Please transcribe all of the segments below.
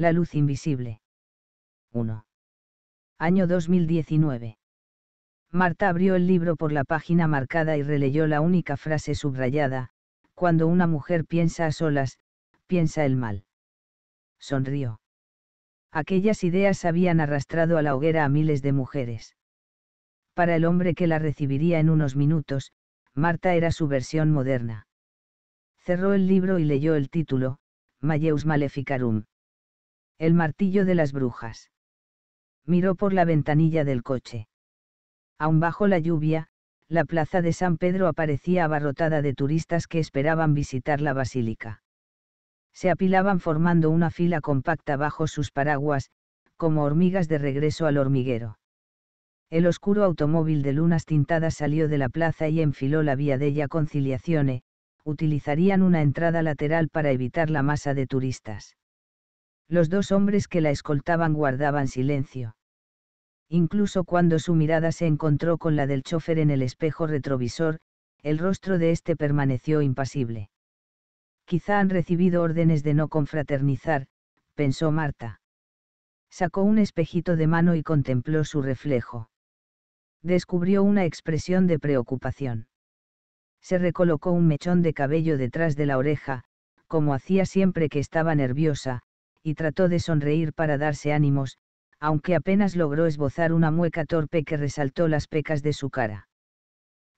La luz invisible. 1. Año 2019. Marta abrió el libro por la página marcada y releyó la única frase subrayada, cuando una mujer piensa a solas, piensa el mal. Sonrió. Aquellas ideas habían arrastrado a la hoguera a miles de mujeres. Para el hombre que la recibiría en unos minutos, Marta era su versión moderna. Cerró el libro y leyó el título, mayeus Maleficarum. El martillo de las brujas. Miró por la ventanilla del coche. Aún bajo la lluvia, la plaza de San Pedro aparecía abarrotada de turistas que esperaban visitar la basílica. Se apilaban formando una fila compacta bajo sus paraguas, como hormigas de regreso al hormiguero. El oscuro automóvil de lunas tintadas salió de la plaza y enfiló la vía de ella Conciliación, utilizarían una entrada lateral para evitar la masa de turistas. Los dos hombres que la escoltaban guardaban silencio. Incluso cuando su mirada se encontró con la del chofer en el espejo retrovisor, el rostro de éste permaneció impasible. Quizá han recibido órdenes de no confraternizar, pensó Marta. Sacó un espejito de mano y contempló su reflejo. Descubrió una expresión de preocupación. Se recolocó un mechón de cabello detrás de la oreja, como hacía siempre que estaba nerviosa, y trató de sonreír para darse ánimos, aunque apenas logró esbozar una mueca torpe que resaltó las pecas de su cara.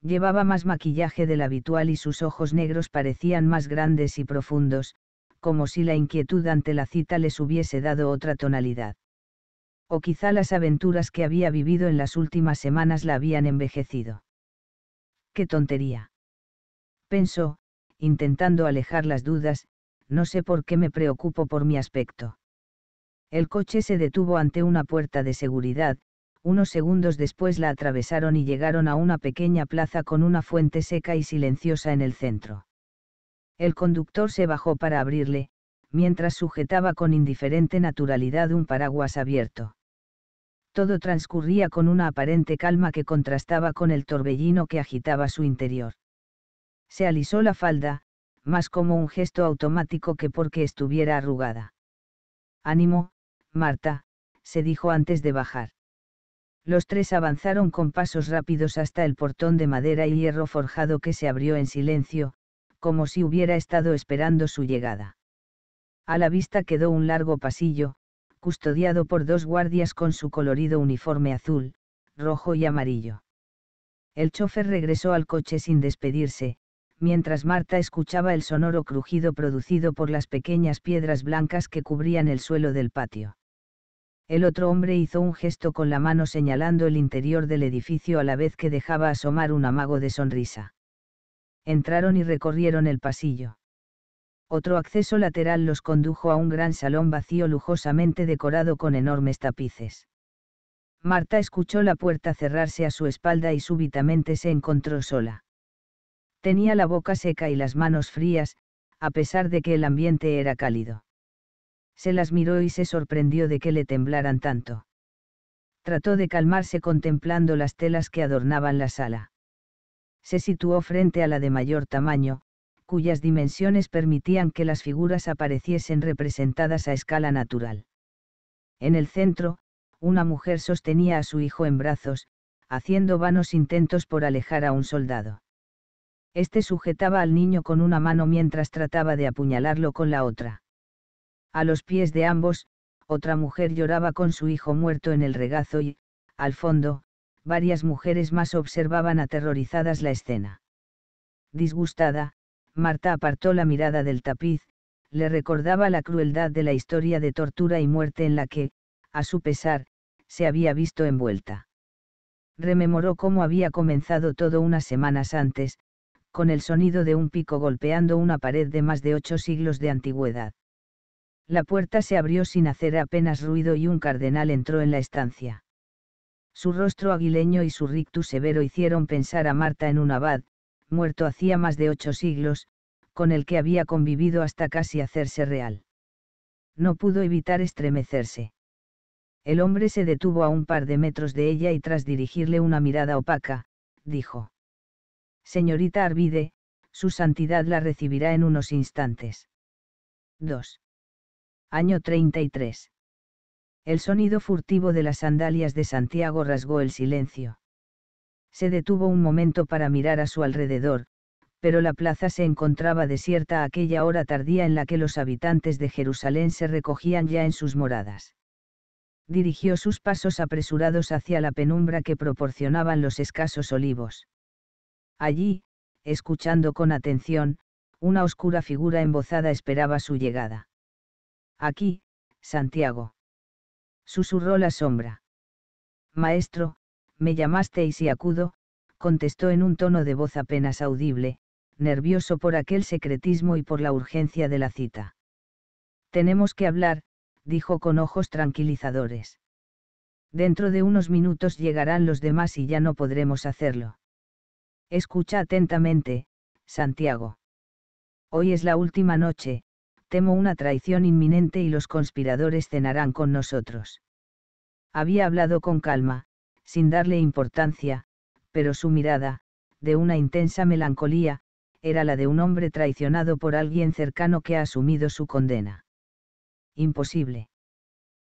Llevaba más maquillaje del habitual y sus ojos negros parecían más grandes y profundos, como si la inquietud ante la cita les hubiese dado otra tonalidad. O quizá las aventuras que había vivido en las últimas semanas la habían envejecido. ¡Qué tontería! pensó, intentando alejar las dudas, no sé por qué me preocupo por mi aspecto. El coche se detuvo ante una puerta de seguridad, unos segundos después la atravesaron y llegaron a una pequeña plaza con una fuente seca y silenciosa en el centro. El conductor se bajó para abrirle, mientras sujetaba con indiferente naturalidad un paraguas abierto. Todo transcurría con una aparente calma que contrastaba con el torbellino que agitaba su interior. Se alisó la falda, más como un gesto automático que porque estuviera arrugada. Ánimo, Marta, se dijo antes de bajar. Los tres avanzaron con pasos rápidos hasta el portón de madera y hierro forjado que se abrió en silencio, como si hubiera estado esperando su llegada. A la vista quedó un largo pasillo, custodiado por dos guardias con su colorido uniforme azul, rojo y amarillo. El chofer regresó al coche sin despedirse, mientras Marta escuchaba el sonoro crujido producido por las pequeñas piedras blancas que cubrían el suelo del patio. El otro hombre hizo un gesto con la mano señalando el interior del edificio a la vez que dejaba asomar un amago de sonrisa. Entraron y recorrieron el pasillo. Otro acceso lateral los condujo a un gran salón vacío lujosamente decorado con enormes tapices. Marta escuchó la puerta cerrarse a su espalda y súbitamente se encontró sola. Tenía la boca seca y las manos frías, a pesar de que el ambiente era cálido. Se las miró y se sorprendió de que le temblaran tanto. Trató de calmarse contemplando las telas que adornaban la sala. Se situó frente a la de mayor tamaño, cuyas dimensiones permitían que las figuras apareciesen representadas a escala natural. En el centro, una mujer sostenía a su hijo en brazos, haciendo vanos intentos por alejar a un soldado. Este sujetaba al niño con una mano mientras trataba de apuñalarlo con la otra. A los pies de ambos, otra mujer lloraba con su hijo muerto en el regazo y, al fondo, varias mujeres más observaban aterrorizadas la escena. Disgustada, Marta apartó la mirada del tapiz, le recordaba la crueldad de la historia de tortura y muerte en la que, a su pesar, se había visto envuelta. Rememoró cómo había comenzado todo unas semanas antes, con el sonido de un pico golpeando una pared de más de ocho siglos de antigüedad. La puerta se abrió sin hacer apenas ruido y un cardenal entró en la estancia. Su rostro aguileño y su rictus severo hicieron pensar a Marta en un abad, muerto hacía más de ocho siglos, con el que había convivido hasta casi hacerse real. No pudo evitar estremecerse. El hombre se detuvo a un par de metros de ella y tras dirigirle una mirada opaca, dijo. Señorita Arvide, su santidad la recibirá en unos instantes. 2. Año 33. El sonido furtivo de las sandalias de Santiago rasgó el silencio. Se detuvo un momento para mirar a su alrededor, pero la plaza se encontraba desierta a aquella hora tardía en la que los habitantes de Jerusalén se recogían ya en sus moradas. Dirigió sus pasos apresurados hacia la penumbra que proporcionaban los escasos olivos. Allí, escuchando con atención, una oscura figura embozada esperaba su llegada. Aquí, Santiago. Susurró la sombra. Maestro, me llamaste y si acudo, contestó en un tono de voz apenas audible, nervioso por aquel secretismo y por la urgencia de la cita. Tenemos que hablar, dijo con ojos tranquilizadores. Dentro de unos minutos llegarán los demás y ya no podremos hacerlo. Escucha atentamente, Santiago. Hoy es la última noche, temo una traición inminente y los conspiradores cenarán con nosotros. Había hablado con calma, sin darle importancia, pero su mirada, de una intensa melancolía, era la de un hombre traicionado por alguien cercano que ha asumido su condena. Imposible.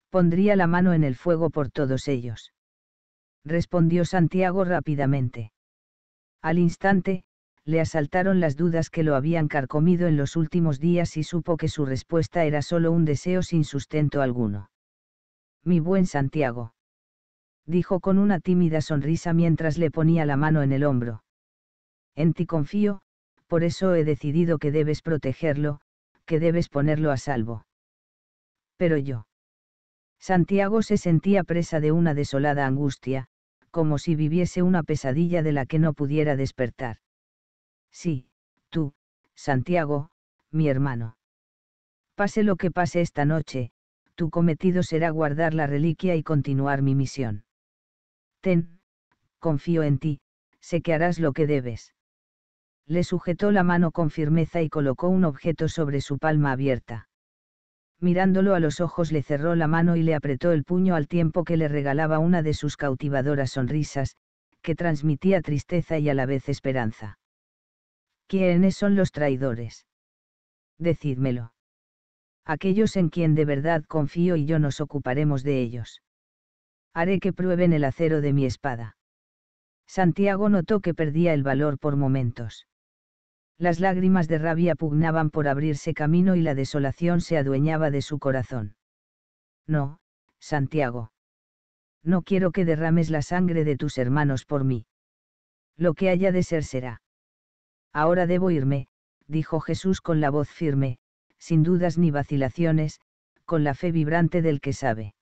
Pondría la mano en el fuego por todos ellos. Respondió Santiago rápidamente. Al instante, le asaltaron las dudas que lo habían carcomido en los últimos días y supo que su respuesta era solo un deseo sin sustento alguno. Mi buen Santiago. Dijo con una tímida sonrisa mientras le ponía la mano en el hombro. En ti confío, por eso he decidido que debes protegerlo, que debes ponerlo a salvo. Pero yo. Santiago se sentía presa de una desolada angustia, como si viviese una pesadilla de la que no pudiera despertar. Sí, tú, Santiago, mi hermano. Pase lo que pase esta noche, tu cometido será guardar la reliquia y continuar mi misión. Ten, confío en ti, sé que harás lo que debes. Le sujetó la mano con firmeza y colocó un objeto sobre su palma abierta mirándolo a los ojos le cerró la mano y le apretó el puño al tiempo que le regalaba una de sus cautivadoras sonrisas, que transmitía tristeza y a la vez esperanza. ¿Quiénes son los traidores? Decídmelo. Aquellos en quien de verdad confío y yo nos ocuparemos de ellos. Haré que prueben el acero de mi espada. Santiago notó que perdía el valor por momentos las lágrimas de rabia pugnaban por abrirse camino y la desolación se adueñaba de su corazón. No, Santiago. No quiero que derrames la sangre de tus hermanos por mí. Lo que haya de ser será. Ahora debo irme, dijo Jesús con la voz firme, sin dudas ni vacilaciones, con la fe vibrante del que sabe.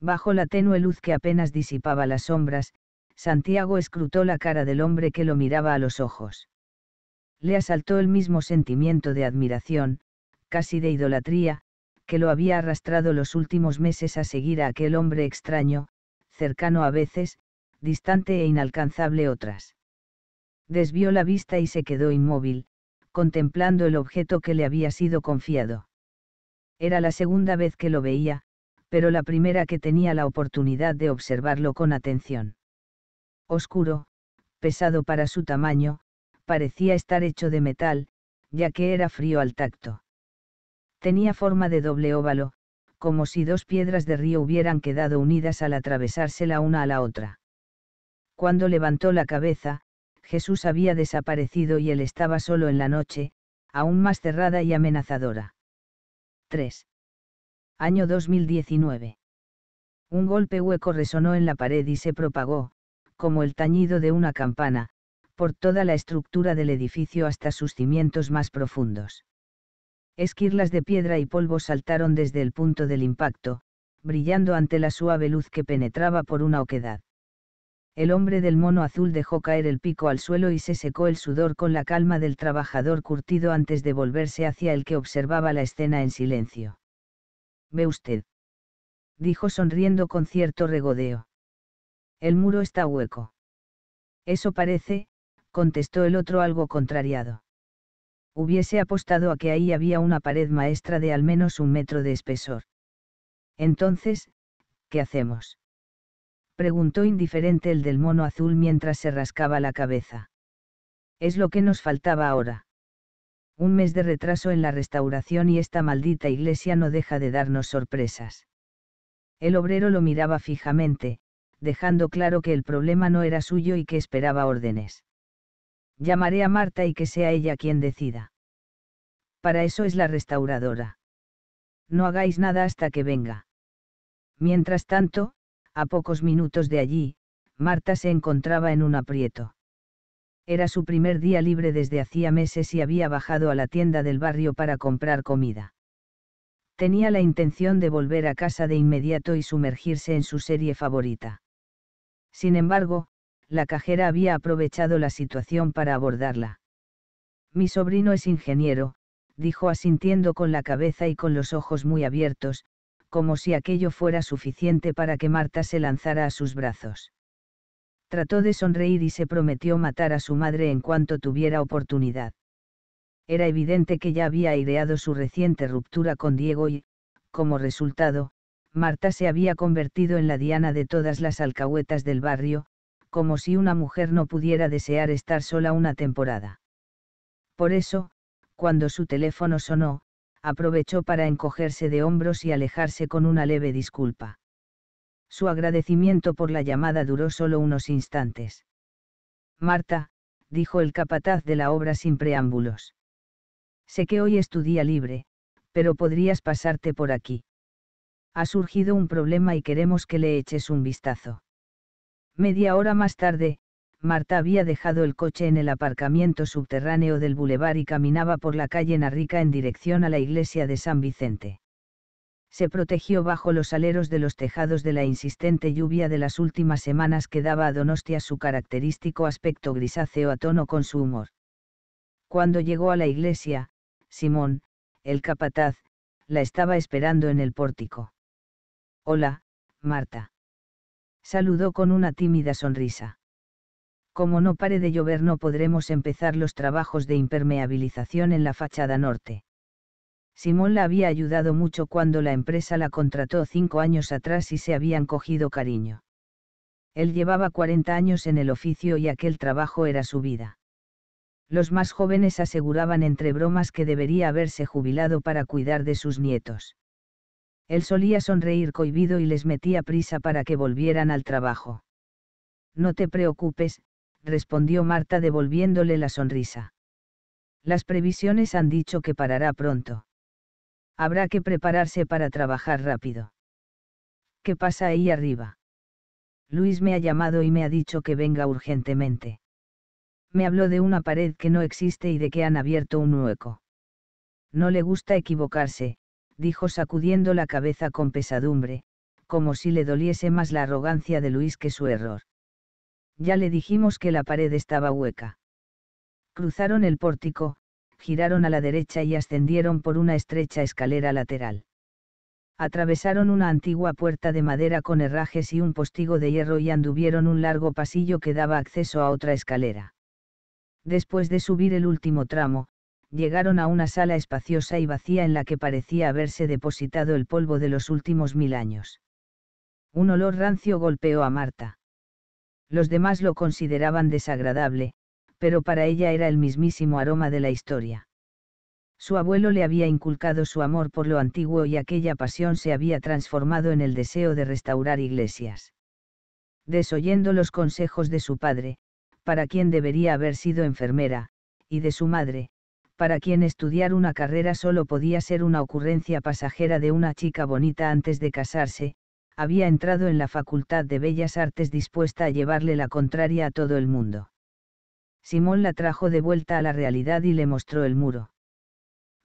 Bajo la tenue luz que apenas disipaba las sombras, Santiago escrutó la cara del hombre que lo miraba a los ojos le asaltó el mismo sentimiento de admiración, casi de idolatría, que lo había arrastrado los últimos meses a seguir a aquel hombre extraño, cercano a veces, distante e inalcanzable otras. Desvió la vista y se quedó inmóvil, contemplando el objeto que le había sido confiado. Era la segunda vez que lo veía, pero la primera que tenía la oportunidad de observarlo con atención. Oscuro, pesado para su tamaño, parecía estar hecho de metal, ya que era frío al tacto. Tenía forma de doble óvalo, como si dos piedras de río hubieran quedado unidas al atravesarse la una a la otra. Cuando levantó la cabeza, Jesús había desaparecido y él estaba solo en la noche, aún más cerrada y amenazadora. 3. Año 2019. Un golpe hueco resonó en la pared y se propagó, como el tañido de una campana, por toda la estructura del edificio hasta sus cimientos más profundos. Esquirlas de piedra y polvo saltaron desde el punto del impacto, brillando ante la suave luz que penetraba por una oquedad. El hombre del mono azul dejó caer el pico al suelo y se secó el sudor con la calma del trabajador curtido antes de volverse hacia el que observaba la escena en silencio. ¿Ve usted? dijo sonriendo con cierto regodeo. El muro está hueco. Eso parece, contestó el otro algo contrariado. Hubiese apostado a que ahí había una pared maestra de al menos un metro de espesor. Entonces, ¿qué hacemos? Preguntó indiferente el del mono azul mientras se rascaba la cabeza. Es lo que nos faltaba ahora. Un mes de retraso en la restauración y esta maldita iglesia no deja de darnos sorpresas. El obrero lo miraba fijamente, dejando claro que el problema no era suyo y que esperaba órdenes. Llamaré a Marta y que sea ella quien decida. Para eso es la restauradora. No hagáis nada hasta que venga. Mientras tanto, a pocos minutos de allí, Marta se encontraba en un aprieto. Era su primer día libre desde hacía meses y había bajado a la tienda del barrio para comprar comida. Tenía la intención de volver a casa de inmediato y sumergirse en su serie favorita. Sin embargo, la cajera había aprovechado la situación para abordarla. Mi sobrino es ingeniero, dijo asintiendo con la cabeza y con los ojos muy abiertos, como si aquello fuera suficiente para que Marta se lanzara a sus brazos. Trató de sonreír y se prometió matar a su madre en cuanto tuviera oportunidad. Era evidente que ya había aireado su reciente ruptura con Diego y, como resultado, Marta se había convertido en la diana de todas las alcahuetas del barrio, como si una mujer no pudiera desear estar sola una temporada. Por eso, cuando su teléfono sonó, aprovechó para encogerse de hombros y alejarse con una leve disculpa. Su agradecimiento por la llamada duró solo unos instantes. Marta, dijo el capataz de la obra sin preámbulos. Sé que hoy es tu día libre, pero podrías pasarte por aquí. Ha surgido un problema y queremos que le eches un vistazo. Media hora más tarde, Marta había dejado el coche en el aparcamiento subterráneo del bulevar y caminaba por la calle Narrica en dirección a la iglesia de San Vicente. Se protegió bajo los aleros de los tejados de la insistente lluvia de las últimas semanas que daba a Donostia su característico aspecto grisáceo a tono con su humor. Cuando llegó a la iglesia, Simón, el capataz, la estaba esperando en el pórtico. Hola, Marta saludó con una tímida sonrisa. Como no pare de llover no podremos empezar los trabajos de impermeabilización en la fachada norte. Simón la había ayudado mucho cuando la empresa la contrató cinco años atrás y se habían cogido cariño. Él llevaba 40 años en el oficio y aquel trabajo era su vida. Los más jóvenes aseguraban entre bromas que debería haberse jubilado para cuidar de sus nietos. Él solía sonreír cohibido y les metía prisa para que volvieran al trabajo. No te preocupes, respondió Marta devolviéndole la sonrisa. Las previsiones han dicho que parará pronto. Habrá que prepararse para trabajar rápido. ¿Qué pasa ahí arriba? Luis me ha llamado y me ha dicho que venga urgentemente. Me habló de una pared que no existe y de que han abierto un hueco. No le gusta equivocarse, dijo sacudiendo la cabeza con pesadumbre, como si le doliese más la arrogancia de Luis que su error. Ya le dijimos que la pared estaba hueca. Cruzaron el pórtico, giraron a la derecha y ascendieron por una estrecha escalera lateral. Atravesaron una antigua puerta de madera con herrajes y un postigo de hierro y anduvieron un largo pasillo que daba acceso a otra escalera. Después de subir el último tramo, llegaron a una sala espaciosa y vacía en la que parecía haberse depositado el polvo de los últimos mil años. Un olor rancio golpeó a Marta. Los demás lo consideraban desagradable, pero para ella era el mismísimo aroma de la historia. Su abuelo le había inculcado su amor por lo antiguo y aquella pasión se había transformado en el deseo de restaurar iglesias. Desoyendo los consejos de su padre, para quien debería haber sido enfermera, y de su madre, para quien estudiar una carrera solo podía ser una ocurrencia pasajera de una chica bonita antes de casarse, había entrado en la Facultad de Bellas Artes dispuesta a llevarle la contraria a todo el mundo. Simón la trajo de vuelta a la realidad y le mostró el muro.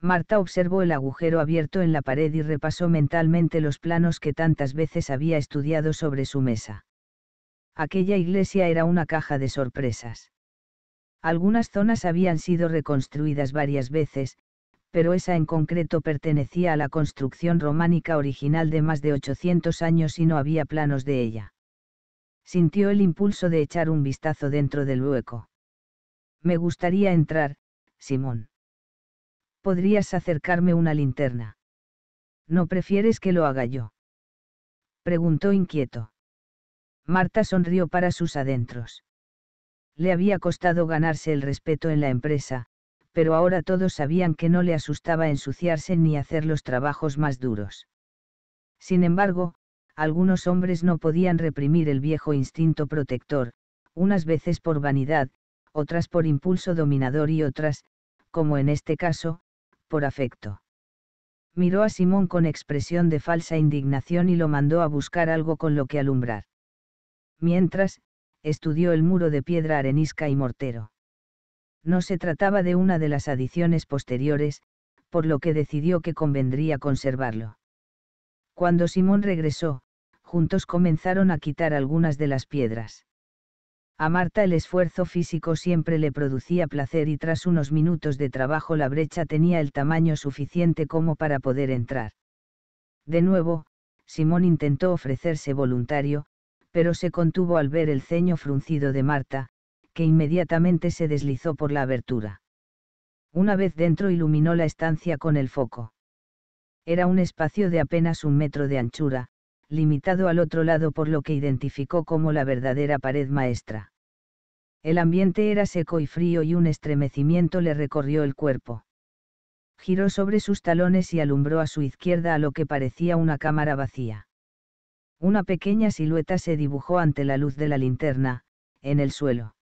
Marta observó el agujero abierto en la pared y repasó mentalmente los planos que tantas veces había estudiado sobre su mesa. Aquella iglesia era una caja de sorpresas. Algunas zonas habían sido reconstruidas varias veces, pero esa en concreto pertenecía a la construcción románica original de más de 800 años y no había planos de ella. Sintió el impulso de echar un vistazo dentro del hueco. Me gustaría entrar, Simón. ¿Podrías acercarme una linterna? ¿No prefieres que lo haga yo? Preguntó inquieto. Marta sonrió para sus adentros le había costado ganarse el respeto en la empresa, pero ahora todos sabían que no le asustaba ensuciarse ni hacer los trabajos más duros. Sin embargo, algunos hombres no podían reprimir el viejo instinto protector, unas veces por vanidad, otras por impulso dominador y otras, como en este caso, por afecto. Miró a Simón con expresión de falsa indignación y lo mandó a buscar algo con lo que alumbrar. Mientras, estudió el muro de piedra arenisca y mortero. No se trataba de una de las adiciones posteriores, por lo que decidió que convendría conservarlo. Cuando Simón regresó, juntos comenzaron a quitar algunas de las piedras. A Marta el esfuerzo físico siempre le producía placer y tras unos minutos de trabajo la brecha tenía el tamaño suficiente como para poder entrar. De nuevo, Simón intentó ofrecerse voluntario, pero se contuvo al ver el ceño fruncido de Marta, que inmediatamente se deslizó por la abertura. Una vez dentro iluminó la estancia con el foco. Era un espacio de apenas un metro de anchura, limitado al otro lado por lo que identificó como la verdadera pared maestra. El ambiente era seco y frío y un estremecimiento le recorrió el cuerpo. Giró sobre sus talones y alumbró a su izquierda a lo que parecía una cámara vacía. Una pequeña silueta se dibujó ante la luz de la linterna, en el suelo.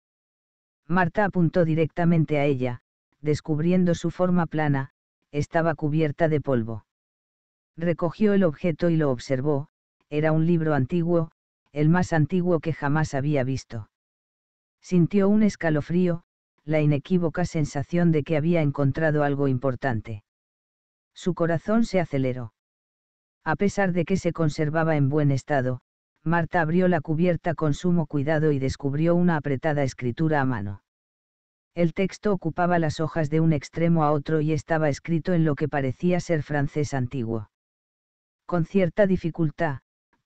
Marta apuntó directamente a ella, descubriendo su forma plana, estaba cubierta de polvo. Recogió el objeto y lo observó, era un libro antiguo, el más antiguo que jamás había visto. Sintió un escalofrío, la inequívoca sensación de que había encontrado algo importante. Su corazón se aceleró. A pesar de que se conservaba en buen estado, Marta abrió la cubierta con sumo cuidado y descubrió una apretada escritura a mano. El texto ocupaba las hojas de un extremo a otro y estaba escrito en lo que parecía ser francés antiguo. Con cierta dificultad,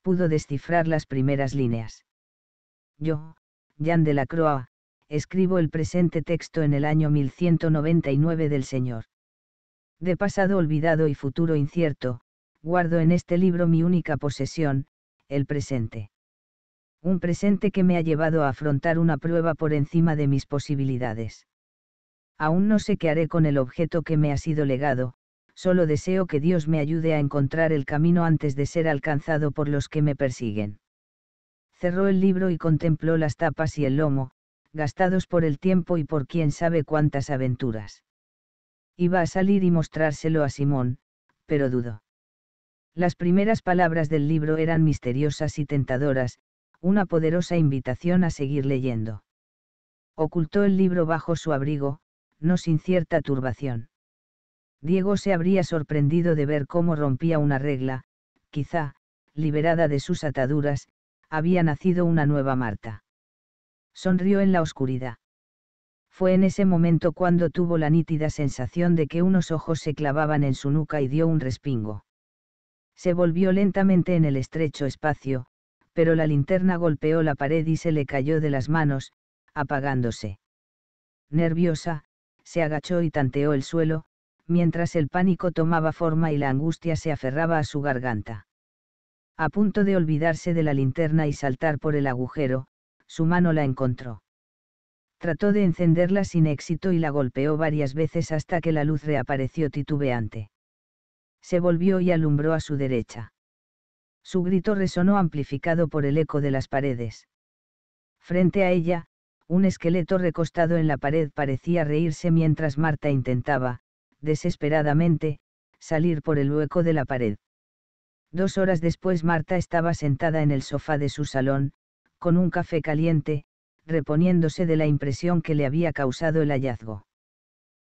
pudo descifrar las primeras líneas. Yo, Jean de la Croa, escribo el presente texto en el año 1199 del Señor. De pasado olvidado y futuro incierto, guardo en este libro mi única posesión, el presente. Un presente que me ha llevado a afrontar una prueba por encima de mis posibilidades. Aún no sé qué haré con el objeto que me ha sido legado, solo deseo que Dios me ayude a encontrar el camino antes de ser alcanzado por los que me persiguen. Cerró el libro y contempló las tapas y el lomo, gastados por el tiempo y por quién sabe cuántas aventuras. Iba a salir y mostrárselo a Simón, pero dudo. Las primeras palabras del libro eran misteriosas y tentadoras, una poderosa invitación a seguir leyendo. Ocultó el libro bajo su abrigo, no sin cierta turbación. Diego se habría sorprendido de ver cómo rompía una regla, quizá, liberada de sus ataduras, había nacido una nueva Marta. Sonrió en la oscuridad. Fue en ese momento cuando tuvo la nítida sensación de que unos ojos se clavaban en su nuca y dio un respingo. Se volvió lentamente en el estrecho espacio, pero la linterna golpeó la pared y se le cayó de las manos, apagándose. Nerviosa, se agachó y tanteó el suelo, mientras el pánico tomaba forma y la angustia se aferraba a su garganta. A punto de olvidarse de la linterna y saltar por el agujero, su mano la encontró. Trató de encenderla sin éxito y la golpeó varias veces hasta que la luz reapareció titubeante se volvió y alumbró a su derecha. Su grito resonó amplificado por el eco de las paredes. Frente a ella, un esqueleto recostado en la pared parecía reírse mientras Marta intentaba, desesperadamente, salir por el hueco de la pared. Dos horas después Marta estaba sentada en el sofá de su salón, con un café caliente, reponiéndose de la impresión que le había causado el hallazgo.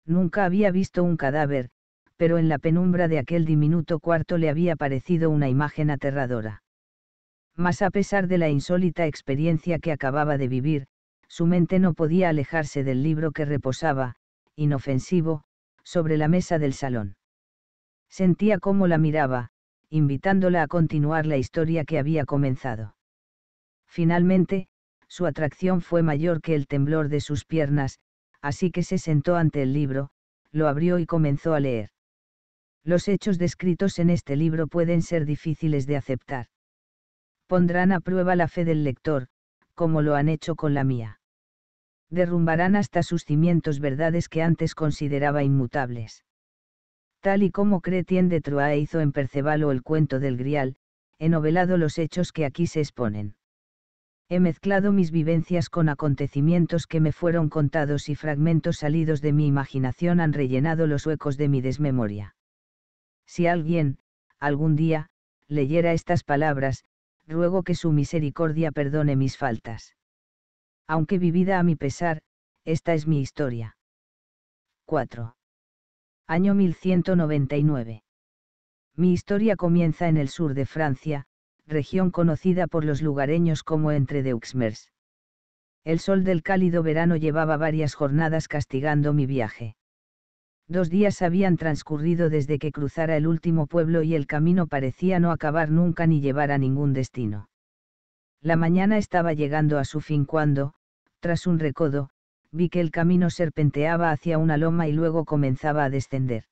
Nunca había visto un cadáver, pero en la penumbra de aquel diminuto cuarto le había parecido una imagen aterradora. Mas a pesar de la insólita experiencia que acababa de vivir, su mente no podía alejarse del libro que reposaba, inofensivo, sobre la mesa del salón. Sentía cómo la miraba, invitándola a continuar la historia que había comenzado. Finalmente, su atracción fue mayor que el temblor de sus piernas, así que se sentó ante el libro, lo abrió y comenzó a leer los hechos descritos en este libro pueden ser difíciles de aceptar. Pondrán a prueba la fe del lector, como lo han hecho con la mía. Derrumbarán hasta sus cimientos verdades que antes consideraba inmutables. Tal y como Cretien de Troyes hizo en Percevalo el cuento del Grial, he novelado los hechos que aquí se exponen. He mezclado mis vivencias con acontecimientos que me fueron contados y fragmentos salidos de mi imaginación han rellenado los huecos de mi desmemoria. Si alguien, algún día, leyera estas palabras, ruego que su misericordia perdone mis faltas. Aunque vivida a mi pesar, esta es mi historia. 4. Año 1199. Mi historia comienza en el sur de Francia, región conocida por los lugareños como Entre de Uxmers. El sol del cálido verano llevaba varias jornadas castigando mi viaje. Dos días habían transcurrido desde que cruzara el último pueblo y el camino parecía no acabar nunca ni llevar a ningún destino. La mañana estaba llegando a su fin cuando, tras un recodo, vi que el camino serpenteaba hacia una loma y luego comenzaba a descender.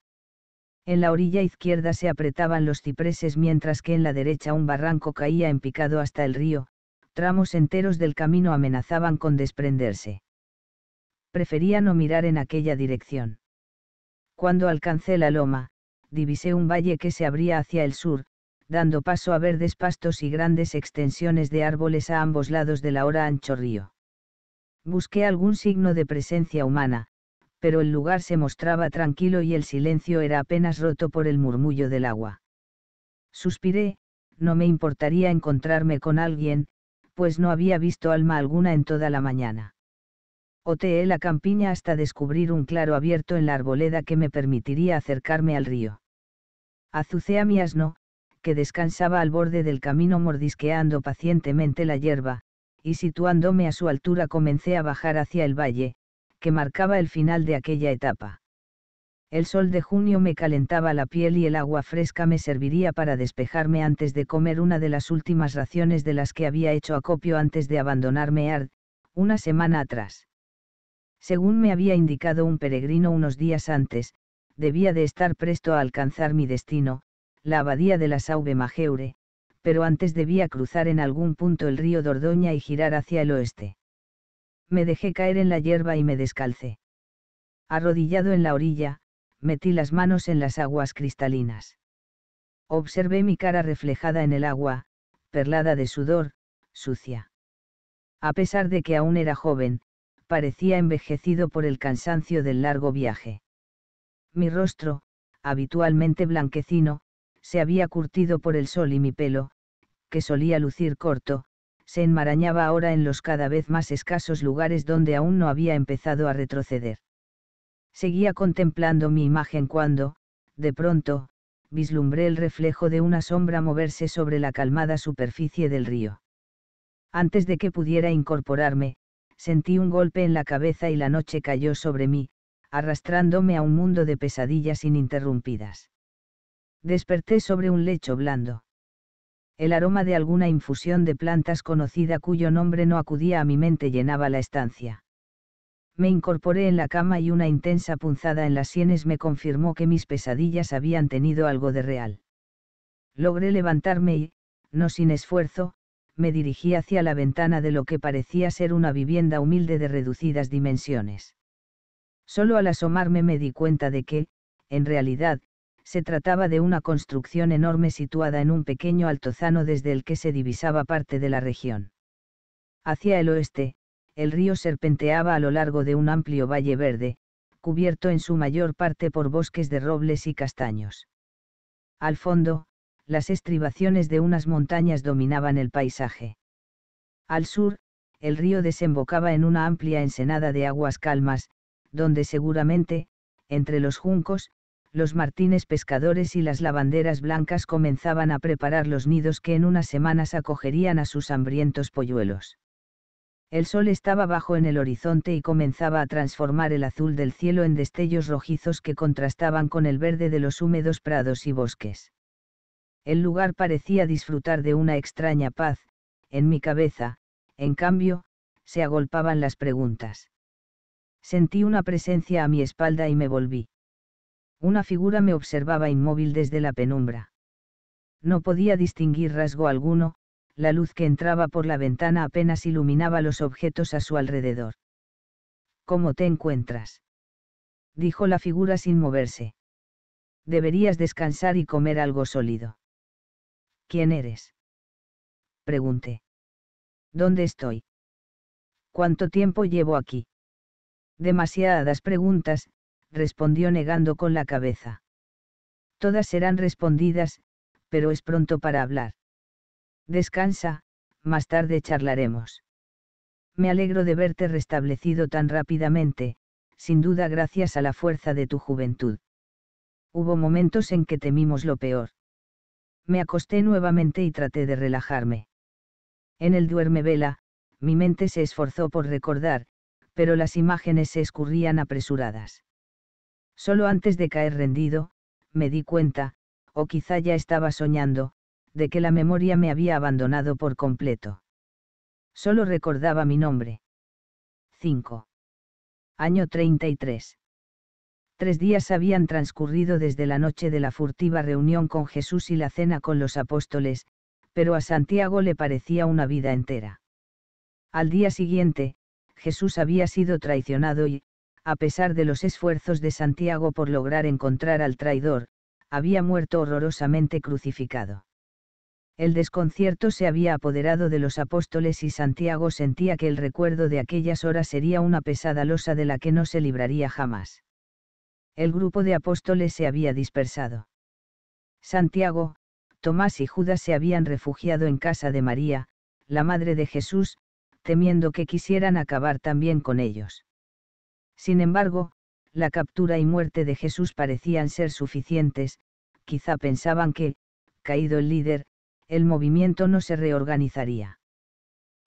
En la orilla izquierda se apretaban los cipreses mientras que en la derecha un barranco caía en picado hasta el río, tramos enteros del camino amenazaban con desprenderse. Prefería no mirar en aquella dirección. Cuando alcancé la loma, divisé un valle que se abría hacia el sur, dando paso a verdes pastos y grandes extensiones de árboles a ambos lados del ahora ancho río. Busqué algún signo de presencia humana, pero el lugar se mostraba tranquilo y el silencio era apenas roto por el murmullo del agua. Suspiré, no me importaría encontrarme con alguien, pues no había visto alma alguna en toda la mañana. Oteé la campiña hasta descubrir un claro abierto en la arboleda que me permitiría acercarme al río. a mi asno, que descansaba al borde del camino mordisqueando pacientemente la hierba, y situándome a su altura comencé a bajar hacia el valle, que marcaba el final de aquella etapa. El sol de junio me calentaba la piel y el agua fresca me serviría para despejarme antes de comer una de las últimas raciones de las que había hecho acopio antes de abandonarme Ard, una semana atrás. Según me había indicado un peregrino unos días antes, debía de estar presto a alcanzar mi destino, la abadía de la Sauve Majeure, pero antes debía cruzar en algún punto el río Dordoña y girar hacia el oeste. Me dejé caer en la hierba y me descalcé. Arrodillado en la orilla, metí las manos en las aguas cristalinas. Observé mi cara reflejada en el agua, perlada de sudor, sucia. A pesar de que aún era joven, parecía envejecido por el cansancio del largo viaje. Mi rostro, habitualmente blanquecino, se había curtido por el sol y mi pelo, que solía lucir corto, se enmarañaba ahora en los cada vez más escasos lugares donde aún no había empezado a retroceder. Seguía contemplando mi imagen cuando, de pronto, vislumbré el reflejo de una sombra moverse sobre la calmada superficie del río. Antes de que pudiera incorporarme, Sentí un golpe en la cabeza y la noche cayó sobre mí, arrastrándome a un mundo de pesadillas ininterrumpidas. Desperté sobre un lecho blando. El aroma de alguna infusión de plantas conocida cuyo nombre no acudía a mi mente llenaba la estancia. Me incorporé en la cama y una intensa punzada en las sienes me confirmó que mis pesadillas habían tenido algo de real. Logré levantarme y, no sin esfuerzo, me dirigí hacia la ventana de lo que parecía ser una vivienda humilde de reducidas dimensiones. Solo al asomarme me di cuenta de que, en realidad, se trataba de una construcción enorme situada en un pequeño altozano desde el que se divisaba parte de la región. Hacia el oeste, el río serpenteaba a lo largo de un amplio valle verde, cubierto en su mayor parte por bosques de robles y castaños. Al fondo, las estribaciones de unas montañas dominaban el paisaje. Al sur, el río desembocaba en una amplia ensenada de aguas calmas, donde seguramente, entre los juncos, los martines pescadores y las lavanderas blancas comenzaban a preparar los nidos que en unas semanas acogerían a sus hambrientos polluelos. El sol estaba bajo en el horizonte y comenzaba a transformar el azul del cielo en destellos rojizos que contrastaban con el verde de los húmedos prados y bosques. El lugar parecía disfrutar de una extraña paz, en mi cabeza, en cambio, se agolpaban las preguntas. Sentí una presencia a mi espalda y me volví. Una figura me observaba inmóvil desde la penumbra. No podía distinguir rasgo alguno, la luz que entraba por la ventana apenas iluminaba los objetos a su alrededor. ¿Cómo te encuentras? dijo la figura sin moverse. Deberías descansar y comer algo sólido. ¿Quién eres? Pregunté. ¿Dónde estoy? ¿Cuánto tiempo llevo aquí? Demasiadas preguntas, respondió negando con la cabeza. Todas serán respondidas, pero es pronto para hablar. Descansa, más tarde charlaremos. Me alegro de verte restablecido tan rápidamente, sin duda gracias a la fuerza de tu juventud. Hubo momentos en que temimos lo peor me acosté nuevamente y traté de relajarme. En el duerme vela, mi mente se esforzó por recordar, pero las imágenes se escurrían apresuradas. Solo antes de caer rendido, me di cuenta, o quizá ya estaba soñando, de que la memoria me había abandonado por completo. Solo recordaba mi nombre. 5. Año 33. Tres días habían transcurrido desde la noche de la furtiva reunión con Jesús y la cena con los apóstoles, pero a Santiago le parecía una vida entera. Al día siguiente, Jesús había sido traicionado y, a pesar de los esfuerzos de Santiago por lograr encontrar al traidor, había muerto horrorosamente crucificado. El desconcierto se había apoderado de los apóstoles y Santiago sentía que el recuerdo de aquellas horas sería una pesada losa de la que no se libraría jamás. El grupo de apóstoles se había dispersado. Santiago, Tomás y Judas se habían refugiado en casa de María, la madre de Jesús, temiendo que quisieran acabar también con ellos. Sin embargo, la captura y muerte de Jesús parecían ser suficientes, quizá pensaban que, caído el líder, el movimiento no se reorganizaría.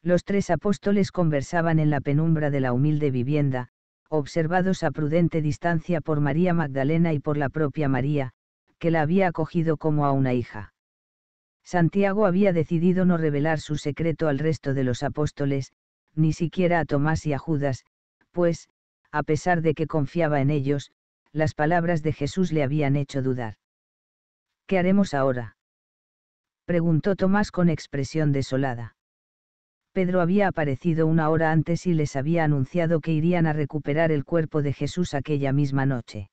Los tres apóstoles conversaban en la penumbra de la humilde vivienda, observados a prudente distancia por María Magdalena y por la propia María, que la había acogido como a una hija. Santiago había decidido no revelar su secreto al resto de los apóstoles, ni siquiera a Tomás y a Judas, pues, a pesar de que confiaba en ellos, las palabras de Jesús le habían hecho dudar. ¿Qué haremos ahora? preguntó Tomás con expresión desolada. Pedro había aparecido una hora antes y les había anunciado que irían a recuperar el cuerpo de Jesús aquella misma noche.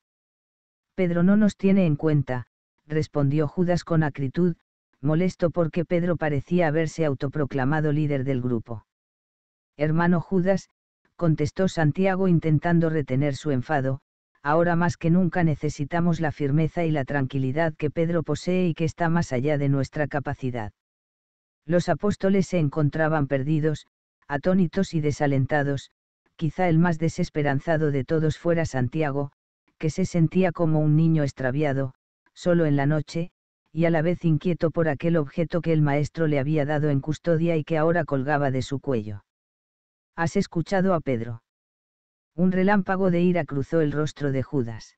Pedro no nos tiene en cuenta, respondió Judas con acritud, molesto porque Pedro parecía haberse autoproclamado líder del grupo. Hermano Judas, contestó Santiago intentando retener su enfado, ahora más que nunca necesitamos la firmeza y la tranquilidad que Pedro posee y que está más allá de nuestra capacidad. Los apóstoles se encontraban perdidos, atónitos y desalentados, quizá el más desesperanzado de todos fuera Santiago, que se sentía como un niño extraviado, solo en la noche, y a la vez inquieto por aquel objeto que el maestro le había dado en custodia y que ahora colgaba de su cuello. ¿Has escuchado a Pedro? Un relámpago de ira cruzó el rostro de Judas.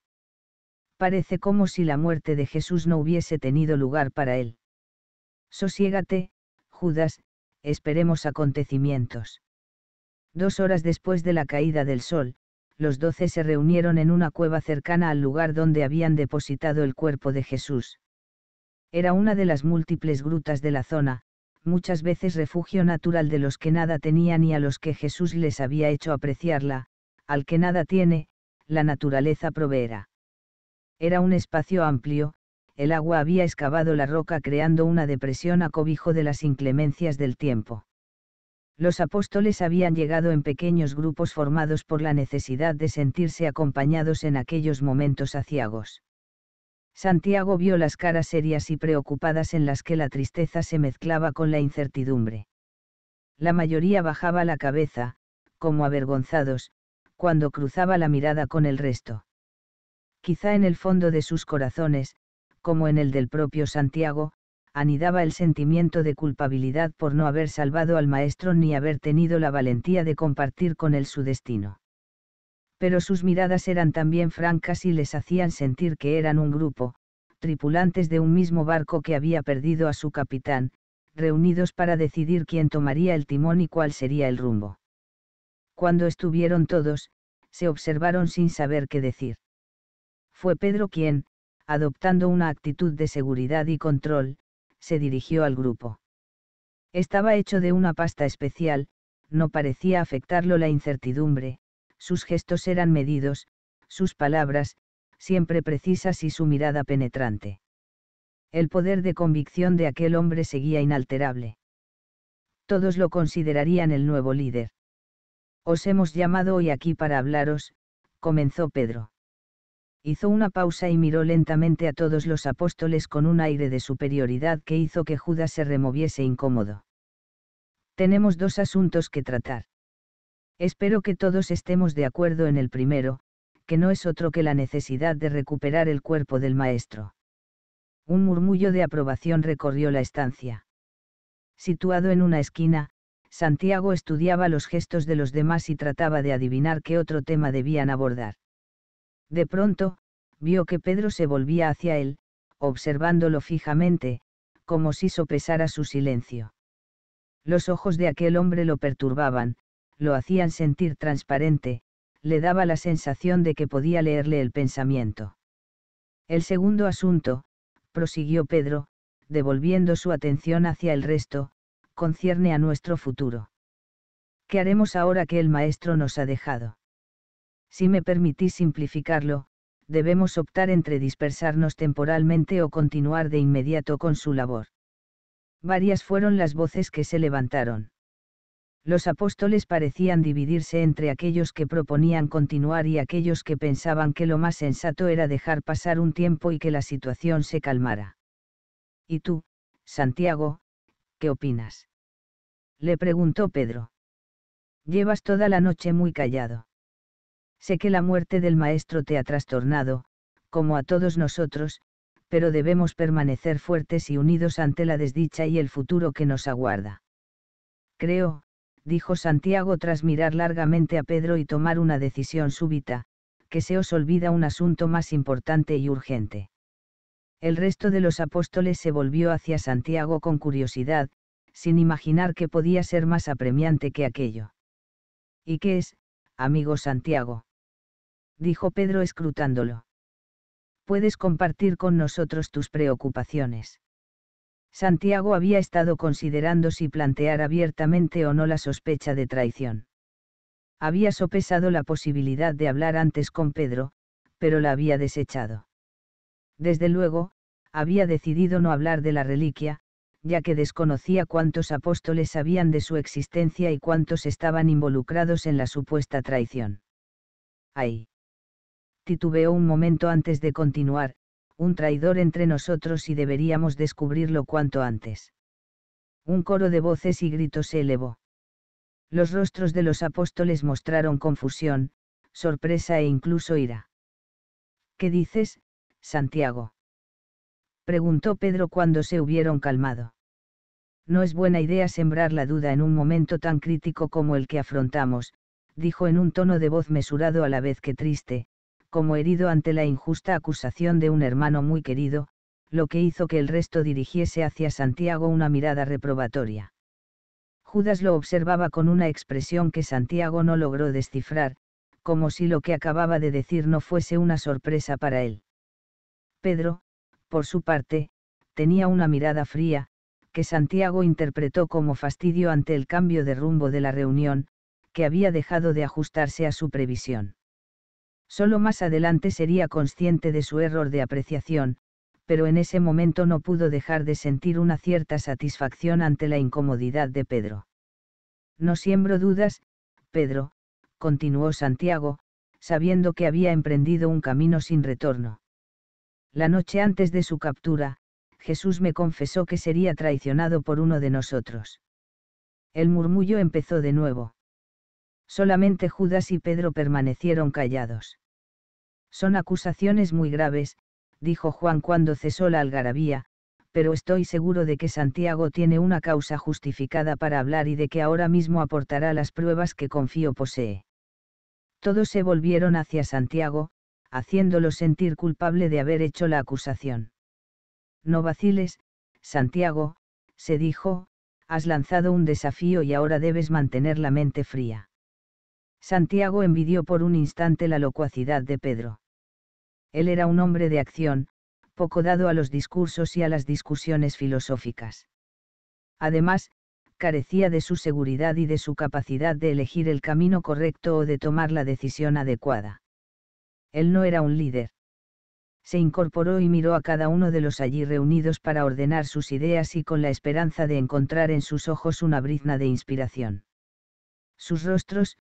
Parece como si la muerte de Jesús no hubiese tenido lugar para él. Sosiégate, Judas, esperemos acontecimientos. Dos horas después de la caída del sol, los doce se reunieron en una cueva cercana al lugar donde habían depositado el cuerpo de Jesús. Era una de las múltiples grutas de la zona, muchas veces refugio natural de los que nada tenían y a los que Jesús les había hecho apreciarla, al que nada tiene, la naturaleza proveera. Era un espacio amplio, el agua había excavado la roca creando una depresión a cobijo de las inclemencias del tiempo. Los apóstoles habían llegado en pequeños grupos formados por la necesidad de sentirse acompañados en aquellos momentos aciagos. Santiago vio las caras serias y preocupadas en las que la tristeza se mezclaba con la incertidumbre. La mayoría bajaba la cabeza, como avergonzados, cuando cruzaba la mirada con el resto. Quizá en el fondo de sus corazones, como en el del propio Santiago, anidaba el sentimiento de culpabilidad por no haber salvado al maestro ni haber tenido la valentía de compartir con él su destino. Pero sus miradas eran también francas y les hacían sentir que eran un grupo, tripulantes de un mismo barco que había perdido a su capitán, reunidos para decidir quién tomaría el timón y cuál sería el rumbo. Cuando estuvieron todos, se observaron sin saber qué decir. Fue Pedro quien, adoptando una actitud de seguridad y control, se dirigió al grupo. Estaba hecho de una pasta especial, no parecía afectarlo la incertidumbre, sus gestos eran medidos, sus palabras, siempre precisas y su mirada penetrante. El poder de convicción de aquel hombre seguía inalterable. Todos lo considerarían el nuevo líder. Os hemos llamado hoy aquí para hablaros, comenzó Pedro hizo una pausa y miró lentamente a todos los apóstoles con un aire de superioridad que hizo que Judas se removiese incómodo. Tenemos dos asuntos que tratar. Espero que todos estemos de acuerdo en el primero, que no es otro que la necesidad de recuperar el cuerpo del maestro. Un murmullo de aprobación recorrió la estancia. Situado en una esquina, Santiago estudiaba los gestos de los demás y trataba de adivinar qué otro tema debían abordar. De pronto, vio que Pedro se volvía hacia él, observándolo fijamente, como si sopesara su silencio. Los ojos de aquel hombre lo perturbaban, lo hacían sentir transparente, le daba la sensación de que podía leerle el pensamiento. El segundo asunto, prosiguió Pedro, devolviendo su atención hacia el resto, concierne a nuestro futuro. ¿Qué haremos ahora que el maestro nos ha dejado? Si me permitís simplificarlo, debemos optar entre dispersarnos temporalmente o continuar de inmediato con su labor. Varias fueron las voces que se levantaron. Los apóstoles parecían dividirse entre aquellos que proponían continuar y aquellos que pensaban que lo más sensato era dejar pasar un tiempo y que la situación se calmara. ¿Y tú, Santiago, qué opinas? Le preguntó Pedro. Llevas toda la noche muy callado. Sé que la muerte del maestro te ha trastornado, como a todos nosotros, pero debemos permanecer fuertes y unidos ante la desdicha y el futuro que nos aguarda. Creo, dijo Santiago tras mirar largamente a Pedro y tomar una decisión súbita, que se os olvida un asunto más importante y urgente. El resto de los apóstoles se volvió hacia Santiago con curiosidad, sin imaginar que podía ser más apremiante que aquello. ¿Y qué es, amigo Santiago? dijo Pedro escrutándolo. Puedes compartir con nosotros tus preocupaciones. Santiago había estado considerando si plantear abiertamente o no la sospecha de traición. Había sopesado la posibilidad de hablar antes con Pedro, pero la había desechado. Desde luego, había decidido no hablar de la reliquia, ya que desconocía cuántos apóstoles sabían de su existencia y cuántos estaban involucrados en la supuesta traición. Ay titubeó un momento antes de continuar, un traidor entre nosotros y deberíamos descubrirlo cuanto antes. Un coro de voces y gritos se elevó. Los rostros de los apóstoles mostraron confusión, sorpresa e incluso ira. ¿Qué dices, Santiago? preguntó Pedro cuando se hubieron calmado. No es buena idea sembrar la duda en un momento tan crítico como el que afrontamos, dijo en un tono de voz mesurado a la vez que triste, como herido ante la injusta acusación de un hermano muy querido, lo que hizo que el resto dirigiese hacia Santiago una mirada reprobatoria. Judas lo observaba con una expresión que Santiago no logró descifrar, como si lo que acababa de decir no fuese una sorpresa para él. Pedro, por su parte, tenía una mirada fría, que Santiago interpretó como fastidio ante el cambio de rumbo de la reunión, que había dejado de ajustarse a su previsión. Solo más adelante sería consciente de su error de apreciación, pero en ese momento no pudo dejar de sentir una cierta satisfacción ante la incomodidad de Pedro. No siembro dudas, Pedro, continuó Santiago, sabiendo que había emprendido un camino sin retorno. La noche antes de su captura, Jesús me confesó que sería traicionado por uno de nosotros. El murmullo empezó de nuevo. Solamente Judas y Pedro permanecieron callados. Son acusaciones muy graves, dijo Juan cuando cesó la algarabía, pero estoy seguro de que Santiago tiene una causa justificada para hablar y de que ahora mismo aportará las pruebas que confío posee. Todos se volvieron hacia Santiago, haciéndolo sentir culpable de haber hecho la acusación. No vaciles, Santiago, se dijo, has lanzado un desafío y ahora debes mantener la mente fría. Santiago envidió por un instante la locuacidad de Pedro. Él era un hombre de acción, poco dado a los discursos y a las discusiones filosóficas. Además, carecía de su seguridad y de su capacidad de elegir el camino correcto o de tomar la decisión adecuada. Él no era un líder. Se incorporó y miró a cada uno de los allí reunidos para ordenar sus ideas y con la esperanza de encontrar en sus ojos una brizna de inspiración. Sus rostros,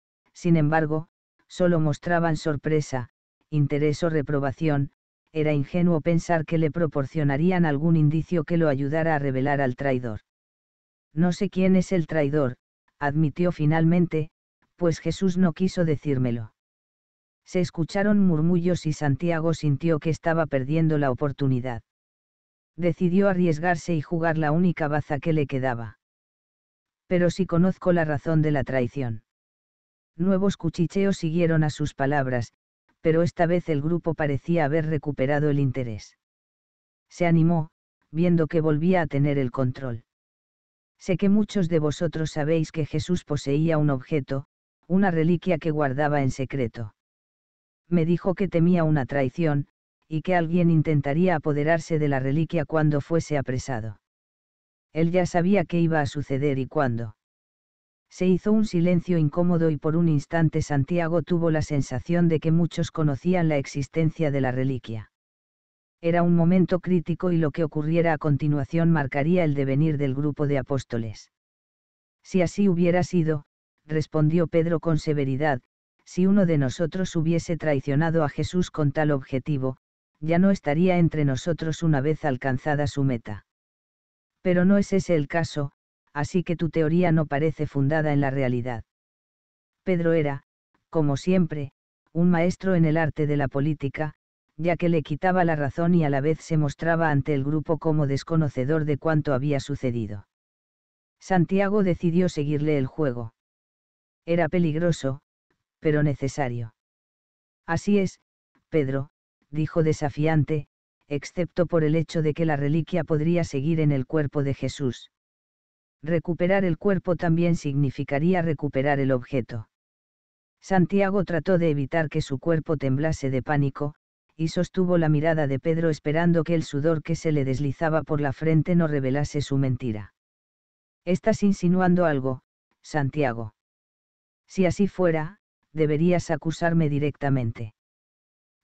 sin embargo, solo mostraban sorpresa, interés o reprobación, era ingenuo pensar que le proporcionarían algún indicio que lo ayudara a revelar al traidor. No sé quién es el traidor, admitió finalmente, pues Jesús no quiso decírmelo. Se escucharon murmullos y Santiago sintió que estaba perdiendo la oportunidad. Decidió arriesgarse y jugar la única baza que le quedaba. Pero si conozco la razón de la traición. Nuevos cuchicheos siguieron a sus palabras, pero esta vez el grupo parecía haber recuperado el interés. Se animó, viendo que volvía a tener el control. Sé que muchos de vosotros sabéis que Jesús poseía un objeto, una reliquia que guardaba en secreto. Me dijo que temía una traición, y que alguien intentaría apoderarse de la reliquia cuando fuese apresado. Él ya sabía qué iba a suceder y cuándo. Se hizo un silencio incómodo y por un instante Santiago tuvo la sensación de que muchos conocían la existencia de la reliquia. Era un momento crítico y lo que ocurriera a continuación marcaría el devenir del grupo de apóstoles. Si así hubiera sido, respondió Pedro con severidad, si uno de nosotros hubiese traicionado a Jesús con tal objetivo, ya no estaría entre nosotros una vez alcanzada su meta. Pero no es ese el caso, así que tu teoría no parece fundada en la realidad. Pedro era, como siempre, un maestro en el arte de la política, ya que le quitaba la razón y a la vez se mostraba ante el grupo como desconocedor de cuanto había sucedido. Santiago decidió seguirle el juego. Era peligroso, pero necesario. Así es, Pedro, dijo desafiante, excepto por el hecho de que la reliquia podría seguir en el cuerpo de Jesús recuperar el cuerpo también significaría recuperar el objeto. Santiago trató de evitar que su cuerpo temblase de pánico, y sostuvo la mirada de Pedro esperando que el sudor que se le deslizaba por la frente no revelase su mentira. Estás insinuando algo, Santiago. Si así fuera, deberías acusarme directamente.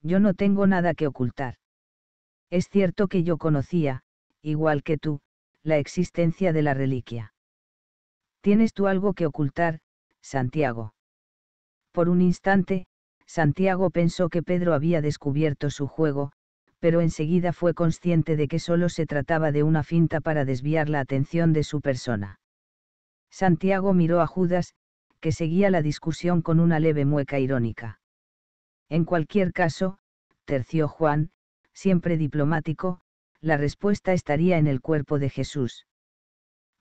Yo no tengo nada que ocultar. Es cierto que yo conocía, igual que tú, la existencia de la reliquia. Tienes tú algo que ocultar, Santiago. Por un instante, Santiago pensó que Pedro había descubierto su juego, pero enseguida fue consciente de que solo se trataba de una finta para desviar la atención de su persona. Santiago miró a Judas, que seguía la discusión con una leve mueca irónica. En cualquier caso, terció Juan, siempre diplomático, la respuesta estaría en el cuerpo de Jesús.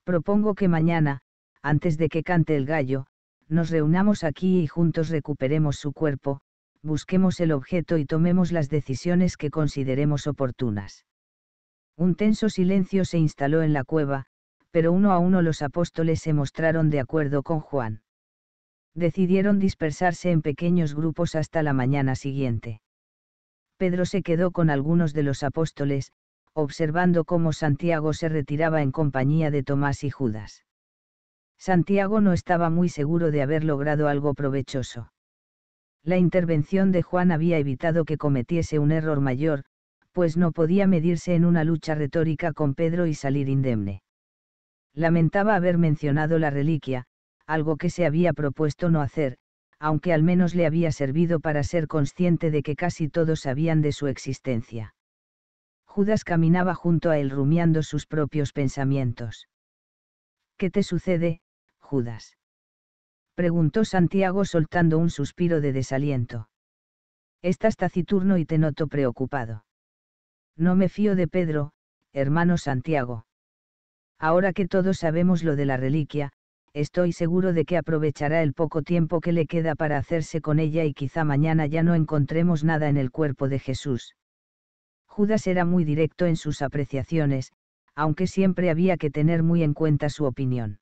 Propongo que mañana, antes de que cante el gallo, nos reunamos aquí y juntos recuperemos su cuerpo, busquemos el objeto y tomemos las decisiones que consideremos oportunas. Un tenso silencio se instaló en la cueva, pero uno a uno los apóstoles se mostraron de acuerdo con Juan. Decidieron dispersarse en pequeños grupos hasta la mañana siguiente. Pedro se quedó con algunos de los apóstoles, observando cómo Santiago se retiraba en compañía de Tomás y Judas. Santiago no estaba muy seguro de haber logrado algo provechoso. La intervención de Juan había evitado que cometiese un error mayor, pues no podía medirse en una lucha retórica con Pedro y salir indemne. Lamentaba haber mencionado la reliquia, algo que se había propuesto no hacer, aunque al menos le había servido para ser consciente de que casi todos sabían de su existencia. Judas caminaba junto a él rumiando sus propios pensamientos. ¿Qué te sucede, Judas? preguntó Santiago soltando un suspiro de desaliento. Estás taciturno y te noto preocupado. No me fío de Pedro, hermano Santiago. Ahora que todos sabemos lo de la reliquia, estoy seguro de que aprovechará el poco tiempo que le queda para hacerse con ella y quizá mañana ya no encontremos nada en el cuerpo de Jesús. Judas era muy directo en sus apreciaciones, aunque siempre había que tener muy en cuenta su opinión.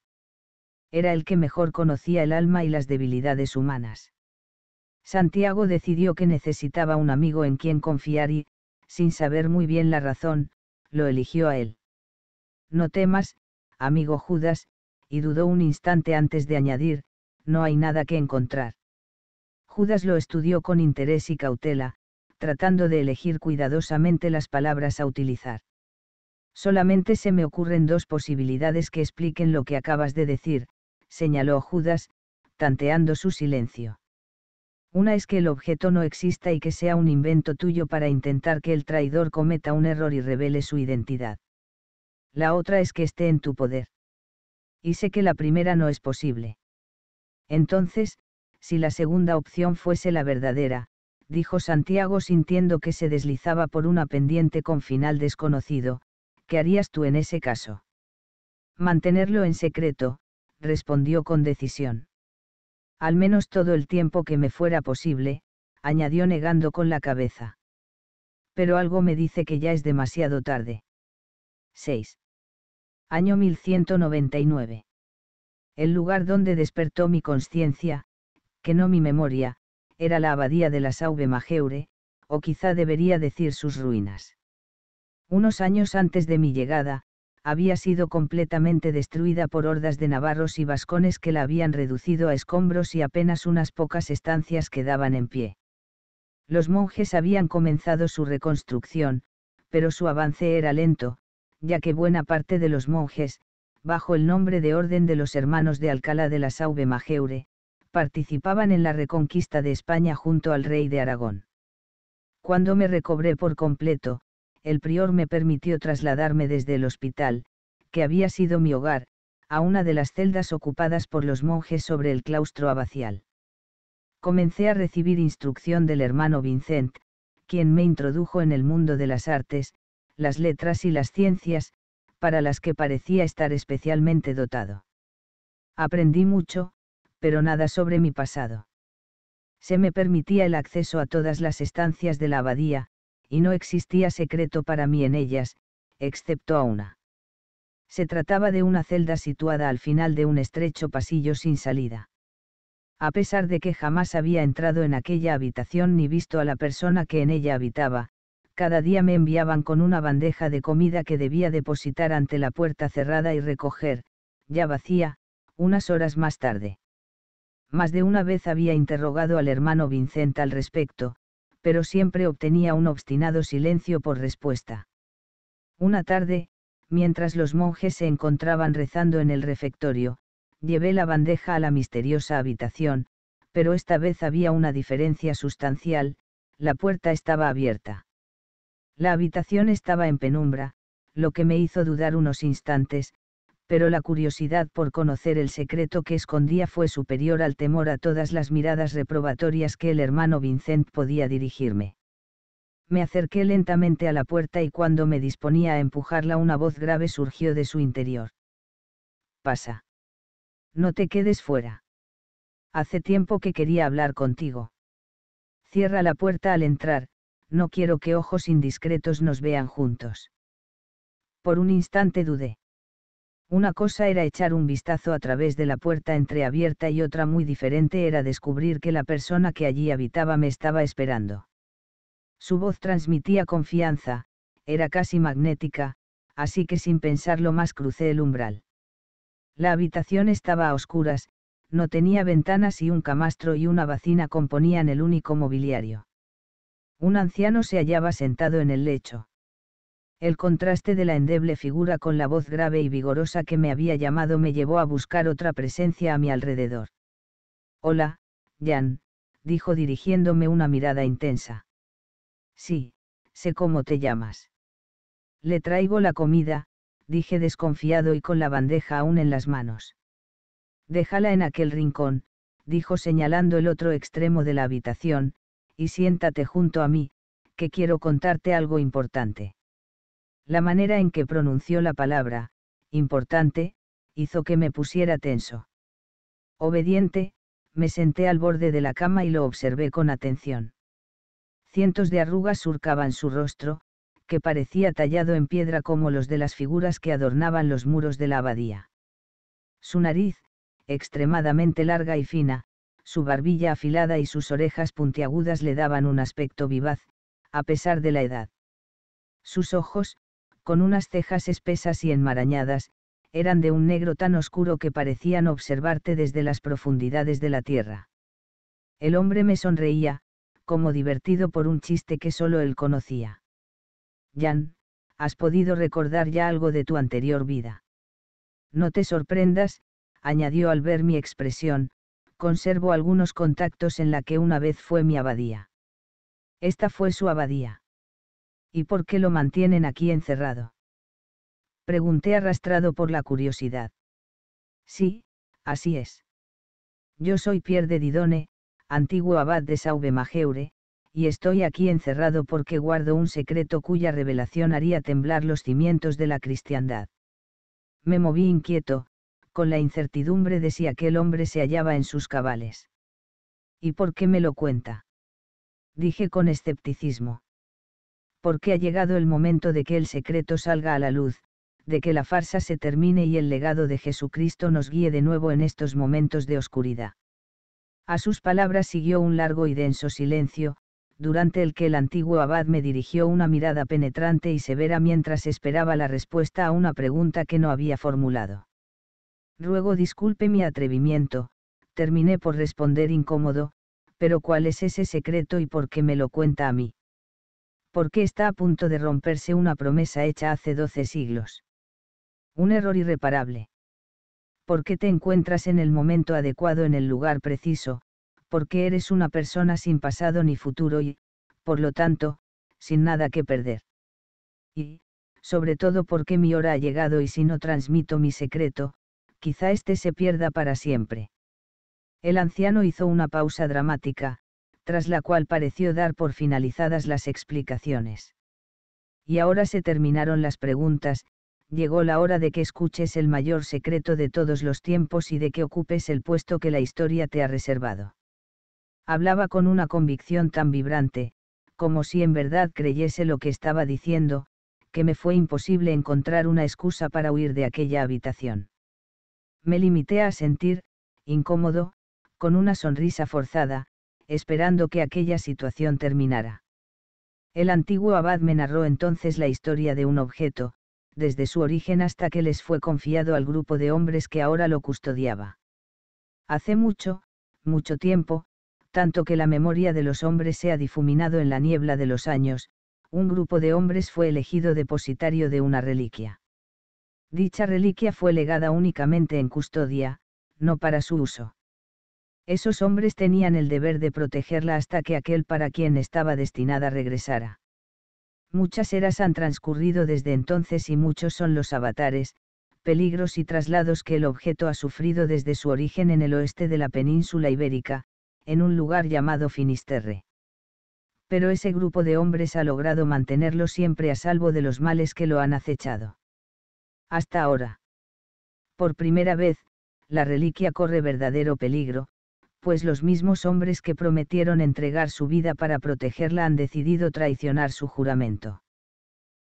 Era el que mejor conocía el alma y las debilidades humanas. Santiago decidió que necesitaba un amigo en quien confiar y, sin saber muy bien la razón, lo eligió a él. No temas, amigo Judas, y dudó un instante antes de añadir, no hay nada que encontrar. Judas lo estudió con interés y cautela, tratando de elegir cuidadosamente las palabras a utilizar. Solamente se me ocurren dos posibilidades que expliquen lo que acabas de decir, señaló Judas, tanteando su silencio. Una es que el objeto no exista y que sea un invento tuyo para intentar que el traidor cometa un error y revele su identidad. La otra es que esté en tu poder. Y sé que la primera no es posible. Entonces, si la segunda opción fuese la verdadera, dijo Santiago sintiendo que se deslizaba por una pendiente con final desconocido, ¿qué harías tú en ese caso? Mantenerlo en secreto, respondió con decisión. Al menos todo el tiempo que me fuera posible, añadió negando con la cabeza. Pero algo me dice que ya es demasiado tarde. 6. Año 1199. El lugar donde despertó mi conciencia, que no mi memoria, era la abadía de la Sauve Majeure, o quizá debería decir sus ruinas. Unos años antes de mi llegada, había sido completamente destruida por hordas de navarros y vascones que la habían reducido a escombros y apenas unas pocas estancias quedaban en pie. Los monjes habían comenzado su reconstrucción, pero su avance era lento, ya que buena parte de los monjes, bajo el nombre de Orden de los Hermanos de Alcalá de la Sauve Majeure, participaban en la reconquista de España junto al rey de Aragón. Cuando me recobré por completo, el prior me permitió trasladarme desde el hospital, que había sido mi hogar, a una de las celdas ocupadas por los monjes sobre el claustro abacial. Comencé a recibir instrucción del hermano Vincent, quien me introdujo en el mundo de las artes, las letras y las ciencias, para las que parecía estar especialmente dotado. Aprendí mucho, pero nada sobre mi pasado. Se me permitía el acceso a todas las estancias de la abadía, y no existía secreto para mí en ellas, excepto a una. Se trataba de una celda situada al final de un estrecho pasillo sin salida. A pesar de que jamás había entrado en aquella habitación ni visto a la persona que en ella habitaba, cada día me enviaban con una bandeja de comida que debía depositar ante la puerta cerrada y recoger, ya vacía, unas horas más tarde. Más de una vez había interrogado al hermano Vincent al respecto, pero siempre obtenía un obstinado silencio por respuesta. Una tarde, mientras los monjes se encontraban rezando en el refectorio, llevé la bandeja a la misteriosa habitación, pero esta vez había una diferencia sustancial, la puerta estaba abierta. La habitación estaba en penumbra, lo que me hizo dudar unos instantes, pero la curiosidad por conocer el secreto que escondía fue superior al temor a todas las miradas reprobatorias que el hermano Vincent podía dirigirme. Me acerqué lentamente a la puerta y cuando me disponía a empujarla una voz grave surgió de su interior. Pasa. No te quedes fuera. Hace tiempo que quería hablar contigo. Cierra la puerta al entrar, no quiero que ojos indiscretos nos vean juntos. Por un instante dudé una cosa era echar un vistazo a través de la puerta entreabierta y otra muy diferente era descubrir que la persona que allí habitaba me estaba esperando. Su voz transmitía confianza, era casi magnética, así que sin pensarlo más crucé el umbral. La habitación estaba a oscuras, no tenía ventanas y un camastro y una bacina componían el único mobiliario. Un anciano se hallaba sentado en el lecho. El contraste de la endeble figura con la voz grave y vigorosa que me había llamado me llevó a buscar otra presencia a mi alrededor. Hola, Jan, dijo dirigiéndome una mirada intensa. Sí, sé cómo te llamas. Le traigo la comida, dije desconfiado y con la bandeja aún en las manos. Déjala en aquel rincón, dijo señalando el otro extremo de la habitación, y siéntate junto a mí, que quiero contarte algo importante. La manera en que pronunció la palabra, importante, hizo que me pusiera tenso. Obediente, me senté al borde de la cama y lo observé con atención. Cientos de arrugas surcaban su rostro, que parecía tallado en piedra como los de las figuras que adornaban los muros de la abadía. Su nariz, extremadamente larga y fina, su barbilla afilada y sus orejas puntiagudas le daban un aspecto vivaz, a pesar de la edad. Sus ojos, con unas cejas espesas y enmarañadas, eran de un negro tan oscuro que parecían observarte desde las profundidades de la tierra. El hombre me sonreía, como divertido por un chiste que solo él conocía. Jan, has podido recordar ya algo de tu anterior vida. No te sorprendas, añadió al ver mi expresión, conservo algunos contactos en la que una vez fue mi abadía. Esta fue su abadía. ¿Y por qué lo mantienen aquí encerrado? Pregunté arrastrado por la curiosidad. Sí, así es. Yo soy Pierre de Didone, antiguo abad de Sauve Majeure, y estoy aquí encerrado porque guardo un secreto cuya revelación haría temblar los cimientos de la cristiandad. Me moví inquieto, con la incertidumbre de si aquel hombre se hallaba en sus cabales. ¿Y por qué me lo cuenta? Dije con escepticismo porque ha llegado el momento de que el secreto salga a la luz, de que la farsa se termine y el legado de Jesucristo nos guíe de nuevo en estos momentos de oscuridad. A sus palabras siguió un largo y denso silencio, durante el que el antiguo abad me dirigió una mirada penetrante y severa mientras esperaba la respuesta a una pregunta que no había formulado. Ruego disculpe mi atrevimiento, terminé por responder incómodo, pero ¿cuál es ese secreto y por qué me lo cuenta a mí? qué está a punto de romperse una promesa hecha hace doce siglos. Un error irreparable. ¿Por qué te encuentras en el momento adecuado en el lugar preciso, porque eres una persona sin pasado ni futuro y, por lo tanto, sin nada que perder. Y, sobre todo porque mi hora ha llegado y si no transmito mi secreto, quizá éste se pierda para siempre. El anciano hizo una pausa dramática, tras la cual pareció dar por finalizadas las explicaciones. Y ahora se terminaron las preguntas, llegó la hora de que escuches el mayor secreto de todos los tiempos y de que ocupes el puesto que la historia te ha reservado. Hablaba con una convicción tan vibrante, como si en verdad creyese lo que estaba diciendo, que me fue imposible encontrar una excusa para huir de aquella habitación. Me limité a sentir, incómodo, con una sonrisa forzada, esperando que aquella situación terminara. El antiguo abad me narró entonces la historia de un objeto, desde su origen hasta que les fue confiado al grupo de hombres que ahora lo custodiaba. Hace mucho, mucho tiempo, tanto que la memoria de los hombres se ha difuminado en la niebla de los años, un grupo de hombres fue elegido depositario de una reliquia. Dicha reliquia fue legada únicamente en custodia, no para su uso. Esos hombres tenían el deber de protegerla hasta que aquel para quien estaba destinada regresara. Muchas eras han transcurrido desde entonces y muchos son los avatares, peligros y traslados que el objeto ha sufrido desde su origen en el oeste de la península ibérica, en un lugar llamado Finisterre. Pero ese grupo de hombres ha logrado mantenerlo siempre a salvo de los males que lo han acechado. Hasta ahora. Por primera vez, la reliquia corre verdadero peligro, pues los mismos hombres que prometieron entregar su vida para protegerla han decidido traicionar su juramento.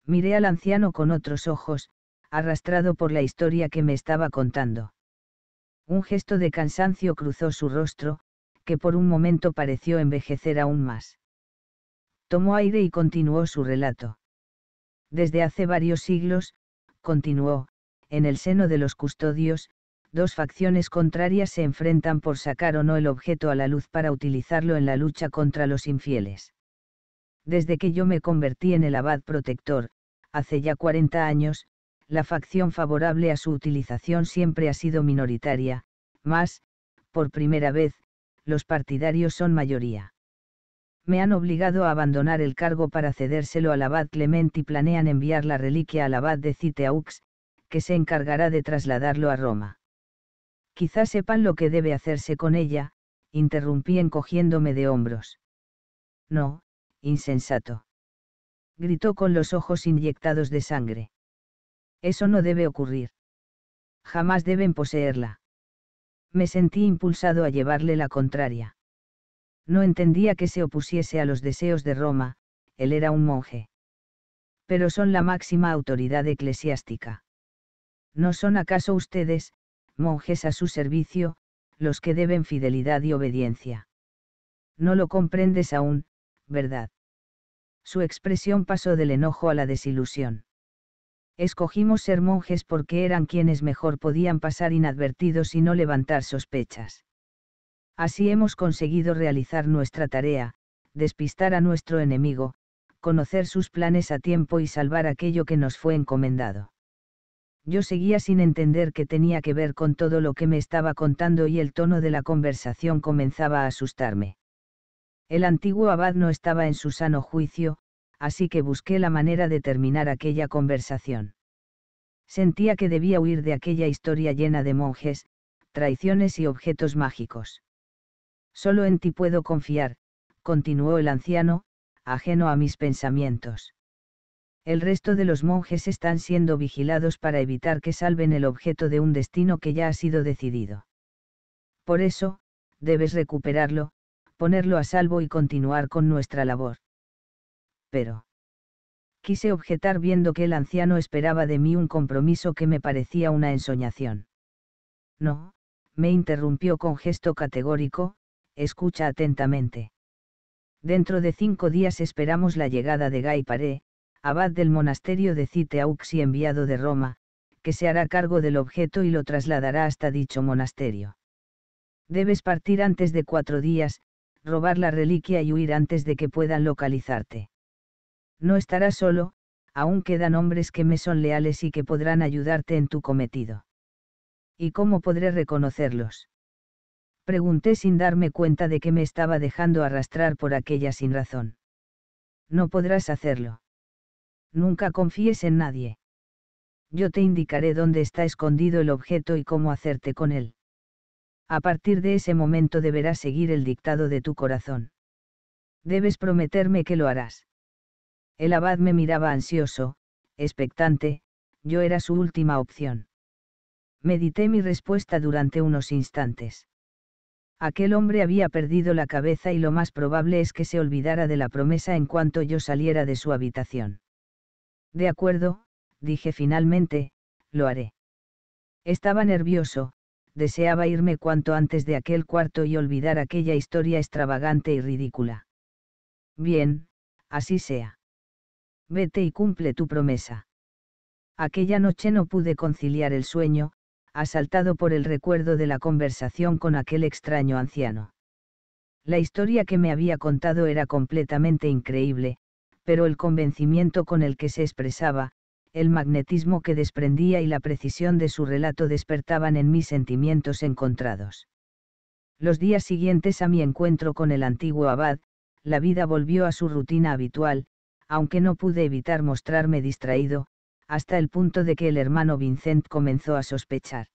Miré al anciano con otros ojos, arrastrado por la historia que me estaba contando. Un gesto de cansancio cruzó su rostro, que por un momento pareció envejecer aún más. Tomó aire y continuó su relato. Desde hace varios siglos, continuó, en el seno de los custodios, dos facciones contrarias se enfrentan por sacar o no el objeto a la luz para utilizarlo en la lucha contra los infieles. Desde que yo me convertí en el abad protector, hace ya 40 años, la facción favorable a su utilización siempre ha sido minoritaria, más, por primera vez, los partidarios son mayoría. Me han obligado a abandonar el cargo para cedérselo al abad Clement y planean enviar la reliquia al abad de Citeaux, que se encargará de trasladarlo a Roma quizás sepan lo que debe hacerse con ella, interrumpí encogiéndome de hombros. No, insensato. Gritó con los ojos inyectados de sangre. Eso no debe ocurrir. Jamás deben poseerla. Me sentí impulsado a llevarle la contraria. No entendía que se opusiese a los deseos de Roma, él era un monje. Pero son la máxima autoridad eclesiástica. ¿No son acaso ustedes, monjes a su servicio, los que deben fidelidad y obediencia. No lo comprendes aún, ¿verdad? Su expresión pasó del enojo a la desilusión. Escogimos ser monjes porque eran quienes mejor podían pasar inadvertidos y no levantar sospechas. Así hemos conseguido realizar nuestra tarea, despistar a nuestro enemigo, conocer sus planes a tiempo y salvar aquello que nos fue encomendado yo seguía sin entender qué tenía que ver con todo lo que me estaba contando y el tono de la conversación comenzaba a asustarme. El antiguo abad no estaba en su sano juicio, así que busqué la manera de terminar aquella conversación. Sentía que debía huir de aquella historia llena de monjes, traiciones y objetos mágicos. Solo en ti puedo confiar, continuó el anciano, ajeno a mis pensamientos el resto de los monjes están siendo vigilados para evitar que salven el objeto de un destino que ya ha sido decidido. Por eso, debes recuperarlo, ponerlo a salvo y continuar con nuestra labor. Pero. Quise objetar viendo que el anciano esperaba de mí un compromiso que me parecía una ensoñación. No, me interrumpió con gesto categórico, escucha atentamente. Dentro de cinco días esperamos la llegada de Guy Paré, abad del monasterio de Cite enviado de Roma, que se hará cargo del objeto y lo trasladará hasta dicho monasterio. Debes partir antes de cuatro días, robar la reliquia y huir antes de que puedan localizarte. No estarás solo, aún quedan hombres que me son leales y que podrán ayudarte en tu cometido. ¿Y cómo podré reconocerlos? Pregunté sin darme cuenta de que me estaba dejando arrastrar por aquella sin razón. No podrás hacerlo. Nunca confíes en nadie. Yo te indicaré dónde está escondido el objeto y cómo hacerte con él. A partir de ese momento deberás seguir el dictado de tu corazón. Debes prometerme que lo harás. El abad me miraba ansioso, expectante, yo era su última opción. Medité mi respuesta durante unos instantes. Aquel hombre había perdido la cabeza y lo más probable es que se olvidara de la promesa en cuanto yo saliera de su habitación. De acuerdo, dije finalmente, lo haré. Estaba nervioso, deseaba irme cuanto antes de aquel cuarto y olvidar aquella historia extravagante y ridícula. Bien, así sea. Vete y cumple tu promesa. Aquella noche no pude conciliar el sueño, asaltado por el recuerdo de la conversación con aquel extraño anciano. La historia que me había contado era completamente increíble, pero el convencimiento con el que se expresaba, el magnetismo que desprendía y la precisión de su relato despertaban en mí sentimientos encontrados. Los días siguientes a mi encuentro con el antiguo abad, la vida volvió a su rutina habitual, aunque no pude evitar mostrarme distraído, hasta el punto de que el hermano Vincent comenzó a sospechar.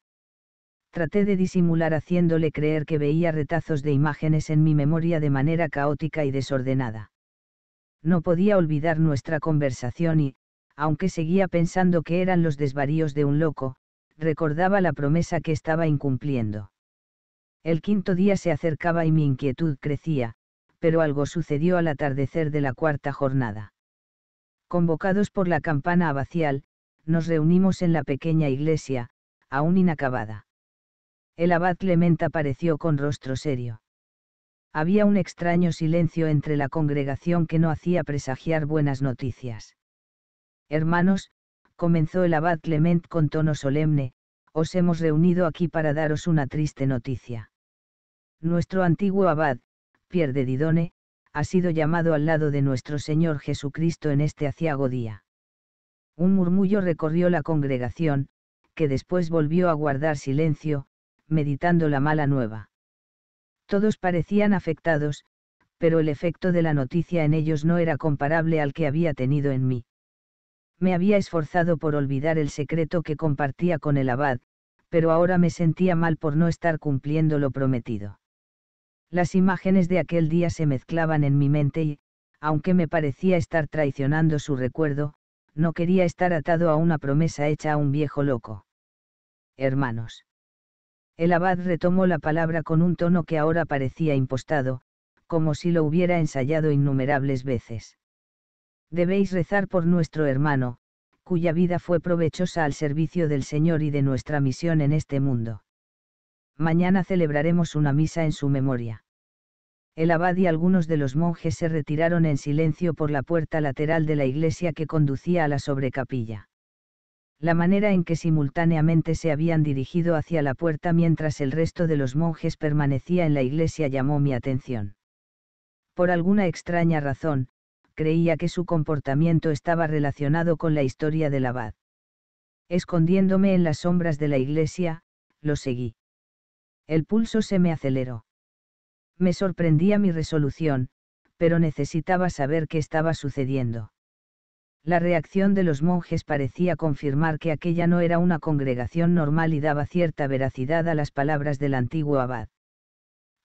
Traté de disimular haciéndole creer que veía retazos de imágenes en mi memoria de manera caótica y desordenada no podía olvidar nuestra conversación y, aunque seguía pensando que eran los desvaríos de un loco, recordaba la promesa que estaba incumpliendo. El quinto día se acercaba y mi inquietud crecía, pero algo sucedió al atardecer de la cuarta jornada. Convocados por la campana abacial, nos reunimos en la pequeña iglesia, aún inacabada. El abad Clement apareció con rostro serio. Había un extraño silencio entre la congregación que no hacía presagiar buenas noticias. Hermanos, comenzó el abad Clement con tono solemne, os hemos reunido aquí para daros una triste noticia. Nuestro antiguo abad, Pierre de Didone, ha sido llamado al lado de nuestro Señor Jesucristo en este aciago día. Un murmullo recorrió la congregación, que después volvió a guardar silencio, meditando la mala nueva. Todos parecían afectados, pero el efecto de la noticia en ellos no era comparable al que había tenido en mí. Me había esforzado por olvidar el secreto que compartía con el abad, pero ahora me sentía mal por no estar cumpliendo lo prometido. Las imágenes de aquel día se mezclaban en mi mente y, aunque me parecía estar traicionando su recuerdo, no quería estar atado a una promesa hecha a un viejo loco. Hermanos. El abad retomó la palabra con un tono que ahora parecía impostado, como si lo hubiera ensayado innumerables veces. Debéis rezar por nuestro hermano, cuya vida fue provechosa al servicio del Señor y de nuestra misión en este mundo. Mañana celebraremos una misa en su memoria. El abad y algunos de los monjes se retiraron en silencio por la puerta lateral de la iglesia que conducía a la sobrecapilla la manera en que simultáneamente se habían dirigido hacia la puerta mientras el resto de los monjes permanecía en la iglesia llamó mi atención. Por alguna extraña razón, creía que su comportamiento estaba relacionado con la historia del abad. Escondiéndome en las sombras de la iglesia, lo seguí. El pulso se me aceleró. Me sorprendía mi resolución, pero necesitaba saber qué estaba sucediendo. La reacción de los monjes parecía confirmar que aquella no era una congregación normal y daba cierta veracidad a las palabras del antiguo abad.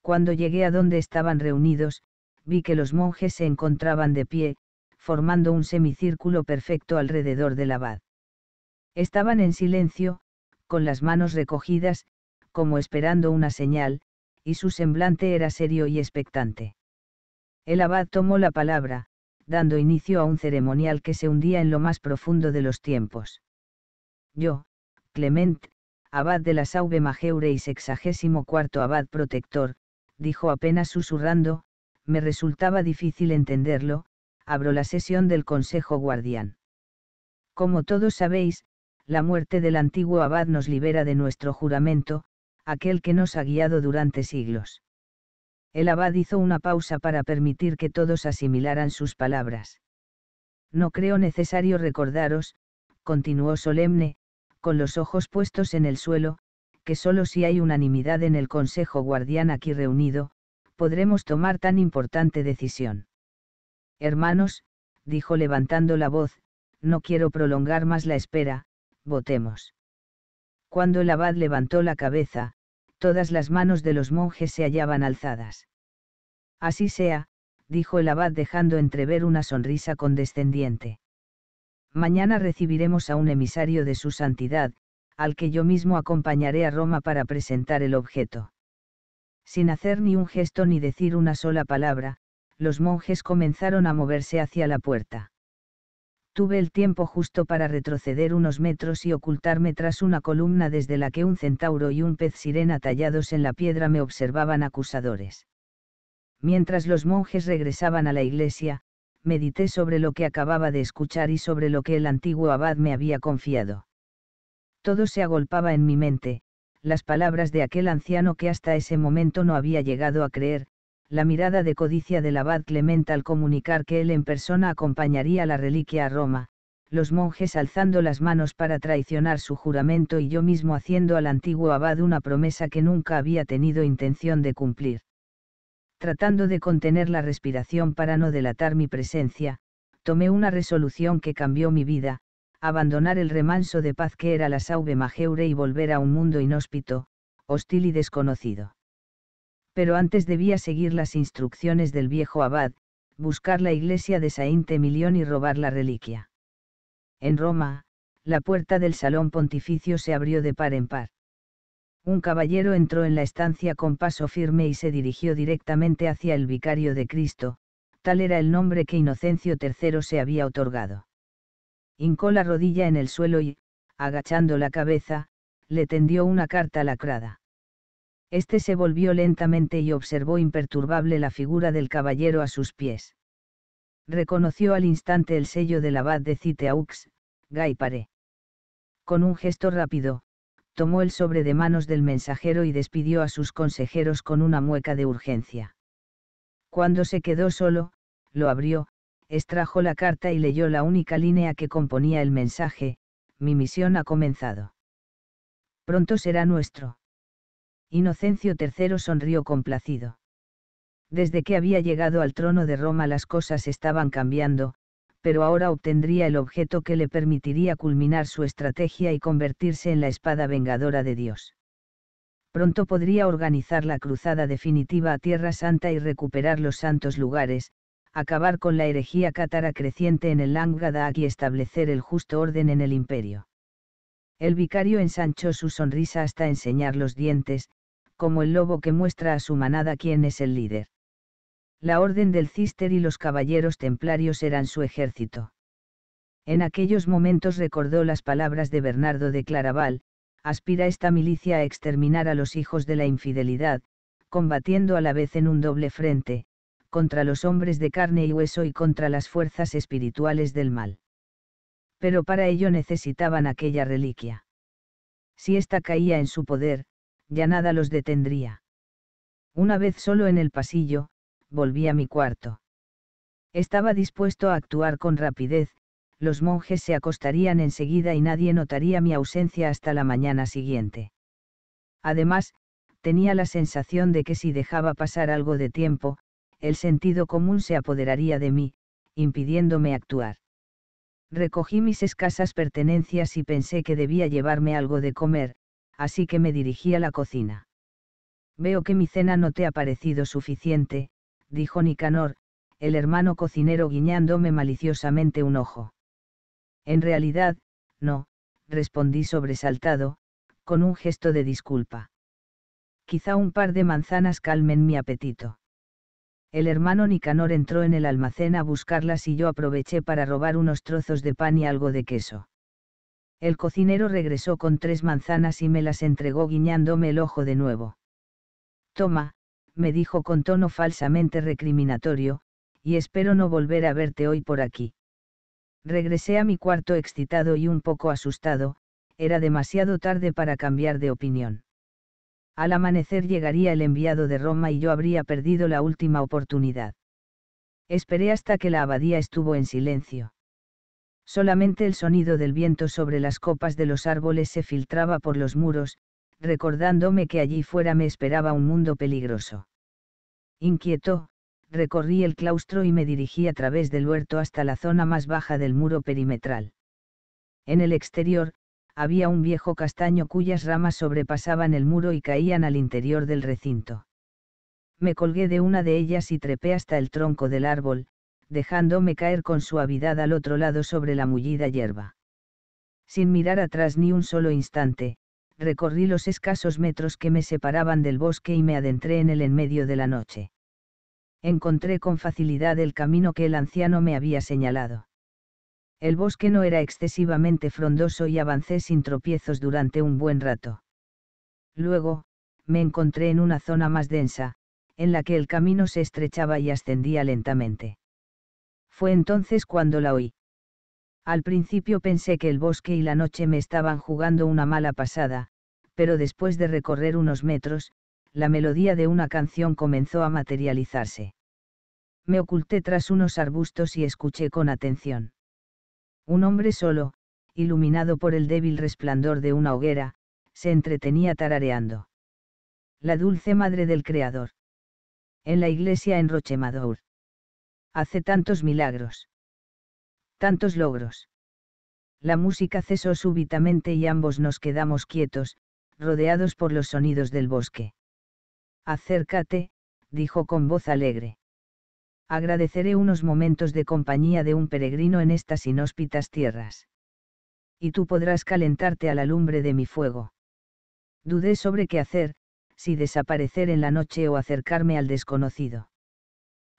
Cuando llegué a donde estaban reunidos, vi que los monjes se encontraban de pie, formando un semicírculo perfecto alrededor del abad. Estaban en silencio, con las manos recogidas, como esperando una señal, y su semblante era serio y expectante. El abad tomó la palabra, dando inicio a un ceremonial que se hundía en lo más profundo de los tiempos. Yo, Clement, abad de la Sauve Majeure y sexagésimo cuarto abad protector, dijo apenas susurrando, me resultaba difícil entenderlo, abro la sesión del Consejo Guardián. Como todos sabéis, la muerte del antiguo abad nos libera de nuestro juramento, aquel que nos ha guiado durante siglos. El abad hizo una pausa para permitir que todos asimilaran sus palabras. No creo necesario recordaros, continuó solemne, con los ojos puestos en el suelo, que solo si hay unanimidad en el Consejo Guardián aquí reunido, podremos tomar tan importante decisión. Hermanos, dijo levantando la voz, no quiero prolongar más la espera, votemos. Cuando el abad levantó la cabeza, todas las manos de los monjes se hallaban alzadas. Así sea, dijo el abad dejando entrever una sonrisa condescendiente. Mañana recibiremos a un emisario de su santidad, al que yo mismo acompañaré a Roma para presentar el objeto. Sin hacer ni un gesto ni decir una sola palabra, los monjes comenzaron a moverse hacia la puerta tuve el tiempo justo para retroceder unos metros y ocultarme tras una columna desde la que un centauro y un pez sirena tallados en la piedra me observaban acusadores. Mientras los monjes regresaban a la iglesia, medité sobre lo que acababa de escuchar y sobre lo que el antiguo abad me había confiado. Todo se agolpaba en mi mente, las palabras de aquel anciano que hasta ese momento no había llegado a creer, la mirada de codicia del abad Clement al comunicar que él en persona acompañaría la reliquia a Roma, los monjes alzando las manos para traicionar su juramento y yo mismo haciendo al antiguo abad una promesa que nunca había tenido intención de cumplir. Tratando de contener la respiración para no delatar mi presencia, tomé una resolución que cambió mi vida, abandonar el remanso de paz que era la Sauve Majeure y volver a un mundo inhóspito, hostil y desconocido pero antes debía seguir las instrucciones del viejo abad, buscar la iglesia de Saint-Emilion y robar la reliquia. En Roma, la puerta del salón pontificio se abrió de par en par. Un caballero entró en la estancia con paso firme y se dirigió directamente hacia el vicario de Cristo, tal era el nombre que Inocencio III se había otorgado. Hincó la rodilla en el suelo y, agachando la cabeza, le tendió una carta lacrada. Este se volvió lentamente y observó imperturbable la figura del caballero a sus pies. Reconoció al instante el sello del abad de Citeaux, Gaipare. Con un gesto rápido, tomó el sobre de manos del mensajero y despidió a sus consejeros con una mueca de urgencia. Cuando se quedó solo, lo abrió, extrajo la carta y leyó la única línea que componía el mensaje, mi misión ha comenzado. Pronto será nuestro. Inocencio III sonrió complacido. Desde que había llegado al trono de Roma las cosas estaban cambiando, pero ahora obtendría el objeto que le permitiría culminar su estrategia y convertirse en la espada vengadora de Dios. Pronto podría organizar la cruzada definitiva a Tierra Santa y recuperar los santos lugares, acabar con la herejía cátara creciente en el Langadag y establecer el justo orden en el imperio. El vicario ensanchó su sonrisa hasta enseñar los dientes, como el lobo que muestra a su manada quién es el líder. La Orden del Cister y los Caballeros Templarios eran su ejército. En aquellos momentos recordó las palabras de Bernardo de Claraval, aspira esta milicia a exterminar a los hijos de la infidelidad, combatiendo a la vez en un doble frente, contra los hombres de carne y hueso y contra las fuerzas espirituales del mal. Pero para ello necesitaban aquella reliquia. Si ésta caía en su poder, ya nada los detendría. Una vez solo en el pasillo, volví a mi cuarto. Estaba dispuesto a actuar con rapidez, los monjes se acostarían enseguida y nadie notaría mi ausencia hasta la mañana siguiente. Además, tenía la sensación de que si dejaba pasar algo de tiempo, el sentido común se apoderaría de mí, impidiéndome actuar. Recogí mis escasas pertenencias y pensé que debía llevarme algo de comer, así que me dirigí a la cocina. Veo que mi cena no te ha parecido suficiente, dijo Nicanor, el hermano cocinero guiñándome maliciosamente un ojo. En realidad, no, respondí sobresaltado, con un gesto de disculpa. Quizá un par de manzanas calmen mi apetito. El hermano Nicanor entró en el almacén a buscarlas y yo aproveché para robar unos trozos de pan y algo de queso. El cocinero regresó con tres manzanas y me las entregó guiñándome el ojo de nuevo. Toma, me dijo con tono falsamente recriminatorio, y espero no volver a verte hoy por aquí. Regresé a mi cuarto excitado y un poco asustado, era demasiado tarde para cambiar de opinión. Al amanecer llegaría el enviado de Roma y yo habría perdido la última oportunidad. Esperé hasta que la abadía estuvo en silencio. Solamente el sonido del viento sobre las copas de los árboles se filtraba por los muros, recordándome que allí fuera me esperaba un mundo peligroso. Inquieto, recorrí el claustro y me dirigí a través del huerto hasta la zona más baja del muro perimetral. En el exterior, había un viejo castaño cuyas ramas sobrepasaban el muro y caían al interior del recinto. Me colgué de una de ellas y trepé hasta el tronco del árbol, dejándome caer con suavidad al otro lado sobre la mullida hierba. Sin mirar atrás ni un solo instante, recorrí los escasos metros que me separaban del bosque y me adentré en el en medio de la noche. Encontré con facilidad el camino que el anciano me había señalado. El bosque no era excesivamente frondoso y avancé sin tropiezos durante un buen rato. Luego, me encontré en una zona más densa, en la que el camino se estrechaba y ascendía lentamente. Fue entonces cuando la oí. Al principio pensé que el bosque y la noche me estaban jugando una mala pasada, pero después de recorrer unos metros, la melodía de una canción comenzó a materializarse. Me oculté tras unos arbustos y escuché con atención. Un hombre solo, iluminado por el débil resplandor de una hoguera, se entretenía tarareando. La dulce madre del Creador. En la iglesia en Rochemadour hace tantos milagros. Tantos logros. La música cesó súbitamente y ambos nos quedamos quietos, rodeados por los sonidos del bosque. Acércate, dijo con voz alegre. Agradeceré unos momentos de compañía de un peregrino en estas inhóspitas tierras. Y tú podrás calentarte a la lumbre de mi fuego. Dudé sobre qué hacer, si desaparecer en la noche o acercarme al desconocido.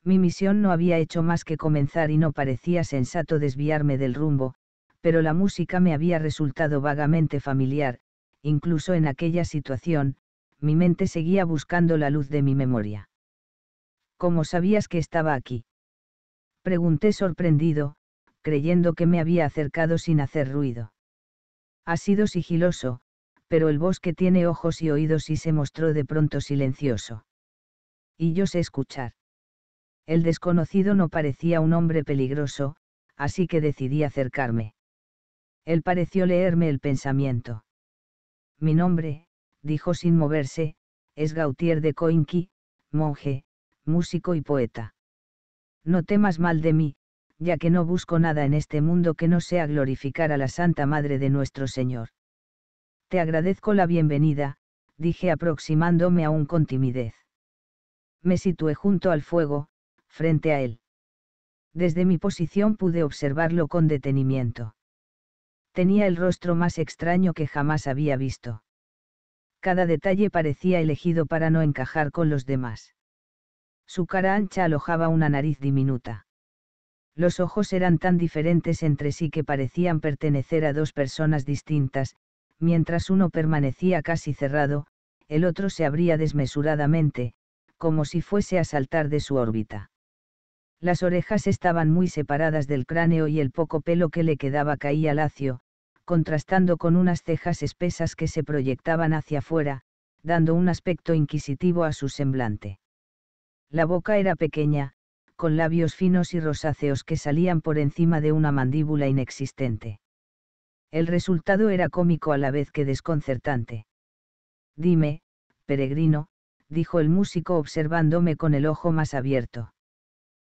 Mi misión no había hecho más que comenzar y no parecía sensato desviarme del rumbo, pero la música me había resultado vagamente familiar, incluso en aquella situación, mi mente seguía buscando la luz de mi memoria. ¿Cómo sabías que estaba aquí? Pregunté sorprendido, creyendo que me había acercado sin hacer ruido. Ha sido sigiloso, pero el bosque tiene ojos y oídos y se mostró de pronto silencioso. Y yo sé escuchar. El desconocido no parecía un hombre peligroso, así que decidí acercarme. Él pareció leerme el pensamiento. Mi nombre, dijo sin moverse, es Gautier de Coinqui, monje, músico y poeta. No temas mal de mí, ya que no busco nada en este mundo que no sea glorificar a la Santa Madre de nuestro Señor. Te agradezco la bienvenida, dije aproximándome aún con timidez. Me situé junto al fuego, frente a él. Desde mi posición pude observarlo con detenimiento. Tenía el rostro más extraño que jamás había visto. Cada detalle parecía elegido para no encajar con los demás. Su cara ancha alojaba una nariz diminuta. Los ojos eran tan diferentes entre sí que parecían pertenecer a dos personas distintas, mientras uno permanecía casi cerrado, el otro se abría desmesuradamente, como si fuese a saltar de su órbita. Las orejas estaban muy separadas del cráneo y el poco pelo que le quedaba caía lacio, contrastando con unas cejas espesas que se proyectaban hacia afuera, dando un aspecto inquisitivo a su semblante. La boca era pequeña, con labios finos y rosáceos que salían por encima de una mandíbula inexistente. El resultado era cómico a la vez que desconcertante. Dime, peregrino, dijo el músico observándome con el ojo más abierto.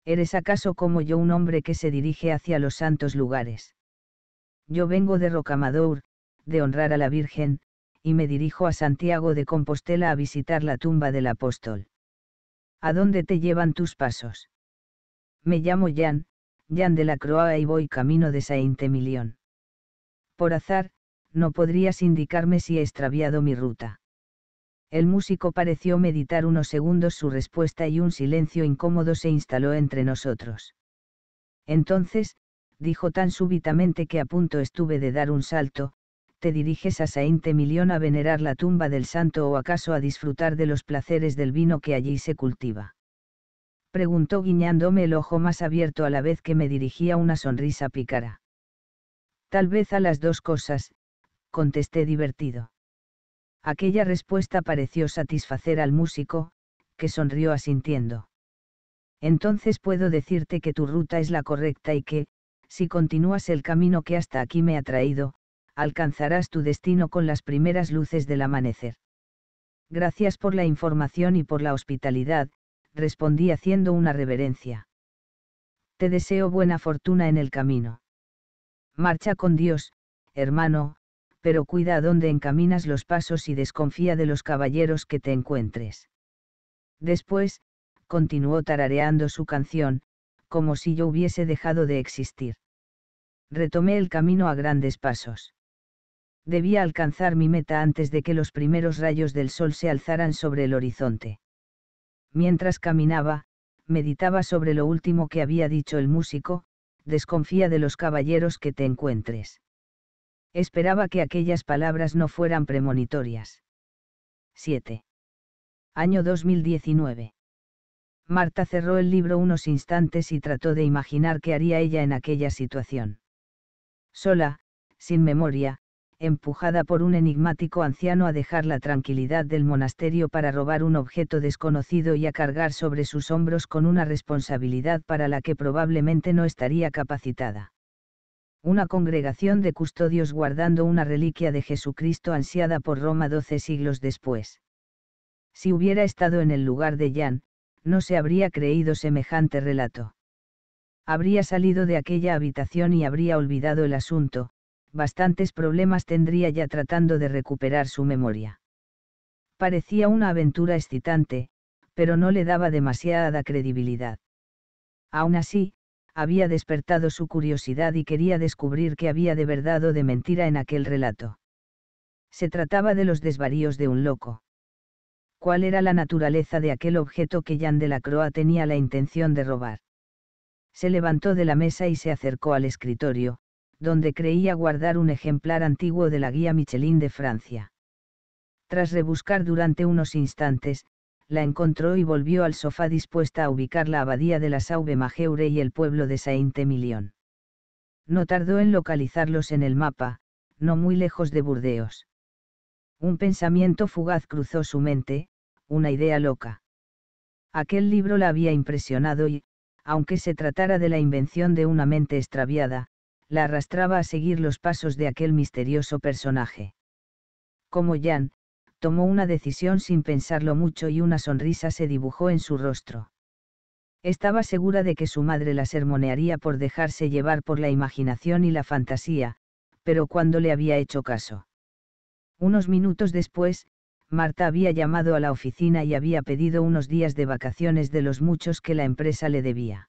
¿Eres acaso como yo un hombre que se dirige hacia los santos lugares? Yo vengo de Rocamadour, de honrar a la Virgen, y me dirijo a Santiago de Compostela a visitar la tumba del apóstol. ¿A dónde te llevan tus pasos? Me llamo Jan, Jan de la Croa y voy camino de Saint-Emilion. Por azar, no podrías indicarme si he extraviado mi ruta. El músico pareció meditar unos segundos su respuesta y un silencio incómodo se instaló entre nosotros. Entonces, dijo tan súbitamente que a punto estuve de dar un salto, ¿te diriges a Sainte Emilion a venerar la tumba del santo o acaso a disfrutar de los placeres del vino que allí se cultiva? preguntó guiñándome el ojo más abierto a la vez que me dirigía una sonrisa pícara. Tal vez a las dos cosas, contesté divertido. Aquella respuesta pareció satisfacer al músico, que sonrió asintiendo. Entonces puedo decirte que tu ruta es la correcta y que, si continúas el camino que hasta aquí me ha traído, alcanzarás tu destino con las primeras luces del amanecer. Gracias por la información y por la hospitalidad, respondí haciendo una reverencia. Te deseo buena fortuna en el camino. Marcha con Dios, hermano, pero cuida a dónde encaminas los pasos y desconfía de los caballeros que te encuentres. Después, continuó tarareando su canción, como si yo hubiese dejado de existir. Retomé el camino a grandes pasos. Debía alcanzar mi meta antes de que los primeros rayos del sol se alzaran sobre el horizonte. Mientras caminaba, meditaba sobre lo último que había dicho el músico, desconfía de los caballeros que te encuentres. Esperaba que aquellas palabras no fueran premonitorias. 7. Año 2019. Marta cerró el libro unos instantes y trató de imaginar qué haría ella en aquella situación. Sola, sin memoria, empujada por un enigmático anciano a dejar la tranquilidad del monasterio para robar un objeto desconocido y a cargar sobre sus hombros con una responsabilidad para la que probablemente no estaría capacitada una congregación de custodios guardando una reliquia de Jesucristo ansiada por Roma doce siglos después. Si hubiera estado en el lugar de Jan, no se habría creído semejante relato. Habría salido de aquella habitación y habría olvidado el asunto, bastantes problemas tendría ya tratando de recuperar su memoria. Parecía una aventura excitante, pero no le daba demasiada credibilidad. Aún así, había despertado su curiosidad y quería descubrir qué había de verdad o de mentira en aquel relato. Se trataba de los desvaríos de un loco. ¿Cuál era la naturaleza de aquel objeto que Jean de la Croa tenía la intención de robar? Se levantó de la mesa y se acercó al escritorio, donde creía guardar un ejemplar antiguo de la guía Michelin de Francia. Tras rebuscar durante unos instantes, la encontró y volvió al sofá dispuesta a ubicar la abadía de la Sauve Majeure y el pueblo de Saint-Emilion. No tardó en localizarlos en el mapa, no muy lejos de Burdeos. Un pensamiento fugaz cruzó su mente, una idea loca. Aquel libro la había impresionado y, aunque se tratara de la invención de una mente extraviada, la arrastraba a seguir los pasos de aquel misterioso personaje. Como Jan, tomó una decisión sin pensarlo mucho y una sonrisa se dibujó en su rostro. Estaba segura de que su madre la sermonearía por dejarse llevar por la imaginación y la fantasía, pero cuando le había hecho caso. Unos minutos después, Marta había llamado a la oficina y había pedido unos días de vacaciones de los muchos que la empresa le debía.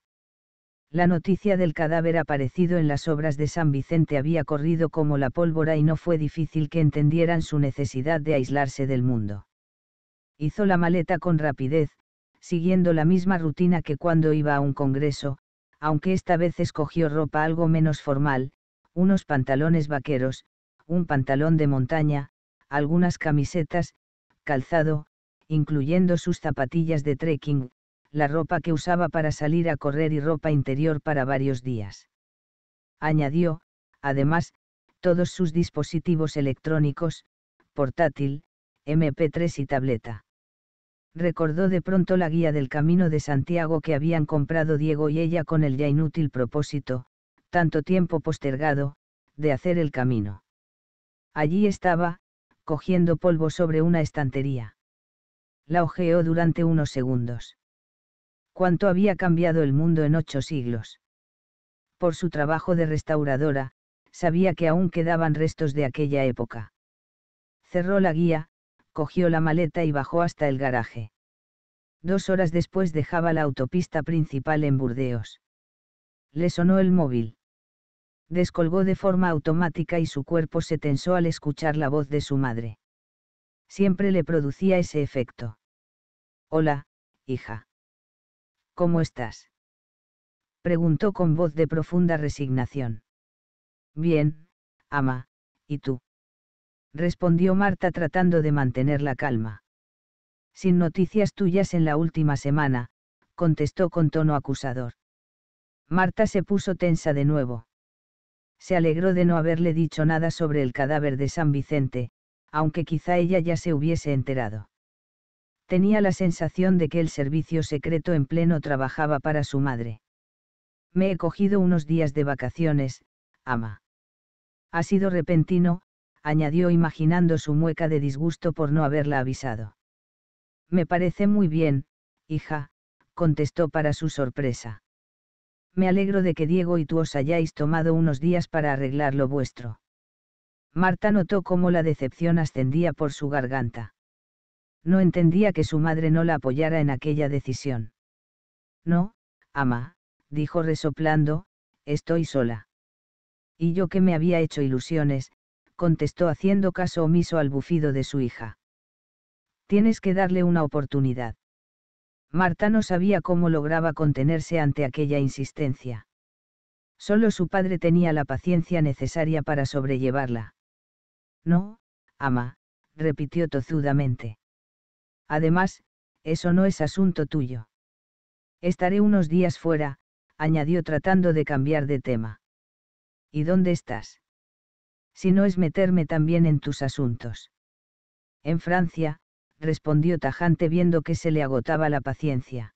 La noticia del cadáver aparecido en las obras de San Vicente había corrido como la pólvora y no fue difícil que entendieran su necesidad de aislarse del mundo. Hizo la maleta con rapidez, siguiendo la misma rutina que cuando iba a un congreso, aunque esta vez escogió ropa algo menos formal, unos pantalones vaqueros, un pantalón de montaña, algunas camisetas, calzado, incluyendo sus zapatillas de trekking, la ropa que usaba para salir a correr y ropa interior para varios días. Añadió, además, todos sus dispositivos electrónicos, portátil, MP3 y tableta. Recordó de pronto la guía del camino de Santiago que habían comprado Diego y ella con el ya inútil propósito, tanto tiempo postergado, de hacer el camino. Allí estaba, cogiendo polvo sobre una estantería. La ojeó durante unos segundos cuánto había cambiado el mundo en ocho siglos. Por su trabajo de restauradora, sabía que aún quedaban restos de aquella época. Cerró la guía, cogió la maleta y bajó hasta el garaje. Dos horas después dejaba la autopista principal en Burdeos. Le sonó el móvil. Descolgó de forma automática y su cuerpo se tensó al escuchar la voz de su madre. Siempre le producía ese efecto. Hola, hija. ¿Cómo estás? Preguntó con voz de profunda resignación. Bien, ama, ¿y tú? Respondió Marta tratando de mantener la calma. Sin noticias tuyas en la última semana, contestó con tono acusador. Marta se puso tensa de nuevo. Se alegró de no haberle dicho nada sobre el cadáver de San Vicente, aunque quizá ella ya se hubiese enterado tenía la sensación de que el servicio secreto en pleno trabajaba para su madre. Me he cogido unos días de vacaciones, ama. Ha sido repentino, añadió imaginando su mueca de disgusto por no haberla avisado. Me parece muy bien, hija, contestó para su sorpresa. Me alegro de que Diego y tú os hayáis tomado unos días para arreglar lo vuestro. Marta notó cómo la decepción ascendía por su garganta no entendía que su madre no la apoyara en aquella decisión. No, ama, dijo resoplando, estoy sola. Y yo que me había hecho ilusiones, contestó haciendo caso omiso al bufido de su hija. Tienes que darle una oportunidad. Marta no sabía cómo lograba contenerse ante aquella insistencia. Solo su padre tenía la paciencia necesaria para sobrellevarla. No, ama, repitió tozudamente. Además, eso no es asunto tuyo. Estaré unos días fuera, añadió tratando de cambiar de tema. ¿Y dónde estás? Si no es meterme también en tus asuntos. En Francia, respondió tajante viendo que se le agotaba la paciencia.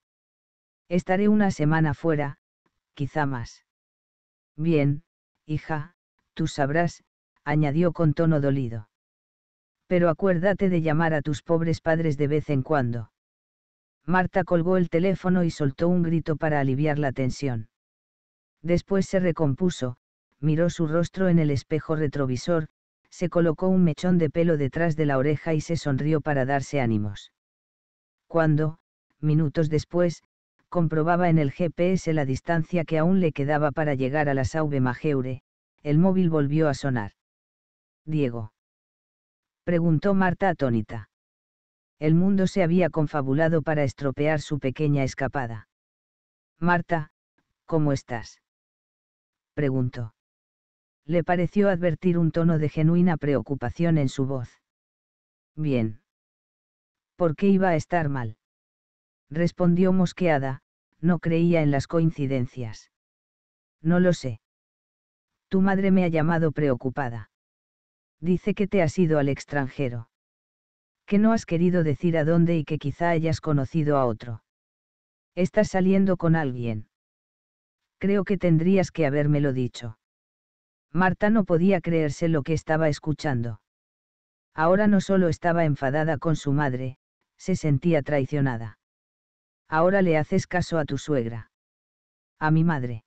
Estaré una semana fuera, quizá más. Bien, hija, tú sabrás, añadió con tono dolido pero acuérdate de llamar a tus pobres padres de vez en cuando. Marta colgó el teléfono y soltó un grito para aliviar la tensión. Después se recompuso, miró su rostro en el espejo retrovisor, se colocó un mechón de pelo detrás de la oreja y se sonrió para darse ánimos. Cuando, minutos después, comprobaba en el GPS la distancia que aún le quedaba para llegar a la Sauve Majeure, el móvil volvió a sonar. Diego preguntó Marta atónita. El mundo se había confabulado para estropear su pequeña escapada. Marta, ¿cómo estás? preguntó. Le pareció advertir un tono de genuina preocupación en su voz. Bien. ¿Por qué iba a estar mal? respondió mosqueada, no creía en las coincidencias. No lo sé. Tu madre me ha llamado preocupada dice que te has ido al extranjero. Que no has querido decir a dónde y que quizá hayas conocido a otro. Estás saliendo con alguien. Creo que tendrías que habérmelo dicho. Marta no podía creerse lo que estaba escuchando. Ahora no solo estaba enfadada con su madre, se sentía traicionada. Ahora le haces caso a tu suegra. A mi madre.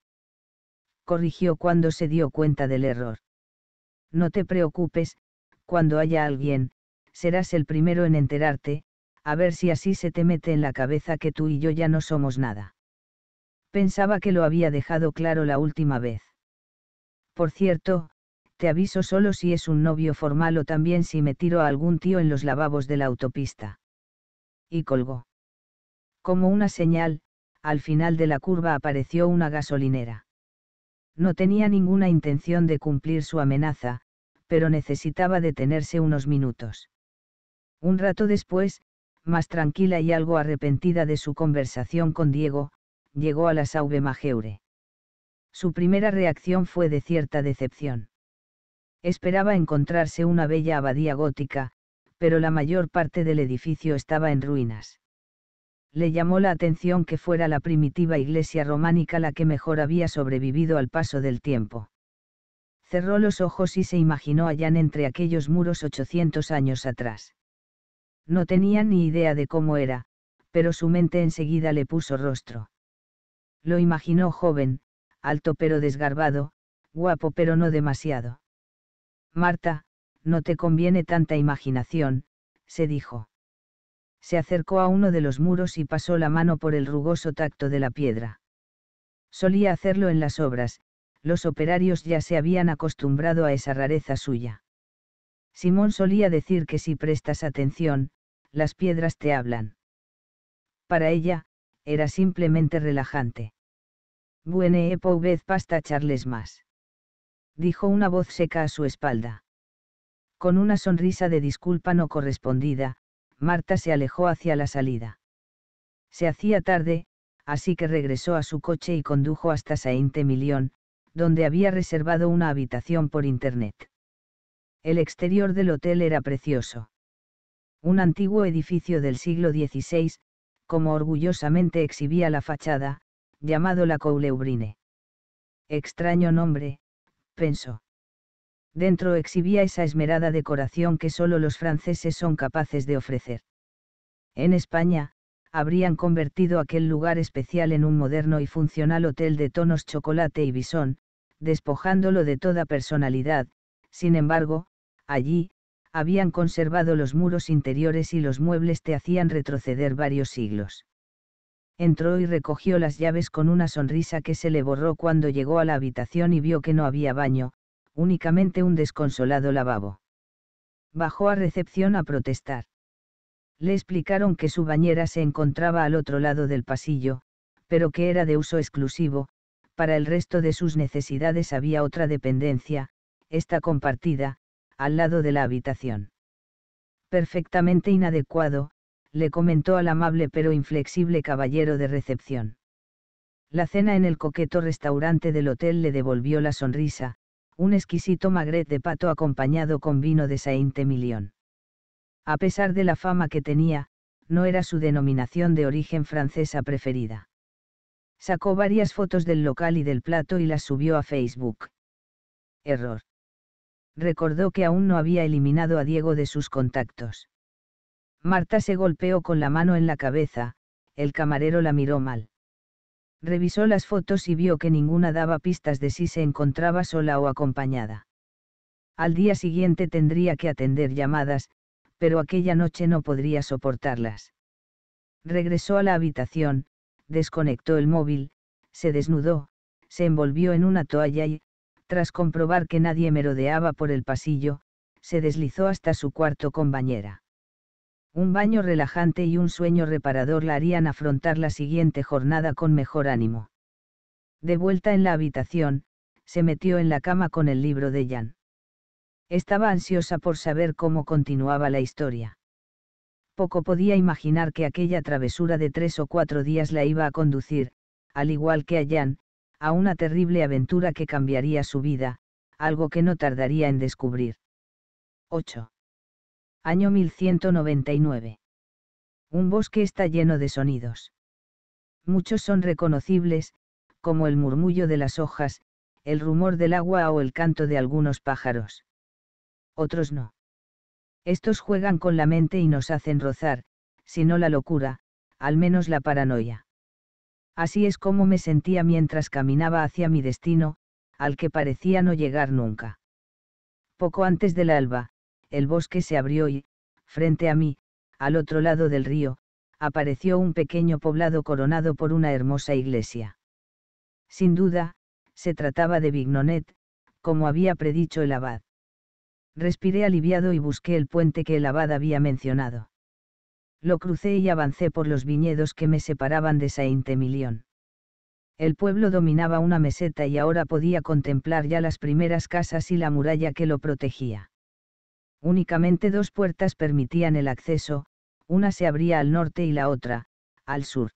Corrigió cuando se dio cuenta del error. No te preocupes, cuando haya alguien, serás el primero en enterarte, a ver si así se te mete en la cabeza que tú y yo ya no somos nada. Pensaba que lo había dejado claro la última vez. Por cierto, te aviso solo si es un novio formal o también si me tiro a algún tío en los lavabos de la autopista. Y colgó. Como una señal, al final de la curva apareció una gasolinera. No tenía ninguna intención de cumplir su amenaza, pero necesitaba detenerse unos minutos. Un rato después, más tranquila y algo arrepentida de su conversación con Diego, llegó a la Sauve Majeure. Su primera reacción fue de cierta decepción. Esperaba encontrarse una bella abadía gótica, pero la mayor parte del edificio estaba en ruinas le llamó la atención que fuera la primitiva iglesia románica la que mejor había sobrevivido al paso del tiempo. Cerró los ojos y se imaginó allá entre aquellos muros 800 años atrás. No tenía ni idea de cómo era, pero su mente enseguida le puso rostro. Lo imaginó joven, alto pero desgarbado, guapo pero no demasiado. Marta, no te conviene tanta imaginación, se dijo se acercó a uno de los muros y pasó la mano por el rugoso tacto de la piedra. Solía hacerlo en las obras, los operarios ya se habían acostumbrado a esa rareza suya. Simón solía decir que si prestas atención, las piedras te hablan. Para ella, era simplemente relajante. Buene vez pasta charles más. Dijo una voz seca a su espalda. Con una sonrisa de disculpa no correspondida, Marta se alejó hacia la salida. Se hacía tarde, así que regresó a su coche y condujo hasta Saint Emilion, donde había reservado una habitación por internet. El exterior del hotel era precioso. Un antiguo edificio del siglo XVI, como orgullosamente exhibía la fachada, llamado la Couleubrine. Extraño nombre, pensó dentro exhibía esa esmerada decoración que solo los franceses son capaces de ofrecer. En España, habrían convertido aquel lugar especial en un moderno y funcional hotel de tonos chocolate y bisón, despojándolo de toda personalidad, sin embargo, allí, habían conservado los muros interiores y los muebles te hacían retroceder varios siglos. Entró y recogió las llaves con una sonrisa que se le borró cuando llegó a la habitación y vio que no había baño, únicamente un desconsolado lavabo. Bajó a recepción a protestar. Le explicaron que su bañera se encontraba al otro lado del pasillo, pero que era de uso exclusivo, para el resto de sus necesidades había otra dependencia, esta compartida, al lado de la habitación. Perfectamente inadecuado, le comentó al amable pero inflexible caballero de recepción. La cena en el coqueto restaurante del hotel le devolvió la sonrisa, un exquisito magret de pato acompañado con vino de Saint-Emilion. A pesar de la fama que tenía, no era su denominación de origen francesa preferida. Sacó varias fotos del local y del plato y las subió a Facebook. Error. Recordó que aún no había eliminado a Diego de sus contactos. Marta se golpeó con la mano en la cabeza, el camarero la miró mal. Revisó las fotos y vio que ninguna daba pistas de si se encontraba sola o acompañada. Al día siguiente tendría que atender llamadas, pero aquella noche no podría soportarlas. Regresó a la habitación, desconectó el móvil, se desnudó, se envolvió en una toalla y, tras comprobar que nadie merodeaba por el pasillo, se deslizó hasta su cuarto con bañera. Un baño relajante y un sueño reparador la harían afrontar la siguiente jornada con mejor ánimo. De vuelta en la habitación, se metió en la cama con el libro de Jan. Estaba ansiosa por saber cómo continuaba la historia. Poco podía imaginar que aquella travesura de tres o cuatro días la iba a conducir, al igual que a Jan, a una terrible aventura que cambiaría su vida, algo que no tardaría en descubrir. 8 año 1199. Un bosque está lleno de sonidos. Muchos son reconocibles, como el murmullo de las hojas, el rumor del agua o el canto de algunos pájaros. Otros no. Estos juegan con la mente y nos hacen rozar, si no la locura, al menos la paranoia. Así es como me sentía mientras caminaba hacia mi destino, al que parecía no llegar nunca. Poco antes del alba, el bosque se abrió y, frente a mí, al otro lado del río, apareció un pequeño poblado coronado por una hermosa iglesia. Sin duda, se trataba de Vignonet, como había predicho el abad. Respiré aliviado y busqué el puente que el abad había mencionado. Lo crucé y avancé por los viñedos que me separaban de Saint-Emilion. El pueblo dominaba una meseta y ahora podía contemplar ya las primeras casas y la muralla que lo protegía. Únicamente dos puertas permitían el acceso, una se abría al norte y la otra, al sur.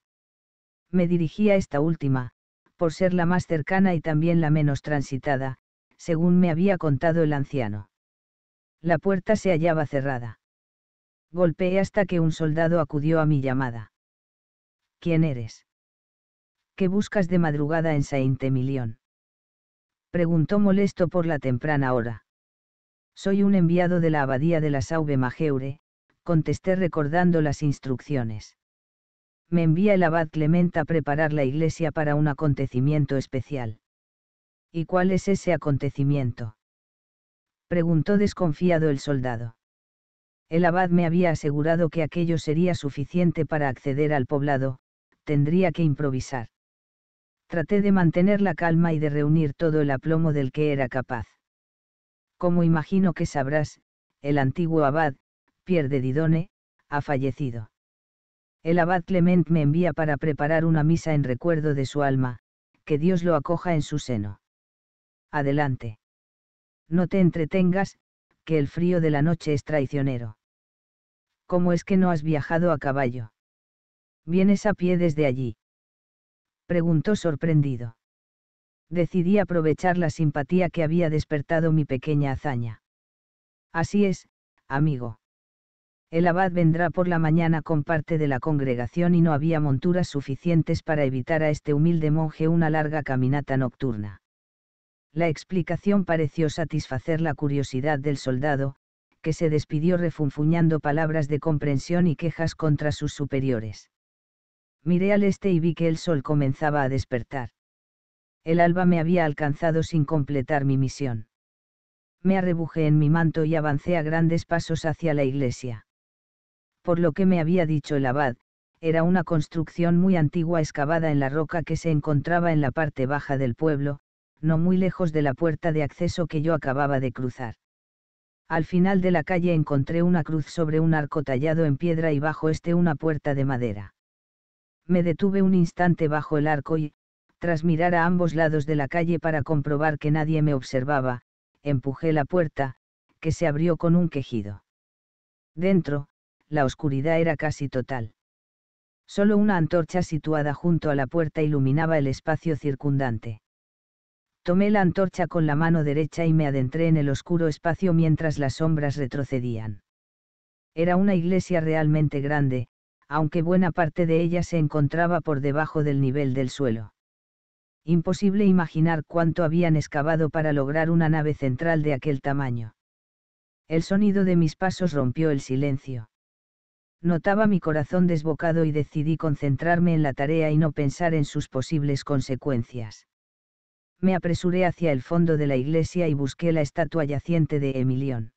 Me dirigí a esta última, por ser la más cercana y también la menos transitada, según me había contado el anciano. La puerta se hallaba cerrada. Golpeé hasta que un soldado acudió a mi llamada. ¿Quién eres? ¿Qué buscas de madrugada en Saint-Emilion? Preguntó molesto por la temprana hora. Soy un enviado de la abadía de la Sauve Majeure, contesté recordando las instrucciones. Me envía el abad Clement a preparar la iglesia para un acontecimiento especial. ¿Y cuál es ese acontecimiento? preguntó desconfiado el soldado. El abad me había asegurado que aquello sería suficiente para acceder al poblado, tendría que improvisar. Traté de mantener la calma y de reunir todo el aplomo del que era capaz. Como imagino que sabrás, el antiguo abad, Pierre de Didone, ha fallecido. El abad Clement me envía para preparar una misa en recuerdo de su alma, que Dios lo acoja en su seno. Adelante. No te entretengas, que el frío de la noche es traicionero. ¿Cómo es que no has viajado a caballo? ¿Vienes a pie desde allí? Preguntó sorprendido decidí aprovechar la simpatía que había despertado mi pequeña hazaña. Así es, amigo. El abad vendrá por la mañana con parte de la congregación y no había monturas suficientes para evitar a este humilde monje una larga caminata nocturna. La explicación pareció satisfacer la curiosidad del soldado, que se despidió refunfuñando palabras de comprensión y quejas contra sus superiores. Miré al este y vi que el sol comenzaba a despertar. El alba me había alcanzado sin completar mi misión. Me arrebujé en mi manto y avancé a grandes pasos hacia la iglesia. Por lo que me había dicho el abad, era una construcción muy antigua excavada en la roca que se encontraba en la parte baja del pueblo, no muy lejos de la puerta de acceso que yo acababa de cruzar. Al final de la calle encontré una cruz sobre un arco tallado en piedra y bajo este una puerta de madera. Me detuve un instante bajo el arco y, tras mirar a ambos lados de la calle para comprobar que nadie me observaba, empujé la puerta, que se abrió con un quejido. Dentro, la oscuridad era casi total. Solo una antorcha situada junto a la puerta iluminaba el espacio circundante. Tomé la antorcha con la mano derecha y me adentré en el oscuro espacio mientras las sombras retrocedían. Era una iglesia realmente grande, aunque buena parte de ella se encontraba por debajo del nivel del suelo imposible imaginar cuánto habían excavado para lograr una nave central de aquel tamaño. El sonido de mis pasos rompió el silencio. Notaba mi corazón desbocado y decidí concentrarme en la tarea y no pensar en sus posibles consecuencias. Me apresuré hacia el fondo de la iglesia y busqué la estatua yaciente de Emilión.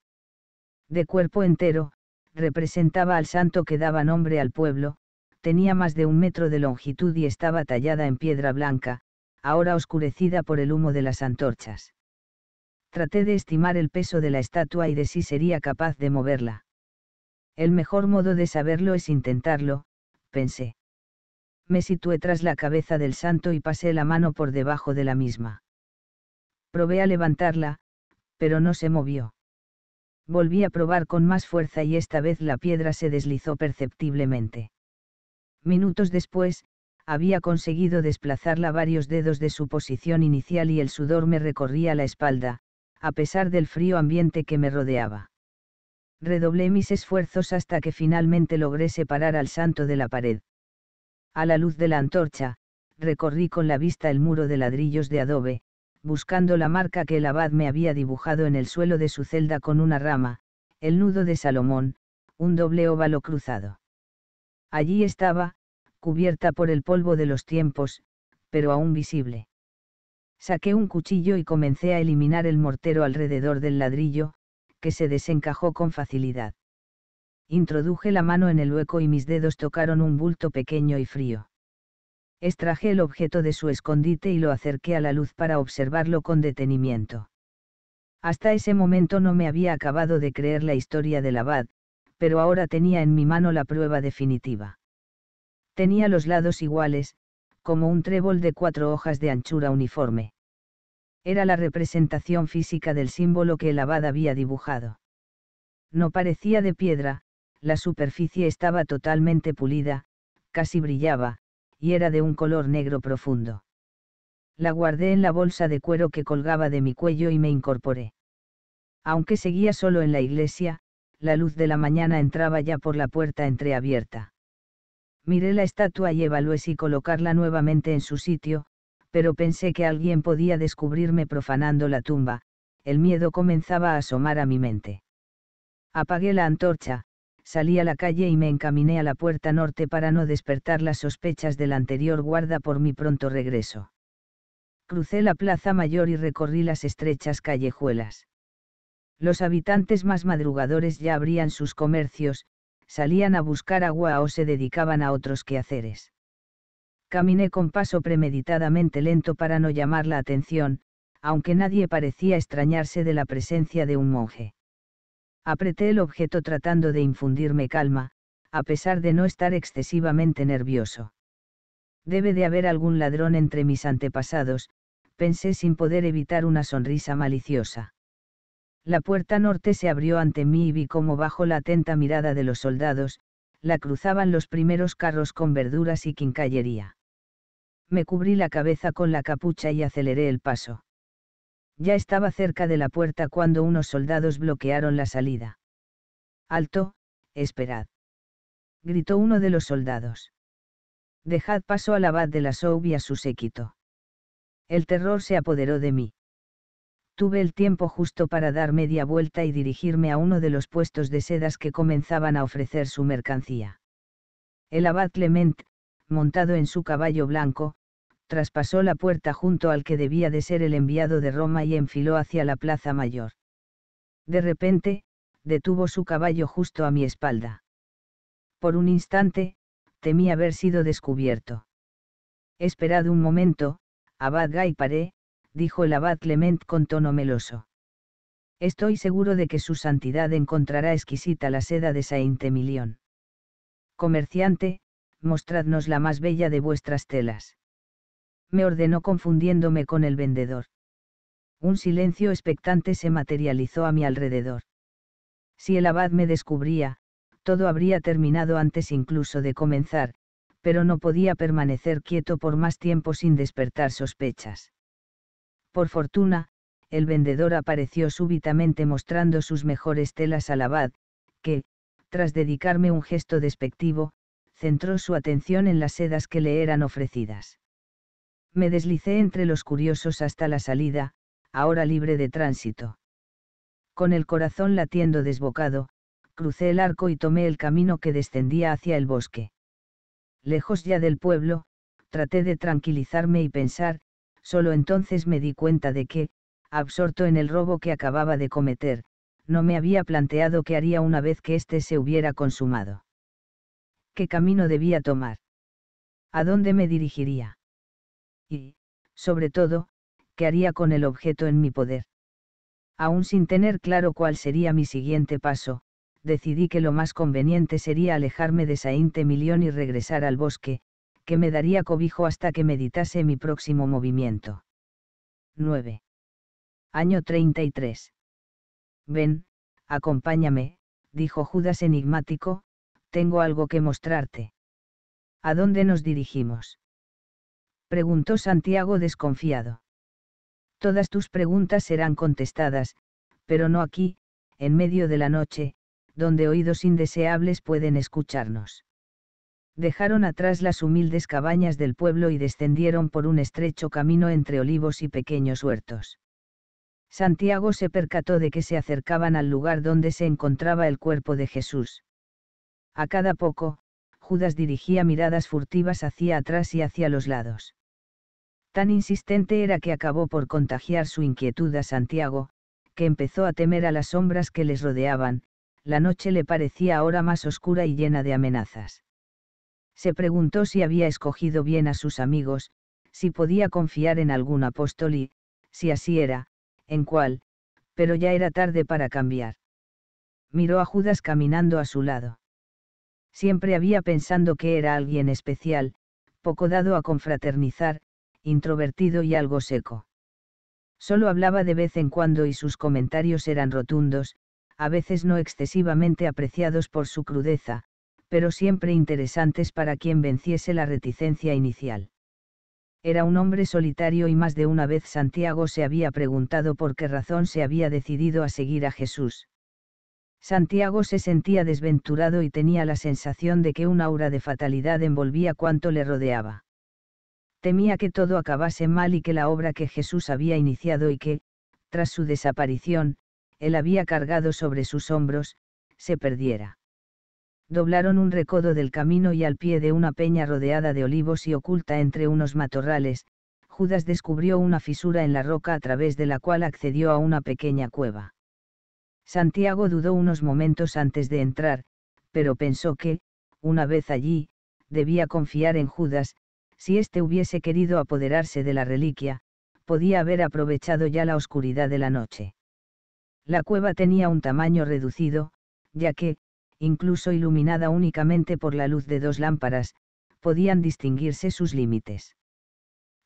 De cuerpo entero, representaba al santo que daba nombre al pueblo, tenía más de un metro de longitud y estaba tallada en piedra blanca, ahora oscurecida por el humo de las antorchas. Traté de estimar el peso de la estatua y de si sería capaz de moverla. El mejor modo de saberlo es intentarlo, pensé. Me situé tras la cabeza del santo y pasé la mano por debajo de la misma. Probé a levantarla, pero no se movió. Volví a probar con más fuerza y esta vez la piedra se deslizó perceptiblemente. Minutos después, había conseguido desplazarla varios dedos de su posición inicial y el sudor me recorría la espalda, a pesar del frío ambiente que me rodeaba. Redoblé mis esfuerzos hasta que finalmente logré separar al santo de la pared. A la luz de la antorcha, recorrí con la vista el muro de ladrillos de adobe, buscando la marca que el abad me había dibujado en el suelo de su celda con una rama, el nudo de Salomón, un doble óvalo cruzado. Allí estaba, cubierta por el polvo de los tiempos, pero aún visible. Saqué un cuchillo y comencé a eliminar el mortero alrededor del ladrillo, que se desencajó con facilidad. Introduje la mano en el hueco y mis dedos tocaron un bulto pequeño y frío. Extraje el objeto de su escondite y lo acerqué a la luz para observarlo con detenimiento. Hasta ese momento no me había acabado de creer la historia del abad, pero ahora tenía en mi mano la prueba definitiva tenía los lados iguales, como un trébol de cuatro hojas de anchura uniforme. Era la representación física del símbolo que el abad había dibujado. No parecía de piedra, la superficie estaba totalmente pulida, casi brillaba, y era de un color negro profundo. La guardé en la bolsa de cuero que colgaba de mi cuello y me incorporé. Aunque seguía solo en la iglesia, la luz de la mañana entraba ya por la puerta entreabierta. Miré la estatua y evalué si colocarla nuevamente en su sitio, pero pensé que alguien podía descubrirme profanando la tumba, el miedo comenzaba a asomar a mi mente. Apagué la antorcha, salí a la calle y me encaminé a la puerta norte para no despertar las sospechas del anterior guarda por mi pronto regreso. Crucé la plaza mayor y recorrí las estrechas callejuelas. Los habitantes más madrugadores ya abrían sus comercios, salían a buscar agua o se dedicaban a otros quehaceres. Caminé con paso premeditadamente lento para no llamar la atención, aunque nadie parecía extrañarse de la presencia de un monje. Apreté el objeto tratando de infundirme calma, a pesar de no estar excesivamente nervioso. Debe de haber algún ladrón entre mis antepasados, pensé sin poder evitar una sonrisa maliciosa. La puerta norte se abrió ante mí y vi cómo bajo la atenta mirada de los soldados, la cruzaban los primeros carros con verduras y quincallería. Me cubrí la cabeza con la capucha y aceleré el paso. Ya estaba cerca de la puerta cuando unos soldados bloquearon la salida. Alto, esperad. Gritó uno de los soldados. Dejad paso al abad de la Soub y a su séquito. El terror se apoderó de mí tuve el tiempo justo para dar media vuelta y dirigirme a uno de los puestos de sedas que comenzaban a ofrecer su mercancía. El abad Clement, montado en su caballo blanco, traspasó la puerta junto al que debía de ser el enviado de Roma y enfiló hacia la Plaza Mayor. De repente, detuvo su caballo justo a mi espalda. Por un instante, temí haber sido descubierto. Esperad un momento, abad paré dijo el abad Clement con tono meloso. Estoy seguro de que su santidad encontrará exquisita la seda de Saint-Emilion. Comerciante, mostradnos la más bella de vuestras telas. Me ordenó confundiéndome con el vendedor. Un silencio expectante se materializó a mi alrededor. Si el abad me descubría, todo habría terminado antes incluso de comenzar, pero no podía permanecer quieto por más tiempo sin despertar sospechas. Por fortuna, el vendedor apareció súbitamente mostrando sus mejores telas al abad, que, tras dedicarme un gesto despectivo, centró su atención en las sedas que le eran ofrecidas. Me deslicé entre los curiosos hasta la salida, ahora libre de tránsito. Con el corazón latiendo desbocado, crucé el arco y tomé el camino que descendía hacia el bosque. Lejos ya del pueblo, traté de tranquilizarme y pensar, Solo entonces me di cuenta de que, absorto en el robo que acababa de cometer, no me había planteado qué haría una vez que éste se hubiera consumado. ¿Qué camino debía tomar? ¿A dónde me dirigiría? Y, sobre todo, ¿qué haría con el objeto en mi poder? Aún sin tener claro cuál sería mi siguiente paso, decidí que lo más conveniente sería alejarme de Sainte emilion y regresar al bosque, que me daría cobijo hasta que meditase mi próximo movimiento. 9. Año 33. Ven, acompáñame, dijo Judas enigmático, tengo algo que mostrarte. ¿A dónde nos dirigimos? Preguntó Santiago desconfiado. Todas tus preguntas serán contestadas, pero no aquí, en medio de la noche, donde oídos indeseables pueden escucharnos dejaron atrás las humildes cabañas del pueblo y descendieron por un estrecho camino entre olivos y pequeños huertos. Santiago se percató de que se acercaban al lugar donde se encontraba el cuerpo de Jesús. A cada poco, Judas dirigía miradas furtivas hacia atrás y hacia los lados. Tan insistente era que acabó por contagiar su inquietud a Santiago, que empezó a temer a las sombras que les rodeaban, la noche le parecía ahora más oscura y llena de amenazas se preguntó si había escogido bien a sus amigos, si podía confiar en algún apóstol y, si así era, en cuál, pero ya era tarde para cambiar. Miró a Judas caminando a su lado. Siempre había pensado que era alguien especial, poco dado a confraternizar, introvertido y algo seco. Solo hablaba de vez en cuando y sus comentarios eran rotundos, a veces no excesivamente apreciados por su crudeza, pero siempre interesantes para quien venciese la reticencia inicial. Era un hombre solitario y más de una vez Santiago se había preguntado por qué razón se había decidido a seguir a Jesús. Santiago se sentía desventurado y tenía la sensación de que un aura de fatalidad envolvía cuanto le rodeaba. Temía que todo acabase mal y que la obra que Jesús había iniciado y que, tras su desaparición, él había cargado sobre sus hombros, se perdiera doblaron un recodo del camino y al pie de una peña rodeada de olivos y oculta entre unos matorrales, Judas descubrió una fisura en la roca a través de la cual accedió a una pequeña cueva. Santiago dudó unos momentos antes de entrar, pero pensó que, una vez allí, debía confiar en Judas, si éste hubiese querido apoderarse de la reliquia, podía haber aprovechado ya la oscuridad de la noche. La cueva tenía un tamaño reducido, ya que, incluso iluminada únicamente por la luz de dos lámparas, podían distinguirse sus límites.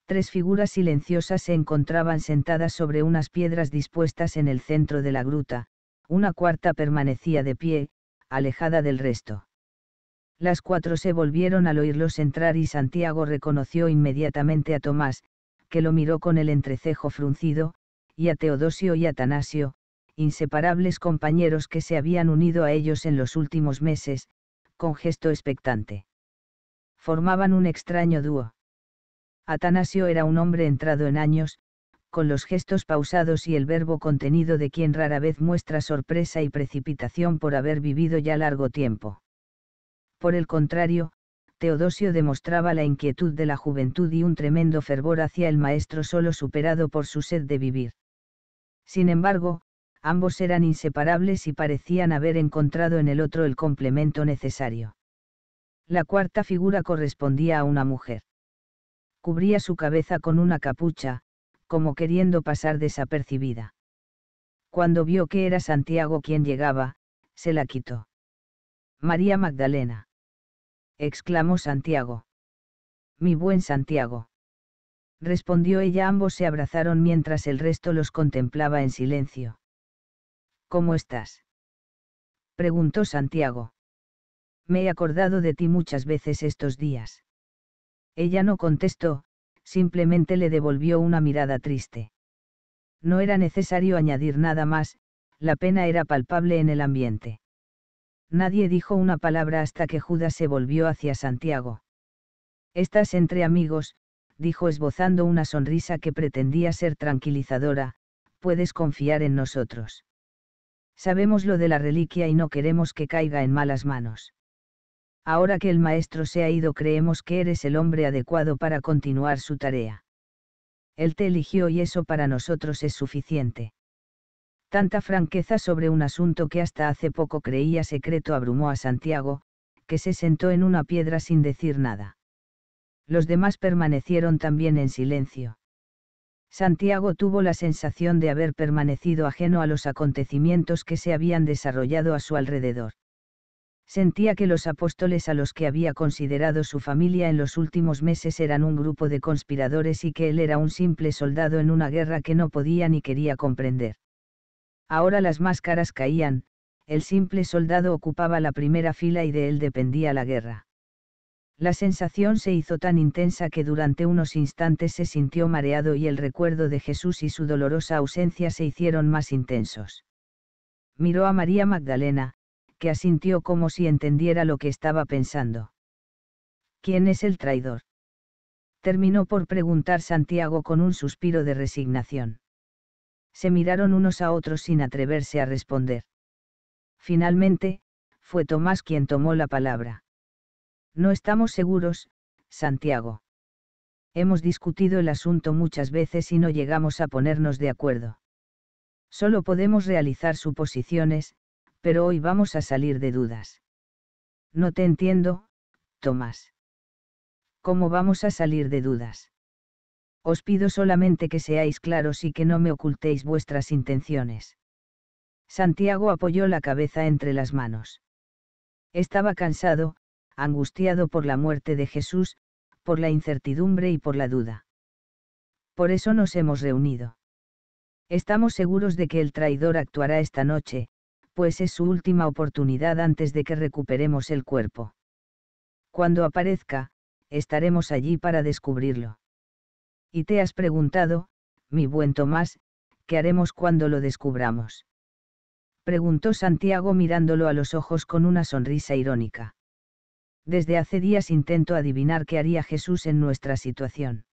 Tres figuras silenciosas se encontraban sentadas sobre unas piedras dispuestas en el centro de la gruta, una cuarta permanecía de pie, alejada del resto. Las cuatro se volvieron al oírlos entrar y Santiago reconoció inmediatamente a Tomás, que lo miró con el entrecejo fruncido, y a Teodosio y Atanasio, inseparables compañeros que se habían unido a ellos en los últimos meses, con gesto expectante. Formaban un extraño dúo. Atanasio era un hombre entrado en años, con los gestos pausados y el verbo contenido de quien rara vez muestra sorpresa y precipitación por haber vivido ya largo tiempo. Por el contrario, Teodosio demostraba la inquietud de la juventud y un tremendo fervor hacia el maestro solo superado por su sed de vivir. Sin embargo, ambos eran inseparables y parecían haber encontrado en el otro el complemento necesario. La cuarta figura correspondía a una mujer. Cubría su cabeza con una capucha, como queriendo pasar desapercibida. Cuando vio que era Santiago quien llegaba, se la quitó. María Magdalena. exclamó Santiago. Mi buen Santiago. Respondió ella ambos se abrazaron mientras el resto los contemplaba en silencio. ¿Cómo estás? preguntó Santiago. Me he acordado de ti muchas veces estos días. Ella no contestó, simplemente le devolvió una mirada triste. No era necesario añadir nada más, la pena era palpable en el ambiente. Nadie dijo una palabra hasta que Judas se volvió hacia Santiago. Estás entre amigos, dijo esbozando una sonrisa que pretendía ser tranquilizadora, puedes confiar en nosotros. Sabemos lo de la reliquia y no queremos que caiga en malas manos. Ahora que el maestro se ha ido creemos que eres el hombre adecuado para continuar su tarea. Él te eligió y eso para nosotros es suficiente. Tanta franqueza sobre un asunto que hasta hace poco creía secreto abrumó a Santiago, que se sentó en una piedra sin decir nada. Los demás permanecieron también en silencio. Santiago tuvo la sensación de haber permanecido ajeno a los acontecimientos que se habían desarrollado a su alrededor. Sentía que los apóstoles a los que había considerado su familia en los últimos meses eran un grupo de conspiradores y que él era un simple soldado en una guerra que no podía ni quería comprender. Ahora las máscaras caían, el simple soldado ocupaba la primera fila y de él dependía la guerra. La sensación se hizo tan intensa que durante unos instantes se sintió mareado y el recuerdo de Jesús y su dolorosa ausencia se hicieron más intensos. Miró a María Magdalena, que asintió como si entendiera lo que estaba pensando. ¿Quién es el traidor? Terminó por preguntar Santiago con un suspiro de resignación. Se miraron unos a otros sin atreverse a responder. Finalmente, fue Tomás quien tomó la palabra. No estamos seguros, Santiago. Hemos discutido el asunto muchas veces y no llegamos a ponernos de acuerdo. Solo podemos realizar suposiciones, pero hoy vamos a salir de dudas. No te entiendo, Tomás. ¿Cómo vamos a salir de dudas? Os pido solamente que seáis claros y que no me ocultéis vuestras intenciones. Santiago apoyó la cabeza entre las manos. Estaba cansado, angustiado por la muerte de Jesús, por la incertidumbre y por la duda. Por eso nos hemos reunido. Estamos seguros de que el traidor actuará esta noche, pues es su última oportunidad antes de que recuperemos el cuerpo. Cuando aparezca, estaremos allí para descubrirlo. Y te has preguntado, mi buen Tomás, ¿qué haremos cuando lo descubramos? Preguntó Santiago mirándolo a los ojos con una sonrisa irónica. Desde hace días intento adivinar qué haría Jesús en nuestra situación.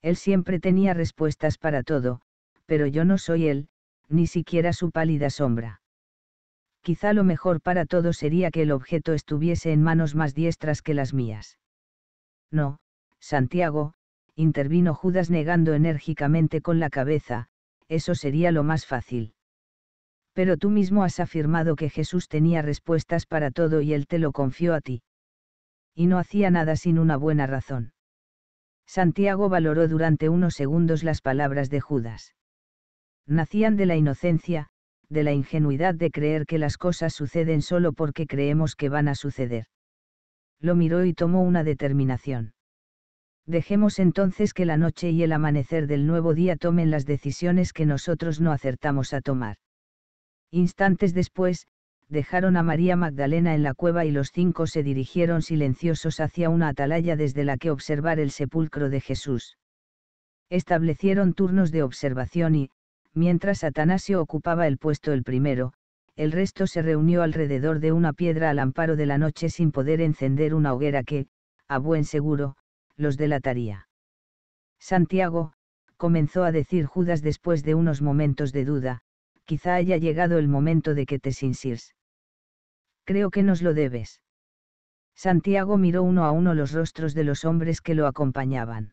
Él siempre tenía respuestas para todo, pero yo no soy él, ni siquiera su pálida sombra. Quizá lo mejor para todo sería que el objeto estuviese en manos más diestras que las mías. No, Santiago, intervino Judas negando enérgicamente con la cabeza, eso sería lo más fácil. Pero tú mismo has afirmado que Jesús tenía respuestas para todo y Él te lo confió a ti y no hacía nada sin una buena razón. Santiago valoró durante unos segundos las palabras de Judas. Nacían de la inocencia, de la ingenuidad de creer que las cosas suceden solo porque creemos que van a suceder. Lo miró y tomó una determinación. Dejemos entonces que la noche y el amanecer del nuevo día tomen las decisiones que nosotros no acertamos a tomar. Instantes después, dejaron a María Magdalena en la cueva y los cinco se dirigieron silenciosos hacia una atalaya desde la que observar el sepulcro de Jesús. Establecieron turnos de observación y, mientras Atanasio ocupaba el puesto el primero, el resto se reunió alrededor de una piedra al amparo de la noche sin poder encender una hoguera que, a buen seguro, los delataría. Santiago, comenzó a decir Judas después de unos momentos de duda, quizá haya llegado el momento de que te sirs creo que nos lo debes. Santiago miró uno a uno los rostros de los hombres que lo acompañaban.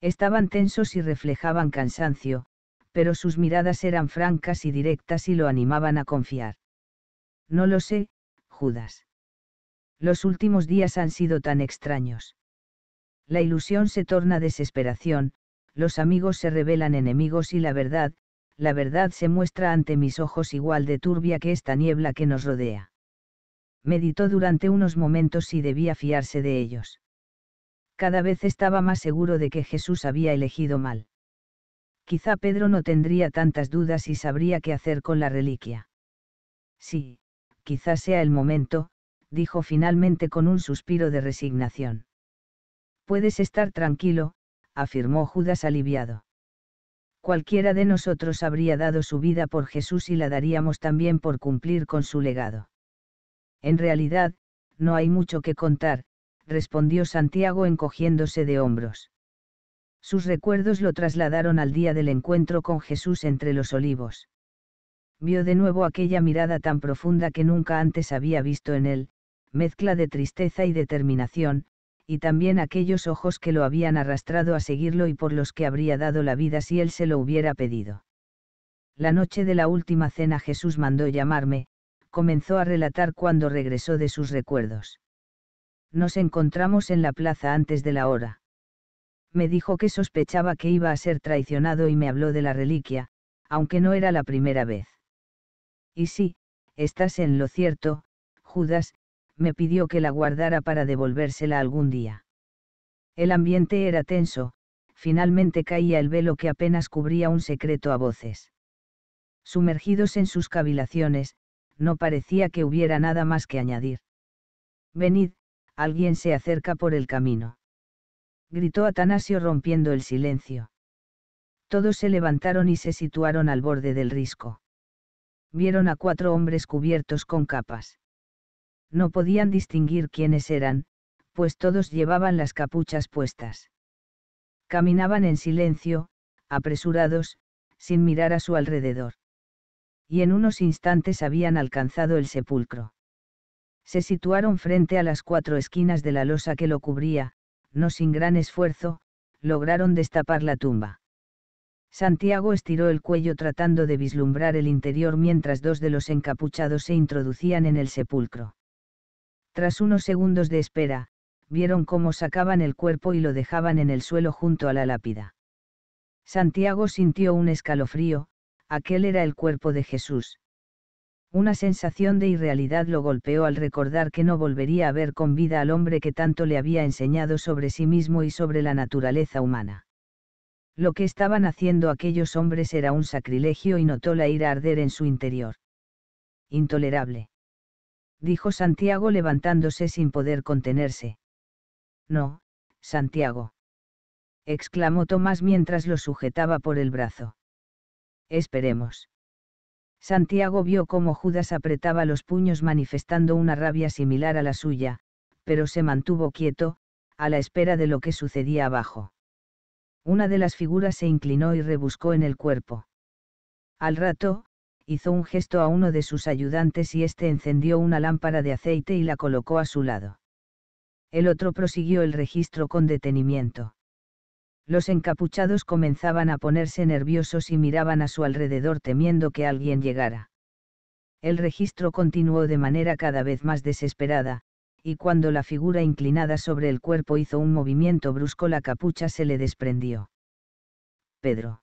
Estaban tensos y reflejaban cansancio, pero sus miradas eran francas y directas y lo animaban a confiar. No lo sé, Judas. Los últimos días han sido tan extraños. La ilusión se torna desesperación, los amigos se revelan enemigos y la verdad, la verdad se muestra ante mis ojos igual de turbia que esta niebla que nos rodea meditó durante unos momentos si debía fiarse de ellos. Cada vez estaba más seguro de que Jesús había elegido mal. Quizá Pedro no tendría tantas dudas y sabría qué hacer con la reliquia. Sí, quizá sea el momento, dijo finalmente con un suspiro de resignación. Puedes estar tranquilo, afirmó Judas aliviado. Cualquiera de nosotros habría dado su vida por Jesús y la daríamos también por cumplir con su legado. En realidad, no hay mucho que contar, respondió Santiago encogiéndose de hombros. Sus recuerdos lo trasladaron al día del encuentro con Jesús entre los olivos. Vio de nuevo aquella mirada tan profunda que nunca antes había visto en él, mezcla de tristeza y determinación, y también aquellos ojos que lo habían arrastrado a seguirlo y por los que habría dado la vida si él se lo hubiera pedido. La noche de la última cena Jesús mandó llamarme, comenzó a relatar cuando regresó de sus recuerdos. Nos encontramos en la plaza antes de la hora. Me dijo que sospechaba que iba a ser traicionado y me habló de la reliquia, aunque no era la primera vez. Y sí, estás en lo cierto, Judas, me pidió que la guardara para devolvérsela algún día. El ambiente era tenso, finalmente caía el velo que apenas cubría un secreto a voces. Sumergidos en sus cavilaciones, no parecía que hubiera nada más que añadir. Venid, alguien se acerca por el camino. Gritó Atanasio rompiendo el silencio. Todos se levantaron y se situaron al borde del risco. Vieron a cuatro hombres cubiertos con capas. No podían distinguir quiénes eran, pues todos llevaban las capuchas puestas. Caminaban en silencio, apresurados, sin mirar a su alrededor y en unos instantes habían alcanzado el sepulcro. Se situaron frente a las cuatro esquinas de la losa que lo cubría, no sin gran esfuerzo, lograron destapar la tumba. Santiago estiró el cuello tratando de vislumbrar el interior mientras dos de los encapuchados se introducían en el sepulcro. Tras unos segundos de espera, vieron cómo sacaban el cuerpo y lo dejaban en el suelo junto a la lápida. Santiago sintió un escalofrío, aquel era el cuerpo de Jesús. Una sensación de irrealidad lo golpeó al recordar que no volvería a ver con vida al hombre que tanto le había enseñado sobre sí mismo y sobre la naturaleza humana. Lo que estaban haciendo aquellos hombres era un sacrilegio y notó la ira arder en su interior. Intolerable. Dijo Santiago levantándose sin poder contenerse. No, Santiago. exclamó Tomás mientras lo sujetaba por el brazo. Esperemos. Santiago vio cómo Judas apretaba los puños manifestando una rabia similar a la suya, pero se mantuvo quieto, a la espera de lo que sucedía abajo. Una de las figuras se inclinó y rebuscó en el cuerpo. Al rato, hizo un gesto a uno de sus ayudantes y éste encendió una lámpara de aceite y la colocó a su lado. El otro prosiguió el registro con detenimiento. Los encapuchados comenzaban a ponerse nerviosos y miraban a su alrededor temiendo que alguien llegara. El registro continuó de manera cada vez más desesperada, y cuando la figura inclinada sobre el cuerpo hizo un movimiento brusco la capucha se le desprendió. Pedro.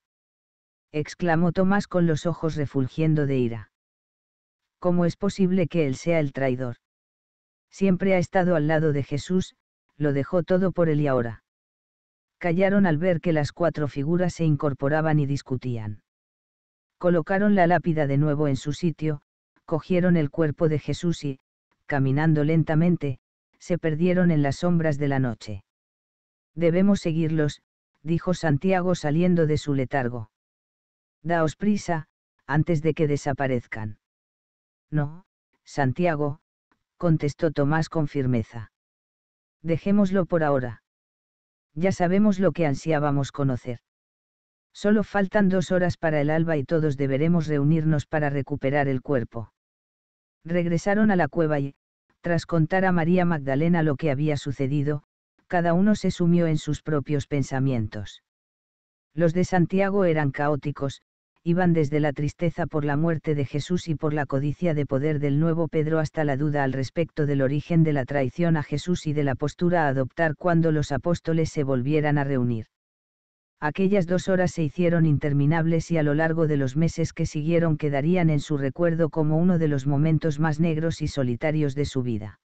exclamó Tomás con los ojos refulgiendo de ira. ¿Cómo es posible que él sea el traidor? Siempre ha estado al lado de Jesús, lo dejó todo por él y ahora callaron al ver que las cuatro figuras se incorporaban y discutían. Colocaron la lápida de nuevo en su sitio, cogieron el cuerpo de Jesús y, caminando lentamente, se perdieron en las sombras de la noche. Debemos seguirlos, dijo Santiago saliendo de su letargo. Daos prisa, antes de que desaparezcan. No, Santiago, contestó Tomás con firmeza. Dejémoslo por ahora ya sabemos lo que ansiábamos conocer. Solo faltan dos horas para el alba y todos deberemos reunirnos para recuperar el cuerpo. Regresaron a la cueva y, tras contar a María Magdalena lo que había sucedido, cada uno se sumió en sus propios pensamientos. Los de Santiago eran caóticos, iban desde la tristeza por la muerte de Jesús y por la codicia de poder del nuevo Pedro hasta la duda al respecto del origen de la traición a Jesús y de la postura a adoptar cuando los apóstoles se volvieran a reunir. Aquellas dos horas se hicieron interminables y a lo largo de los meses que siguieron quedarían en su recuerdo como uno de los momentos más negros y solitarios de su vida.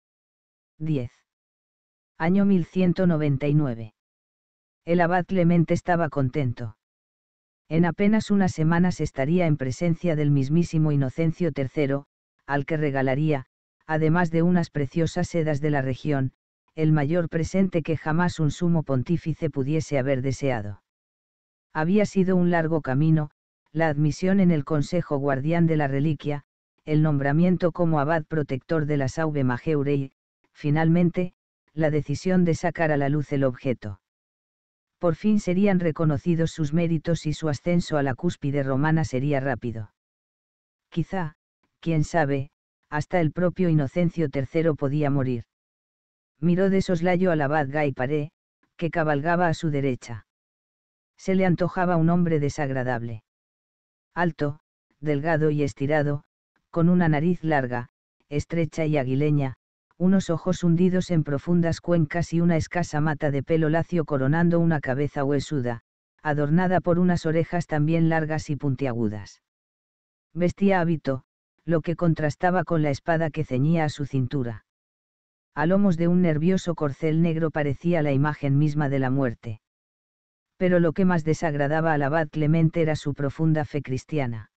10. Año 1199. El abad Clemente estaba contento en apenas unas semanas estaría en presencia del mismísimo Inocencio III, al que regalaría, además de unas preciosas sedas de la región, el mayor presente que jamás un sumo pontífice pudiese haber deseado. Había sido un largo camino, la admisión en el Consejo Guardián de la Reliquia, el nombramiento como abad protector de la Sauve Majeurei, finalmente, la decisión de sacar a la luz el objeto por fin serían reconocidos sus méritos y su ascenso a la cúspide romana sería rápido. Quizá, quién sabe, hasta el propio Inocencio III podía morir. Miró de soslayo al abad paré, que cabalgaba a su derecha. Se le antojaba un hombre desagradable. Alto, delgado y estirado, con una nariz larga, estrecha y aguileña, unos ojos hundidos en profundas cuencas y una escasa mata de pelo lacio coronando una cabeza huesuda, adornada por unas orejas también largas y puntiagudas. Vestía hábito, lo que contrastaba con la espada que ceñía a su cintura. A lomos de un nervioso corcel negro parecía la imagen misma de la muerte. Pero lo que más desagradaba al abad Clemente era su profunda fe cristiana.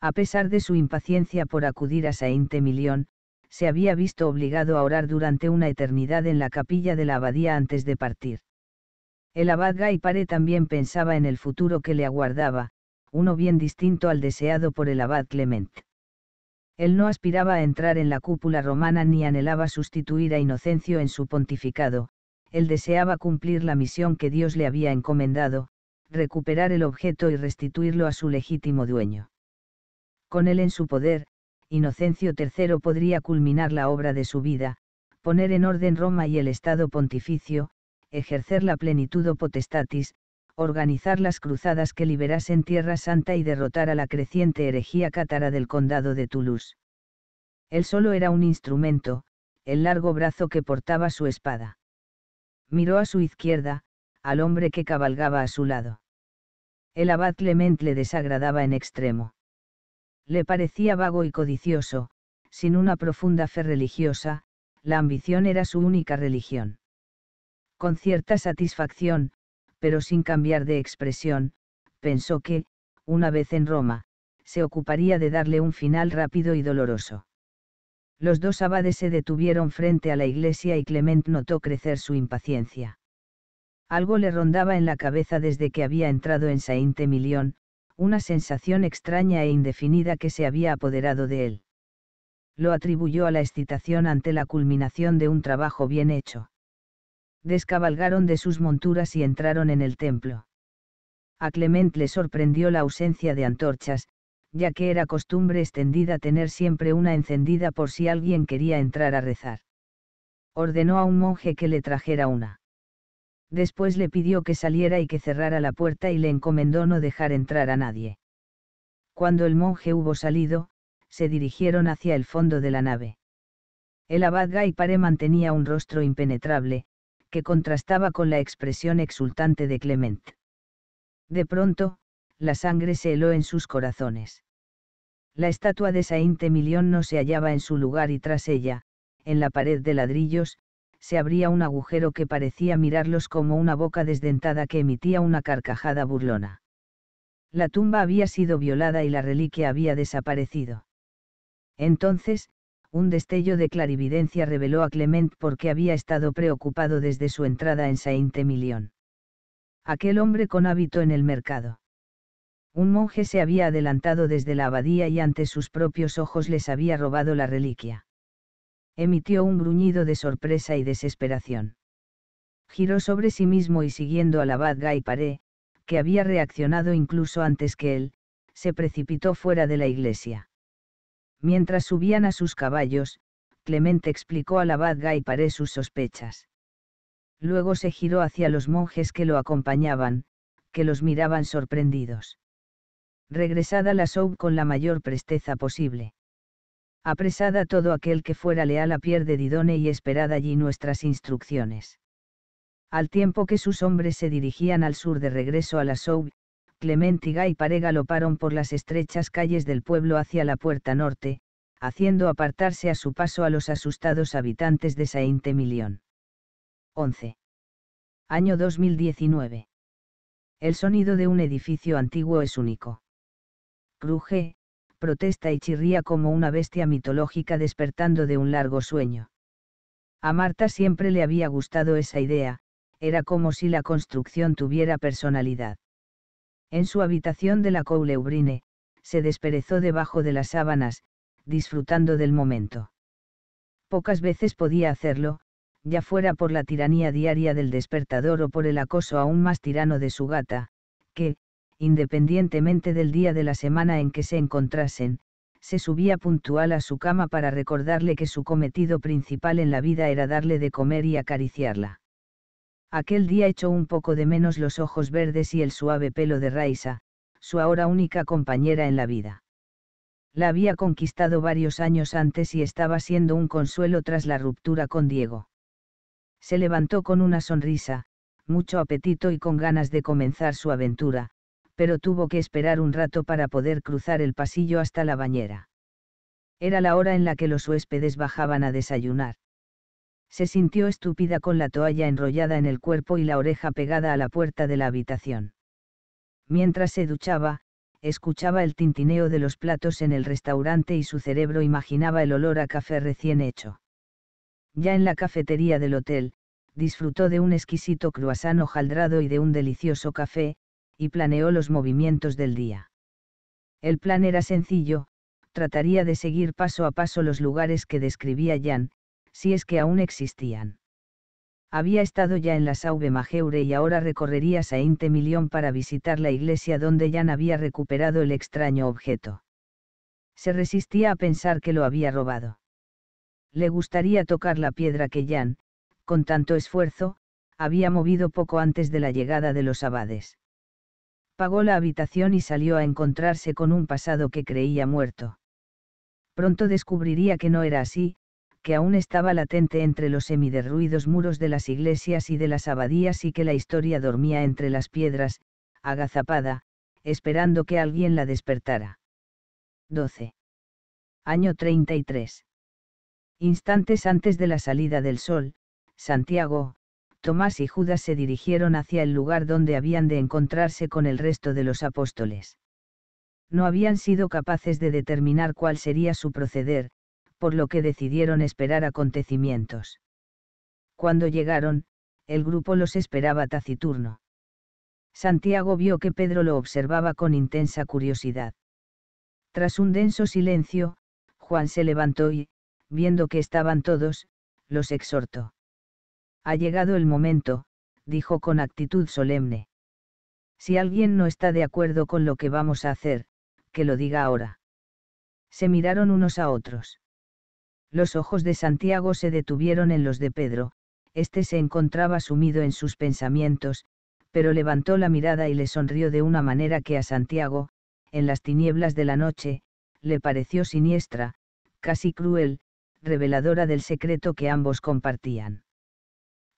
A pesar de su impaciencia por acudir a Sainte Milión, se había visto obligado a orar durante una eternidad en la capilla de la abadía antes de partir. El abad Gaipare también pensaba en el futuro que le aguardaba, uno bien distinto al deseado por el abad Clement. Él no aspiraba a entrar en la cúpula romana ni anhelaba sustituir a Inocencio en su pontificado, él deseaba cumplir la misión que Dios le había encomendado, recuperar el objeto y restituirlo a su legítimo dueño. Con él en su poder, Inocencio III podría culminar la obra de su vida, poner en orden Roma y el Estado pontificio, ejercer la plenitud o potestatis, organizar las cruzadas que liberasen Tierra Santa y derrotar a la creciente herejía cátara del condado de Toulouse. Él solo era un instrumento, el largo brazo que portaba su espada. Miró a su izquierda, al hombre que cabalgaba a su lado. El abad Clement le desagradaba en extremo. Le parecía vago y codicioso, sin una profunda fe religiosa, la ambición era su única religión. Con cierta satisfacción, pero sin cambiar de expresión, pensó que, una vez en Roma, se ocuparía de darle un final rápido y doloroso. Los dos abades se detuvieron frente a la iglesia y Clement notó crecer su impaciencia. Algo le rondaba en la cabeza desde que había entrado en Saint-Emilion, una sensación extraña e indefinida que se había apoderado de él. Lo atribuyó a la excitación ante la culminación de un trabajo bien hecho. Descabalgaron de sus monturas y entraron en el templo. A Clement le sorprendió la ausencia de antorchas, ya que era costumbre extendida tener siempre una encendida por si alguien quería entrar a rezar. Ordenó a un monje que le trajera una. Después le pidió que saliera y que cerrara la puerta y le encomendó no dejar entrar a nadie. Cuando el monje hubo salido, se dirigieron hacia el fondo de la nave. El abad Gaipare mantenía un rostro impenetrable, que contrastaba con la expresión exultante de Clement. De pronto, la sangre se heló en sus corazones. La estatua de Saint Emilion no se hallaba en su lugar y tras ella, en la pared de ladrillos, se abría un agujero que parecía mirarlos como una boca desdentada que emitía una carcajada burlona. La tumba había sido violada y la reliquia había desaparecido. Entonces, un destello de clarividencia reveló a Clement por qué había estado preocupado desde su entrada en Saint-Emilion. Aquel hombre con hábito en el mercado. Un monje se había adelantado desde la abadía y ante sus propios ojos les había robado la reliquia emitió un gruñido de sorpresa y desesperación. Giró sobre sí mismo y siguiendo al abad Guy Paré, que había reaccionado incluso antes que él, se precipitó fuera de la iglesia. Mientras subían a sus caballos, Clemente explicó al abad Guy Paré sus sospechas. Luego se giró hacia los monjes que lo acompañaban, que los miraban sorprendidos. Regresada la Soub con la mayor presteza posible apresada todo aquel que fuera leal a Pierre de Didone y esperada allí nuestras instrucciones. Al tiempo que sus hombres se dirigían al sur de regreso a la Soub, Clement y Guy Paré galoparon por las estrechas calles del pueblo hacia la puerta norte, haciendo apartarse a su paso a los asustados habitantes de Saint-Emilion. 11. Año 2019. El sonido de un edificio antiguo es único. Cruje, protesta y chirría como una bestia mitológica despertando de un largo sueño. A Marta siempre le había gustado esa idea, era como si la construcción tuviera personalidad. En su habitación de la couleubrine, se desperezó debajo de las sábanas, disfrutando del momento. Pocas veces podía hacerlo, ya fuera por la tiranía diaria del despertador o por el acoso aún más tirano de su gata, que, independientemente del día de la semana en que se encontrasen, se subía puntual a su cama para recordarle que su cometido principal en la vida era darle de comer y acariciarla. Aquel día echó un poco de menos los ojos verdes y el suave pelo de Raisa, su ahora única compañera en la vida. La había conquistado varios años antes y estaba siendo un consuelo tras la ruptura con Diego. Se levantó con una sonrisa, mucho apetito y con ganas de comenzar su aventura, pero tuvo que esperar un rato para poder cruzar el pasillo hasta la bañera. Era la hora en la que los huéspedes bajaban a desayunar. Se sintió estúpida con la toalla enrollada en el cuerpo y la oreja pegada a la puerta de la habitación. Mientras se duchaba, escuchaba el tintineo de los platos en el restaurante y su cerebro imaginaba el olor a café recién hecho. Ya en la cafetería del hotel, disfrutó de un exquisito cruasano jaldrado y de un delicioso café, y planeó los movimientos del día. El plan era sencillo, trataría de seguir paso a paso los lugares que describía Jan, si es que aún existían. Había estado ya en la Sauve Majeure y ahora recorrería Sainte emilion para visitar la iglesia donde Jan había recuperado el extraño objeto. Se resistía a pensar que lo había robado. Le gustaría tocar la piedra que Jan, con tanto esfuerzo, había movido poco antes de la llegada de los abades pagó la habitación y salió a encontrarse con un pasado que creía muerto. Pronto descubriría que no era así, que aún estaba latente entre los semiderruidos muros de las iglesias y de las abadías y que la historia dormía entre las piedras, agazapada, esperando que alguien la despertara. 12. Año 33. Instantes antes de la salida del sol, Santiago, Tomás y Judas se dirigieron hacia el lugar donde habían de encontrarse con el resto de los apóstoles. No habían sido capaces de determinar cuál sería su proceder, por lo que decidieron esperar acontecimientos. Cuando llegaron, el grupo los esperaba taciturno. Santiago vio que Pedro lo observaba con intensa curiosidad. Tras un denso silencio, Juan se levantó y, viendo que estaban todos, los exhortó. Ha llegado el momento, dijo con actitud solemne. Si alguien no está de acuerdo con lo que vamos a hacer, que lo diga ahora. Se miraron unos a otros. Los ojos de Santiago se detuvieron en los de Pedro, este se encontraba sumido en sus pensamientos, pero levantó la mirada y le sonrió de una manera que a Santiago, en las tinieblas de la noche, le pareció siniestra, casi cruel, reveladora del secreto que ambos compartían.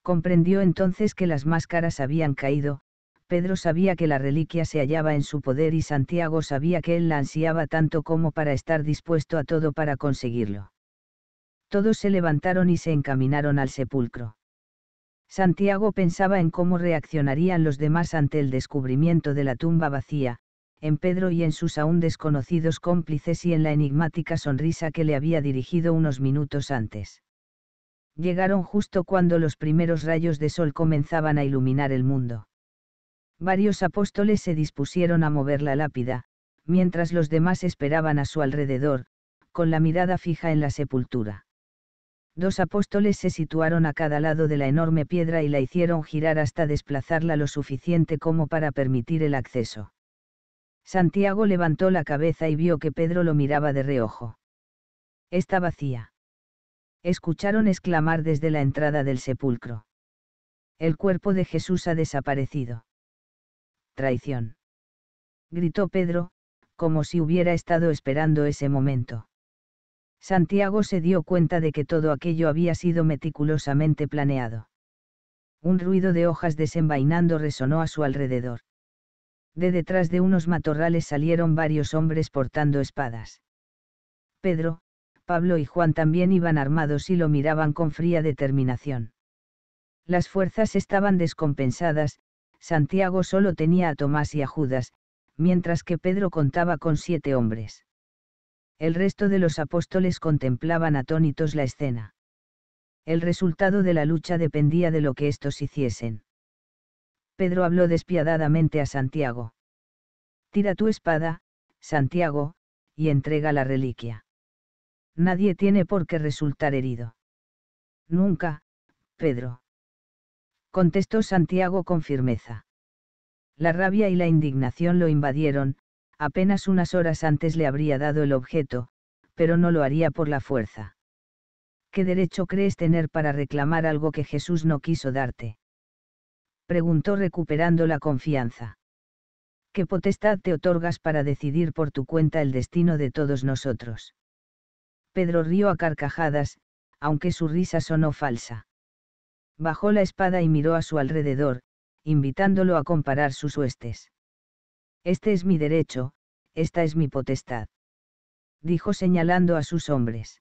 Comprendió entonces que las máscaras habían caído, Pedro sabía que la reliquia se hallaba en su poder y Santiago sabía que él la ansiaba tanto como para estar dispuesto a todo para conseguirlo. Todos se levantaron y se encaminaron al sepulcro. Santiago pensaba en cómo reaccionarían los demás ante el descubrimiento de la tumba vacía, en Pedro y en sus aún desconocidos cómplices y en la enigmática sonrisa que le había dirigido unos minutos antes llegaron justo cuando los primeros rayos de sol comenzaban a iluminar el mundo. Varios apóstoles se dispusieron a mover la lápida, mientras los demás esperaban a su alrededor, con la mirada fija en la sepultura. Dos apóstoles se situaron a cada lado de la enorme piedra y la hicieron girar hasta desplazarla lo suficiente como para permitir el acceso. Santiago levantó la cabeza y vio que Pedro lo miraba de reojo. Está vacía escucharon exclamar desde la entrada del sepulcro. El cuerpo de Jesús ha desaparecido. Traición. Gritó Pedro, como si hubiera estado esperando ese momento. Santiago se dio cuenta de que todo aquello había sido meticulosamente planeado. Un ruido de hojas desenvainando resonó a su alrededor. De detrás de unos matorrales salieron varios hombres portando espadas. Pedro, Pablo y Juan también iban armados y lo miraban con fría determinación. Las fuerzas estaban descompensadas, Santiago solo tenía a Tomás y a Judas, mientras que Pedro contaba con siete hombres. El resto de los apóstoles contemplaban atónitos la escena. El resultado de la lucha dependía de lo que estos hiciesen. Pedro habló despiadadamente a Santiago. Tira tu espada, Santiago, y entrega la reliquia. Nadie tiene por qué resultar herido. Nunca, Pedro. Contestó Santiago con firmeza. La rabia y la indignación lo invadieron, apenas unas horas antes le habría dado el objeto, pero no lo haría por la fuerza. ¿Qué derecho crees tener para reclamar algo que Jesús no quiso darte? Preguntó recuperando la confianza. ¿Qué potestad te otorgas para decidir por tu cuenta el destino de todos nosotros? Pedro rió a carcajadas, aunque su risa sonó falsa. Bajó la espada y miró a su alrededor, invitándolo a comparar sus huestes. Este es mi derecho, esta es mi potestad. Dijo señalando a sus hombres.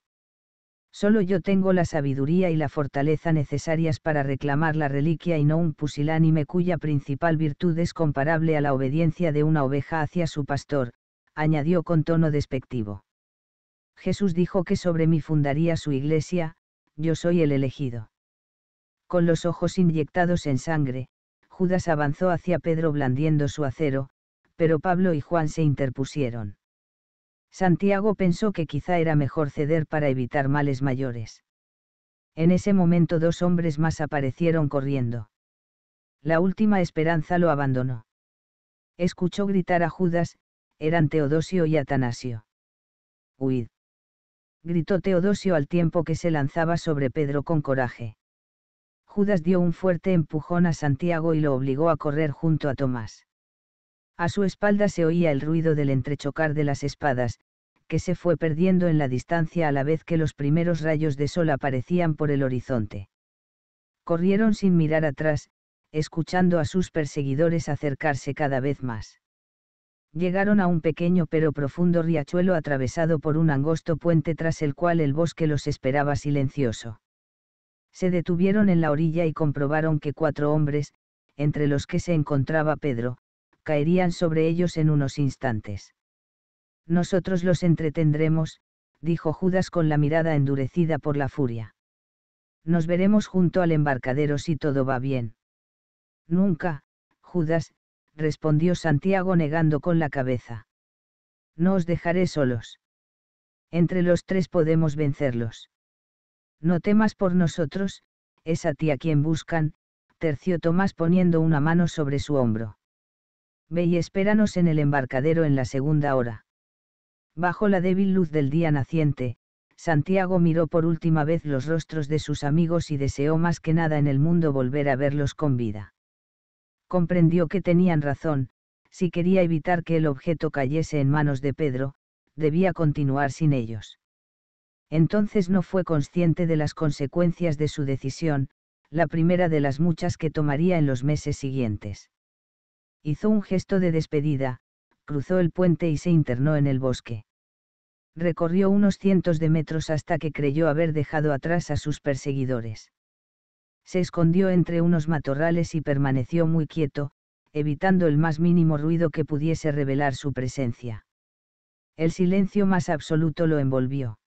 Solo yo tengo la sabiduría y la fortaleza necesarias para reclamar la reliquia y no un pusilánime cuya principal virtud es comparable a la obediencia de una oveja hacia su pastor, añadió con tono despectivo. Jesús dijo que sobre mí fundaría su iglesia, yo soy el elegido. Con los ojos inyectados en sangre, Judas avanzó hacia Pedro blandiendo su acero, pero Pablo y Juan se interpusieron. Santiago pensó que quizá era mejor ceder para evitar males mayores. En ese momento dos hombres más aparecieron corriendo. La última esperanza lo abandonó. Escuchó gritar a Judas, eran Teodosio y Atanasio. Huid gritó Teodosio al tiempo que se lanzaba sobre Pedro con coraje. Judas dio un fuerte empujón a Santiago y lo obligó a correr junto a Tomás. A su espalda se oía el ruido del entrechocar de las espadas, que se fue perdiendo en la distancia a la vez que los primeros rayos de sol aparecían por el horizonte. Corrieron sin mirar atrás, escuchando a sus perseguidores acercarse cada vez más llegaron a un pequeño pero profundo riachuelo atravesado por un angosto puente tras el cual el bosque los esperaba silencioso. Se detuvieron en la orilla y comprobaron que cuatro hombres, entre los que se encontraba Pedro, caerían sobre ellos en unos instantes. Nosotros los entretendremos, dijo Judas con la mirada endurecida por la furia. Nos veremos junto al embarcadero si todo va bien. Nunca, Judas, respondió Santiago negando con la cabeza. No os dejaré solos. Entre los tres podemos vencerlos. No temas por nosotros, es a ti a quien buscan, terció Tomás poniendo una mano sobre su hombro. Ve y espéranos en el embarcadero en la segunda hora. Bajo la débil luz del día naciente, Santiago miró por última vez los rostros de sus amigos y deseó más que nada en el mundo volver a verlos con vida comprendió que tenían razón, si quería evitar que el objeto cayese en manos de Pedro, debía continuar sin ellos. Entonces no fue consciente de las consecuencias de su decisión, la primera de las muchas que tomaría en los meses siguientes. Hizo un gesto de despedida, cruzó el puente y se internó en el bosque. Recorrió unos cientos de metros hasta que creyó haber dejado atrás a sus perseguidores se escondió entre unos matorrales y permaneció muy quieto, evitando el más mínimo ruido que pudiese revelar su presencia. El silencio más absoluto lo envolvió.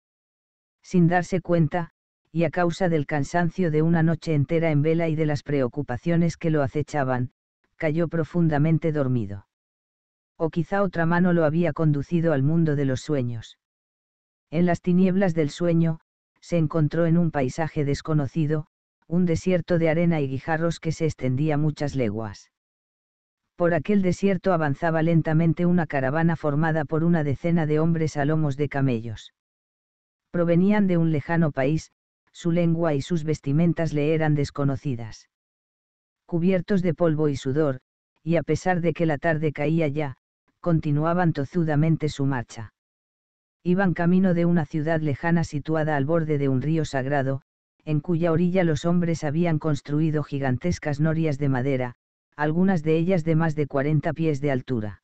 Sin darse cuenta, y a causa del cansancio de una noche entera en vela y de las preocupaciones que lo acechaban, cayó profundamente dormido. O quizá otra mano lo había conducido al mundo de los sueños. En las tinieblas del sueño, se encontró en un paisaje desconocido, un desierto de arena y guijarros que se extendía muchas leguas. Por aquel desierto avanzaba lentamente una caravana formada por una decena de hombres a lomos de camellos. Provenían de un lejano país, su lengua y sus vestimentas le eran desconocidas. Cubiertos de polvo y sudor, y a pesar de que la tarde caía ya, continuaban tozudamente su marcha. Iban camino de una ciudad lejana situada al borde de un río sagrado, en cuya orilla los hombres habían construido gigantescas norias de madera, algunas de ellas de más de 40 pies de altura.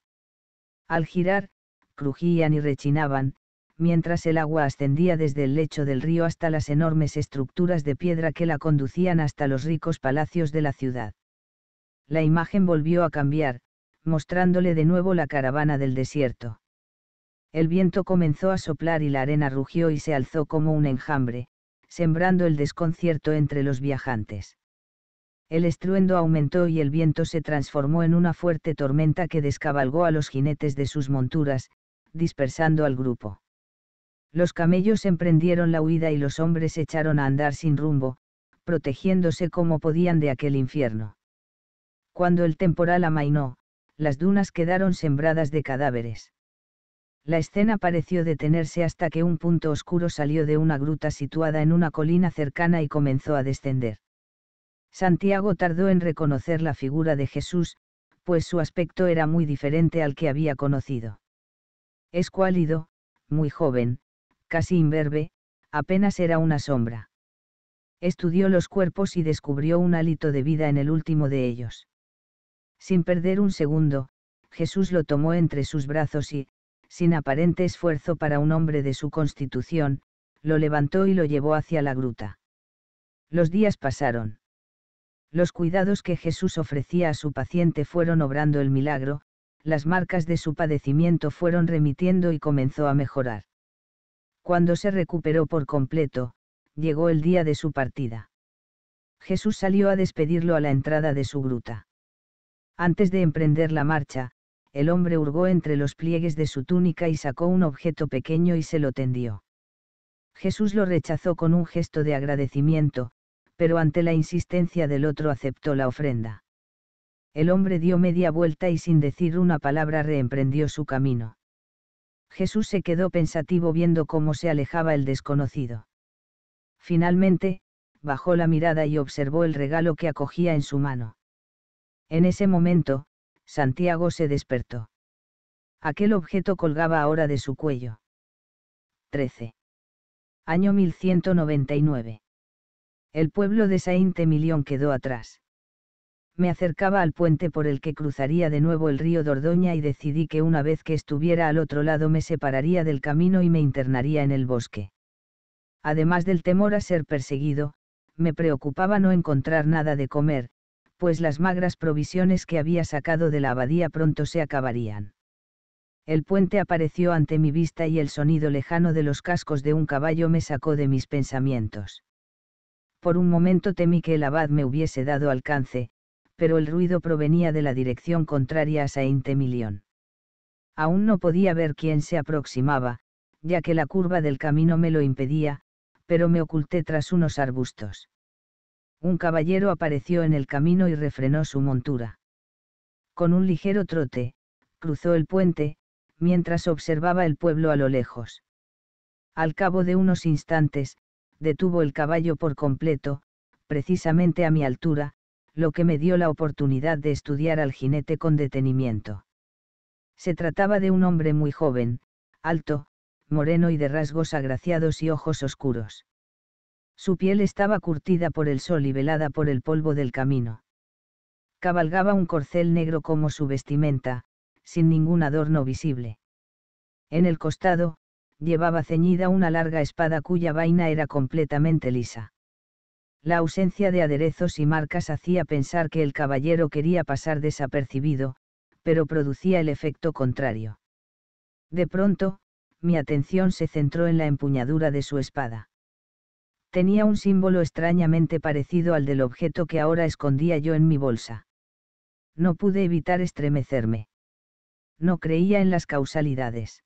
Al girar, crujían y rechinaban, mientras el agua ascendía desde el lecho del río hasta las enormes estructuras de piedra que la conducían hasta los ricos palacios de la ciudad. La imagen volvió a cambiar, mostrándole de nuevo la caravana del desierto. El viento comenzó a soplar y la arena rugió y se alzó como un enjambre, sembrando el desconcierto entre los viajantes. El estruendo aumentó y el viento se transformó en una fuerte tormenta que descabalgó a los jinetes de sus monturas, dispersando al grupo. Los camellos emprendieron la huida y los hombres echaron a andar sin rumbo, protegiéndose como podían de aquel infierno. Cuando el temporal amainó, las dunas quedaron sembradas de cadáveres la escena pareció detenerse hasta que un punto oscuro salió de una gruta situada en una colina cercana y comenzó a descender. Santiago tardó en reconocer la figura de Jesús, pues su aspecto era muy diferente al que había conocido. Escuálido, muy joven, casi imberbe, apenas era una sombra. Estudió los cuerpos y descubrió un hálito de vida en el último de ellos. Sin perder un segundo, Jesús lo tomó entre sus brazos y, sin aparente esfuerzo para un hombre de su constitución, lo levantó y lo llevó hacia la gruta. Los días pasaron. Los cuidados que Jesús ofrecía a su paciente fueron obrando el milagro, las marcas de su padecimiento fueron remitiendo y comenzó a mejorar. Cuando se recuperó por completo, llegó el día de su partida. Jesús salió a despedirlo a la entrada de su gruta. Antes de emprender la marcha, el hombre hurgó entre los pliegues de su túnica y sacó un objeto pequeño y se lo tendió. Jesús lo rechazó con un gesto de agradecimiento, pero ante la insistencia del otro aceptó la ofrenda. El hombre dio media vuelta y sin decir una palabra reemprendió su camino. Jesús se quedó pensativo viendo cómo se alejaba el desconocido. Finalmente, bajó la mirada y observó el regalo que acogía en su mano. En ese momento, Santiago se despertó. Aquel objeto colgaba ahora de su cuello. 13. Año 1199. El pueblo de Saint-Emilion quedó atrás. Me acercaba al puente por el que cruzaría de nuevo el río Dordoña y decidí que una vez que estuviera al otro lado me separaría del camino y me internaría en el bosque. Además del temor a ser perseguido, me preocupaba no encontrar nada de comer, pues las magras provisiones que había sacado de la abadía pronto se acabarían. El puente apareció ante mi vista y el sonido lejano de los cascos de un caballo me sacó de mis pensamientos. Por un momento temí que el abad me hubiese dado alcance, pero el ruido provenía de la dirección contraria a Saint-Emilion. Aún no podía ver quién se aproximaba, ya que la curva del camino me lo impedía, pero me oculté tras unos arbustos un caballero apareció en el camino y refrenó su montura. Con un ligero trote, cruzó el puente, mientras observaba el pueblo a lo lejos. Al cabo de unos instantes, detuvo el caballo por completo, precisamente a mi altura, lo que me dio la oportunidad de estudiar al jinete con detenimiento. Se trataba de un hombre muy joven, alto, moreno y de rasgos agraciados y ojos oscuros. Su piel estaba curtida por el sol y velada por el polvo del camino. Cabalgaba un corcel negro como su vestimenta, sin ningún adorno visible. En el costado, llevaba ceñida una larga espada cuya vaina era completamente lisa. La ausencia de aderezos y marcas hacía pensar que el caballero quería pasar desapercibido, pero producía el efecto contrario. De pronto, mi atención se centró en la empuñadura de su espada tenía un símbolo extrañamente parecido al del objeto que ahora escondía yo en mi bolsa. No pude evitar estremecerme. No creía en las causalidades.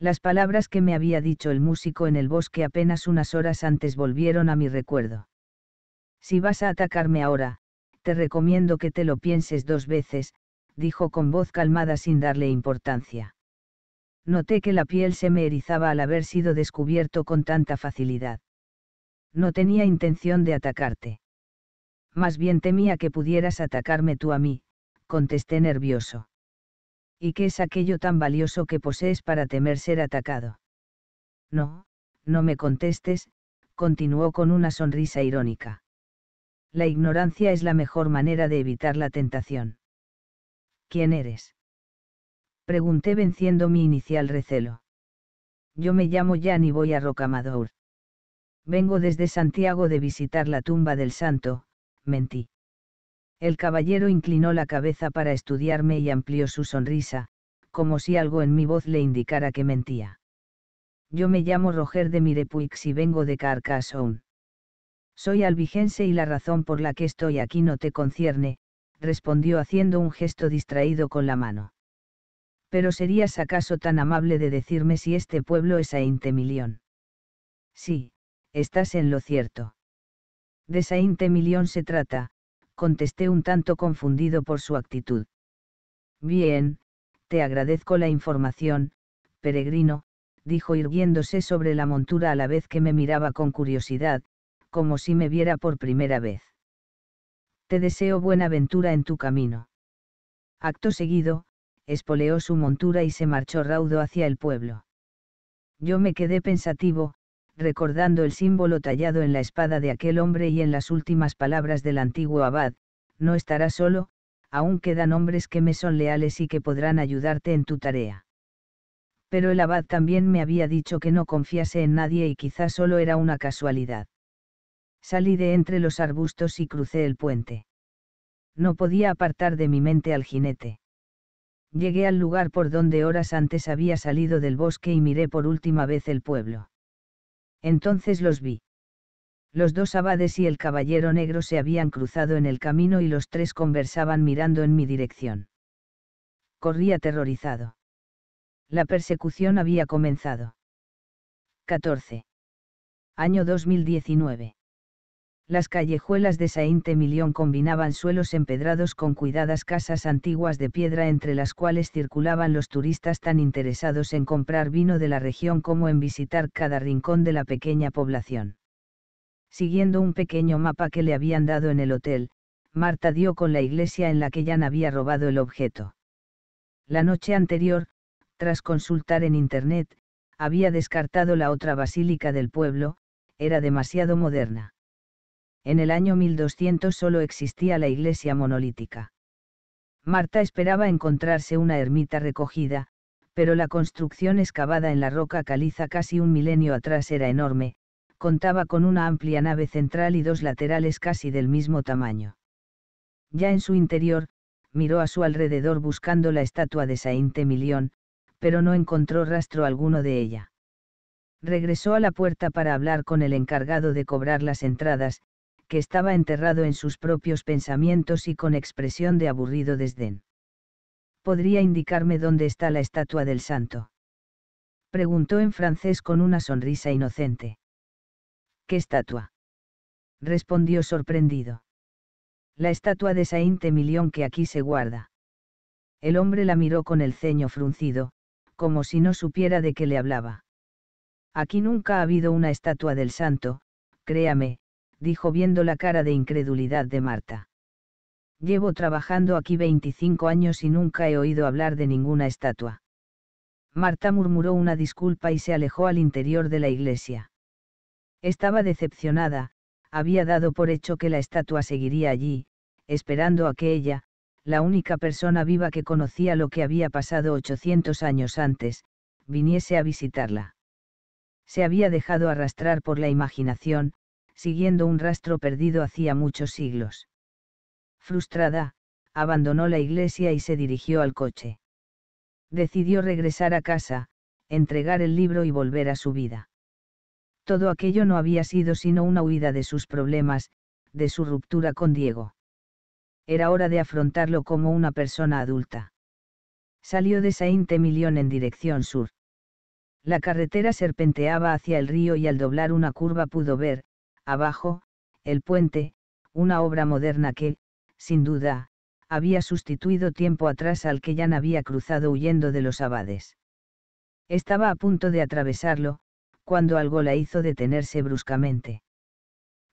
Las palabras que me había dicho el músico en el bosque apenas unas horas antes volvieron a mi recuerdo. Si vas a atacarme ahora, te recomiendo que te lo pienses dos veces, dijo con voz calmada sin darle importancia. Noté que la piel se me erizaba al haber sido descubierto con tanta facilidad. No tenía intención de atacarte. Más bien temía que pudieras atacarme tú a mí, contesté nervioso. ¿Y qué es aquello tan valioso que posees para temer ser atacado? No, no me contestes, continuó con una sonrisa irónica. La ignorancia es la mejor manera de evitar la tentación. ¿Quién eres? Pregunté venciendo mi inicial recelo. Yo me llamo Jan y voy a Rocamadour. Vengo desde Santiago de visitar la tumba del santo, mentí. El caballero inclinó la cabeza para estudiarme y amplió su sonrisa, como si algo en mi voz le indicara que mentía. Yo me llamo Roger de Mirepuix y vengo de Carcassonne. Soy albigense y la razón por la que estoy aquí no te concierne, respondió haciendo un gesto distraído con la mano. Pero serías acaso tan amable de decirme si este pueblo es a Intemilión. Sí, estás en lo cierto. De Saint-Emilion se trata, contesté un tanto confundido por su actitud. Bien, te agradezco la información, peregrino, dijo irguiéndose sobre la montura a la vez que me miraba con curiosidad, como si me viera por primera vez. Te deseo buena ventura en tu camino. Acto seguido, espoleó su montura y se marchó raudo hacia el pueblo. Yo me quedé pensativo, recordando el símbolo tallado en la espada de aquel hombre y en las últimas palabras del antiguo abad, no estarás solo, aún quedan hombres que me son leales y que podrán ayudarte en tu tarea. Pero el abad también me había dicho que no confiase en nadie y quizá solo era una casualidad. Salí de entre los arbustos y crucé el puente. No podía apartar de mi mente al jinete. Llegué al lugar por donde horas antes había salido del bosque y miré por última vez el pueblo. Entonces los vi. Los dos abades y el caballero negro se habían cruzado en el camino y los tres conversaban mirando en mi dirección. Corrí aterrorizado. La persecución había comenzado. 14. Año 2019. Las callejuelas de Saint-Emilion combinaban suelos empedrados con cuidadas casas antiguas de piedra entre las cuales circulaban los turistas tan interesados en comprar vino de la región como en visitar cada rincón de la pequeña población. Siguiendo un pequeño mapa que le habían dado en el hotel, Marta dio con la iglesia en la que Jan había robado el objeto. La noche anterior, tras consultar en Internet, había descartado la otra basílica del pueblo, era demasiado moderna en el año 1200 solo existía la iglesia monolítica. Marta esperaba encontrarse una ermita recogida, pero la construcción excavada en la roca caliza casi un milenio atrás era enorme, contaba con una amplia nave central y dos laterales casi del mismo tamaño. Ya en su interior, miró a su alrededor buscando la estatua de saint Emilion, pero no encontró rastro alguno de ella. Regresó a la puerta para hablar con el encargado de cobrar las entradas, que estaba enterrado en sus propios pensamientos y con expresión de aburrido desdén. ¿Podría indicarme dónde está la estatua del santo? Preguntó en francés con una sonrisa inocente. ¿Qué estatua? respondió sorprendido. La estatua de Saint Emilion que aquí se guarda. El hombre la miró con el ceño fruncido, como si no supiera de qué le hablaba. Aquí nunca ha habido una estatua del santo, créame, dijo viendo la cara de incredulidad de Marta. Llevo trabajando aquí 25 años y nunca he oído hablar de ninguna estatua. Marta murmuró una disculpa y se alejó al interior de la iglesia. Estaba decepcionada, había dado por hecho que la estatua seguiría allí, esperando a que ella, la única persona viva que conocía lo que había pasado 800 años antes, viniese a visitarla. Se había dejado arrastrar por la imaginación, siguiendo un rastro perdido hacía muchos siglos. Frustrada, abandonó la iglesia y se dirigió al coche. Decidió regresar a casa, entregar el libro y volver a su vida. Todo aquello no había sido sino una huida de sus problemas, de su ruptura con Diego. Era hora de afrontarlo como una persona adulta. Salió de Saint-Emilion en dirección sur. La carretera serpenteaba hacia el río y al doblar una curva pudo ver, Abajo, el puente, una obra moderna que, sin duda, había sustituido tiempo atrás al que Jan había cruzado huyendo de los abades. Estaba a punto de atravesarlo, cuando algo la hizo detenerse bruscamente.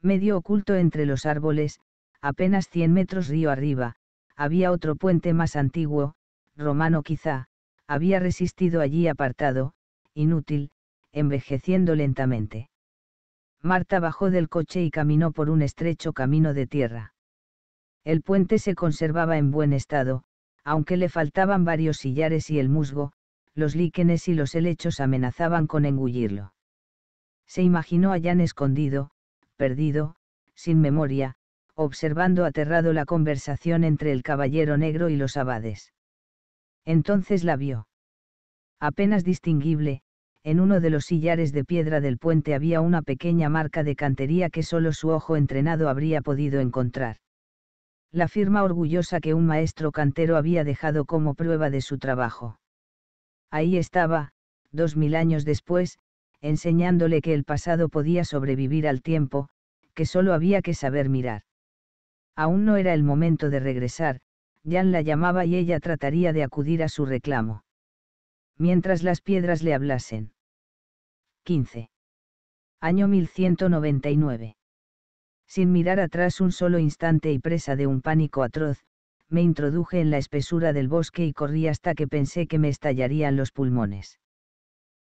Medio oculto entre los árboles, apenas 100 metros río arriba, había otro puente más antiguo, romano quizá, había resistido allí apartado, inútil, envejeciendo lentamente. Marta bajó del coche y caminó por un estrecho camino de tierra. El puente se conservaba en buen estado, aunque le faltaban varios sillares y el musgo, los líquenes y los helechos amenazaban con engullirlo. Se imaginó allá Jan escondido, perdido, sin memoria, observando aterrado la conversación entre el caballero negro y los abades. Entonces la vio. Apenas distinguible, en uno de los sillares de piedra del puente había una pequeña marca de cantería que solo su ojo entrenado habría podido encontrar. La firma orgullosa que un maestro cantero había dejado como prueba de su trabajo. Ahí estaba, dos mil años después, enseñándole que el pasado podía sobrevivir al tiempo, que solo había que saber mirar. Aún no era el momento de regresar, Jan la llamaba y ella trataría de acudir a su reclamo. Mientras las piedras le hablasen 15. Año 1199. Sin mirar atrás un solo instante y presa de un pánico atroz, me introduje en la espesura del bosque y corrí hasta que pensé que me estallarían los pulmones.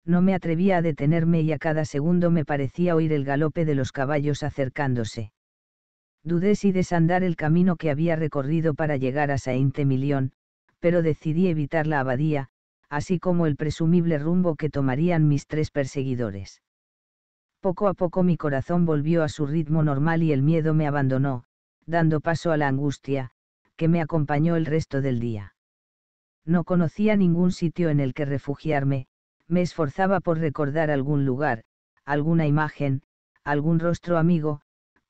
No me atrevía a detenerme y a cada segundo me parecía oír el galope de los caballos acercándose. Dudé si desandar el camino que había recorrido para llegar a Saint-Emilion, pero decidí evitar la abadía, así como el presumible rumbo que tomarían mis tres perseguidores. Poco a poco mi corazón volvió a su ritmo normal y el miedo me abandonó, dando paso a la angustia, que me acompañó el resto del día. No conocía ningún sitio en el que refugiarme, me esforzaba por recordar algún lugar, alguna imagen, algún rostro amigo,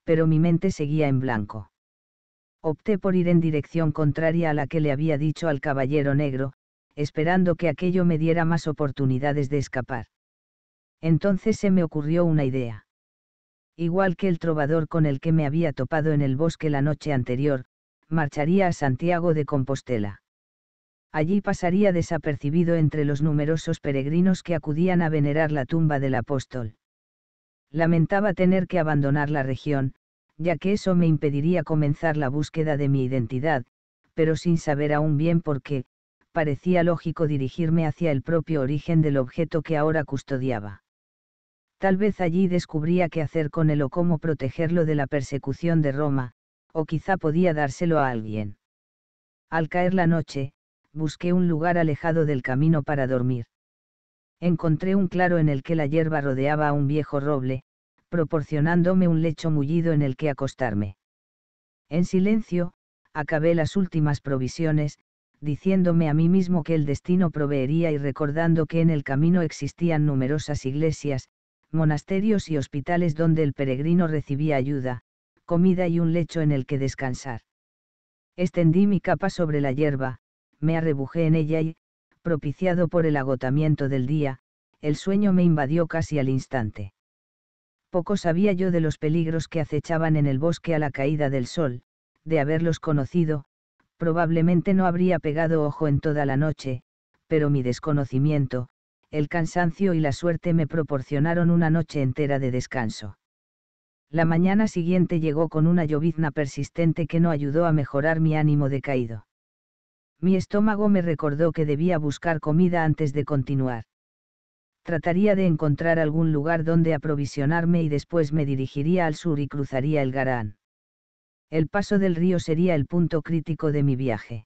pero mi mente seguía en blanco. Opté por ir en dirección contraria a la que le había dicho al caballero negro, esperando que aquello me diera más oportunidades de escapar. Entonces se me ocurrió una idea. Igual que el trovador con el que me había topado en el bosque la noche anterior, marcharía a Santiago de Compostela. Allí pasaría desapercibido entre los numerosos peregrinos que acudían a venerar la tumba del apóstol. Lamentaba tener que abandonar la región, ya que eso me impediría comenzar la búsqueda de mi identidad, pero sin saber aún bien por qué, parecía lógico dirigirme hacia el propio origen del objeto que ahora custodiaba. Tal vez allí descubría qué hacer con él o cómo protegerlo de la persecución de Roma, o quizá podía dárselo a alguien. Al caer la noche, busqué un lugar alejado del camino para dormir. Encontré un claro en el que la hierba rodeaba a un viejo roble, proporcionándome un lecho mullido en el que acostarme. En silencio, acabé las últimas provisiones, diciéndome a mí mismo que el destino proveería y recordando que en el camino existían numerosas iglesias, monasterios y hospitales donde el peregrino recibía ayuda, comida y un lecho en el que descansar. Extendí mi capa sobre la hierba, me arrebujé en ella y, propiciado por el agotamiento del día, el sueño me invadió casi al instante. Poco sabía yo de los peligros que acechaban en el bosque a la caída del sol, de haberlos conocido, Probablemente no habría pegado ojo en toda la noche, pero mi desconocimiento, el cansancio y la suerte me proporcionaron una noche entera de descanso. La mañana siguiente llegó con una llovizna persistente que no ayudó a mejorar mi ánimo decaído. Mi estómago me recordó que debía buscar comida antes de continuar. Trataría de encontrar algún lugar donde aprovisionarme y después me dirigiría al sur y cruzaría el Garán. El paso del río sería el punto crítico de mi viaje.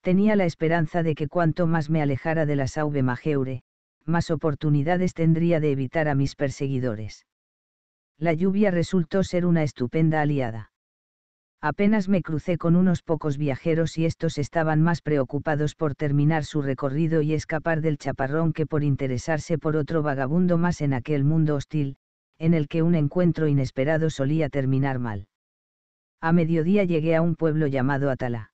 Tenía la esperanza de que cuanto más me alejara de la Sauve Majeure, más oportunidades tendría de evitar a mis perseguidores. La lluvia resultó ser una estupenda aliada. Apenas me crucé con unos pocos viajeros y estos estaban más preocupados por terminar su recorrido y escapar del chaparrón que por interesarse por otro vagabundo más en aquel mundo hostil, en el que un encuentro inesperado solía terminar mal a mediodía llegué a un pueblo llamado Atala.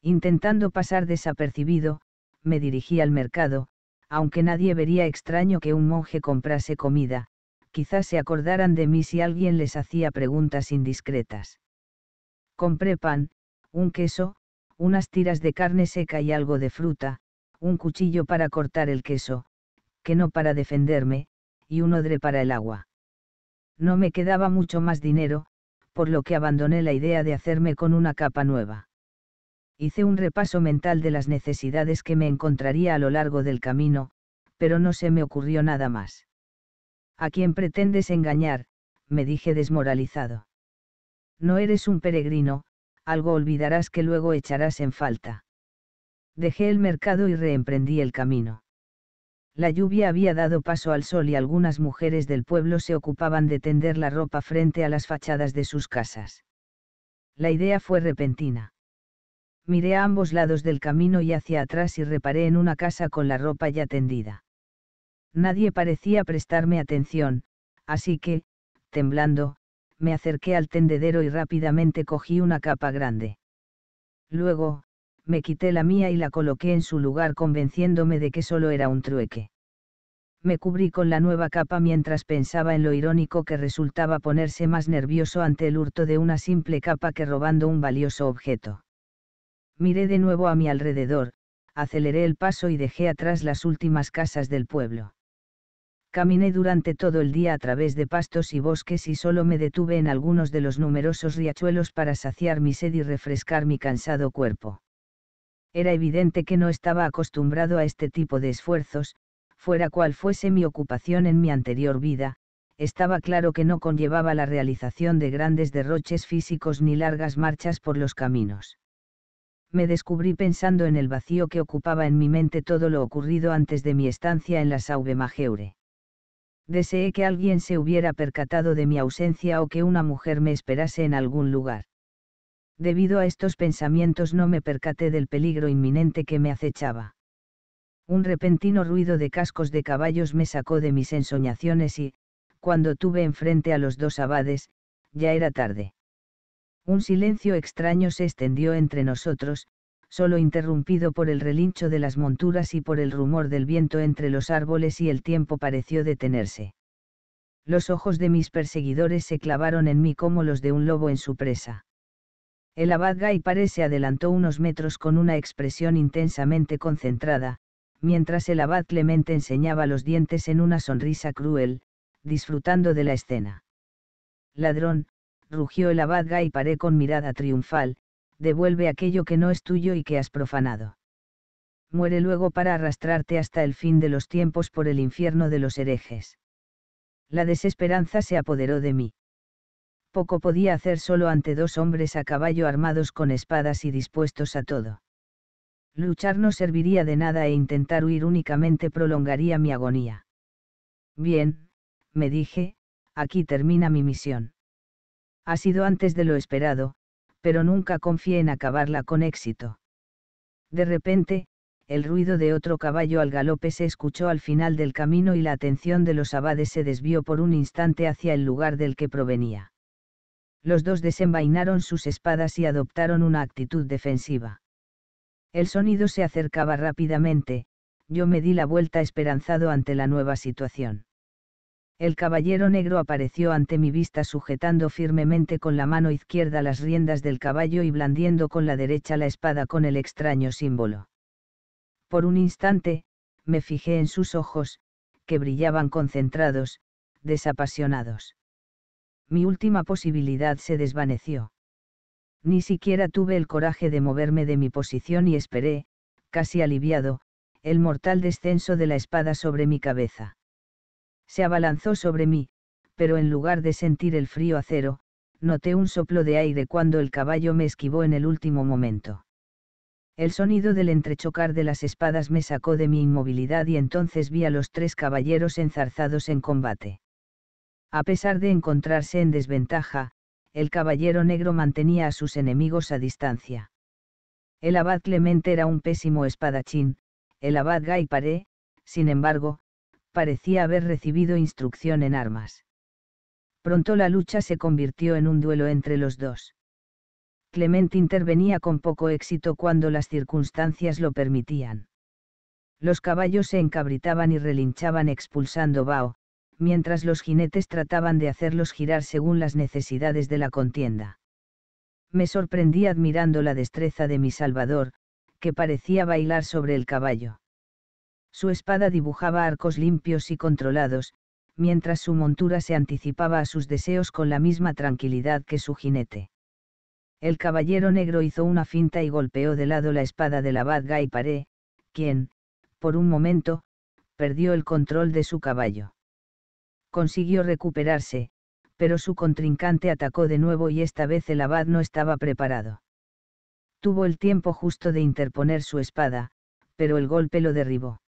Intentando pasar desapercibido, me dirigí al mercado, aunque nadie vería extraño que un monje comprase comida, quizás se acordaran de mí si alguien les hacía preguntas indiscretas. Compré pan, un queso, unas tiras de carne seca y algo de fruta, un cuchillo para cortar el queso, que no para defenderme, y un odre para el agua. No me quedaba mucho más dinero, por lo que abandoné la idea de hacerme con una capa nueva. Hice un repaso mental de las necesidades que me encontraría a lo largo del camino, pero no se me ocurrió nada más. ¿A quién pretendes engañar? me dije desmoralizado. No eres un peregrino, algo olvidarás que luego echarás en falta. Dejé el mercado y reemprendí el camino. La lluvia había dado paso al sol y algunas mujeres del pueblo se ocupaban de tender la ropa frente a las fachadas de sus casas. La idea fue repentina. Miré a ambos lados del camino y hacia atrás y reparé en una casa con la ropa ya tendida. Nadie parecía prestarme atención, así que, temblando, me acerqué al tendedero y rápidamente cogí una capa grande. Luego, me quité la mía y la coloqué en su lugar convenciéndome de que solo era un trueque. Me cubrí con la nueva capa mientras pensaba en lo irónico que resultaba ponerse más nervioso ante el hurto de una simple capa que robando un valioso objeto. Miré de nuevo a mi alrededor, aceleré el paso y dejé atrás las últimas casas del pueblo. Caminé durante todo el día a través de pastos y bosques y solo me detuve en algunos de los numerosos riachuelos para saciar mi sed y refrescar mi cansado cuerpo. Era evidente que no estaba acostumbrado a este tipo de esfuerzos, fuera cual fuese mi ocupación en mi anterior vida, estaba claro que no conllevaba la realización de grandes derroches físicos ni largas marchas por los caminos. Me descubrí pensando en el vacío que ocupaba en mi mente todo lo ocurrido antes de mi estancia en la Sauve Majeure. Deseé que alguien se hubiera percatado de mi ausencia o que una mujer me esperase en algún lugar. Debido a estos pensamientos no me percaté del peligro inminente que me acechaba. Un repentino ruido de cascos de caballos me sacó de mis ensoñaciones y, cuando tuve enfrente a los dos abades, ya era tarde. Un silencio extraño se extendió entre nosotros, solo interrumpido por el relincho de las monturas y por el rumor del viento entre los árboles y el tiempo pareció detenerse. Los ojos de mis perseguidores se clavaron en mí como los de un lobo en su presa. El abad y Paré se adelantó unos metros con una expresión intensamente concentrada, mientras el abad Clemente enseñaba los dientes en una sonrisa cruel, disfrutando de la escena. Ladrón, rugió el abad y Paré con mirada triunfal, devuelve aquello que no es tuyo y que has profanado. Muere luego para arrastrarte hasta el fin de los tiempos por el infierno de los herejes. La desesperanza se apoderó de mí poco podía hacer solo ante dos hombres a caballo armados con espadas y dispuestos a todo. Luchar no serviría de nada e intentar huir únicamente prolongaría mi agonía. Bien, me dije, aquí termina mi misión. Ha sido antes de lo esperado, pero nunca confié en acabarla con éxito. De repente, el ruido de otro caballo al galope se escuchó al final del camino y la atención de los abades se desvió por un instante hacia el lugar del que provenía los dos desenvainaron sus espadas y adoptaron una actitud defensiva. El sonido se acercaba rápidamente, yo me di la vuelta esperanzado ante la nueva situación. El caballero negro apareció ante mi vista sujetando firmemente con la mano izquierda las riendas del caballo y blandiendo con la derecha la espada con el extraño símbolo. Por un instante, me fijé en sus ojos, que brillaban concentrados, desapasionados mi última posibilidad se desvaneció. Ni siquiera tuve el coraje de moverme de mi posición y esperé, casi aliviado, el mortal descenso de la espada sobre mi cabeza. Se abalanzó sobre mí, pero en lugar de sentir el frío acero, noté un soplo de aire cuando el caballo me esquivó en el último momento. El sonido del entrechocar de las espadas me sacó de mi inmovilidad y entonces vi a los tres caballeros enzarzados en combate. A pesar de encontrarse en desventaja, el caballero negro mantenía a sus enemigos a distancia. El abad Clemente era un pésimo espadachín, el abad paré sin embargo, parecía haber recibido instrucción en armas. Pronto la lucha se convirtió en un duelo entre los dos. Clemente intervenía con poco éxito cuando las circunstancias lo permitían. Los caballos se encabritaban y relinchaban expulsando Bao mientras los jinetes trataban de hacerlos girar según las necesidades de la contienda. Me sorprendí admirando la destreza de mi Salvador, que parecía bailar sobre el caballo. Su espada dibujaba arcos limpios y controlados, mientras su montura se anticipaba a sus deseos con la misma tranquilidad que su jinete. El caballero negro hizo una finta y golpeó de lado la espada del abad y Paré, quien, por un momento, perdió el control de su caballo. Consiguió recuperarse, pero su contrincante atacó de nuevo y esta vez el abad no estaba preparado. Tuvo el tiempo justo de interponer su espada, pero el golpe lo derribó.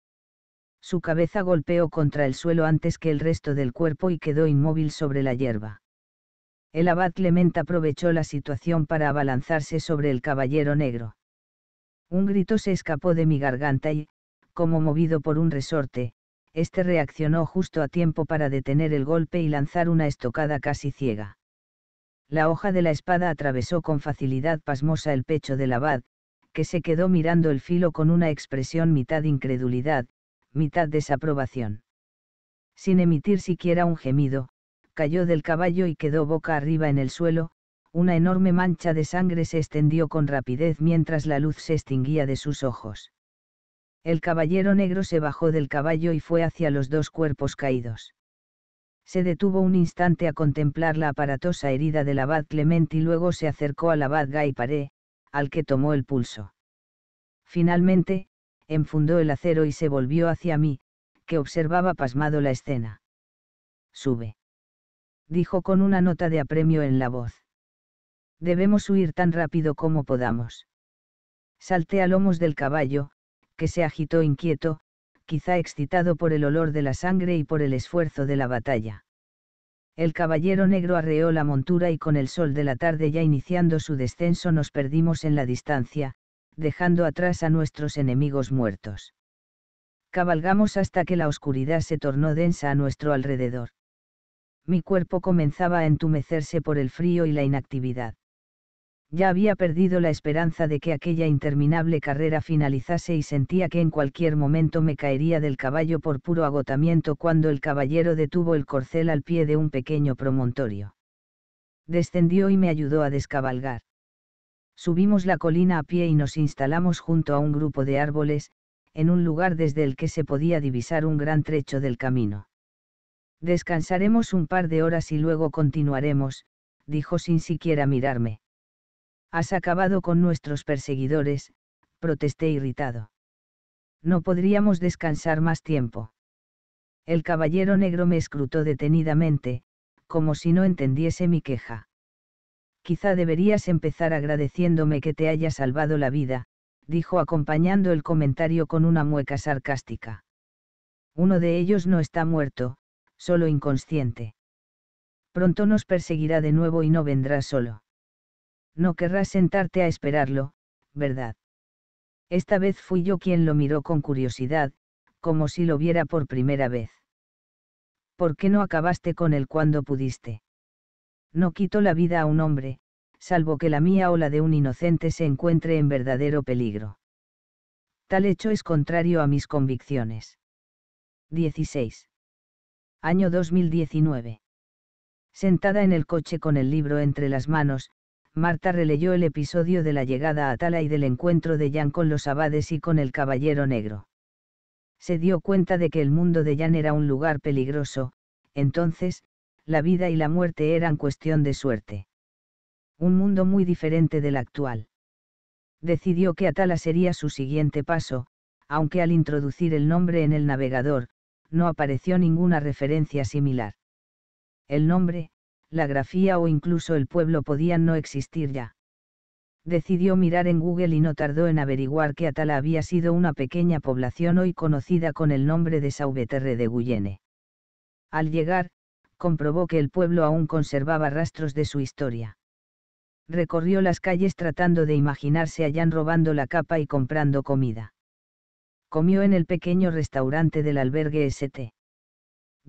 Su cabeza golpeó contra el suelo antes que el resto del cuerpo y quedó inmóvil sobre la hierba. El abad Clement aprovechó la situación para abalanzarse sobre el caballero negro. Un grito se escapó de mi garganta y, como movido por un resorte, este reaccionó justo a tiempo para detener el golpe y lanzar una estocada casi ciega. La hoja de la espada atravesó con facilidad pasmosa el pecho del abad, que se quedó mirando el filo con una expresión mitad incredulidad, mitad desaprobación. Sin emitir siquiera un gemido, cayó del caballo y quedó boca arriba en el suelo, una enorme mancha de sangre se extendió con rapidez mientras la luz se extinguía de sus ojos. El caballero negro se bajó del caballo y fue hacia los dos cuerpos caídos. Se detuvo un instante a contemplar la aparatosa herida del abad Clement y luego se acercó al abad Gaiparé, al que tomó el pulso. Finalmente, enfundó el acero y se volvió hacia mí, que observaba pasmado la escena. Sube. Dijo con una nota de apremio en la voz. Debemos huir tan rápido como podamos. Salté a lomos del caballo, que se agitó inquieto, quizá excitado por el olor de la sangre y por el esfuerzo de la batalla. El caballero negro arreó la montura y con el sol de la tarde ya iniciando su descenso nos perdimos en la distancia, dejando atrás a nuestros enemigos muertos. Cabalgamos hasta que la oscuridad se tornó densa a nuestro alrededor. Mi cuerpo comenzaba a entumecerse por el frío y la inactividad ya había perdido la esperanza de que aquella interminable carrera finalizase y sentía que en cualquier momento me caería del caballo por puro agotamiento cuando el caballero detuvo el corcel al pie de un pequeño promontorio. Descendió y me ayudó a descabalgar. Subimos la colina a pie y nos instalamos junto a un grupo de árboles, en un lugar desde el que se podía divisar un gran trecho del camino. Descansaremos un par de horas y luego continuaremos, dijo sin siquiera mirarme Has acabado con nuestros perseguidores, protesté irritado. No podríamos descansar más tiempo. El caballero negro me escrutó detenidamente, como si no entendiese mi queja. Quizá deberías empezar agradeciéndome que te haya salvado la vida, dijo acompañando el comentario con una mueca sarcástica. Uno de ellos no está muerto, solo inconsciente. Pronto nos perseguirá de nuevo y no vendrá solo. No querrás sentarte a esperarlo, ¿verdad? Esta vez fui yo quien lo miró con curiosidad, como si lo viera por primera vez. ¿Por qué no acabaste con él cuando pudiste? No quito la vida a un hombre, salvo que la mía o la de un inocente se encuentre en verdadero peligro. Tal hecho es contrario a mis convicciones. 16. Año 2019. Sentada en el coche con el libro entre las manos, Marta releyó el episodio de la llegada a Atala y del encuentro de Jan con los abades y con el caballero negro. Se dio cuenta de que el mundo de Jan era un lugar peligroso, entonces, la vida y la muerte eran cuestión de suerte. Un mundo muy diferente del actual. Decidió que Atala sería su siguiente paso, aunque al introducir el nombre en el navegador, no apareció ninguna referencia similar. El nombre, la grafía o incluso el pueblo podían no existir ya. Decidió mirar en Google y no tardó en averiguar que Atala había sido una pequeña población hoy conocida con el nombre de Sauveterre de Guyene. Al llegar, comprobó que el pueblo aún conservaba rastros de su historia. Recorrió las calles tratando de imaginarse a robando la capa y comprando comida. Comió en el pequeño restaurante del albergue St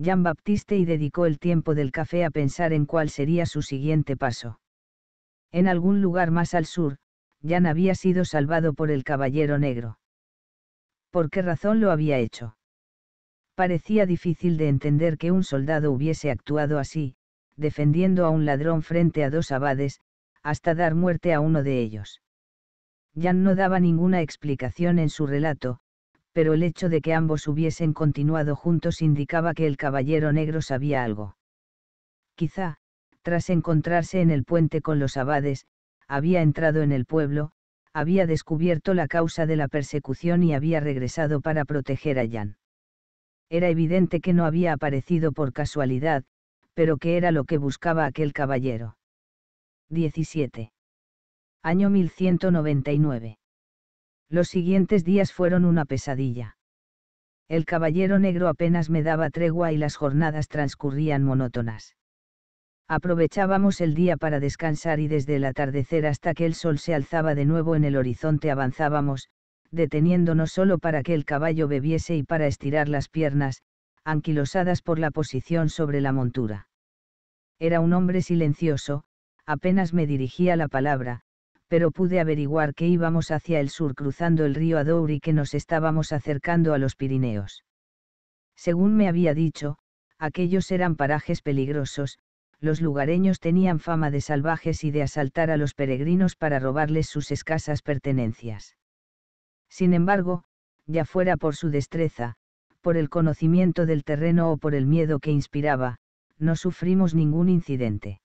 Jean Baptiste y dedicó el tiempo del café a pensar en cuál sería su siguiente paso. En algún lugar más al sur, Jan había sido salvado por el Caballero Negro. ¿Por qué razón lo había hecho? Parecía difícil de entender que un soldado hubiese actuado así, defendiendo a un ladrón frente a dos abades, hasta dar muerte a uno de ellos. Jan no daba ninguna explicación en su relato, pero el hecho de que ambos hubiesen continuado juntos indicaba que el caballero negro sabía algo. Quizá, tras encontrarse en el puente con los abades, había entrado en el pueblo, había descubierto la causa de la persecución y había regresado para proteger a Jan. Era evidente que no había aparecido por casualidad, pero que era lo que buscaba aquel caballero. 17. Año 1199. Los siguientes días fueron una pesadilla. El caballero negro apenas me daba tregua y las jornadas transcurrían monótonas. Aprovechábamos el día para descansar y desde el atardecer hasta que el sol se alzaba de nuevo en el horizonte avanzábamos, deteniéndonos solo para que el caballo bebiese y para estirar las piernas, anquilosadas por la posición sobre la montura. Era un hombre silencioso, apenas me dirigía la palabra, pero pude averiguar que íbamos hacia el sur cruzando el río Adour y que nos estábamos acercando a los Pirineos. Según me había dicho, aquellos eran parajes peligrosos, los lugareños tenían fama de salvajes y de asaltar a los peregrinos para robarles sus escasas pertenencias. Sin embargo, ya fuera por su destreza, por el conocimiento del terreno o por el miedo que inspiraba, no sufrimos ningún incidente.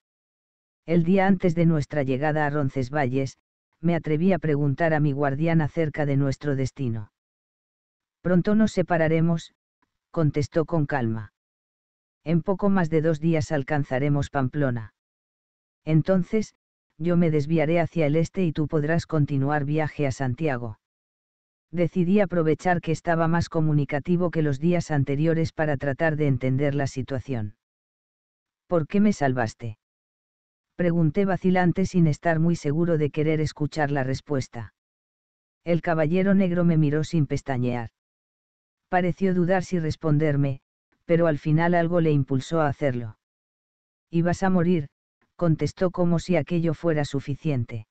El día antes de nuestra llegada a Roncesvalles, me atreví a preguntar a mi guardián acerca de nuestro destino. Pronto nos separaremos, contestó con calma. En poco más de dos días alcanzaremos Pamplona. Entonces, yo me desviaré hacia el este y tú podrás continuar viaje a Santiago. Decidí aprovechar que estaba más comunicativo que los días anteriores para tratar de entender la situación. ¿Por qué me salvaste? Pregunté vacilante sin estar muy seguro de querer escuchar la respuesta. El caballero negro me miró sin pestañear. Pareció dudar si responderme, pero al final algo le impulsó a hacerlo. Ibas a morir, contestó como si aquello fuera suficiente.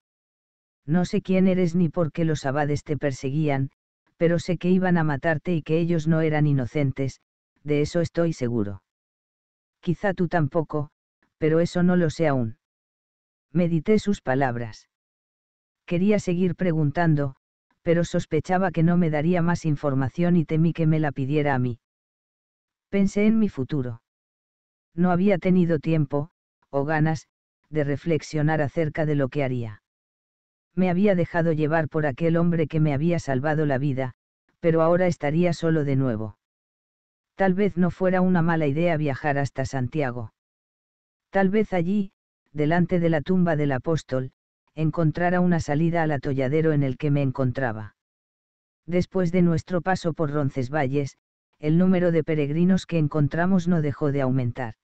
No sé quién eres ni por qué los abades te perseguían, pero sé que iban a matarte y que ellos no eran inocentes, de eso estoy seguro. Quizá tú tampoco, pero eso no lo sé aún. Medité sus palabras. Quería seguir preguntando, pero sospechaba que no me daría más información y temí que me la pidiera a mí. Pensé en mi futuro. No había tenido tiempo, o ganas, de reflexionar acerca de lo que haría. Me había dejado llevar por aquel hombre que me había salvado la vida, pero ahora estaría solo de nuevo. Tal vez no fuera una mala idea viajar hasta Santiago. Tal vez allí, delante de la tumba del apóstol, encontrara una salida al atolladero en el que me encontraba. Después de nuestro paso por Roncesvalles, el número de peregrinos que encontramos no dejó de aumentar.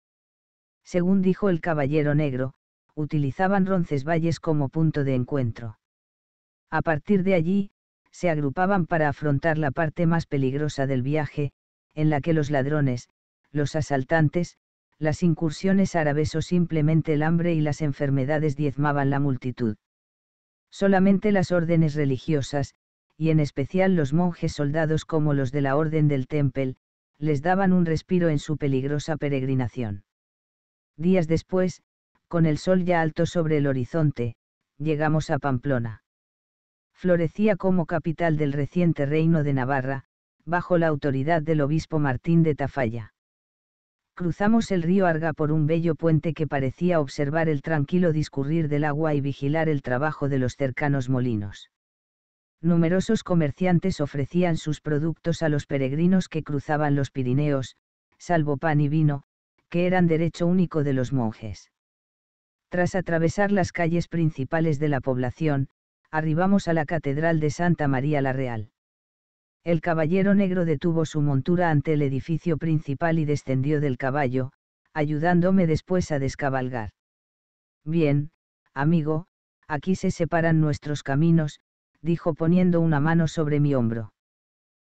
Según dijo el caballero negro, utilizaban Roncesvalles como punto de encuentro. A partir de allí, se agrupaban para afrontar la parte más peligrosa del viaje, en la que los ladrones, los asaltantes, las incursiones árabes o simplemente el hambre y las enfermedades diezmaban la multitud. Solamente las órdenes religiosas, y en especial los monjes soldados como los de la Orden del Temple, les daban un respiro en su peligrosa peregrinación. Días después, con el sol ya alto sobre el horizonte, llegamos a Pamplona. Florecía como capital del reciente reino de Navarra, bajo la autoridad del obispo Martín de Tafalla. Cruzamos el río Arga por un bello puente que parecía observar el tranquilo discurrir del agua y vigilar el trabajo de los cercanos molinos. Numerosos comerciantes ofrecían sus productos a los peregrinos que cruzaban los Pirineos, salvo pan y vino, que eran derecho único de los monjes. Tras atravesar las calles principales de la población, arribamos a la Catedral de Santa María la Real. El caballero negro detuvo su montura ante el edificio principal y descendió del caballo, ayudándome después a descabalgar. Bien, amigo, aquí se separan nuestros caminos, dijo poniendo una mano sobre mi hombro.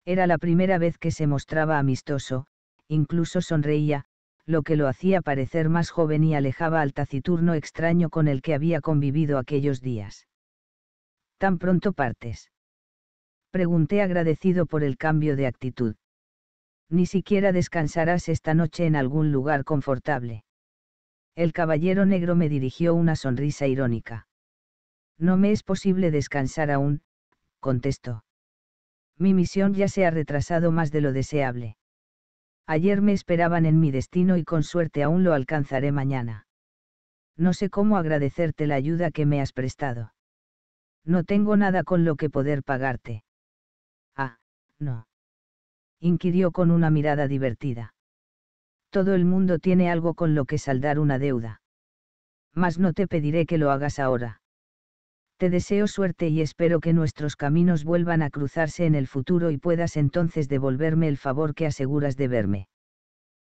Era la primera vez que se mostraba amistoso, incluso sonreía, lo que lo hacía parecer más joven y alejaba al taciturno extraño con el que había convivido aquellos días. Tan pronto partes. Pregunté agradecido por el cambio de actitud. Ni siquiera descansarás esta noche en algún lugar confortable. El caballero negro me dirigió una sonrisa irónica. No me es posible descansar aún, contestó. Mi misión ya se ha retrasado más de lo deseable. Ayer me esperaban en mi destino y con suerte aún lo alcanzaré mañana. No sé cómo agradecerte la ayuda que me has prestado. No tengo nada con lo que poder pagarte. No. Inquirió con una mirada divertida. Todo el mundo tiene algo con lo que saldar una deuda. Mas no te pediré que lo hagas ahora. Te deseo suerte y espero que nuestros caminos vuelvan a cruzarse en el futuro y puedas entonces devolverme el favor que aseguras de verme.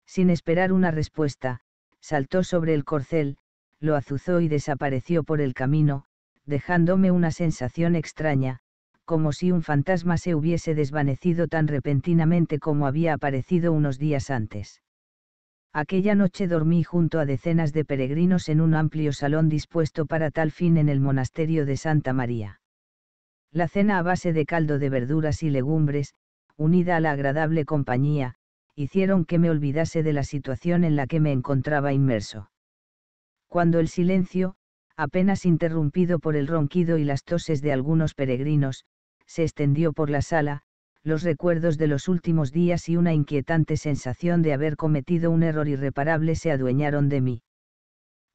Sin esperar una respuesta, saltó sobre el corcel, lo azuzó y desapareció por el camino, dejándome una sensación extraña, como si un fantasma se hubiese desvanecido tan repentinamente como había aparecido unos días antes. Aquella noche dormí junto a decenas de peregrinos en un amplio salón dispuesto para tal fin en el monasterio de Santa María. La cena a base de caldo de verduras y legumbres, unida a la agradable compañía, hicieron que me olvidase de la situación en la que me encontraba inmerso. Cuando el silencio, apenas interrumpido por el ronquido y las toses de algunos peregrinos, se extendió por la sala, los recuerdos de los últimos días y una inquietante sensación de haber cometido un error irreparable se adueñaron de mí.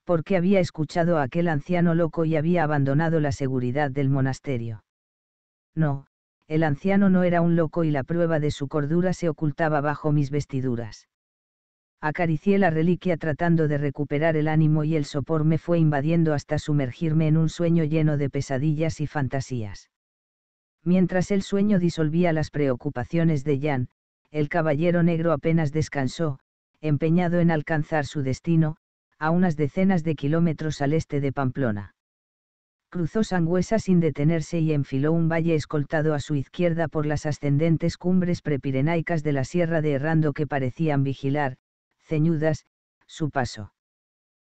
Porque había escuchado a aquel anciano loco y había abandonado la seguridad del monasterio. No, el anciano no era un loco y la prueba de su cordura se ocultaba bajo mis vestiduras. Acaricié la reliquia tratando de recuperar el ánimo y el sopor me fue invadiendo hasta sumergirme en un sueño lleno de pesadillas y fantasías Mientras el sueño disolvía las preocupaciones de Jan, el caballero negro apenas descansó, empeñado en alcanzar su destino, a unas decenas de kilómetros al este de Pamplona. Cruzó Sangüesa sin detenerse y enfiló un valle escoltado a su izquierda por las ascendentes cumbres prepirenaicas de la Sierra de Errando que parecían vigilar, ceñudas, su paso.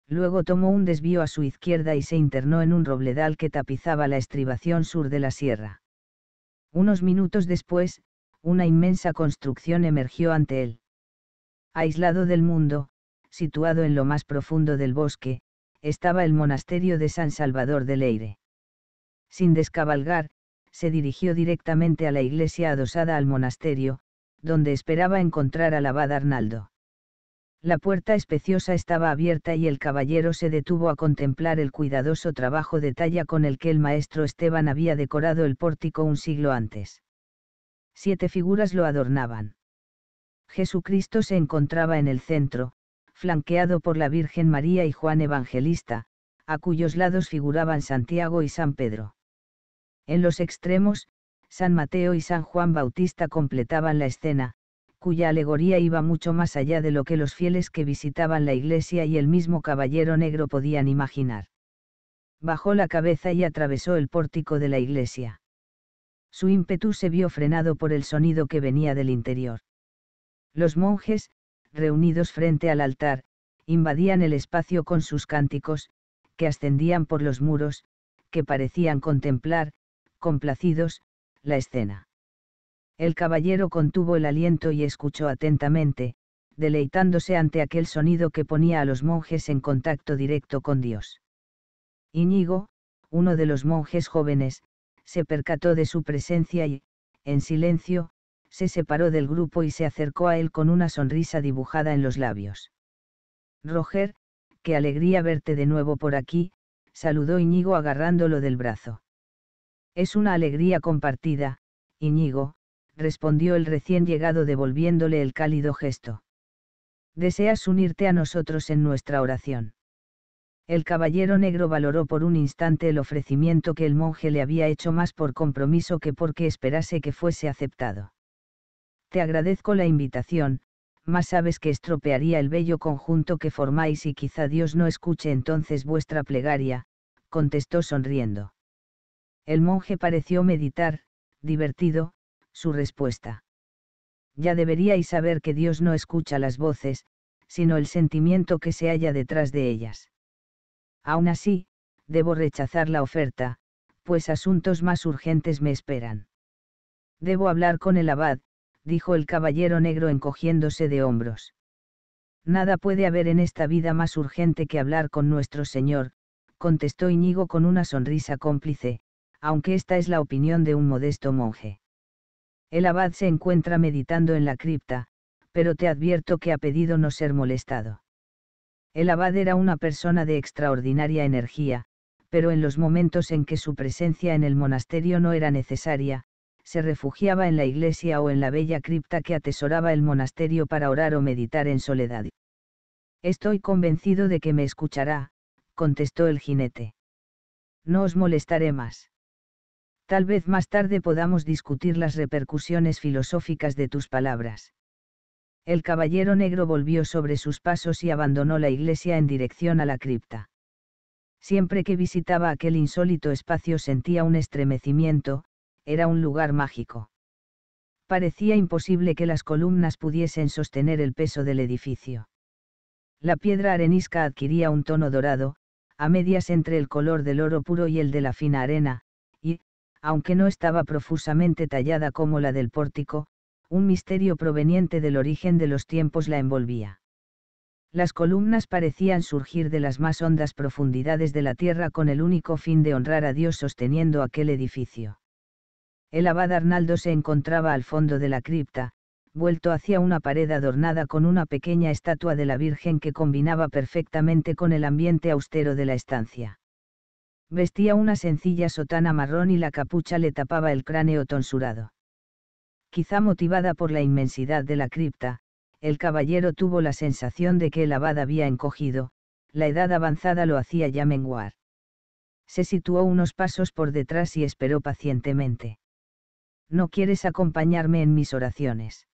Luego tomó un desvío a su izquierda y se internó en un robledal que tapizaba la estribación sur de la sierra. Unos minutos después, una inmensa construcción emergió ante él. Aislado del mundo, situado en lo más profundo del bosque, estaba el monasterio de San Salvador de Leire. Sin descabalgar, se dirigió directamente a la iglesia adosada al monasterio, donde esperaba encontrar al abad Arnaldo. La puerta especiosa estaba abierta y el caballero se detuvo a contemplar el cuidadoso trabajo de talla con el que el maestro Esteban había decorado el pórtico un siglo antes. Siete figuras lo adornaban. Jesucristo se encontraba en el centro, flanqueado por la Virgen María y Juan Evangelista, a cuyos lados figuraban Santiago y San Pedro. En los extremos, San Mateo y San Juan Bautista completaban la escena, cuya alegoría iba mucho más allá de lo que los fieles que visitaban la iglesia y el mismo caballero negro podían imaginar. Bajó la cabeza y atravesó el pórtico de la iglesia. Su ímpetu se vio frenado por el sonido que venía del interior. Los monjes, reunidos frente al altar, invadían el espacio con sus cánticos, que ascendían por los muros, que parecían contemplar, complacidos, la escena. El caballero contuvo el aliento y escuchó atentamente, deleitándose ante aquel sonido que ponía a los monjes en contacto directo con Dios. Iñigo, uno de los monjes jóvenes, se percató de su presencia y, en silencio, se separó del grupo y se acercó a él con una sonrisa dibujada en los labios. Roger, qué alegría verte de nuevo por aquí, saludó Iñigo agarrándolo del brazo. Es una alegría compartida, Iñigo, respondió el recién llegado devolviéndole el cálido gesto. Deseas unirte a nosotros en nuestra oración. El caballero negro valoró por un instante el ofrecimiento que el monje le había hecho más por compromiso que porque esperase que fuese aceptado. Te agradezco la invitación, mas sabes que estropearía el bello conjunto que formáis y quizá Dios no escuche entonces vuestra plegaria, contestó sonriendo. El monje pareció meditar, divertido, su respuesta. Ya deberíais saber que Dios no escucha las voces, sino el sentimiento que se halla detrás de ellas. Aún así, debo rechazar la oferta, pues asuntos más urgentes me esperan. Debo hablar con el abad, dijo el caballero negro encogiéndose de hombros. Nada puede haber en esta vida más urgente que hablar con nuestro Señor, contestó Íñigo con una sonrisa cómplice, aunque esta es la opinión de un modesto monje. El abad se encuentra meditando en la cripta, pero te advierto que ha pedido no ser molestado. El abad era una persona de extraordinaria energía, pero en los momentos en que su presencia en el monasterio no era necesaria, se refugiaba en la iglesia o en la bella cripta que atesoraba el monasterio para orar o meditar en soledad. Estoy convencido de que me escuchará, contestó el jinete. No os molestaré más. Tal vez más tarde podamos discutir las repercusiones filosóficas de tus palabras. El caballero negro volvió sobre sus pasos y abandonó la iglesia en dirección a la cripta. Siempre que visitaba aquel insólito espacio sentía un estremecimiento, era un lugar mágico. Parecía imposible que las columnas pudiesen sostener el peso del edificio. La piedra arenisca adquiría un tono dorado, a medias entre el color del oro puro y el de la fina arena, aunque no estaba profusamente tallada como la del pórtico, un misterio proveniente del origen de los tiempos la envolvía. Las columnas parecían surgir de las más hondas profundidades de la tierra con el único fin de honrar a Dios sosteniendo aquel edificio. El abad Arnaldo se encontraba al fondo de la cripta, vuelto hacia una pared adornada con una pequeña estatua de la Virgen que combinaba perfectamente con el ambiente austero de la estancia. Vestía una sencilla sotana marrón y la capucha le tapaba el cráneo tonsurado. Quizá motivada por la inmensidad de la cripta, el caballero tuvo la sensación de que el abad había encogido, la edad avanzada lo hacía ya menguar. Se situó unos pasos por detrás y esperó pacientemente. ¿No quieres acompañarme en mis oraciones?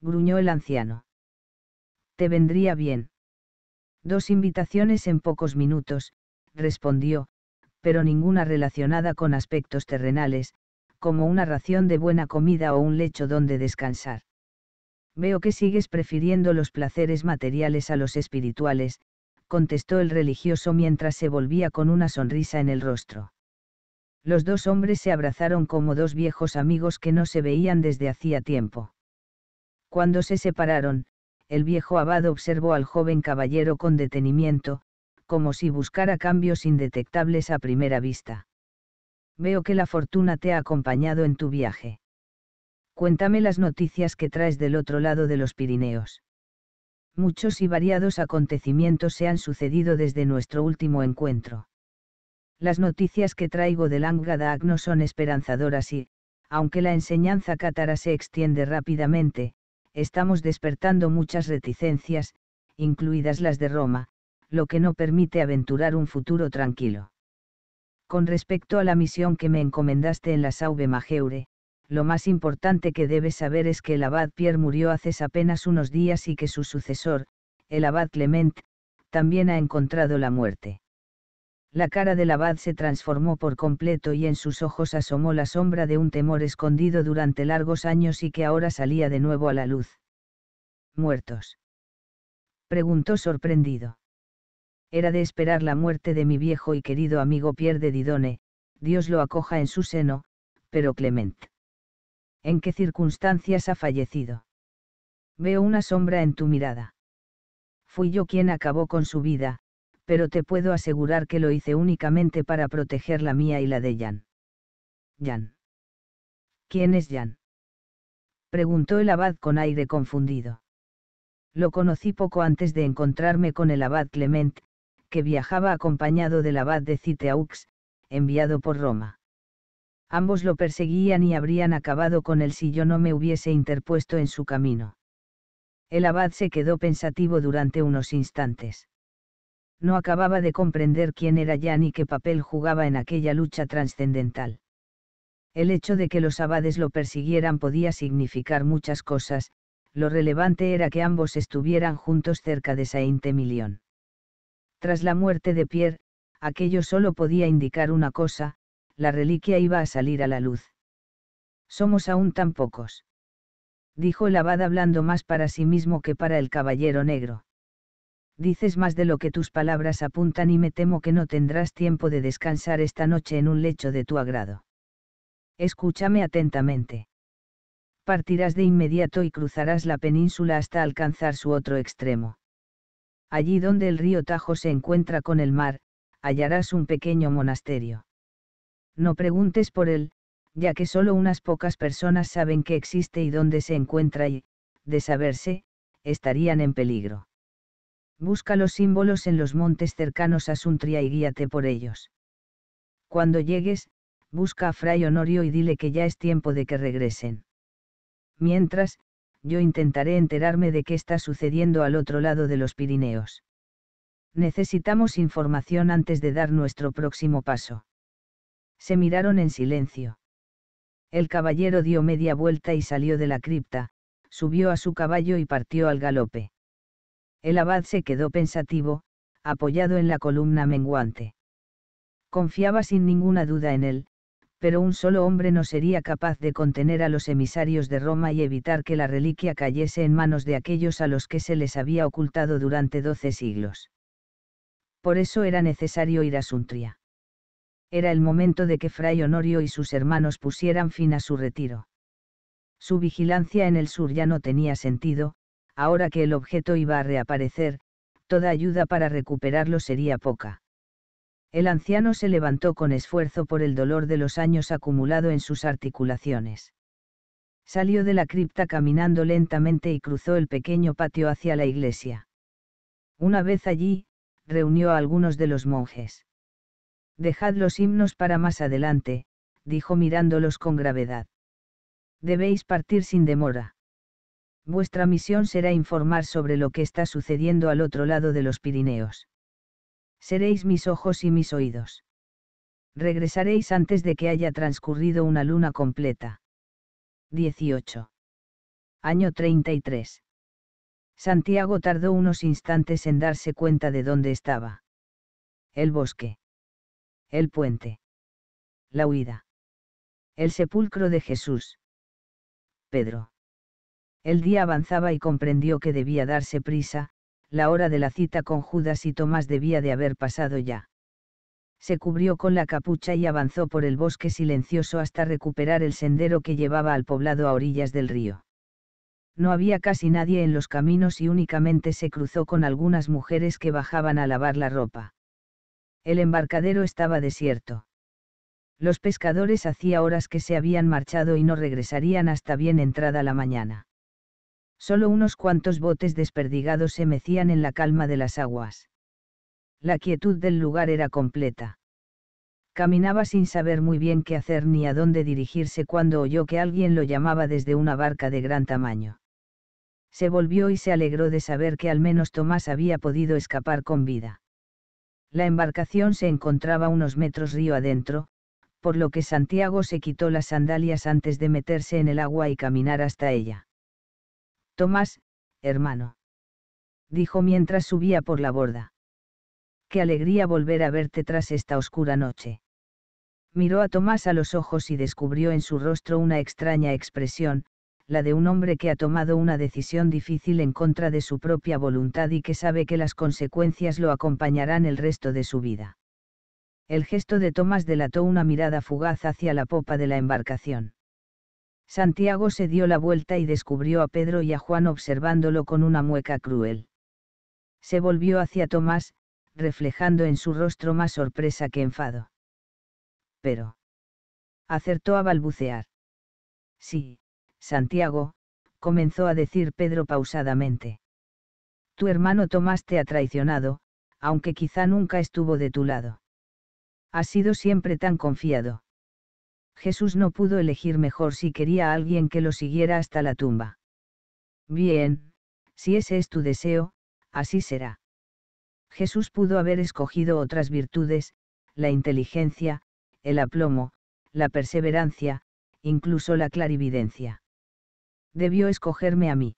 gruñó el anciano. Te vendría bien. Dos invitaciones en pocos minutos, respondió, pero ninguna relacionada con aspectos terrenales, como una ración de buena comida o un lecho donde descansar. Veo que sigues prefiriendo los placeres materiales a los espirituales, contestó el religioso mientras se volvía con una sonrisa en el rostro. Los dos hombres se abrazaron como dos viejos amigos que no se veían desde hacía tiempo. Cuando se separaron, el viejo abad observó al joven caballero con detenimiento, como si buscara cambios indetectables a primera vista. Veo que la fortuna te ha acompañado en tu viaje. Cuéntame las noticias que traes del otro lado de los Pirineos. Muchos y variados acontecimientos se han sucedido desde nuestro último encuentro. Las noticias que traigo del Angadagno no son esperanzadoras y, aunque la enseñanza cátara se extiende rápidamente, estamos despertando muchas reticencias, incluidas las de Roma, lo que no permite aventurar un futuro tranquilo. Con respecto a la misión que me encomendaste en la Sauve Majeure, lo más importante que debes saber es que el abad Pierre murió hace apenas unos días y que su sucesor, el abad Clement, también ha encontrado la muerte. La cara del abad se transformó por completo y en sus ojos asomó la sombra de un temor escondido durante largos años y que ahora salía de nuevo a la luz. ¿Muertos? preguntó sorprendido era de esperar la muerte de mi viejo y querido amigo Pierre de Didone, Dios lo acoja en su seno, pero Clement. ¿En qué circunstancias ha fallecido? Veo una sombra en tu mirada. Fui yo quien acabó con su vida, pero te puedo asegurar que lo hice únicamente para proteger la mía y la de Jan. Jan. ¿Quién es Jan? preguntó el abad con aire confundido. Lo conocí poco antes de encontrarme con el abad Clement, que viajaba acompañado del abad de Citeaux, enviado por Roma. Ambos lo perseguían y habrían acabado con él si yo no me hubiese interpuesto en su camino. El abad se quedó pensativo durante unos instantes. No acababa de comprender quién era ya y qué papel jugaba en aquella lucha trascendental. El hecho de que los abades lo persiguieran podía significar muchas cosas, lo relevante era que ambos estuvieran juntos cerca de Saint Millón. Tras la muerte de Pierre, aquello solo podía indicar una cosa, la reliquia iba a salir a la luz. Somos aún tan pocos. Dijo el abad hablando más para sí mismo que para el caballero negro. Dices más de lo que tus palabras apuntan y me temo que no tendrás tiempo de descansar esta noche en un lecho de tu agrado. Escúchame atentamente. Partirás de inmediato y cruzarás la península hasta alcanzar su otro extremo Allí donde el río Tajo se encuentra con el mar, hallarás un pequeño monasterio. No preguntes por él, ya que solo unas pocas personas saben que existe y dónde se encuentra y, de saberse, estarían en peligro. Busca los símbolos en los montes cercanos a Suntria y guíate por ellos. Cuando llegues, busca a Fray Honorio y dile que ya es tiempo de que regresen. Mientras, yo intentaré enterarme de qué está sucediendo al otro lado de los Pirineos. Necesitamos información antes de dar nuestro próximo paso. Se miraron en silencio. El caballero dio media vuelta y salió de la cripta, subió a su caballo y partió al galope. El abad se quedó pensativo, apoyado en la columna menguante. Confiaba sin ninguna duda en él, pero un solo hombre no sería capaz de contener a los emisarios de Roma y evitar que la reliquia cayese en manos de aquellos a los que se les había ocultado durante doce siglos. Por eso era necesario ir a Suntria. Era el momento de que Fray Honorio y sus hermanos pusieran fin a su retiro. Su vigilancia en el sur ya no tenía sentido, ahora que el objeto iba a reaparecer, toda ayuda para recuperarlo sería poca. El anciano se levantó con esfuerzo por el dolor de los años acumulado en sus articulaciones. Salió de la cripta caminando lentamente y cruzó el pequeño patio hacia la iglesia. Una vez allí, reunió a algunos de los monjes. Dejad los himnos para más adelante, dijo mirándolos con gravedad. Debéis partir sin demora. Vuestra misión será informar sobre lo que está sucediendo al otro lado de los Pirineos seréis mis ojos y mis oídos. Regresaréis antes de que haya transcurrido una luna completa. 18. Año 33. Santiago tardó unos instantes en darse cuenta de dónde estaba. El bosque. El puente. La huida. El sepulcro de Jesús. Pedro. El día avanzaba y comprendió que debía darse prisa, la hora de la cita con Judas y Tomás debía de haber pasado ya. Se cubrió con la capucha y avanzó por el bosque silencioso hasta recuperar el sendero que llevaba al poblado a orillas del río. No había casi nadie en los caminos y únicamente se cruzó con algunas mujeres que bajaban a lavar la ropa. El embarcadero estaba desierto. Los pescadores hacía horas que se habían marchado y no regresarían hasta bien entrada la mañana. Solo unos cuantos botes desperdigados se mecían en la calma de las aguas. La quietud del lugar era completa. Caminaba sin saber muy bien qué hacer ni a dónde dirigirse cuando oyó que alguien lo llamaba desde una barca de gran tamaño. Se volvió y se alegró de saber que al menos Tomás había podido escapar con vida. La embarcación se encontraba unos metros río adentro, por lo que Santiago se quitó las sandalias antes de meterse en el agua y caminar hasta ella. Tomás, hermano. Dijo mientras subía por la borda. Qué alegría volver a verte tras esta oscura noche. Miró a Tomás a los ojos y descubrió en su rostro una extraña expresión, la de un hombre que ha tomado una decisión difícil en contra de su propia voluntad y que sabe que las consecuencias lo acompañarán el resto de su vida. El gesto de Tomás delató una mirada fugaz hacia la popa de la embarcación. Santiago se dio la vuelta y descubrió a Pedro y a Juan observándolo con una mueca cruel. Se volvió hacia Tomás, reflejando en su rostro más sorpresa que enfado. Pero. Acertó a balbucear. Sí, Santiago, comenzó a decir Pedro pausadamente. Tu hermano Tomás te ha traicionado, aunque quizá nunca estuvo de tu lado. Ha sido siempre tan confiado. Jesús no pudo elegir mejor si quería a alguien que lo siguiera hasta la tumba. Bien, si ese es tu deseo, así será. Jesús pudo haber escogido otras virtudes, la inteligencia, el aplomo, la perseverancia, incluso la clarividencia. Debió escogerme a mí.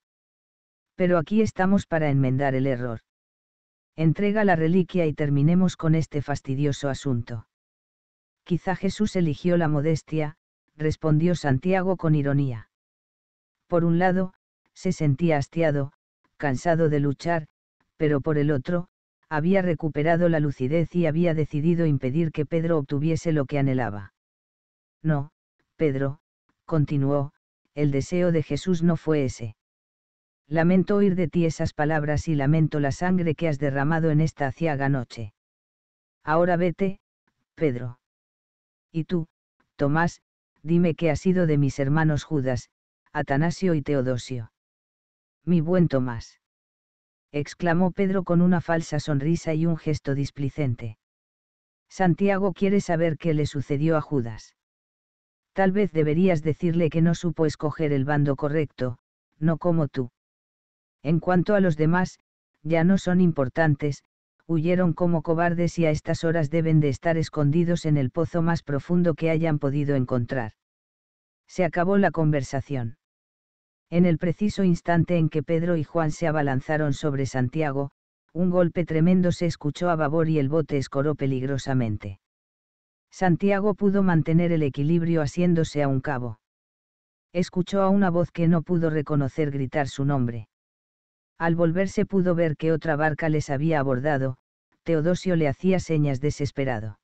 Pero aquí estamos para enmendar el error. Entrega la reliquia y terminemos con este fastidioso asunto. Quizá Jesús eligió la modestia, respondió Santiago con ironía. Por un lado, se sentía hastiado, cansado de luchar, pero por el otro, había recuperado la lucidez y había decidido impedir que Pedro obtuviese lo que anhelaba. No, Pedro, continuó, el deseo de Jesús no fue ese. Lamento oír de ti esas palabras y lamento la sangre que has derramado en esta aciaga noche. Ahora vete, Pedro. Y tú, Tomás, dime qué ha sido de mis hermanos Judas, Atanasio y Teodosio. Mi buen Tomás. exclamó Pedro con una falsa sonrisa y un gesto displicente. Santiago quiere saber qué le sucedió a Judas. Tal vez deberías decirle que no supo escoger el bando correcto, no como tú. En cuanto a los demás, ya no son importantes, huyeron como cobardes y a estas horas deben de estar escondidos en el pozo más profundo que hayan podido encontrar. Se acabó la conversación. En el preciso instante en que Pedro y Juan se abalanzaron sobre Santiago, un golpe tremendo se escuchó a babor y el bote escoró peligrosamente. Santiago pudo mantener el equilibrio asiéndose a un cabo. Escuchó a una voz que no pudo reconocer gritar su nombre. Al volverse pudo ver que otra barca les había abordado, Teodosio le hacía señas desesperado.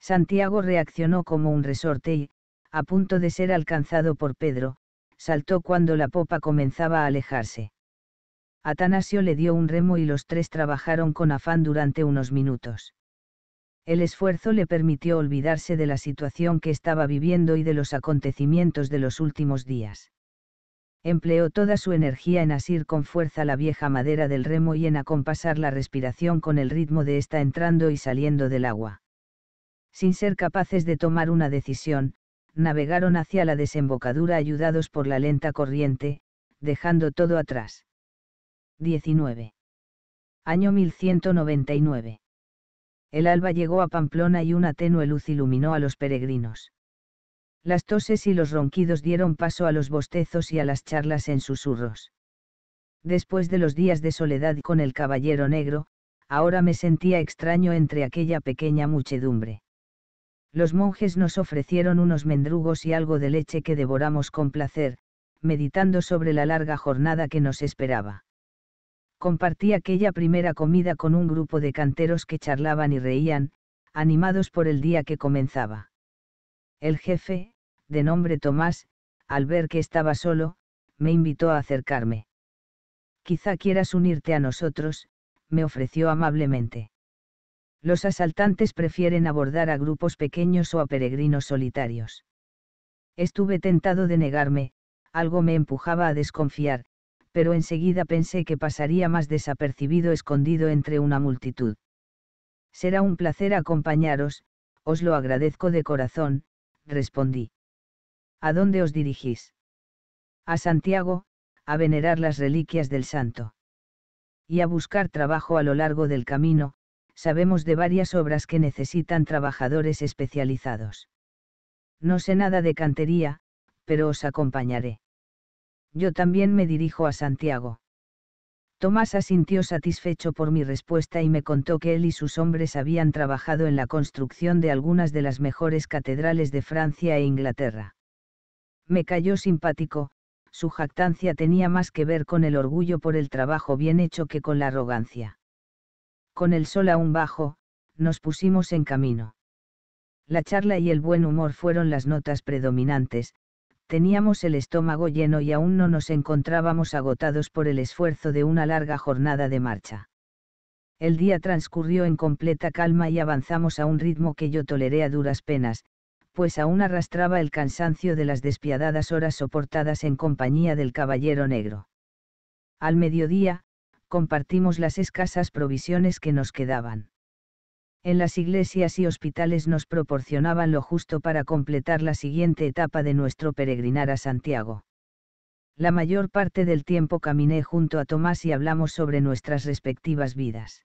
Santiago reaccionó como un resorte y, a punto de ser alcanzado por Pedro, saltó cuando la popa comenzaba a alejarse. Atanasio le dio un remo y los tres trabajaron con afán durante unos minutos. El esfuerzo le permitió olvidarse de la situación que estaba viviendo y de los acontecimientos de los últimos días empleó toda su energía en asir con fuerza la vieja madera del remo y en acompasar la respiración con el ritmo de esta entrando y saliendo del agua. Sin ser capaces de tomar una decisión, navegaron hacia la desembocadura ayudados por la lenta corriente, dejando todo atrás. 19. Año 1199. El alba llegó a Pamplona y una tenue luz iluminó a los peregrinos. Las toses y los ronquidos dieron paso a los bostezos y a las charlas en susurros. Después de los días de soledad con el caballero negro, ahora me sentía extraño entre aquella pequeña muchedumbre. Los monjes nos ofrecieron unos mendrugos y algo de leche que devoramos con placer, meditando sobre la larga jornada que nos esperaba. Compartí aquella primera comida con un grupo de canteros que charlaban y reían, animados por el día que comenzaba. El jefe, de nombre Tomás, al ver que estaba solo, me invitó a acercarme. Quizá quieras unirte a nosotros, me ofreció amablemente. Los asaltantes prefieren abordar a grupos pequeños o a peregrinos solitarios. Estuve tentado de negarme, algo me empujaba a desconfiar, pero enseguida pensé que pasaría más desapercibido escondido entre una multitud. Será un placer acompañaros, os lo agradezco de corazón, respondí. ¿a dónde os dirigís? A Santiago, a venerar las reliquias del santo. Y a buscar trabajo a lo largo del camino, sabemos de varias obras que necesitan trabajadores especializados. No sé nada de cantería, pero os acompañaré. Yo también me dirijo a Santiago. Tomás asintió satisfecho por mi respuesta y me contó que él y sus hombres habían trabajado en la construcción de algunas de las mejores catedrales de Francia e Inglaterra. Me cayó simpático, su jactancia tenía más que ver con el orgullo por el trabajo bien hecho que con la arrogancia. Con el sol aún bajo, nos pusimos en camino. La charla y el buen humor fueron las notas predominantes, teníamos el estómago lleno y aún no nos encontrábamos agotados por el esfuerzo de una larga jornada de marcha. El día transcurrió en completa calma y avanzamos a un ritmo que yo toleré a duras penas, pues aún arrastraba el cansancio de las despiadadas horas soportadas en compañía del caballero negro. Al mediodía, compartimos las escasas provisiones que nos quedaban. En las iglesias y hospitales nos proporcionaban lo justo para completar la siguiente etapa de nuestro peregrinar a Santiago. La mayor parte del tiempo caminé junto a Tomás y hablamos sobre nuestras respectivas vidas.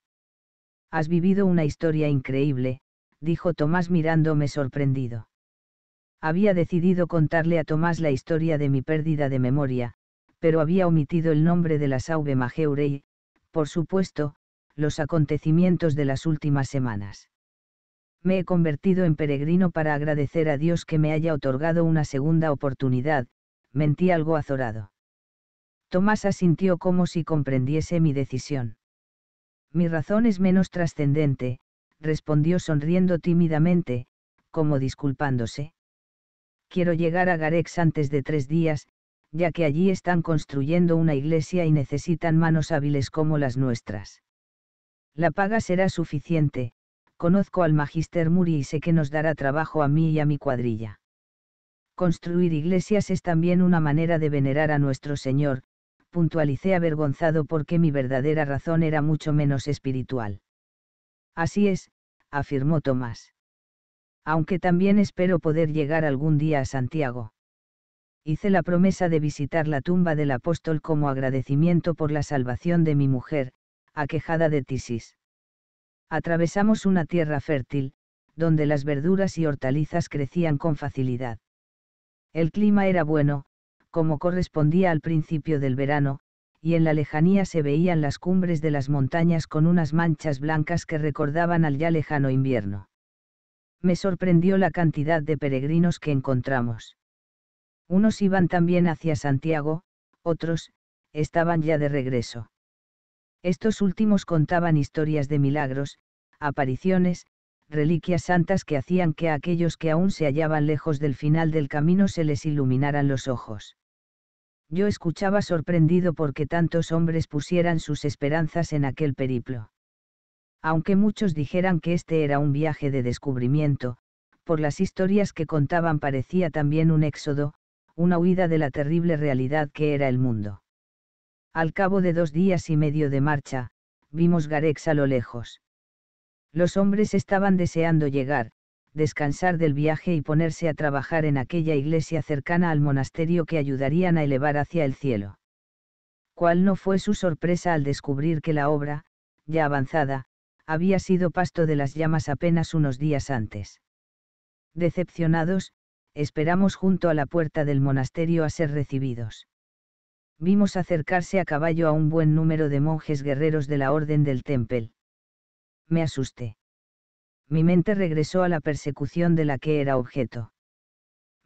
Has vivido una historia increíble, dijo Tomás mirándome sorprendido. Había decidido contarle a Tomás la historia de mi pérdida de memoria, pero había omitido el nombre de la Sauve Majeure y, por supuesto, los acontecimientos de las últimas semanas. Me he convertido en peregrino para agradecer a Dios que me haya otorgado una segunda oportunidad, mentí algo azorado. Tomás asintió como si comprendiese mi decisión. Mi razón es menos trascendente, respondió sonriendo tímidamente, como disculpándose quiero llegar a Garex antes de tres días, ya que allí están construyendo una iglesia y necesitan manos hábiles como las nuestras. La paga será suficiente, conozco al magister Muri y sé que nos dará trabajo a mí y a mi cuadrilla. Construir iglesias es también una manera de venerar a nuestro Señor, puntualicé avergonzado porque mi verdadera razón era mucho menos espiritual. Así es, afirmó Tomás aunque también espero poder llegar algún día a Santiago. Hice la promesa de visitar la tumba del apóstol como agradecimiento por la salvación de mi mujer, aquejada de tisis. Atravesamos una tierra fértil, donde las verduras y hortalizas crecían con facilidad. El clima era bueno, como correspondía al principio del verano, y en la lejanía se veían las cumbres de las montañas con unas manchas blancas que recordaban al ya lejano invierno me sorprendió la cantidad de peregrinos que encontramos. Unos iban también hacia Santiago, otros, estaban ya de regreso. Estos últimos contaban historias de milagros, apariciones, reliquias santas que hacían que a aquellos que aún se hallaban lejos del final del camino se les iluminaran los ojos. Yo escuchaba sorprendido porque tantos hombres pusieran sus esperanzas en aquel periplo aunque muchos dijeran que este era un viaje de descubrimiento, por las historias que contaban parecía también un éxodo, una huida de la terrible realidad que era el mundo. Al cabo de dos días y medio de marcha, vimos Garex a lo lejos. Los hombres estaban deseando llegar, descansar del viaje y ponerse a trabajar en aquella iglesia cercana al monasterio que ayudarían a elevar hacia el cielo. ¿Cuál no fue su sorpresa al descubrir que la obra, ya avanzada, había sido pasto de las llamas apenas unos días antes. Decepcionados, esperamos junto a la puerta del monasterio a ser recibidos. Vimos acercarse a caballo a un buen número de monjes guerreros de la Orden del Temple. Me asusté. Mi mente regresó a la persecución de la que era objeto.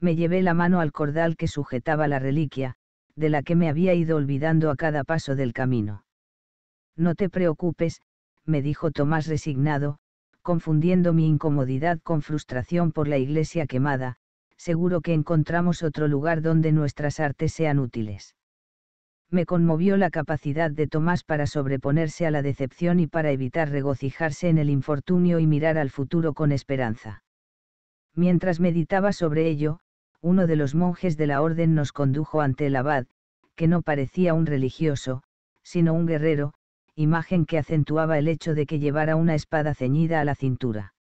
Me llevé la mano al cordal que sujetaba la reliquia, de la que me había ido olvidando a cada paso del camino. No te preocupes, me dijo Tomás resignado, confundiendo mi incomodidad con frustración por la iglesia quemada, seguro que encontramos otro lugar donde nuestras artes sean útiles. Me conmovió la capacidad de Tomás para sobreponerse a la decepción y para evitar regocijarse en el infortunio y mirar al futuro con esperanza. Mientras meditaba sobre ello, uno de los monjes de la orden nos condujo ante el abad, que no parecía un religioso, sino un guerrero, imagen que acentuaba el hecho de que llevara una espada ceñida a la cintura.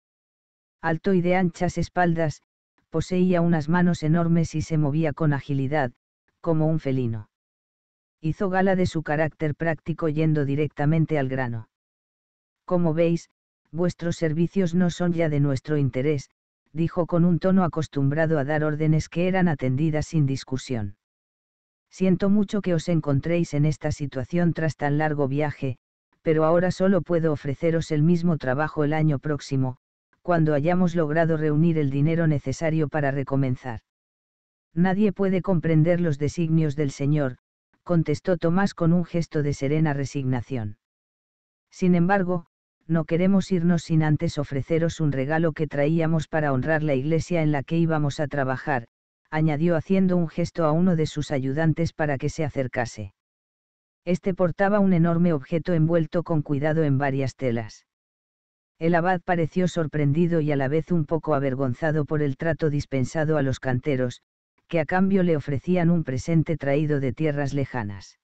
Alto y de anchas espaldas, poseía unas manos enormes y se movía con agilidad, como un felino. Hizo gala de su carácter práctico yendo directamente al grano. Como veis, vuestros servicios no son ya de nuestro interés, dijo con un tono acostumbrado a dar órdenes que eran atendidas sin discusión. Siento mucho que os encontréis en esta situación tras tan largo viaje, pero ahora solo puedo ofreceros el mismo trabajo el año próximo, cuando hayamos logrado reunir el dinero necesario para recomenzar. Nadie puede comprender los designios del Señor, contestó Tomás con un gesto de serena resignación. Sin embargo, no queremos irnos sin antes ofreceros un regalo que traíamos para honrar la iglesia en la que íbamos a trabajar, añadió haciendo un gesto a uno de sus ayudantes para que se acercase. Este portaba un enorme objeto envuelto con cuidado en varias telas. El abad pareció sorprendido y a la vez un poco avergonzado por el trato dispensado a los canteros, que a cambio le ofrecían un presente traído de tierras lejanas.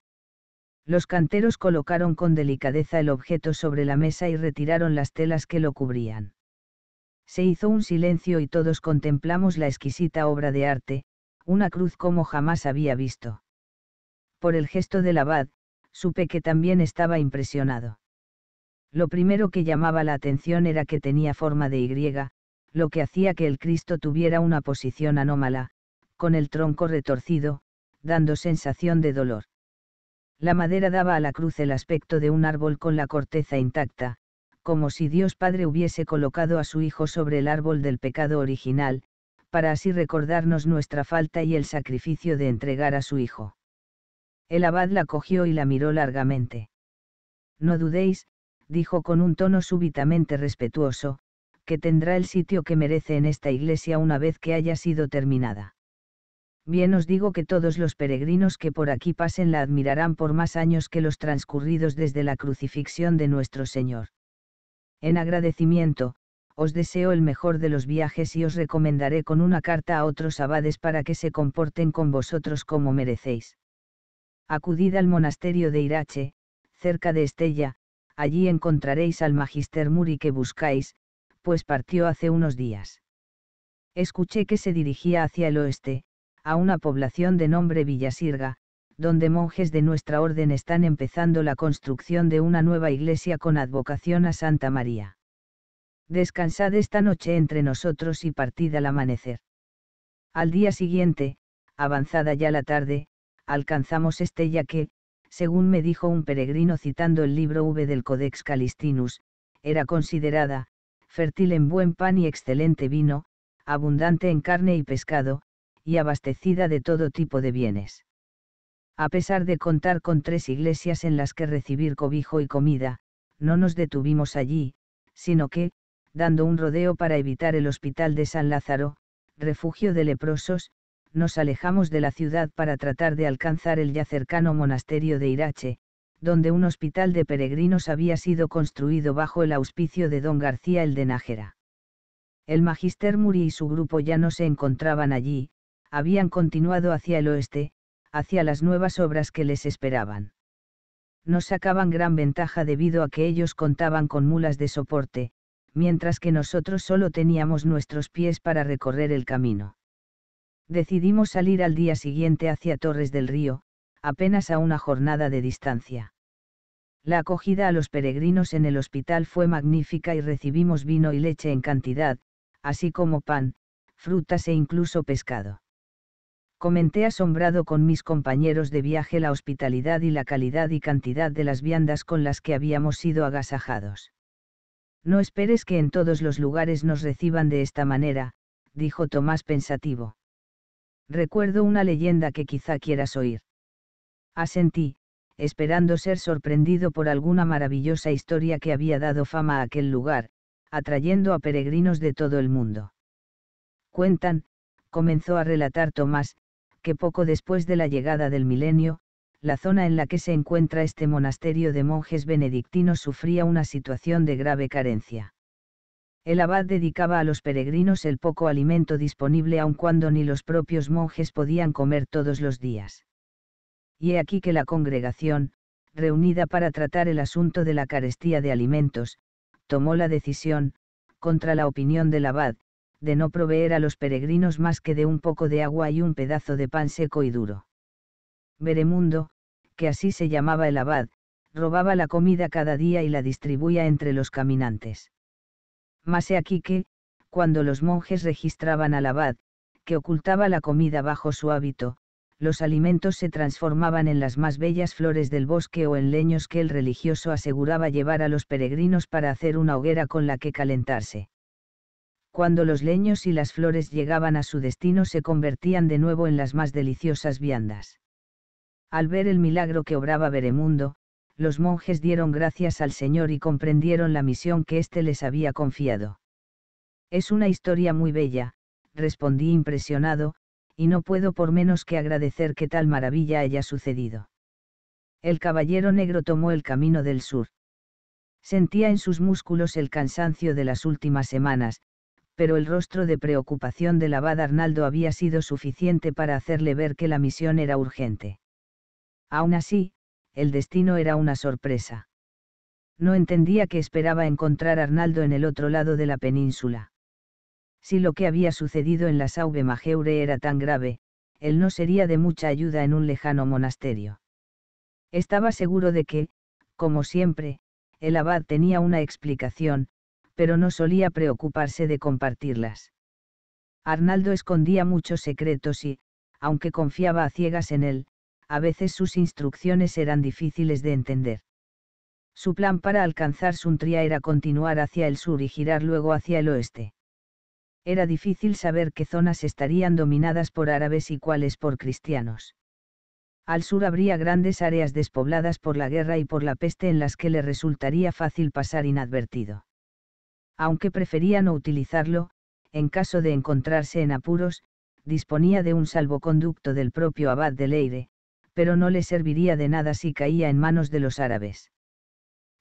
Los canteros colocaron con delicadeza el objeto sobre la mesa y retiraron las telas que lo cubrían. Se hizo un silencio y todos contemplamos la exquisita obra de arte, una cruz como jamás había visto. Por el gesto del abad, supe que también estaba impresionado. Lo primero que llamaba la atención era que tenía forma de Y, lo que hacía que el Cristo tuviera una posición anómala, con el tronco retorcido, dando sensación de dolor. La madera daba a la cruz el aspecto de un árbol con la corteza intacta, como si Dios Padre hubiese colocado a su Hijo sobre el árbol del pecado original, para así recordarnos nuestra falta y el sacrificio de entregar a su Hijo. El abad la cogió y la miró largamente. No dudéis, dijo con un tono súbitamente respetuoso, que tendrá el sitio que merece en esta iglesia una vez que haya sido terminada. Bien os digo que todos los peregrinos que por aquí pasen la admirarán por más años que los transcurridos desde la crucifixión de nuestro Señor. En agradecimiento, os deseo el mejor de los viajes y os recomendaré con una carta a otros abades para que se comporten con vosotros como merecéis. Acudid al monasterio de Irache, cerca de Estella, allí encontraréis al magister Muri que buscáis, pues partió hace unos días. Escuché que se dirigía hacia el oeste, a una población de nombre Villasirga, donde monjes de nuestra orden están empezando la construcción de una nueva iglesia con advocación a Santa María. Descansad esta noche entre nosotros y partid al amanecer. Al día siguiente, avanzada ya la tarde, alcanzamos Estella que, según me dijo un peregrino citando el libro V del Codex Calistinus, era considerada, fértil en buen pan y excelente vino, abundante en carne y pescado, y abastecida de todo tipo de bienes a pesar de contar con tres iglesias en las que recibir cobijo y comida, no nos detuvimos allí, sino que, dando un rodeo para evitar el hospital de San Lázaro, refugio de leprosos, nos alejamos de la ciudad para tratar de alcanzar el ya cercano monasterio de Irache, donde un hospital de peregrinos había sido construido bajo el auspicio de don García el de Nájera. El magister Muri y su grupo ya no se encontraban allí, habían continuado hacia el oeste, hacia las nuevas obras que les esperaban. Nos sacaban gran ventaja debido a que ellos contaban con mulas de soporte, mientras que nosotros solo teníamos nuestros pies para recorrer el camino. Decidimos salir al día siguiente hacia Torres del Río, apenas a una jornada de distancia. La acogida a los peregrinos en el hospital fue magnífica y recibimos vino y leche en cantidad, así como pan, frutas e incluso pescado comenté asombrado con mis compañeros de viaje la hospitalidad y la calidad y cantidad de las viandas con las que habíamos sido agasajados. No esperes que en todos los lugares nos reciban de esta manera, dijo Tomás pensativo. Recuerdo una leyenda que quizá quieras oír. Asentí, esperando ser sorprendido por alguna maravillosa historia que había dado fama a aquel lugar, atrayendo a peregrinos de todo el mundo. Cuentan, comenzó a relatar Tomás, que poco después de la llegada del milenio, la zona en la que se encuentra este monasterio de monjes benedictinos sufría una situación de grave carencia. El abad dedicaba a los peregrinos el poco alimento disponible aun cuando ni los propios monjes podían comer todos los días. Y he aquí que la congregación, reunida para tratar el asunto de la carestía de alimentos, tomó la decisión, contra la opinión del abad, de no proveer a los peregrinos más que de un poco de agua y un pedazo de pan seco y duro. Beremundo, que así se llamaba el abad, robaba la comida cada día y la distribuía entre los caminantes. Mas he aquí que, cuando los monjes registraban al abad, que ocultaba la comida bajo su hábito, los alimentos se transformaban en las más bellas flores del bosque o en leños que el religioso aseguraba llevar a los peregrinos para hacer una hoguera con la que calentarse cuando los leños y las flores llegaban a su destino se convertían de nuevo en las más deliciosas viandas. Al ver el milagro que obraba Beremundo, los monjes dieron gracias al Señor y comprendieron la misión que éste les había confiado. Es una historia muy bella, respondí impresionado, y no puedo por menos que agradecer que tal maravilla haya sucedido. El caballero negro tomó el camino del sur. Sentía en sus músculos el cansancio de las últimas semanas, pero el rostro de preocupación del abad Arnaldo había sido suficiente para hacerle ver que la misión era urgente. Aún así, el destino era una sorpresa. No entendía que esperaba encontrar a Arnaldo en el otro lado de la península. Si lo que había sucedido en la Sauve Majeure era tan grave, él no sería de mucha ayuda en un lejano monasterio. Estaba seguro de que, como siempre, el abad tenía una explicación, pero no solía preocuparse de compartirlas. Arnaldo escondía muchos secretos y, aunque confiaba a ciegas en él, a veces sus instrucciones eran difíciles de entender. Su plan para alcanzar Suntria era continuar hacia el sur y girar luego hacia el oeste. Era difícil saber qué zonas estarían dominadas por árabes y cuáles por cristianos. Al sur habría grandes áreas despobladas por la guerra y por la peste en las que le resultaría fácil pasar inadvertido aunque prefería no utilizarlo, en caso de encontrarse en apuros, disponía de un salvoconducto del propio abad de Leire, pero no le serviría de nada si caía en manos de los árabes.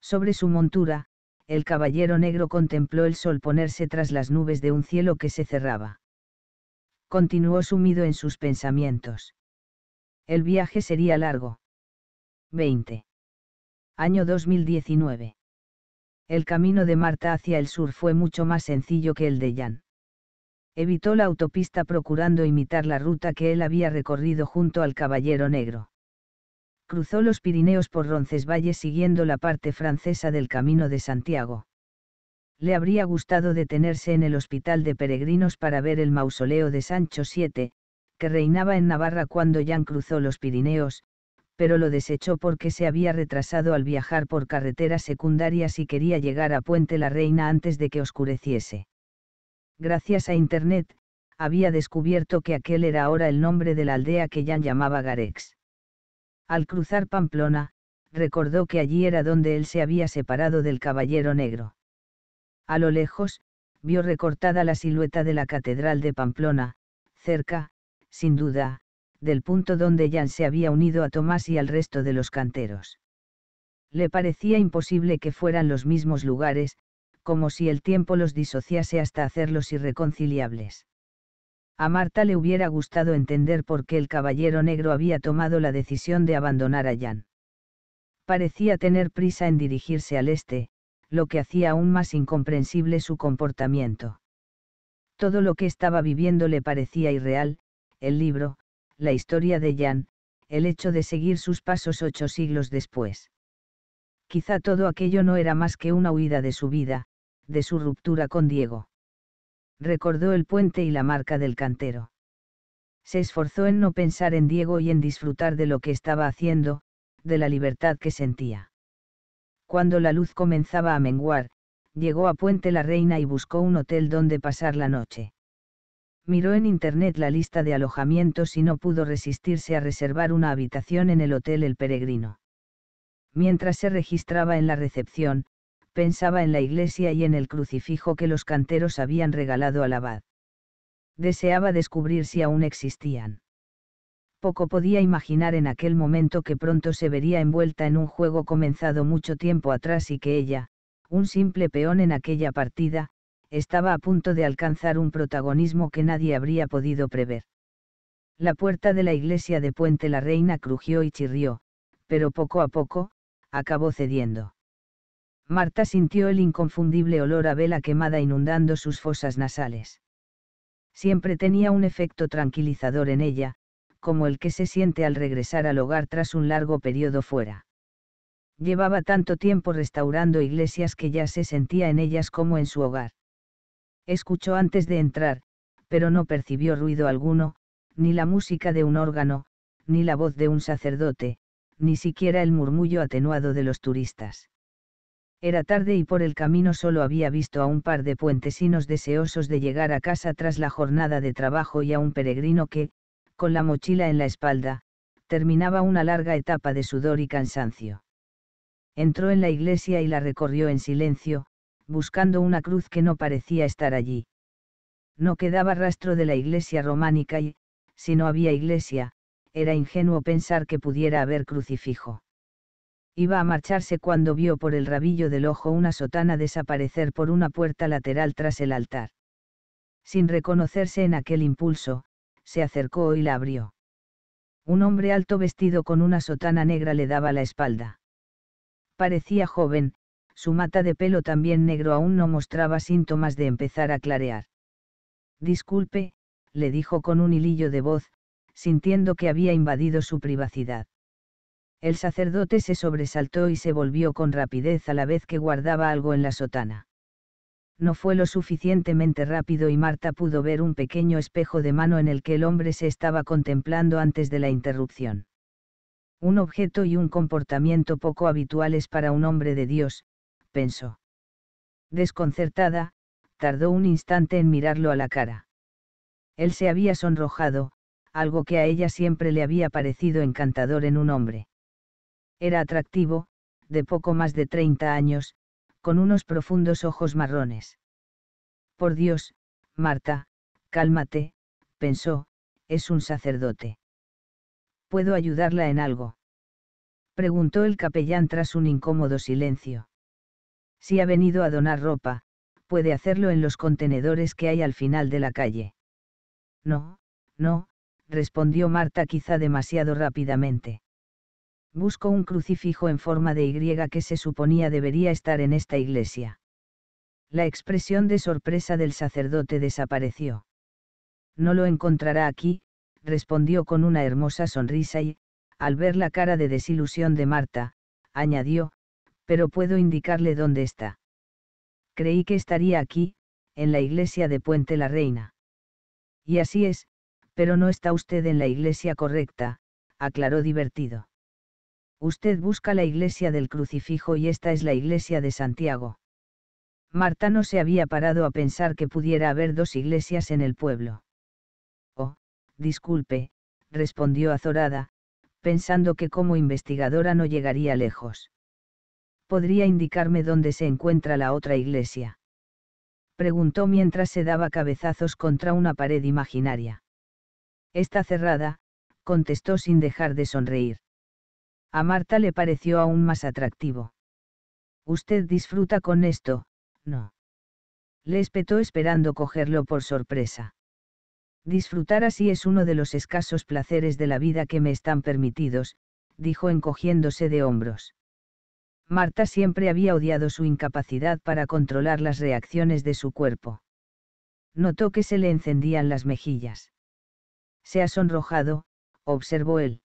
Sobre su montura, el caballero negro contempló el sol ponerse tras las nubes de un cielo que se cerraba. Continuó sumido en sus pensamientos. El viaje sería largo. 20. Año 2019 el camino de Marta hacia el sur fue mucho más sencillo que el de Jan. Evitó la autopista procurando imitar la ruta que él había recorrido junto al Caballero Negro. Cruzó los Pirineos por Roncesvalles siguiendo la parte francesa del Camino de Santiago. Le habría gustado detenerse en el Hospital de Peregrinos para ver el mausoleo de Sancho VII, que reinaba en Navarra cuando Jan cruzó los Pirineos, pero lo desechó porque se había retrasado al viajar por carreteras secundarias y quería llegar a Puente la Reina antes de que oscureciese. Gracias a Internet, había descubierto que aquel era ahora el nombre de la aldea que Jan llamaba Garex. Al cruzar Pamplona, recordó que allí era donde él se había separado del Caballero Negro. A lo lejos, vio recortada la silueta de la Catedral de Pamplona, cerca, sin duda, del punto donde Jan se había unido a Tomás y al resto de los canteros. Le parecía imposible que fueran los mismos lugares, como si el tiempo los disociase hasta hacerlos irreconciliables. A Marta le hubiera gustado entender por qué el caballero negro había tomado la decisión de abandonar a Jan. Parecía tener prisa en dirigirse al este, lo que hacía aún más incomprensible su comportamiento. Todo lo que estaba viviendo le parecía irreal, el libro, la historia de Jan, el hecho de seguir sus pasos ocho siglos después. Quizá todo aquello no era más que una huida de su vida, de su ruptura con Diego. Recordó el puente y la marca del cantero. Se esforzó en no pensar en Diego y en disfrutar de lo que estaba haciendo, de la libertad que sentía. Cuando la luz comenzaba a menguar, llegó a Puente la Reina y buscó un hotel donde pasar la noche miró en internet la lista de alojamientos y no pudo resistirse a reservar una habitación en el Hotel El Peregrino. Mientras se registraba en la recepción, pensaba en la iglesia y en el crucifijo que los canteros habían regalado al abad. Deseaba descubrir si aún existían. Poco podía imaginar en aquel momento que pronto se vería envuelta en un juego comenzado mucho tiempo atrás y que ella, un simple peón en aquella partida, estaba a punto de alcanzar un protagonismo que nadie habría podido prever. La puerta de la iglesia de Puente la Reina crujió y chirrió, pero poco a poco, acabó cediendo. Marta sintió el inconfundible olor a vela quemada inundando sus fosas nasales. Siempre tenía un efecto tranquilizador en ella, como el que se siente al regresar al hogar tras un largo periodo fuera. Llevaba tanto tiempo restaurando iglesias que ya se sentía en ellas como en su hogar. Escuchó antes de entrar, pero no percibió ruido alguno, ni la música de un órgano, ni la voz de un sacerdote, ni siquiera el murmullo atenuado de los turistas. Era tarde y por el camino solo había visto a un par de puentesinos deseosos de llegar a casa tras la jornada de trabajo y a un peregrino que, con la mochila en la espalda, terminaba una larga etapa de sudor y cansancio. Entró en la iglesia y la recorrió en silencio, buscando una cruz que no parecía estar allí. No quedaba rastro de la iglesia románica y, si no había iglesia, era ingenuo pensar que pudiera haber crucifijo. Iba a marcharse cuando vio por el rabillo del ojo una sotana desaparecer por una puerta lateral tras el altar. Sin reconocerse en aquel impulso, se acercó y la abrió. Un hombre alto vestido con una sotana negra le daba la espalda. Parecía joven, su mata de pelo también negro aún no mostraba síntomas de empezar a clarear. Disculpe, le dijo con un hilillo de voz, sintiendo que había invadido su privacidad. El sacerdote se sobresaltó y se volvió con rapidez a la vez que guardaba algo en la sotana. No fue lo suficientemente rápido y Marta pudo ver un pequeño espejo de mano en el que el hombre se estaba contemplando antes de la interrupción. Un objeto y un comportamiento poco habituales para un hombre de Dios, pensó. Desconcertada, tardó un instante en mirarlo a la cara. Él se había sonrojado, algo que a ella siempre le había parecido encantador en un hombre. Era atractivo, de poco más de 30 años, con unos profundos ojos marrones. Por Dios, Marta, cálmate, pensó, es un sacerdote. ¿Puedo ayudarla en algo? preguntó el capellán tras un incómodo silencio. Si ha venido a donar ropa, puede hacerlo en los contenedores que hay al final de la calle. No, no, respondió Marta quizá demasiado rápidamente. Busco un crucifijo en forma de Y que se suponía debería estar en esta iglesia. La expresión de sorpresa del sacerdote desapareció. No lo encontrará aquí, respondió con una hermosa sonrisa y, al ver la cara de desilusión de Marta, añadió, pero puedo indicarle dónde está. Creí que estaría aquí, en la iglesia de Puente la Reina. Y así es, pero no está usted en la iglesia correcta, aclaró divertido. Usted busca la iglesia del crucifijo y esta es la iglesia de Santiago. Marta no se había parado a pensar que pudiera haber dos iglesias en el pueblo. Oh, disculpe, respondió azorada, pensando que como investigadora no llegaría lejos. ¿podría indicarme dónde se encuentra la otra iglesia? Preguntó mientras se daba cabezazos contra una pared imaginaria. Está cerrada, contestó sin dejar de sonreír. A Marta le pareció aún más atractivo. Usted disfruta con esto, ¿no? Le espetó esperando cogerlo por sorpresa. Disfrutar así es uno de los escasos placeres de la vida que me están permitidos, dijo encogiéndose de hombros. Marta siempre había odiado su incapacidad para controlar las reacciones de su cuerpo. Notó que se le encendían las mejillas. Se ha sonrojado, observó él.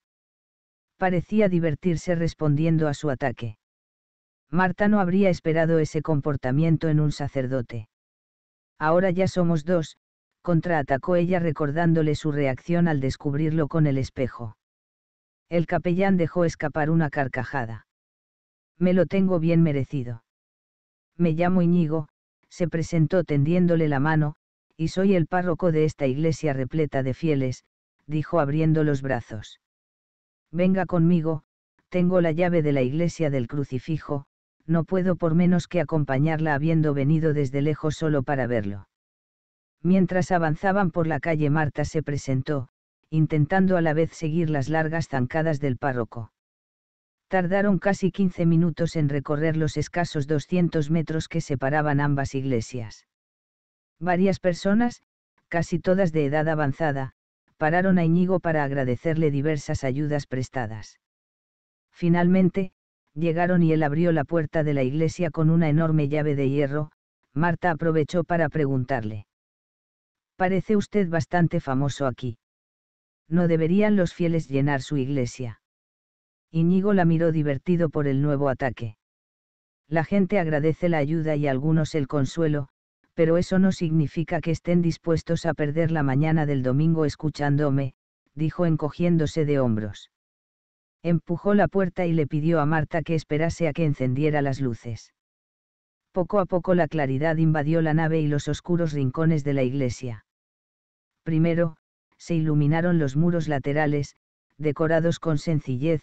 Parecía divertirse respondiendo a su ataque. Marta no habría esperado ese comportamiento en un sacerdote. Ahora ya somos dos, contraatacó ella recordándole su reacción al descubrirlo con el espejo. El capellán dejó escapar una carcajada. Me lo tengo bien merecido. Me llamo Iñigo, se presentó tendiéndole la mano, y soy el párroco de esta iglesia repleta de fieles, dijo abriendo los brazos. Venga conmigo, tengo la llave de la iglesia del crucifijo, no puedo por menos que acompañarla habiendo venido desde lejos solo para verlo. Mientras avanzaban por la calle Marta se presentó, intentando a la vez seguir las largas zancadas del párroco tardaron casi 15 minutos en recorrer los escasos 200 metros que separaban ambas iglesias. Varias personas, casi todas de edad avanzada, pararon a Iñigo para agradecerle diversas ayudas prestadas. Finalmente, llegaron y él abrió la puerta de la iglesia con una enorme llave de hierro, Marta aprovechó para preguntarle. Parece usted bastante famoso aquí. ¿No deberían los fieles llenar su iglesia? Iñigo la miró divertido por el nuevo ataque. La gente agradece la ayuda y algunos el consuelo, pero eso no significa que estén dispuestos a perder la mañana del domingo escuchándome, dijo encogiéndose de hombros. Empujó la puerta y le pidió a Marta que esperase a que encendiera las luces. Poco a poco la claridad invadió la nave y los oscuros rincones de la iglesia. Primero, se iluminaron los muros laterales, decorados con sencillez,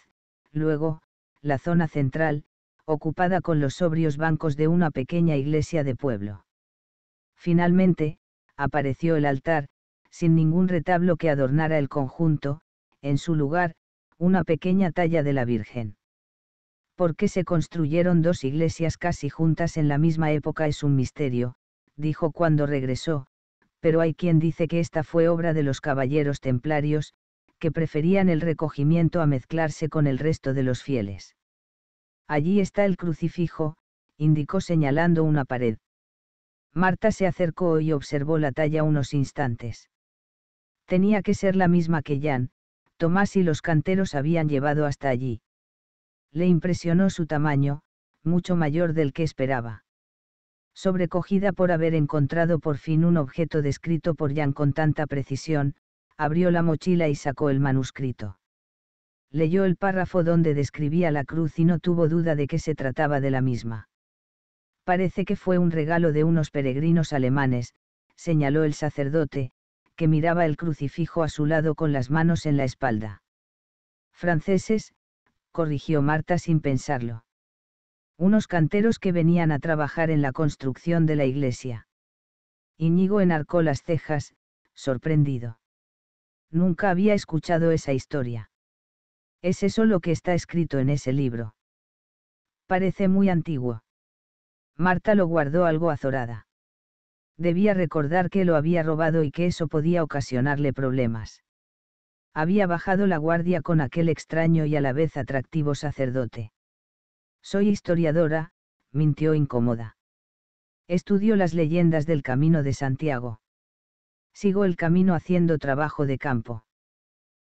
Luego, la zona central, ocupada con los sobrios bancos de una pequeña iglesia de pueblo. Finalmente, apareció el altar, sin ningún retablo que adornara el conjunto, en su lugar, una pequeña talla de la Virgen. ¿Por qué se construyeron dos iglesias casi juntas en la misma época es un misterio? dijo cuando regresó, pero hay quien dice que esta fue obra de los caballeros templarios, que preferían el recogimiento a mezclarse con el resto de los fieles. Allí está el crucifijo, indicó señalando una pared. Marta se acercó y observó la talla unos instantes. Tenía que ser la misma que Jan, Tomás y los canteros habían llevado hasta allí. Le impresionó su tamaño, mucho mayor del que esperaba. Sobrecogida por haber encontrado por fin un objeto descrito por Jan con tanta precisión, abrió la mochila y sacó el manuscrito. Leyó el párrafo donde describía la cruz y no tuvo duda de que se trataba de la misma. Parece que fue un regalo de unos peregrinos alemanes, señaló el sacerdote, que miraba el crucifijo a su lado con las manos en la espalda. Franceses, corrigió Marta sin pensarlo. Unos canteros que venían a trabajar en la construcción de la iglesia. Iñigo enarcó las cejas, sorprendido nunca había escuchado esa historia. ¿Es eso lo que está escrito en ese libro? Parece muy antiguo. Marta lo guardó algo azorada. Debía recordar que lo había robado y que eso podía ocasionarle problemas. Había bajado la guardia con aquel extraño y a la vez atractivo sacerdote. Soy historiadora, mintió incómoda. Estudió las leyendas del Camino de Santiago. Sigo el camino haciendo trabajo de campo.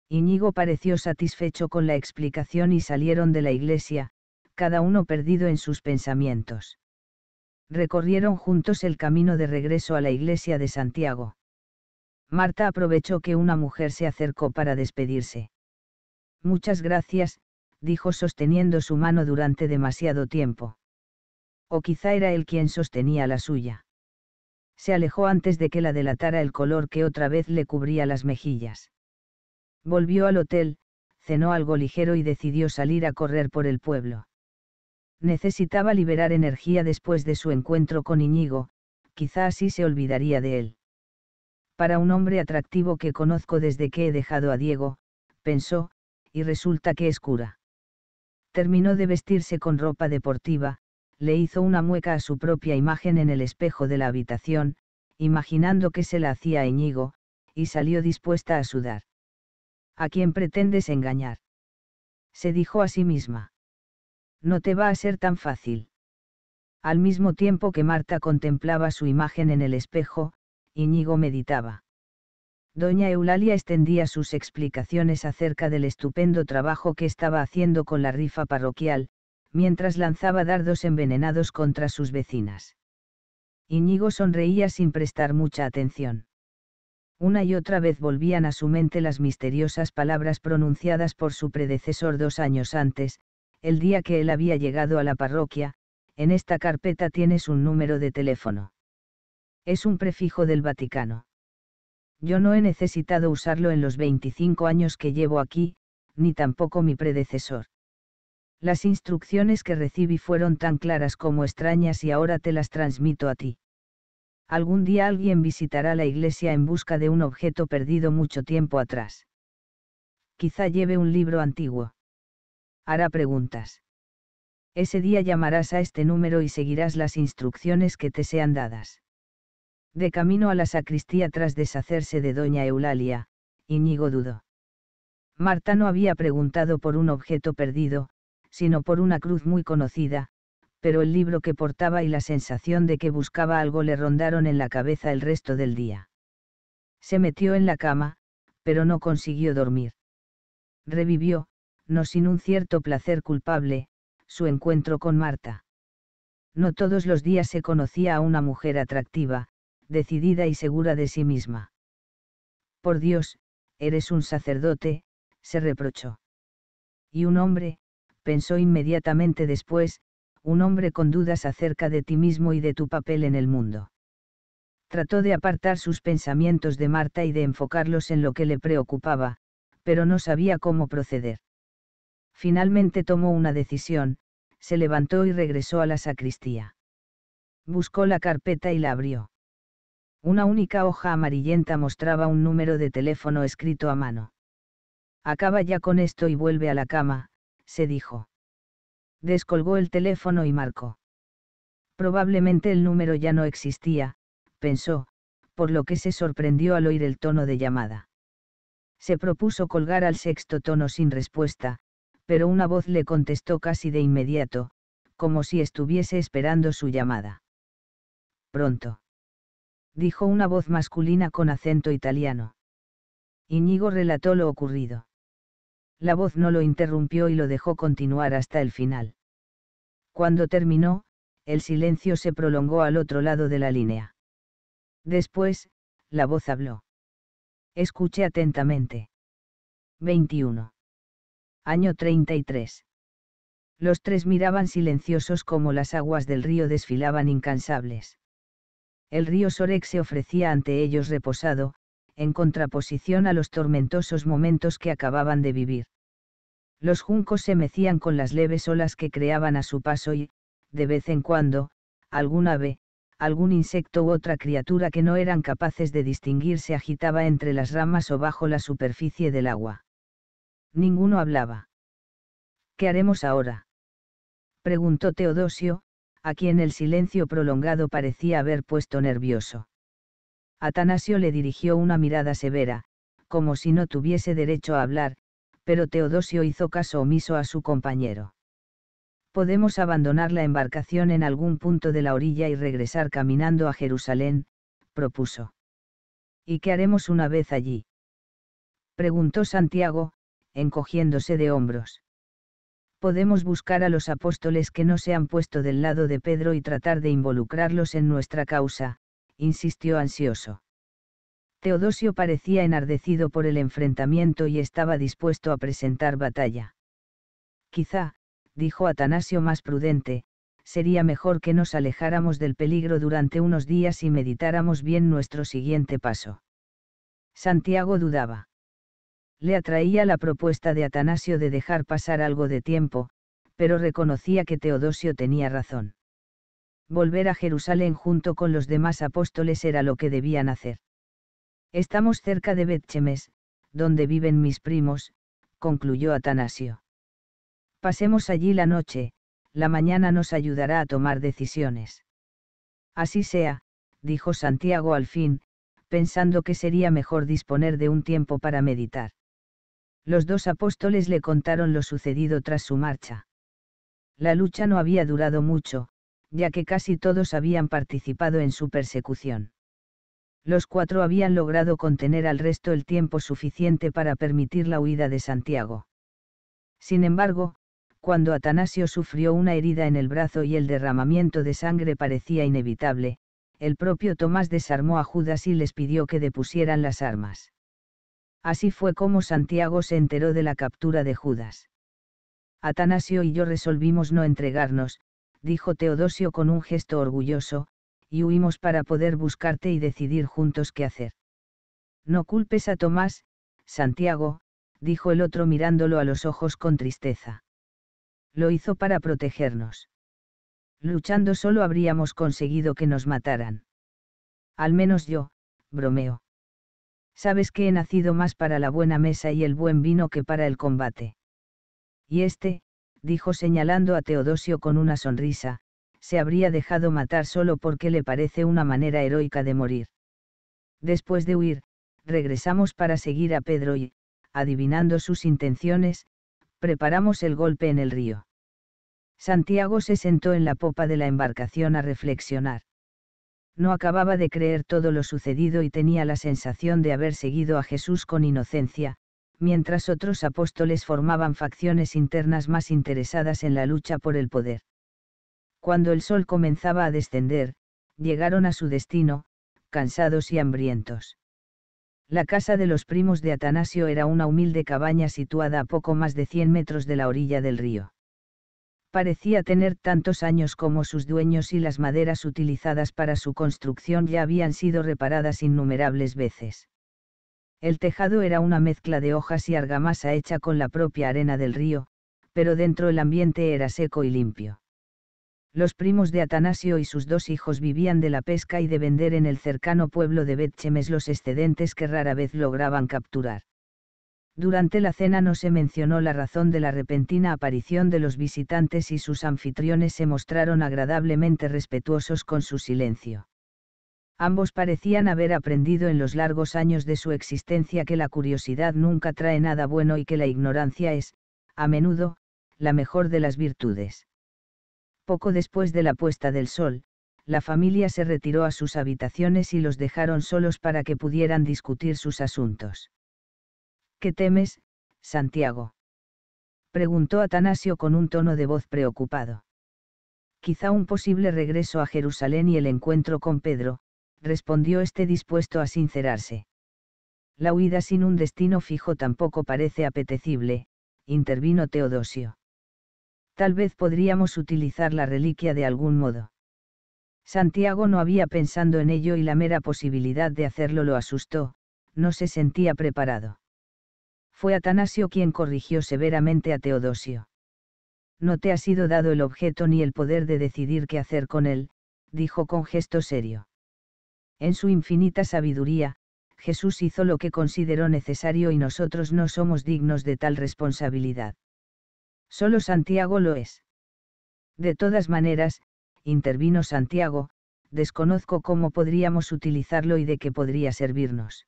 Iñigo pareció satisfecho con la explicación y salieron de la iglesia, cada uno perdido en sus pensamientos. Recorrieron juntos el camino de regreso a la iglesia de Santiago. Marta aprovechó que una mujer se acercó para despedirse. Muchas gracias, dijo sosteniendo su mano durante demasiado tiempo. O quizá era él quien sostenía la suya se alejó antes de que la delatara el color que otra vez le cubría las mejillas. Volvió al hotel, cenó algo ligero y decidió salir a correr por el pueblo. Necesitaba liberar energía después de su encuentro con Iñigo, quizá así se olvidaría de él. Para un hombre atractivo que conozco desde que he dejado a Diego, pensó, y resulta que es cura. Terminó de vestirse con ropa deportiva, le hizo una mueca a su propia imagen en el espejo de la habitación, imaginando que se la hacía a Íñigo, y salió dispuesta a sudar. ¿A quién pretendes engañar? Se dijo a sí misma. No te va a ser tan fácil. Al mismo tiempo que Marta contemplaba su imagen en el espejo, Íñigo meditaba. Doña Eulalia extendía sus explicaciones acerca del estupendo trabajo que estaba haciendo con la rifa parroquial, mientras lanzaba dardos envenenados contra sus vecinas. Iñigo sonreía sin prestar mucha atención. Una y otra vez volvían a su mente las misteriosas palabras pronunciadas por su predecesor dos años antes, el día que él había llegado a la parroquia, en esta carpeta tienes un número de teléfono. Es un prefijo del Vaticano. Yo no he necesitado usarlo en los 25 años que llevo aquí, ni tampoco mi predecesor. Las instrucciones que recibí fueron tan claras como extrañas y ahora te las transmito a ti. Algún día alguien visitará la iglesia en busca de un objeto perdido mucho tiempo atrás. Quizá lleve un libro antiguo. Hará preguntas. Ese día llamarás a este número y seguirás las instrucciones que te sean dadas. De camino a la sacristía tras deshacerse de doña Eulalia, Íñigo dudó. Marta no había preguntado por un objeto perdido, sino por una cruz muy conocida, pero el libro que portaba y la sensación de que buscaba algo le rondaron en la cabeza el resto del día. Se metió en la cama, pero no consiguió dormir. Revivió, no sin un cierto placer culpable, su encuentro con Marta. No todos los días se conocía a una mujer atractiva, decidida y segura de sí misma. Por Dios, eres un sacerdote, se reprochó. Y un hombre, pensó inmediatamente después, un hombre con dudas acerca de ti mismo y de tu papel en el mundo. Trató de apartar sus pensamientos de Marta y de enfocarlos en lo que le preocupaba, pero no sabía cómo proceder. Finalmente tomó una decisión, se levantó y regresó a la sacristía. Buscó la carpeta y la abrió. Una única hoja amarillenta mostraba un número de teléfono escrito a mano. Acaba ya con esto y vuelve a la cama, se dijo. Descolgó el teléfono y marcó. Probablemente el número ya no existía, pensó, por lo que se sorprendió al oír el tono de llamada. Se propuso colgar al sexto tono sin respuesta, pero una voz le contestó casi de inmediato, como si estuviese esperando su llamada. Pronto. Dijo una voz masculina con acento italiano. Iñigo relató lo ocurrido. La voz no lo interrumpió y lo dejó continuar hasta el final. Cuando terminó, el silencio se prolongó al otro lado de la línea. Después, la voz habló. Escuché atentamente. 21. Año 33. Los tres miraban silenciosos como las aguas del río desfilaban incansables. El río Sorek se ofrecía ante ellos reposado, en contraposición a los tormentosos momentos que acababan de vivir. Los juncos se mecían con las leves olas que creaban a su paso y, de vez en cuando, algún ave, algún insecto u otra criatura que no eran capaces de distinguir se agitaba entre las ramas o bajo la superficie del agua. Ninguno hablaba. ¿Qué haremos ahora? preguntó Teodosio, a quien el silencio prolongado parecía haber puesto nervioso. Atanasio le dirigió una mirada severa, como si no tuviese derecho a hablar, pero Teodosio hizo caso omiso a su compañero. Podemos abandonar la embarcación en algún punto de la orilla y regresar caminando a Jerusalén, propuso. ¿Y qué haremos una vez allí? preguntó Santiago, encogiéndose de hombros. Podemos buscar a los apóstoles que no se han puesto del lado de Pedro y tratar de involucrarlos en nuestra causa, insistió ansioso. Teodosio parecía enardecido por el enfrentamiento y estaba dispuesto a presentar batalla. Quizá, dijo Atanasio más prudente, sería mejor que nos alejáramos del peligro durante unos días y meditáramos bien nuestro siguiente paso. Santiago dudaba. Le atraía la propuesta de Atanasio de dejar pasar algo de tiempo, pero reconocía que Teodosio tenía razón volver a Jerusalén junto con los demás apóstoles era lo que debían hacer. Estamos cerca de Betchemes, donde viven mis primos, concluyó Atanasio. Pasemos allí la noche, la mañana nos ayudará a tomar decisiones. Así sea, dijo Santiago al fin, pensando que sería mejor disponer de un tiempo para meditar. Los dos apóstoles le contaron lo sucedido tras su marcha. La lucha no había durado mucho, ya que casi todos habían participado en su persecución. Los cuatro habían logrado contener al resto el tiempo suficiente para permitir la huida de Santiago. Sin embargo, cuando Atanasio sufrió una herida en el brazo y el derramamiento de sangre parecía inevitable, el propio Tomás desarmó a Judas y les pidió que depusieran las armas. Así fue como Santiago se enteró de la captura de Judas. Atanasio y yo resolvimos no entregarnos, dijo Teodosio con un gesto orgulloso, y huimos para poder buscarte y decidir juntos qué hacer. No culpes a Tomás, Santiago, dijo el otro mirándolo a los ojos con tristeza. Lo hizo para protegernos. Luchando solo habríamos conseguido que nos mataran. Al menos yo, bromeo. Sabes que he nacido más para la buena mesa y el buen vino que para el combate. Y este, dijo señalando a Teodosio con una sonrisa, se habría dejado matar solo porque le parece una manera heroica de morir. Después de huir, regresamos para seguir a Pedro y, adivinando sus intenciones, preparamos el golpe en el río. Santiago se sentó en la popa de la embarcación a reflexionar. No acababa de creer todo lo sucedido y tenía la sensación de haber seguido a Jesús con inocencia, mientras otros apóstoles formaban facciones internas más interesadas en la lucha por el poder. Cuando el sol comenzaba a descender, llegaron a su destino, cansados y hambrientos. La casa de los primos de Atanasio era una humilde cabaña situada a poco más de 100 metros de la orilla del río. Parecía tener tantos años como sus dueños y las maderas utilizadas para su construcción ya habían sido reparadas innumerables veces. El tejado era una mezcla de hojas y argamasa hecha con la propia arena del río, pero dentro el ambiente era seco y limpio. Los primos de Atanasio y sus dos hijos vivían de la pesca y de vender en el cercano pueblo de Betchemes los excedentes que rara vez lograban capturar. Durante la cena no se mencionó la razón de la repentina aparición de los visitantes y sus anfitriones se mostraron agradablemente respetuosos con su silencio. Ambos parecían haber aprendido en los largos años de su existencia que la curiosidad nunca trae nada bueno y que la ignorancia es, a menudo, la mejor de las virtudes. Poco después de la puesta del sol, la familia se retiró a sus habitaciones y los dejaron solos para que pudieran discutir sus asuntos. ¿Qué temes, Santiago? preguntó Atanasio con un tono de voz preocupado. Quizá un posible regreso a Jerusalén y el encuentro con Pedro, respondió este dispuesto a sincerarse. La huida sin un destino fijo tampoco parece apetecible, intervino Teodosio. Tal vez podríamos utilizar la reliquia de algún modo. Santiago no había pensado en ello y la mera posibilidad de hacerlo lo asustó, no se sentía preparado. Fue Atanasio quien corrigió severamente a Teodosio. No te ha sido dado el objeto ni el poder de decidir qué hacer con él, dijo con gesto serio. En su infinita sabiduría, Jesús hizo lo que consideró necesario y nosotros no somos dignos de tal responsabilidad. Solo Santiago lo es. De todas maneras, intervino Santiago, desconozco cómo podríamos utilizarlo y de qué podría servirnos.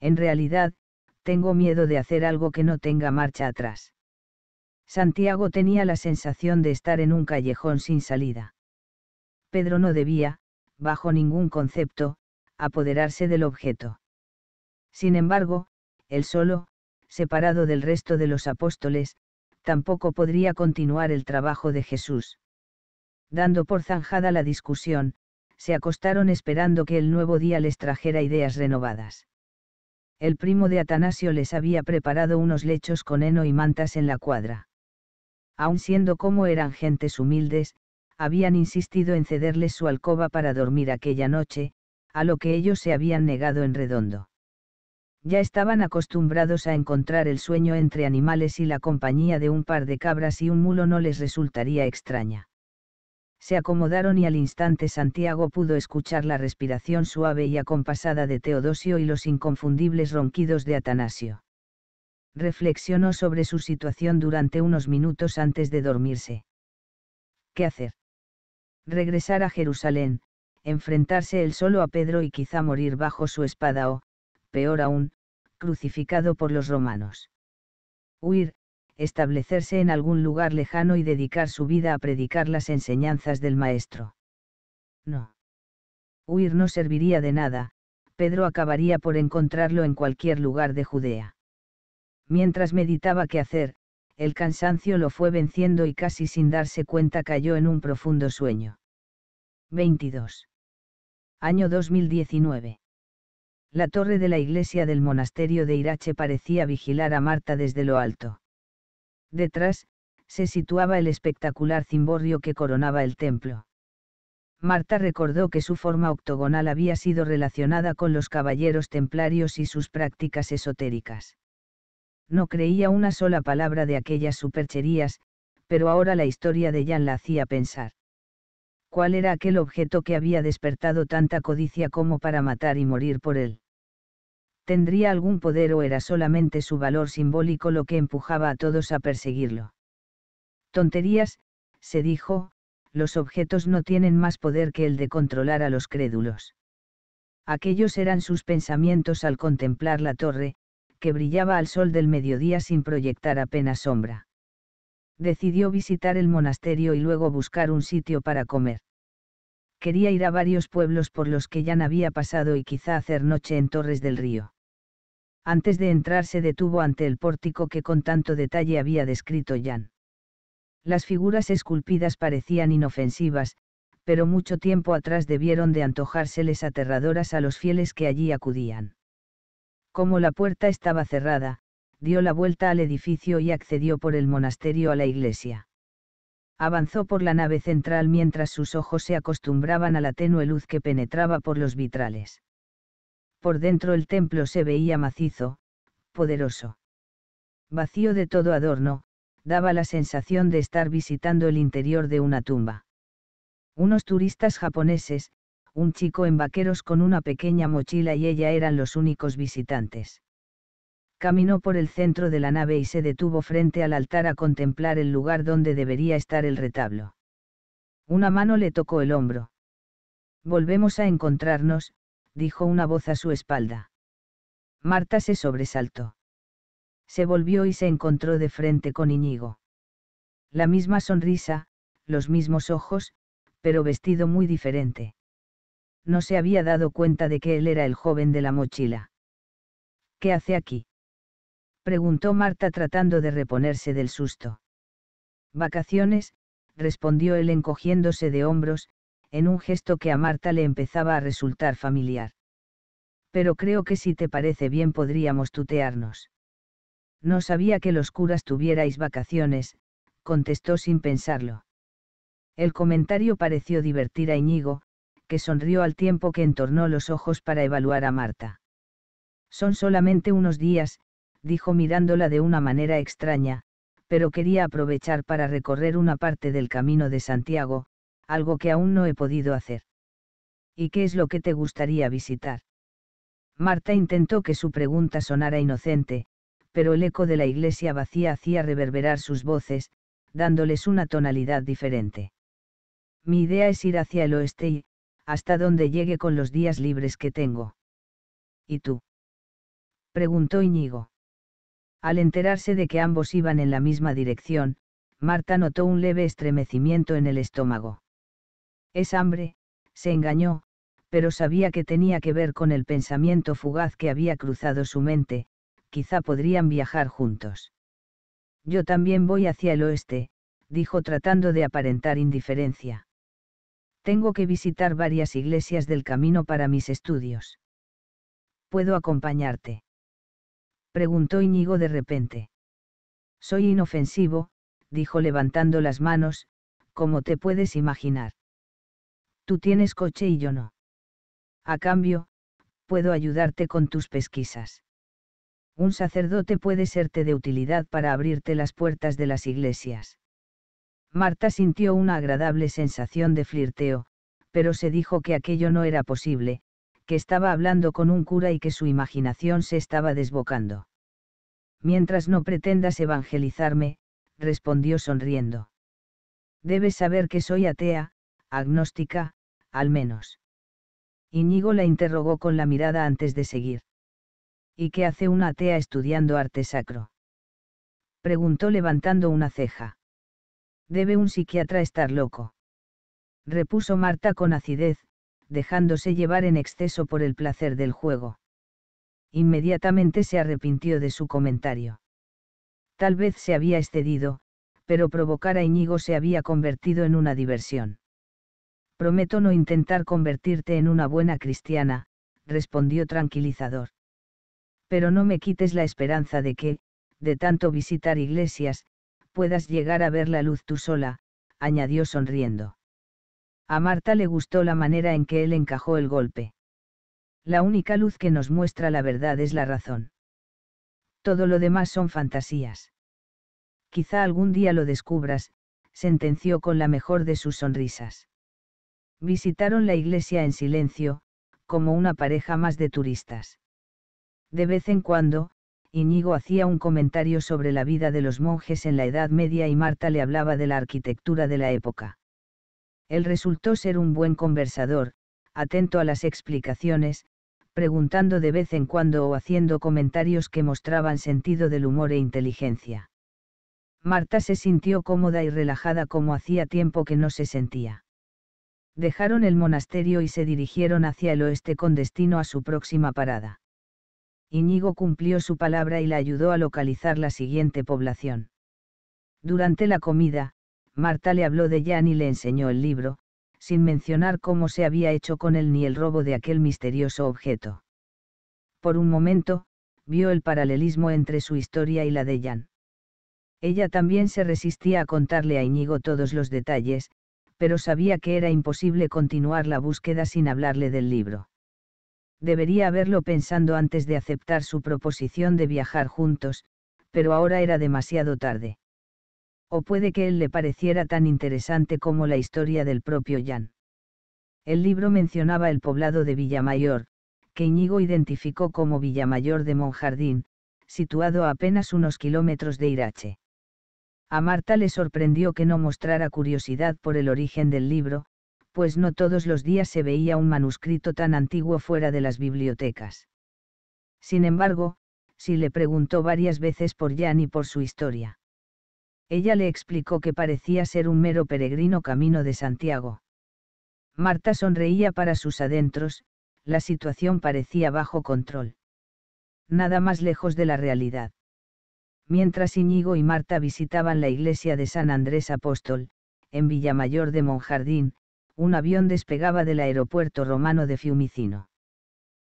En realidad, tengo miedo de hacer algo que no tenga marcha atrás. Santiago tenía la sensación de estar en un callejón sin salida. Pedro no debía, bajo ningún concepto, apoderarse del objeto. Sin embargo, él solo, separado del resto de los apóstoles, tampoco podría continuar el trabajo de Jesús. Dando por zanjada la discusión, se acostaron esperando que el nuevo día les trajera ideas renovadas. El primo de Atanasio les había preparado unos lechos con heno y mantas en la cuadra. Aun siendo como eran gentes humildes, habían insistido en cederles su alcoba para dormir aquella noche, a lo que ellos se habían negado en redondo. Ya estaban acostumbrados a encontrar el sueño entre animales y la compañía de un par de cabras y un mulo no les resultaría extraña. Se acomodaron y al instante Santiago pudo escuchar la respiración suave y acompasada de Teodosio y los inconfundibles ronquidos de Atanasio. Reflexionó sobre su situación durante unos minutos antes de dormirse. ¿Qué hacer? regresar a Jerusalén, enfrentarse él solo a Pedro y quizá morir bajo su espada o, peor aún, crucificado por los romanos. Huir, establecerse en algún lugar lejano y dedicar su vida a predicar las enseñanzas del Maestro. No. Huir no serviría de nada, Pedro acabaría por encontrarlo en cualquier lugar de Judea. Mientras meditaba qué hacer, el cansancio lo fue venciendo y casi sin darse cuenta cayó en un profundo sueño. 22. Año 2019. La torre de la iglesia del monasterio de Irache parecía vigilar a Marta desde lo alto. Detrás, se situaba el espectacular cimborrio que coronaba el templo. Marta recordó que su forma octogonal había sido relacionada con los caballeros templarios y sus prácticas esotéricas no creía una sola palabra de aquellas supercherías, pero ahora la historia de Jan la hacía pensar. ¿Cuál era aquel objeto que había despertado tanta codicia como para matar y morir por él? ¿Tendría algún poder o era solamente su valor simbólico lo que empujaba a todos a perseguirlo? Tonterías, se dijo, los objetos no tienen más poder que el de controlar a los crédulos. Aquellos eran sus pensamientos al contemplar la torre, que brillaba al sol del mediodía sin proyectar apenas sombra. Decidió visitar el monasterio y luego buscar un sitio para comer. Quería ir a varios pueblos por los que Jan había pasado y quizá hacer noche en Torres del Río. Antes de entrar se detuvo ante el pórtico que con tanto detalle había descrito Jan. Las figuras esculpidas parecían inofensivas, pero mucho tiempo atrás debieron de antojárseles aterradoras a los fieles que allí acudían. Como la puerta estaba cerrada, dio la vuelta al edificio y accedió por el monasterio a la iglesia. Avanzó por la nave central mientras sus ojos se acostumbraban a la tenue luz que penetraba por los vitrales. Por dentro el templo se veía macizo, poderoso. Vacío de todo adorno, daba la sensación de estar visitando el interior de una tumba. Unos turistas japoneses, un chico en vaqueros con una pequeña mochila y ella eran los únicos visitantes. Caminó por el centro de la nave y se detuvo frente al altar a contemplar el lugar donde debería estar el retablo. Una mano le tocó el hombro. Volvemos a encontrarnos, dijo una voz a su espalda. Marta se sobresaltó. Se volvió y se encontró de frente con Iñigo. La misma sonrisa, los mismos ojos, pero vestido muy diferente no se había dado cuenta de que él era el joven de la mochila. ¿Qué hace aquí? preguntó Marta tratando de reponerse del susto. Vacaciones, respondió él encogiéndose de hombros, en un gesto que a Marta le empezaba a resultar familiar. Pero creo que si te parece bien podríamos tutearnos. No sabía que los curas tuvierais vacaciones, contestó sin pensarlo. El comentario pareció divertir a Iñigo, que sonrió al tiempo que entornó los ojos para evaluar a Marta. Son solamente unos días, dijo mirándola de una manera extraña, pero quería aprovechar para recorrer una parte del camino de Santiago, algo que aún no he podido hacer. ¿Y qué es lo que te gustaría visitar? Marta intentó que su pregunta sonara inocente, pero el eco de la iglesia vacía hacía reverberar sus voces, dándoles una tonalidad diferente. Mi idea es ir hacia el oeste y, hasta donde llegue con los días libres que tengo. ¿Y tú? preguntó Iñigo. Al enterarse de que ambos iban en la misma dirección, Marta notó un leve estremecimiento en el estómago. Es hambre, se engañó, pero sabía que tenía que ver con el pensamiento fugaz que había cruzado su mente, quizá podrían viajar juntos. Yo también voy hacia el oeste, dijo tratando de aparentar indiferencia. Tengo que visitar varias iglesias del camino para mis estudios. ¿Puedo acompañarte? Preguntó Íñigo de repente. Soy inofensivo, dijo levantando las manos, como te puedes imaginar. Tú tienes coche y yo no. A cambio, puedo ayudarte con tus pesquisas. Un sacerdote puede serte de utilidad para abrirte las puertas de las iglesias. Marta sintió una agradable sensación de flirteo, pero se dijo que aquello no era posible, que estaba hablando con un cura y que su imaginación se estaba desbocando. Mientras no pretendas evangelizarme, respondió sonriendo. Debes saber que soy atea, agnóstica, al menos. Iñigo la interrogó con la mirada antes de seguir. ¿Y qué hace una atea estudiando arte sacro? Preguntó levantando una ceja. Debe un psiquiatra estar loco. Repuso Marta con acidez, dejándose llevar en exceso por el placer del juego. Inmediatamente se arrepintió de su comentario. Tal vez se había excedido, pero provocar a Íñigo se había convertido en una diversión. Prometo no intentar convertirte en una buena cristiana, respondió tranquilizador. Pero no me quites la esperanza de que, de tanto visitar iglesias, puedas llegar a ver la luz tú sola, añadió sonriendo. A Marta le gustó la manera en que él encajó el golpe. La única luz que nos muestra la verdad es la razón. Todo lo demás son fantasías. Quizá algún día lo descubras, sentenció con la mejor de sus sonrisas. Visitaron la iglesia en silencio, como una pareja más de turistas. De vez en cuando, Iñigo hacía un comentario sobre la vida de los monjes en la Edad Media y Marta le hablaba de la arquitectura de la época. Él resultó ser un buen conversador, atento a las explicaciones, preguntando de vez en cuando o haciendo comentarios que mostraban sentido del humor e inteligencia. Marta se sintió cómoda y relajada como hacía tiempo que no se sentía. Dejaron el monasterio y se dirigieron hacia el oeste con destino a su próxima parada. Iñigo cumplió su palabra y la ayudó a localizar la siguiente población. Durante la comida, Marta le habló de Jan y le enseñó el libro, sin mencionar cómo se había hecho con él ni el robo de aquel misterioso objeto. Por un momento, vio el paralelismo entre su historia y la de Jan. Ella también se resistía a contarle a Iñigo todos los detalles, pero sabía que era imposible continuar la búsqueda sin hablarle del libro debería haberlo pensando antes de aceptar su proposición de viajar juntos, pero ahora era demasiado tarde. O puede que él le pareciera tan interesante como la historia del propio Jan. El libro mencionaba el poblado de Villamayor, que Íñigo identificó como Villamayor de Monjardín, situado a apenas unos kilómetros de Irache. A Marta le sorprendió que no mostrara curiosidad por el origen del libro, pues no todos los días se veía un manuscrito tan antiguo fuera de las bibliotecas. Sin embargo, si le preguntó varias veces por Jan y por su historia. Ella le explicó que parecía ser un mero peregrino camino de Santiago. Marta sonreía para sus adentros, la situación parecía bajo control. Nada más lejos de la realidad. Mientras Iñigo y Marta visitaban la iglesia de San Andrés Apóstol, en Villamayor de Monjardín, un avión despegaba del aeropuerto romano de Fiumicino.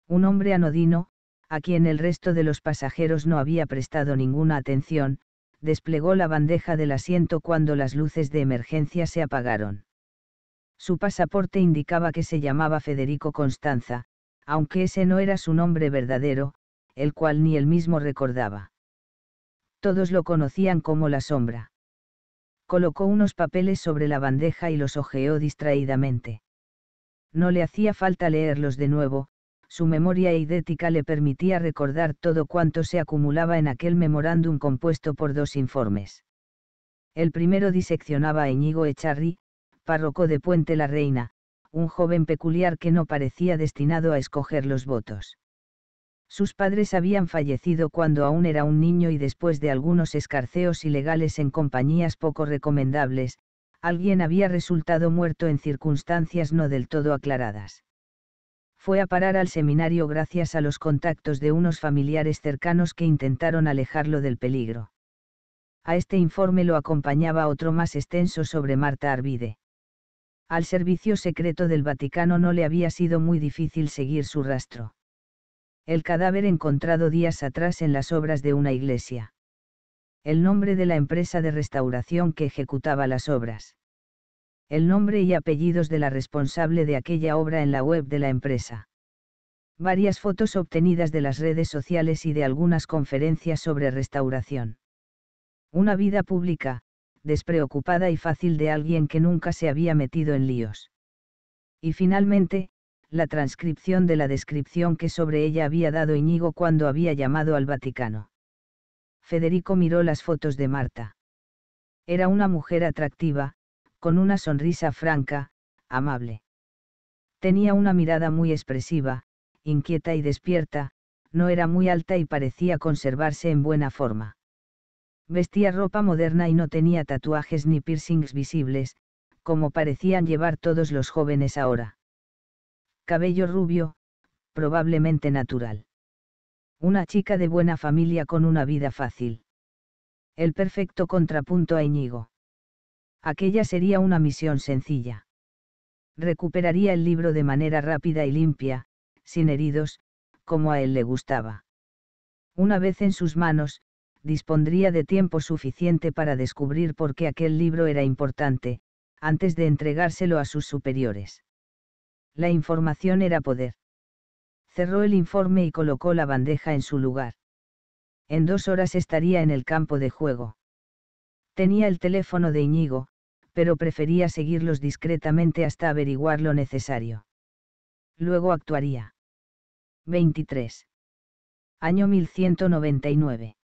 Un hombre anodino, a quien el resto de los pasajeros no había prestado ninguna atención, desplegó la bandeja del asiento cuando las luces de emergencia se apagaron. Su pasaporte indicaba que se llamaba Federico Constanza, aunque ese no era su nombre verdadero, el cual ni él mismo recordaba. Todos lo conocían como la sombra colocó unos papeles sobre la bandeja y los hojeó distraídamente. No le hacía falta leerlos de nuevo, su memoria idética le permitía recordar todo cuanto se acumulaba en aquel memorándum compuesto por dos informes. El primero diseccionaba a Íñigo Echarri, párroco de Puente la Reina, un joven peculiar que no parecía destinado a escoger los votos. Sus padres habían fallecido cuando aún era un niño y después de algunos escarceos ilegales en compañías poco recomendables, alguien había resultado muerto en circunstancias no del todo aclaradas. Fue a parar al seminario gracias a los contactos de unos familiares cercanos que intentaron alejarlo del peligro. A este informe lo acompañaba otro más extenso sobre Marta Arvide. Al servicio secreto del Vaticano no le había sido muy difícil seguir su rastro el cadáver encontrado días atrás en las obras de una iglesia. El nombre de la empresa de restauración que ejecutaba las obras. El nombre y apellidos de la responsable de aquella obra en la web de la empresa. Varias fotos obtenidas de las redes sociales y de algunas conferencias sobre restauración. Una vida pública, despreocupada y fácil de alguien que nunca se había metido en líos. Y finalmente, la transcripción de la descripción que sobre ella había dado Iñigo cuando había llamado al Vaticano. Federico miró las fotos de Marta. Era una mujer atractiva, con una sonrisa franca, amable. Tenía una mirada muy expresiva, inquieta y despierta, no era muy alta y parecía conservarse en buena forma. Vestía ropa moderna y no tenía tatuajes ni piercings visibles, como parecían llevar todos los jóvenes ahora cabello rubio, probablemente natural. Una chica de buena familia con una vida fácil. El perfecto contrapunto a Íñigo. Aquella sería una misión sencilla. Recuperaría el libro de manera rápida y limpia, sin heridos, como a él le gustaba. Una vez en sus manos, dispondría de tiempo suficiente para descubrir por qué aquel libro era importante, antes de entregárselo a sus superiores. La información era poder. Cerró el informe y colocó la bandeja en su lugar. En dos horas estaría en el campo de juego. Tenía el teléfono de Iñigo, pero prefería seguirlos discretamente hasta averiguar lo necesario. Luego actuaría. 23. Año 1199.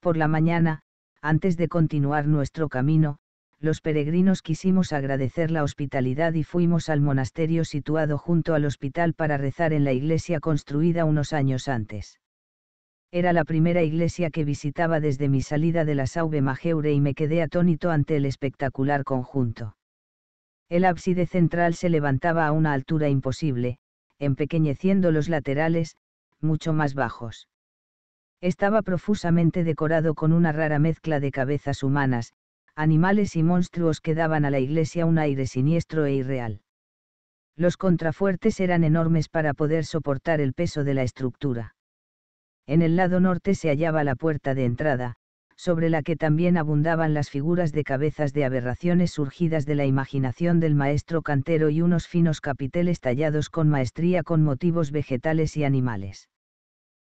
Por la mañana, antes de continuar nuestro camino, los peregrinos quisimos agradecer la hospitalidad y fuimos al monasterio situado junto al hospital para rezar en la iglesia construida unos años antes. Era la primera iglesia que visitaba desde mi salida de la Sauve Majeure y me quedé atónito ante el espectacular conjunto. El ábside central se levantaba a una altura imposible, empequeñeciendo los laterales, mucho más bajos. Estaba profusamente decorado con una rara mezcla de cabezas humanas, animales y monstruos que daban a la iglesia un aire siniestro e irreal. Los contrafuertes eran enormes para poder soportar el peso de la estructura. En el lado norte se hallaba la puerta de entrada, sobre la que también abundaban las figuras de cabezas de aberraciones surgidas de la imaginación del maestro cantero y unos finos capiteles tallados con maestría con motivos vegetales y animales.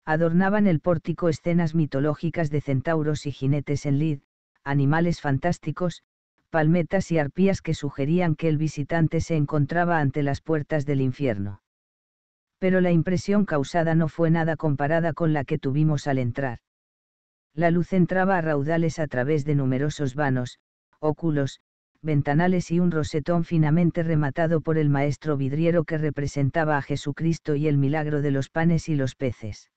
Adornaban el pórtico escenas mitológicas de centauros y jinetes en lid, animales fantásticos, palmetas y arpías que sugerían que el visitante se encontraba ante las puertas del infierno. Pero la impresión causada no fue nada comparada con la que tuvimos al entrar. La luz entraba a raudales a través de numerosos vanos, óculos, ventanales y un rosetón finamente rematado por el maestro vidriero que representaba a Jesucristo y el milagro de los panes y los peces.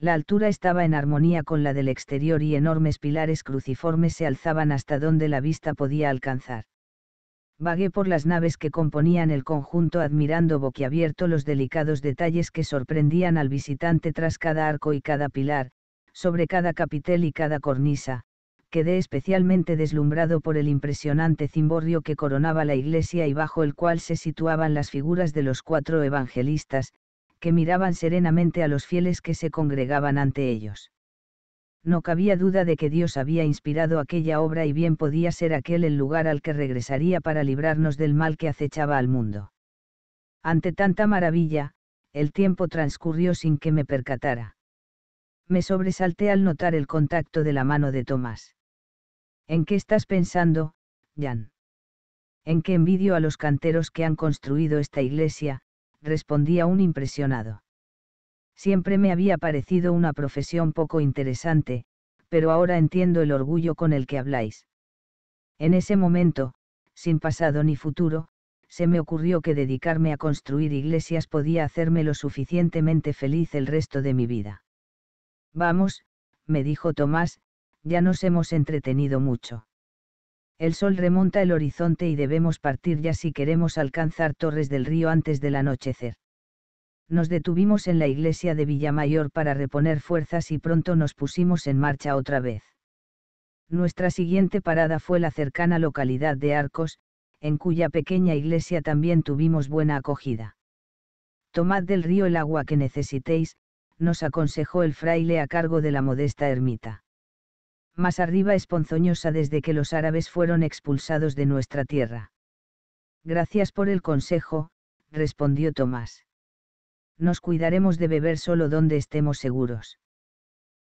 La altura estaba en armonía con la del exterior y enormes pilares cruciformes se alzaban hasta donde la vista podía alcanzar. Vagué por las naves que componían el conjunto admirando boquiabierto los delicados detalles que sorprendían al visitante tras cada arco y cada pilar, sobre cada capitel y cada cornisa, quedé especialmente deslumbrado por el impresionante cimborrio que coronaba la iglesia y bajo el cual se situaban las figuras de los cuatro evangelistas, que miraban serenamente a los fieles que se congregaban ante ellos. No cabía duda de que Dios había inspirado aquella obra y bien podía ser aquel el lugar al que regresaría para librarnos del mal que acechaba al mundo. Ante tanta maravilla, el tiempo transcurrió sin que me percatara. Me sobresalté al notar el contacto de la mano de Tomás. ¿En qué estás pensando, Jan? ¿En qué envidio a los canteros que han construido esta iglesia, respondía un impresionado. Siempre me había parecido una profesión poco interesante, pero ahora entiendo el orgullo con el que habláis. En ese momento, sin pasado ni futuro, se me ocurrió que dedicarme a construir iglesias podía hacerme lo suficientemente feliz el resto de mi vida. Vamos, me dijo Tomás, ya nos hemos entretenido mucho. El sol remonta el horizonte y debemos partir ya si queremos alcanzar Torres del Río antes del anochecer. Nos detuvimos en la iglesia de Villamayor para reponer fuerzas y pronto nos pusimos en marcha otra vez. Nuestra siguiente parada fue la cercana localidad de Arcos, en cuya pequeña iglesia también tuvimos buena acogida. Tomad del río el agua que necesitéis, nos aconsejó el fraile a cargo de la modesta ermita más arriba es ponzoñosa desde que los árabes fueron expulsados de nuestra tierra. Gracias por el consejo, respondió Tomás. Nos cuidaremos de beber solo donde estemos seguros.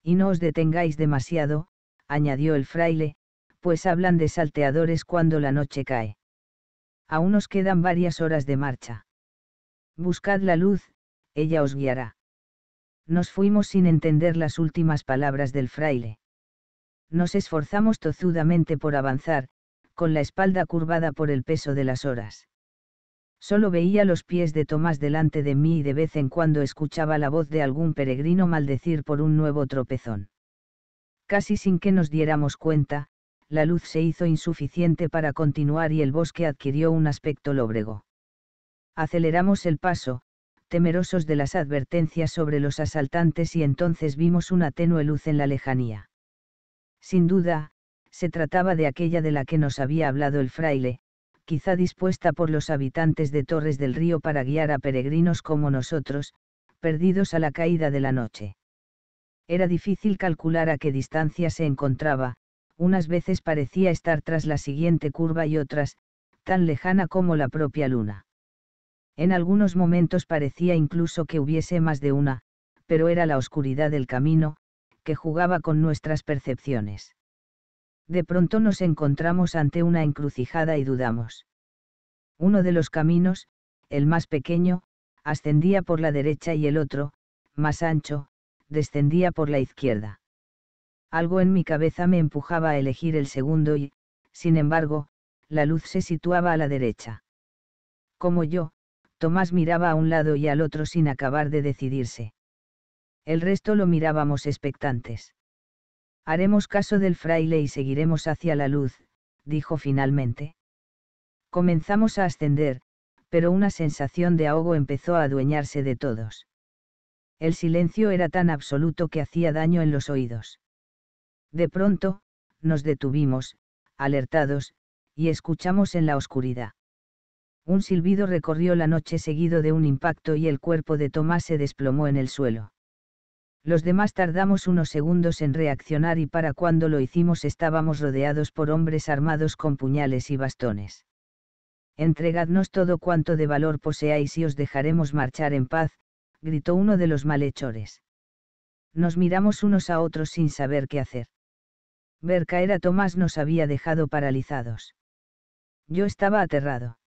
Y no os detengáis demasiado, añadió el fraile, pues hablan de salteadores cuando la noche cae. Aún nos quedan varias horas de marcha. Buscad la luz, ella os guiará. Nos fuimos sin entender las últimas palabras del fraile nos esforzamos tozudamente por avanzar, con la espalda curvada por el peso de las horas. Solo veía los pies de Tomás delante de mí y de vez en cuando escuchaba la voz de algún peregrino maldecir por un nuevo tropezón. Casi sin que nos diéramos cuenta, la luz se hizo insuficiente para continuar y el bosque adquirió un aspecto lóbrego. Aceleramos el paso, temerosos de las advertencias sobre los asaltantes y entonces vimos una tenue luz en la lejanía. Sin duda, se trataba de aquella de la que nos había hablado el fraile, quizá dispuesta por los habitantes de Torres del Río para guiar a peregrinos como nosotros, perdidos a la caída de la noche. Era difícil calcular a qué distancia se encontraba, unas veces parecía estar tras la siguiente curva y otras, tan lejana como la propia luna. En algunos momentos parecía incluso que hubiese más de una, pero era la oscuridad del camino, que jugaba con nuestras percepciones. De pronto nos encontramos ante una encrucijada y dudamos. Uno de los caminos, el más pequeño, ascendía por la derecha y el otro, más ancho, descendía por la izquierda. Algo en mi cabeza me empujaba a elegir el segundo y, sin embargo, la luz se situaba a la derecha. Como yo, Tomás miraba a un lado y al otro sin acabar de decidirse el resto lo mirábamos expectantes. Haremos caso del fraile y seguiremos hacia la luz, dijo finalmente. Comenzamos a ascender, pero una sensación de ahogo empezó a adueñarse de todos. El silencio era tan absoluto que hacía daño en los oídos. De pronto, nos detuvimos, alertados, y escuchamos en la oscuridad. Un silbido recorrió la noche seguido de un impacto y el cuerpo de Tomás se desplomó en el suelo. Los demás tardamos unos segundos en reaccionar y para cuando lo hicimos estábamos rodeados por hombres armados con puñales y bastones. Entregadnos todo cuanto de valor poseáis y os dejaremos marchar en paz, gritó uno de los malhechores. Nos miramos unos a otros sin saber qué hacer. Ver caer a Tomás nos había dejado paralizados. Yo estaba aterrado.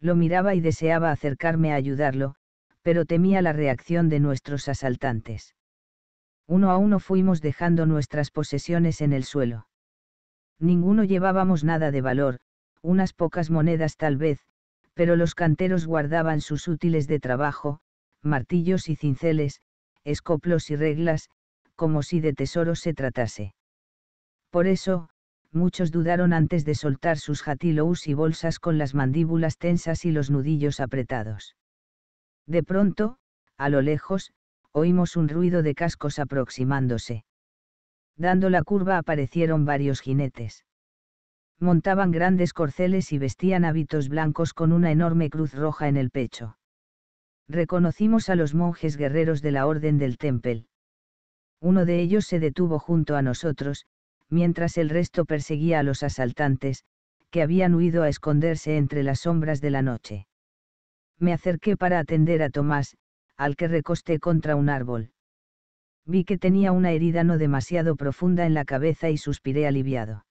Lo miraba y deseaba acercarme a ayudarlo, pero temía la reacción de nuestros asaltantes. Uno a uno fuimos dejando nuestras posesiones en el suelo. Ninguno llevábamos nada de valor, unas pocas monedas tal vez, pero los canteros guardaban sus útiles de trabajo, martillos y cinceles, escoplos y reglas, como si de tesoros se tratase. Por eso, muchos dudaron antes de soltar sus jatilous y bolsas con las mandíbulas tensas y los nudillos apretados. De pronto, a lo lejos, oímos un ruido de cascos aproximándose. Dando la curva aparecieron varios jinetes. Montaban grandes corceles y vestían hábitos blancos con una enorme cruz roja en el pecho. Reconocimos a los monjes guerreros de la Orden del Temple. Uno de ellos se detuvo junto a nosotros, mientras el resto perseguía a los asaltantes, que habían huido a esconderse entre las sombras de la noche. Me acerqué para atender a Tomás, al que recosté contra un árbol. Vi que tenía una herida no demasiado profunda en la cabeza y suspiré aliviado.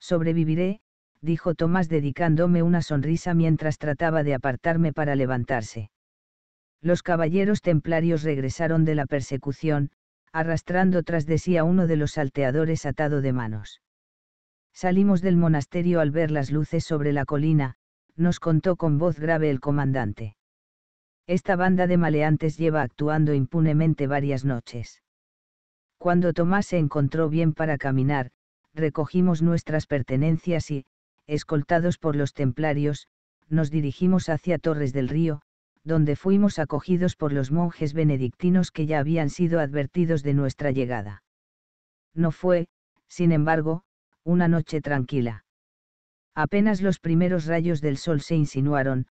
Sobreviviré, dijo Tomás dedicándome una sonrisa mientras trataba de apartarme para levantarse. Los caballeros templarios regresaron de la persecución, arrastrando tras de sí a uno de los salteadores atado de manos. Salimos del monasterio al ver las luces sobre la colina, nos contó con voz grave el comandante. Esta banda de maleantes lleva actuando impunemente varias noches. Cuando Tomás se encontró bien para caminar, recogimos nuestras pertenencias y, escoltados por los templarios, nos dirigimos hacia Torres del Río, donde fuimos acogidos por los monjes benedictinos que ya habían sido advertidos de nuestra llegada. No fue, sin embargo, una noche tranquila. Apenas los primeros rayos del sol se insinuaron,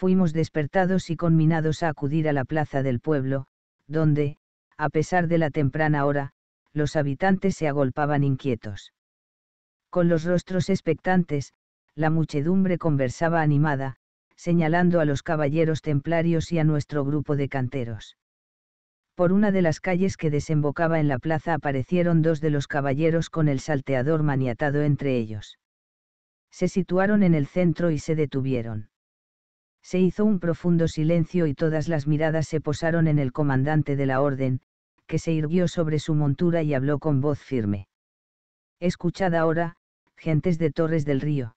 fuimos despertados y conminados a acudir a la plaza del pueblo, donde, a pesar de la temprana hora, los habitantes se agolpaban inquietos. Con los rostros expectantes, la muchedumbre conversaba animada, señalando a los caballeros templarios y a nuestro grupo de canteros. Por una de las calles que desembocaba en la plaza aparecieron dos de los caballeros con el salteador maniatado entre ellos. Se situaron en el centro y se detuvieron. Se hizo un profundo silencio y todas las miradas se posaron en el comandante de la orden, que se irguió sobre su montura y habló con voz firme. Escuchad ahora, gentes de Torres del Río.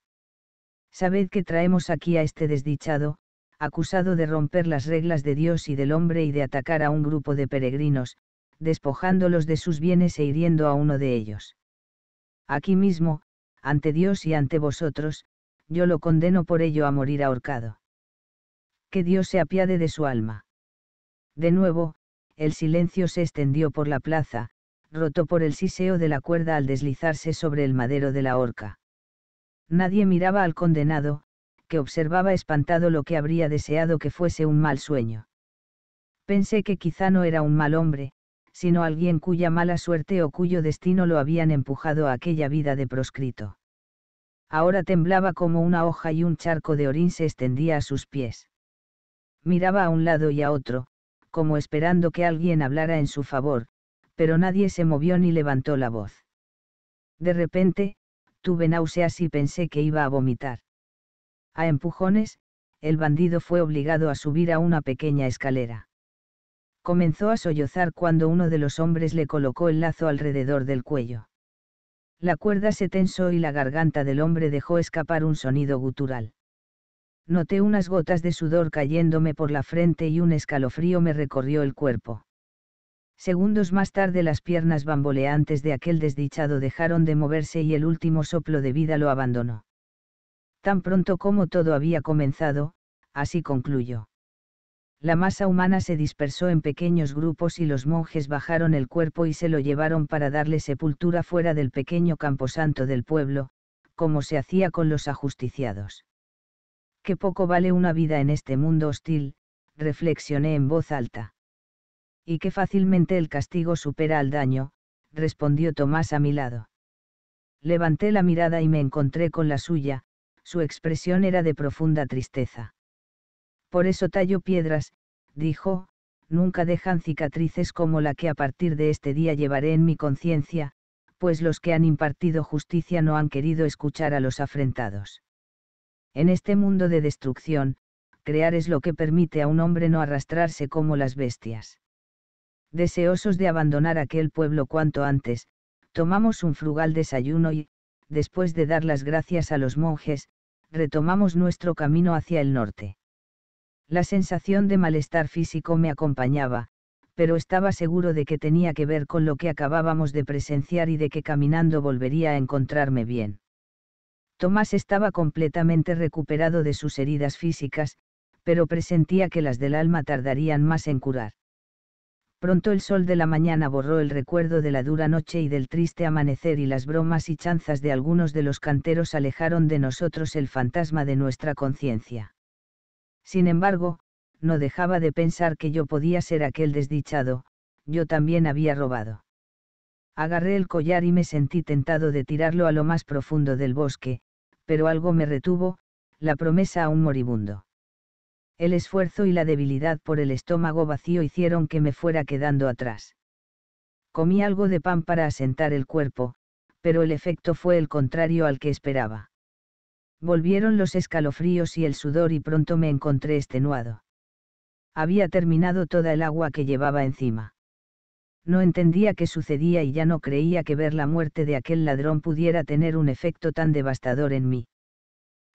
Sabed que traemos aquí a este desdichado, acusado de romper las reglas de Dios y del hombre y de atacar a un grupo de peregrinos, despojándolos de sus bienes e hiriendo a uno de ellos. Aquí mismo, ante Dios y ante vosotros, yo lo condeno por ello a morir ahorcado que Dios se apiade de su alma. De nuevo, el silencio se extendió por la plaza, roto por el siseo de la cuerda al deslizarse sobre el madero de la horca. Nadie miraba al condenado, que observaba espantado lo que habría deseado que fuese un mal sueño. Pensé que quizá no era un mal hombre, sino alguien cuya mala suerte o cuyo destino lo habían empujado a aquella vida de proscrito. Ahora temblaba como una hoja y un charco de orín se extendía a sus pies miraba a un lado y a otro, como esperando que alguien hablara en su favor, pero nadie se movió ni levantó la voz. De repente, tuve náuseas y pensé que iba a vomitar. A empujones, el bandido fue obligado a subir a una pequeña escalera. Comenzó a sollozar cuando uno de los hombres le colocó el lazo alrededor del cuello. La cuerda se tensó y la garganta del hombre dejó escapar un sonido gutural. Noté unas gotas de sudor cayéndome por la frente y un escalofrío me recorrió el cuerpo. Segundos más tarde las piernas bamboleantes de aquel desdichado dejaron de moverse y el último soplo de vida lo abandonó. Tan pronto como todo había comenzado, así concluyó. La masa humana se dispersó en pequeños grupos y los monjes bajaron el cuerpo y se lo llevaron para darle sepultura fuera del pequeño camposanto del pueblo, como se hacía con los ajusticiados. «Qué poco vale una vida en este mundo hostil, reflexioné en voz alta. Y que fácilmente el castigo supera al daño, respondió Tomás a mi lado. Levanté la mirada y me encontré con la suya, su expresión era de profunda tristeza. Por eso tallo piedras, dijo, nunca dejan cicatrices como la que a partir de este día llevaré en mi conciencia, pues los que han impartido justicia no han querido escuchar a los afrentados. En este mundo de destrucción, crear es lo que permite a un hombre no arrastrarse como las bestias. Deseosos de abandonar aquel pueblo cuanto antes, tomamos un frugal desayuno y, después de dar las gracias a los monjes, retomamos nuestro camino hacia el norte. La sensación de malestar físico me acompañaba, pero estaba seguro de que tenía que ver con lo que acabábamos de presenciar y de que caminando volvería a encontrarme bien. Tomás estaba completamente recuperado de sus heridas físicas, pero presentía que las del alma tardarían más en curar. Pronto el sol de la mañana borró el recuerdo de la dura noche y del triste amanecer y las bromas y chanzas de algunos de los canteros alejaron de nosotros el fantasma de nuestra conciencia. Sin embargo, no dejaba de pensar que yo podía ser aquel desdichado, yo también había robado agarré el collar y me sentí tentado de tirarlo a lo más profundo del bosque, pero algo me retuvo, la promesa a un moribundo. El esfuerzo y la debilidad por el estómago vacío hicieron que me fuera quedando atrás. Comí algo de pan para asentar el cuerpo, pero el efecto fue el contrario al que esperaba. Volvieron los escalofríos y el sudor y pronto me encontré extenuado. Había terminado toda el agua que llevaba encima no entendía qué sucedía y ya no creía que ver la muerte de aquel ladrón pudiera tener un efecto tan devastador en mí.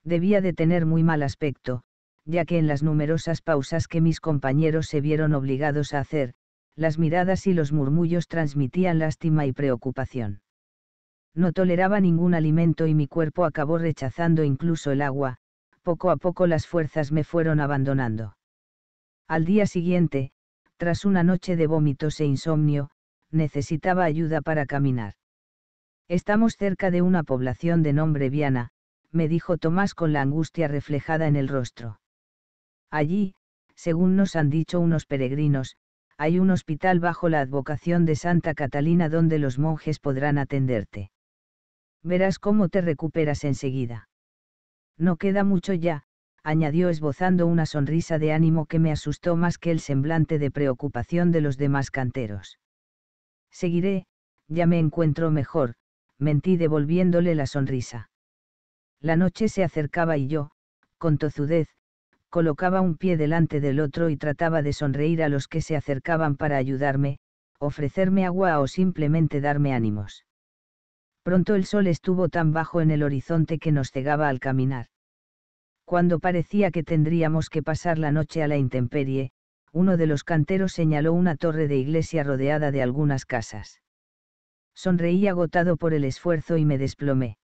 Debía de tener muy mal aspecto, ya que en las numerosas pausas que mis compañeros se vieron obligados a hacer, las miradas y los murmullos transmitían lástima y preocupación. No toleraba ningún alimento y mi cuerpo acabó rechazando incluso el agua, poco a poco las fuerzas me fueron abandonando. Al día siguiente, tras una noche de vómitos e insomnio, necesitaba ayuda para caminar. Estamos cerca de una población de nombre Viana, me dijo Tomás con la angustia reflejada en el rostro. Allí, según nos han dicho unos peregrinos, hay un hospital bajo la advocación de Santa Catalina donde los monjes podrán atenderte. Verás cómo te recuperas enseguida. No queda mucho ya, añadió esbozando una sonrisa de ánimo que me asustó más que el semblante de preocupación de los demás canteros. Seguiré, ya me encuentro mejor, mentí devolviéndole la sonrisa. La noche se acercaba y yo, con tozudez, colocaba un pie delante del otro y trataba de sonreír a los que se acercaban para ayudarme, ofrecerme agua o simplemente darme ánimos. Pronto el sol estuvo tan bajo en el horizonte que nos cegaba al caminar. Cuando parecía que tendríamos que pasar la noche a la intemperie, uno de los canteros señaló una torre de iglesia rodeada de algunas casas. Sonreí agotado por el esfuerzo y me desplomé.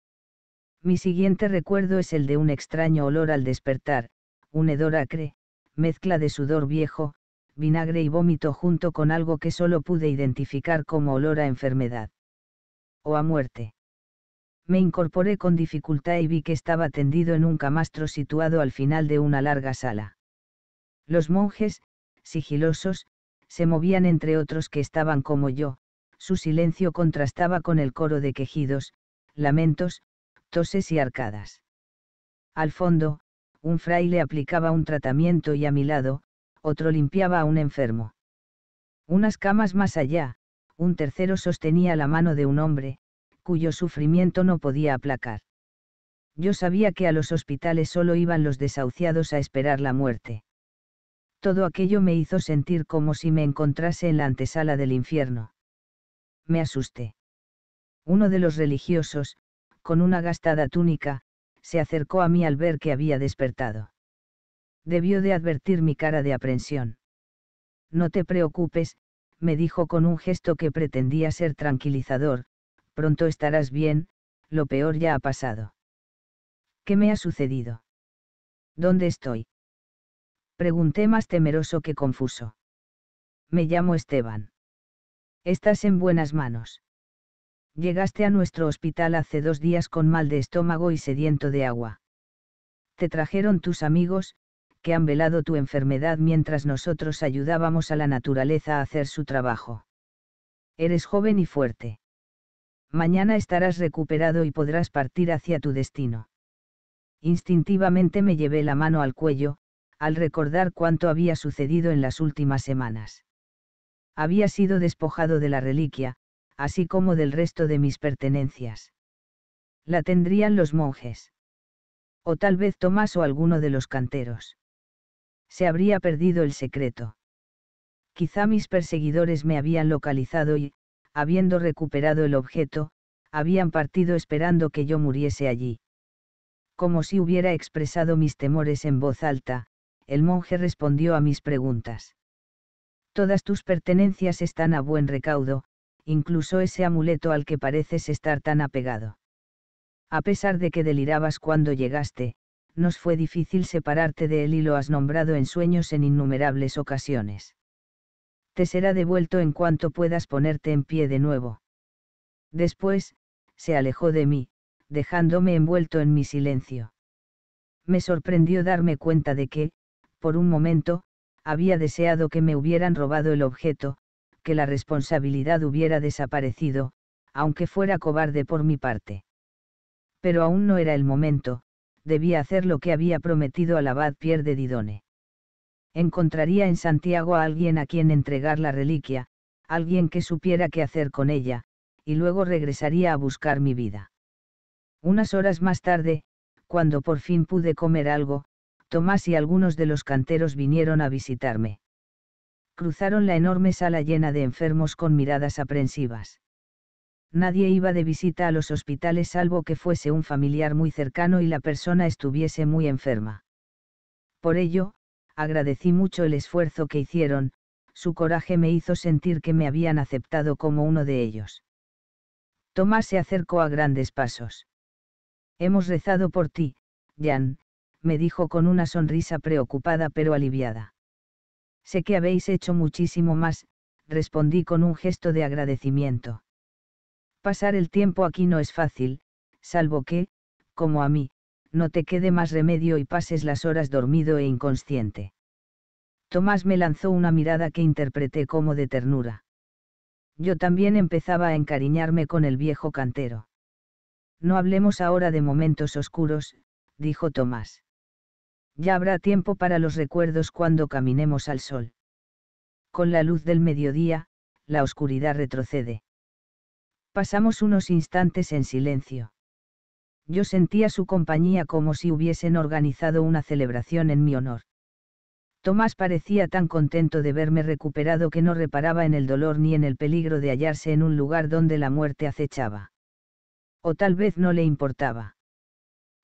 Mi siguiente recuerdo es el de un extraño olor al despertar, un hedor acre, mezcla de sudor viejo, vinagre y vómito junto con algo que solo pude identificar como olor a enfermedad. O a muerte me incorporé con dificultad y vi que estaba tendido en un camastro situado al final de una larga sala. Los monjes, sigilosos, se movían entre otros que estaban como yo, su silencio contrastaba con el coro de quejidos, lamentos, toses y arcadas. Al fondo, un fraile aplicaba un tratamiento y a mi lado, otro limpiaba a un enfermo. Unas camas más allá, un tercero sostenía la mano de un hombre, cuyo sufrimiento no podía aplacar. Yo sabía que a los hospitales solo iban los desahuciados a esperar la muerte. Todo aquello me hizo sentir como si me encontrase en la antesala del infierno. Me asusté. Uno de los religiosos, con una gastada túnica, se acercó a mí al ver que había despertado. Debió de advertir mi cara de aprensión. No te preocupes, me dijo con un gesto que pretendía ser tranquilizador, pronto estarás bien, lo peor ya ha pasado. ¿Qué me ha sucedido? ¿Dónde estoy? Pregunté más temeroso que confuso. Me llamo Esteban. Estás en buenas manos. Llegaste a nuestro hospital hace dos días con mal de estómago y sediento de agua. Te trajeron tus amigos, que han velado tu enfermedad mientras nosotros ayudábamos a la naturaleza a hacer su trabajo. Eres joven y fuerte mañana estarás recuperado y podrás partir hacia tu destino. Instintivamente me llevé la mano al cuello, al recordar cuánto había sucedido en las últimas semanas. Había sido despojado de la reliquia, así como del resto de mis pertenencias. La tendrían los monjes. O tal vez Tomás o alguno de los canteros. Se habría perdido el secreto. Quizá mis perseguidores me habían localizado y, habiendo recuperado el objeto, habían partido esperando que yo muriese allí. Como si hubiera expresado mis temores en voz alta, el monje respondió a mis preguntas. Todas tus pertenencias están a buen recaudo, incluso ese amuleto al que pareces estar tan apegado. A pesar de que delirabas cuando llegaste, nos fue difícil separarte de él y lo has nombrado en sueños en innumerables ocasiones será devuelto en cuanto puedas ponerte en pie de nuevo. Después, se alejó de mí, dejándome envuelto en mi silencio. Me sorprendió darme cuenta de que, por un momento, había deseado que me hubieran robado el objeto, que la responsabilidad hubiera desaparecido, aunque fuera cobarde por mi parte. Pero aún no era el momento, debía hacer lo que había prometido al abad Pierre de Didone encontraría en Santiago a alguien a quien entregar la reliquia, alguien que supiera qué hacer con ella, y luego regresaría a buscar mi vida. Unas horas más tarde, cuando por fin pude comer algo, Tomás y algunos de los canteros vinieron a visitarme. Cruzaron la enorme sala llena de enfermos con miradas aprensivas. Nadie iba de visita a los hospitales salvo que fuese un familiar muy cercano y la persona estuviese muy enferma. Por ello, agradecí mucho el esfuerzo que hicieron, su coraje me hizo sentir que me habían aceptado como uno de ellos. Tomás se acercó a grandes pasos. Hemos rezado por ti, Jan, me dijo con una sonrisa preocupada pero aliviada. Sé que habéis hecho muchísimo más, respondí con un gesto de agradecimiento. Pasar el tiempo aquí no es fácil, salvo que, como a mí, no te quede más remedio y pases las horas dormido e inconsciente. Tomás me lanzó una mirada que interpreté como de ternura. Yo también empezaba a encariñarme con el viejo cantero. No hablemos ahora de momentos oscuros, dijo Tomás. Ya habrá tiempo para los recuerdos cuando caminemos al sol. Con la luz del mediodía, la oscuridad retrocede. Pasamos unos instantes en silencio. Yo sentía su compañía como si hubiesen organizado una celebración en mi honor. Tomás parecía tan contento de verme recuperado que no reparaba en el dolor ni en el peligro de hallarse en un lugar donde la muerte acechaba. O tal vez no le importaba.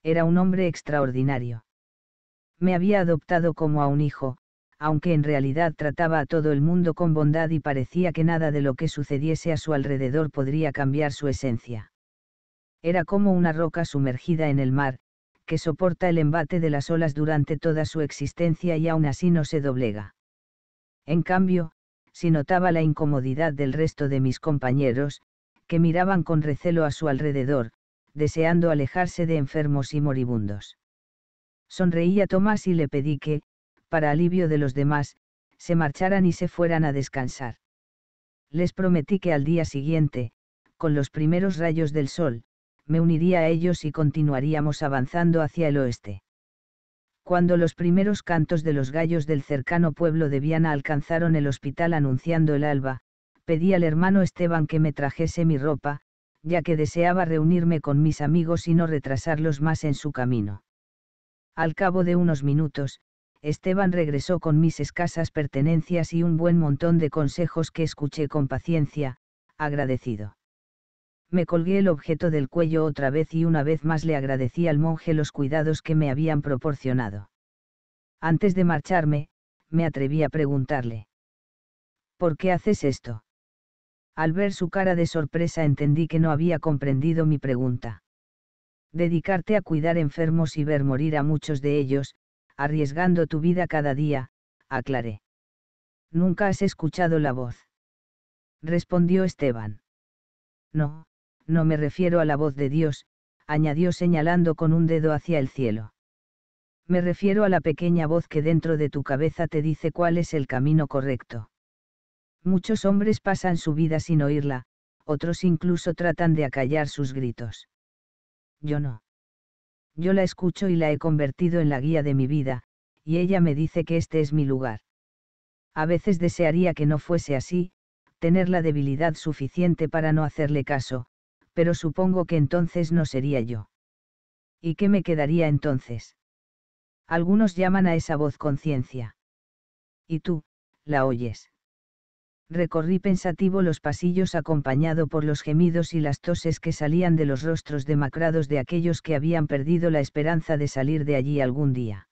Era un hombre extraordinario. Me había adoptado como a un hijo, aunque en realidad trataba a todo el mundo con bondad y parecía que nada de lo que sucediese a su alrededor podría cambiar su esencia. Era como una roca sumergida en el mar, que soporta el embate de las olas durante toda su existencia y aún así no se doblega. En cambio, si notaba la incomodidad del resto de mis compañeros, que miraban con recelo a su alrededor, deseando alejarse de enfermos y moribundos. Sonreí a Tomás y le pedí que, para alivio de los demás, se marcharan y se fueran a descansar. Les prometí que al día siguiente, con los primeros rayos del sol, me uniría a ellos y continuaríamos avanzando hacia el oeste. Cuando los primeros cantos de los gallos del cercano pueblo de Viana alcanzaron el hospital anunciando el alba, pedí al hermano Esteban que me trajese mi ropa, ya que deseaba reunirme con mis amigos y no retrasarlos más en su camino. Al cabo de unos minutos, Esteban regresó con mis escasas pertenencias y un buen montón de consejos que escuché con paciencia, agradecido me colgué el objeto del cuello otra vez y una vez más le agradecí al monje los cuidados que me habían proporcionado. Antes de marcharme, me atreví a preguntarle. ¿Por qué haces esto? Al ver su cara de sorpresa entendí que no había comprendido mi pregunta. Dedicarte a cuidar enfermos y ver morir a muchos de ellos, arriesgando tu vida cada día, aclaré. Nunca has escuchado la voz. Respondió Esteban. No, no me refiero a la voz de Dios, añadió señalando con un dedo hacia el cielo. Me refiero a la pequeña voz que dentro de tu cabeza te dice cuál es el camino correcto. Muchos hombres pasan su vida sin oírla, otros incluso tratan de acallar sus gritos. Yo no. Yo la escucho y la he convertido en la guía de mi vida, y ella me dice que este es mi lugar. A veces desearía que no fuese así, tener la debilidad suficiente para no hacerle caso, pero supongo que entonces no sería yo. ¿Y qué me quedaría entonces? Algunos llaman a esa voz conciencia. Y tú, la oyes. Recorrí pensativo los pasillos acompañado por los gemidos y las toses que salían de los rostros demacrados de aquellos que habían perdido la esperanza de salir de allí algún día.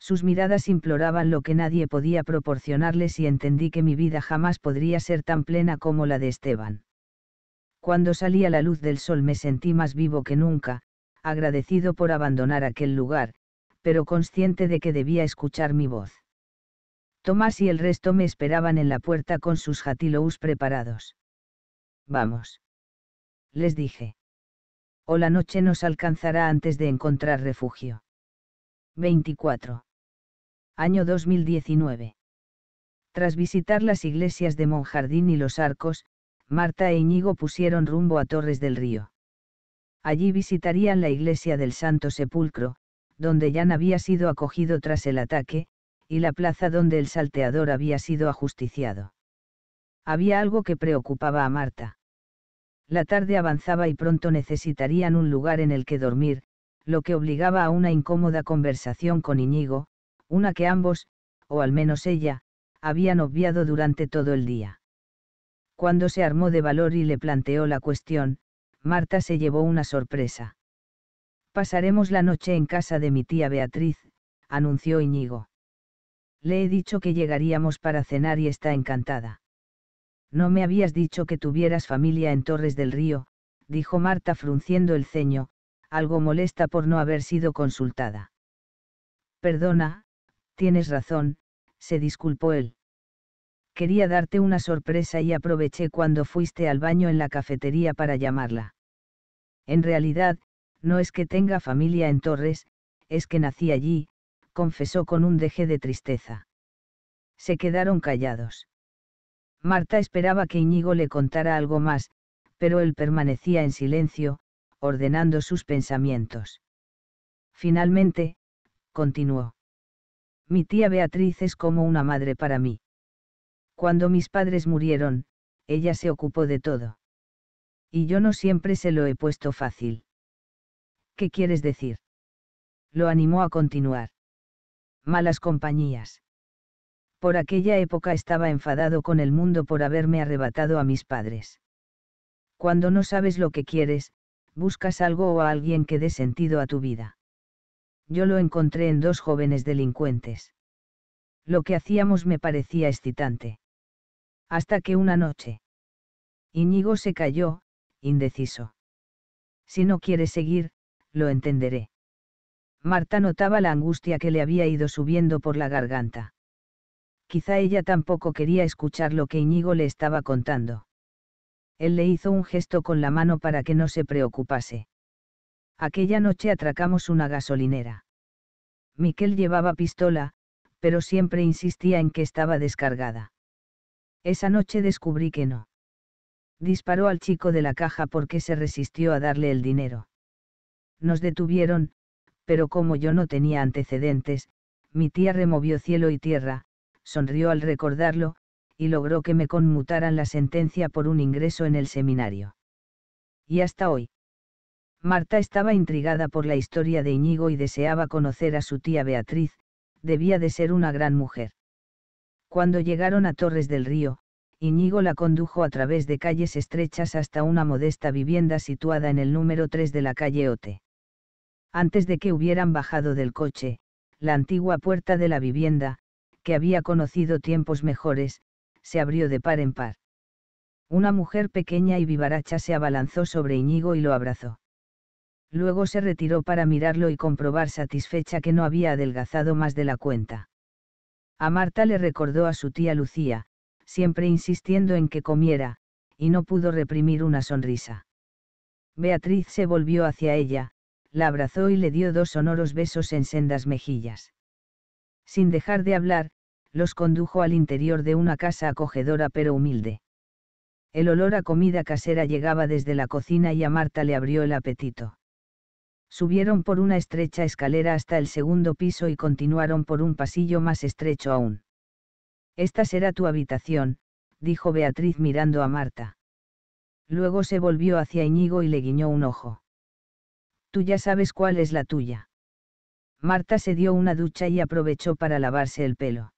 Sus miradas imploraban lo que nadie podía proporcionarles y entendí que mi vida jamás podría ser tan plena como la de Esteban. Cuando salí a la luz del sol me sentí más vivo que nunca, agradecido por abandonar aquel lugar, pero consciente de que debía escuchar mi voz. Tomás y el resto me esperaban en la puerta con sus jatilous preparados. Vamos. Les dije. O la noche nos alcanzará antes de encontrar refugio. 24. Año 2019. Tras visitar las iglesias de Monjardín y los Arcos, Marta e Iñigo pusieron rumbo a Torres del Río. Allí visitarían la iglesia del Santo Sepulcro, donde Jan había sido acogido tras el ataque, y la plaza donde el salteador había sido ajusticiado. Había algo que preocupaba a Marta. La tarde avanzaba y pronto necesitarían un lugar en el que dormir, lo que obligaba a una incómoda conversación con Iñigo, una que ambos, o al menos ella, habían obviado durante todo el día. Cuando se armó de valor y le planteó la cuestión, Marta se llevó una sorpresa. Pasaremos la noche en casa de mi tía Beatriz, anunció Iñigo. Le he dicho que llegaríamos para cenar y está encantada. No me habías dicho que tuvieras familia en Torres del Río, dijo Marta frunciendo el ceño, algo molesta por no haber sido consultada. Perdona, tienes razón, se disculpó él. Quería darte una sorpresa y aproveché cuando fuiste al baño en la cafetería para llamarla. En realidad, no es que tenga familia en Torres, es que nací allí, confesó con un deje de tristeza. Se quedaron callados. Marta esperaba que Iñigo le contara algo más, pero él permanecía en silencio, ordenando sus pensamientos. Finalmente, continuó. Mi tía Beatriz es como una madre para mí. Cuando mis padres murieron, ella se ocupó de todo. Y yo no siempre se lo he puesto fácil. ¿Qué quieres decir? Lo animó a continuar. Malas compañías. Por aquella época estaba enfadado con el mundo por haberme arrebatado a mis padres. Cuando no sabes lo que quieres, buscas algo o a alguien que dé sentido a tu vida. Yo lo encontré en dos jóvenes delincuentes. Lo que hacíamos me parecía excitante hasta que una noche. Íñigo se calló, indeciso. Si no quiere seguir, lo entenderé. Marta notaba la angustia que le había ido subiendo por la garganta. Quizá ella tampoco quería escuchar lo que Íñigo le estaba contando. Él le hizo un gesto con la mano para que no se preocupase. Aquella noche atracamos una gasolinera. Miquel llevaba pistola, pero siempre insistía en que estaba descargada. Esa noche descubrí que no. Disparó al chico de la caja porque se resistió a darle el dinero. Nos detuvieron, pero como yo no tenía antecedentes, mi tía removió cielo y tierra, sonrió al recordarlo, y logró que me conmutaran la sentencia por un ingreso en el seminario. Y hasta hoy. Marta estaba intrigada por la historia de Iñigo y deseaba conocer a su tía Beatriz, debía de ser una gran mujer. Cuando llegaron a Torres del Río, Iñigo la condujo a través de calles estrechas hasta una modesta vivienda situada en el número 3 de la calle Ote. Antes de que hubieran bajado del coche, la antigua puerta de la vivienda, que había conocido tiempos mejores, se abrió de par en par. Una mujer pequeña y vivaracha se abalanzó sobre Iñigo y lo abrazó. Luego se retiró para mirarlo y comprobar satisfecha que no había adelgazado más de la cuenta. A Marta le recordó a su tía Lucía, siempre insistiendo en que comiera, y no pudo reprimir una sonrisa. Beatriz se volvió hacia ella, la abrazó y le dio dos sonoros besos en sendas mejillas. Sin dejar de hablar, los condujo al interior de una casa acogedora pero humilde. El olor a comida casera llegaba desde la cocina y a Marta le abrió el apetito. Subieron por una estrecha escalera hasta el segundo piso y continuaron por un pasillo más estrecho aún. Esta será tu habitación, dijo Beatriz mirando a Marta. Luego se volvió hacia Iñigo y le guiñó un ojo. Tú ya sabes cuál es la tuya. Marta se dio una ducha y aprovechó para lavarse el pelo.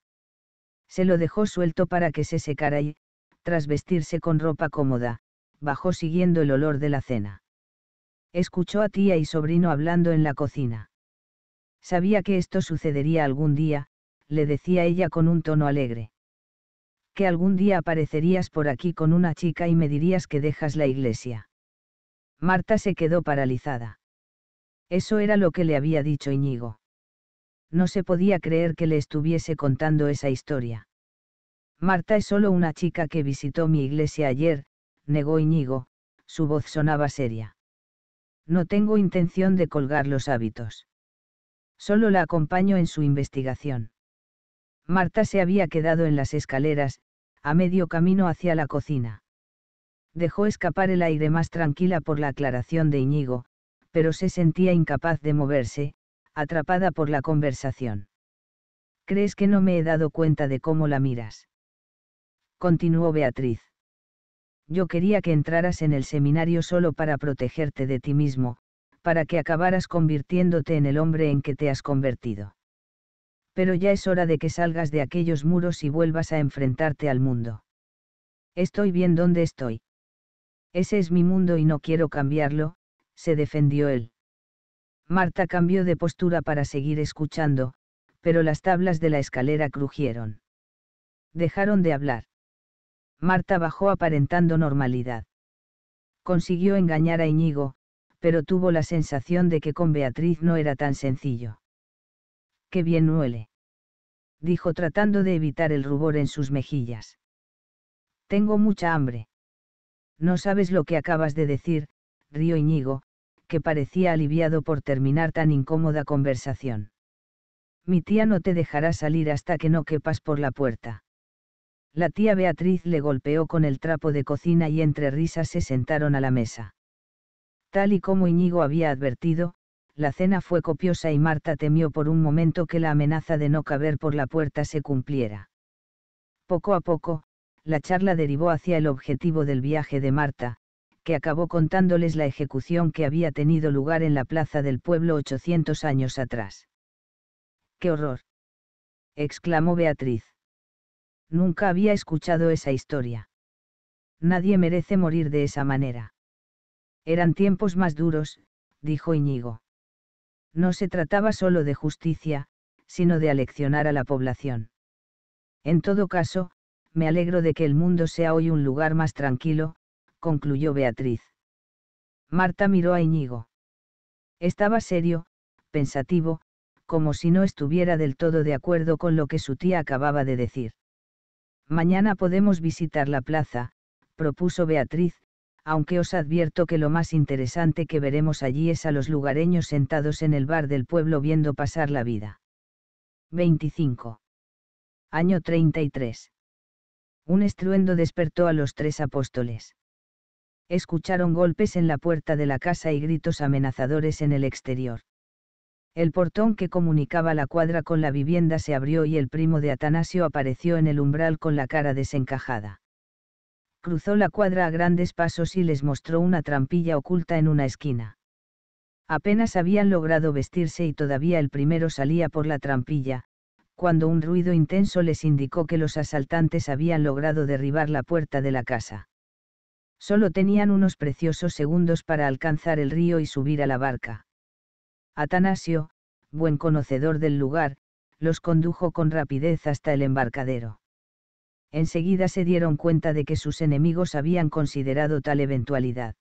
Se lo dejó suelto para que se secara y, tras vestirse con ropa cómoda, bajó siguiendo el olor de la cena. Escuchó a tía y sobrino hablando en la cocina. Sabía que esto sucedería algún día, le decía ella con un tono alegre. Que algún día aparecerías por aquí con una chica y me dirías que dejas la iglesia. Marta se quedó paralizada. Eso era lo que le había dicho Iñigo. No se podía creer que le estuviese contando esa historia. Marta es solo una chica que visitó mi iglesia ayer, negó Íñigo, su voz sonaba seria. No tengo intención de colgar los hábitos. Solo la acompaño en su investigación. Marta se había quedado en las escaleras, a medio camino hacia la cocina. Dejó escapar el aire más tranquila por la aclaración de Iñigo, pero se sentía incapaz de moverse, atrapada por la conversación. ¿Crees que no me he dado cuenta de cómo la miras? Continuó Beatriz yo quería que entraras en el seminario solo para protegerte de ti mismo, para que acabaras convirtiéndote en el hombre en que te has convertido. Pero ya es hora de que salgas de aquellos muros y vuelvas a enfrentarte al mundo. Estoy bien donde estoy. Ese es mi mundo y no quiero cambiarlo, se defendió él. Marta cambió de postura para seguir escuchando, pero las tablas de la escalera crujieron. Dejaron de hablar. Marta bajó aparentando normalidad. Consiguió engañar a Iñigo, pero tuvo la sensación de que con Beatriz no era tan sencillo. ¡Qué bien huele! dijo tratando de evitar el rubor en sus mejillas. Tengo mucha hambre. No sabes lo que acabas de decir, río Iñigo, que parecía aliviado por terminar tan incómoda conversación. Mi tía no te dejará salir hasta que no quepas por la puerta. La tía Beatriz le golpeó con el trapo de cocina y entre risas se sentaron a la mesa. Tal y como Iñigo había advertido, la cena fue copiosa y Marta temió por un momento que la amenaza de no caber por la puerta se cumpliera. Poco a poco, la charla derivó hacia el objetivo del viaje de Marta, que acabó contándoles la ejecución que había tenido lugar en la plaza del pueblo 800 años atrás. ¡Qué horror! exclamó Beatriz. Nunca había escuchado esa historia. Nadie merece morir de esa manera. Eran tiempos más duros, dijo Iñigo. No se trataba solo de justicia, sino de aleccionar a la población. En todo caso, me alegro de que el mundo sea hoy un lugar más tranquilo, concluyó Beatriz. Marta miró a Iñigo. Estaba serio, pensativo, como si no estuviera del todo de acuerdo con lo que su tía acababa de decir. Mañana podemos visitar la plaza, propuso Beatriz, aunque os advierto que lo más interesante que veremos allí es a los lugareños sentados en el bar del pueblo viendo pasar la vida. 25. Año 33. Un estruendo despertó a los tres apóstoles. Escucharon golpes en la puerta de la casa y gritos amenazadores en el exterior. El portón que comunicaba la cuadra con la vivienda se abrió y el primo de Atanasio apareció en el umbral con la cara desencajada. Cruzó la cuadra a grandes pasos y les mostró una trampilla oculta en una esquina. Apenas habían logrado vestirse y todavía el primero salía por la trampilla, cuando un ruido intenso les indicó que los asaltantes habían logrado derribar la puerta de la casa. Solo tenían unos preciosos segundos para alcanzar el río y subir a la barca. Atanasio, buen conocedor del lugar, los condujo con rapidez hasta el embarcadero. Enseguida se dieron cuenta de que sus enemigos habían considerado tal eventualidad.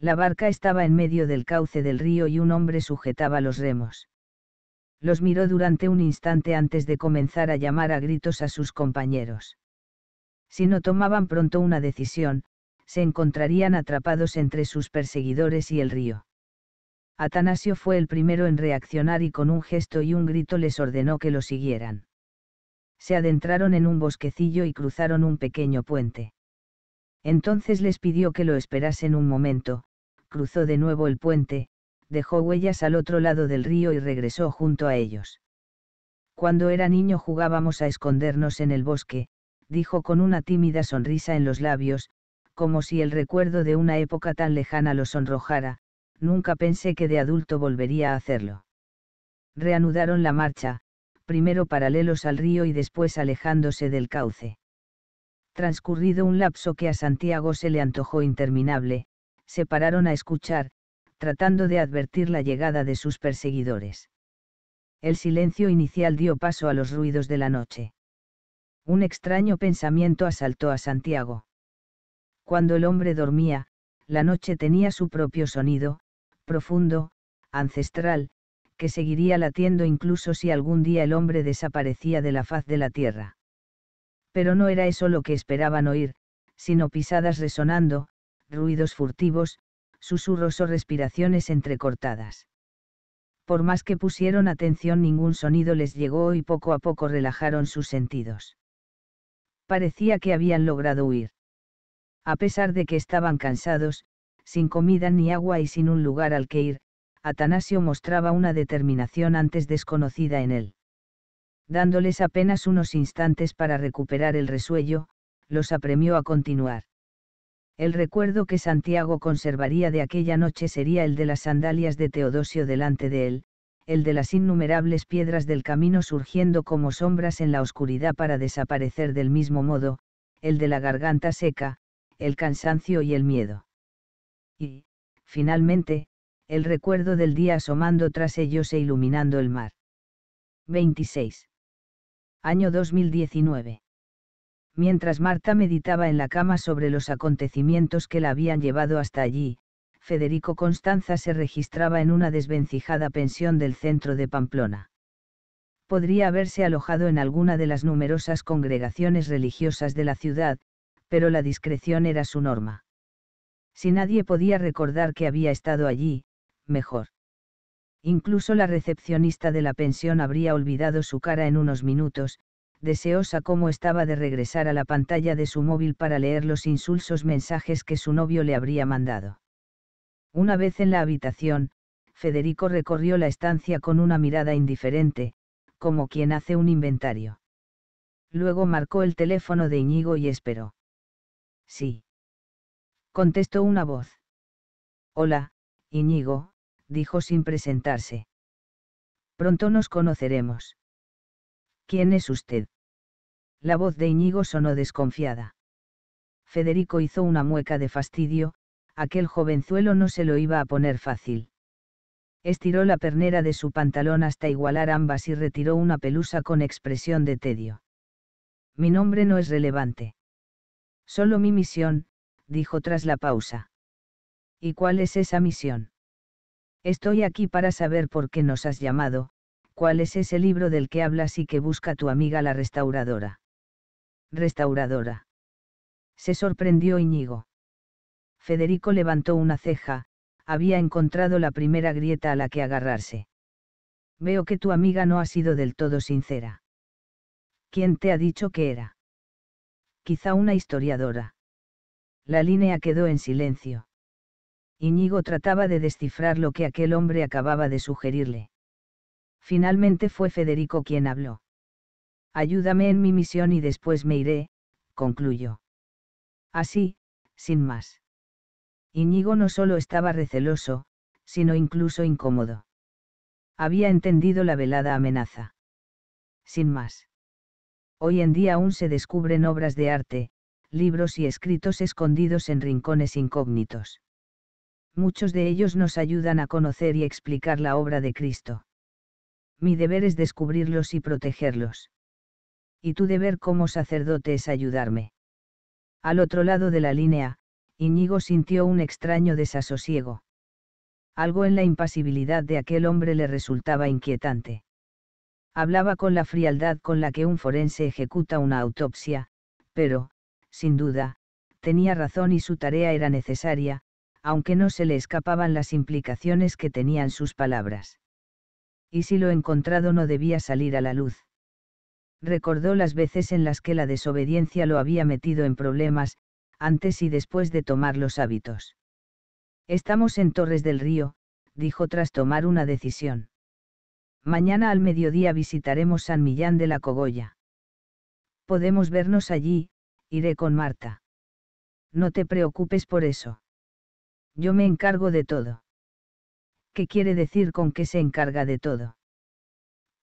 La barca estaba en medio del cauce del río y un hombre sujetaba los remos. Los miró durante un instante antes de comenzar a llamar a gritos a sus compañeros. Si no tomaban pronto una decisión, se encontrarían atrapados entre sus perseguidores y el río. Atanasio fue el primero en reaccionar y con un gesto y un grito les ordenó que lo siguieran. Se adentraron en un bosquecillo y cruzaron un pequeño puente. Entonces les pidió que lo esperasen un momento, cruzó de nuevo el puente, dejó huellas al otro lado del río y regresó junto a ellos. Cuando era niño jugábamos a escondernos en el bosque, dijo con una tímida sonrisa en los labios, como si el recuerdo de una época tan lejana lo sonrojara, nunca pensé que de adulto volvería a hacerlo. Reanudaron la marcha, primero paralelos al río y después alejándose del cauce. Transcurrido un lapso que a Santiago se le antojó interminable, se pararon a escuchar, tratando de advertir la llegada de sus perseguidores. El silencio inicial dio paso a los ruidos de la noche. Un extraño pensamiento asaltó a Santiago. Cuando el hombre dormía, la noche tenía su propio sonido, profundo, ancestral, que seguiría latiendo incluso si algún día el hombre desaparecía de la faz de la tierra. Pero no era eso lo que esperaban oír, sino pisadas resonando, ruidos furtivos, susurros o respiraciones entrecortadas. Por más que pusieron atención ningún sonido les llegó y poco a poco relajaron sus sentidos. Parecía que habían logrado huir. A pesar de que estaban cansados, sin comida ni agua y sin un lugar al que ir, Atanasio mostraba una determinación antes desconocida en él. Dándoles apenas unos instantes para recuperar el resuello, los apremió a continuar. El recuerdo que Santiago conservaría de aquella noche sería el de las sandalias de Teodosio delante de él, el de las innumerables piedras del camino surgiendo como sombras en la oscuridad para desaparecer del mismo modo, el de la garganta seca, el cansancio y el miedo y, finalmente, el recuerdo del día asomando tras ellos e iluminando el mar. 26. Año 2019. Mientras Marta meditaba en la cama sobre los acontecimientos que la habían llevado hasta allí, Federico Constanza se registraba en una desvencijada pensión del centro de Pamplona. Podría haberse alojado en alguna de las numerosas congregaciones religiosas de la ciudad, pero la discreción era su norma. Si nadie podía recordar que había estado allí, mejor. Incluso la recepcionista de la pensión habría olvidado su cara en unos minutos, deseosa como estaba de regresar a la pantalla de su móvil para leer los insulsos mensajes que su novio le habría mandado. Una vez en la habitación, Federico recorrió la estancia con una mirada indiferente, como quien hace un inventario. Luego marcó el teléfono de Íñigo y esperó. Sí contestó una voz. Hola, Iñigo, dijo sin presentarse. Pronto nos conoceremos. ¿Quién es usted? La voz de Iñigo sonó desconfiada. Federico hizo una mueca de fastidio, aquel jovenzuelo no se lo iba a poner fácil. Estiró la pernera de su pantalón hasta igualar ambas y retiró una pelusa con expresión de tedio. Mi nombre no es relevante. Solo mi misión, dijo tras la pausa. ¿Y cuál es esa misión? Estoy aquí para saber por qué nos has llamado, cuál es ese libro del que hablas y que busca tu amiga la restauradora. Restauradora. Se sorprendió Iñigo. Federico levantó una ceja, había encontrado la primera grieta a la que agarrarse. Veo que tu amiga no ha sido del todo sincera. ¿Quién te ha dicho que era? Quizá una historiadora la línea quedó en silencio. Iñigo trataba de descifrar lo que aquel hombre acababa de sugerirle. Finalmente fue Federico quien habló. Ayúdame en mi misión y después me iré, concluyó. Así, sin más. Iñigo no solo estaba receloso, sino incluso incómodo. Había entendido la velada amenaza. Sin más. Hoy en día aún se descubren obras de arte, libros y escritos escondidos en rincones incógnitos. Muchos de ellos nos ayudan a conocer y explicar la obra de Cristo. Mi deber es descubrirlos y protegerlos. Y tu deber como sacerdote es ayudarme. Al otro lado de la línea, Iñigo sintió un extraño desasosiego. Algo en la impasibilidad de aquel hombre le resultaba inquietante. Hablaba con la frialdad con la que un forense ejecuta una autopsia, pero, sin duda, tenía razón y su tarea era necesaria, aunque no se le escapaban las implicaciones que tenían sus palabras. Y si lo encontrado no debía salir a la luz. Recordó las veces en las que la desobediencia lo había metido en problemas, antes y después de tomar los hábitos. Estamos en Torres del Río, dijo tras tomar una decisión. Mañana al mediodía visitaremos San Millán de la Cogolla. Podemos vernos allí, iré con Marta. No te preocupes por eso. Yo me encargo de todo. ¿Qué quiere decir con que se encarga de todo?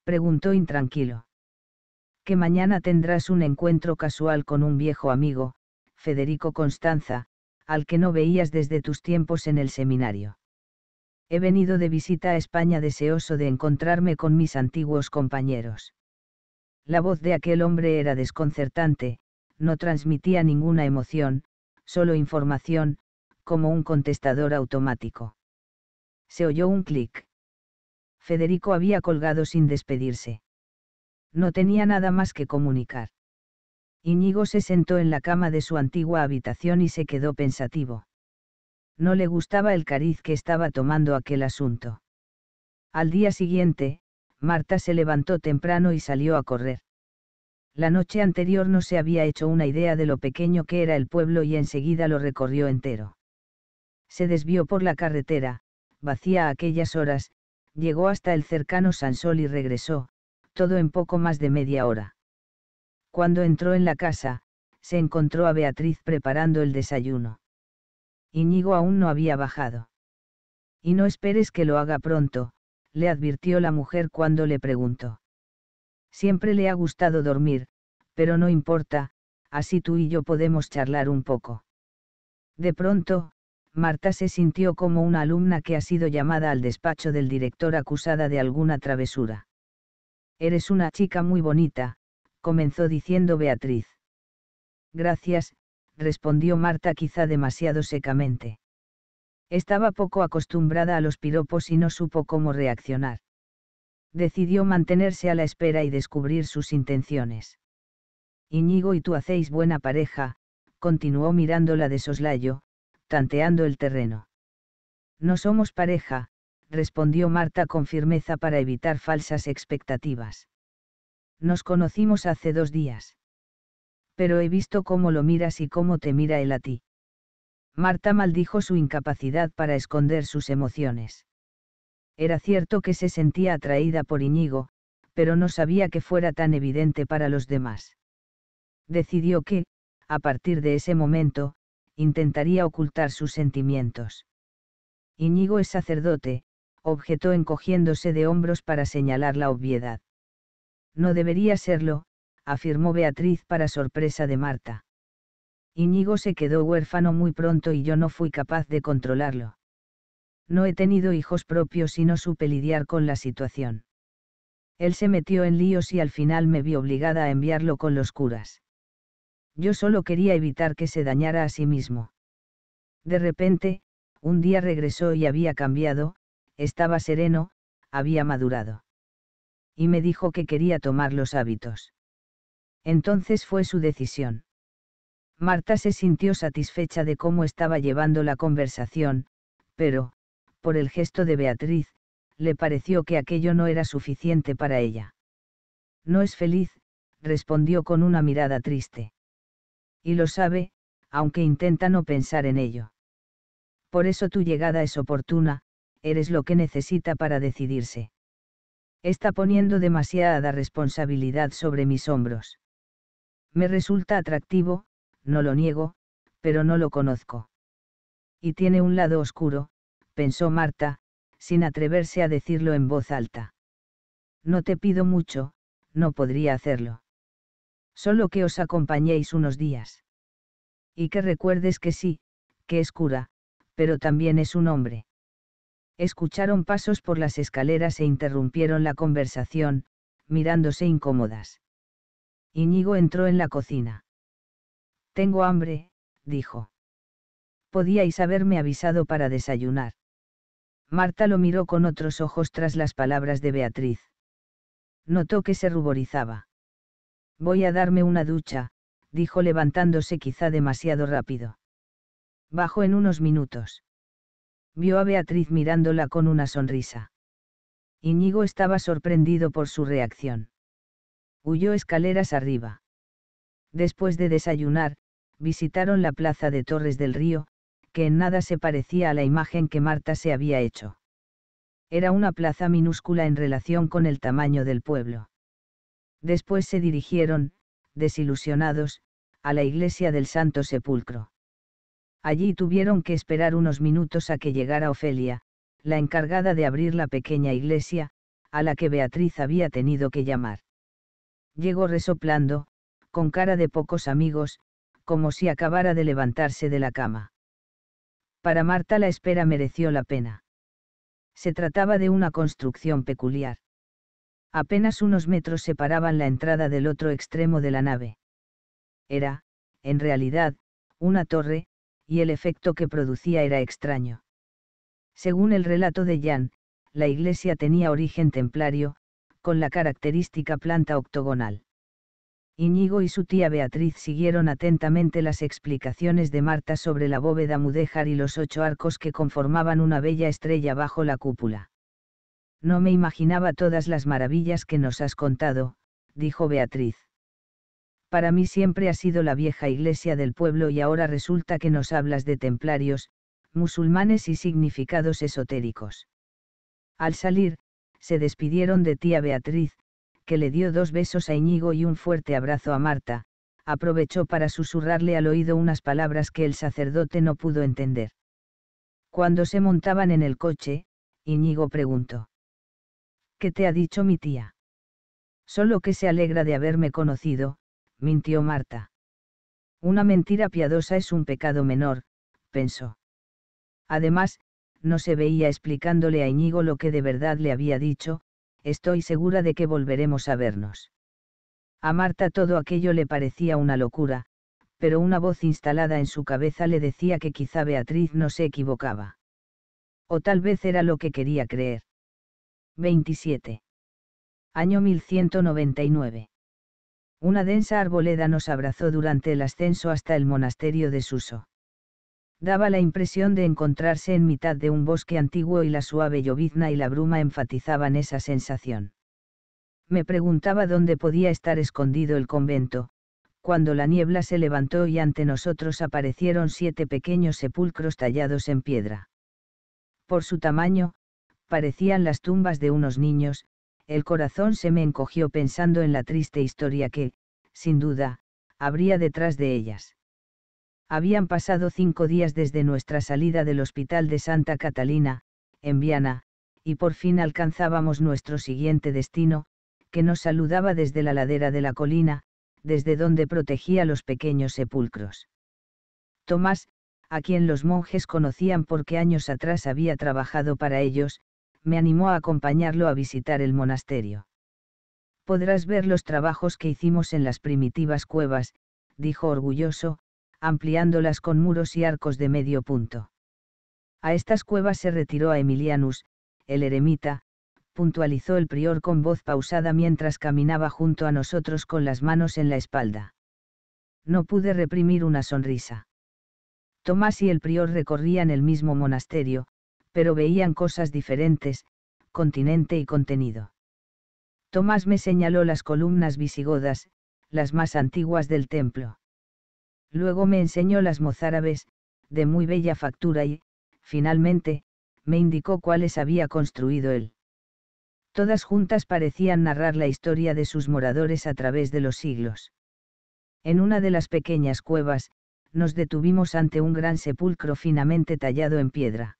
Preguntó intranquilo. Que mañana tendrás un encuentro casual con un viejo amigo, Federico Constanza, al que no veías desde tus tiempos en el seminario. He venido de visita a España deseoso de encontrarme con mis antiguos compañeros. La voz de aquel hombre era desconcertante, no transmitía ninguna emoción, solo información, como un contestador automático. Se oyó un clic. Federico había colgado sin despedirse. No tenía nada más que comunicar. Íñigo se sentó en la cama de su antigua habitación y se quedó pensativo. No le gustaba el cariz que estaba tomando aquel asunto. Al día siguiente, Marta se levantó temprano y salió a correr. La noche anterior no se había hecho una idea de lo pequeño que era el pueblo y enseguida lo recorrió entero. Se desvió por la carretera, vacía a aquellas horas, llegó hasta el cercano Sansol y regresó, todo en poco más de media hora. Cuando entró en la casa, se encontró a Beatriz preparando el desayuno. Iñigo aún no había bajado. Y no esperes que lo haga pronto, le advirtió la mujer cuando le preguntó. Siempre le ha gustado dormir, pero no importa, así tú y yo podemos charlar un poco. De pronto, Marta se sintió como una alumna que ha sido llamada al despacho del director acusada de alguna travesura. Eres una chica muy bonita, comenzó diciendo Beatriz. Gracias, respondió Marta quizá demasiado secamente. Estaba poco acostumbrada a los piropos y no supo cómo reaccionar decidió mantenerse a la espera y descubrir sus intenciones. Iñigo y tú hacéis buena pareja, continuó mirándola de soslayo, tanteando el terreno. No somos pareja, respondió Marta con firmeza para evitar falsas expectativas. Nos conocimos hace dos días. Pero he visto cómo lo miras y cómo te mira él a ti. Marta maldijo su incapacidad para esconder sus emociones. Era cierto que se sentía atraída por Iñigo, pero no sabía que fuera tan evidente para los demás. Decidió que, a partir de ese momento, intentaría ocultar sus sentimientos. Iñigo es sacerdote, objetó encogiéndose de hombros para señalar la obviedad. No debería serlo, afirmó Beatriz para sorpresa de Marta. Iñigo se quedó huérfano muy pronto y yo no fui capaz de controlarlo no he tenido hijos propios y no supe lidiar con la situación. Él se metió en líos y al final me vi obligada a enviarlo con los curas. Yo solo quería evitar que se dañara a sí mismo. De repente, un día regresó y había cambiado, estaba sereno, había madurado. Y me dijo que quería tomar los hábitos. Entonces fue su decisión. Marta se sintió satisfecha de cómo estaba llevando la conversación, pero, por el gesto de Beatriz, le pareció que aquello no era suficiente para ella. No es feliz, respondió con una mirada triste. Y lo sabe, aunque intenta no pensar en ello. Por eso tu llegada es oportuna, eres lo que necesita para decidirse. Está poniendo demasiada responsabilidad sobre mis hombros. Me resulta atractivo, no lo niego, pero no lo conozco. Y tiene un lado oscuro, pensó Marta, sin atreverse a decirlo en voz alta. No te pido mucho, no podría hacerlo. Solo que os acompañéis unos días. Y que recuerdes que sí, que es cura, pero también es un hombre. Escucharon pasos por las escaleras e interrumpieron la conversación, mirándose incómodas. Íñigo entró en la cocina. Tengo hambre, dijo. Podíais haberme avisado para desayunar. Marta lo miró con otros ojos tras las palabras de Beatriz. Notó que se ruborizaba. Voy a darme una ducha, dijo levantándose quizá demasiado rápido. Bajó en unos minutos. Vio a Beatriz mirándola con una sonrisa. Iñigo estaba sorprendido por su reacción. Huyó escaleras arriba. Después de desayunar, visitaron la plaza de Torres del Río, que en nada se parecía a la imagen que Marta se había hecho. Era una plaza minúscula en relación con el tamaño del pueblo. Después se dirigieron, desilusionados, a la iglesia del Santo Sepulcro. Allí tuvieron que esperar unos minutos a que llegara Ofelia, la encargada de abrir la pequeña iglesia, a la que Beatriz había tenido que llamar. Llegó resoplando, con cara de pocos amigos, como si acabara de levantarse de la cama. Para Marta la espera mereció la pena. Se trataba de una construcción peculiar. Apenas unos metros separaban la entrada del otro extremo de la nave. Era, en realidad, una torre, y el efecto que producía era extraño. Según el relato de Jan, la iglesia tenía origen templario, con la característica planta octogonal. Iñigo y su tía Beatriz siguieron atentamente las explicaciones de Marta sobre la bóveda mudéjar y los ocho arcos que conformaban una bella estrella bajo la cúpula. No me imaginaba todas las maravillas que nos has contado, dijo Beatriz. Para mí siempre ha sido la vieja iglesia del pueblo y ahora resulta que nos hablas de templarios, musulmanes y significados esotéricos. Al salir, se despidieron de tía Beatriz, que le dio dos besos a Íñigo y un fuerte abrazo a Marta, aprovechó para susurrarle al oído unas palabras que el sacerdote no pudo entender. Cuando se montaban en el coche, Íñigo preguntó. ¿Qué te ha dicho mi tía? Solo que se alegra de haberme conocido, mintió Marta. Una mentira piadosa es un pecado menor, pensó. Además, no se veía explicándole a Iñigo lo que de verdad le había dicho, estoy segura de que volveremos a vernos. A Marta todo aquello le parecía una locura, pero una voz instalada en su cabeza le decía que quizá Beatriz no se equivocaba. O tal vez era lo que quería creer. 27. Año 1199. Una densa arboleda nos abrazó durante el ascenso hasta el monasterio de Suso daba la impresión de encontrarse en mitad de un bosque antiguo y la suave llovizna y la bruma enfatizaban esa sensación. Me preguntaba dónde podía estar escondido el convento, cuando la niebla se levantó y ante nosotros aparecieron siete pequeños sepulcros tallados en piedra. Por su tamaño, parecían las tumbas de unos niños, el corazón se me encogió pensando en la triste historia que, sin duda, habría detrás de ellas. Habían pasado cinco días desde nuestra salida del Hospital de Santa Catalina, en Viana, y por fin alcanzábamos nuestro siguiente destino, que nos saludaba desde la ladera de la colina, desde donde protegía los pequeños sepulcros. Tomás, a quien los monjes conocían porque años atrás había trabajado para ellos, me animó a acompañarlo a visitar el monasterio. Podrás ver los trabajos que hicimos en las primitivas cuevas, dijo orgulloso, ampliándolas con muros y arcos de medio punto. A estas cuevas se retiró a Emilianus, el eremita, puntualizó el prior con voz pausada mientras caminaba junto a nosotros con las manos en la espalda. No pude reprimir una sonrisa. Tomás y el prior recorrían el mismo monasterio, pero veían cosas diferentes, continente y contenido. Tomás me señaló las columnas visigodas, las más antiguas del templo. Luego me enseñó las mozárabes, de muy bella factura y, finalmente, me indicó cuáles había construido él. Todas juntas parecían narrar la historia de sus moradores a través de los siglos. En una de las pequeñas cuevas, nos detuvimos ante un gran sepulcro finamente tallado en piedra.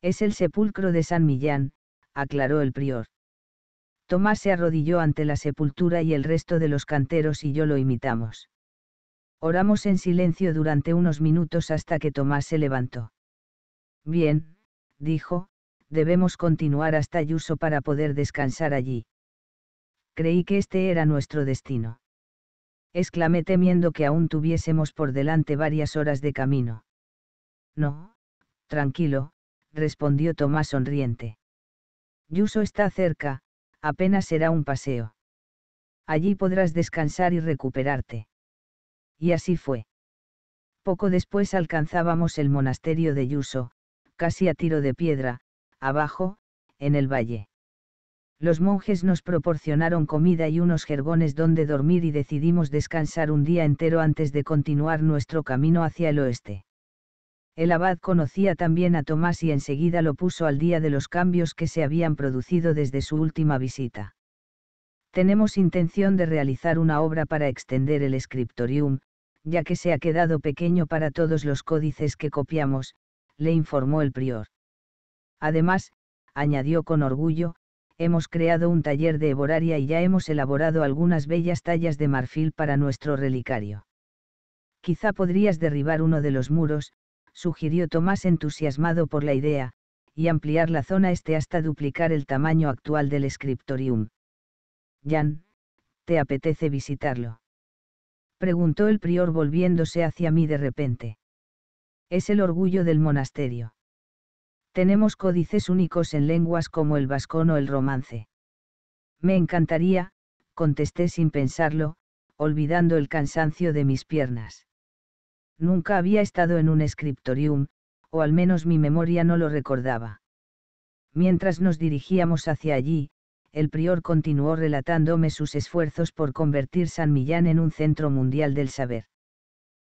Es el sepulcro de San Millán, aclaró el prior. Tomás se arrodilló ante la sepultura y el resto de los canteros y yo lo imitamos. Oramos en silencio durante unos minutos hasta que Tomás se levantó. Bien, dijo, debemos continuar hasta Yuso para poder descansar allí. Creí que este era nuestro destino. Exclamé temiendo que aún tuviésemos por delante varias horas de camino. No, tranquilo, respondió Tomás sonriente. Yuso está cerca, apenas será un paseo. Allí podrás descansar y recuperarte y así fue. Poco después alcanzábamos el monasterio de Yuso, casi a tiro de piedra, abajo, en el valle. Los monjes nos proporcionaron comida y unos jergones donde dormir y decidimos descansar un día entero antes de continuar nuestro camino hacia el oeste. El abad conocía también a Tomás y enseguida lo puso al día de los cambios que se habían producido desde su última visita. Tenemos intención de realizar una obra para extender el scriptorium, ya que se ha quedado pequeño para todos los códices que copiamos, le informó el prior. Además, añadió con orgullo, hemos creado un taller de Eboraria y ya hemos elaborado algunas bellas tallas de marfil para nuestro relicario. Quizá podrías derribar uno de los muros, sugirió Tomás entusiasmado por la idea, y ampliar la zona este hasta duplicar el tamaño actual del scriptorium. Jan, ¿te apetece visitarlo? preguntó el prior volviéndose hacia mí de repente. Es el orgullo del monasterio. Tenemos códices únicos en lenguas como el vascón o el romance. Me encantaría, contesté sin pensarlo, olvidando el cansancio de mis piernas. Nunca había estado en un scriptorium, o al menos mi memoria no lo recordaba. Mientras nos dirigíamos hacia allí, el prior continuó relatándome sus esfuerzos por convertir San Millán en un centro mundial del saber.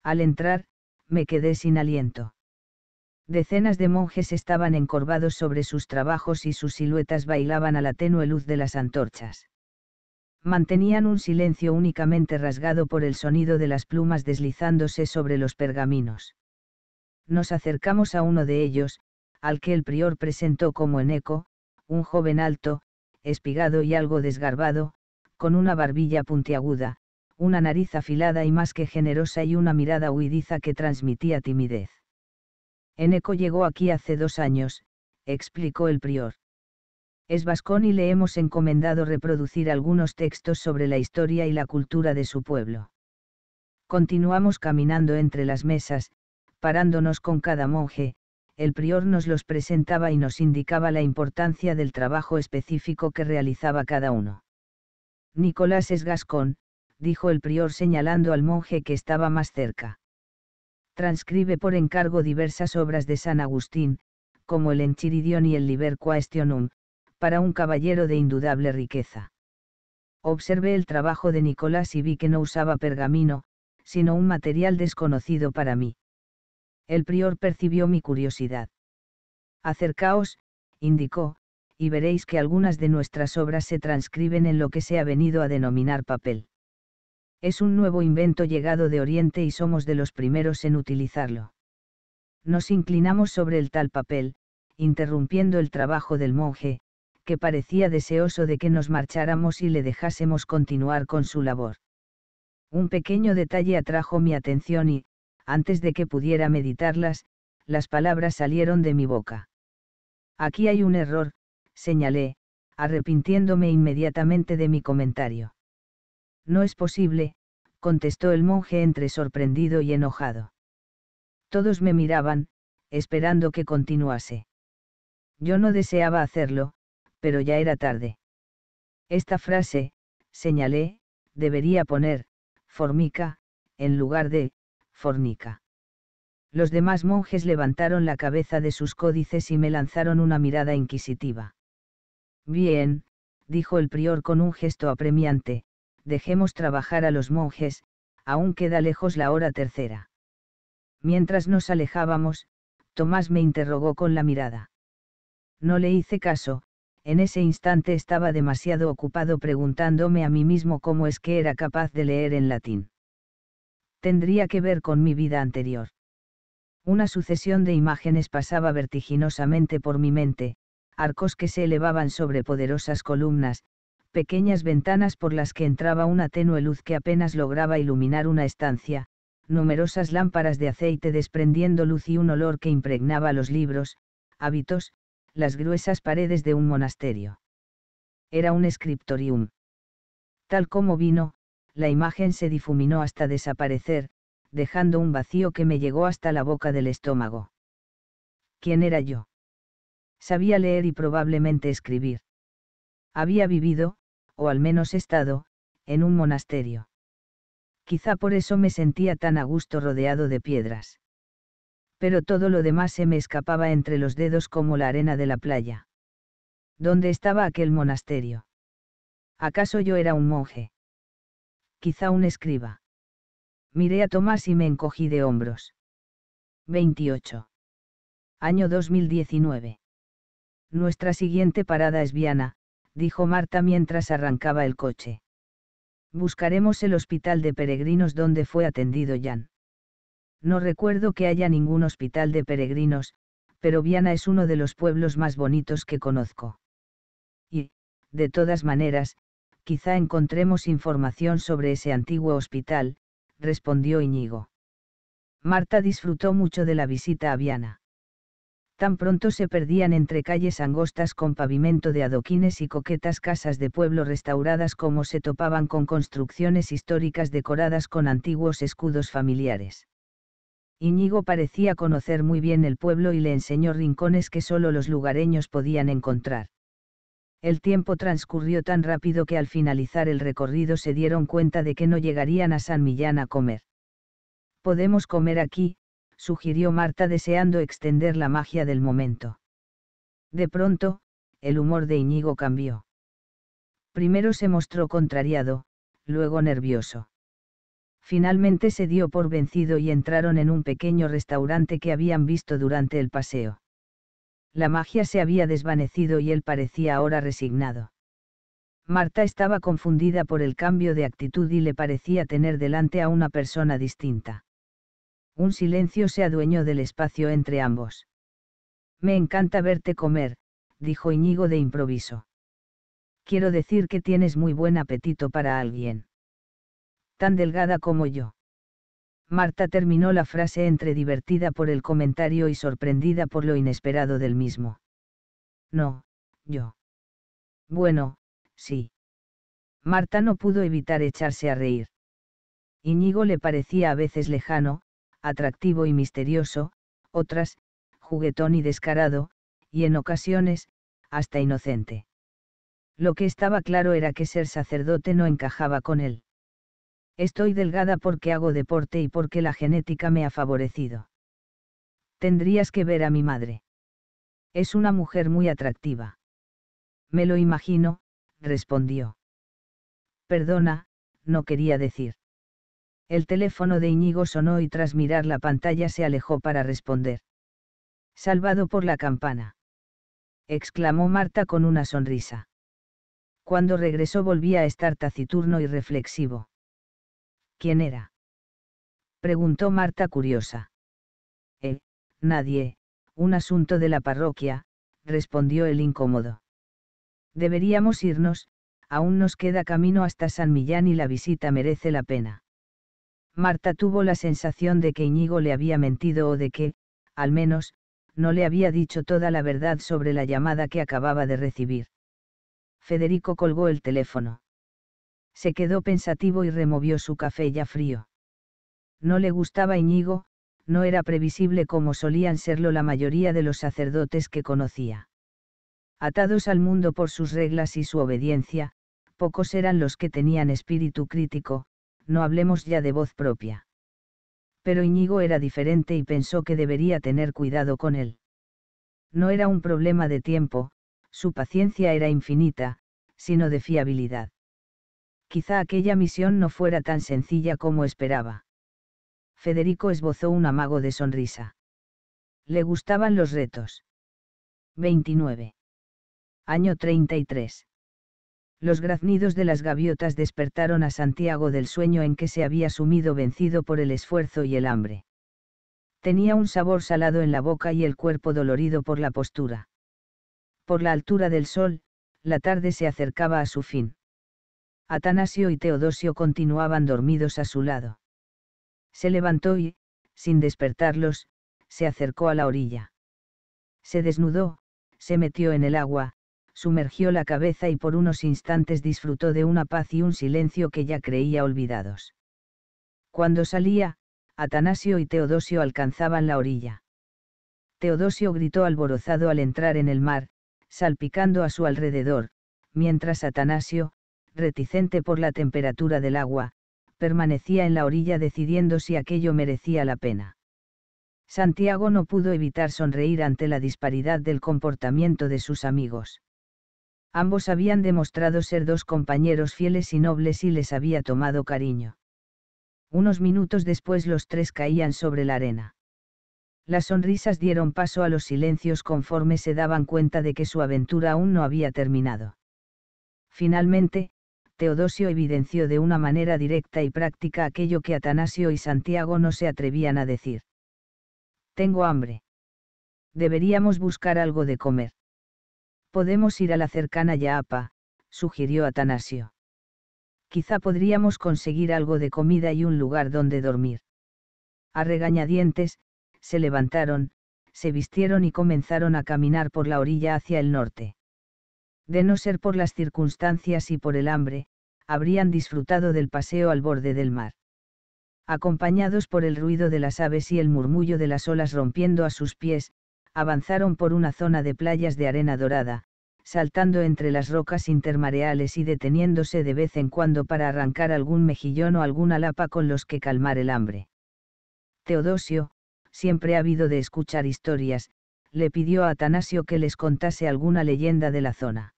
Al entrar, me quedé sin aliento. Decenas de monjes estaban encorvados sobre sus trabajos y sus siluetas bailaban a la tenue luz de las antorchas. Mantenían un silencio únicamente rasgado por el sonido de las plumas deslizándose sobre los pergaminos. Nos acercamos a uno de ellos, al que el prior presentó como en eco, un joven alto, espigado y algo desgarbado, con una barbilla puntiaguda, una nariz afilada y más que generosa y una mirada huidiza que transmitía timidez. Eneco llegó aquí hace dos años, explicó el prior. Es vascón y le hemos encomendado reproducir algunos textos sobre la historia y la cultura de su pueblo. Continuamos caminando entre las mesas, parándonos con cada monje, el prior nos los presentaba y nos indicaba la importancia del trabajo específico que realizaba cada uno. Nicolás es gascón, dijo el prior señalando al monje que estaba más cerca. Transcribe por encargo diversas obras de San Agustín, como el Enchiridion y el Liber Questionum, para un caballero de indudable riqueza. Observé el trabajo de Nicolás y vi que no usaba pergamino, sino un material desconocido para mí. El prior percibió mi curiosidad. Acercaos, indicó, y veréis que algunas de nuestras obras se transcriben en lo que se ha venido a denominar papel. Es un nuevo invento llegado de Oriente y somos de los primeros en utilizarlo. Nos inclinamos sobre el tal papel, interrumpiendo el trabajo del monje, que parecía deseoso de que nos marcháramos y le dejásemos continuar con su labor. Un pequeño detalle atrajo mi atención y, antes de que pudiera meditarlas, las palabras salieron de mi boca. Aquí hay un error, señalé, arrepintiéndome inmediatamente de mi comentario. No es posible, contestó el monje entre sorprendido y enojado. Todos me miraban, esperando que continuase. Yo no deseaba hacerlo, pero ya era tarde. Esta frase, señalé, debería poner, formica, en lugar de, fornica. Los demás monjes levantaron la cabeza de sus códices y me lanzaron una mirada inquisitiva. Bien, dijo el prior con un gesto apremiante, dejemos trabajar a los monjes, aún queda lejos la hora tercera. Mientras nos alejábamos, Tomás me interrogó con la mirada. No le hice caso, en ese instante estaba demasiado ocupado preguntándome a mí mismo cómo es que era capaz de leer en latín tendría que ver con mi vida anterior. Una sucesión de imágenes pasaba vertiginosamente por mi mente, arcos que se elevaban sobre poderosas columnas, pequeñas ventanas por las que entraba una tenue luz que apenas lograba iluminar una estancia, numerosas lámparas de aceite desprendiendo luz y un olor que impregnaba los libros, hábitos, las gruesas paredes de un monasterio. Era un scriptorium. Tal como vino, la imagen se difuminó hasta desaparecer, dejando un vacío que me llegó hasta la boca del estómago. ¿Quién era yo? Sabía leer y probablemente escribir. Había vivido, o al menos estado, en un monasterio. Quizá por eso me sentía tan a gusto rodeado de piedras. Pero todo lo demás se me escapaba entre los dedos como la arena de la playa. ¿Dónde estaba aquel monasterio? ¿Acaso yo era un monje? quizá un escriba. Miré a Tomás y me encogí de hombros. 28. Año 2019. Nuestra siguiente parada es Viana, dijo Marta mientras arrancaba el coche. Buscaremos el hospital de peregrinos donde fue atendido Jan. No recuerdo que haya ningún hospital de peregrinos, pero Viana es uno de los pueblos más bonitos que conozco. Y, de todas maneras, Quizá encontremos información sobre ese antiguo hospital, respondió Iñigo. Marta disfrutó mucho de la visita a Viana. Tan pronto se perdían entre calles angostas con pavimento de adoquines y coquetas casas de pueblo restauradas como se topaban con construcciones históricas decoradas con antiguos escudos familiares. Iñigo parecía conocer muy bien el pueblo y le enseñó rincones que solo los lugareños podían encontrar. El tiempo transcurrió tan rápido que al finalizar el recorrido se dieron cuenta de que no llegarían a San Millán a comer. Podemos comer aquí, sugirió Marta deseando extender la magia del momento. De pronto, el humor de Iñigo cambió. Primero se mostró contrariado, luego nervioso. Finalmente se dio por vencido y entraron en un pequeño restaurante que habían visto durante el paseo. La magia se había desvanecido y él parecía ahora resignado. Marta estaba confundida por el cambio de actitud y le parecía tener delante a una persona distinta. Un silencio se adueñó del espacio entre ambos. Me encanta verte comer, dijo Iñigo de improviso. Quiero decir que tienes muy buen apetito para alguien. Tan delgada como yo. Marta terminó la frase entre divertida por el comentario y sorprendida por lo inesperado del mismo. No, yo. Bueno, sí. Marta no pudo evitar echarse a reír. Iñigo le parecía a veces lejano, atractivo y misterioso, otras, juguetón y descarado, y en ocasiones, hasta inocente. Lo que estaba claro era que ser sacerdote no encajaba con él. Estoy delgada porque hago deporte y porque la genética me ha favorecido. Tendrías que ver a mi madre. Es una mujer muy atractiva. Me lo imagino, respondió. Perdona, no quería decir. El teléfono de Íñigo sonó y tras mirar la pantalla se alejó para responder. Salvado por la campana. exclamó Marta con una sonrisa. Cuando regresó volvía a estar taciturno y reflexivo. ¿Quién era? Preguntó Marta curiosa. Eh, nadie, un asunto de la parroquia, respondió el incómodo. Deberíamos irnos, aún nos queda camino hasta San Millán y la visita merece la pena. Marta tuvo la sensación de que Iñigo le había mentido o de que, al menos, no le había dicho toda la verdad sobre la llamada que acababa de recibir. Federico colgó el teléfono se quedó pensativo y removió su café ya frío. No le gustaba Iñigo, no era previsible como solían serlo la mayoría de los sacerdotes que conocía. Atados al mundo por sus reglas y su obediencia, pocos eran los que tenían espíritu crítico, no hablemos ya de voz propia. Pero Iñigo era diferente y pensó que debería tener cuidado con él. No era un problema de tiempo, su paciencia era infinita, sino de fiabilidad quizá aquella misión no fuera tan sencilla como esperaba. Federico esbozó un amago de sonrisa. Le gustaban los retos. 29. Año 33. Los graznidos de las gaviotas despertaron a Santiago del sueño en que se había sumido vencido por el esfuerzo y el hambre. Tenía un sabor salado en la boca y el cuerpo dolorido por la postura. Por la altura del sol, la tarde se acercaba a su fin. Atanasio y Teodosio continuaban dormidos a su lado. Se levantó y, sin despertarlos, se acercó a la orilla. Se desnudó, se metió en el agua, sumergió la cabeza y por unos instantes disfrutó de una paz y un silencio que ya creía olvidados. Cuando salía, Atanasio y Teodosio alcanzaban la orilla. Teodosio gritó alborozado al entrar en el mar, salpicando a su alrededor, mientras Atanasio, reticente por la temperatura del agua, permanecía en la orilla decidiendo si aquello merecía la pena. Santiago no pudo evitar sonreír ante la disparidad del comportamiento de sus amigos. Ambos habían demostrado ser dos compañeros fieles y nobles y les había tomado cariño. Unos minutos después los tres caían sobre la arena. Las sonrisas dieron paso a los silencios conforme se daban cuenta de que su aventura aún no había terminado. Finalmente, Teodosio evidenció de una manera directa y práctica aquello que Atanasio y Santiago no se atrevían a decir. Tengo hambre. Deberíamos buscar algo de comer. Podemos ir a la cercana Yaapa, sugirió Atanasio. Quizá podríamos conseguir algo de comida y un lugar donde dormir. A regañadientes, se levantaron, se vistieron y comenzaron a caminar por la orilla hacia el norte de no ser por las circunstancias y por el hambre, habrían disfrutado del paseo al borde del mar. Acompañados por el ruido de las aves y el murmullo de las olas rompiendo a sus pies, avanzaron por una zona de playas de arena dorada, saltando entre las rocas intermareales y deteniéndose de vez en cuando para arrancar algún mejillón o alguna lapa con los que calmar el hambre. Teodosio, siempre habido de escuchar historias, le pidió a Atanasio que les contase alguna leyenda de la zona.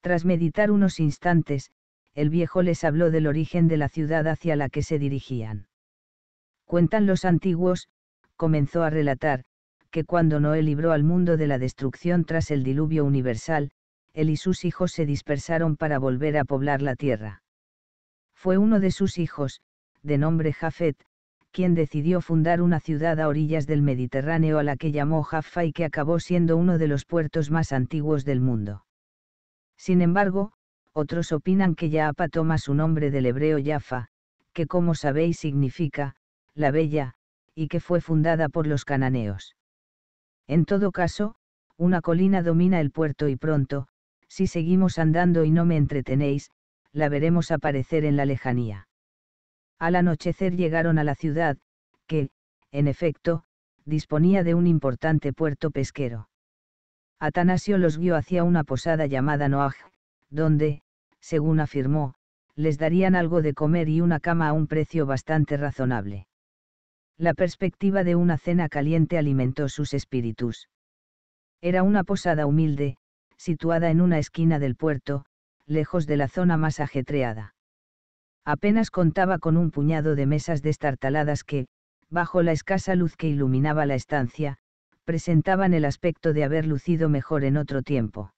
Tras meditar unos instantes, el viejo les habló del origen de la ciudad hacia la que se dirigían. Cuentan los antiguos, comenzó a relatar, que cuando Noé libró al mundo de la destrucción tras el diluvio universal, él y sus hijos se dispersaron para volver a poblar la tierra. Fue uno de sus hijos, de nombre Jafet, quien decidió fundar una ciudad a orillas del Mediterráneo a la que llamó Jaffa y que acabó siendo uno de los puertos más antiguos del mundo. Sin embargo, otros opinan que Yaapa toma su nombre del hebreo Yafa, que como sabéis significa, la bella, y que fue fundada por los cananeos. En todo caso, una colina domina el puerto y pronto, si seguimos andando y no me entretenéis, la veremos aparecer en la lejanía. Al anochecer llegaron a la ciudad, que, en efecto, disponía de un importante puerto pesquero. Atanasio los guió hacia una posada llamada Noaj, donde, según afirmó, les darían algo de comer y una cama a un precio bastante razonable. La perspectiva de una cena caliente alimentó sus espíritus. Era una posada humilde, situada en una esquina del puerto, lejos de la zona más ajetreada. Apenas contaba con un puñado de mesas destartaladas que, bajo la escasa luz que iluminaba la estancia, presentaban el aspecto de haber lucido mejor en otro tiempo.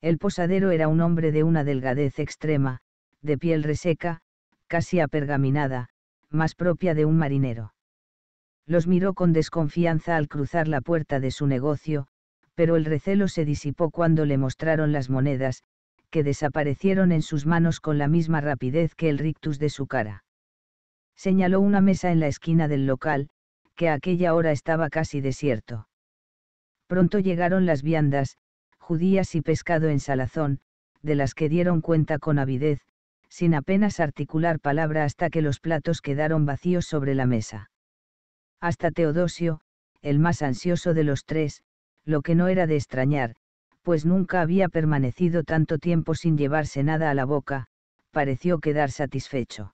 El posadero era un hombre de una delgadez extrema, de piel reseca, casi apergaminada, más propia de un marinero. Los miró con desconfianza al cruzar la puerta de su negocio, pero el recelo se disipó cuando le mostraron las monedas, que desaparecieron en sus manos con la misma rapidez que el rictus de su cara. Señaló una mesa en la esquina del local, que a aquella hora estaba casi desierto. Pronto llegaron las viandas, judías y pescado en salazón, de las que dieron cuenta con avidez, sin apenas articular palabra hasta que los platos quedaron vacíos sobre la mesa. Hasta Teodosio, el más ansioso de los tres, lo que no era de extrañar, pues nunca había permanecido tanto tiempo sin llevarse nada a la boca, pareció quedar satisfecho.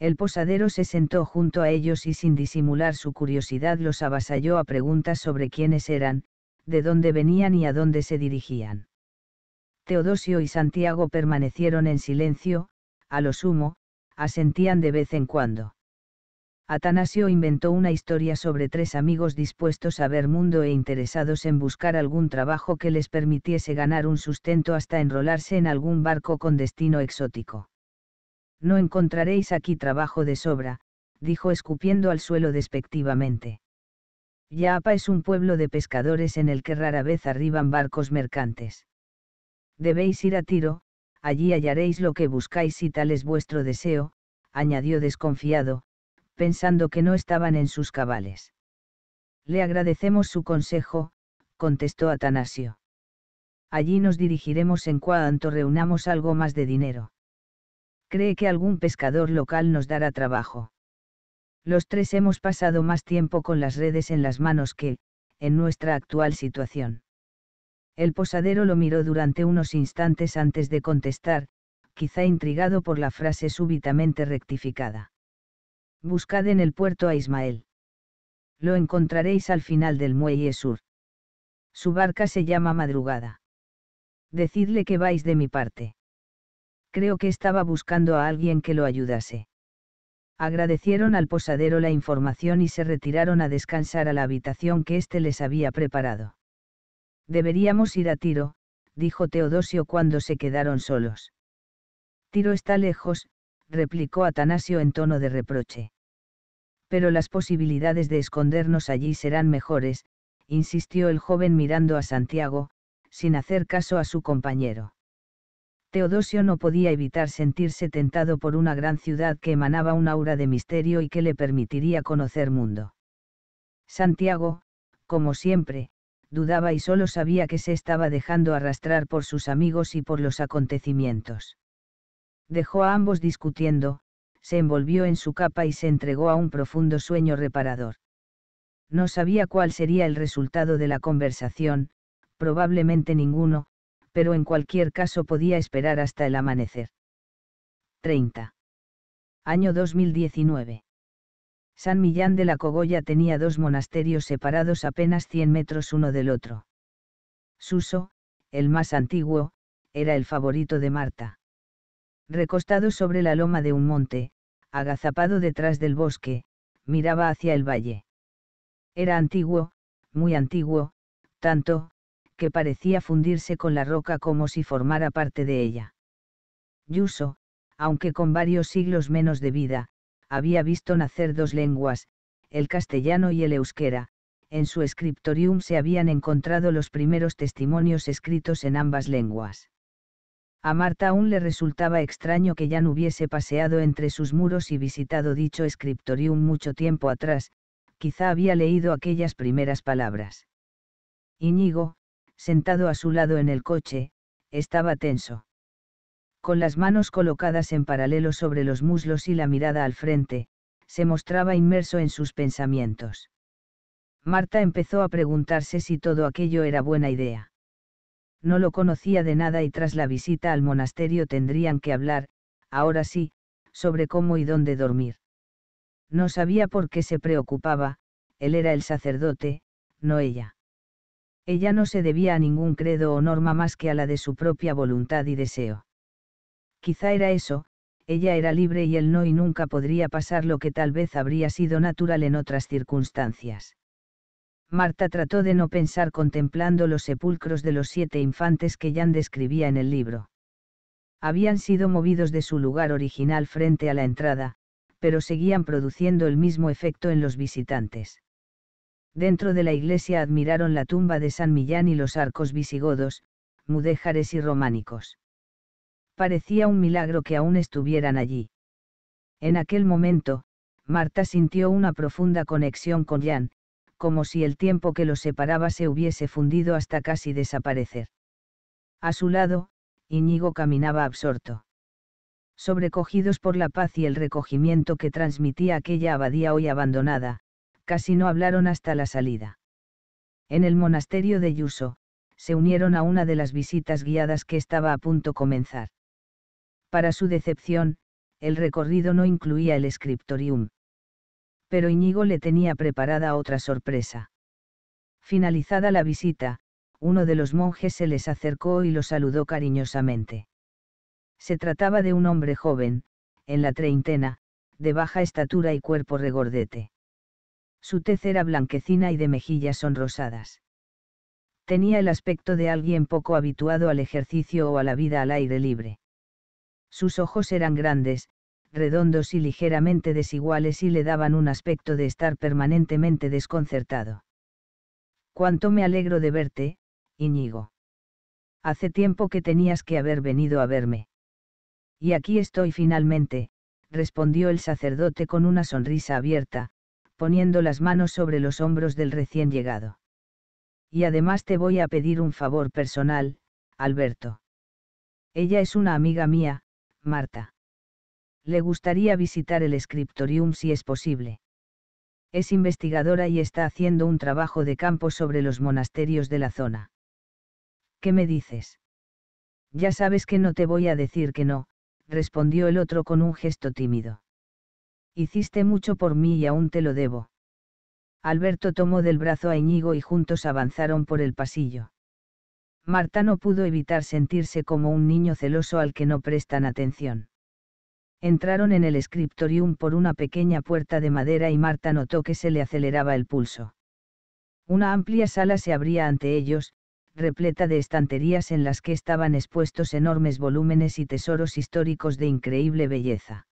El posadero se sentó junto a ellos y sin disimular su curiosidad los avasalló a preguntas sobre quiénes eran, de dónde venían y a dónde se dirigían. Teodosio y Santiago permanecieron en silencio, a lo sumo, asentían de vez en cuando. Atanasio inventó una historia sobre tres amigos dispuestos a ver mundo e interesados en buscar algún trabajo que les permitiese ganar un sustento hasta enrolarse en algún barco con destino exótico. No encontraréis aquí trabajo de sobra, dijo escupiendo al suelo despectivamente. Yaapa es un pueblo de pescadores en el que rara vez arriban barcos mercantes. Debéis ir a Tiro, allí hallaréis lo que buscáis si tal es vuestro deseo, añadió desconfiado, pensando que no estaban en sus cabales. Le agradecemos su consejo, contestó Atanasio. Allí nos dirigiremos en cuanto reunamos algo más de dinero cree que algún pescador local nos dará trabajo. Los tres hemos pasado más tiempo con las redes en las manos que, en nuestra actual situación. El posadero lo miró durante unos instantes antes de contestar, quizá intrigado por la frase súbitamente rectificada. Buscad en el puerto a Ismael. Lo encontraréis al final del muelle sur. Su barca se llama Madrugada. Decidle que vais de mi parte creo que estaba buscando a alguien que lo ayudase. Agradecieron al posadero la información y se retiraron a descansar a la habitación que éste les había preparado. Deberíamos ir a Tiro, dijo Teodosio cuando se quedaron solos. Tiro está lejos, replicó Atanasio en tono de reproche. Pero las posibilidades de escondernos allí serán mejores, insistió el joven mirando a Santiago, sin hacer caso a su compañero. Teodosio no podía evitar sentirse tentado por una gran ciudad que emanaba un aura de misterio y que le permitiría conocer mundo. Santiago, como siempre, dudaba y solo sabía que se estaba dejando arrastrar por sus amigos y por los acontecimientos. Dejó a ambos discutiendo, se envolvió en su capa y se entregó a un profundo sueño reparador. No sabía cuál sería el resultado de la conversación, probablemente ninguno, pero en cualquier caso podía esperar hasta el amanecer. 30. Año 2019. San Millán de la Cogolla tenía dos monasterios separados apenas 100 metros uno del otro. Suso, el más antiguo, era el favorito de Marta. Recostado sobre la loma de un monte, agazapado detrás del bosque, miraba hacia el valle. Era antiguo, muy antiguo, tanto, que parecía fundirse con la roca como si formara parte de ella. Yuso, aunque con varios siglos menos de vida, había visto nacer dos lenguas, el castellano y el euskera, en su scriptorium se habían encontrado los primeros testimonios escritos en ambas lenguas. A Marta aún le resultaba extraño que Jan hubiese paseado entre sus muros y visitado dicho escriptorium mucho tiempo atrás, quizá había leído aquellas primeras palabras. Íñigo, sentado a su lado en el coche, estaba tenso. Con las manos colocadas en paralelo sobre los muslos y la mirada al frente, se mostraba inmerso en sus pensamientos. Marta empezó a preguntarse si todo aquello era buena idea. No lo conocía de nada y tras la visita al monasterio tendrían que hablar, ahora sí, sobre cómo y dónde dormir. No sabía por qué se preocupaba, él era el sacerdote, no ella. Ella no se debía a ningún credo o norma más que a la de su propia voluntad y deseo. Quizá era eso, ella era libre y él no y nunca podría pasar lo que tal vez habría sido natural en otras circunstancias. Marta trató de no pensar contemplando los sepulcros de los siete infantes que Jan describía en el libro. Habían sido movidos de su lugar original frente a la entrada, pero seguían produciendo el mismo efecto en los visitantes. Dentro de la iglesia admiraron la tumba de San Millán y los arcos visigodos, mudéjares y románicos. Parecía un milagro que aún estuvieran allí. En aquel momento, Marta sintió una profunda conexión con Jan, como si el tiempo que los separaba se hubiese fundido hasta casi desaparecer. A su lado, Iñigo caminaba absorto. Sobrecogidos por la paz y el recogimiento que transmitía aquella abadía hoy abandonada, casi no hablaron hasta la salida. En el monasterio de Yuso, se unieron a una de las visitas guiadas que estaba a punto comenzar. Para su decepción, el recorrido no incluía el scriptorium. Pero Iñigo le tenía preparada otra sorpresa. Finalizada la visita, uno de los monjes se les acercó y los saludó cariñosamente. Se trataba de un hombre joven, en la treintena, de baja estatura y cuerpo regordete. Su tez era blanquecina y de mejillas sonrosadas. Tenía el aspecto de alguien poco habituado al ejercicio o a la vida al aire libre. Sus ojos eran grandes, redondos y ligeramente desiguales y le daban un aspecto de estar permanentemente desconcertado. Cuánto me alegro de verte, Iñigo. Hace tiempo que tenías que haber venido a verme. Y aquí estoy finalmente, respondió el sacerdote con una sonrisa abierta, poniendo las manos sobre los hombros del recién llegado. Y además te voy a pedir un favor personal, Alberto. Ella es una amiga mía, Marta. Le gustaría visitar el scriptorium si es posible. Es investigadora y está haciendo un trabajo de campo sobre los monasterios de la zona. ¿Qué me dices? Ya sabes que no te voy a decir que no, respondió el otro con un gesto tímido hiciste mucho por mí y aún te lo debo. Alberto tomó del brazo a Íñigo y juntos avanzaron por el pasillo. Marta no pudo evitar sentirse como un niño celoso al que no prestan atención. Entraron en el escritorium por una pequeña puerta de madera y Marta notó que se le aceleraba el pulso. Una amplia sala se abría ante ellos, repleta de estanterías en las que estaban expuestos enormes volúmenes y tesoros históricos de increíble belleza.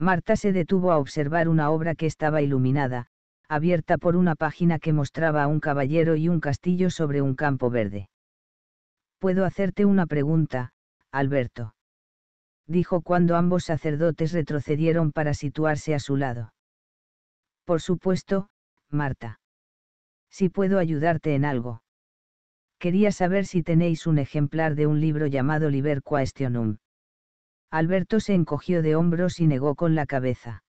Marta se detuvo a observar una obra que estaba iluminada, abierta por una página que mostraba a un caballero y un castillo sobre un campo verde. Puedo hacerte una pregunta, Alberto. Dijo cuando ambos sacerdotes retrocedieron para situarse a su lado. Por supuesto, Marta. Si puedo ayudarte en algo. Quería saber si tenéis un ejemplar de un libro llamado Liber Quaestionum. Alberto se encogió de hombros y negó con la cabeza.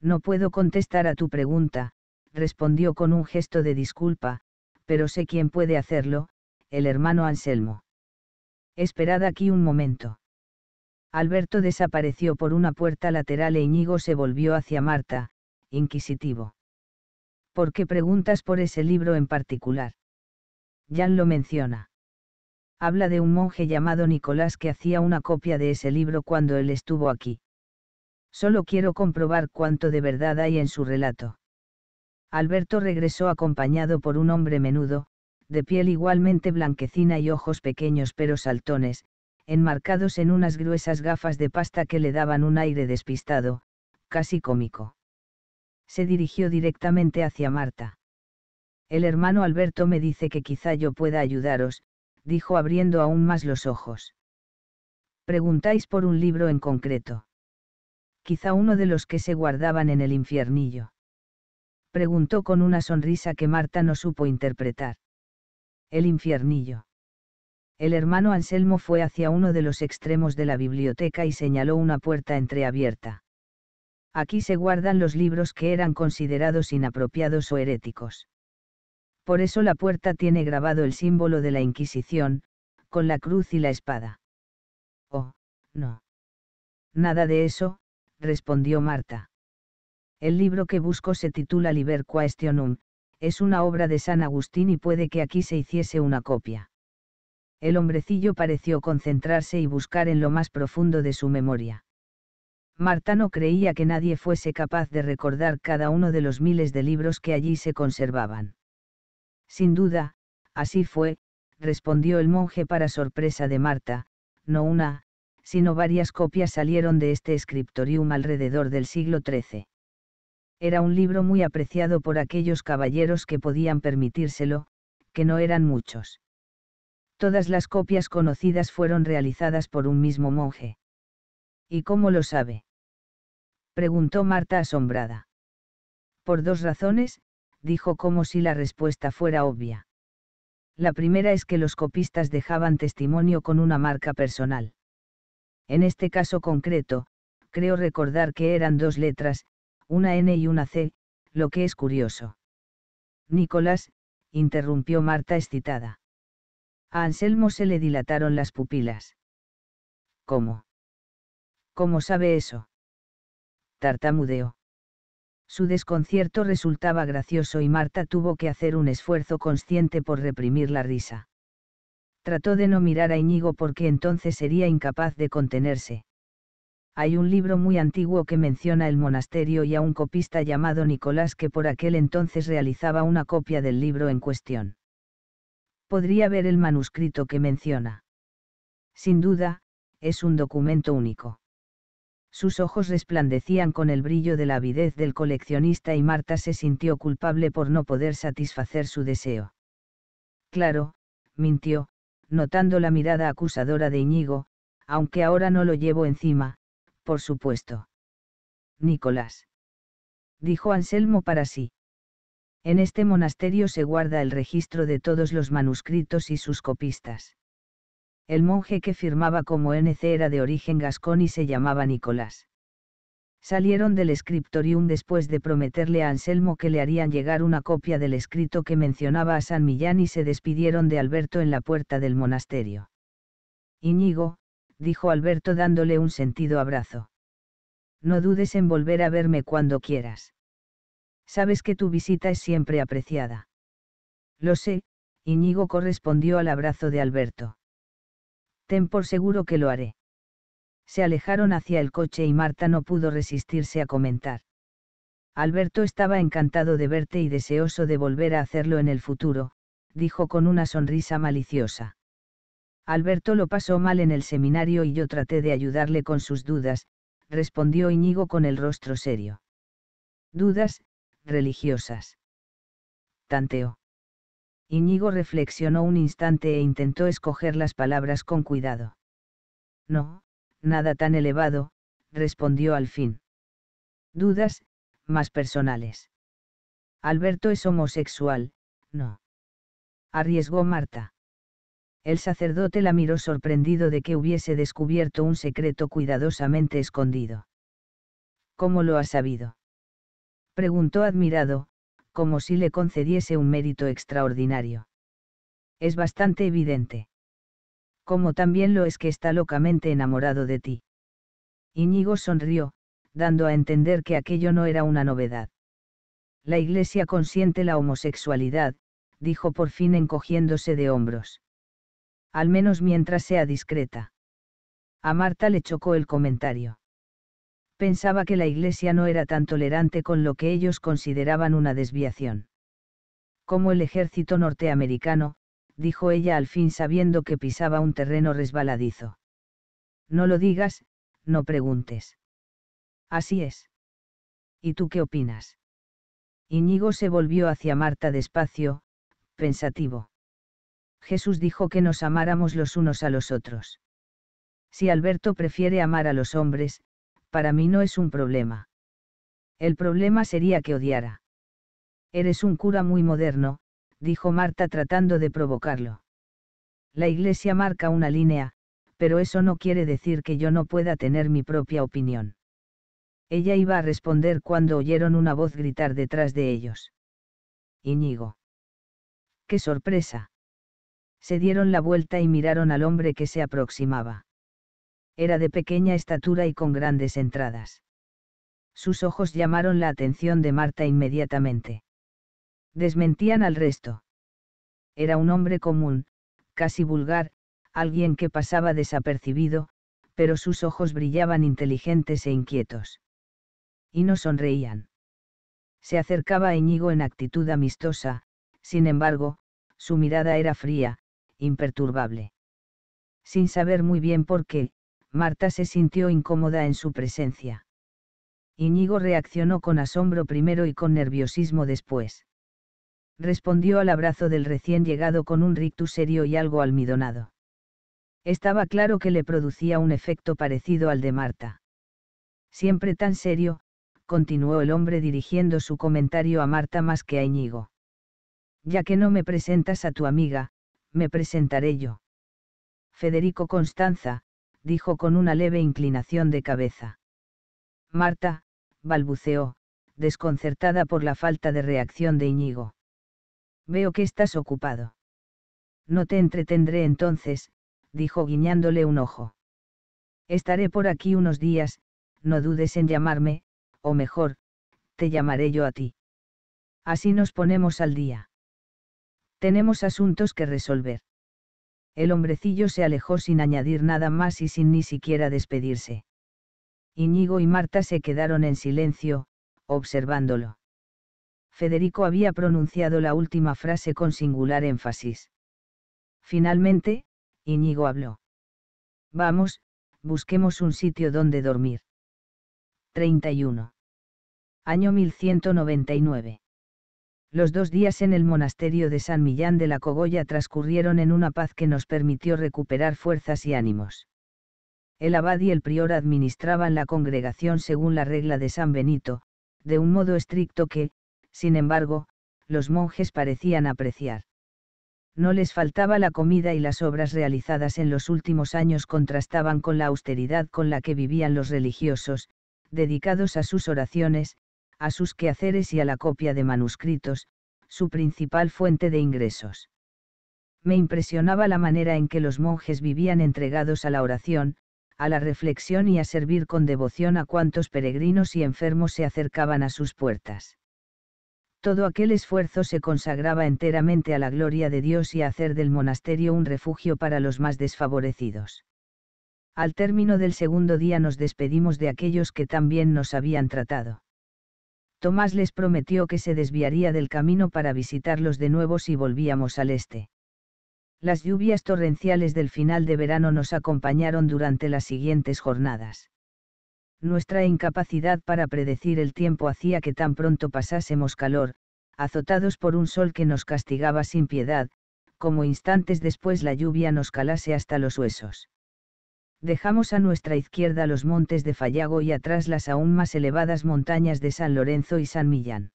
No puedo contestar a tu pregunta, respondió con un gesto de disculpa, pero sé quién puede hacerlo, el hermano Anselmo. Esperad aquí un momento. Alberto desapareció por una puerta lateral e Íñigo se volvió hacia Marta, inquisitivo. ¿Por qué preguntas por ese libro en particular? Jan lo menciona habla de un monje llamado Nicolás que hacía una copia de ese libro cuando él estuvo aquí. Solo quiero comprobar cuánto de verdad hay en su relato. Alberto regresó acompañado por un hombre menudo, de piel igualmente blanquecina y ojos pequeños pero saltones, enmarcados en unas gruesas gafas de pasta que le daban un aire despistado, casi cómico. Se dirigió directamente hacia Marta. El hermano Alberto me dice que quizá yo pueda ayudaros, dijo abriendo aún más los ojos. Preguntáis por un libro en concreto. Quizá uno de los que se guardaban en el infiernillo. Preguntó con una sonrisa que Marta no supo interpretar. El infiernillo. El hermano Anselmo fue hacia uno de los extremos de la biblioteca y señaló una puerta entreabierta. Aquí se guardan los libros que eran considerados inapropiados o heréticos. Por eso la puerta tiene grabado el símbolo de la Inquisición, con la cruz y la espada. Oh, no. Nada de eso, respondió Marta. El libro que busco se titula Liber Quaestionum, es una obra de San Agustín y puede que aquí se hiciese una copia. El hombrecillo pareció concentrarse y buscar en lo más profundo de su memoria. Marta no creía que nadie fuese capaz de recordar cada uno de los miles de libros que allí se conservaban. Sin duda, así fue, respondió el monje para sorpresa de Marta, no una, sino varias copias salieron de este scriptorium alrededor del siglo XIII. Era un libro muy apreciado por aquellos caballeros que podían permitírselo, que no eran muchos. Todas las copias conocidas fueron realizadas por un mismo monje. ¿Y cómo lo sabe? preguntó Marta asombrada. Por dos razones, dijo como si la respuesta fuera obvia. La primera es que los copistas dejaban testimonio con una marca personal. En este caso concreto, creo recordar que eran dos letras, una N y una C, lo que es curioso. Nicolás, interrumpió Marta excitada. A Anselmo se le dilataron las pupilas. ¿Cómo? ¿Cómo sabe eso? Tartamudeo. Su desconcierto resultaba gracioso y Marta tuvo que hacer un esfuerzo consciente por reprimir la risa. Trató de no mirar a Iñigo porque entonces sería incapaz de contenerse. Hay un libro muy antiguo que menciona el monasterio y a un copista llamado Nicolás que por aquel entonces realizaba una copia del libro en cuestión. Podría ver el manuscrito que menciona. Sin duda, es un documento único. Sus ojos resplandecían con el brillo de la avidez del coleccionista y Marta se sintió culpable por no poder satisfacer su deseo. Claro, mintió, notando la mirada acusadora de Iñigo, aunque ahora no lo llevo encima, por supuesto. Nicolás. Dijo Anselmo para sí. En este monasterio se guarda el registro de todos los manuscritos y sus copistas. El monje que firmaba como NC era de origen gascón y se llamaba Nicolás. Salieron del scriptorium después de prometerle a Anselmo que le harían llegar una copia del escrito que mencionaba a San Millán y se despidieron de Alberto en la puerta del monasterio. Iñigo, dijo Alberto dándole un sentido abrazo. No dudes en volver a verme cuando quieras. Sabes que tu visita es siempre apreciada. Lo sé, Iñigo correspondió al abrazo de Alberto. Ten por seguro que lo haré. Se alejaron hacia el coche y Marta no pudo resistirse a comentar. Alberto estaba encantado de verte y deseoso de volver a hacerlo en el futuro, dijo con una sonrisa maliciosa. Alberto lo pasó mal en el seminario y yo traté de ayudarle con sus dudas, respondió Iñigo con el rostro serio. Dudas, religiosas. Tanteo. Iñigo reflexionó un instante e intentó escoger las palabras con cuidado. No, nada tan elevado, respondió al fin. Dudas, más personales. Alberto es homosexual, no. Arriesgó Marta. El sacerdote la miró sorprendido de que hubiese descubierto un secreto cuidadosamente escondido. ¿Cómo lo ha sabido? Preguntó admirado, como si le concediese un mérito extraordinario. Es bastante evidente. Como también lo es que está locamente enamorado de ti. Íñigo sonrió, dando a entender que aquello no era una novedad. La Iglesia consiente la homosexualidad, dijo por fin encogiéndose de hombros. Al menos mientras sea discreta. A Marta le chocó el comentario pensaba que la Iglesia no era tan tolerante con lo que ellos consideraban una desviación. Como el ejército norteamericano, dijo ella al fin sabiendo que pisaba un terreno resbaladizo. No lo digas, no preguntes. Así es. ¿Y tú qué opinas? Iñigo se volvió hacia Marta despacio, pensativo. Jesús dijo que nos amáramos los unos a los otros. Si Alberto prefiere amar a los hombres, para mí no es un problema. El problema sería que odiara. Eres un cura muy moderno, dijo Marta tratando de provocarlo. La Iglesia marca una línea, pero eso no quiere decir que yo no pueda tener mi propia opinión. Ella iba a responder cuando oyeron una voz gritar detrás de ellos. Iñigo. ¡Qué sorpresa! Se dieron la vuelta y miraron al hombre que se aproximaba. Era de pequeña estatura y con grandes entradas. Sus ojos llamaron la atención de Marta inmediatamente. Desmentían al resto. Era un hombre común, casi vulgar, alguien que pasaba desapercibido, pero sus ojos brillaban inteligentes e inquietos. Y no sonreían. Se acercaba a Íñigo en actitud amistosa, sin embargo, su mirada era fría, imperturbable. Sin saber muy bien por qué, Marta se sintió incómoda en su presencia. Iñigo reaccionó con asombro primero y con nerviosismo después. Respondió al abrazo del recién llegado con un rictus serio y algo almidonado. Estaba claro que le producía un efecto parecido al de Marta. Siempre tan serio, continuó el hombre dirigiendo su comentario a Marta más que a Iñigo. Ya que no me presentas a tu amiga, me presentaré yo. Federico Constanza, dijo con una leve inclinación de cabeza. Marta, balbuceó, desconcertada por la falta de reacción de Iñigo. Veo que estás ocupado. No te entretendré entonces, dijo guiñándole un ojo. Estaré por aquí unos días, no dudes en llamarme, o mejor, te llamaré yo a ti. Así nos ponemos al día. Tenemos asuntos que resolver. El hombrecillo se alejó sin añadir nada más y sin ni siquiera despedirse. Iñigo y Marta se quedaron en silencio, observándolo. Federico había pronunciado la última frase con singular énfasis. Finalmente, Iñigo habló. Vamos, busquemos un sitio donde dormir. 31. Año 1199. Los dos días en el monasterio de San Millán de la Cogolla transcurrieron en una paz que nos permitió recuperar fuerzas y ánimos. El abad y el prior administraban la congregación según la regla de San Benito, de un modo estricto que, sin embargo, los monjes parecían apreciar. No les faltaba la comida y las obras realizadas en los últimos años contrastaban con la austeridad con la que vivían los religiosos, dedicados a sus oraciones, a sus quehaceres y a la copia de manuscritos, su principal fuente de ingresos. Me impresionaba la manera en que los monjes vivían entregados a la oración, a la reflexión y a servir con devoción a cuantos peregrinos y enfermos se acercaban a sus puertas. Todo aquel esfuerzo se consagraba enteramente a la gloria de Dios y a hacer del monasterio un refugio para los más desfavorecidos. Al término del segundo día nos despedimos de aquellos que tan bien nos habían tratado. Tomás les prometió que se desviaría del camino para visitarlos de nuevo si volvíamos al este. Las lluvias torrenciales del final de verano nos acompañaron durante las siguientes jornadas. Nuestra incapacidad para predecir el tiempo hacía que tan pronto pasásemos calor, azotados por un sol que nos castigaba sin piedad, como instantes después la lluvia nos calase hasta los huesos dejamos a nuestra izquierda los montes de Fallago y atrás las aún más elevadas montañas de San Lorenzo y San Millán.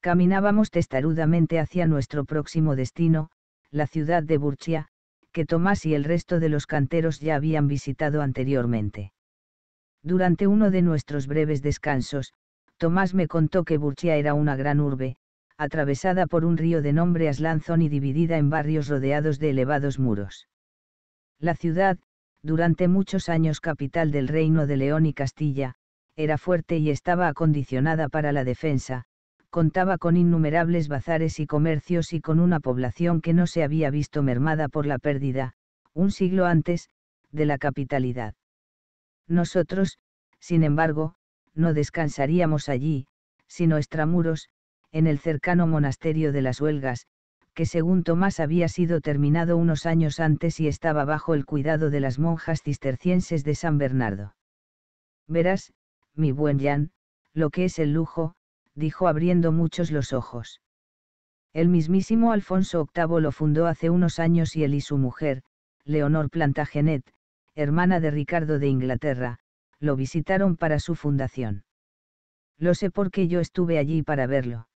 Caminábamos testarudamente hacia nuestro próximo destino, la ciudad de Burchia, que Tomás y el resto de los canteros ya habían visitado anteriormente. Durante uno de nuestros breves descansos, Tomás me contó que Burchia era una gran urbe, atravesada por un río de nombre Aslanzón y dividida en barrios rodeados de elevados muros. La ciudad, durante muchos años capital del Reino de León y Castilla, era fuerte y estaba acondicionada para la defensa, contaba con innumerables bazares y comercios y con una población que no se había visto mermada por la pérdida, un siglo antes, de la capitalidad. Nosotros, sin embargo, no descansaríamos allí, sino extramuros, en el cercano monasterio de las Huelgas, que según Tomás había sido terminado unos años antes y estaba bajo el cuidado de las monjas cistercienses de San Bernardo. Verás, mi buen Jan, lo que es el lujo, dijo abriendo muchos los ojos. El mismísimo Alfonso VIII lo fundó hace unos años y él y su mujer, Leonor Plantagenet, hermana de Ricardo de Inglaterra, lo visitaron para su fundación. Lo sé porque yo estuve allí para verlo.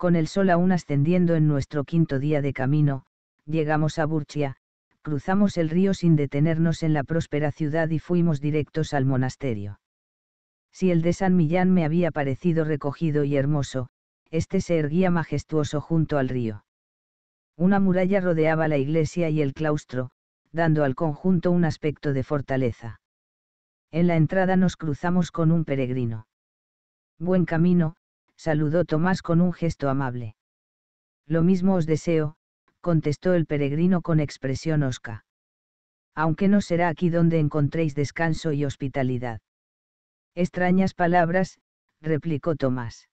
Con el sol aún ascendiendo en nuestro quinto día de camino, llegamos a Burchia, cruzamos el río sin detenernos en la próspera ciudad y fuimos directos al monasterio. Si el de San Millán me había parecido recogido y hermoso, este se erguía majestuoso junto al río. Una muralla rodeaba la iglesia y el claustro, dando al conjunto un aspecto de fortaleza. En la entrada nos cruzamos con un peregrino. Buen camino, saludó Tomás con un gesto amable. Lo mismo os deseo, contestó el peregrino con expresión osca. Aunque no será aquí donde encontréis descanso y hospitalidad. Extrañas palabras, replicó Tomás.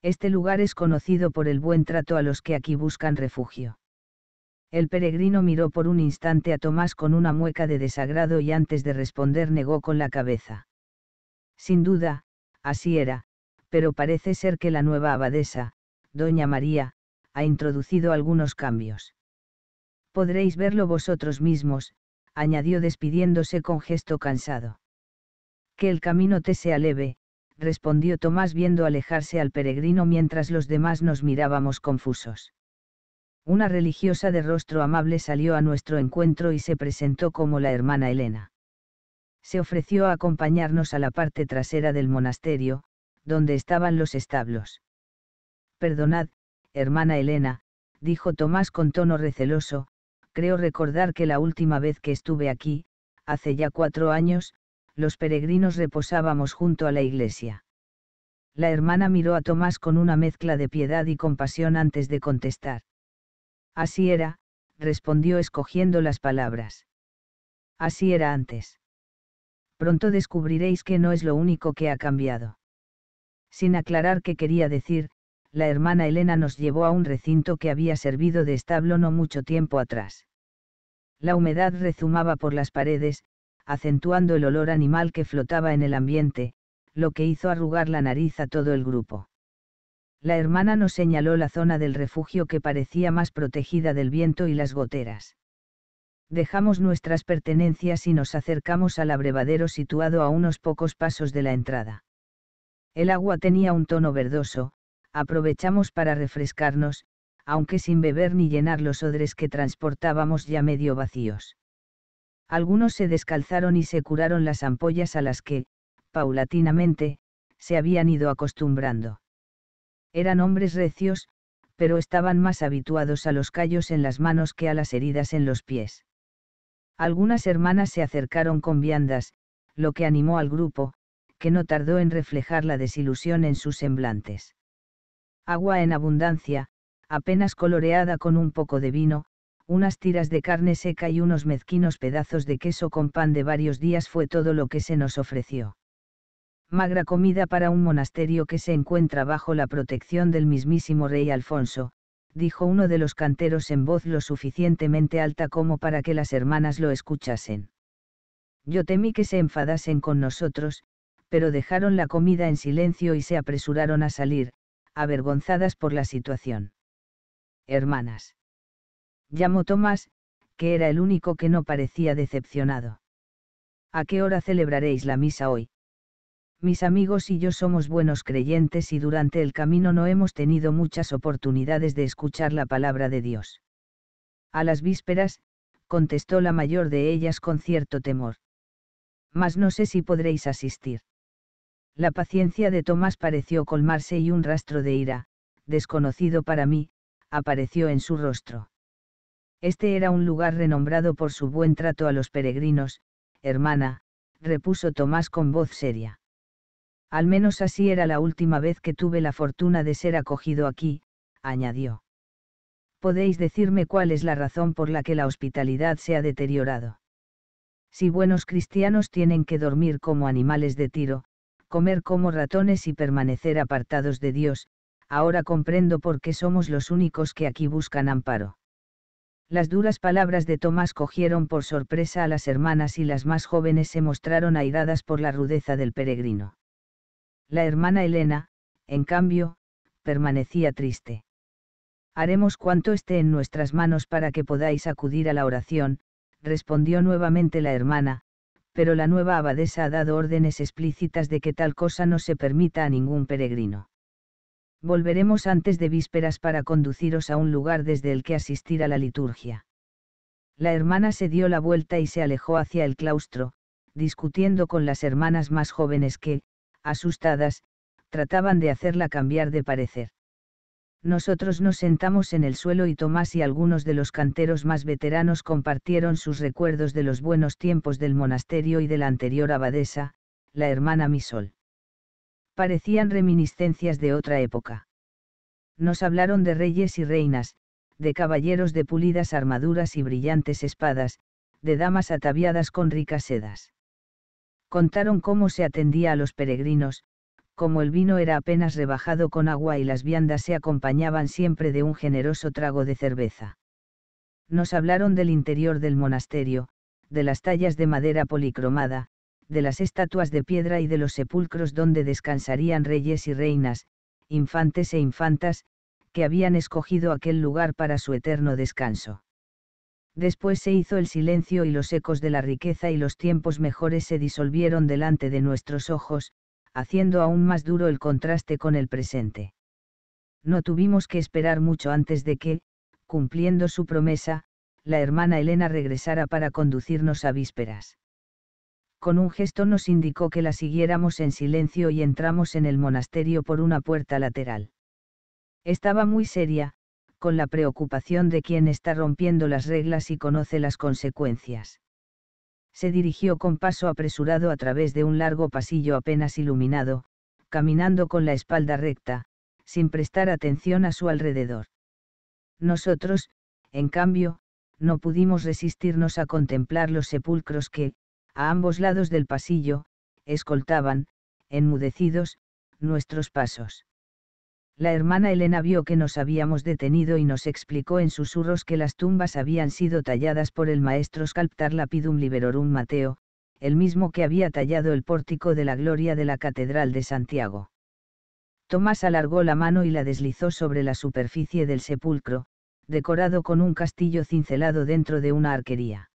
Este lugar es conocido por el buen trato a los que aquí buscan refugio. El peregrino miró por un instante a Tomás con una mueca de desagrado y antes de responder negó con la cabeza. Sin duda, así era, pero parece ser que la nueva abadesa, doña María, ha introducido algunos cambios. Podréis verlo vosotros mismos, añadió despidiéndose con gesto cansado. Que el camino te sea leve, respondió Tomás viendo alejarse al peregrino mientras los demás nos mirábamos confusos. Una religiosa de rostro amable salió a nuestro encuentro y se presentó como la hermana Elena. Se ofreció a acompañarnos a la parte trasera del monasterio, donde estaban los establos. Perdonad, hermana Elena, dijo Tomás con tono receloso, creo recordar que la última vez que estuve aquí, hace ya cuatro años, los peregrinos reposábamos junto a la iglesia. La hermana miró a Tomás con una mezcla de piedad y compasión antes de contestar. Así era, respondió escogiendo las palabras. Así era antes. Pronto descubriréis que no es lo único que ha cambiado. Sin aclarar qué quería decir, la hermana Elena nos llevó a un recinto que había servido de establo no mucho tiempo atrás. La humedad rezumaba por las paredes, acentuando el olor animal que flotaba en el ambiente, lo que hizo arrugar la nariz a todo el grupo. La hermana nos señaló la zona del refugio que parecía más protegida del viento y las goteras. Dejamos nuestras pertenencias y nos acercamos al abrevadero situado a unos pocos pasos de la entrada. El agua tenía un tono verdoso, aprovechamos para refrescarnos, aunque sin beber ni llenar los odres que transportábamos ya medio vacíos. Algunos se descalzaron y se curaron las ampollas a las que, paulatinamente, se habían ido acostumbrando. Eran hombres recios, pero estaban más habituados a los callos en las manos que a las heridas en los pies. Algunas hermanas se acercaron con viandas, lo que animó al grupo, que no tardó en reflejar la desilusión en sus semblantes. Agua en abundancia, apenas coloreada con un poco de vino, unas tiras de carne seca y unos mezquinos pedazos de queso con pan de varios días fue todo lo que se nos ofreció. Magra comida para un monasterio que se encuentra bajo la protección del mismísimo rey Alfonso, dijo uno de los canteros en voz lo suficientemente alta como para que las hermanas lo escuchasen. Yo temí que se enfadasen con nosotros, pero dejaron la comida en silencio y se apresuraron a salir, avergonzadas por la situación. Hermanas. Llamó Tomás, que era el único que no parecía decepcionado. ¿A qué hora celebraréis la misa hoy? Mis amigos y yo somos buenos creyentes y durante el camino no hemos tenido muchas oportunidades de escuchar la palabra de Dios. A las vísperas, contestó la mayor de ellas con cierto temor. Mas no sé si podréis asistir. La paciencia de Tomás pareció colmarse y un rastro de ira, desconocido para mí, apareció en su rostro. Este era un lugar renombrado por su buen trato a los peregrinos, hermana, repuso Tomás con voz seria. Al menos así era la última vez que tuve la fortuna de ser acogido aquí, añadió. Podéis decirme cuál es la razón por la que la hospitalidad se ha deteriorado. Si buenos cristianos tienen que dormir como animales de tiro, comer como ratones y permanecer apartados de Dios, ahora comprendo por qué somos los únicos que aquí buscan amparo. Las duras palabras de Tomás cogieron por sorpresa a las hermanas y las más jóvenes se mostraron airadas por la rudeza del peregrino. La hermana Elena, en cambio, permanecía triste. Haremos cuanto esté en nuestras manos para que podáis acudir a la oración, respondió nuevamente la hermana, pero la nueva abadesa ha dado órdenes explícitas de que tal cosa no se permita a ningún peregrino. Volveremos antes de vísperas para conduciros a un lugar desde el que asistir a la liturgia. La hermana se dio la vuelta y se alejó hacia el claustro, discutiendo con las hermanas más jóvenes que, asustadas, trataban de hacerla cambiar de parecer nosotros nos sentamos en el suelo y Tomás y algunos de los canteros más veteranos compartieron sus recuerdos de los buenos tiempos del monasterio y de la anterior abadesa, la hermana Misol. Parecían reminiscencias de otra época. Nos hablaron de reyes y reinas, de caballeros de pulidas armaduras y brillantes espadas, de damas ataviadas con ricas sedas. Contaron cómo se atendía a los peregrinos, como el vino era apenas rebajado con agua y las viandas se acompañaban siempre de un generoso trago de cerveza. Nos hablaron del interior del monasterio, de las tallas de madera policromada, de las estatuas de piedra y de los sepulcros donde descansarían reyes y reinas, infantes e infantas, que habían escogido aquel lugar para su eterno descanso. Después se hizo el silencio y los ecos de la riqueza y los tiempos mejores se disolvieron delante de nuestros ojos, haciendo aún más duro el contraste con el presente. No tuvimos que esperar mucho antes de que, cumpliendo su promesa, la hermana Elena regresara para conducirnos a vísperas. Con un gesto nos indicó que la siguiéramos en silencio y entramos en el monasterio por una puerta lateral. Estaba muy seria, con la preocupación de quien está rompiendo las reglas y conoce las consecuencias se dirigió con paso apresurado a través de un largo pasillo apenas iluminado, caminando con la espalda recta, sin prestar atención a su alrededor. Nosotros, en cambio, no pudimos resistirnos a contemplar los sepulcros que, a ambos lados del pasillo, escoltaban, enmudecidos, nuestros pasos. La hermana Elena vio que nos habíamos detenido y nos explicó en susurros que las tumbas habían sido talladas por el maestro Sculptar Lapidum Liberorum Mateo, el mismo que había tallado el pórtico de la gloria de la Catedral de Santiago. Tomás alargó la mano y la deslizó sobre la superficie del sepulcro, decorado con un castillo cincelado dentro de una arquería.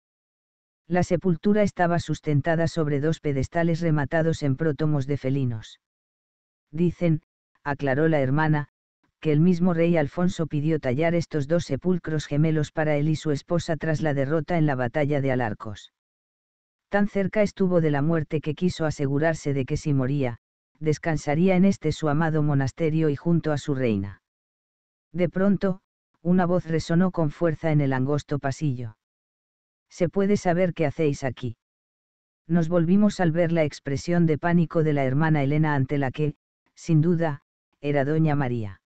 La sepultura estaba sustentada sobre dos pedestales rematados en prótomos de felinos. Dicen, aclaró la hermana, que el mismo rey Alfonso pidió tallar estos dos sepulcros gemelos para él y su esposa tras la derrota en la batalla de Alarcos. Tan cerca estuvo de la muerte que quiso asegurarse de que si moría, descansaría en este su amado monasterio y junto a su reina. De pronto, una voz resonó con fuerza en el angosto pasillo. ¿Se puede saber qué hacéis aquí? Nos volvimos al ver la expresión de pánico de la hermana Elena ante la que, sin duda, era Doña María.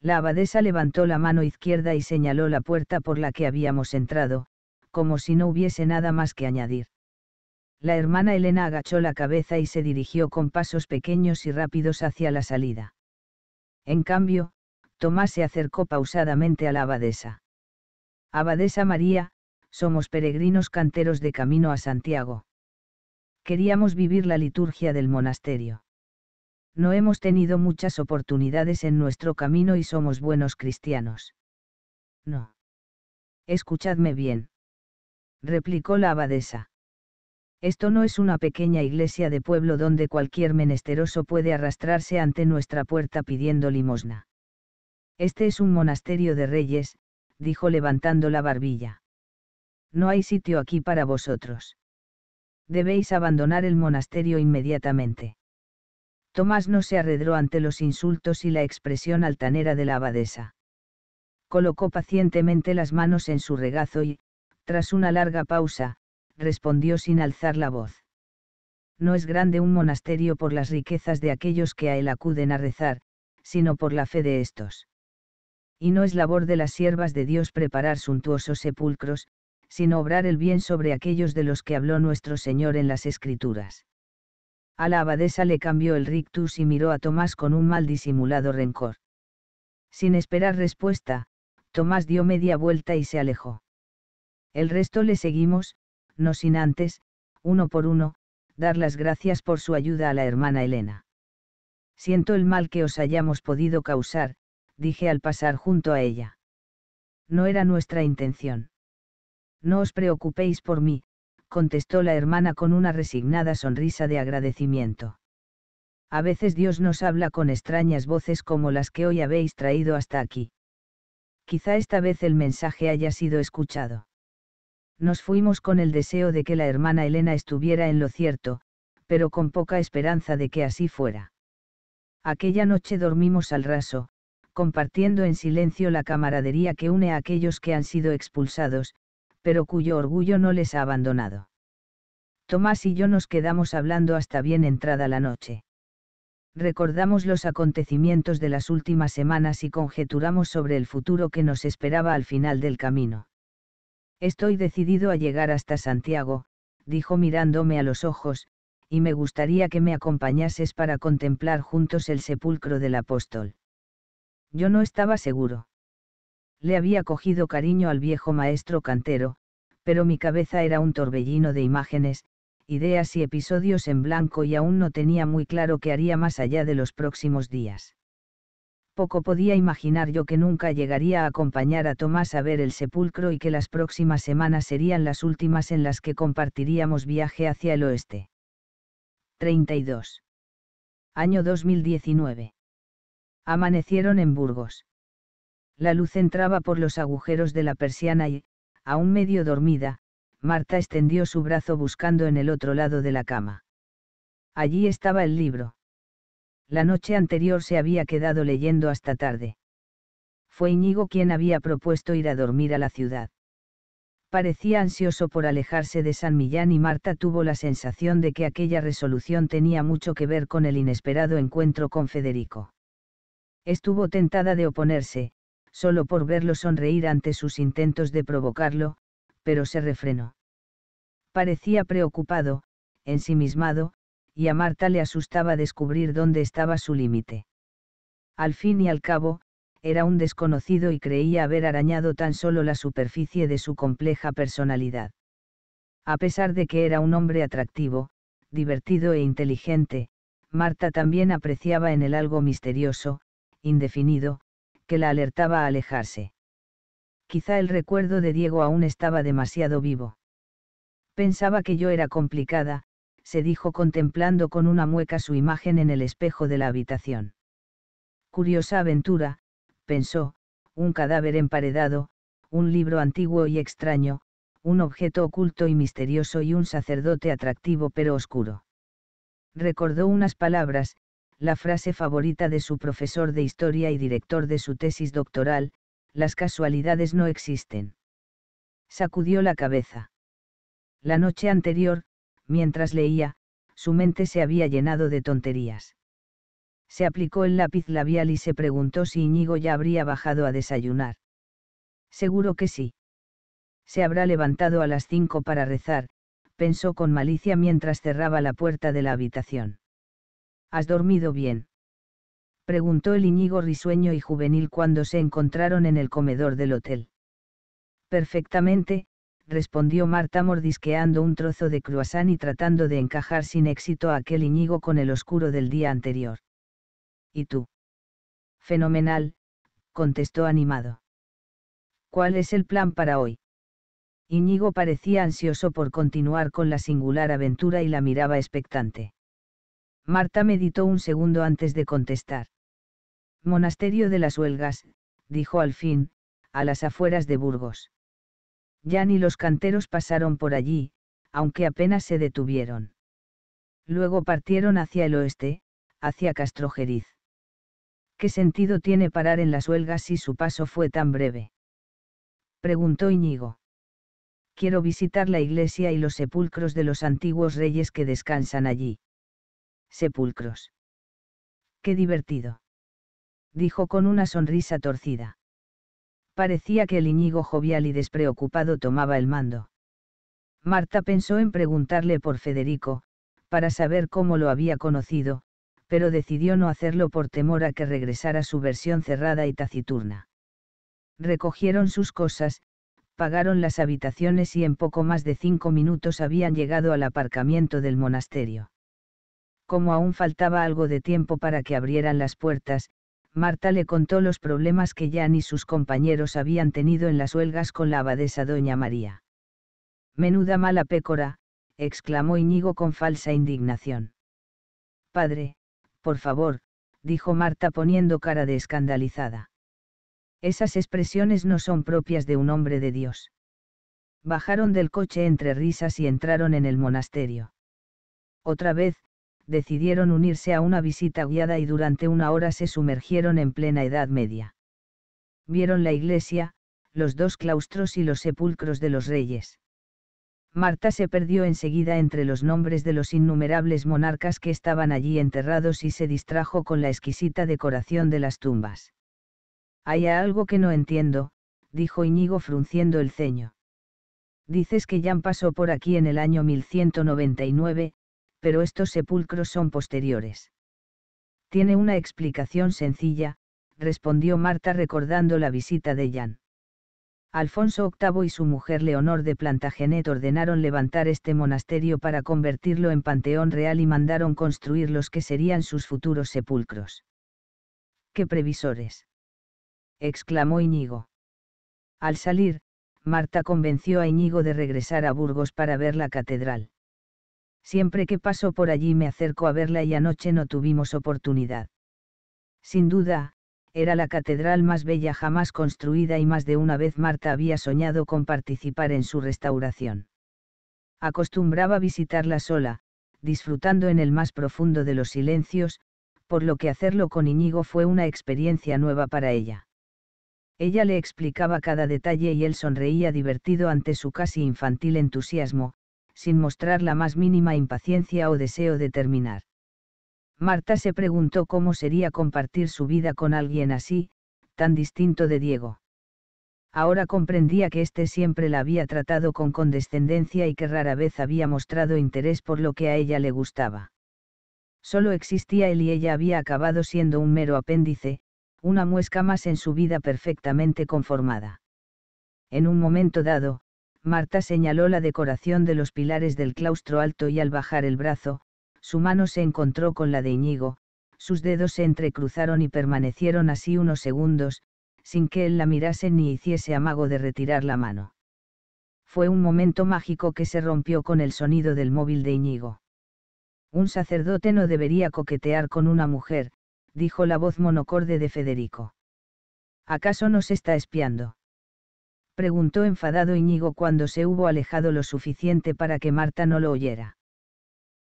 La abadesa levantó la mano izquierda y señaló la puerta por la que habíamos entrado, como si no hubiese nada más que añadir. La hermana Elena agachó la cabeza y se dirigió con pasos pequeños y rápidos hacia la salida. En cambio, Tomás se acercó pausadamente a la abadesa. Abadesa María, somos peregrinos canteros de camino a Santiago. Queríamos vivir la liturgia del monasterio no hemos tenido muchas oportunidades en nuestro camino y somos buenos cristianos. No. Escuchadme bien. Replicó la abadesa. Esto no es una pequeña iglesia de pueblo donde cualquier menesteroso puede arrastrarse ante nuestra puerta pidiendo limosna. Este es un monasterio de reyes, dijo levantando la barbilla. No hay sitio aquí para vosotros. Debéis abandonar el monasterio inmediatamente. Tomás no se arredró ante los insultos y la expresión altanera de la abadesa. Colocó pacientemente las manos en su regazo y, tras una larga pausa, respondió sin alzar la voz. No es grande un monasterio por las riquezas de aquellos que a él acuden a rezar, sino por la fe de estos. Y no es labor de las siervas de Dios preparar suntuosos sepulcros, sino obrar el bien sobre aquellos de los que habló nuestro Señor en las Escrituras. A la abadesa le cambió el rictus y miró a Tomás con un mal disimulado rencor. Sin esperar respuesta, Tomás dio media vuelta y se alejó. El resto le seguimos, no sin antes, uno por uno, dar las gracias por su ayuda a la hermana Elena. Siento el mal que os hayamos podido causar, dije al pasar junto a ella. No era nuestra intención. No os preocupéis por mí, contestó la hermana con una resignada sonrisa de agradecimiento. A veces Dios nos habla con extrañas voces como las que hoy habéis traído hasta aquí. Quizá esta vez el mensaje haya sido escuchado. Nos fuimos con el deseo de que la hermana Elena estuviera en lo cierto, pero con poca esperanza de que así fuera. Aquella noche dormimos al raso, compartiendo en silencio la camaradería que une a aquellos que han sido expulsados, pero cuyo orgullo no les ha abandonado. Tomás y yo nos quedamos hablando hasta bien entrada la noche. Recordamos los acontecimientos de las últimas semanas y conjeturamos sobre el futuro que nos esperaba al final del camino. Estoy decidido a llegar hasta Santiago, dijo mirándome a los ojos, y me gustaría que me acompañases para contemplar juntos el sepulcro del apóstol. Yo no estaba seguro. Le había cogido cariño al viejo maestro cantero, pero mi cabeza era un torbellino de imágenes, ideas y episodios en blanco y aún no tenía muy claro qué haría más allá de los próximos días. Poco podía imaginar yo que nunca llegaría a acompañar a Tomás a ver el sepulcro y que las próximas semanas serían las últimas en las que compartiríamos viaje hacia el oeste. 32. Año 2019. Amanecieron en Burgos. La luz entraba por los agujeros de la persiana y, aún medio dormida, Marta extendió su brazo buscando en el otro lado de la cama. Allí estaba el libro. La noche anterior se había quedado leyendo hasta tarde. Fue Íñigo quien había propuesto ir a dormir a la ciudad. Parecía ansioso por alejarse de San Millán y Marta tuvo la sensación de que aquella resolución tenía mucho que ver con el inesperado encuentro con Federico. Estuvo tentada de oponerse, solo por verlo sonreír ante sus intentos de provocarlo, pero se refrenó. Parecía preocupado, ensimismado, y a Marta le asustaba descubrir dónde estaba su límite. Al fin y al cabo, era un desconocido y creía haber arañado tan solo la superficie de su compleja personalidad. A pesar de que era un hombre atractivo, divertido e inteligente, Marta también apreciaba en él algo misterioso, indefinido, que la alertaba a alejarse. Quizá el recuerdo de Diego aún estaba demasiado vivo. Pensaba que yo era complicada, se dijo contemplando con una mueca su imagen en el espejo de la habitación. Curiosa aventura, pensó, un cadáver emparedado, un libro antiguo y extraño, un objeto oculto y misterioso y un sacerdote atractivo pero oscuro. Recordó unas palabras, la frase favorita de su profesor de historia y director de su tesis doctoral, las casualidades no existen. Sacudió la cabeza. La noche anterior, mientras leía, su mente se había llenado de tonterías. Se aplicó el lápiz labial y se preguntó si Íñigo ya habría bajado a desayunar. Seguro que sí. Se habrá levantado a las cinco para rezar, pensó con malicia mientras cerraba la puerta de la habitación. ¿Has dormido bien? preguntó el Iñigo risueño y juvenil cuando se encontraron en el comedor del hotel. Perfectamente, respondió Marta mordisqueando un trozo de croissant y tratando de encajar sin éxito a aquel Iñigo con el oscuro del día anterior. ¿Y tú? Fenomenal, contestó animado. ¿Cuál es el plan para hoy? Iñigo parecía ansioso por continuar con la singular aventura y la miraba expectante. Marta meditó un segundo antes de contestar. Monasterio de las Huelgas, dijo al fin, a las afueras de Burgos. Ya ni los canteros pasaron por allí, aunque apenas se detuvieron. Luego partieron hacia el oeste, hacia Castrojeriz. ¿Qué sentido tiene parar en las huelgas si su paso fue tan breve? Preguntó Iñigo. Quiero visitar la iglesia y los sepulcros de los antiguos reyes que descansan allí sepulcros. Qué divertido. Dijo con una sonrisa torcida. Parecía que el Iñigo jovial y despreocupado tomaba el mando. Marta pensó en preguntarle por Federico, para saber cómo lo había conocido, pero decidió no hacerlo por temor a que regresara su versión cerrada y taciturna. Recogieron sus cosas, pagaron las habitaciones y en poco más de cinco minutos habían llegado al aparcamiento del monasterio como aún faltaba algo de tiempo para que abrieran las puertas, Marta le contó los problemas que Jan y sus compañeros habían tenido en las huelgas con la abadesa Doña María. Menuda mala pécora, exclamó Iñigo con falsa indignación. Padre, por favor, dijo Marta poniendo cara de escandalizada. Esas expresiones no son propias de un hombre de Dios. Bajaron del coche entre risas y entraron en el monasterio. Otra vez, decidieron unirse a una visita guiada y durante una hora se sumergieron en plena Edad Media. Vieron la iglesia, los dos claustros y los sepulcros de los reyes. Marta se perdió enseguida entre los nombres de los innumerables monarcas que estaban allí enterrados y se distrajo con la exquisita decoración de las tumbas. Hay algo que no entiendo, dijo Iñigo frunciendo el ceño. Dices que Jan pasó por aquí en el año 1199, pero estos sepulcros son posteriores. Tiene una explicación sencilla, respondió Marta recordando la visita de Jan. Alfonso VIII y su mujer Leonor de Plantagenet ordenaron levantar este monasterio para convertirlo en panteón real y mandaron construir los que serían sus futuros sepulcros. ¡Qué previsores! exclamó Iñigo. Al salir, Marta convenció a Iñigo de regresar a Burgos para ver la catedral. Siempre que paso por allí me acerco a verla y anoche no tuvimos oportunidad. Sin duda, era la catedral más bella jamás construida y más de una vez Marta había soñado con participar en su restauración. Acostumbraba visitarla sola, disfrutando en el más profundo de los silencios, por lo que hacerlo con Iñigo fue una experiencia nueva para ella. Ella le explicaba cada detalle y él sonreía divertido ante su casi infantil entusiasmo, sin mostrar la más mínima impaciencia o deseo de terminar. Marta se preguntó cómo sería compartir su vida con alguien así, tan distinto de Diego. Ahora comprendía que éste siempre la había tratado con condescendencia y que rara vez había mostrado interés por lo que a ella le gustaba. Solo existía él y ella había acabado siendo un mero apéndice, una muesca más en su vida perfectamente conformada. En un momento dado, Marta señaló la decoración de los pilares del claustro alto y al bajar el brazo, su mano se encontró con la de Iñigo, sus dedos se entrecruzaron y permanecieron así unos segundos, sin que él la mirase ni hiciese amago de retirar la mano. Fue un momento mágico que se rompió con el sonido del móvil de Iñigo. Un sacerdote no debería coquetear con una mujer, dijo la voz monocorde de Federico. ¿Acaso nos está espiando? preguntó enfadado Iñigo cuando se hubo alejado lo suficiente para que Marta no lo oyera.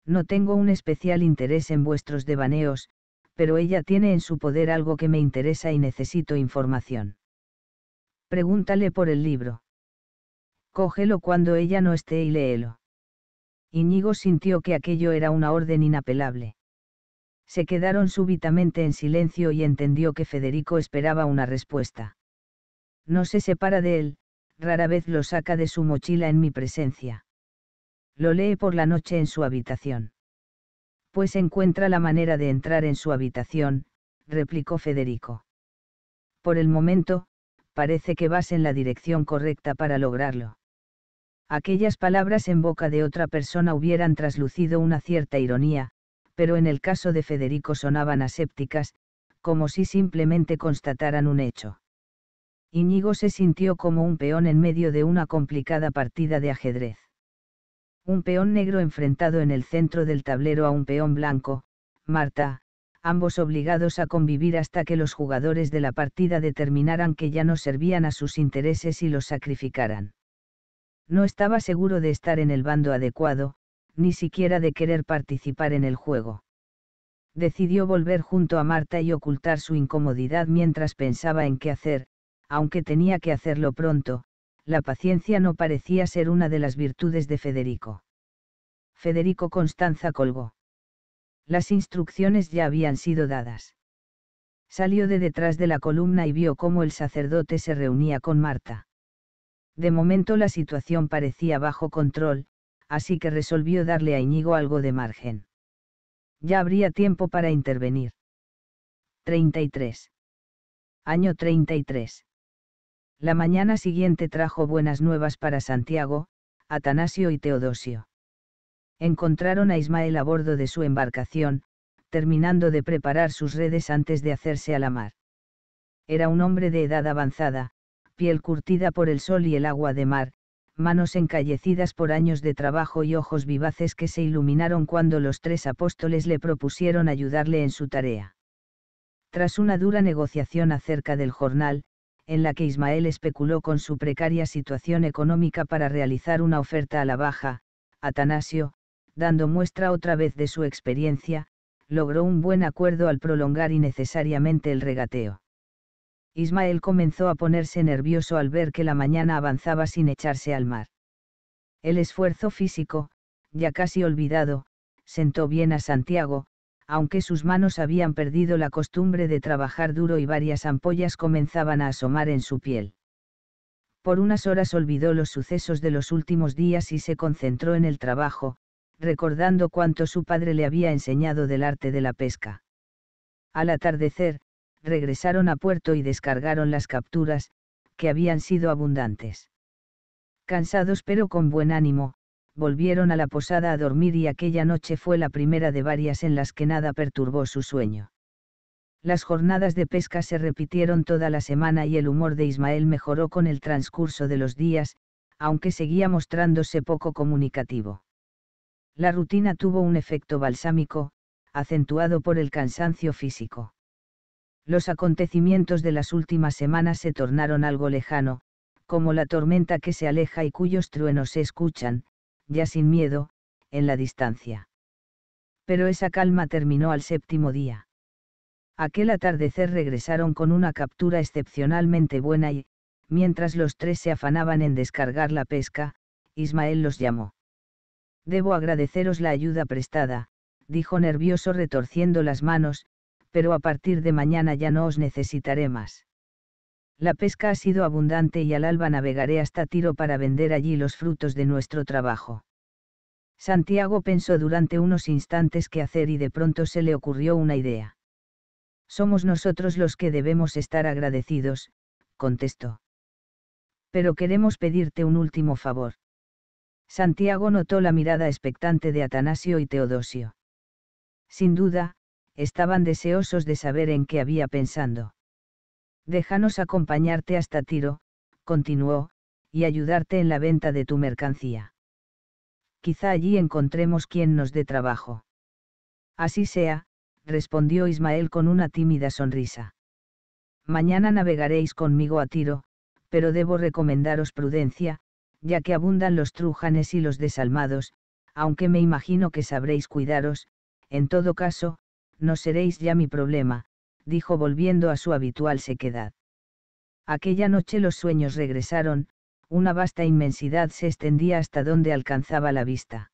No tengo un especial interés en vuestros devaneos, pero ella tiene en su poder algo que me interesa y necesito información. Pregúntale por el libro. Cógelo cuando ella no esté y léelo. Iñigo sintió que aquello era una orden inapelable. Se quedaron súbitamente en silencio y entendió que Federico esperaba una respuesta. No se separa de él, rara vez lo saca de su mochila en mi presencia. Lo lee por la noche en su habitación. Pues encuentra la manera de entrar en su habitación, replicó Federico. Por el momento, parece que vas en la dirección correcta para lograrlo. Aquellas palabras en boca de otra persona hubieran traslucido una cierta ironía, pero en el caso de Federico sonaban asépticas, como si simplemente constataran un hecho. Íñigo se sintió como un peón en medio de una complicada partida de ajedrez. Un peón negro enfrentado en el centro del tablero a un peón blanco, Marta, ambos obligados a convivir hasta que los jugadores de la partida determinaran que ya no servían a sus intereses y los sacrificaran. No estaba seguro de estar en el bando adecuado, ni siquiera de querer participar en el juego. Decidió volver junto a Marta y ocultar su incomodidad mientras pensaba en qué hacer, aunque tenía que hacerlo pronto, la paciencia no parecía ser una de las virtudes de Federico. Federico Constanza colgó. Las instrucciones ya habían sido dadas. Salió de detrás de la columna y vio cómo el sacerdote se reunía con Marta. De momento la situación parecía bajo control, así que resolvió darle a Íñigo algo de margen. Ya habría tiempo para intervenir. 33. Año 33. La mañana siguiente trajo buenas nuevas para Santiago, Atanasio y Teodosio. Encontraron a Ismael a bordo de su embarcación, terminando de preparar sus redes antes de hacerse a la mar. Era un hombre de edad avanzada, piel curtida por el sol y el agua de mar, manos encallecidas por años de trabajo y ojos vivaces que se iluminaron cuando los tres apóstoles le propusieron ayudarle en su tarea. Tras una dura negociación acerca del jornal, en la que Ismael especuló con su precaria situación económica para realizar una oferta a la baja, Atanasio, dando muestra otra vez de su experiencia, logró un buen acuerdo al prolongar innecesariamente el regateo. Ismael comenzó a ponerse nervioso al ver que la mañana avanzaba sin echarse al mar. El esfuerzo físico, ya casi olvidado, sentó bien a Santiago, aunque sus manos habían perdido la costumbre de trabajar duro y varias ampollas comenzaban a asomar en su piel. Por unas horas olvidó los sucesos de los últimos días y se concentró en el trabajo, recordando cuánto su padre le había enseñado del arte de la pesca. Al atardecer, regresaron a puerto y descargaron las capturas, que habían sido abundantes. Cansados pero con buen ánimo, volvieron a la posada a dormir y aquella noche fue la primera de varias en las que nada perturbó su sueño. Las jornadas de pesca se repitieron toda la semana y el humor de Ismael mejoró con el transcurso de los días, aunque seguía mostrándose poco comunicativo. La rutina tuvo un efecto balsámico, acentuado por el cansancio físico. Los acontecimientos de las últimas semanas se tornaron algo lejano, como la tormenta que se aleja y cuyos truenos se escuchan, ya sin miedo, en la distancia. Pero esa calma terminó al séptimo día. Aquel atardecer regresaron con una captura excepcionalmente buena y, mientras los tres se afanaban en descargar la pesca, Ismael los llamó. Debo agradeceros la ayuda prestada, dijo nervioso retorciendo las manos, pero a partir de mañana ya no os necesitaré más. La pesca ha sido abundante y al alba navegaré hasta Tiro para vender allí los frutos de nuestro trabajo. Santiago pensó durante unos instantes qué hacer y de pronto se le ocurrió una idea. Somos nosotros los que debemos estar agradecidos, contestó. Pero queremos pedirte un último favor. Santiago notó la mirada expectante de Atanasio y Teodosio. Sin duda, estaban deseosos de saber en qué había pensando. Déjanos acompañarte hasta Tiro, continuó, y ayudarte en la venta de tu mercancía. Quizá allí encontremos quien nos dé trabajo. Así sea, respondió Ismael con una tímida sonrisa. Mañana navegaréis conmigo a Tiro, pero debo recomendaros prudencia, ya que abundan los trujanes y los desalmados, aunque me imagino que sabréis cuidaros, en todo caso, no seréis ya mi problema, dijo volviendo a su habitual sequedad. Aquella noche los sueños regresaron, una vasta inmensidad se extendía hasta donde alcanzaba la vista.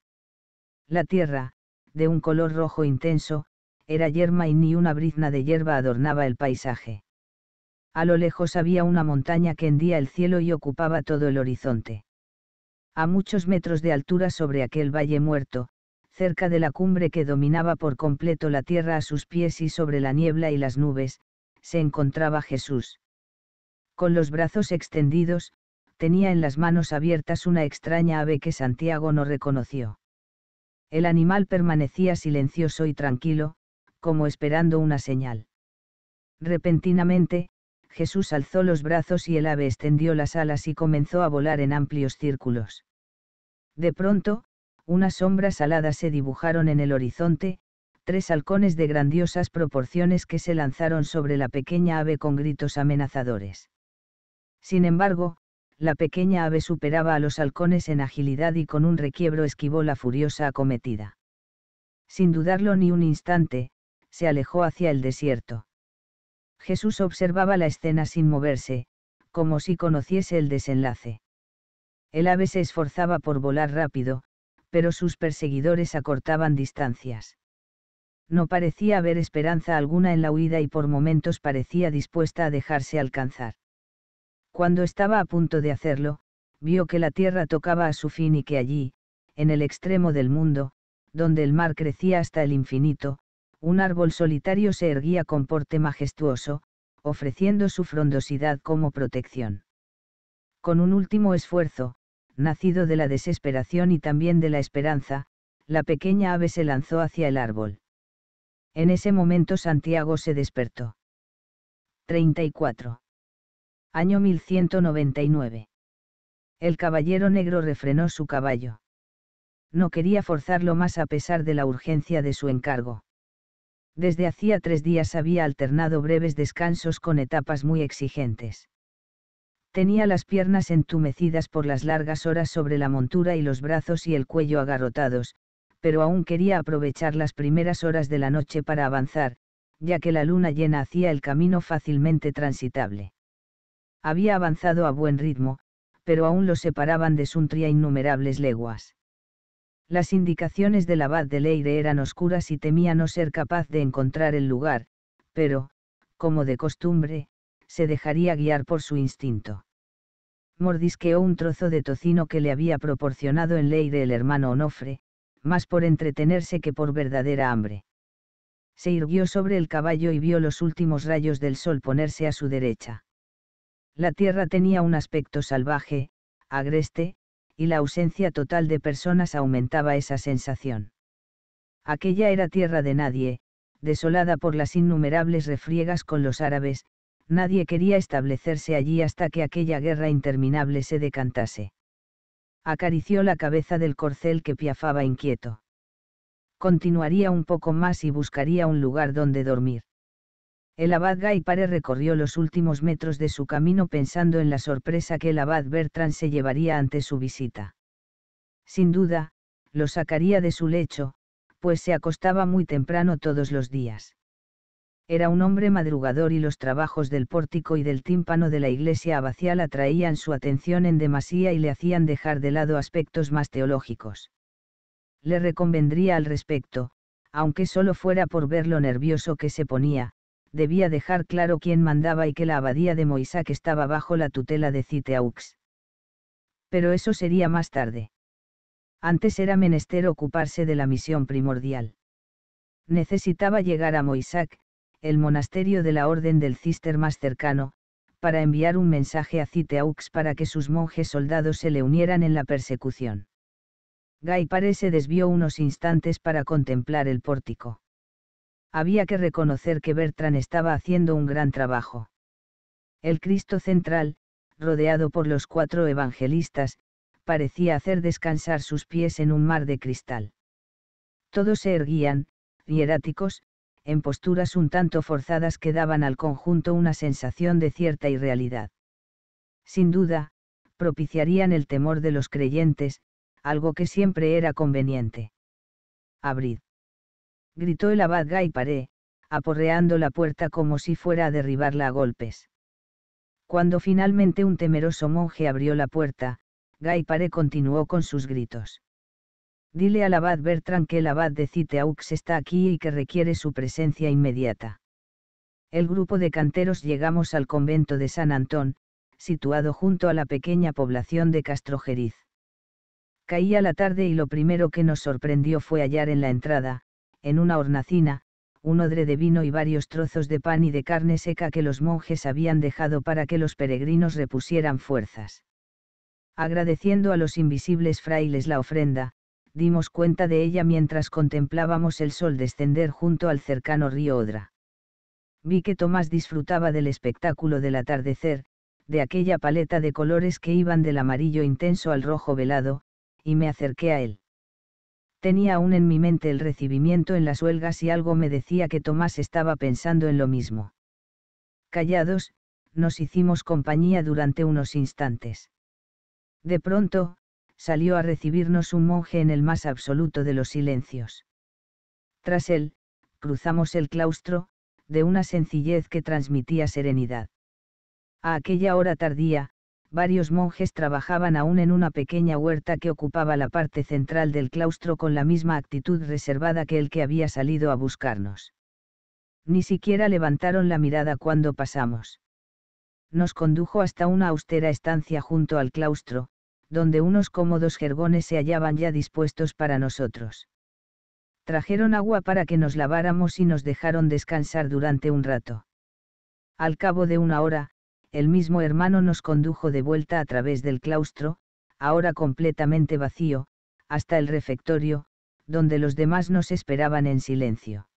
La tierra, de un color rojo intenso, era yerma y ni una brizna de hierba adornaba el paisaje. A lo lejos había una montaña que hendía el cielo y ocupaba todo el horizonte. A muchos metros de altura sobre aquel valle muerto, cerca de la cumbre que dominaba por completo la tierra a sus pies y sobre la niebla y las nubes, se encontraba Jesús. Con los brazos extendidos, tenía en las manos abiertas una extraña ave que Santiago no reconoció. El animal permanecía silencioso y tranquilo, como esperando una señal. Repentinamente, Jesús alzó los brazos y el ave extendió las alas y comenzó a volar en amplios círculos. De pronto, unas sombras aladas se dibujaron en el horizonte, tres halcones de grandiosas proporciones que se lanzaron sobre la pequeña ave con gritos amenazadores. Sin embargo, la pequeña ave superaba a los halcones en agilidad y con un requiebro esquivó la furiosa acometida. Sin dudarlo ni un instante, se alejó hacia el desierto. Jesús observaba la escena sin moverse, como si conociese el desenlace. El ave se esforzaba por volar rápido, pero sus perseguidores acortaban distancias. No parecía haber esperanza alguna en la huida y por momentos parecía dispuesta a dejarse alcanzar. Cuando estaba a punto de hacerlo, vio que la tierra tocaba a su fin y que allí, en el extremo del mundo, donde el mar crecía hasta el infinito, un árbol solitario se erguía con porte majestuoso, ofreciendo su frondosidad como protección. Con un último esfuerzo, nacido de la desesperación y también de la esperanza, la pequeña ave se lanzó hacia el árbol. En ese momento Santiago se despertó. 34. Año 1199. El caballero negro refrenó su caballo. No quería forzarlo más a pesar de la urgencia de su encargo. Desde hacía tres días había alternado breves descansos con etapas muy exigentes tenía las piernas entumecidas por las largas horas sobre la montura y los brazos y el cuello agarrotados, pero aún quería aprovechar las primeras horas de la noche para avanzar, ya que la luna llena hacía el camino fácilmente transitable. Había avanzado a buen ritmo, pero aún lo separaban de Suntria innumerables leguas. Las indicaciones del abad de Leire eran oscuras y temía no ser capaz de encontrar el lugar, pero, como de costumbre, se dejaría guiar por su instinto. Mordisqueó un trozo de tocino que le había proporcionado en ley del hermano Onofre, más por entretenerse que por verdadera hambre. Se irguió sobre el caballo y vio los últimos rayos del sol ponerse a su derecha. La tierra tenía un aspecto salvaje, agreste, y la ausencia total de personas aumentaba esa sensación. Aquella era tierra de nadie, desolada por las innumerables refriegas con los árabes, nadie quería establecerse allí hasta que aquella guerra interminable se decantase. Acarició la cabeza del corcel que piafaba inquieto. Continuaría un poco más y buscaría un lugar donde dormir. El abad Gaipare recorrió los últimos metros de su camino pensando en la sorpresa que el abad Bertrand se llevaría ante su visita. Sin duda, lo sacaría de su lecho, pues se acostaba muy temprano todos los días. Era un hombre madrugador y los trabajos del pórtico y del tímpano de la iglesia abacial atraían su atención en demasía y le hacían dejar de lado aspectos más teológicos. Le reconvendría al respecto, aunque solo fuera por ver lo nervioso que se ponía, debía dejar claro quién mandaba y que la abadía de Moisac estaba bajo la tutela de Citeaux. Pero eso sería más tarde. Antes era menester ocuparse de la misión primordial. Necesitaba llegar a Moisac, el monasterio de la Orden del Cister más cercano, para enviar un mensaje a Citeaux para que sus monjes soldados se le unieran en la persecución. Gaipare se desvió unos instantes para contemplar el pórtico. Había que reconocer que Bertrand estaba haciendo un gran trabajo. El Cristo central, rodeado por los cuatro evangelistas, parecía hacer descansar sus pies en un mar de cristal. Todos se erguían, hieráticos, en posturas un tanto forzadas que daban al conjunto una sensación de cierta irrealidad. Sin duda, propiciarían el temor de los creyentes, algo que siempre era conveniente. Abrid. Gritó el abad Gaiparé, aporreando la puerta como si fuera a derribarla a golpes. Cuando finalmente un temeroso monje abrió la puerta, Gaiparé continuó con sus gritos. Dile al abad Bertrand que el abad de Citeaux está aquí y que requiere su presencia inmediata. El grupo de canteros llegamos al convento de San Antón, situado junto a la pequeña población de Castrojeriz. Caía la tarde y lo primero que nos sorprendió fue hallar en la entrada, en una hornacina, un odre de vino y varios trozos de pan y de carne seca que los monjes habían dejado para que los peregrinos repusieran fuerzas. Agradeciendo a los invisibles frailes la ofrenda, dimos cuenta de ella mientras contemplábamos el sol descender junto al cercano río Odra. Vi que Tomás disfrutaba del espectáculo del atardecer, de aquella paleta de colores que iban del amarillo intenso al rojo velado, y me acerqué a él. Tenía aún en mi mente el recibimiento en las huelgas y algo me decía que Tomás estaba pensando en lo mismo. Callados, nos hicimos compañía durante unos instantes. De pronto, salió a recibirnos un monje en el más absoluto de los silencios. Tras él, cruzamos el claustro, de una sencillez que transmitía serenidad. A aquella hora tardía, varios monjes trabajaban aún en una pequeña huerta que ocupaba la parte central del claustro con la misma actitud reservada que el que había salido a buscarnos. Ni siquiera levantaron la mirada cuando pasamos. Nos condujo hasta una austera estancia junto al claustro, donde unos cómodos jergones se hallaban ya dispuestos para nosotros. Trajeron agua para que nos laváramos y nos dejaron descansar durante un rato. Al cabo de una hora, el mismo hermano nos condujo de vuelta a través del claustro, ahora completamente vacío, hasta el refectorio, donde los demás nos esperaban en silencio.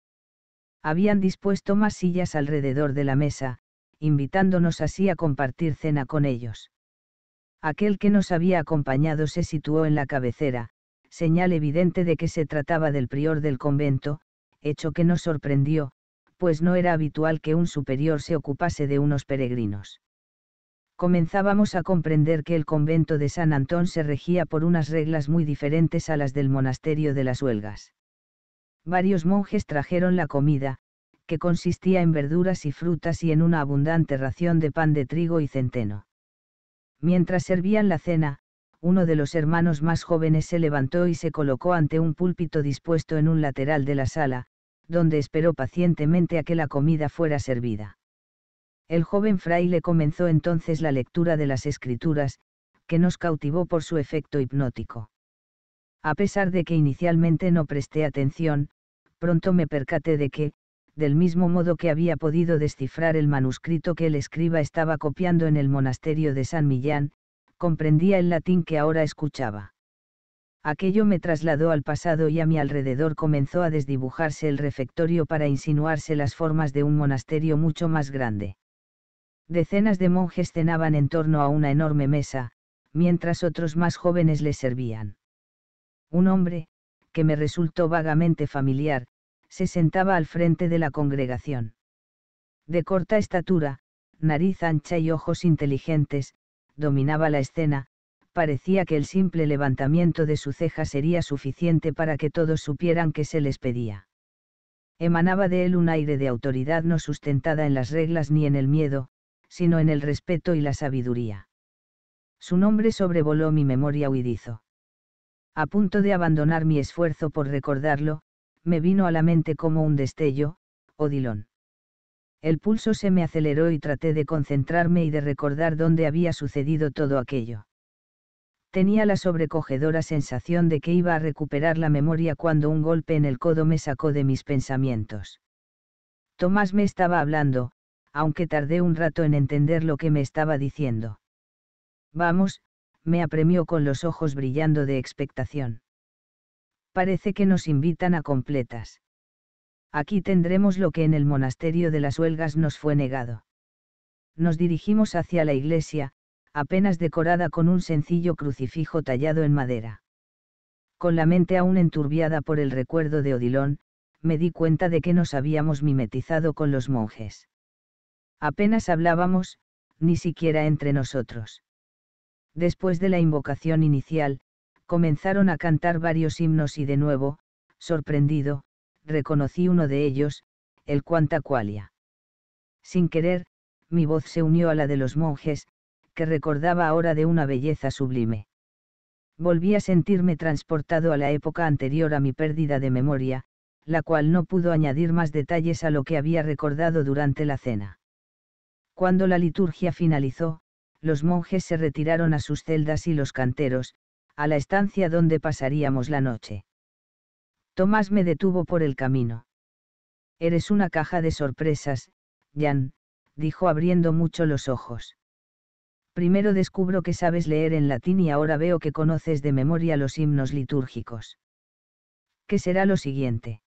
Habían dispuesto más sillas alrededor de la mesa, invitándonos así a compartir cena con ellos. Aquel que nos había acompañado se situó en la cabecera, señal evidente de que se trataba del prior del convento, hecho que nos sorprendió, pues no era habitual que un superior se ocupase de unos peregrinos. Comenzábamos a comprender que el convento de San Antón se regía por unas reglas muy diferentes a las del monasterio de las Huelgas. Varios monjes trajeron la comida, que consistía en verduras y frutas y en una abundante ración de pan de trigo y centeno. Mientras servían la cena, uno de los hermanos más jóvenes se levantó y se colocó ante un púlpito dispuesto en un lateral de la sala, donde esperó pacientemente a que la comida fuera servida. El joven fraile comenzó entonces la lectura de las escrituras, que nos cautivó por su efecto hipnótico. A pesar de que inicialmente no presté atención, pronto me percaté de que, del mismo modo que había podido descifrar el manuscrito que el escriba estaba copiando en el monasterio de San Millán, comprendía el latín que ahora escuchaba. Aquello me trasladó al pasado y a mi alrededor comenzó a desdibujarse el refectorio para insinuarse las formas de un monasterio mucho más grande. Decenas de monjes cenaban en torno a una enorme mesa, mientras otros más jóvenes les servían. Un hombre, que me resultó vagamente familiar, se sentaba al frente de la congregación. De corta estatura, nariz ancha y ojos inteligentes, dominaba la escena, parecía que el simple levantamiento de su ceja sería suficiente para que todos supieran que se les pedía. Emanaba de él un aire de autoridad no sustentada en las reglas ni en el miedo, sino en el respeto y la sabiduría. Su nombre sobrevoló mi memoria huidizo. A punto de abandonar mi esfuerzo por recordarlo, me vino a la mente como un destello, Odilon. El pulso se me aceleró y traté de concentrarme y de recordar dónde había sucedido todo aquello. Tenía la sobrecogedora sensación de que iba a recuperar la memoria cuando un golpe en el codo me sacó de mis pensamientos. Tomás me estaba hablando, aunque tardé un rato en entender lo que me estaba diciendo. Vamos, me apremió con los ojos brillando de expectación parece que nos invitan a completas. Aquí tendremos lo que en el monasterio de las huelgas nos fue negado. Nos dirigimos hacia la iglesia, apenas decorada con un sencillo crucifijo tallado en madera. Con la mente aún enturbiada por el recuerdo de Odilón, me di cuenta de que nos habíamos mimetizado con los monjes. Apenas hablábamos, ni siquiera entre nosotros. Después de la invocación inicial, Comenzaron a cantar varios himnos y de nuevo, sorprendido, reconocí uno de ellos, el Qualia. Sin querer, mi voz se unió a la de los monjes, que recordaba ahora de una belleza sublime. Volví a sentirme transportado a la época anterior a mi pérdida de memoria, la cual no pudo añadir más detalles a lo que había recordado durante la cena. Cuando la liturgia finalizó, los monjes se retiraron a sus celdas y los canteros, a la estancia donde pasaríamos la noche. Tomás me detuvo por el camino. Eres una caja de sorpresas, Jan, dijo abriendo mucho los ojos. Primero descubro que sabes leer en latín y ahora veo que conoces de memoria los himnos litúrgicos. ¿Qué será lo siguiente?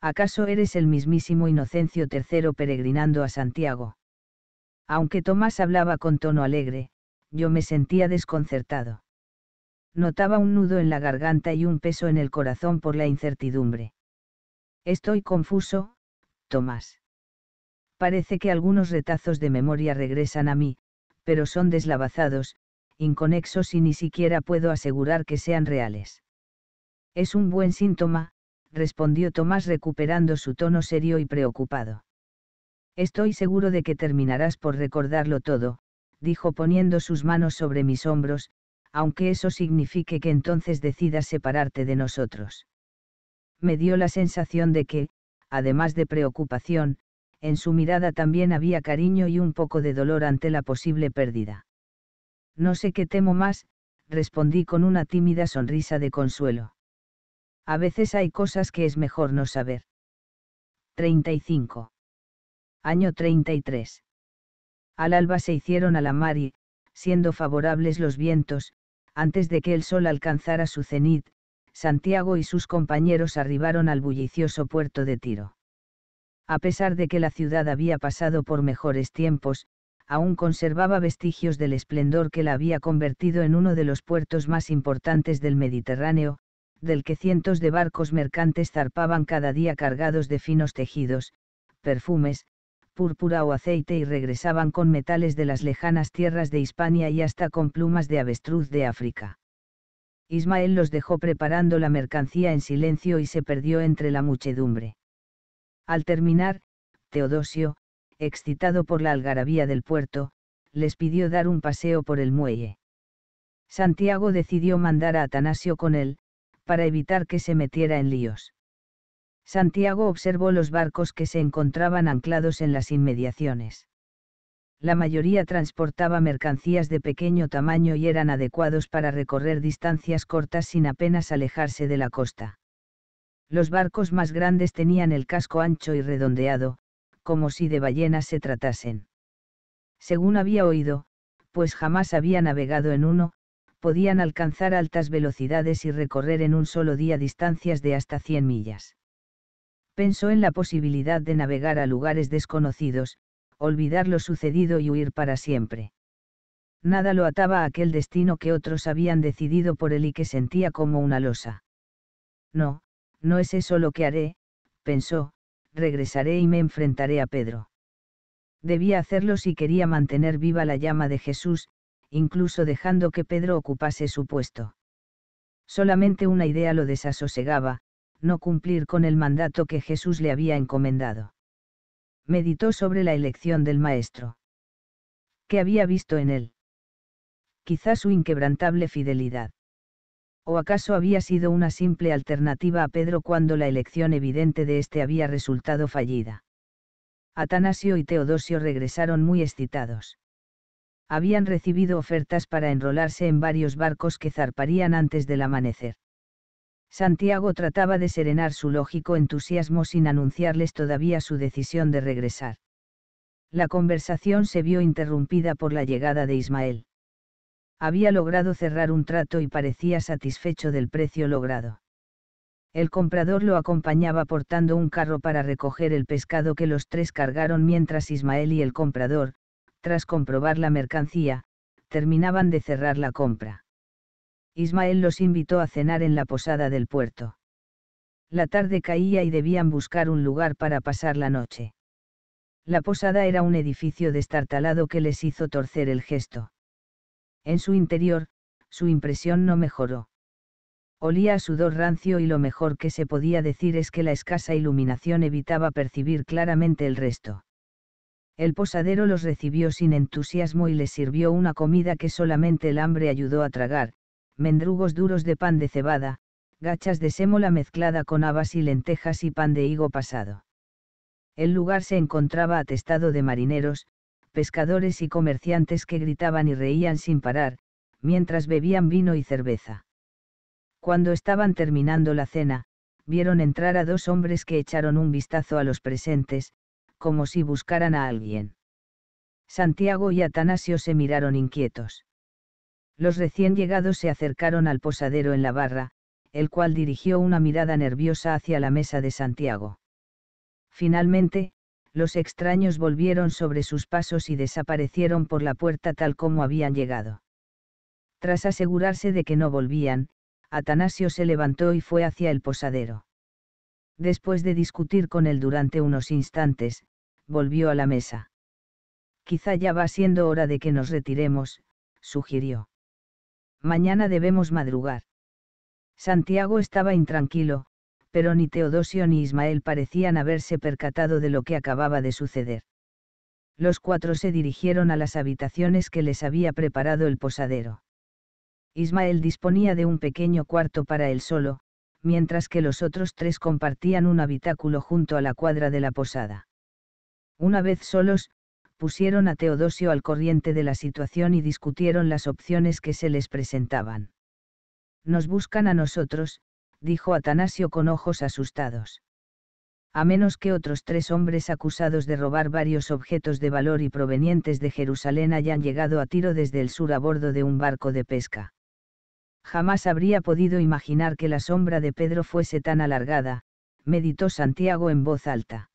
¿Acaso eres el mismísimo Inocencio III peregrinando a Santiago? Aunque Tomás hablaba con tono alegre, yo me sentía desconcertado notaba un nudo en la garganta y un peso en el corazón por la incertidumbre. Estoy confuso, Tomás. Parece que algunos retazos de memoria regresan a mí, pero son deslavazados, inconexos y ni siquiera puedo asegurar que sean reales. Es un buen síntoma, respondió Tomás recuperando su tono serio y preocupado. Estoy seguro de que terminarás por recordarlo todo, dijo poniendo sus manos sobre mis hombros, aunque eso signifique que entonces decidas separarte de nosotros. Me dio la sensación de que, además de preocupación, en su mirada también había cariño y un poco de dolor ante la posible pérdida. No sé qué temo más, respondí con una tímida sonrisa de consuelo. A veces hay cosas que es mejor no saber. 35. Año 33. Al alba se hicieron a la mar y, siendo favorables los vientos, antes de que el sol alcanzara su cenit, Santiago y sus compañeros arribaron al bullicioso puerto de Tiro. A pesar de que la ciudad había pasado por mejores tiempos, aún conservaba vestigios del esplendor que la había convertido en uno de los puertos más importantes del Mediterráneo, del que cientos de barcos mercantes zarpaban cada día cargados de finos tejidos, perfumes, púrpura o aceite y regresaban con metales de las lejanas tierras de Hispania y hasta con plumas de avestruz de África. Ismael los dejó preparando la mercancía en silencio y se perdió entre la muchedumbre. Al terminar, Teodosio, excitado por la algarabía del puerto, les pidió dar un paseo por el muelle. Santiago decidió mandar a Atanasio con él, para evitar que se metiera en líos. Santiago observó los barcos que se encontraban anclados en las inmediaciones. La mayoría transportaba mercancías de pequeño tamaño y eran adecuados para recorrer distancias cortas sin apenas alejarse de la costa. Los barcos más grandes tenían el casco ancho y redondeado, como si de ballenas se tratasen. Según había oído, pues jamás había navegado en uno, podían alcanzar altas velocidades y recorrer en un solo día distancias de hasta 100 millas pensó en la posibilidad de navegar a lugares desconocidos, olvidar lo sucedido y huir para siempre. Nada lo ataba a aquel destino que otros habían decidido por él y que sentía como una losa. No, no es eso lo que haré, pensó, regresaré y me enfrentaré a Pedro. Debía hacerlo si quería mantener viva la llama de Jesús, incluso dejando que Pedro ocupase su puesto. Solamente una idea lo desasosegaba, no cumplir con el mandato que Jesús le había encomendado. Meditó sobre la elección del Maestro. ¿Qué había visto en él? Quizá su inquebrantable fidelidad. ¿O acaso había sido una simple alternativa a Pedro cuando la elección evidente de éste había resultado fallida? Atanasio y Teodosio regresaron muy excitados. Habían recibido ofertas para enrolarse en varios barcos que zarparían antes del amanecer. Santiago trataba de serenar su lógico entusiasmo sin anunciarles todavía su decisión de regresar. La conversación se vio interrumpida por la llegada de Ismael. Había logrado cerrar un trato y parecía satisfecho del precio logrado. El comprador lo acompañaba portando un carro para recoger el pescado que los tres cargaron mientras Ismael y el comprador, tras comprobar la mercancía, terminaban de cerrar la compra. Ismael los invitó a cenar en la posada del puerto. La tarde caía y debían buscar un lugar para pasar la noche. La posada era un edificio destartalado que les hizo torcer el gesto. En su interior, su impresión no mejoró. Olía a sudor rancio y lo mejor que se podía decir es que la escasa iluminación evitaba percibir claramente el resto. El posadero los recibió sin entusiasmo y les sirvió una comida que solamente el hambre ayudó a tragar, mendrugos duros de pan de cebada, gachas de sémola mezclada con habas y lentejas y pan de higo pasado. El lugar se encontraba atestado de marineros, pescadores y comerciantes que gritaban y reían sin parar, mientras bebían vino y cerveza. Cuando estaban terminando la cena, vieron entrar a dos hombres que echaron un vistazo a los presentes, como si buscaran a alguien. Santiago y Atanasio se miraron inquietos. Los recién llegados se acercaron al posadero en la barra, el cual dirigió una mirada nerviosa hacia la mesa de Santiago. Finalmente, los extraños volvieron sobre sus pasos y desaparecieron por la puerta tal como habían llegado. Tras asegurarse de que no volvían, Atanasio se levantó y fue hacia el posadero. Después de discutir con él durante unos instantes, volvió a la mesa. Quizá ya va siendo hora de que nos retiremos, sugirió mañana debemos madrugar. Santiago estaba intranquilo, pero ni Teodosio ni Ismael parecían haberse percatado de lo que acababa de suceder. Los cuatro se dirigieron a las habitaciones que les había preparado el posadero. Ismael disponía de un pequeño cuarto para él solo, mientras que los otros tres compartían un habitáculo junto a la cuadra de la posada. Una vez solos, pusieron a Teodosio al corriente de la situación y discutieron las opciones que se les presentaban. Nos buscan a nosotros, dijo Atanasio con ojos asustados. A menos que otros tres hombres acusados de robar varios objetos de valor y provenientes de Jerusalén hayan llegado a tiro desde el sur a bordo de un barco de pesca. Jamás habría podido imaginar que la sombra de Pedro fuese tan alargada, meditó Santiago en voz alta.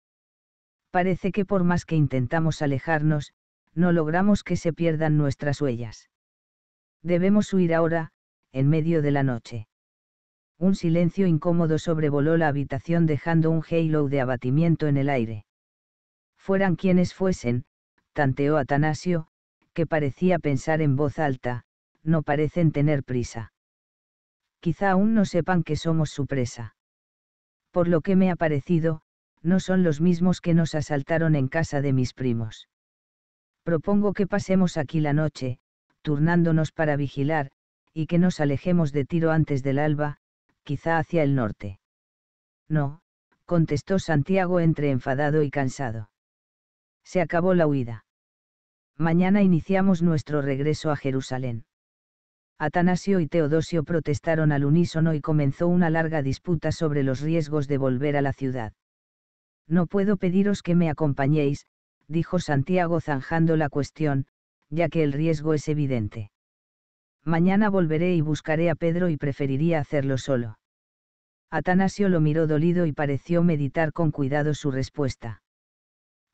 Parece que por más que intentamos alejarnos, no logramos que se pierdan nuestras huellas. Debemos huir ahora, en medio de la noche. Un silencio incómodo sobrevoló la habitación dejando un halo de abatimiento en el aire. Fueran quienes fuesen, tanteó Atanasio, que parecía pensar en voz alta, no parecen tener prisa. Quizá aún no sepan que somos su presa. Por lo que me ha parecido, no son los mismos que nos asaltaron en casa de mis primos. Propongo que pasemos aquí la noche, turnándonos para vigilar, y que nos alejemos de tiro antes del alba, quizá hacia el norte. No, contestó Santiago entre enfadado y cansado. Se acabó la huida. Mañana iniciamos nuestro regreso a Jerusalén. Atanasio y Teodosio protestaron al unísono y comenzó una larga disputa sobre los riesgos de volver a la ciudad. No puedo pediros que me acompañéis, dijo Santiago zanjando la cuestión, ya que el riesgo es evidente. Mañana volveré y buscaré a Pedro y preferiría hacerlo solo. Atanasio lo miró dolido y pareció meditar con cuidado su respuesta.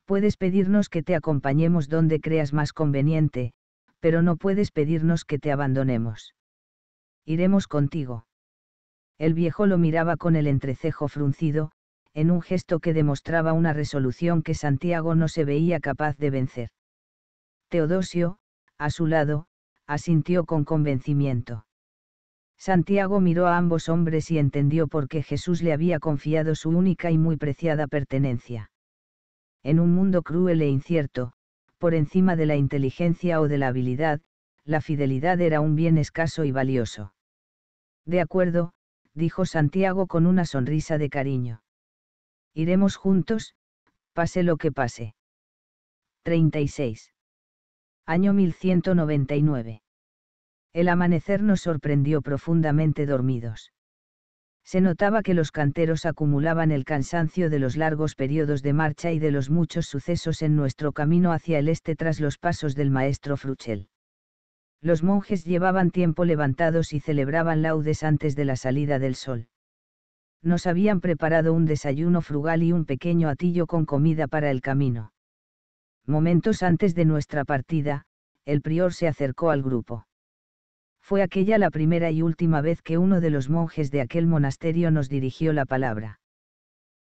Puedes pedirnos que te acompañemos donde creas más conveniente, pero no puedes pedirnos que te abandonemos. Iremos contigo. El viejo lo miraba con el entrecejo fruncido, en un gesto que demostraba una resolución que Santiago no se veía capaz de vencer. Teodosio, a su lado, asintió con convencimiento. Santiago miró a ambos hombres y entendió por qué Jesús le había confiado su única y muy preciada pertenencia. En un mundo cruel e incierto, por encima de la inteligencia o de la habilidad, la fidelidad era un bien escaso y valioso. De acuerdo, dijo Santiago con una sonrisa de cariño. Iremos juntos, pase lo que pase. 36. Año 1199. El amanecer nos sorprendió profundamente dormidos. Se notaba que los canteros acumulaban el cansancio de los largos periodos de marcha y de los muchos sucesos en nuestro camino hacia el este tras los pasos del maestro Fruchel. Los monjes llevaban tiempo levantados y celebraban laudes antes de la salida del sol nos habían preparado un desayuno frugal y un pequeño atillo con comida para el camino. Momentos antes de nuestra partida, el prior se acercó al grupo. Fue aquella la primera y última vez que uno de los monjes de aquel monasterio nos dirigió la palabra.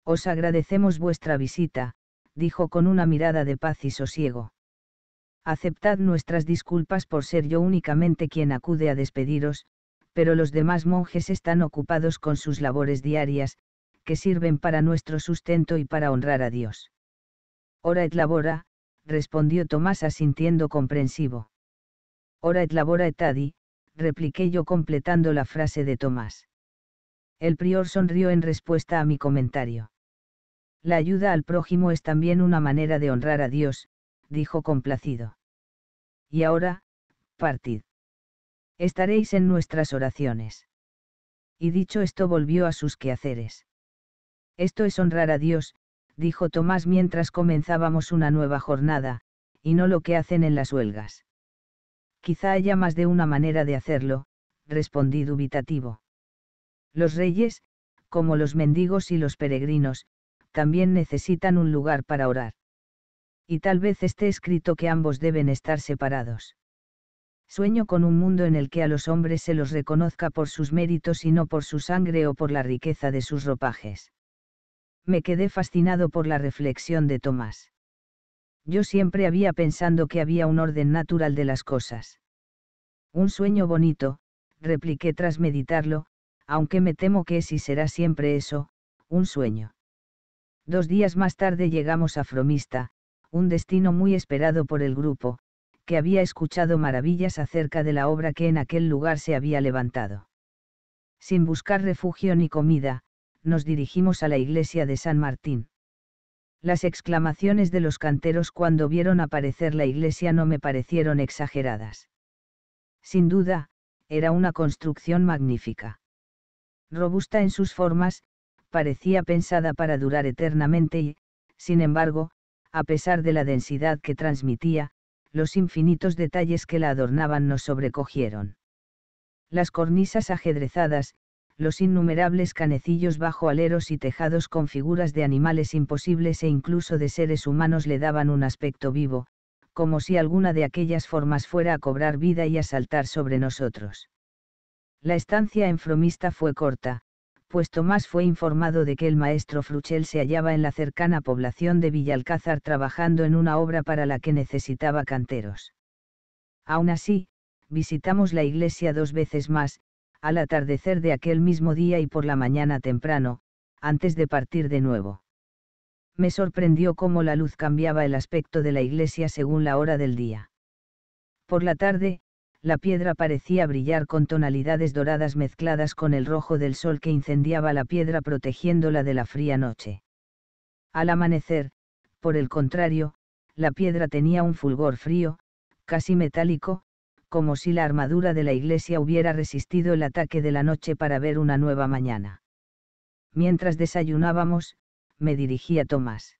Os agradecemos vuestra visita, dijo con una mirada de paz y sosiego. Aceptad nuestras disculpas por ser yo únicamente quien acude a despediros, pero los demás monjes están ocupados con sus labores diarias, que sirven para nuestro sustento y para honrar a Dios. Ora et labora, respondió Tomás asintiendo comprensivo. Ora et labora et adi, repliqué yo completando la frase de Tomás. El prior sonrió en respuesta a mi comentario. La ayuda al prójimo es también una manera de honrar a Dios, dijo complacido. Y ahora, partid estaréis en nuestras oraciones. Y dicho esto volvió a sus quehaceres. Esto es honrar a Dios, dijo Tomás mientras comenzábamos una nueva jornada, y no lo que hacen en las huelgas. Quizá haya más de una manera de hacerlo, respondí dubitativo. Los reyes, como los mendigos y los peregrinos, también necesitan un lugar para orar. Y tal vez esté escrito que ambos deben estar separados. Sueño con un mundo en el que a los hombres se los reconozca por sus méritos y no por su sangre o por la riqueza de sus ropajes. Me quedé fascinado por la reflexión de Tomás. Yo siempre había pensando que había un orden natural de las cosas. Un sueño bonito, repliqué tras meditarlo, aunque me temo que es y será siempre eso, un sueño. Dos días más tarde llegamos a Fromista, un destino muy esperado por el grupo, que había escuchado maravillas acerca de la obra que en aquel lugar se había levantado. Sin buscar refugio ni comida, nos dirigimos a la iglesia de San Martín. Las exclamaciones de los canteros cuando vieron aparecer la iglesia no me parecieron exageradas. Sin duda, era una construcción magnífica. Robusta en sus formas, parecía pensada para durar eternamente y, sin embargo, a pesar de la densidad que transmitía, los infinitos detalles que la adornaban nos sobrecogieron. Las cornisas ajedrezadas, los innumerables canecillos bajo aleros y tejados con figuras de animales imposibles e incluso de seres humanos le daban un aspecto vivo, como si alguna de aquellas formas fuera a cobrar vida y a saltar sobre nosotros. La estancia en Fromista fue corta, pues Tomás fue informado de que el maestro Fruchel se hallaba en la cercana población de Villalcázar trabajando en una obra para la que necesitaba canteros. Aún así, visitamos la iglesia dos veces más, al atardecer de aquel mismo día y por la mañana temprano, antes de partir de nuevo. Me sorprendió cómo la luz cambiaba el aspecto de la iglesia según la hora del día. Por la tarde, la piedra parecía brillar con tonalidades doradas mezcladas con el rojo del sol que incendiaba la piedra protegiéndola de la fría noche. Al amanecer, por el contrario, la piedra tenía un fulgor frío, casi metálico, como si la armadura de la iglesia hubiera resistido el ataque de la noche para ver una nueva mañana. Mientras desayunábamos, me dirigí a Tomás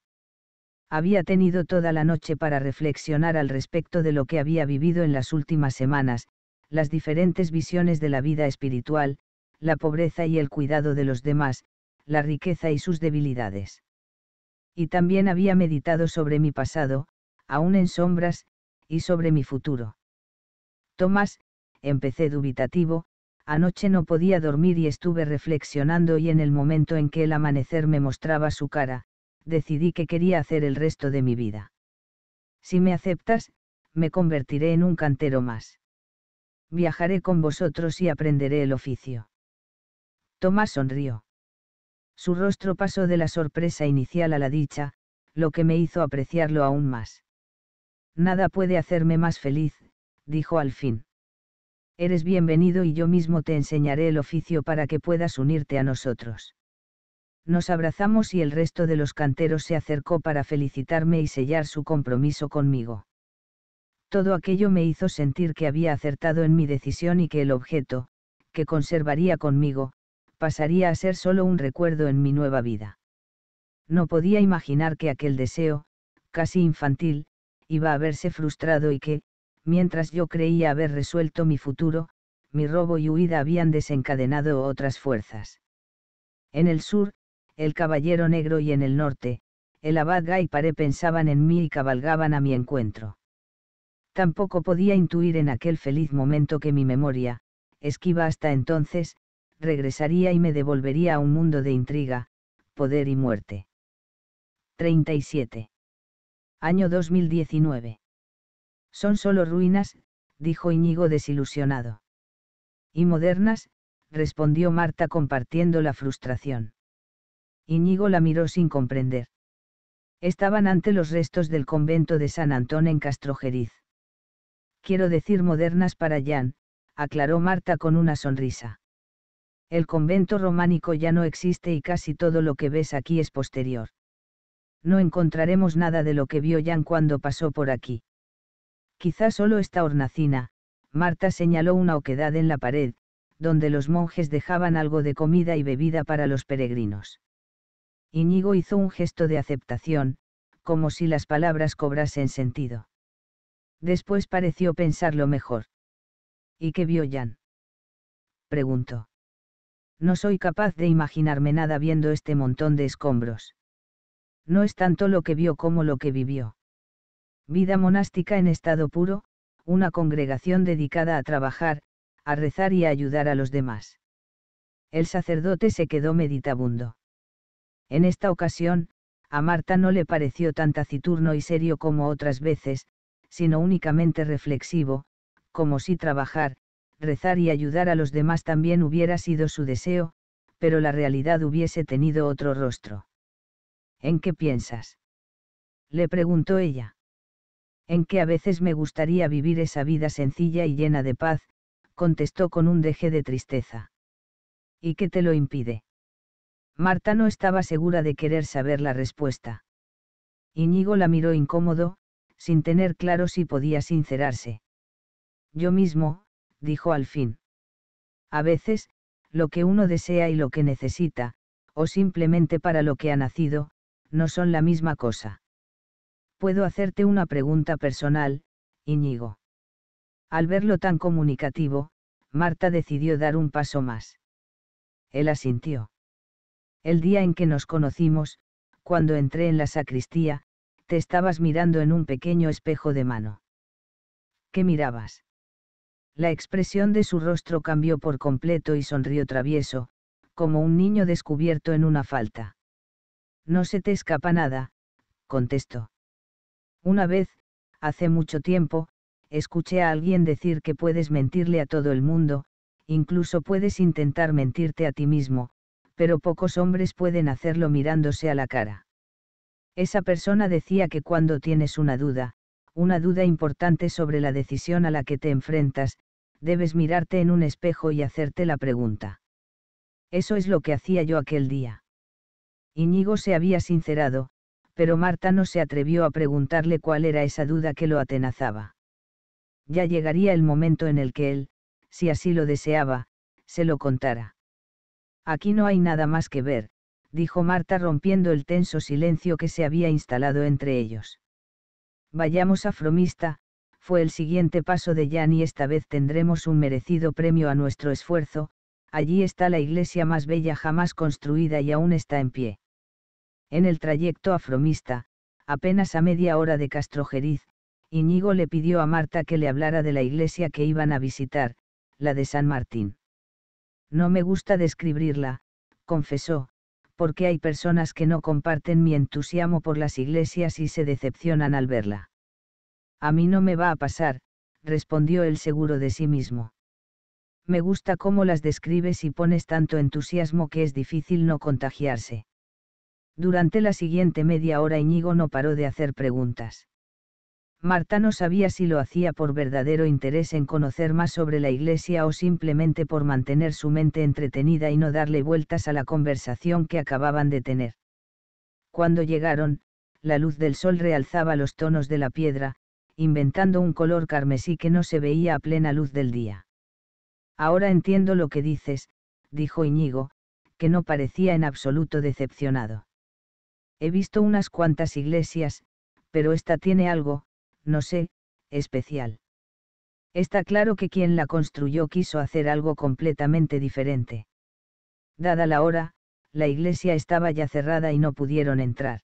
había tenido toda la noche para reflexionar al respecto de lo que había vivido en las últimas semanas, las diferentes visiones de la vida espiritual, la pobreza y el cuidado de los demás, la riqueza y sus debilidades. Y también había meditado sobre mi pasado, aún en sombras, y sobre mi futuro. Tomás, empecé dubitativo, anoche no podía dormir y estuve reflexionando y en el momento en que el amanecer me mostraba su cara, decidí que quería hacer el resto de mi vida. Si me aceptas, me convertiré en un cantero más. Viajaré con vosotros y aprenderé el oficio. Tomás sonrió. Su rostro pasó de la sorpresa inicial a la dicha, lo que me hizo apreciarlo aún más. Nada puede hacerme más feliz, dijo al fin. Eres bienvenido y yo mismo te enseñaré el oficio para que puedas unirte a nosotros nos abrazamos y el resto de los canteros se acercó para felicitarme y sellar su compromiso conmigo. Todo aquello me hizo sentir que había acertado en mi decisión y que el objeto, que conservaría conmigo, pasaría a ser solo un recuerdo en mi nueva vida. No podía imaginar que aquel deseo, casi infantil, iba a verse frustrado y que, mientras yo creía haber resuelto mi futuro, mi robo y huida habían desencadenado otras fuerzas. En el sur, el caballero negro y en el norte, el abad paré pensaban en mí y cabalgaban a mi encuentro. Tampoco podía intuir en aquel feliz momento que mi memoria, esquiva hasta entonces, regresaría y me devolvería a un mundo de intriga, poder y muerte. 37. Año 2019. Son solo ruinas, dijo Íñigo desilusionado. Y modernas, respondió Marta compartiendo la frustración. Iñigo la miró sin comprender. Estaban ante los restos del convento de San Antón en Castrojeriz. Quiero decir modernas para Jan, aclaró Marta con una sonrisa. El convento románico ya no existe y casi todo lo que ves aquí es posterior. No encontraremos nada de lo que vio Jan cuando pasó por aquí. Quizá solo esta hornacina, Marta señaló una oquedad en la pared, donde los monjes dejaban algo de comida y bebida para los peregrinos. Iñigo hizo un gesto de aceptación, como si las palabras cobrasen sentido. Después pareció pensarlo mejor. ¿Y qué vio Jan? Preguntó. No soy capaz de imaginarme nada viendo este montón de escombros. No es tanto lo que vio como lo que vivió. Vida monástica en estado puro, una congregación dedicada a trabajar, a rezar y a ayudar a los demás. El sacerdote se quedó meditabundo. En esta ocasión, a Marta no le pareció tan taciturno y serio como otras veces, sino únicamente reflexivo, como si trabajar, rezar y ayudar a los demás también hubiera sido su deseo, pero la realidad hubiese tenido otro rostro. ¿En qué piensas? le preguntó ella. En que a veces me gustaría vivir esa vida sencilla y llena de paz, contestó con un deje de tristeza. ¿Y qué te lo impide? Marta no estaba segura de querer saber la respuesta. Iñigo la miró incómodo, sin tener claro si podía sincerarse. Yo mismo, dijo al fin. A veces, lo que uno desea y lo que necesita, o simplemente para lo que ha nacido, no son la misma cosa. Puedo hacerte una pregunta personal, Iñigo. Al verlo tan comunicativo, Marta decidió dar un paso más. Él asintió. El día en que nos conocimos, cuando entré en la sacristía, te estabas mirando en un pequeño espejo de mano. ¿Qué mirabas? La expresión de su rostro cambió por completo y sonrió travieso, como un niño descubierto en una falta. No se te escapa nada, contestó. Una vez, hace mucho tiempo, escuché a alguien decir que puedes mentirle a todo el mundo, incluso puedes intentar mentirte a ti mismo, pero pocos hombres pueden hacerlo mirándose a la cara. Esa persona decía que cuando tienes una duda, una duda importante sobre la decisión a la que te enfrentas, debes mirarte en un espejo y hacerte la pregunta. Eso es lo que hacía yo aquel día. Iñigo se había sincerado, pero Marta no se atrevió a preguntarle cuál era esa duda que lo atenazaba. Ya llegaría el momento en el que él, si así lo deseaba, se lo contara. Aquí no hay nada más que ver, dijo Marta rompiendo el tenso silencio que se había instalado entre ellos. Vayamos a Fromista, fue el siguiente paso de Jan y esta vez tendremos un merecido premio a nuestro esfuerzo, allí está la iglesia más bella jamás construida y aún está en pie. En el trayecto a Fromista, apenas a media hora de Castrojeriz, Iñigo le pidió a Marta que le hablara de la iglesia que iban a visitar, la de San Martín. No me gusta describirla, confesó, porque hay personas que no comparten mi entusiasmo por las iglesias y se decepcionan al verla. A mí no me va a pasar, respondió el seguro de sí mismo. Me gusta cómo las describes y pones tanto entusiasmo que es difícil no contagiarse. Durante la siguiente media hora Iñigo no paró de hacer preguntas. Marta no sabía si lo hacía por verdadero interés en conocer más sobre la iglesia o simplemente por mantener su mente entretenida y no darle vueltas a la conversación que acababan de tener. Cuando llegaron, la luz del sol realzaba los tonos de la piedra, inventando un color carmesí que no se veía a plena luz del día. Ahora entiendo lo que dices, dijo Iñigo, que no parecía en absoluto decepcionado. He visto unas cuantas iglesias, pero esta tiene algo, no sé, especial. Está claro que quien la construyó quiso hacer algo completamente diferente. Dada la hora, la iglesia estaba ya cerrada y no pudieron entrar.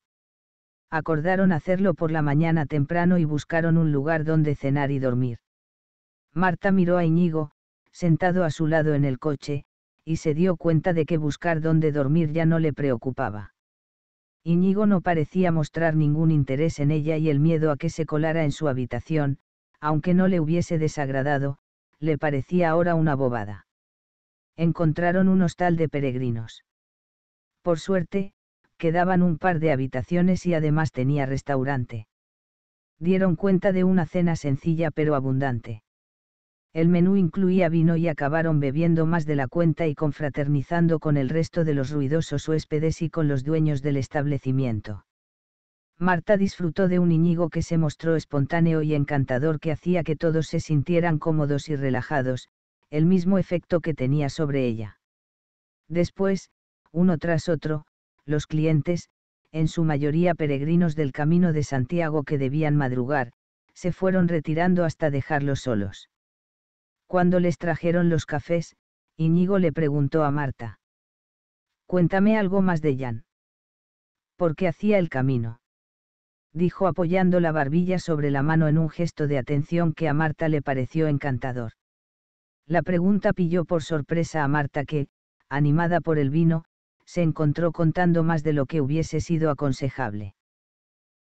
Acordaron hacerlo por la mañana temprano y buscaron un lugar donde cenar y dormir. Marta miró a Iñigo, sentado a su lado en el coche, y se dio cuenta de que buscar dónde dormir ya no le preocupaba. Íñigo no parecía mostrar ningún interés en ella y el miedo a que se colara en su habitación, aunque no le hubiese desagradado, le parecía ahora una bobada. Encontraron un hostal de peregrinos. Por suerte, quedaban un par de habitaciones y además tenía restaurante. Dieron cuenta de una cena sencilla pero abundante. El menú incluía vino y acabaron bebiendo más de la cuenta y confraternizando con el resto de los ruidosos huéspedes y con los dueños del establecimiento. Marta disfrutó de un Iñigo que se mostró espontáneo y encantador que hacía que todos se sintieran cómodos y relajados, el mismo efecto que tenía sobre ella. Después, uno tras otro, los clientes, en su mayoría peregrinos del camino de Santiago que debían madrugar, se fueron retirando hasta dejarlos solos. Cuando les trajeron los cafés, Iñigo le preguntó a Marta. Cuéntame algo más de Jan. ¿Por qué hacía el camino? Dijo apoyando la barbilla sobre la mano en un gesto de atención que a Marta le pareció encantador. La pregunta pilló por sorpresa a Marta que, animada por el vino, se encontró contando más de lo que hubiese sido aconsejable.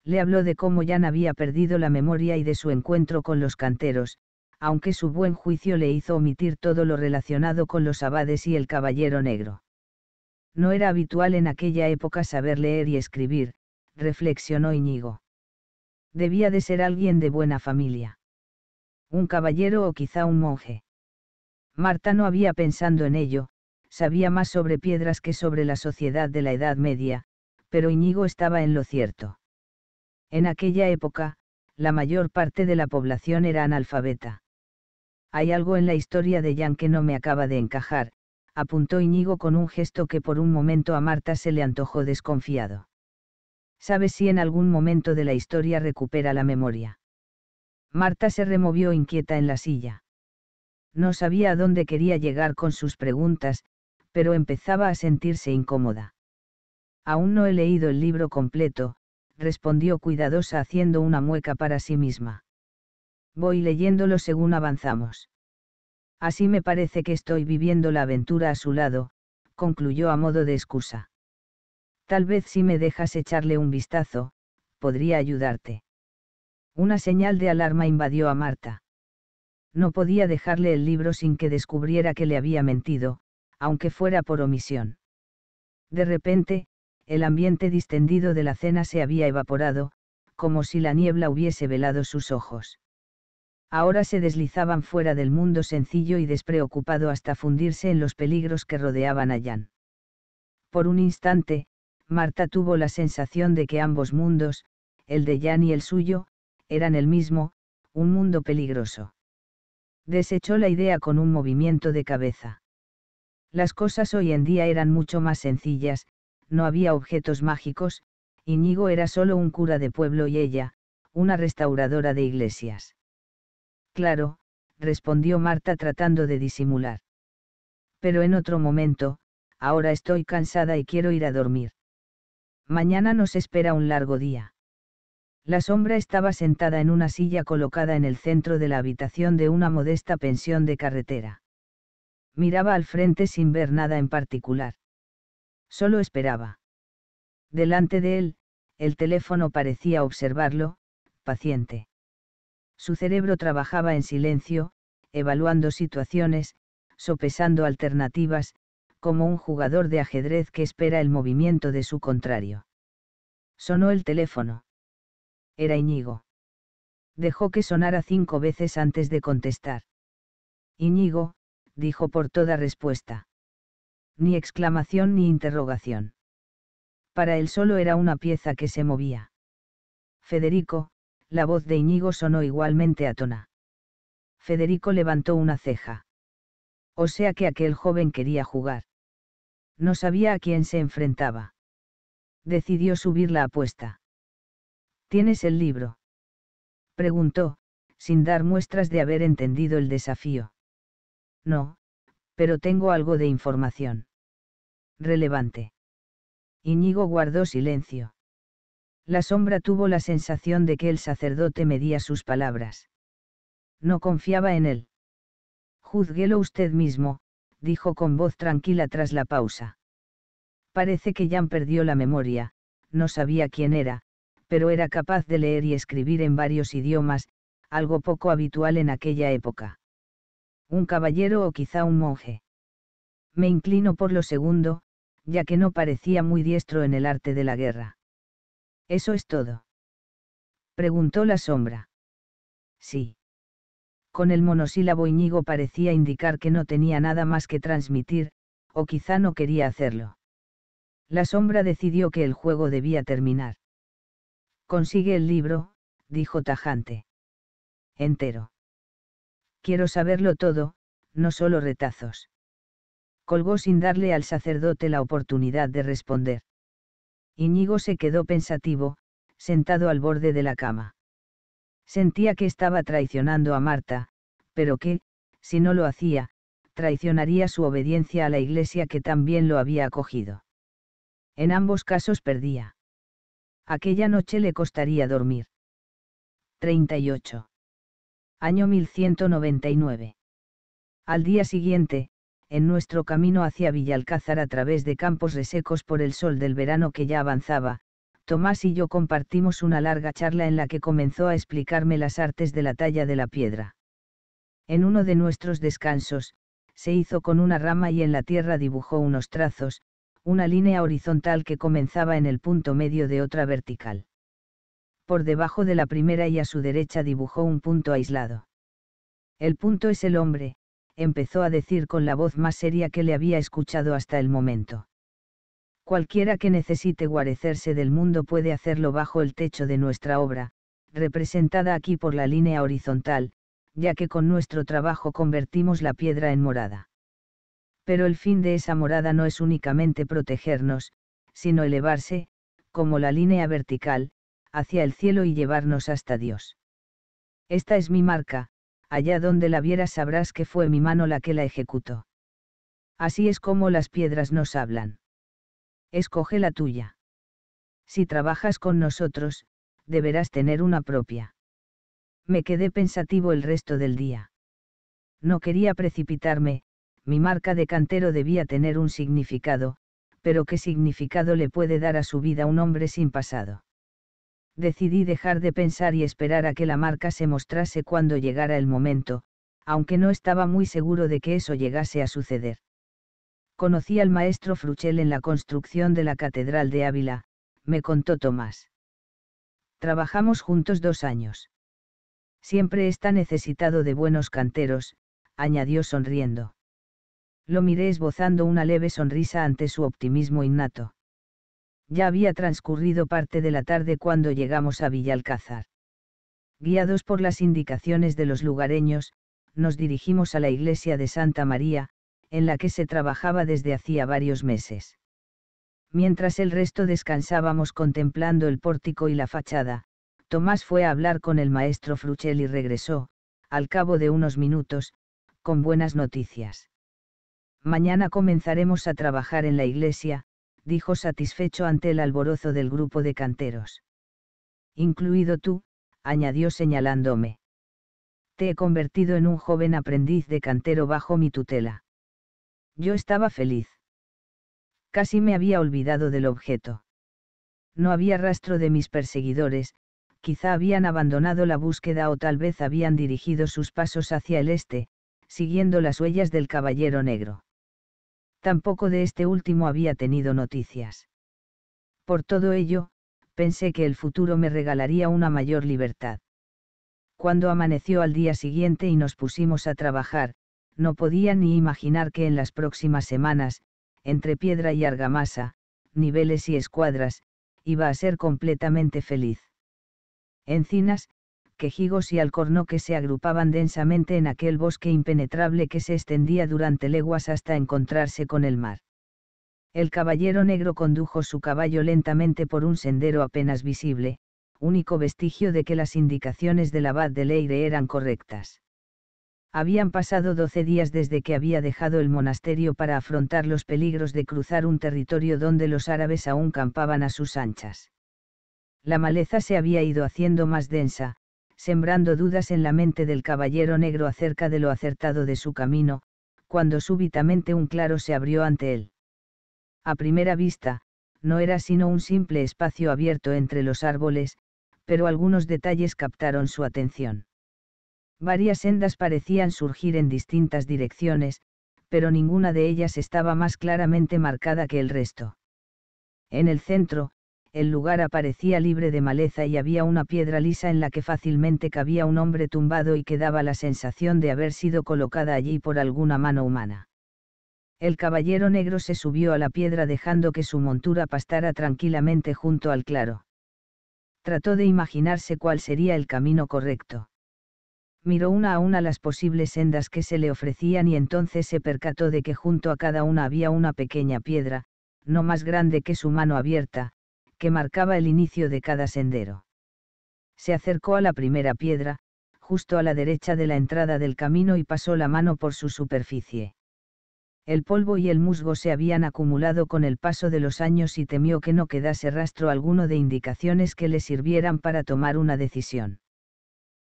Le habló de cómo Jan había perdido la memoria y de su encuentro con los canteros, aunque su buen juicio le hizo omitir todo lo relacionado con los abades y el caballero negro. No era habitual en aquella época saber leer y escribir, reflexionó Iñigo. Debía de ser alguien de buena familia. Un caballero o quizá un monje. Marta no había pensado en ello, sabía más sobre piedras que sobre la sociedad de la Edad Media, pero Íñigo estaba en lo cierto. En aquella época, la mayor parte de la población era analfabeta. Hay algo en la historia de Jan que no me acaba de encajar, apuntó Iñigo con un gesto que por un momento a Marta se le antojó desconfiado. Sabe si en algún momento de la historia recupera la memoria? Marta se removió inquieta en la silla. No sabía a dónde quería llegar con sus preguntas, pero empezaba a sentirse incómoda. Aún no he leído el libro completo, respondió cuidadosa haciendo una mueca para sí misma. Voy leyéndolo según avanzamos. Así me parece que estoy viviendo la aventura a su lado, concluyó a modo de excusa. Tal vez si me dejas echarle un vistazo, podría ayudarte. Una señal de alarma invadió a Marta. No podía dejarle el libro sin que descubriera que le había mentido, aunque fuera por omisión. De repente, el ambiente distendido de la cena se había evaporado, como si la niebla hubiese velado sus ojos ahora se deslizaban fuera del mundo sencillo y despreocupado hasta fundirse en los peligros que rodeaban a Jan. Por un instante, Marta tuvo la sensación de que ambos mundos, el de Jan y el suyo, eran el mismo, un mundo peligroso. Desechó la idea con un movimiento de cabeza. Las cosas hoy en día eran mucho más sencillas, no había objetos mágicos, Iñigo era solo un cura de pueblo y ella, una restauradora de iglesias. Claro, respondió Marta tratando de disimular. Pero en otro momento, ahora estoy cansada y quiero ir a dormir. Mañana nos espera un largo día. La sombra estaba sentada en una silla colocada en el centro de la habitación de una modesta pensión de carretera. Miraba al frente sin ver nada en particular. Solo esperaba. Delante de él, el teléfono parecía observarlo, paciente. Su cerebro trabajaba en silencio, evaluando situaciones, sopesando alternativas, como un jugador de ajedrez que espera el movimiento de su contrario. Sonó el teléfono. Era Iñigo. Dejó que sonara cinco veces antes de contestar. Iñigo, dijo por toda respuesta. Ni exclamación ni interrogación. Para él solo era una pieza que se movía. Federico, la voz de Íñigo sonó igualmente atona. Federico levantó una ceja. O sea que aquel joven quería jugar. No sabía a quién se enfrentaba. Decidió subir la apuesta. ¿Tienes el libro? Preguntó, sin dar muestras de haber entendido el desafío. No, pero tengo algo de información. Relevante. Íñigo guardó silencio. La sombra tuvo la sensación de que el sacerdote medía sus palabras. No confiaba en él. Juzguelo usted mismo, dijo con voz tranquila tras la pausa. Parece que Jan perdió la memoria, no sabía quién era, pero era capaz de leer y escribir en varios idiomas, algo poco habitual en aquella época. Un caballero o quizá un monje. Me inclino por lo segundo, ya que no parecía muy diestro en el arte de la guerra. ¿Eso es todo? Preguntó la sombra. Sí. Con el monosílabo Íñigo parecía indicar que no tenía nada más que transmitir, o quizá no quería hacerlo. La sombra decidió que el juego debía terminar. Consigue el libro, dijo tajante. Entero. Quiero saberlo todo, no solo retazos. Colgó sin darle al sacerdote la oportunidad de responder. Iñigo se quedó pensativo, sentado al borde de la cama. Sentía que estaba traicionando a Marta, pero que, si no lo hacía, traicionaría su obediencia a la iglesia que también lo había acogido. En ambos casos perdía. Aquella noche le costaría dormir. 38. Año 1199. Al día siguiente, en nuestro camino hacia Villalcázar a través de campos resecos por el sol del verano que ya avanzaba, Tomás y yo compartimos una larga charla en la que comenzó a explicarme las artes de la talla de la piedra. En uno de nuestros descansos, se hizo con una rama y en la tierra dibujó unos trazos, una línea horizontal que comenzaba en el punto medio de otra vertical. Por debajo de la primera y a su derecha dibujó un punto aislado. El punto es el hombre, empezó a decir con la voz más seria que le había escuchado hasta el momento. Cualquiera que necesite guarecerse del mundo puede hacerlo bajo el techo de nuestra obra, representada aquí por la línea horizontal, ya que con nuestro trabajo convertimos la piedra en morada. Pero el fin de esa morada no es únicamente protegernos, sino elevarse, como la línea vertical, hacia el cielo y llevarnos hasta Dios. Esta es mi marca, allá donde la vieras sabrás que fue mi mano la que la ejecutó. Así es como las piedras nos hablan. Escoge la tuya. Si trabajas con nosotros, deberás tener una propia. Me quedé pensativo el resto del día. No quería precipitarme, mi marca de cantero debía tener un significado, pero ¿qué significado le puede dar a su vida un hombre sin pasado? decidí dejar de pensar y esperar a que la marca se mostrase cuando llegara el momento, aunque no estaba muy seguro de que eso llegase a suceder. Conocí al maestro Fruchel en la construcción de la Catedral de Ávila, me contó Tomás. Trabajamos juntos dos años. Siempre está necesitado de buenos canteros, añadió sonriendo. Lo miré esbozando una leve sonrisa ante su optimismo innato. Ya había transcurrido parte de la tarde cuando llegamos a Villalcázar. Guiados por las indicaciones de los lugareños, nos dirigimos a la iglesia de Santa María, en la que se trabajaba desde hacía varios meses. Mientras el resto descansábamos contemplando el pórtico y la fachada, Tomás fue a hablar con el maestro Fruchel y regresó, al cabo de unos minutos, con buenas noticias. Mañana comenzaremos a trabajar en la iglesia, dijo satisfecho ante el alborozo del grupo de canteros. Incluido tú, añadió señalándome. Te he convertido en un joven aprendiz de cantero bajo mi tutela. Yo estaba feliz. Casi me había olvidado del objeto. No había rastro de mis perseguidores, quizá habían abandonado la búsqueda o tal vez habían dirigido sus pasos hacia el este, siguiendo las huellas del caballero negro tampoco de este último había tenido noticias. Por todo ello, pensé que el futuro me regalaría una mayor libertad. Cuando amaneció al día siguiente y nos pusimos a trabajar, no podía ni imaginar que en las próximas semanas, entre piedra y argamasa, niveles y escuadras, iba a ser completamente feliz. Encinas, quejigos y alcorno se agrupaban densamente en aquel bosque impenetrable que se extendía durante leguas hasta encontrarse con el mar. El caballero negro condujo su caballo lentamente por un sendero apenas visible, único vestigio de que las indicaciones del abad de Leire eran correctas. Habían pasado doce días desde que había dejado el monasterio para afrontar los peligros de cruzar un territorio donde los árabes aún campaban a sus anchas. La maleza se había ido haciendo más densa, sembrando dudas en la mente del caballero negro acerca de lo acertado de su camino, cuando súbitamente un claro se abrió ante él. A primera vista, no era sino un simple espacio abierto entre los árboles, pero algunos detalles captaron su atención. Varias sendas parecían surgir en distintas direcciones, pero ninguna de ellas estaba más claramente marcada que el resto. En el centro, el lugar aparecía libre de maleza y había una piedra lisa en la que fácilmente cabía un hombre tumbado y que daba la sensación de haber sido colocada allí por alguna mano humana. El caballero negro se subió a la piedra dejando que su montura pastara tranquilamente junto al claro. Trató de imaginarse cuál sería el camino correcto. Miró una a una las posibles sendas que se le ofrecían y entonces se percató de que junto a cada una había una pequeña piedra, no más grande que su mano abierta, que marcaba el inicio de cada sendero. Se acercó a la primera piedra, justo a la derecha de la entrada del camino y pasó la mano por su superficie. El polvo y el musgo se habían acumulado con el paso de los años y temió que no quedase rastro alguno de indicaciones que le sirvieran para tomar una decisión.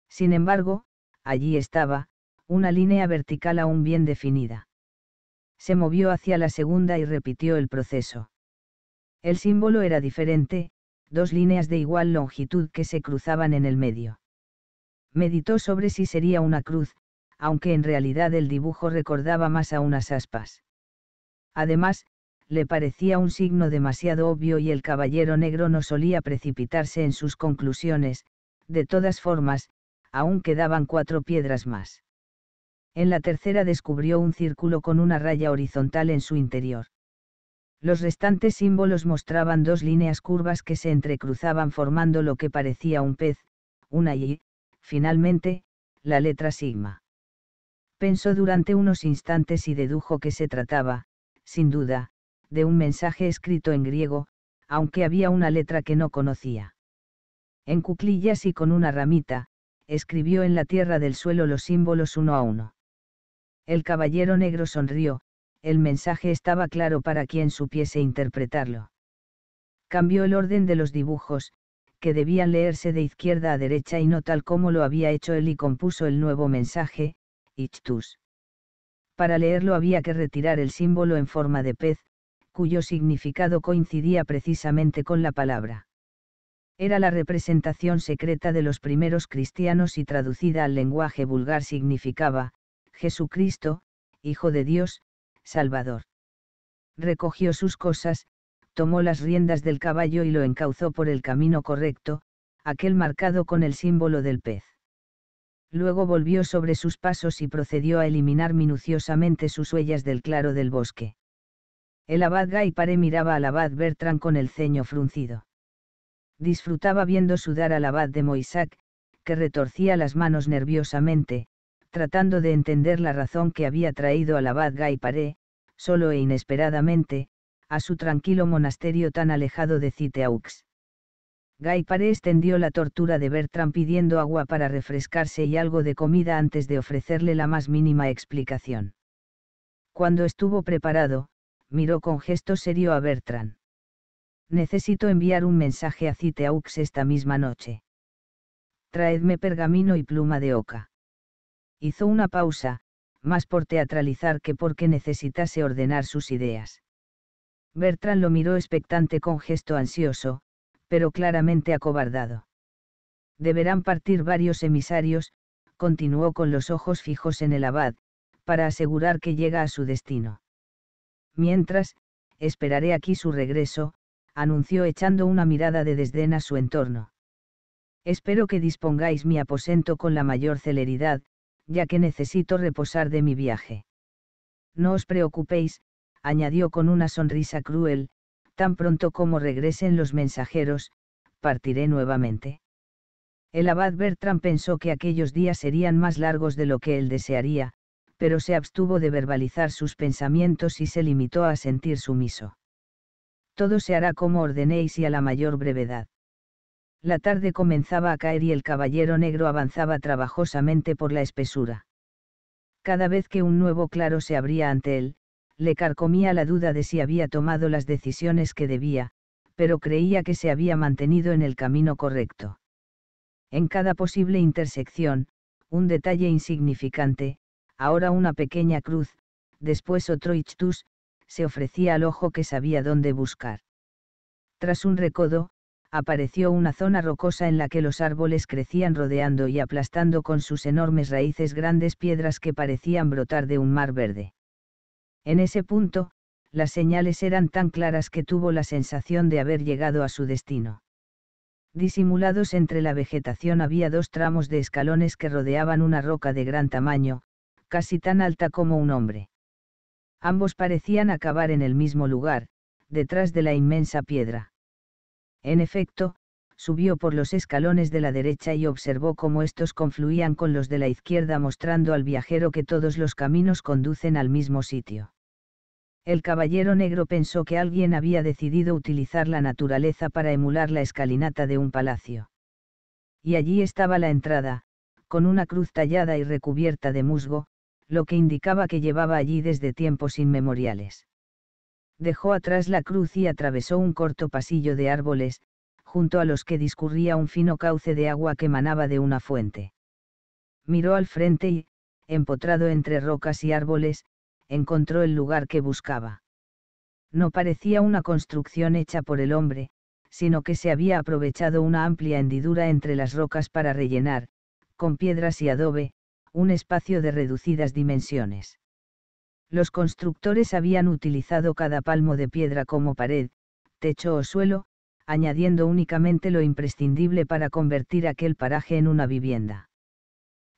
Sin embargo, allí estaba, una línea vertical aún bien definida. Se movió hacia la segunda y repitió el proceso. El símbolo era diferente, dos líneas de igual longitud que se cruzaban en el medio. Meditó sobre si sería una cruz, aunque en realidad el dibujo recordaba más a unas aspas. Además, le parecía un signo demasiado obvio y el caballero negro no solía precipitarse en sus conclusiones, de todas formas, aún quedaban cuatro piedras más. En la tercera descubrió un círculo con una raya horizontal en su interior. Los restantes símbolos mostraban dos líneas curvas que se entrecruzaban formando lo que parecía un pez, una y, finalmente, la letra sigma. Pensó durante unos instantes y dedujo que se trataba, sin duda, de un mensaje escrito en griego, aunque había una letra que no conocía. En cuclillas y con una ramita, escribió en la tierra del suelo los símbolos uno a uno. El caballero negro sonrió, el mensaje estaba claro para quien supiese interpretarlo. Cambió el orden de los dibujos, que debían leerse de izquierda a derecha y no tal como lo había hecho él y compuso el nuevo mensaje, Ictus. Para leerlo había que retirar el símbolo en forma de pez, cuyo significado coincidía precisamente con la palabra. Era la representación secreta de los primeros cristianos y traducida al lenguaje vulgar significaba, Jesucristo, Hijo de Dios, Salvador. Recogió sus cosas, tomó las riendas del caballo y lo encauzó por el camino correcto, aquel marcado con el símbolo del pez. Luego volvió sobre sus pasos y procedió a eliminar minuciosamente sus huellas del claro del bosque. El abad Gaiparé miraba al abad Bertrand con el ceño fruncido. Disfrutaba viendo sudar al abad de Moisac, que retorcía las manos nerviosamente, tratando de entender la razón que había traído al abad Gaiparé, solo e inesperadamente, a su tranquilo monasterio tan alejado de Citeaux. Gaiparé extendió la tortura de Bertram pidiendo agua para refrescarse y algo de comida antes de ofrecerle la más mínima explicación. Cuando estuvo preparado, miró con gesto serio a Bertram. Necesito enviar un mensaje a Citeaux esta misma noche. Traedme pergamino y pluma de oca. Hizo una pausa, más por teatralizar que porque necesitase ordenar sus ideas. Bertrand lo miró expectante con gesto ansioso, pero claramente acobardado. Deberán partir varios emisarios, continuó con los ojos fijos en el abad, para asegurar que llega a su destino. Mientras, esperaré aquí su regreso, anunció echando una mirada de desdén a su entorno. Espero que dispongáis mi aposento con la mayor celeridad, ya que necesito reposar de mi viaje. No os preocupéis, añadió con una sonrisa cruel, tan pronto como regresen los mensajeros, partiré nuevamente. El abad Bertram pensó que aquellos días serían más largos de lo que él desearía, pero se abstuvo de verbalizar sus pensamientos y se limitó a sentir sumiso. Todo se hará como ordenéis y a la mayor brevedad. La tarde comenzaba a caer y el caballero negro avanzaba trabajosamente por la espesura. Cada vez que un nuevo claro se abría ante él, le carcomía la duda de si había tomado las decisiones que debía, pero creía que se había mantenido en el camino correcto. En cada posible intersección, un detalle insignificante, ahora una pequeña cruz, después otro ichtus, se ofrecía al ojo que sabía dónde buscar. Tras un recodo, apareció una zona rocosa en la que los árboles crecían rodeando y aplastando con sus enormes raíces grandes piedras que parecían brotar de un mar verde. En ese punto, las señales eran tan claras que tuvo la sensación de haber llegado a su destino. Disimulados entre la vegetación había dos tramos de escalones que rodeaban una roca de gran tamaño, casi tan alta como un hombre. Ambos parecían acabar en el mismo lugar, detrás de la inmensa piedra. En efecto, subió por los escalones de la derecha y observó cómo estos confluían con los de la izquierda mostrando al viajero que todos los caminos conducen al mismo sitio. El caballero negro pensó que alguien había decidido utilizar la naturaleza para emular la escalinata de un palacio. Y allí estaba la entrada, con una cruz tallada y recubierta de musgo, lo que indicaba que llevaba allí desde tiempos inmemoriales dejó atrás la cruz y atravesó un corto pasillo de árboles, junto a los que discurría un fino cauce de agua que manaba de una fuente. Miró al frente y, empotrado entre rocas y árboles, encontró el lugar que buscaba. No parecía una construcción hecha por el hombre, sino que se había aprovechado una amplia hendidura entre las rocas para rellenar, con piedras y adobe, un espacio de reducidas dimensiones. Los constructores habían utilizado cada palmo de piedra como pared, techo o suelo, añadiendo únicamente lo imprescindible para convertir aquel paraje en una vivienda.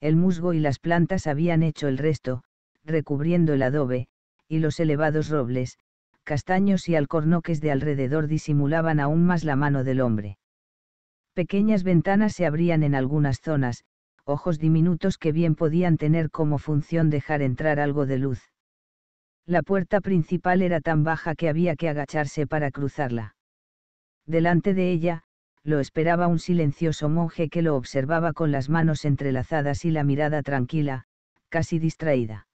El musgo y las plantas habían hecho el resto, recubriendo el adobe, y los elevados robles, castaños y alcornoques de alrededor disimulaban aún más la mano del hombre. Pequeñas ventanas se abrían en algunas zonas, ojos diminutos que bien podían tener como función dejar entrar algo de luz. La puerta principal era tan baja que había que agacharse para cruzarla. Delante de ella, lo esperaba un silencioso monje que lo observaba con las manos entrelazadas y la mirada tranquila, casi distraída.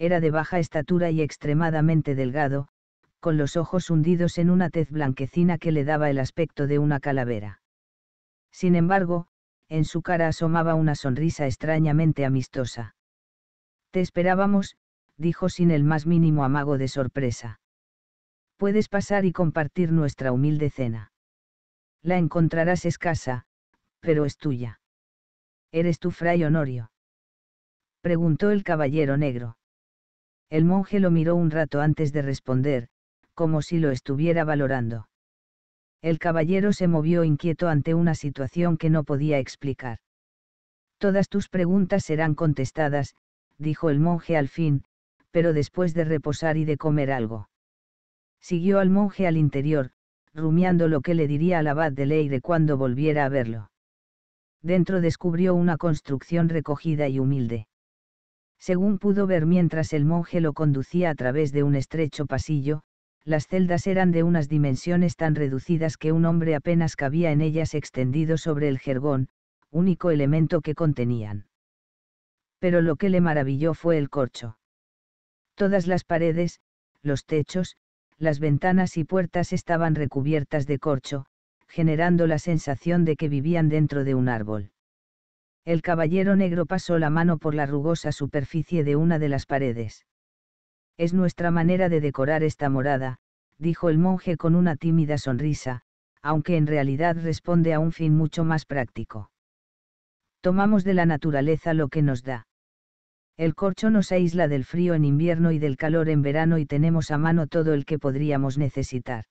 Era de baja estatura y extremadamente delgado, con los ojos hundidos en una tez blanquecina que le daba el aspecto de una calavera. Sin embargo, en su cara asomaba una sonrisa extrañamente amistosa. Te esperábamos, dijo sin el más mínimo amago de sorpresa. Puedes pasar y compartir nuestra humilde cena. La encontrarás escasa, pero es tuya. ¿Eres tu fray Honorio? preguntó el caballero negro. El monje lo miró un rato antes de responder, como si lo estuviera valorando. El caballero se movió inquieto ante una situación que no podía explicar. Todas tus preguntas serán contestadas, dijo el monje al fin, pero después de reposar y de comer algo. Siguió al monje al interior, rumiando lo que le diría al abad de Leire cuando volviera a verlo. Dentro descubrió una construcción recogida y humilde. Según pudo ver mientras el monje lo conducía a través de un estrecho pasillo, las celdas eran de unas dimensiones tan reducidas que un hombre apenas cabía en ellas extendido sobre el jergón, único elemento que contenían. Pero lo que le maravilló fue el corcho. Todas las paredes, los techos, las ventanas y puertas estaban recubiertas de corcho, generando la sensación de que vivían dentro de un árbol. El caballero negro pasó la mano por la rugosa superficie de una de las paredes. Es nuestra manera de decorar esta morada, dijo el monje con una tímida sonrisa, aunque en realidad responde a un fin mucho más práctico. Tomamos de la naturaleza lo que nos da. El corcho nos aísla del frío en invierno y del calor en verano y tenemos a mano todo el que podríamos necesitar.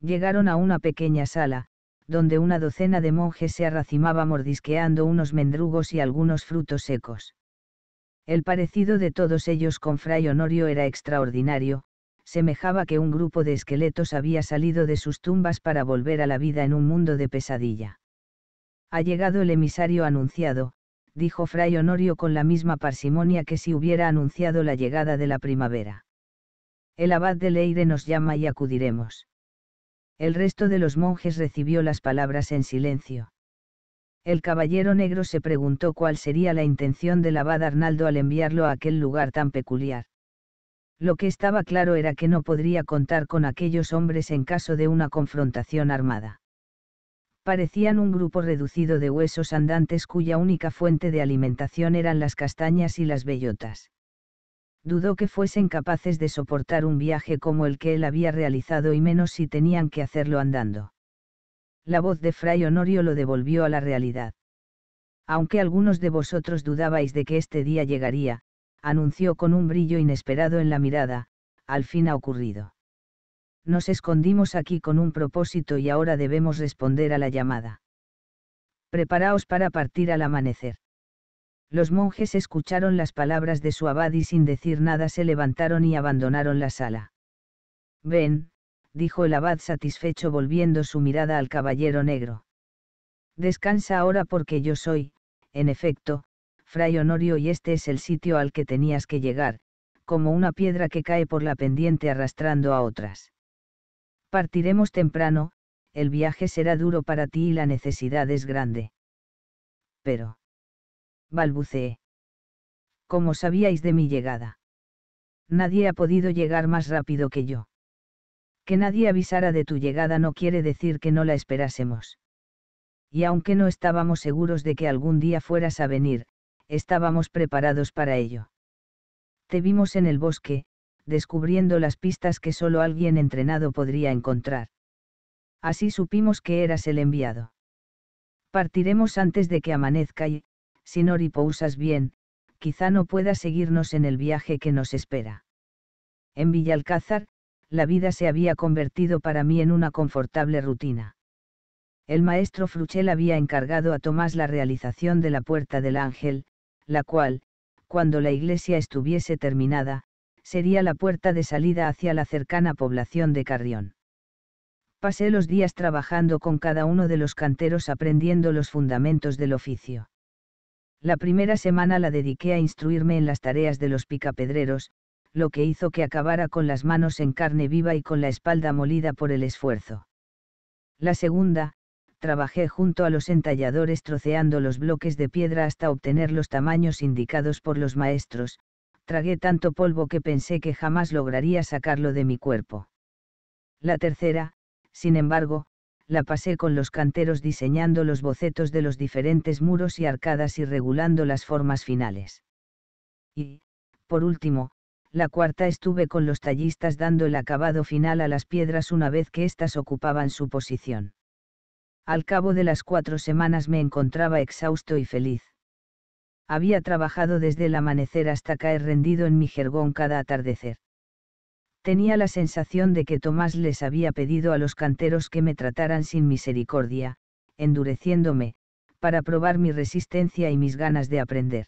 Llegaron a una pequeña sala, donde una docena de monjes se arracimaba mordisqueando unos mendrugos y algunos frutos secos. El parecido de todos ellos con Fray Honorio era extraordinario, semejaba que un grupo de esqueletos había salido de sus tumbas para volver a la vida en un mundo de pesadilla. Ha llegado el emisario anunciado, dijo Fray Honorio con la misma parsimonia que si hubiera anunciado la llegada de la primavera. El abad de Leire nos llama y acudiremos. El resto de los monjes recibió las palabras en silencio. El caballero negro se preguntó cuál sería la intención del abad Arnaldo al enviarlo a aquel lugar tan peculiar. Lo que estaba claro era que no podría contar con aquellos hombres en caso de una confrontación armada parecían un grupo reducido de huesos andantes cuya única fuente de alimentación eran las castañas y las bellotas. Dudó que fuesen capaces de soportar un viaje como el que él había realizado y menos si tenían que hacerlo andando. La voz de Fray Honorio lo devolvió a la realidad. Aunque algunos de vosotros dudabais de que este día llegaría, anunció con un brillo inesperado en la mirada, al fin ha ocurrido nos escondimos aquí con un propósito y ahora debemos responder a la llamada. Preparaos para partir al amanecer. Los monjes escucharon las palabras de su abad y sin decir nada se levantaron y abandonaron la sala. Ven, dijo el abad satisfecho volviendo su mirada al caballero negro. Descansa ahora porque yo soy, en efecto, Fray Honorio y este es el sitio al que tenías que llegar, como una piedra que cae por la pendiente arrastrando a otras. Partiremos temprano, el viaje será duro para ti y la necesidad es grande. Pero. balbuceé. Como sabíais de mi llegada? Nadie ha podido llegar más rápido que yo. Que nadie avisara de tu llegada no quiere decir que no la esperásemos. Y aunque no estábamos seguros de que algún día fueras a venir, estábamos preparados para ello. Te vimos en el bosque, descubriendo las pistas que solo alguien entrenado podría encontrar. Así supimos que eras el enviado. Partiremos antes de que amanezca y, si no ripousas bien, quizá no puedas seguirnos en el viaje que nos espera. En Villalcázar, la vida se había convertido para mí en una confortable rutina. El maestro Fruchel había encargado a Tomás la realización de la Puerta del Ángel, la cual, cuando la iglesia estuviese terminada, sería la puerta de salida hacia la cercana población de Carrión. Pasé los días trabajando con cada uno de los canteros aprendiendo los fundamentos del oficio. La primera semana la dediqué a instruirme en las tareas de los picapedreros, lo que hizo que acabara con las manos en carne viva y con la espalda molida por el esfuerzo. La segunda, trabajé junto a los entalladores troceando los bloques de piedra hasta obtener los tamaños indicados por los maestros, tragué tanto polvo que pensé que jamás lograría sacarlo de mi cuerpo. La tercera, sin embargo, la pasé con los canteros diseñando los bocetos de los diferentes muros y arcadas y regulando las formas finales. Y, por último, la cuarta estuve con los tallistas dando el acabado final a las piedras una vez que éstas ocupaban su posición. Al cabo de las cuatro semanas me encontraba exhausto y feliz había trabajado desde el amanecer hasta caer rendido en mi jergón cada atardecer. Tenía la sensación de que Tomás les había pedido a los canteros que me trataran sin misericordia, endureciéndome, para probar mi resistencia y mis ganas de aprender.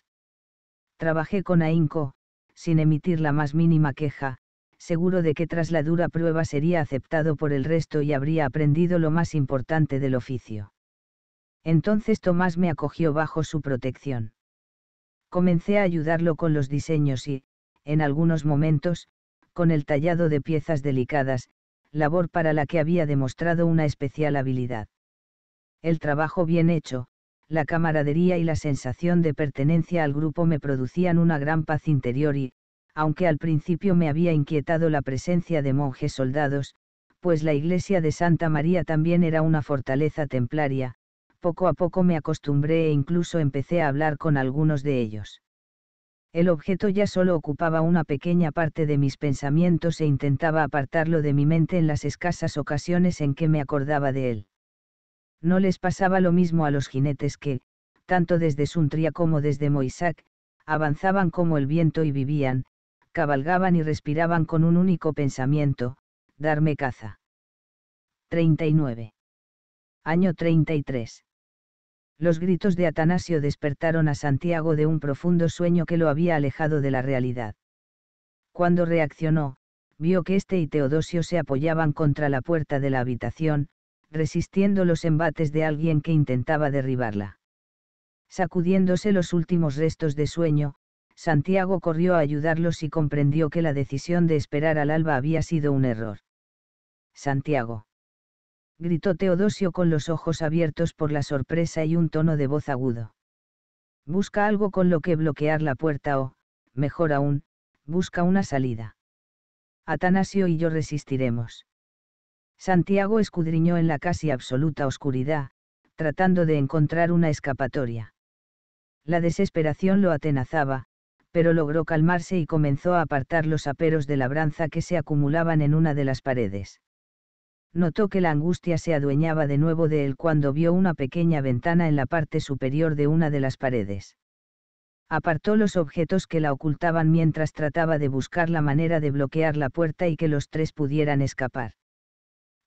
Trabajé con ahínco, sin emitir la más mínima queja, seguro de que tras la dura prueba sería aceptado por el resto y habría aprendido lo más importante del oficio. Entonces Tomás me acogió bajo su protección. Comencé a ayudarlo con los diseños y, en algunos momentos, con el tallado de piezas delicadas, labor para la que había demostrado una especial habilidad. El trabajo bien hecho, la camaradería y la sensación de pertenencia al grupo me producían una gran paz interior y, aunque al principio me había inquietado la presencia de monjes soldados, pues la iglesia de Santa María también era una fortaleza templaria, poco a poco me acostumbré e incluso empecé a hablar con algunos de ellos. El objeto ya solo ocupaba una pequeña parte de mis pensamientos e intentaba apartarlo de mi mente en las escasas ocasiones en que me acordaba de él. No les pasaba lo mismo a los jinetes que, tanto desde Suntria como desde Moisac, avanzaban como el viento y vivían, cabalgaban y respiraban con un único pensamiento, darme caza. 39. Año 33. Los gritos de Atanasio despertaron a Santiago de un profundo sueño que lo había alejado de la realidad. Cuando reaccionó, vio que este y Teodosio se apoyaban contra la puerta de la habitación, resistiendo los embates de alguien que intentaba derribarla. Sacudiéndose los últimos restos de sueño, Santiago corrió a ayudarlos y comprendió que la decisión de esperar al alba había sido un error. Santiago gritó Teodosio con los ojos abiertos por la sorpresa y un tono de voz agudo. Busca algo con lo que bloquear la puerta o, mejor aún, busca una salida. Atanasio y yo resistiremos. Santiago escudriñó en la casi absoluta oscuridad, tratando de encontrar una escapatoria. La desesperación lo atenazaba, pero logró calmarse y comenzó a apartar los aperos de labranza que se acumulaban en una de las paredes notó que la angustia se adueñaba de nuevo de él cuando vio una pequeña ventana en la parte superior de una de las paredes. Apartó los objetos que la ocultaban mientras trataba de buscar la manera de bloquear la puerta y que los tres pudieran escapar.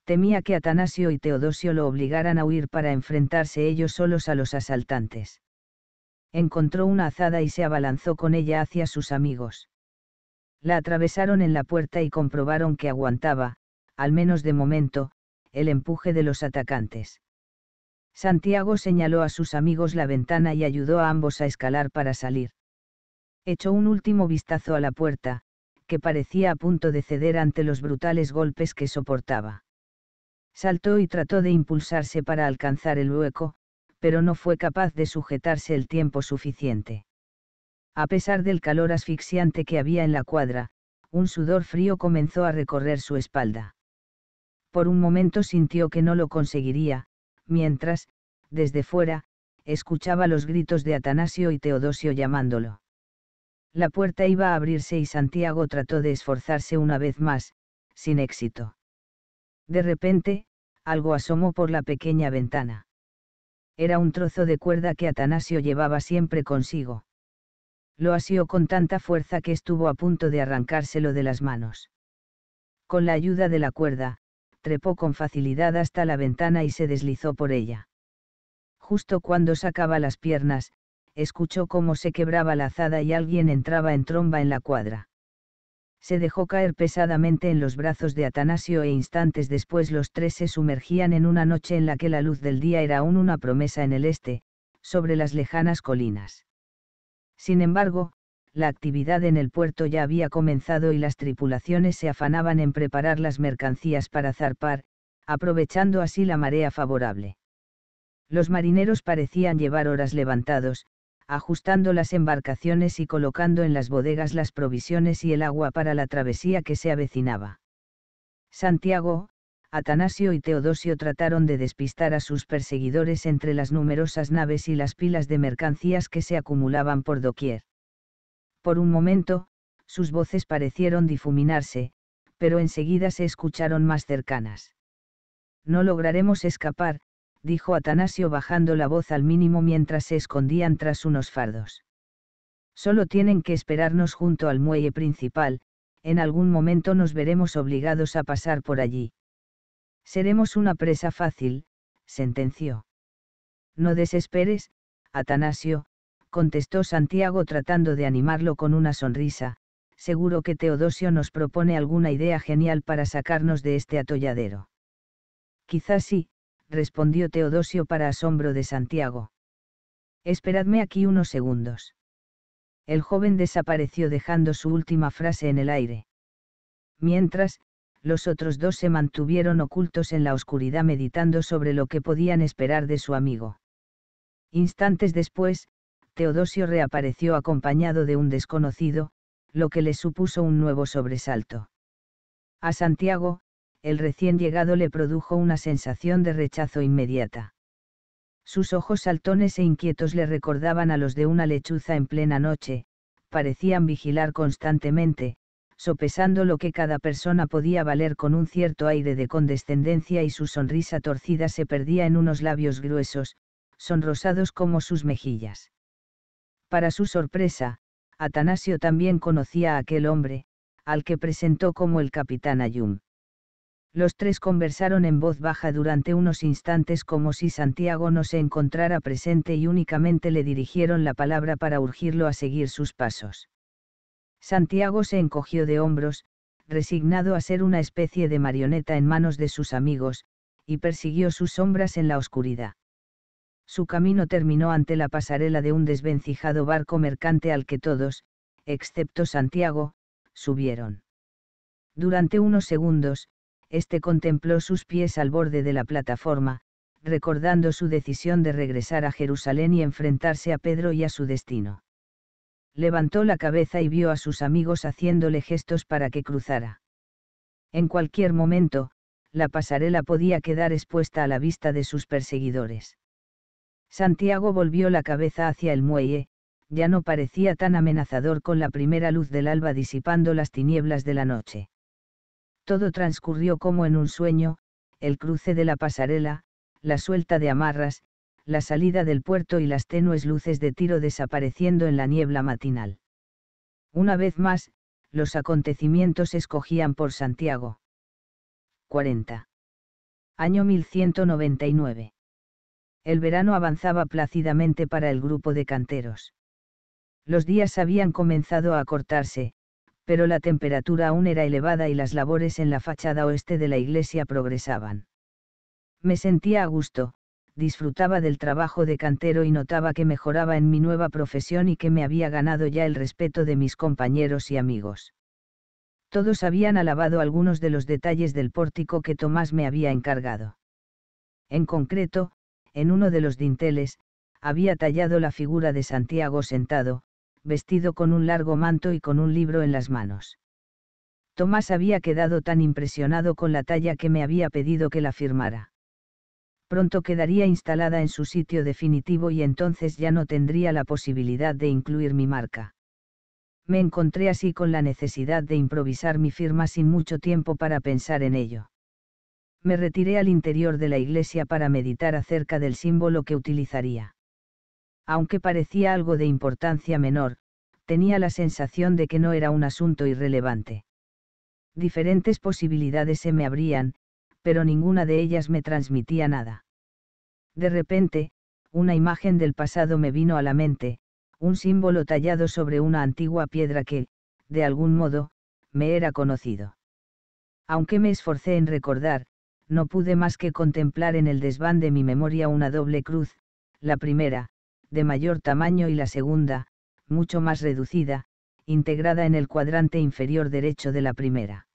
Temía que Atanasio y Teodosio lo obligaran a huir para enfrentarse ellos solos a los asaltantes. Encontró una azada y se abalanzó con ella hacia sus amigos. La atravesaron en la puerta y comprobaron que aguantaba, al menos de momento, el empuje de los atacantes. Santiago señaló a sus amigos la ventana y ayudó a ambos a escalar para salir. Echó un último vistazo a la puerta, que parecía a punto de ceder ante los brutales golpes que soportaba. Saltó y trató de impulsarse para alcanzar el hueco, pero no fue capaz de sujetarse el tiempo suficiente. A pesar del calor asfixiante que había en la cuadra, un sudor frío comenzó a recorrer su espalda por un momento sintió que no lo conseguiría, mientras, desde fuera, escuchaba los gritos de Atanasio y Teodosio llamándolo. La puerta iba a abrirse y Santiago trató de esforzarse una vez más, sin éxito. De repente, algo asomó por la pequeña ventana. Era un trozo de cuerda que Atanasio llevaba siempre consigo. Lo asió con tanta fuerza que estuvo a punto de arrancárselo de las manos. Con la ayuda de la cuerda, trepó con facilidad hasta la ventana y se deslizó por ella. Justo cuando sacaba las piernas, escuchó cómo se quebraba la azada y alguien entraba en tromba en la cuadra. Se dejó caer pesadamente en los brazos de Atanasio e instantes después los tres se sumergían en una noche en la que la luz del día era aún una promesa en el este, sobre las lejanas colinas. Sin embargo, la actividad en el puerto ya había comenzado y las tripulaciones se afanaban en preparar las mercancías para zarpar, aprovechando así la marea favorable. Los marineros parecían llevar horas levantados, ajustando las embarcaciones y colocando en las bodegas las provisiones y el agua para la travesía que se avecinaba. Santiago, Atanasio y Teodosio trataron de despistar a sus perseguidores entre las numerosas naves y las pilas de mercancías que se acumulaban por doquier. Por un momento, sus voces parecieron difuminarse, pero enseguida se escucharon más cercanas. No lograremos escapar, dijo Atanasio bajando la voz al mínimo mientras se escondían tras unos fardos. Solo tienen que esperarnos junto al muelle principal, en algún momento nos veremos obligados a pasar por allí. Seremos una presa fácil, sentenció. No desesperes, Atanasio, contestó Santiago tratando de animarlo con una sonrisa, seguro que Teodosio nos propone alguna idea genial para sacarnos de este atolladero. Quizás sí, respondió Teodosio para asombro de Santiago. Esperadme aquí unos segundos. El joven desapareció dejando su última frase en el aire. Mientras, los otros dos se mantuvieron ocultos en la oscuridad meditando sobre lo que podían esperar de su amigo. Instantes después, Teodosio reapareció acompañado de un desconocido, lo que le supuso un nuevo sobresalto. A Santiago, el recién llegado le produjo una sensación de rechazo inmediata. Sus ojos saltones e inquietos le recordaban a los de una lechuza en plena noche, parecían vigilar constantemente, sopesando lo que cada persona podía valer con un cierto aire de condescendencia y su sonrisa torcida se perdía en unos labios gruesos, sonrosados como sus mejillas. Para su sorpresa, Atanasio también conocía a aquel hombre, al que presentó como el capitán Ayum. Los tres conversaron en voz baja durante unos instantes como si Santiago no se encontrara presente y únicamente le dirigieron la palabra para urgirlo a seguir sus pasos. Santiago se encogió de hombros, resignado a ser una especie de marioneta en manos de sus amigos, y persiguió sus sombras en la oscuridad. Su camino terminó ante la pasarela de un desvencijado barco mercante al que todos, excepto Santiago, subieron. Durante unos segundos, este contempló sus pies al borde de la plataforma, recordando su decisión de regresar a Jerusalén y enfrentarse a Pedro y a su destino. Levantó la cabeza y vio a sus amigos haciéndole gestos para que cruzara. En cualquier momento, la pasarela podía quedar expuesta a la vista de sus perseguidores. Santiago volvió la cabeza hacia el muelle, ya no parecía tan amenazador con la primera luz del alba disipando las tinieblas de la noche. Todo transcurrió como en un sueño, el cruce de la pasarela, la suelta de amarras, la salida del puerto y las tenues luces de tiro desapareciendo en la niebla matinal. Una vez más, los acontecimientos escogían por Santiago. 40. Año 1199. El verano avanzaba plácidamente para el grupo de canteros. Los días habían comenzado a acortarse, pero la temperatura aún era elevada y las labores en la fachada oeste de la iglesia progresaban. Me sentía a gusto, disfrutaba del trabajo de cantero y notaba que mejoraba en mi nueva profesión y que me había ganado ya el respeto de mis compañeros y amigos. Todos habían alabado algunos de los detalles del pórtico que Tomás me había encargado. En concreto, en uno de los dinteles, había tallado la figura de Santiago sentado, vestido con un largo manto y con un libro en las manos. Tomás había quedado tan impresionado con la talla que me había pedido que la firmara. Pronto quedaría instalada en su sitio definitivo y entonces ya no tendría la posibilidad de incluir mi marca. Me encontré así con la necesidad de improvisar mi firma sin mucho tiempo para pensar en ello me retiré al interior de la iglesia para meditar acerca del símbolo que utilizaría. Aunque parecía algo de importancia menor, tenía la sensación de que no era un asunto irrelevante. Diferentes posibilidades se me abrían, pero ninguna de ellas me transmitía nada. De repente, una imagen del pasado me vino a la mente, un símbolo tallado sobre una antigua piedra que, de algún modo, me era conocido. Aunque me esforcé en recordar, no pude más que contemplar en el desván de mi memoria una doble cruz, la primera, de mayor tamaño y la segunda, mucho más reducida, integrada en el cuadrante inferior derecho de la primera.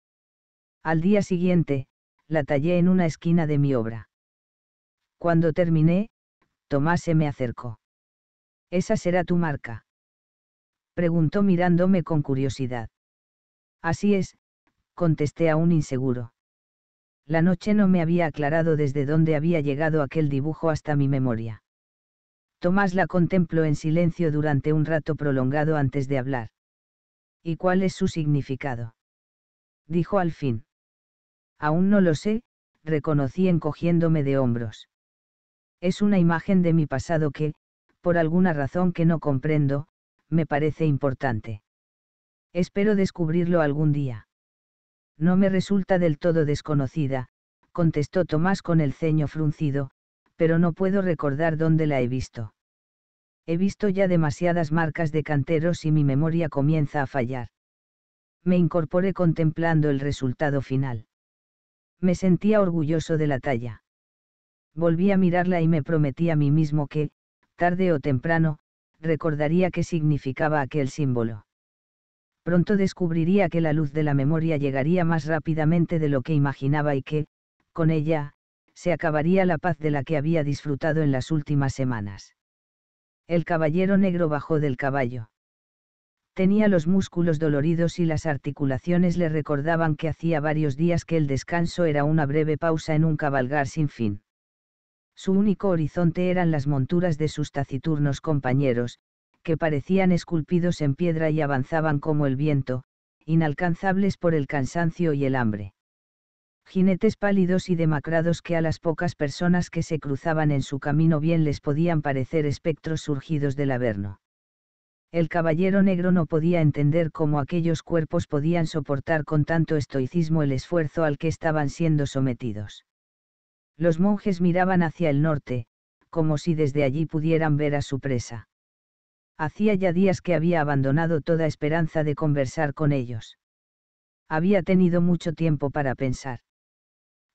Al día siguiente, la tallé en una esquina de mi obra. Cuando terminé, Tomás se me acercó. ¿Esa será tu marca? Preguntó mirándome con curiosidad. Así es, contesté aún inseguro. La noche no me había aclarado desde dónde había llegado aquel dibujo hasta mi memoria. Tomás la contempló en silencio durante un rato prolongado antes de hablar. ¿Y cuál es su significado? Dijo al fin. Aún no lo sé, reconocí encogiéndome de hombros. Es una imagen de mi pasado que, por alguna razón que no comprendo, me parece importante. Espero descubrirlo algún día. No me resulta del todo desconocida, contestó Tomás con el ceño fruncido, pero no puedo recordar dónde la he visto. He visto ya demasiadas marcas de canteros y mi memoria comienza a fallar. Me incorporé contemplando el resultado final. Me sentía orgulloso de la talla. Volví a mirarla y me prometí a mí mismo que, tarde o temprano, recordaría qué significaba aquel símbolo pronto descubriría que la luz de la memoria llegaría más rápidamente de lo que imaginaba y que, con ella, se acabaría la paz de la que había disfrutado en las últimas semanas. El caballero negro bajó del caballo. Tenía los músculos doloridos y las articulaciones le recordaban que hacía varios días que el descanso era una breve pausa en un cabalgar sin fin. Su único horizonte eran las monturas de sus taciturnos compañeros, que parecían esculpidos en piedra y avanzaban como el viento, inalcanzables por el cansancio y el hambre. Jinetes pálidos y demacrados que a las pocas personas que se cruzaban en su camino bien les podían parecer espectros surgidos del Averno. El caballero negro no podía entender cómo aquellos cuerpos podían soportar con tanto estoicismo el esfuerzo al que estaban siendo sometidos. Los monjes miraban hacia el norte, como si desde allí pudieran ver a su presa. Hacía ya días que había abandonado toda esperanza de conversar con ellos. Había tenido mucho tiempo para pensar.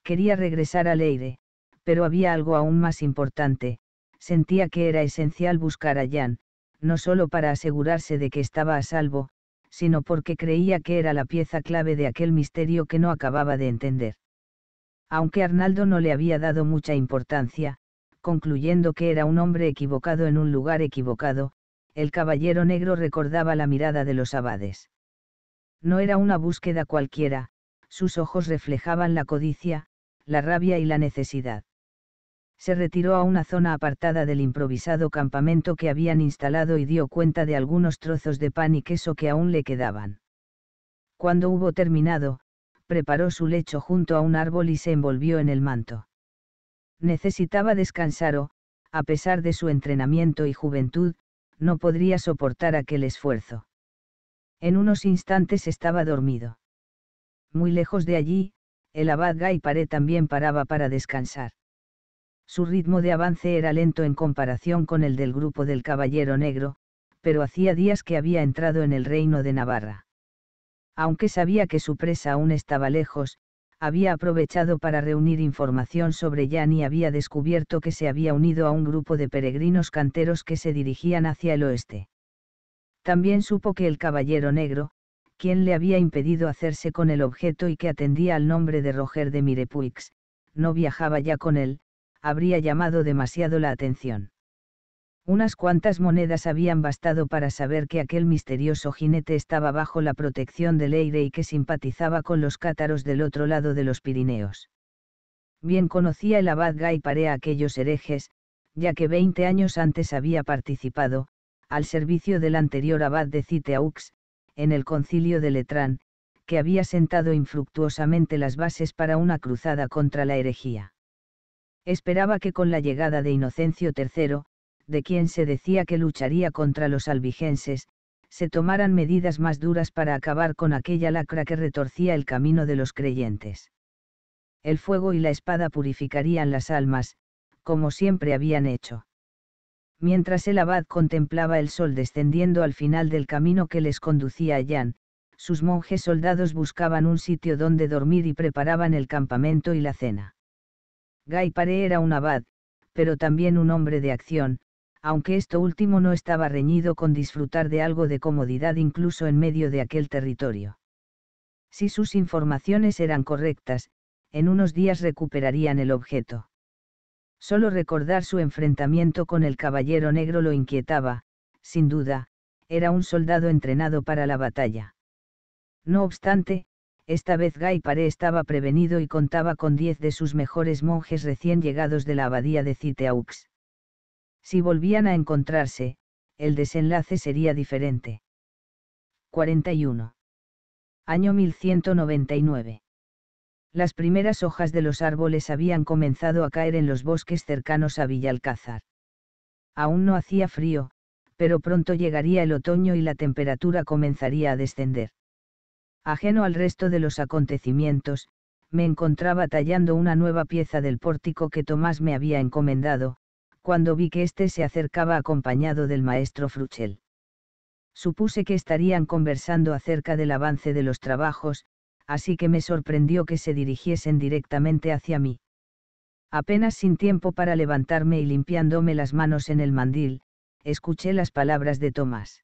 Quería regresar al aire, pero había algo aún más importante, sentía que era esencial buscar a Jan, no solo para asegurarse de que estaba a salvo, sino porque creía que era la pieza clave de aquel misterio que no acababa de entender. Aunque Arnaldo no le había dado mucha importancia, concluyendo que era un hombre equivocado en un lugar equivocado, el caballero negro recordaba la mirada de los abades. No era una búsqueda cualquiera, sus ojos reflejaban la codicia, la rabia y la necesidad. Se retiró a una zona apartada del improvisado campamento que habían instalado y dio cuenta de algunos trozos de pan y queso que aún le quedaban. Cuando hubo terminado, preparó su lecho junto a un árbol y se envolvió en el manto. Necesitaba descansar o, a pesar de su entrenamiento y juventud, no podría soportar aquel esfuerzo. En unos instantes estaba dormido. Muy lejos de allí, el abad Paré también paraba para descansar. Su ritmo de avance era lento en comparación con el del grupo del Caballero Negro, pero hacía días que había entrado en el reino de Navarra. Aunque sabía que su presa aún estaba lejos, había aprovechado para reunir información sobre Jan y había descubierto que se había unido a un grupo de peregrinos canteros que se dirigían hacia el oeste. También supo que el caballero negro, quien le había impedido hacerse con el objeto y que atendía al nombre de Roger de Mirepuix, no viajaba ya con él, habría llamado demasiado la atención. Unas cuantas monedas habían bastado para saber que aquel misterioso jinete estaba bajo la protección del aire y que simpatizaba con los cátaros del otro lado de los Pirineos. Bien conocía el abad Gaiparé aquellos herejes, ya que veinte años antes había participado, al servicio del anterior abad de Citeaux, en el concilio de Letrán, que había sentado infructuosamente las bases para una cruzada contra la herejía. Esperaba que con la llegada de Inocencio III, de quien se decía que lucharía contra los albigenses, se tomaran medidas más duras para acabar con aquella lacra que retorcía el camino de los creyentes. El fuego y la espada purificarían las almas, como siempre habían hecho. Mientras el abad contemplaba el sol descendiendo al final del camino que les conducía a Jan, sus monjes soldados buscaban un sitio donde dormir y preparaban el campamento y la cena. Gaipare era un abad, pero también un hombre de acción, aunque esto último no estaba reñido con disfrutar de algo de comodidad incluso en medio de aquel territorio. Si sus informaciones eran correctas, en unos días recuperarían el objeto. Solo recordar su enfrentamiento con el caballero negro lo inquietaba, sin duda, era un soldado entrenado para la batalla. No obstante, esta vez Guy estaba prevenido y contaba con diez de sus mejores monjes recién llegados de la abadía de Citeaux. Si volvían a encontrarse, el desenlace sería diferente. 41. Año 1199. Las primeras hojas de los árboles habían comenzado a caer en los bosques cercanos a Villalcázar. Aún no hacía frío, pero pronto llegaría el otoño y la temperatura comenzaría a descender. Ajeno al resto de los acontecimientos, me encontraba tallando una nueva pieza del pórtico que Tomás me había encomendado, cuando vi que éste se acercaba acompañado del maestro Fruchel. Supuse que estarían conversando acerca del avance de los trabajos, así que me sorprendió que se dirigiesen directamente hacia mí. Apenas sin tiempo para levantarme y limpiándome las manos en el mandil, escuché las palabras de Tomás.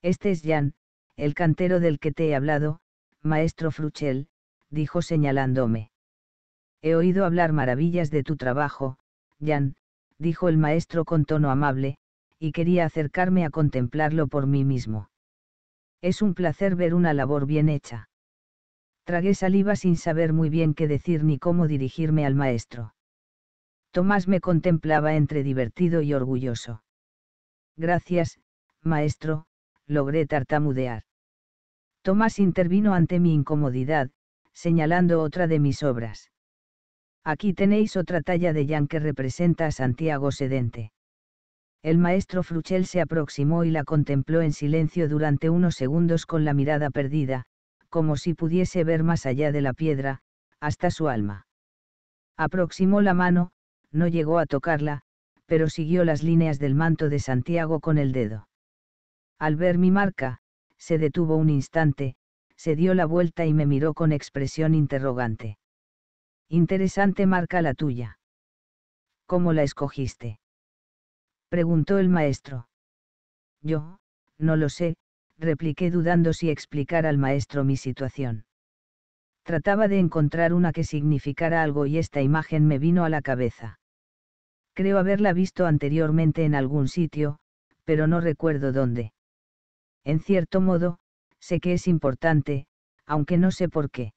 Este es Jan, el cantero del que te he hablado, maestro Fruchel, dijo señalándome. He oído hablar maravillas de tu trabajo, Jan, dijo el maestro con tono amable, y quería acercarme a contemplarlo por mí mismo. Es un placer ver una labor bien hecha. Tragué saliva sin saber muy bien qué decir ni cómo dirigirme al maestro. Tomás me contemplaba entre divertido y orgulloso. Gracias, maestro, logré tartamudear. Tomás intervino ante mi incomodidad, señalando otra de mis obras. Aquí tenéis otra talla de llan que representa a Santiago sedente. El maestro Fruchel se aproximó y la contempló en silencio durante unos segundos con la mirada perdida, como si pudiese ver más allá de la piedra, hasta su alma. Aproximó la mano, no llegó a tocarla, pero siguió las líneas del manto de Santiago con el dedo. Al ver mi marca, se detuvo un instante, se dio la vuelta y me miró con expresión interrogante. Interesante marca la tuya. ¿Cómo la escogiste? Preguntó el maestro. Yo, no lo sé, repliqué dudando si explicar al maestro mi situación. Trataba de encontrar una que significara algo y esta imagen me vino a la cabeza. Creo haberla visto anteriormente en algún sitio, pero no recuerdo dónde. En cierto modo, sé que es importante, aunque no sé por qué.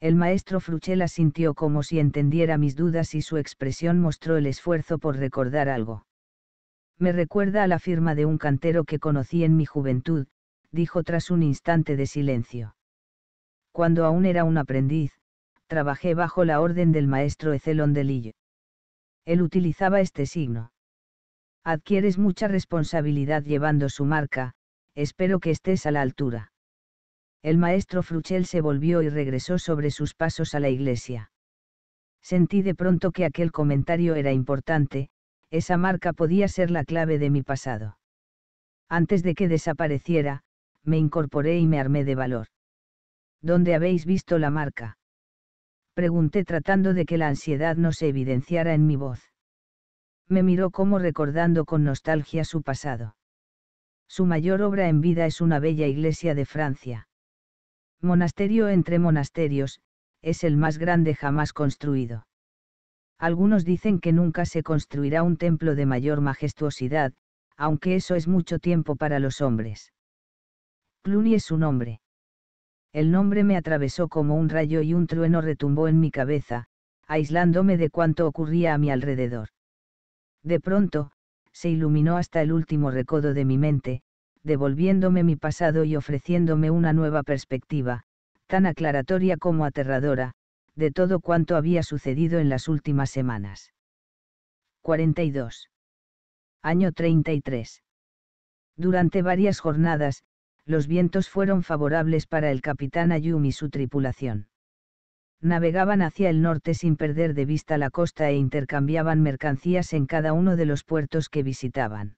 El maestro Fruchela sintió como si entendiera mis dudas y su expresión mostró el esfuerzo por recordar algo. Me recuerda a la firma de un cantero que conocí en mi juventud, dijo tras un instante de silencio. Cuando aún era un aprendiz, trabajé bajo la orden del maestro Ecelon de Lille. Él utilizaba este signo. Adquieres mucha responsabilidad llevando su marca, espero que estés a la altura el maestro Fruchel se volvió y regresó sobre sus pasos a la iglesia. Sentí de pronto que aquel comentario era importante, esa marca podía ser la clave de mi pasado. Antes de que desapareciera, me incorporé y me armé de valor. ¿Dónde habéis visto la marca? Pregunté tratando de que la ansiedad no se evidenciara en mi voz. Me miró como recordando con nostalgia su pasado. Su mayor obra en vida es una bella iglesia de Francia monasterio entre monasterios, es el más grande jamás construido. Algunos dicen que nunca se construirá un templo de mayor majestuosidad, aunque eso es mucho tiempo para los hombres. Cluny es su nombre. El nombre me atravesó como un rayo y un trueno retumbó en mi cabeza, aislándome de cuanto ocurría a mi alrededor. De pronto, se iluminó hasta el último recodo de mi mente, devolviéndome mi pasado y ofreciéndome una nueva perspectiva, tan aclaratoria como aterradora, de todo cuanto había sucedido en las últimas semanas. 42. Año 33. Durante varias jornadas, los vientos fueron favorables para el capitán ayumi y su tripulación. Navegaban hacia el norte sin perder de vista la costa e intercambiaban mercancías en cada uno de los puertos que visitaban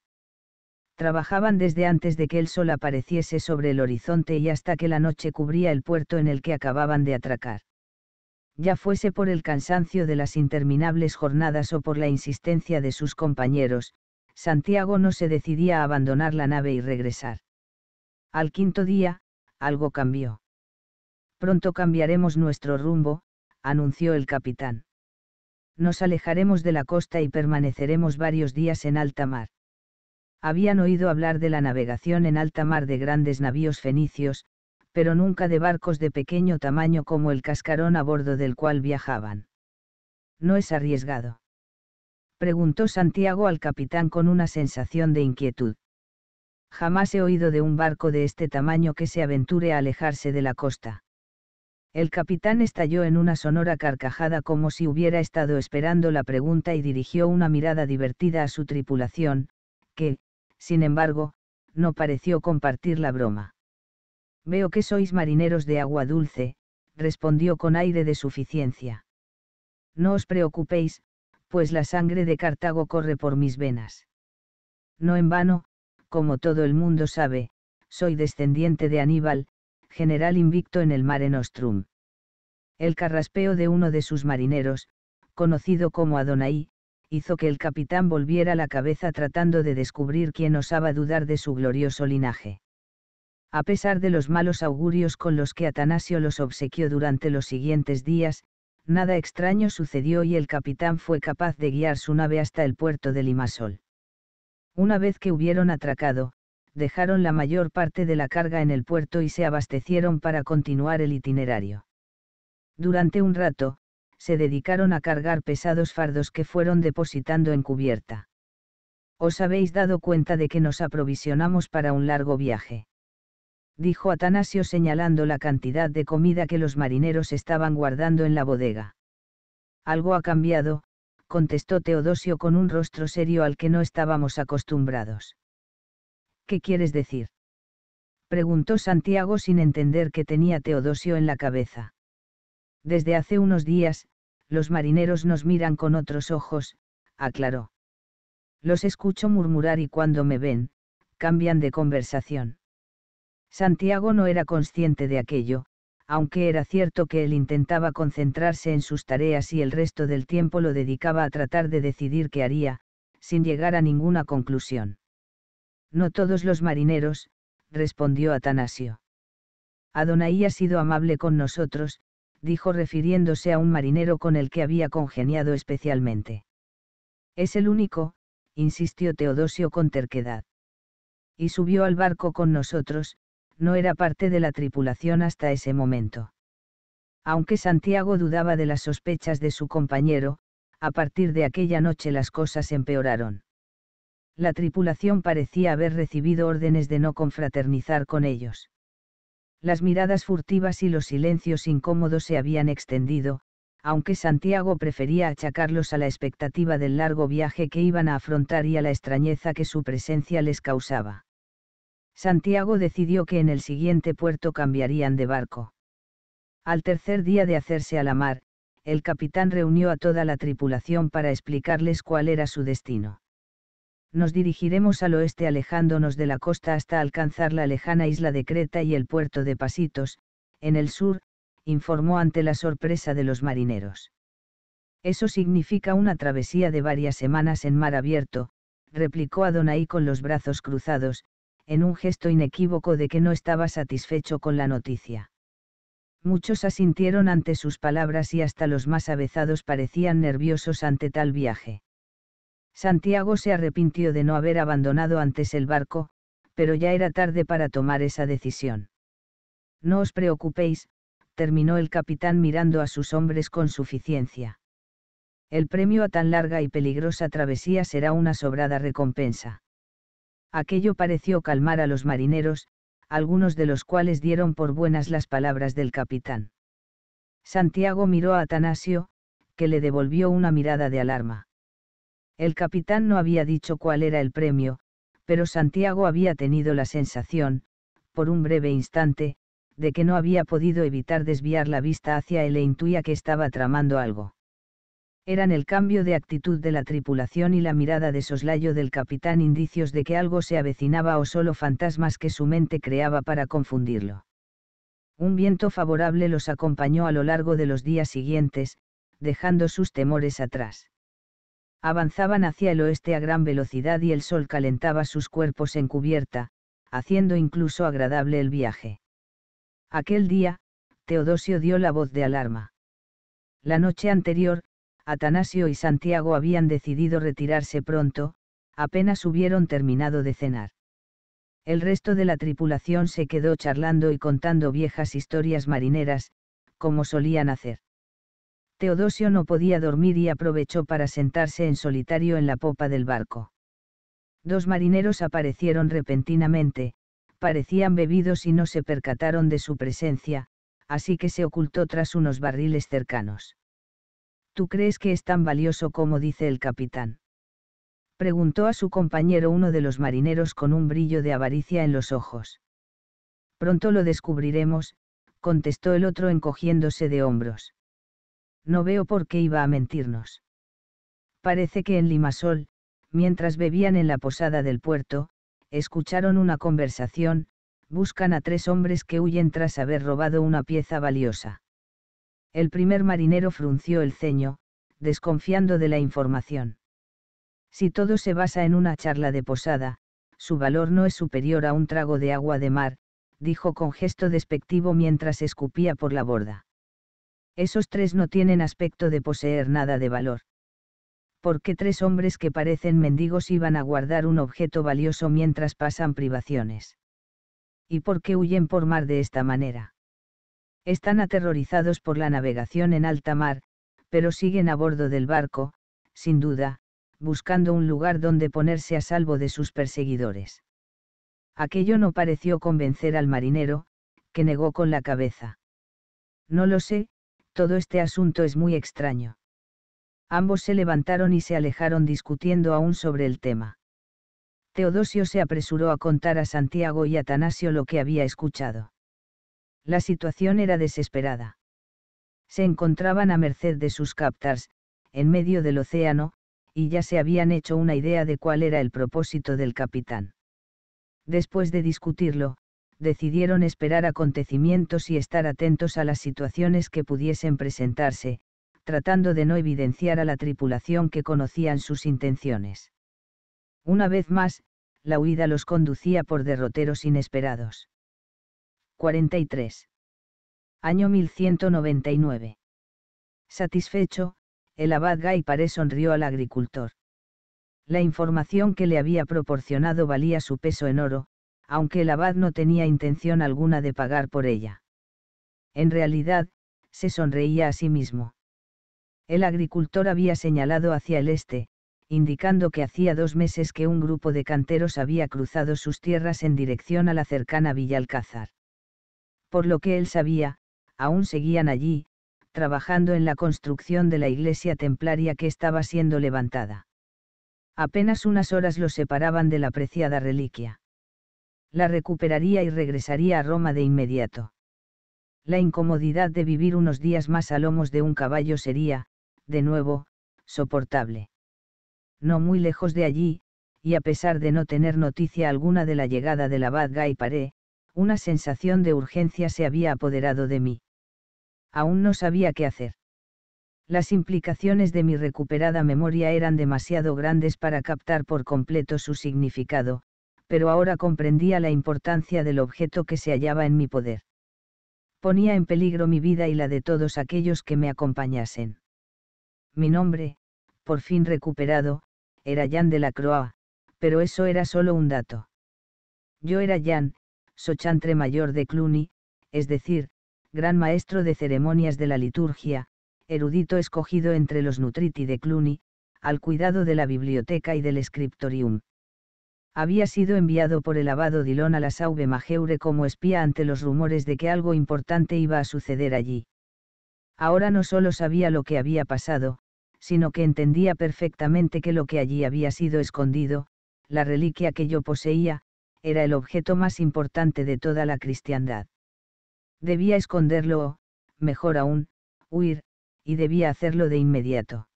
trabajaban desde antes de que el sol apareciese sobre el horizonte y hasta que la noche cubría el puerto en el que acababan de atracar. Ya fuese por el cansancio de las interminables jornadas o por la insistencia de sus compañeros, Santiago no se decidía a abandonar la nave y regresar. Al quinto día, algo cambió. Pronto cambiaremos nuestro rumbo, anunció el capitán. Nos alejaremos de la costa y permaneceremos varios días en alta mar habían oído hablar de la navegación en alta mar de grandes navíos fenicios, pero nunca de barcos de pequeño tamaño como el cascarón a bordo del cual viajaban. ¿No es arriesgado? Preguntó Santiago al capitán con una sensación de inquietud. Jamás he oído de un barco de este tamaño que se aventure a alejarse de la costa. El capitán estalló en una sonora carcajada como si hubiera estado esperando la pregunta y dirigió una mirada divertida a su tripulación, que, sin embargo, no pareció compartir la broma. Veo que sois marineros de agua dulce, respondió con aire de suficiencia. No os preocupéis, pues la sangre de Cartago corre por mis venas. No en vano, como todo el mundo sabe, soy descendiente de Aníbal, general invicto en el Mare Nostrum. El carraspeo de uno de sus marineros, conocido como Adonai, hizo que el capitán volviera la cabeza tratando de descubrir quién osaba dudar de su glorioso linaje. A pesar de los malos augurios con los que Atanasio los obsequió durante los siguientes días, nada extraño sucedió y el capitán fue capaz de guiar su nave hasta el puerto de Limasol. Una vez que hubieron atracado, dejaron la mayor parte de la carga en el puerto y se abastecieron para continuar el itinerario. Durante un rato, se dedicaron a cargar pesados fardos que fueron depositando en cubierta. Os habéis dado cuenta de que nos aprovisionamos para un largo viaje. Dijo Atanasio señalando la cantidad de comida que los marineros estaban guardando en la bodega. Algo ha cambiado, contestó Teodosio con un rostro serio al que no estábamos acostumbrados. ¿Qué quieres decir? preguntó Santiago sin entender que tenía Teodosio en la cabeza. Desde hace unos días, los marineros nos miran con otros ojos, aclaró. Los escucho murmurar y cuando me ven, cambian de conversación. Santiago no era consciente de aquello, aunque era cierto que él intentaba concentrarse en sus tareas y el resto del tiempo lo dedicaba a tratar de decidir qué haría, sin llegar a ninguna conclusión. No todos los marineros, respondió Atanasio. Adonai ha sido amable con nosotros, dijo refiriéndose a un marinero con el que había congeniado especialmente. Es el único, insistió Teodosio con terquedad. Y subió al barco con nosotros, no era parte de la tripulación hasta ese momento. Aunque Santiago dudaba de las sospechas de su compañero, a partir de aquella noche las cosas empeoraron. La tripulación parecía haber recibido órdenes de no confraternizar con ellos. Las miradas furtivas y los silencios incómodos se habían extendido, aunque Santiago prefería achacarlos a la expectativa del largo viaje que iban a afrontar y a la extrañeza que su presencia les causaba. Santiago decidió que en el siguiente puerto cambiarían de barco. Al tercer día de hacerse a la mar, el capitán reunió a toda la tripulación para explicarles cuál era su destino nos dirigiremos al oeste alejándonos de la costa hasta alcanzar la lejana isla de Creta y el puerto de Pasitos, en el sur, informó ante la sorpresa de los marineros. Eso significa una travesía de varias semanas en mar abierto, replicó Adonai con los brazos cruzados, en un gesto inequívoco de que no estaba satisfecho con la noticia. Muchos asintieron ante sus palabras y hasta los más avezados parecían nerviosos ante tal viaje. Santiago se arrepintió de no haber abandonado antes el barco, pero ya era tarde para tomar esa decisión. No os preocupéis, terminó el capitán mirando a sus hombres con suficiencia. El premio a tan larga y peligrosa travesía será una sobrada recompensa. Aquello pareció calmar a los marineros, algunos de los cuales dieron por buenas las palabras del capitán. Santiago miró a Atanasio, que le devolvió una mirada de alarma. El capitán no había dicho cuál era el premio, pero Santiago había tenido la sensación, por un breve instante, de que no había podido evitar desviar la vista hacia él e intuía que estaba tramando algo. Eran el cambio de actitud de la tripulación y la mirada de soslayo del capitán indicios de que algo se avecinaba o solo fantasmas que su mente creaba para confundirlo. Un viento favorable los acompañó a lo largo de los días siguientes, dejando sus temores atrás. Avanzaban hacia el oeste a gran velocidad y el sol calentaba sus cuerpos en cubierta, haciendo incluso agradable el viaje. Aquel día, Teodosio dio la voz de alarma. La noche anterior, Atanasio y Santiago habían decidido retirarse pronto, apenas hubieron terminado de cenar. El resto de la tripulación se quedó charlando y contando viejas historias marineras, como solían hacer. Teodosio no podía dormir y aprovechó para sentarse en solitario en la popa del barco. Dos marineros aparecieron repentinamente, parecían bebidos y no se percataron de su presencia, así que se ocultó tras unos barriles cercanos. ¿Tú crees que es tan valioso como dice el capitán? Preguntó a su compañero uno de los marineros con un brillo de avaricia en los ojos. Pronto lo descubriremos, contestó el otro encogiéndose de hombros no veo por qué iba a mentirnos. Parece que en Limasol, mientras bebían en la posada del puerto, escucharon una conversación, buscan a tres hombres que huyen tras haber robado una pieza valiosa. El primer marinero frunció el ceño, desconfiando de la información. Si todo se basa en una charla de posada, su valor no es superior a un trago de agua de mar, dijo con gesto despectivo mientras escupía por la borda. Esos tres no tienen aspecto de poseer nada de valor. ¿Por qué tres hombres que parecen mendigos iban a guardar un objeto valioso mientras pasan privaciones? ¿Y por qué huyen por mar de esta manera? Están aterrorizados por la navegación en alta mar, pero siguen a bordo del barco, sin duda, buscando un lugar donde ponerse a salvo de sus perseguidores. Aquello no pareció convencer al marinero, que negó con la cabeza. No lo sé, todo este asunto es muy extraño. Ambos se levantaron y se alejaron discutiendo aún sobre el tema. Teodosio se apresuró a contar a Santiago y Atanasio lo que había escuchado. La situación era desesperada. Se encontraban a merced de sus captars, en medio del océano, y ya se habían hecho una idea de cuál era el propósito del capitán. Después de discutirlo, decidieron esperar acontecimientos y estar atentos a las situaciones que pudiesen presentarse, tratando de no evidenciar a la tripulación que conocían sus intenciones. Una vez más, la huida los conducía por derroteros inesperados. 43. Año 1199. Satisfecho, el abad Guy Paré sonrió al agricultor. La información que le había proporcionado valía su peso en oro, aunque el abad no tenía intención alguna de pagar por ella. En realidad, se sonreía a sí mismo. El agricultor había señalado hacia el este, indicando que hacía dos meses que un grupo de canteros había cruzado sus tierras en dirección a la cercana Villa Alcázar. Por lo que él sabía, aún seguían allí, trabajando en la construcción de la iglesia templaria que estaba siendo levantada. Apenas unas horas lo separaban de la preciada reliquia la recuperaría y regresaría a Roma de inmediato. La incomodidad de vivir unos días más a lomos de un caballo sería, de nuevo, soportable. No muy lejos de allí, y a pesar de no tener noticia alguna de la llegada del abad Guy Paré, una sensación de urgencia se había apoderado de mí. Aún no sabía qué hacer. Las implicaciones de mi recuperada memoria eran demasiado grandes para captar por completo su significado, pero ahora comprendía la importancia del objeto que se hallaba en mi poder. Ponía en peligro mi vida y la de todos aquellos que me acompañasen. Mi nombre, por fin recuperado, era Jan de la Croa, pero eso era solo un dato. Yo era Jan, sochantre mayor de Cluny, es decir, gran maestro de ceremonias de la liturgia, erudito escogido entre los nutriti de Cluny, al cuidado de la biblioteca y del scriptorium había sido enviado por el abado Dilón a la Sauve Majeure como espía ante los rumores de que algo importante iba a suceder allí. Ahora no solo sabía lo que había pasado, sino que entendía perfectamente que lo que allí había sido escondido, la reliquia que yo poseía, era el objeto más importante de toda la cristiandad. Debía esconderlo o, mejor aún, huir, y debía hacerlo de inmediato.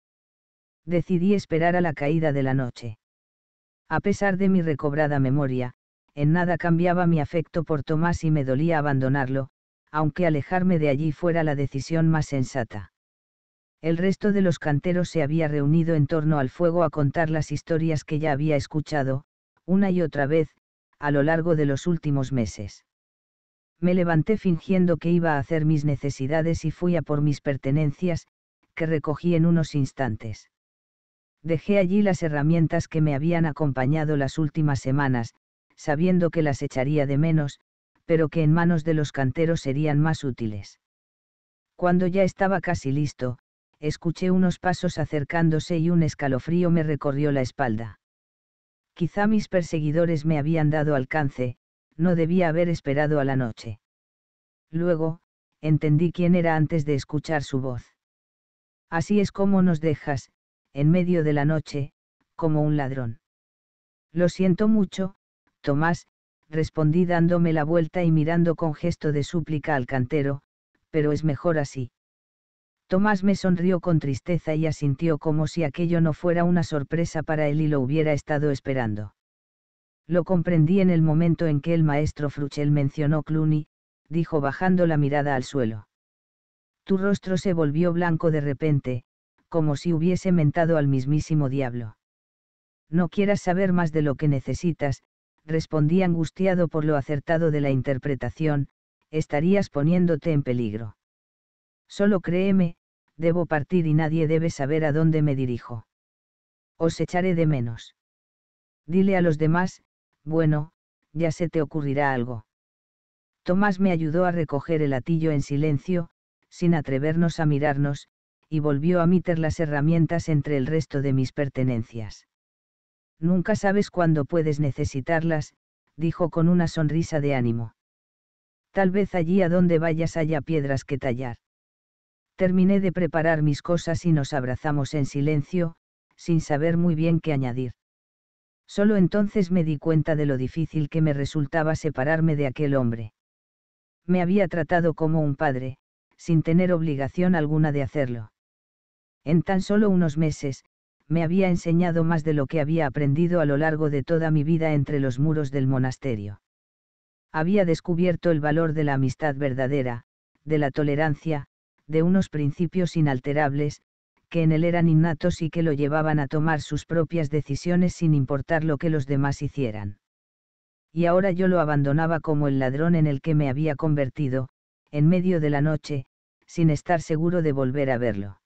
Decidí esperar a la caída de la noche. A pesar de mi recobrada memoria, en nada cambiaba mi afecto por Tomás y me dolía abandonarlo, aunque alejarme de allí fuera la decisión más sensata. El resto de los canteros se había reunido en torno al fuego a contar las historias que ya había escuchado, una y otra vez, a lo largo de los últimos meses. Me levanté fingiendo que iba a hacer mis necesidades y fui a por mis pertenencias, que recogí en unos instantes. Dejé allí las herramientas que me habían acompañado las últimas semanas, sabiendo que las echaría de menos, pero que en manos de los canteros serían más útiles. Cuando ya estaba casi listo, escuché unos pasos acercándose y un escalofrío me recorrió la espalda. Quizá mis perseguidores me habían dado alcance, no debía haber esperado a la noche. Luego, entendí quién era antes de escuchar su voz. Así es como nos dejas, en medio de la noche, como un ladrón. Lo siento mucho, Tomás, respondí dándome la vuelta y mirando con gesto de súplica al cantero, pero es mejor así. Tomás me sonrió con tristeza y asintió como si aquello no fuera una sorpresa para él y lo hubiera estado esperando. Lo comprendí en el momento en que el maestro Fruchel mencionó Cluny, dijo bajando la mirada al suelo. Tu rostro se volvió blanco de repente, como si hubiese mentado al mismísimo diablo. No quieras saber más de lo que necesitas, respondí angustiado por lo acertado de la interpretación, estarías poniéndote en peligro. Solo créeme, debo partir y nadie debe saber a dónde me dirijo. Os echaré de menos. Dile a los demás, bueno, ya se te ocurrirá algo. Tomás me ayudó a recoger el latillo en silencio, sin atrevernos a mirarnos, y volvió a meter las herramientas entre el resto de mis pertenencias. Nunca sabes cuándo puedes necesitarlas, dijo con una sonrisa de ánimo. Tal vez allí a donde vayas haya piedras que tallar. Terminé de preparar mis cosas y nos abrazamos en silencio, sin saber muy bien qué añadir. Solo entonces me di cuenta de lo difícil que me resultaba separarme de aquel hombre. Me había tratado como un padre, sin tener obligación alguna de hacerlo. En tan solo unos meses, me había enseñado más de lo que había aprendido a lo largo de toda mi vida entre los muros del monasterio. Había descubierto el valor de la amistad verdadera, de la tolerancia, de unos principios inalterables, que en él eran innatos y que lo llevaban a tomar sus propias decisiones sin importar lo que los demás hicieran. Y ahora yo lo abandonaba como el ladrón en el que me había convertido, en medio de la noche, sin estar seguro de volver a verlo.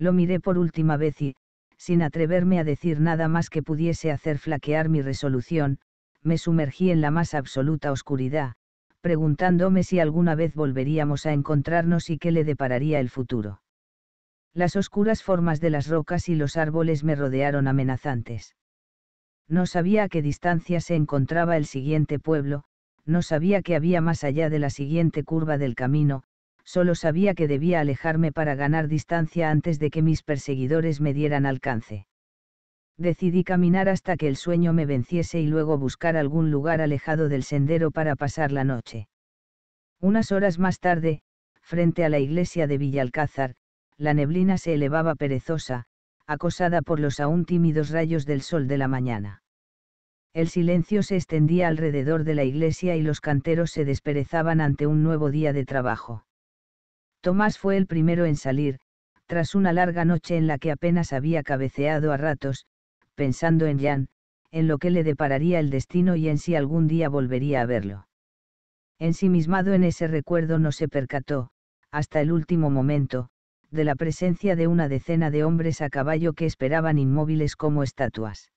Lo miré por última vez y, sin atreverme a decir nada más que pudiese hacer flaquear mi resolución, me sumergí en la más absoluta oscuridad, preguntándome si alguna vez volveríamos a encontrarnos y qué le depararía el futuro. Las oscuras formas de las rocas y los árboles me rodearon amenazantes. No sabía a qué distancia se encontraba el siguiente pueblo, no sabía qué había más allá de la siguiente curva del camino, solo sabía que debía alejarme para ganar distancia antes de que mis perseguidores me dieran alcance. Decidí caminar hasta que el sueño me venciese y luego buscar algún lugar alejado del sendero para pasar la noche. Unas horas más tarde, frente a la iglesia de Villalcázar, la neblina se elevaba perezosa, acosada por los aún tímidos rayos del sol de la mañana. El silencio se extendía alrededor de la iglesia y los canteros se desperezaban ante un nuevo día de trabajo. Tomás fue el primero en salir, tras una larga noche en la que apenas había cabeceado a ratos, pensando en Jan, en lo que le depararía el destino y en si algún día volvería a verlo. Ensimismado en ese recuerdo no se percató, hasta el último momento, de la presencia de una decena de hombres a caballo que esperaban inmóviles como estatuas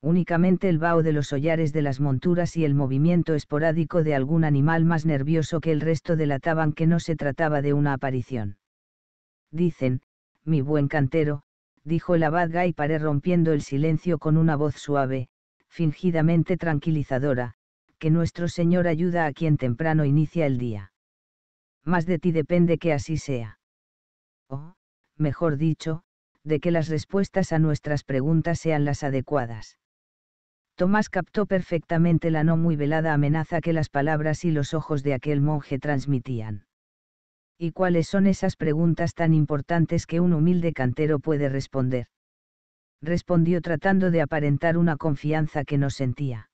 únicamente el vaho de los hollares de las monturas y el movimiento esporádico de algún animal más nervioso que el resto delataban que no se trataba de una aparición. Dicen, mi buen cantero, dijo el abad y Paré rompiendo el silencio con una voz suave, fingidamente tranquilizadora, que nuestro Señor ayuda a quien temprano inicia el día. Más de ti depende que así sea. O, oh, mejor dicho, de que las respuestas a nuestras preguntas sean las adecuadas. Tomás captó perfectamente la no muy velada amenaza que las palabras y los ojos de aquel monje transmitían. ¿Y cuáles son esas preguntas tan importantes que un humilde cantero puede responder? Respondió tratando de aparentar una confianza que no sentía.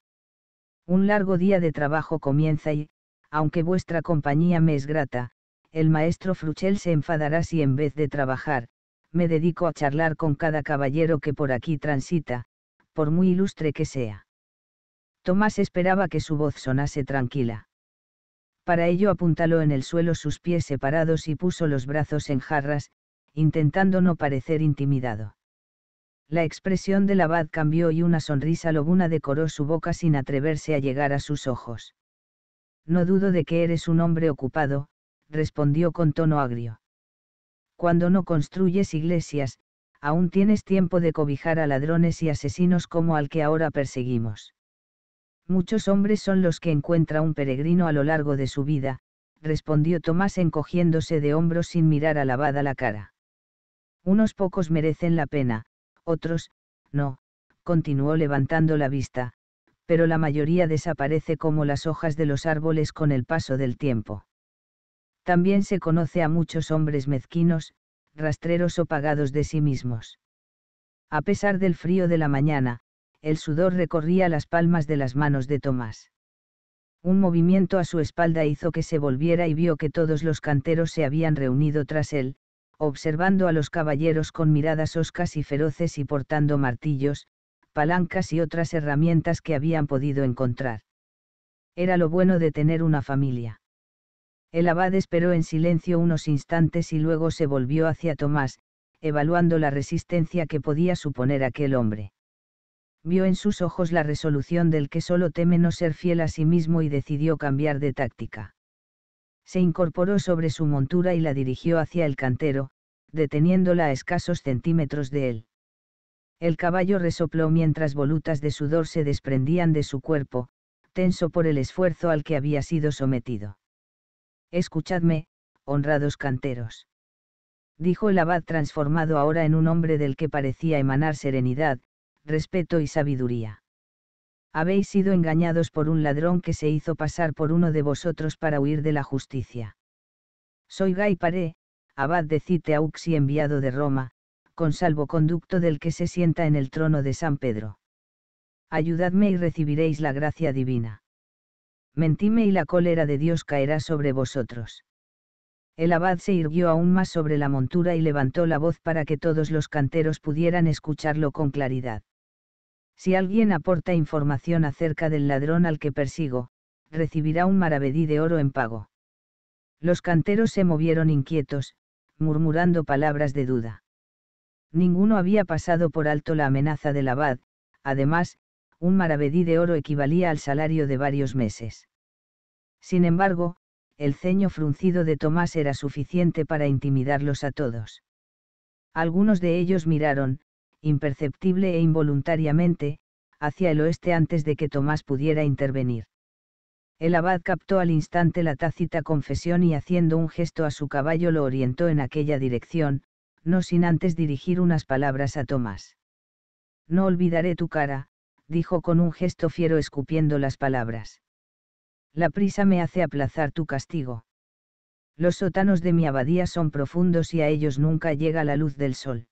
Un largo día de trabajo comienza y, aunque vuestra compañía me es grata, el maestro Fruchel se enfadará si en vez de trabajar, me dedico a charlar con cada caballero que por aquí transita, por muy ilustre que sea. Tomás esperaba que su voz sonase tranquila. Para ello apuntaló en el suelo sus pies separados y puso los brazos en jarras, intentando no parecer intimidado. La expresión del abad cambió y una sonrisa lobuna decoró su boca sin atreverse a llegar a sus ojos. No dudo de que eres un hombre ocupado, respondió con tono agrio. Cuando no construyes iglesias, aún tienes tiempo de cobijar a ladrones y asesinos como al que ahora perseguimos. Muchos hombres son los que encuentra un peregrino a lo largo de su vida, respondió Tomás encogiéndose de hombros sin mirar alabada la cara. Unos pocos merecen la pena, otros, no, continuó levantando la vista, pero la mayoría desaparece como las hojas de los árboles con el paso del tiempo. También se conoce a muchos hombres mezquinos, rastreros o pagados de sí mismos. A pesar del frío de la mañana, el sudor recorría las palmas de las manos de Tomás. Un movimiento a su espalda hizo que se volviera y vio que todos los canteros se habían reunido tras él, observando a los caballeros con miradas oscas y feroces y portando martillos, palancas y otras herramientas que habían podido encontrar. Era lo bueno de tener una familia. El abad esperó en silencio unos instantes y luego se volvió hacia Tomás, evaluando la resistencia que podía suponer aquel hombre. Vio en sus ojos la resolución del que solo teme no ser fiel a sí mismo y decidió cambiar de táctica. Se incorporó sobre su montura y la dirigió hacia el cantero, deteniéndola a escasos centímetros de él. El caballo resopló mientras volutas de sudor se desprendían de su cuerpo, tenso por el esfuerzo al que había sido sometido. Escuchadme, honrados canteros. Dijo el abad transformado ahora en un hombre del que parecía emanar serenidad, respeto y sabiduría. Habéis sido engañados por un ladrón que se hizo pasar por uno de vosotros para huir de la justicia. Soy Gaiparé, abad de Citeaux y enviado de Roma, con salvoconducto del que se sienta en el trono de San Pedro. Ayudadme y recibiréis la gracia divina mentime y la cólera de Dios caerá sobre vosotros. El abad se irguió aún más sobre la montura y levantó la voz para que todos los canteros pudieran escucharlo con claridad. Si alguien aporta información acerca del ladrón al que persigo, recibirá un maravedí de oro en pago. Los canteros se movieron inquietos, murmurando palabras de duda. Ninguno había pasado por alto la amenaza del abad, además, un maravedí de oro equivalía al salario de varios meses. Sin embargo, el ceño fruncido de Tomás era suficiente para intimidarlos a todos. Algunos de ellos miraron, imperceptible e involuntariamente, hacia el oeste antes de que Tomás pudiera intervenir. El abad captó al instante la tácita confesión y haciendo un gesto a su caballo lo orientó en aquella dirección, no sin antes dirigir unas palabras a Tomás. No olvidaré tu cara, dijo con un gesto fiero escupiendo las palabras. La prisa me hace aplazar tu castigo. Los sótanos de mi abadía son profundos y a ellos nunca llega la luz del sol.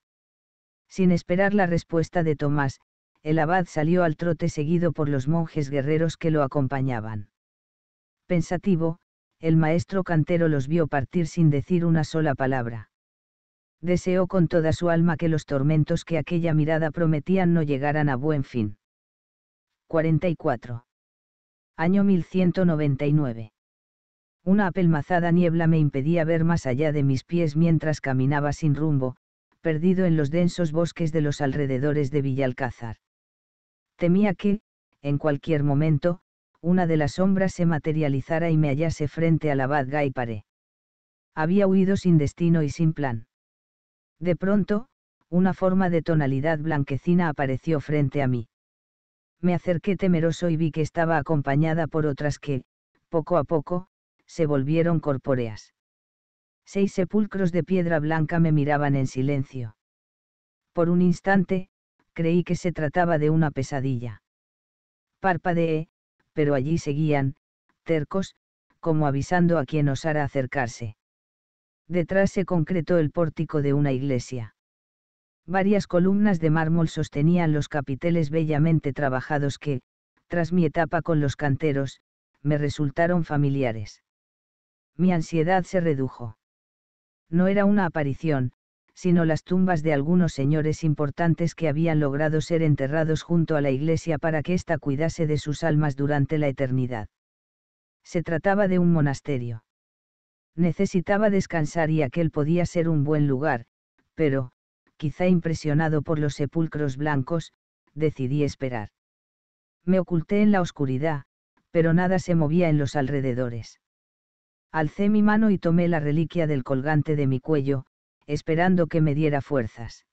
Sin esperar la respuesta de Tomás, el abad salió al trote seguido por los monjes guerreros que lo acompañaban. Pensativo, el maestro cantero los vio partir sin decir una sola palabra. Deseó con toda su alma que los tormentos que aquella mirada prometían no llegaran a buen fin. 44. Año 1199. Una apelmazada niebla me impedía ver más allá de mis pies mientras caminaba sin rumbo, perdido en los densos bosques de los alrededores de Villalcázar. Temía que, en cualquier momento, una de las sombras se materializara y me hallase frente a la abad Gaipare. Había huido sin destino y sin plan. De pronto, una forma de tonalidad blanquecina apareció frente a mí me acerqué temeroso y vi que estaba acompañada por otras que, poco a poco, se volvieron corpóreas. Seis sepulcros de piedra blanca me miraban en silencio. Por un instante, creí que se trataba de una pesadilla. Parpadeé, pero allí seguían, tercos, como avisando a quien osara acercarse. Detrás se concretó el pórtico de una iglesia. Varias columnas de mármol sostenían los capiteles bellamente trabajados que, tras mi etapa con los canteros, me resultaron familiares. Mi ansiedad se redujo. No era una aparición, sino las tumbas de algunos señores importantes que habían logrado ser enterrados junto a la iglesia para que ésta cuidase de sus almas durante la eternidad. Se trataba de un monasterio. Necesitaba descansar y aquel podía ser un buen lugar, pero, quizá impresionado por los sepulcros blancos, decidí esperar. Me oculté en la oscuridad, pero nada se movía en los alrededores. Alcé mi mano y tomé la reliquia del colgante de mi cuello, esperando que me diera fuerzas.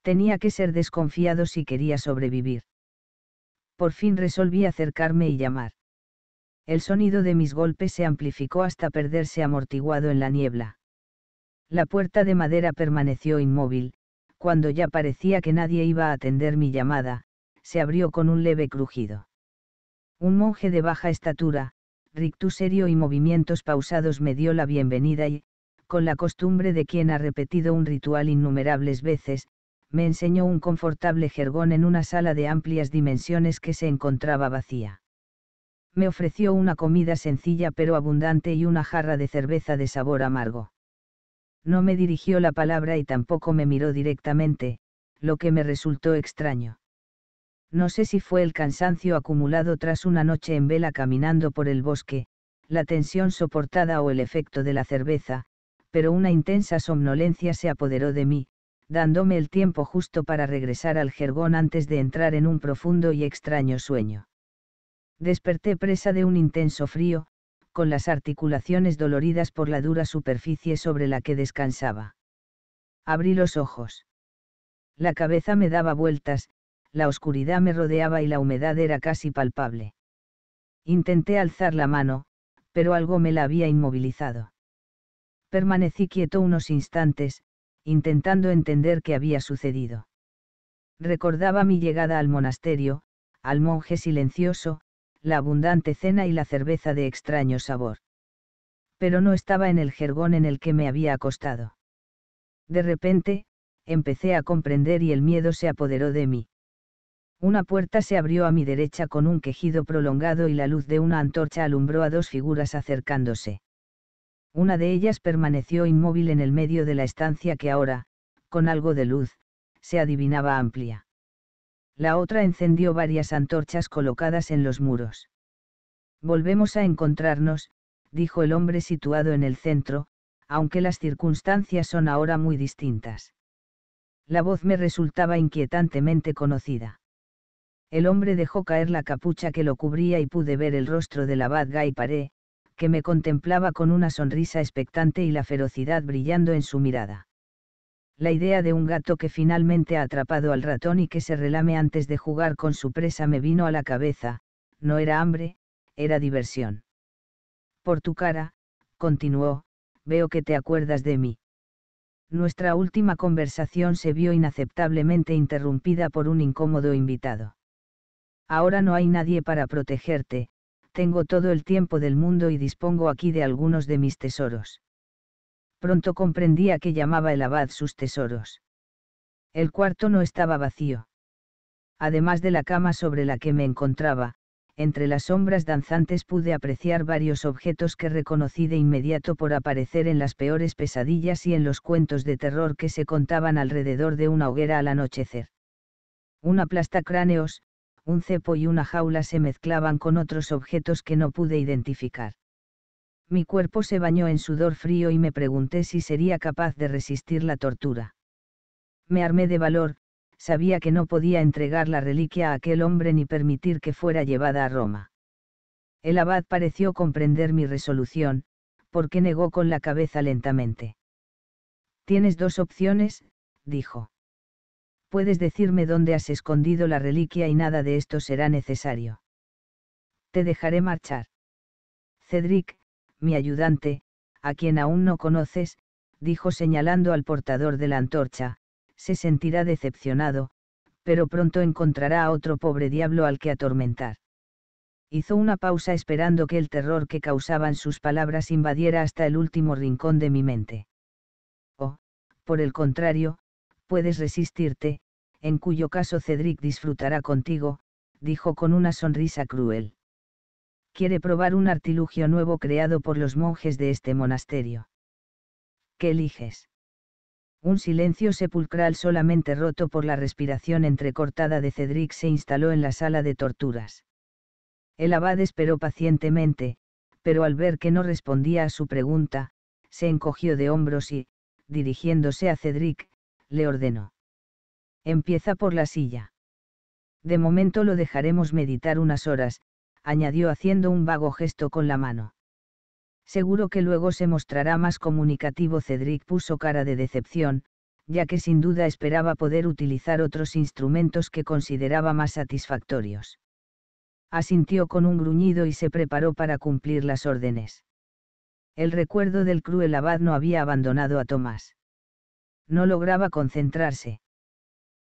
Tenía que ser desconfiado si quería sobrevivir. Por fin resolví acercarme y llamar. El sonido de mis golpes se amplificó hasta perderse amortiguado en la niebla. La puerta de madera permaneció inmóvil, cuando ya parecía que nadie iba a atender mi llamada, se abrió con un leve crujido. Un monje de baja estatura, rictus serio y movimientos pausados me dio la bienvenida y, con la costumbre de quien ha repetido un ritual innumerables veces, me enseñó un confortable jergón en una sala de amplias dimensiones que se encontraba vacía. Me ofreció una comida sencilla pero abundante y una jarra de cerveza de sabor amargo. No me dirigió la palabra y tampoco me miró directamente, lo que me resultó extraño. No sé si fue el cansancio acumulado tras una noche en vela caminando por el bosque, la tensión soportada o el efecto de la cerveza, pero una intensa somnolencia se apoderó de mí, dándome el tiempo justo para regresar al jergón antes de entrar en un profundo y extraño sueño. Desperté presa de un intenso frío, con las articulaciones doloridas por la dura superficie sobre la que descansaba. Abrí los ojos. La cabeza me daba vueltas, la oscuridad me rodeaba y la humedad era casi palpable. Intenté alzar la mano, pero algo me la había inmovilizado. Permanecí quieto unos instantes, intentando entender qué había sucedido. Recordaba mi llegada al monasterio, al monje silencioso, la abundante cena y la cerveza de extraño sabor. Pero no estaba en el jergón en el que me había acostado. De repente, empecé a comprender y el miedo se apoderó de mí. Una puerta se abrió a mi derecha con un quejido prolongado y la luz de una antorcha alumbró a dos figuras acercándose. Una de ellas permaneció inmóvil en el medio de la estancia que ahora, con algo de luz, se adivinaba amplia la otra encendió varias antorchas colocadas en los muros. Volvemos a encontrarnos, dijo el hombre situado en el centro, aunque las circunstancias son ahora muy distintas. La voz me resultaba inquietantemente conocida. El hombre dejó caer la capucha que lo cubría y pude ver el rostro del abad Guy Paré, que me contemplaba con una sonrisa expectante y la ferocidad brillando en su mirada la idea de un gato que finalmente ha atrapado al ratón y que se relame antes de jugar con su presa me vino a la cabeza, no era hambre, era diversión. Por tu cara, continuó, veo que te acuerdas de mí. Nuestra última conversación se vio inaceptablemente interrumpida por un incómodo invitado. Ahora no hay nadie para protegerte, tengo todo el tiempo del mundo y dispongo aquí de algunos de mis tesoros pronto comprendía que llamaba el abad sus tesoros. El cuarto no estaba vacío. Además de la cama sobre la que me encontraba, entre las sombras danzantes pude apreciar varios objetos que reconocí de inmediato por aparecer en las peores pesadillas y en los cuentos de terror que se contaban alrededor de una hoguera al anochecer. Un cráneos, un cepo y una jaula se mezclaban con otros objetos que no pude identificar. Mi cuerpo se bañó en sudor frío y me pregunté si sería capaz de resistir la tortura. Me armé de valor, sabía que no podía entregar la reliquia a aquel hombre ni permitir que fuera llevada a Roma. El abad pareció comprender mi resolución, porque negó con la cabeza lentamente. Tienes dos opciones, dijo. Puedes decirme dónde has escondido la reliquia y nada de esto será necesario. Te dejaré marchar. Cedric, mi ayudante, a quien aún no conoces, dijo señalando al portador de la antorcha, se sentirá decepcionado, pero pronto encontrará a otro pobre diablo al que atormentar. Hizo una pausa esperando que el terror que causaban sus palabras invadiera hasta el último rincón de mi mente. O, oh, por el contrario, puedes resistirte, en cuyo caso Cedric disfrutará contigo, dijo con una sonrisa cruel quiere probar un artilugio nuevo creado por los monjes de este monasterio. ¿Qué eliges? Un silencio sepulcral solamente roto por la respiración entrecortada de Cedric se instaló en la sala de torturas. El abad esperó pacientemente, pero al ver que no respondía a su pregunta, se encogió de hombros y, dirigiéndose a Cedric, le ordenó. Empieza por la silla. De momento lo dejaremos meditar unas horas, añadió haciendo un vago gesto con la mano. Seguro que luego se mostrará más comunicativo. Cedric puso cara de decepción, ya que sin duda esperaba poder utilizar otros instrumentos que consideraba más satisfactorios. Asintió con un gruñido y se preparó para cumplir las órdenes. El recuerdo del cruel abad no había abandonado a Tomás. No lograba concentrarse.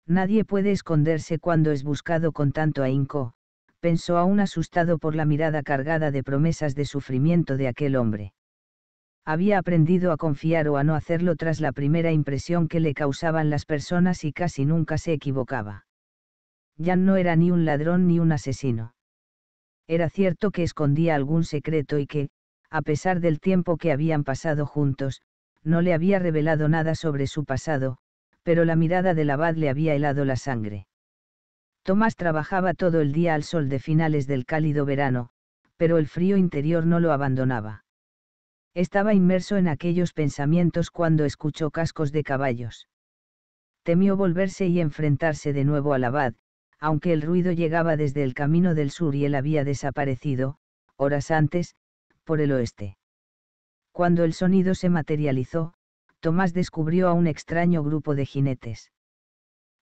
Nadie puede esconderse cuando es buscado con tanto ahínco, pensó aún asustado por la mirada cargada de promesas de sufrimiento de aquel hombre. Había aprendido a confiar o a no hacerlo tras la primera impresión que le causaban las personas y casi nunca se equivocaba. Jan no era ni un ladrón ni un asesino. Era cierto que escondía algún secreto y que, a pesar del tiempo que habían pasado juntos, no le había revelado nada sobre su pasado, pero la mirada del abad le había helado la sangre. Tomás trabajaba todo el día al sol de finales del cálido verano, pero el frío interior no lo abandonaba. Estaba inmerso en aquellos pensamientos cuando escuchó cascos de caballos. Temió volverse y enfrentarse de nuevo al abad, aunque el ruido llegaba desde el camino del sur y él había desaparecido, horas antes, por el oeste. Cuando el sonido se materializó, Tomás descubrió a un extraño grupo de jinetes.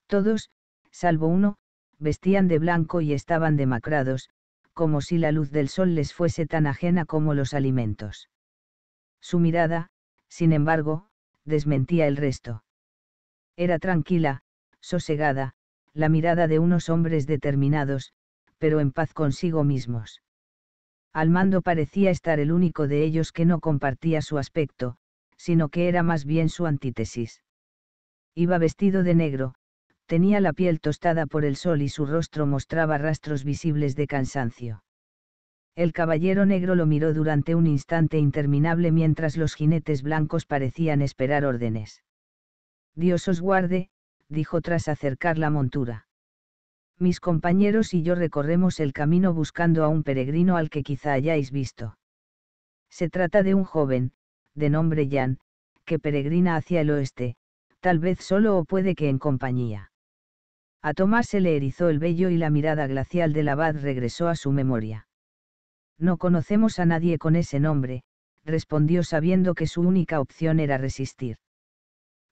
Todos, salvo uno, vestían de blanco y estaban demacrados, como si la luz del sol les fuese tan ajena como los alimentos. Su mirada, sin embargo, desmentía el resto. Era tranquila, sosegada, la mirada de unos hombres determinados, pero en paz consigo mismos. Al mando parecía estar el único de ellos que no compartía su aspecto, sino que era más bien su antítesis. Iba vestido de negro, tenía la piel tostada por el sol y su rostro mostraba rastros visibles de cansancio. El caballero negro lo miró durante un instante interminable mientras los jinetes blancos parecían esperar órdenes. Dios os guarde, dijo tras acercar la montura. Mis compañeros y yo recorremos el camino buscando a un peregrino al que quizá hayáis visto. Se trata de un joven, de nombre Jan, que peregrina hacia el oeste, tal vez solo o puede que en compañía. A Tomás se le erizó el vello y la mirada glacial del abad regresó a su memoria. No conocemos a nadie con ese nombre, respondió sabiendo que su única opción era resistir.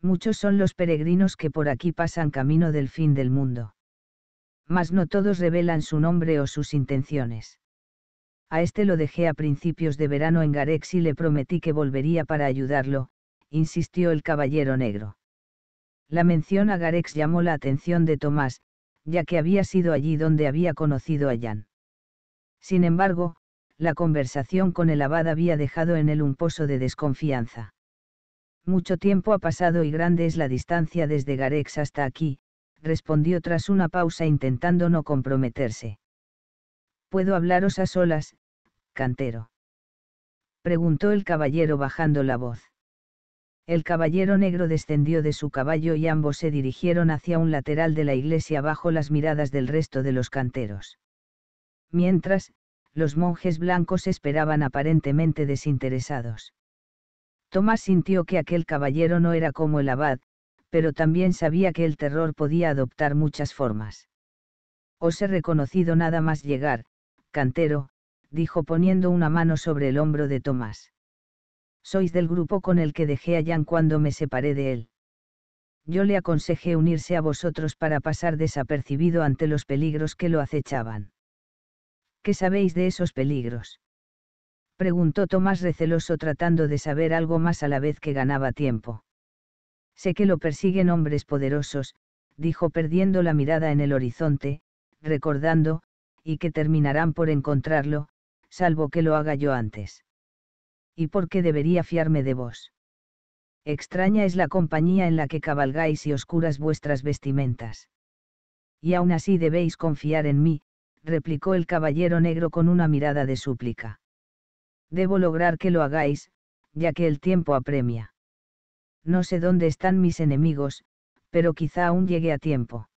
Muchos son los peregrinos que por aquí pasan camino del fin del mundo. Mas no todos revelan su nombre o sus intenciones. A este lo dejé a principios de verano en Garex y le prometí que volvería para ayudarlo, insistió el caballero negro. La mención a Garex llamó la atención de Tomás, ya que había sido allí donde había conocido a Jan. Sin embargo, la conversación con el abad había dejado en él un pozo de desconfianza. Mucho tiempo ha pasado y grande es la distancia desde Garex hasta aquí, respondió tras una pausa intentando no comprometerse. ¿Puedo hablaros a solas, cantero? preguntó el caballero bajando la voz. El caballero negro descendió de su caballo y ambos se dirigieron hacia un lateral de la iglesia bajo las miradas del resto de los canteros. Mientras, los monjes blancos esperaban aparentemente desinteresados. Tomás sintió que aquel caballero no era como el abad, pero también sabía que el terror podía adoptar muchas formas. Os he reconocido nada más llegar, cantero, dijo poniendo una mano sobre el hombro de Tomás. Sois del grupo con el que dejé a Jan cuando me separé de él. Yo le aconsejé unirse a vosotros para pasar desapercibido ante los peligros que lo acechaban. ¿Qué sabéis de esos peligros? Preguntó Tomás receloso tratando de saber algo más a la vez que ganaba tiempo. Sé que lo persiguen hombres poderosos, dijo perdiendo la mirada en el horizonte, recordando, y que terminarán por encontrarlo, salvo que lo haga yo antes. ¿Y por qué debería fiarme de vos? Extraña es la compañía en la que cabalgáis y oscuras vuestras vestimentas. Y aún así debéis confiar en mí, replicó el caballero negro con una mirada de súplica. Debo lograr que lo hagáis, ya que el tiempo apremia. No sé dónde están mis enemigos, pero quizá aún llegue a tiempo.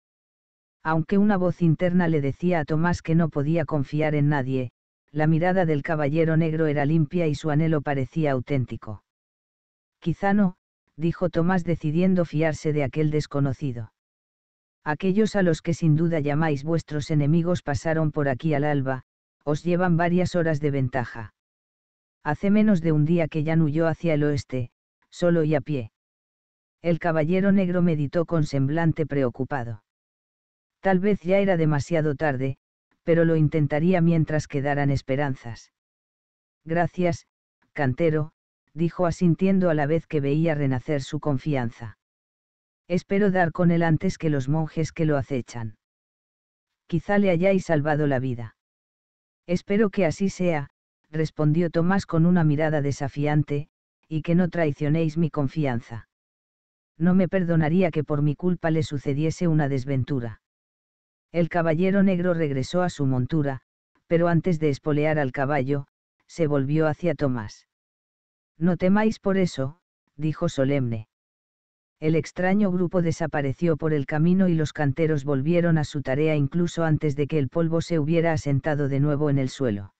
Aunque una voz interna le decía a Tomás que no podía confiar en nadie, la mirada del caballero negro era limpia y su anhelo parecía auténtico. Quizá no, dijo Tomás decidiendo fiarse de aquel desconocido. Aquellos a los que sin duda llamáis vuestros enemigos pasaron por aquí al alba, os llevan varias horas de ventaja. Hace menos de un día que Jan huyó hacia el oeste, solo y a pie. El caballero negro meditó con semblante preocupado. Tal vez ya era demasiado tarde, pero lo intentaría mientras quedaran esperanzas. Gracias, cantero, dijo asintiendo a la vez que veía renacer su confianza. Espero dar con él antes que los monjes que lo acechan. Quizá le hayáis salvado la vida. Espero que así sea, respondió Tomás con una mirada desafiante, y que no traicionéis mi confianza. No me perdonaría que por mi culpa le sucediese una desventura. El caballero negro regresó a su montura, pero antes de espolear al caballo, se volvió hacia Tomás. No temáis por eso, dijo solemne. El extraño grupo desapareció por el camino y los canteros volvieron a su tarea incluso antes de que el polvo se hubiera asentado de nuevo en el suelo.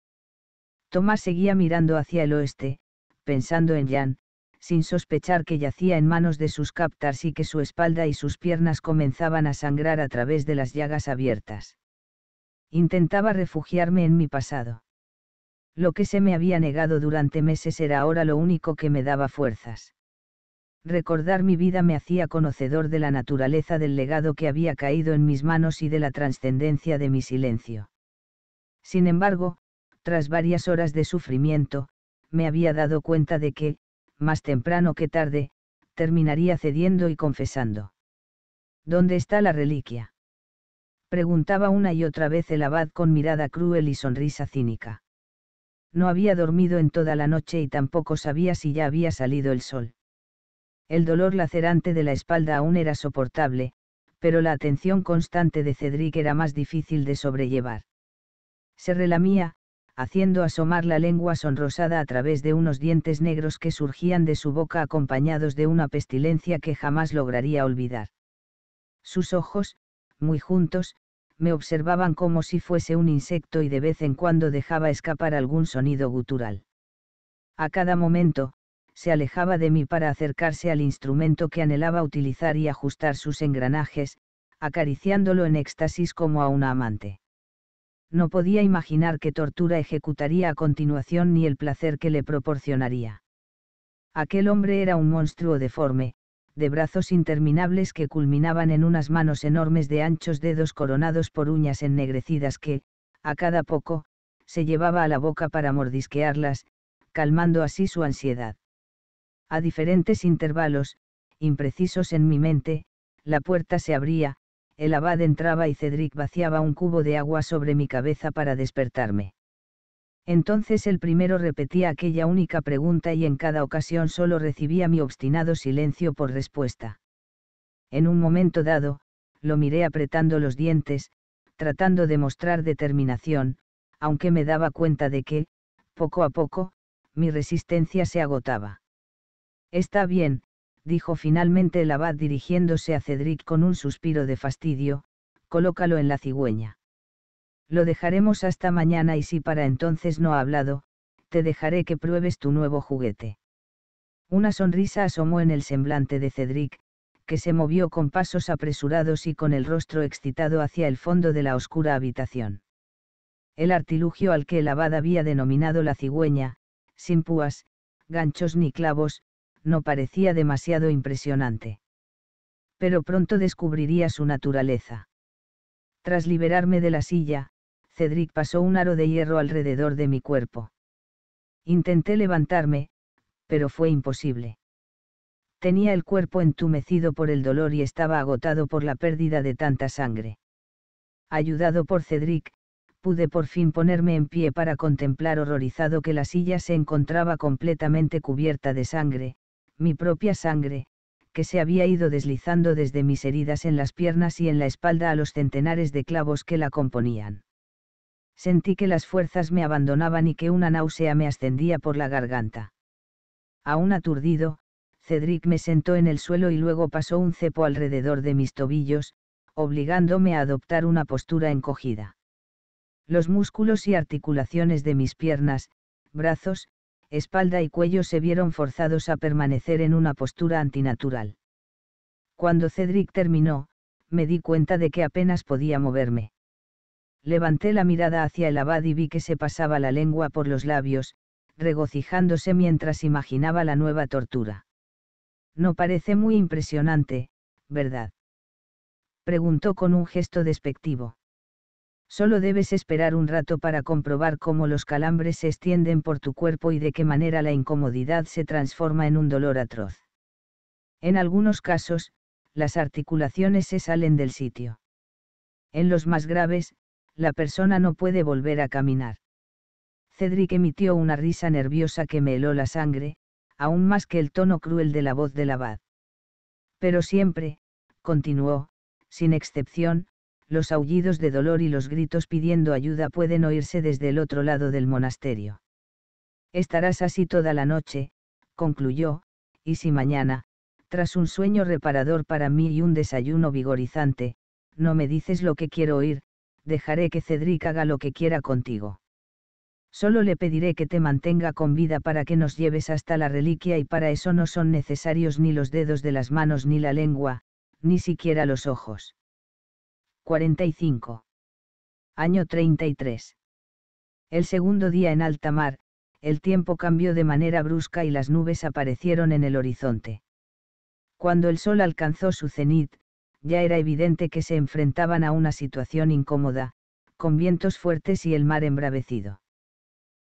Tomás seguía mirando hacia el oeste, pensando en Jan, sin sospechar que yacía en manos de sus captars y que su espalda y sus piernas comenzaban a sangrar a través de las llagas abiertas. Intentaba refugiarme en mi pasado. Lo que se me había negado durante meses era ahora lo único que me daba fuerzas. Recordar mi vida me hacía conocedor de la naturaleza del legado que había caído en mis manos y de la trascendencia de mi silencio. Sin embargo, tras varias horas de sufrimiento, me había dado cuenta de que, más temprano que tarde, terminaría cediendo y confesando. ¿Dónde está la reliquia? Preguntaba una y otra vez el abad con mirada cruel y sonrisa cínica. No había dormido en toda la noche y tampoco sabía si ya había salido el sol. El dolor lacerante de la espalda aún era soportable, pero la atención constante de Cedric era más difícil de sobrellevar. Se relamía, haciendo asomar la lengua sonrosada a través de unos dientes negros que surgían de su boca acompañados de una pestilencia que jamás lograría olvidar. Sus ojos, muy juntos, me observaban como si fuese un insecto y de vez en cuando dejaba escapar algún sonido gutural. A cada momento, se alejaba de mí para acercarse al instrumento que anhelaba utilizar y ajustar sus engranajes, acariciándolo en éxtasis como a una amante no podía imaginar qué tortura ejecutaría a continuación ni el placer que le proporcionaría. Aquel hombre era un monstruo deforme, de brazos interminables que culminaban en unas manos enormes de anchos dedos coronados por uñas ennegrecidas que, a cada poco, se llevaba a la boca para mordisquearlas, calmando así su ansiedad. A diferentes intervalos, imprecisos en mi mente, la puerta se abría, el abad entraba y Cedric vaciaba un cubo de agua sobre mi cabeza para despertarme. Entonces el primero repetía aquella única pregunta y en cada ocasión solo recibía mi obstinado silencio por respuesta. En un momento dado, lo miré apretando los dientes, tratando de mostrar determinación, aunque me daba cuenta de que, poco a poco, mi resistencia se agotaba. Está bien, dijo finalmente el abad dirigiéndose a Cedric con un suspiro de fastidio, colócalo en la cigüeña. Lo dejaremos hasta mañana y si para entonces no ha hablado, te dejaré que pruebes tu nuevo juguete. Una sonrisa asomó en el semblante de Cedric, que se movió con pasos apresurados y con el rostro excitado hacia el fondo de la oscura habitación. El artilugio al que el abad había denominado la cigüeña, sin púas, ganchos ni clavos, no parecía demasiado impresionante. Pero pronto descubriría su naturaleza. Tras liberarme de la silla, Cedric pasó un aro de hierro alrededor de mi cuerpo. Intenté levantarme, pero fue imposible. Tenía el cuerpo entumecido por el dolor y estaba agotado por la pérdida de tanta sangre. Ayudado por Cedric, pude por fin ponerme en pie para contemplar horrorizado que la silla se encontraba completamente cubierta de sangre, mi propia sangre, que se había ido deslizando desde mis heridas en las piernas y en la espalda a los centenares de clavos que la componían. Sentí que las fuerzas me abandonaban y que una náusea me ascendía por la garganta. Aún aturdido, Cedric me sentó en el suelo y luego pasó un cepo alrededor de mis tobillos, obligándome a adoptar una postura encogida. Los músculos y articulaciones de mis piernas, brazos, espalda y cuello se vieron forzados a permanecer en una postura antinatural. Cuando Cedric terminó, me di cuenta de que apenas podía moverme. Levanté la mirada hacia el abad y vi que se pasaba la lengua por los labios, regocijándose mientras imaginaba la nueva tortura. No parece muy impresionante, ¿verdad? Preguntó con un gesto despectivo. Solo debes esperar un rato para comprobar cómo los calambres se extienden por tu cuerpo y de qué manera la incomodidad se transforma en un dolor atroz. En algunos casos, las articulaciones se salen del sitio. En los más graves, la persona no puede volver a caminar. Cedric emitió una risa nerviosa que me heló la sangre, aún más que el tono cruel de la voz del abad. Pero siempre, continuó, sin excepción, los aullidos de dolor y los gritos pidiendo ayuda pueden oírse desde el otro lado del monasterio. Estarás así toda la noche, concluyó, y si mañana, tras un sueño reparador para mí y un desayuno vigorizante, no me dices lo que quiero oír, dejaré que Cedric haga lo que quiera contigo. Solo le pediré que te mantenga con vida para que nos lleves hasta la reliquia y para eso no son necesarios ni los dedos de las manos ni la lengua, ni siquiera los ojos. 45. Año 33. El segundo día en alta mar, el tiempo cambió de manera brusca y las nubes aparecieron en el horizonte. Cuando el sol alcanzó su cenit, ya era evidente que se enfrentaban a una situación incómoda, con vientos fuertes y el mar embravecido.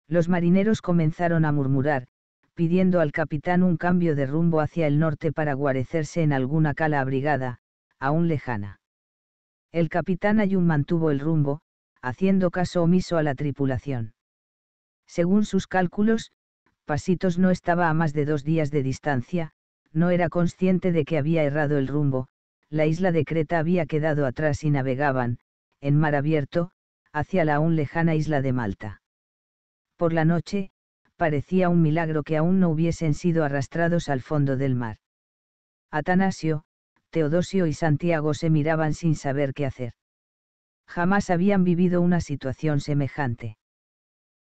Los marineros comenzaron a murmurar, pidiendo al capitán un cambio de rumbo hacia el norte para guarecerse en alguna cala abrigada, aún lejana. El capitán Ayun mantuvo el rumbo, haciendo caso omiso a la tripulación. Según sus cálculos, Pasitos no estaba a más de dos días de distancia, no era consciente de que había errado el rumbo, la isla de Creta había quedado atrás y navegaban, en mar abierto, hacia la aún lejana isla de Malta. Por la noche, parecía un milagro que aún no hubiesen sido arrastrados al fondo del mar. Atanasio, Teodosio y Santiago se miraban sin saber qué hacer. Jamás habían vivido una situación semejante.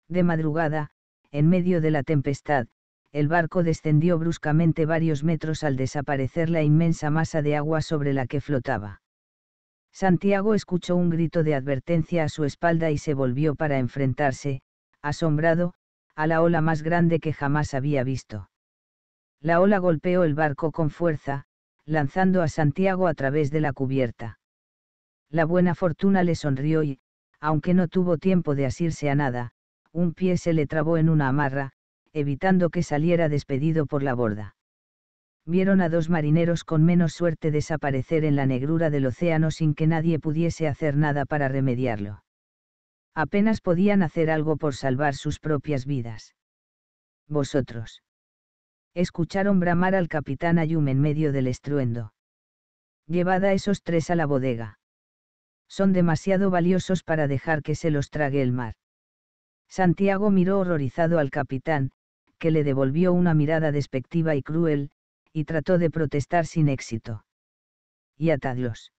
De madrugada, en medio de la tempestad, el barco descendió bruscamente varios metros al desaparecer la inmensa masa de agua sobre la que flotaba. Santiago escuchó un grito de advertencia a su espalda y se volvió para enfrentarse, asombrado, a la ola más grande que jamás había visto. La ola golpeó el barco con fuerza, lanzando a Santiago a través de la cubierta. La buena fortuna le sonrió y, aunque no tuvo tiempo de asirse a nada, un pie se le trabó en una amarra, evitando que saliera despedido por la borda. Vieron a dos marineros con menos suerte desaparecer en la negrura del océano sin que nadie pudiese hacer nada para remediarlo. Apenas podían hacer algo por salvar sus propias vidas. Vosotros escucharon bramar al capitán Ayum en medio del estruendo. Llevad a esos tres a la bodega. Son demasiado valiosos para dejar que se los trague el mar. Santiago miró horrorizado al capitán, que le devolvió una mirada despectiva y cruel, y trató de protestar sin éxito. Y atadlos.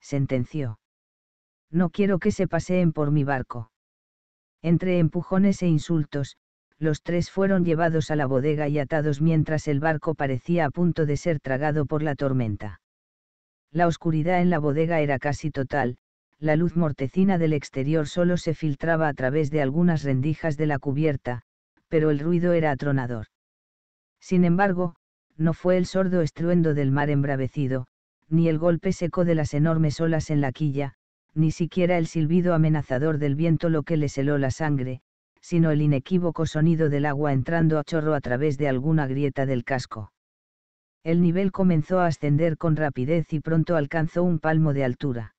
Sentenció. No quiero que se paseen por mi barco. Entre empujones e insultos, los tres fueron llevados a la bodega y atados mientras el barco parecía a punto de ser tragado por la tormenta. La oscuridad en la bodega era casi total, la luz mortecina del exterior solo se filtraba a través de algunas rendijas de la cubierta, pero el ruido era atronador. Sin embargo, no fue el sordo estruendo del mar embravecido, ni el golpe seco de las enormes olas en la quilla, ni siquiera el silbido amenazador del viento lo que les heló la sangre, sino el inequívoco sonido del agua entrando a chorro a través de alguna grieta del casco. El nivel comenzó a ascender con rapidez y pronto alcanzó un palmo de altura.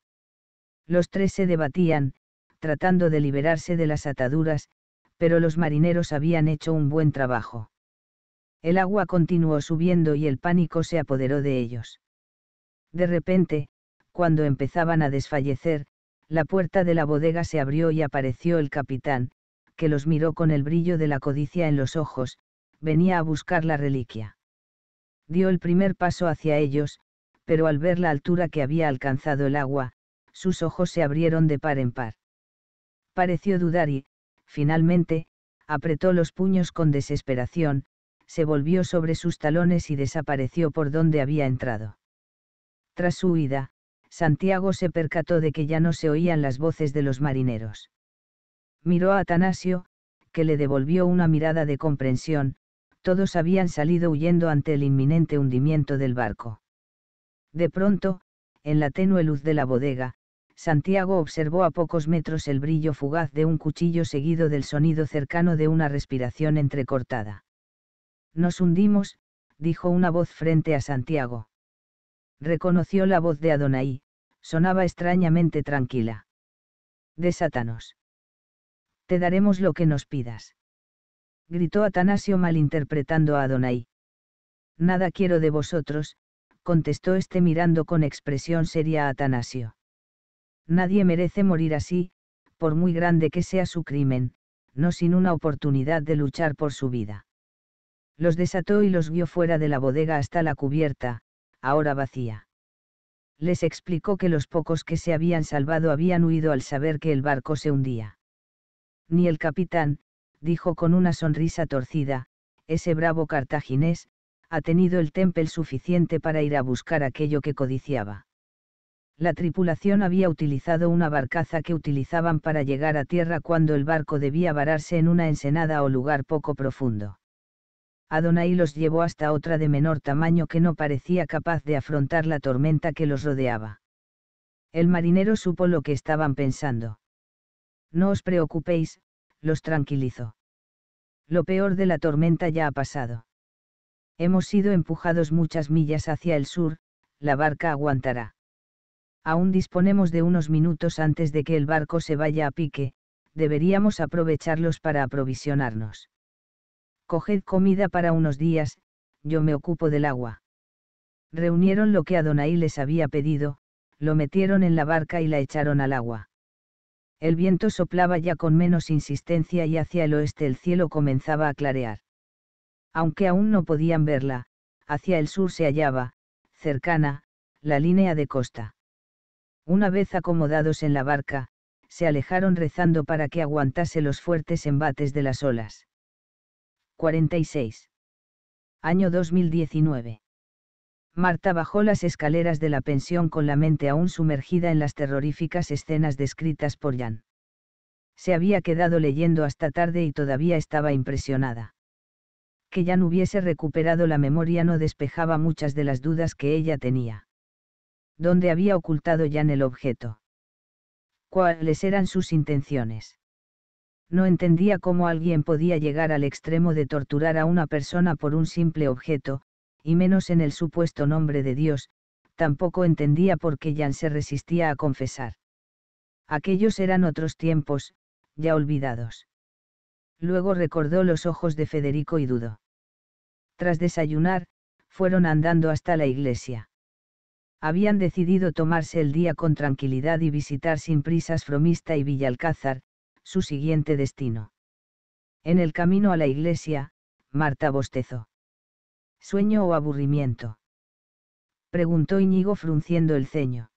Los tres se debatían, tratando de liberarse de las ataduras, pero los marineros habían hecho un buen trabajo. El agua continuó subiendo y el pánico se apoderó de ellos. De repente, cuando empezaban a desfallecer, la puerta de la bodega se abrió y apareció el capitán, que los miró con el brillo de la codicia en los ojos, venía a buscar la reliquia. Dio el primer paso hacia ellos, pero al ver la altura que había alcanzado el agua, sus ojos se abrieron de par en par. Pareció dudar y, finalmente, apretó los puños con desesperación, se volvió sobre sus talones y desapareció por donde había entrado. Tras su huida, Santiago se percató de que ya no se oían las voces de los marineros miró a Atanasio, que le devolvió una mirada de comprensión, todos habían salido huyendo ante el inminente hundimiento del barco. De pronto, en la tenue luz de la bodega, Santiago observó a pocos metros el brillo fugaz de un cuchillo seguido del sonido cercano de una respiración entrecortada. Nos hundimos, dijo una voz frente a Santiago. Reconoció la voz de Adonai, sonaba extrañamente tranquila. Desátanos te daremos lo que nos pidas. Gritó Atanasio malinterpretando a Adonai. Nada quiero de vosotros, contestó este mirando con expresión seria a Atanasio. Nadie merece morir así, por muy grande que sea su crimen, no sin una oportunidad de luchar por su vida. Los desató y los guió fuera de la bodega hasta la cubierta, ahora vacía. Les explicó que los pocos que se habían salvado habían huido al saber que el barco se hundía. Ni el capitán, dijo con una sonrisa torcida, ese bravo cartaginés, ha tenido el temple suficiente para ir a buscar aquello que codiciaba. La tripulación había utilizado una barcaza que utilizaban para llegar a tierra cuando el barco debía vararse en una ensenada o lugar poco profundo. Adonai los llevó hasta otra de menor tamaño que no parecía capaz de afrontar la tormenta que los rodeaba. El marinero supo lo que estaban pensando. No os preocupéis, los tranquilizo. Lo peor de la tormenta ya ha pasado. Hemos sido empujados muchas millas hacia el sur, la barca aguantará. Aún disponemos de unos minutos antes de que el barco se vaya a pique, deberíamos aprovecharlos para aprovisionarnos. Coged comida para unos días, yo me ocupo del agua. Reunieron lo que Adonai les había pedido, lo metieron en la barca y la echaron al agua. El viento soplaba ya con menos insistencia y hacia el oeste el cielo comenzaba a clarear. Aunque aún no podían verla, hacia el sur se hallaba, cercana, la línea de costa. Una vez acomodados en la barca, se alejaron rezando para que aguantase los fuertes embates de las olas. 46. Año 2019. Marta bajó las escaleras de la pensión con la mente aún sumergida en las terroríficas escenas descritas por Jan. Se había quedado leyendo hasta tarde y todavía estaba impresionada. Que Jan hubiese recuperado la memoria no despejaba muchas de las dudas que ella tenía. ¿Dónde había ocultado Jan el objeto? ¿Cuáles eran sus intenciones? No entendía cómo alguien podía llegar al extremo de torturar a una persona por un simple objeto, y menos en el supuesto nombre de Dios, tampoco entendía por qué Jan se resistía a confesar. Aquellos eran otros tiempos, ya olvidados. Luego recordó los ojos de Federico y dudo. Tras desayunar, fueron andando hasta la iglesia. Habían decidido tomarse el día con tranquilidad y visitar sin prisas Fromista y Villalcázar, su siguiente destino. En el camino a la iglesia, Marta bostezó. ¿Sueño o aburrimiento? Preguntó Íñigo frunciendo el ceño.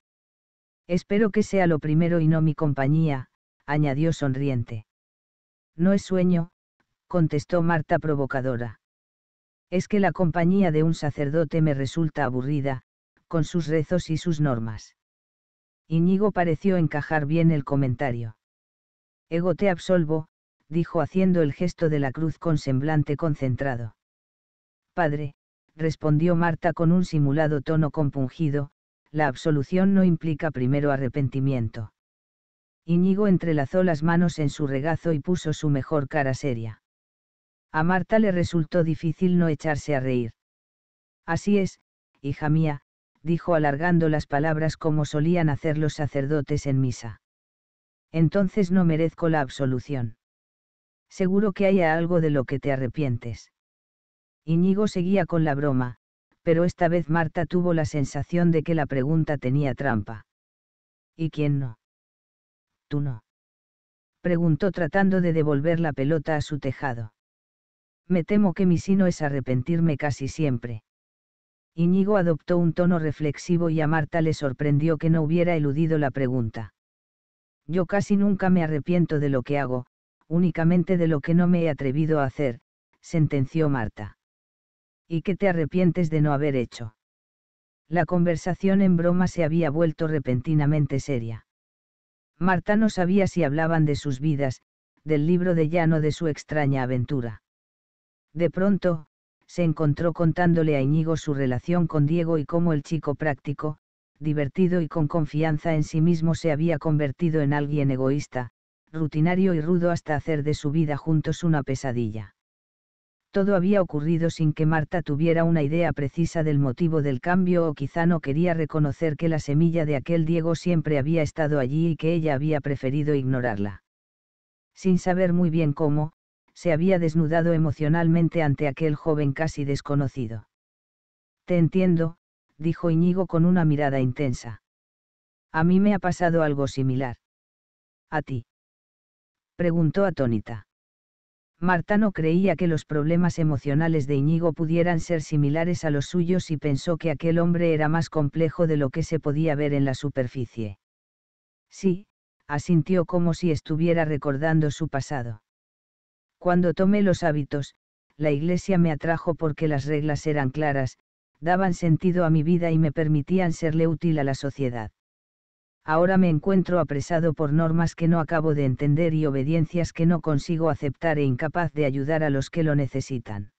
Espero que sea lo primero y no mi compañía, añadió sonriente. No es sueño, contestó Marta provocadora. Es que la compañía de un sacerdote me resulta aburrida, con sus rezos y sus normas. Íñigo pareció encajar bien el comentario. Ego te absolvo, dijo haciendo el gesto de la cruz con semblante concentrado. Padre, respondió Marta con un simulado tono compungido, la absolución no implica primero arrepentimiento. Íñigo entrelazó las manos en su regazo y puso su mejor cara seria. A Marta le resultó difícil no echarse a reír. Así es, hija mía, dijo alargando las palabras como solían hacer los sacerdotes en misa. Entonces no merezco la absolución. Seguro que haya algo de lo que te arrepientes. Iñigo seguía con la broma, pero esta vez Marta tuvo la sensación de que la pregunta tenía trampa. ¿Y quién no? Tú no. Preguntó tratando de devolver la pelota a su tejado. Me temo que mi sino es arrepentirme casi siempre. Iñigo adoptó un tono reflexivo y a Marta le sorprendió que no hubiera eludido la pregunta. Yo casi nunca me arrepiento de lo que hago, únicamente de lo que no me he atrevido a hacer, sentenció Marta y que te arrepientes de no haber hecho. La conversación en broma se había vuelto repentinamente seria. Marta no sabía si hablaban de sus vidas, del libro de llano de su extraña aventura. De pronto, se encontró contándole a Íñigo su relación con Diego y cómo el chico práctico, divertido y con confianza en sí mismo se había convertido en alguien egoísta, rutinario y rudo hasta hacer de su vida juntos una pesadilla. Todo había ocurrido sin que Marta tuviera una idea precisa del motivo del cambio o quizá no quería reconocer que la semilla de aquel Diego siempre había estado allí y que ella había preferido ignorarla. Sin saber muy bien cómo, se había desnudado emocionalmente ante aquel joven casi desconocido. Te entiendo, dijo Iñigo con una mirada intensa. A mí me ha pasado algo similar. ¿A ti? preguntó atónita. Marta no creía que los problemas emocionales de Iñigo pudieran ser similares a los suyos y pensó que aquel hombre era más complejo de lo que se podía ver en la superficie. Sí, asintió como si estuviera recordando su pasado. Cuando tomé los hábitos, la iglesia me atrajo porque las reglas eran claras, daban sentido a mi vida y me permitían serle útil a la sociedad ahora me encuentro apresado por normas que no acabo de entender y obediencias que no consigo aceptar e incapaz de ayudar a los que lo necesitan.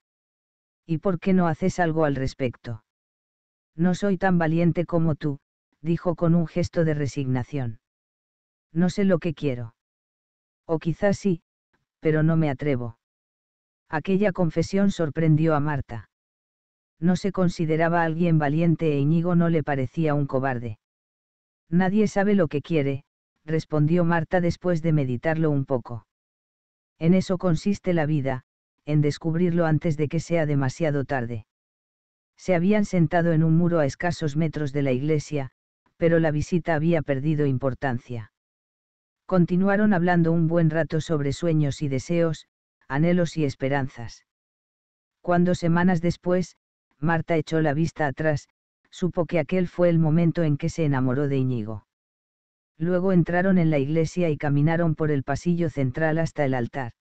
¿Y por qué no haces algo al respecto? No soy tan valiente como tú, dijo con un gesto de resignación. No sé lo que quiero. O quizás sí, pero no me atrevo. Aquella confesión sorprendió a Marta. No se consideraba alguien valiente e Íñigo no le parecía un cobarde Nadie sabe lo que quiere, respondió Marta después de meditarlo un poco. En eso consiste la vida, en descubrirlo antes de que sea demasiado tarde. Se habían sentado en un muro a escasos metros de la iglesia, pero la visita había perdido importancia. Continuaron hablando un buen rato sobre sueños y deseos, anhelos y esperanzas. Cuando semanas después, Marta echó la vista atrás, supo que aquel fue el momento en que se enamoró de Íñigo. Luego entraron en la iglesia y caminaron por el pasillo central hasta el altar.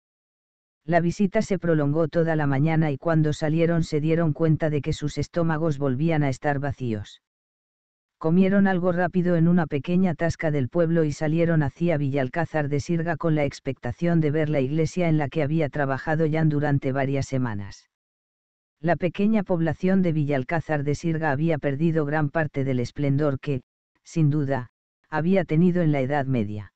La visita se prolongó toda la mañana y cuando salieron se dieron cuenta de que sus estómagos volvían a estar vacíos. Comieron algo rápido en una pequeña tasca del pueblo y salieron hacia Villalcázar de Sirga con la expectación de ver la iglesia en la que había trabajado Jan durante varias semanas la pequeña población de Villalcázar de Sirga había perdido gran parte del esplendor que, sin duda, había tenido en la Edad Media.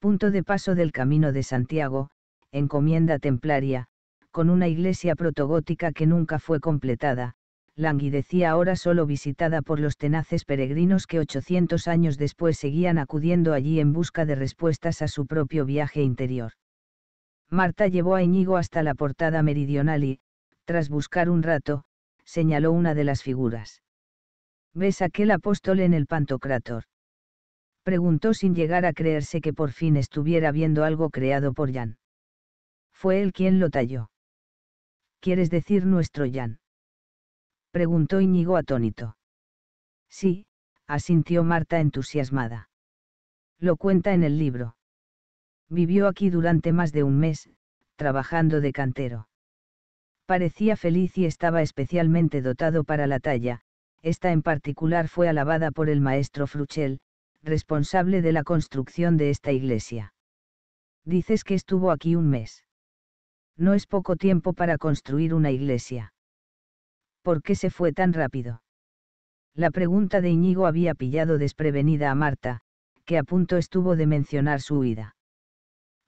Punto de paso del Camino de Santiago, encomienda templaria, con una iglesia protogótica que nunca fue completada, languidecía ahora solo visitada por los tenaces peregrinos que 800 años después seguían acudiendo allí en busca de respuestas a su propio viaje interior. Marta llevó a Íñigo hasta la portada meridional y, tras buscar un rato, señaló una de las figuras. ¿Ves aquel apóstol en el Pantocrátor? Preguntó sin llegar a creerse que por fin estuviera viendo algo creado por Jan. Fue él quien lo talló. ¿Quieres decir nuestro Jan? Preguntó Íñigo atónito. Sí, asintió Marta entusiasmada. Lo cuenta en el libro. Vivió aquí durante más de un mes, trabajando de cantero parecía feliz y estaba especialmente dotado para la talla, esta en particular fue alabada por el maestro Fruchel, responsable de la construcción de esta iglesia. Dices que estuvo aquí un mes. No es poco tiempo para construir una iglesia. ¿Por qué se fue tan rápido? La pregunta de Iñigo había pillado desprevenida a Marta, que a punto estuvo de mencionar su huida.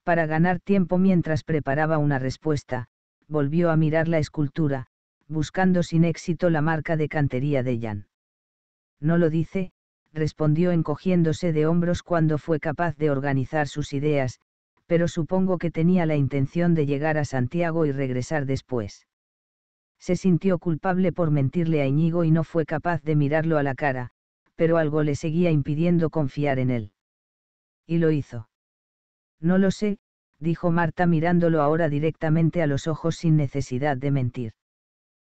Para ganar tiempo mientras preparaba una respuesta, volvió a mirar la escultura, buscando sin éxito la marca de cantería de Jan. No lo dice, respondió encogiéndose de hombros cuando fue capaz de organizar sus ideas, pero supongo que tenía la intención de llegar a Santiago y regresar después. Se sintió culpable por mentirle a Iñigo y no fue capaz de mirarlo a la cara, pero algo le seguía impidiendo confiar en él. Y lo hizo. No lo sé, dijo Marta mirándolo ahora directamente a los ojos sin necesidad de mentir.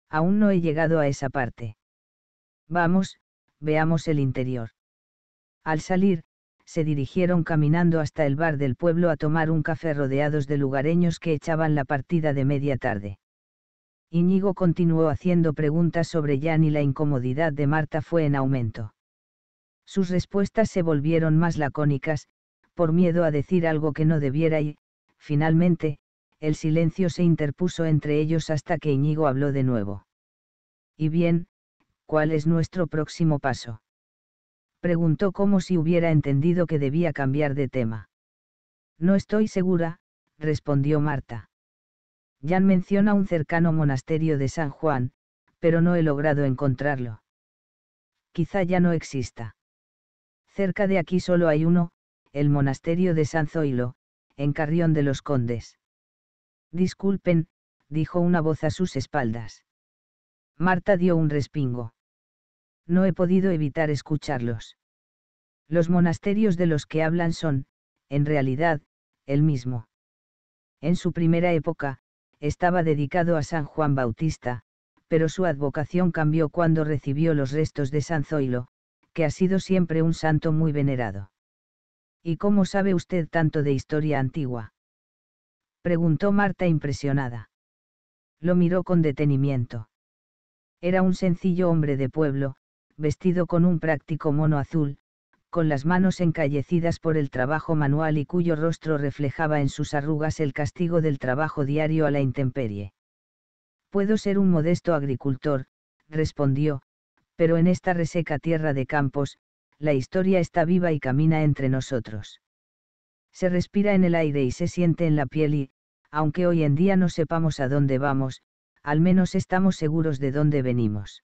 Aún no he llegado a esa parte. Vamos, veamos el interior. Al salir, se dirigieron caminando hasta el bar del pueblo a tomar un café rodeados de lugareños que echaban la partida de media tarde. Iñigo continuó haciendo preguntas sobre Jan y la incomodidad de Marta fue en aumento. Sus respuestas se volvieron más lacónicas, por miedo a decir algo que no debiera y, Finalmente, el silencio se interpuso entre ellos hasta que Iñigo habló de nuevo. Y bien, ¿cuál es nuestro próximo paso? Preguntó como si hubiera entendido que debía cambiar de tema. No estoy segura, respondió Marta. Jan menciona un cercano monasterio de San Juan, pero no he logrado encontrarlo. Quizá ya no exista. Cerca de aquí solo hay uno, el monasterio de San Zoilo, en Carrión de los Condes. Disculpen, dijo una voz a sus espaldas. Marta dio un respingo. No he podido evitar escucharlos. Los monasterios de los que hablan son, en realidad, el mismo. En su primera época, estaba dedicado a San Juan Bautista, pero su advocación cambió cuando recibió los restos de San Zoilo, que ha sido siempre un santo muy venerado. ¿Y cómo sabe usted tanto de historia antigua? preguntó Marta impresionada. Lo miró con detenimiento. Era un sencillo hombre de pueblo, vestido con un práctico mono azul, con las manos encallecidas por el trabajo manual y cuyo rostro reflejaba en sus arrugas el castigo del trabajo diario a la intemperie. Puedo ser un modesto agricultor, respondió, pero en esta reseca tierra de campos, la historia está viva y camina entre nosotros. Se respira en el aire y se siente en la piel y, aunque hoy en día no sepamos a dónde vamos, al menos estamos seguros de dónde venimos.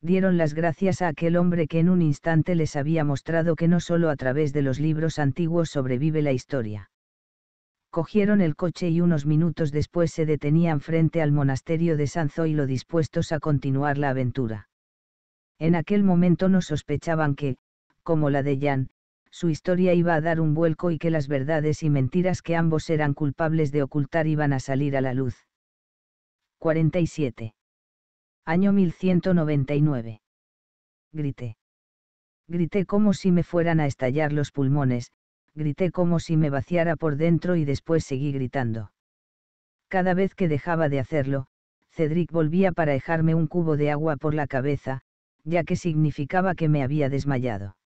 Dieron las gracias a aquel hombre que en un instante les había mostrado que no solo a través de los libros antiguos sobrevive la historia. Cogieron el coche y unos minutos después se detenían frente al monasterio de San Zoilo dispuestos a continuar la aventura. En aquel momento no sospechaban que, como la de Jan, su historia iba a dar un vuelco y que las verdades y mentiras que ambos eran culpables de ocultar iban a salir a la luz. 47. Año 1199. Grité. Grité como si me fueran a estallar los pulmones, grité como si me vaciara por dentro y después seguí gritando. Cada vez que dejaba de hacerlo, Cedric volvía para dejarme un cubo de agua por la cabeza, ya que significaba que me había desmayado.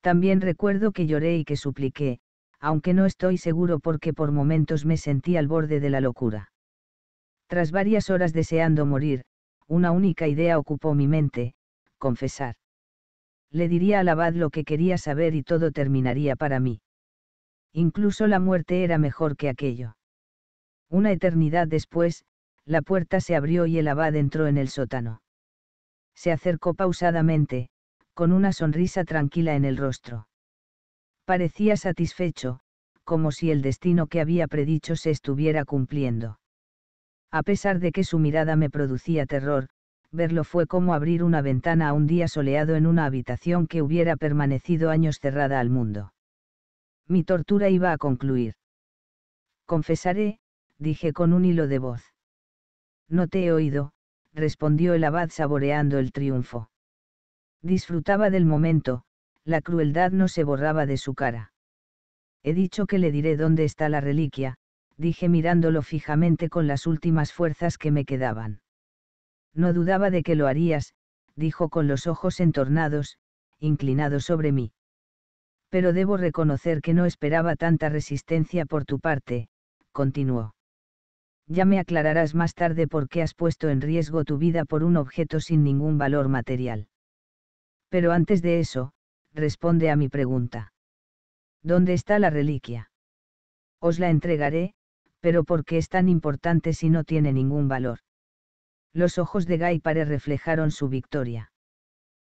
También recuerdo que lloré y que supliqué, aunque no estoy seguro porque por momentos me sentí al borde de la locura. Tras varias horas deseando morir, una única idea ocupó mi mente, confesar. Le diría al abad lo que quería saber y todo terminaría para mí. Incluso la muerte era mejor que aquello. Una eternidad después, la puerta se abrió y el abad entró en el sótano se acercó pausadamente, con una sonrisa tranquila en el rostro. Parecía satisfecho, como si el destino que había predicho se estuviera cumpliendo. A pesar de que su mirada me producía terror, verlo fue como abrir una ventana a un día soleado en una habitación que hubiera permanecido años cerrada al mundo. Mi tortura iba a concluir. Confesaré, dije con un hilo de voz. No te he oído, respondió el abad saboreando el triunfo. Disfrutaba del momento, la crueldad no se borraba de su cara. He dicho que le diré dónde está la reliquia, dije mirándolo fijamente con las últimas fuerzas que me quedaban. No dudaba de que lo harías, dijo con los ojos entornados, inclinado sobre mí. Pero debo reconocer que no esperaba tanta resistencia por tu parte, continuó ya me aclararás más tarde por qué has puesto en riesgo tu vida por un objeto sin ningún valor material. Pero antes de eso, responde a mi pregunta. ¿Dónde está la reliquia? Os la entregaré, pero ¿por qué es tan importante si no tiene ningún valor? Los ojos de Gaipare reflejaron su victoria.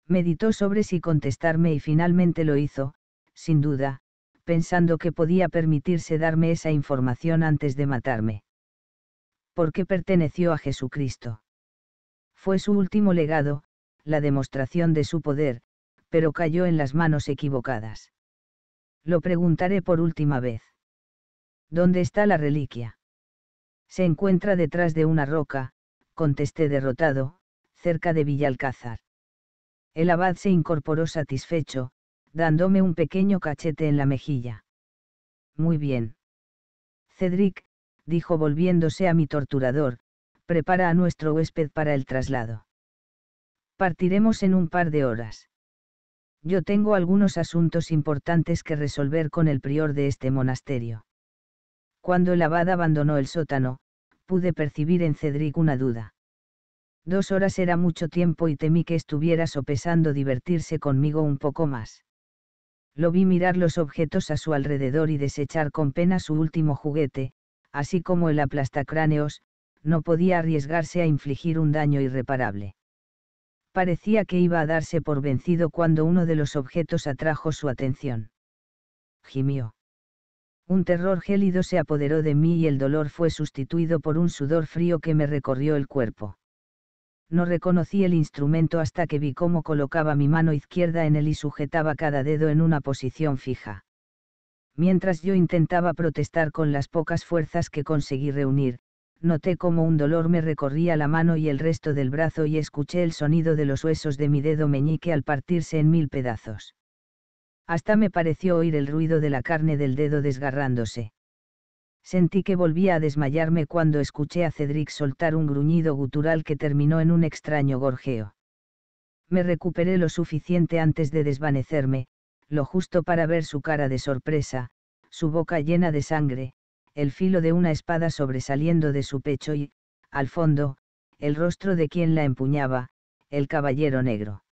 Meditó sobre si contestarme y finalmente lo hizo, sin duda, pensando que podía permitirse darme esa información antes de matarme porque perteneció a Jesucristo. Fue su último legado, la demostración de su poder, pero cayó en las manos equivocadas. Lo preguntaré por última vez. ¿Dónde está la reliquia? Se encuentra detrás de una roca, contesté derrotado, cerca de Villalcázar. El abad se incorporó satisfecho, dándome un pequeño cachete en la mejilla. Muy bien. Cedric, dijo volviéndose a mi torturador, prepara a nuestro huésped para el traslado. Partiremos en un par de horas. Yo tengo algunos asuntos importantes que resolver con el prior de este monasterio. Cuando el abad abandonó el sótano, pude percibir en Cedric una duda. Dos horas era mucho tiempo y temí que estuviera sopesando divertirse conmigo un poco más. Lo vi mirar los objetos a su alrededor y desechar con pena su último juguete, así como el aplastacráneos, no podía arriesgarse a infligir un daño irreparable. Parecía que iba a darse por vencido cuando uno de los objetos atrajo su atención. Gimió. Un terror gélido se apoderó de mí y el dolor fue sustituido por un sudor frío que me recorrió el cuerpo. No reconocí el instrumento hasta que vi cómo colocaba mi mano izquierda en él y sujetaba cada dedo en una posición fija. Mientras yo intentaba protestar con las pocas fuerzas que conseguí reunir, noté como un dolor me recorría la mano y el resto del brazo y escuché el sonido de los huesos de mi dedo meñique al partirse en mil pedazos. Hasta me pareció oír el ruido de la carne del dedo desgarrándose. Sentí que volvía a desmayarme cuando escuché a Cedric soltar un gruñido gutural que terminó en un extraño gorjeo. Me recuperé lo suficiente antes de desvanecerme, lo justo para ver su cara de sorpresa, su boca llena de sangre, el filo de una espada sobresaliendo de su pecho y, al fondo, el rostro de quien la empuñaba, el caballero negro.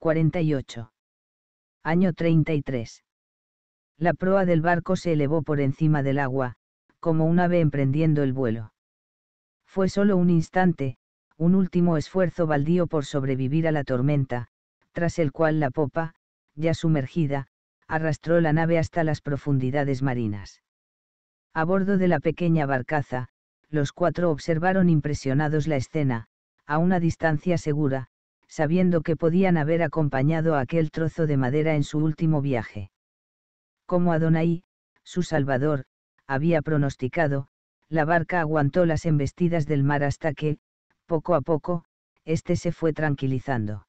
48. Año 33. La proa del barco se elevó por encima del agua, como un ave emprendiendo el vuelo. Fue solo un instante, un último esfuerzo baldío por sobrevivir a la tormenta, tras el cual la popa, ya sumergida, arrastró la nave hasta las profundidades marinas. A bordo de la pequeña barcaza, los cuatro observaron impresionados la escena, a una distancia segura, sabiendo que podían haber acompañado a aquel trozo de madera en su último viaje. Como Adonai, su salvador, había pronosticado, la barca aguantó las embestidas del mar hasta que, poco a poco, éste se fue tranquilizando.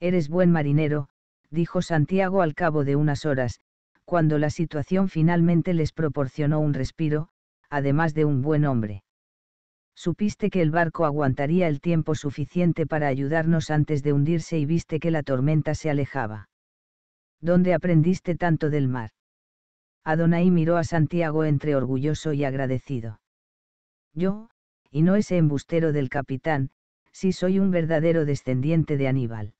Eres buen marinero, dijo Santiago al cabo de unas horas, cuando la situación finalmente les proporcionó un respiro, además de un buen hombre. Supiste que el barco aguantaría el tiempo suficiente para ayudarnos antes de hundirse y viste que la tormenta se alejaba. ¿Dónde aprendiste tanto del mar? Adonai miró a Santiago entre orgulloso y agradecido. Yo, y no ese embustero del capitán, si soy un verdadero descendiente de Aníbal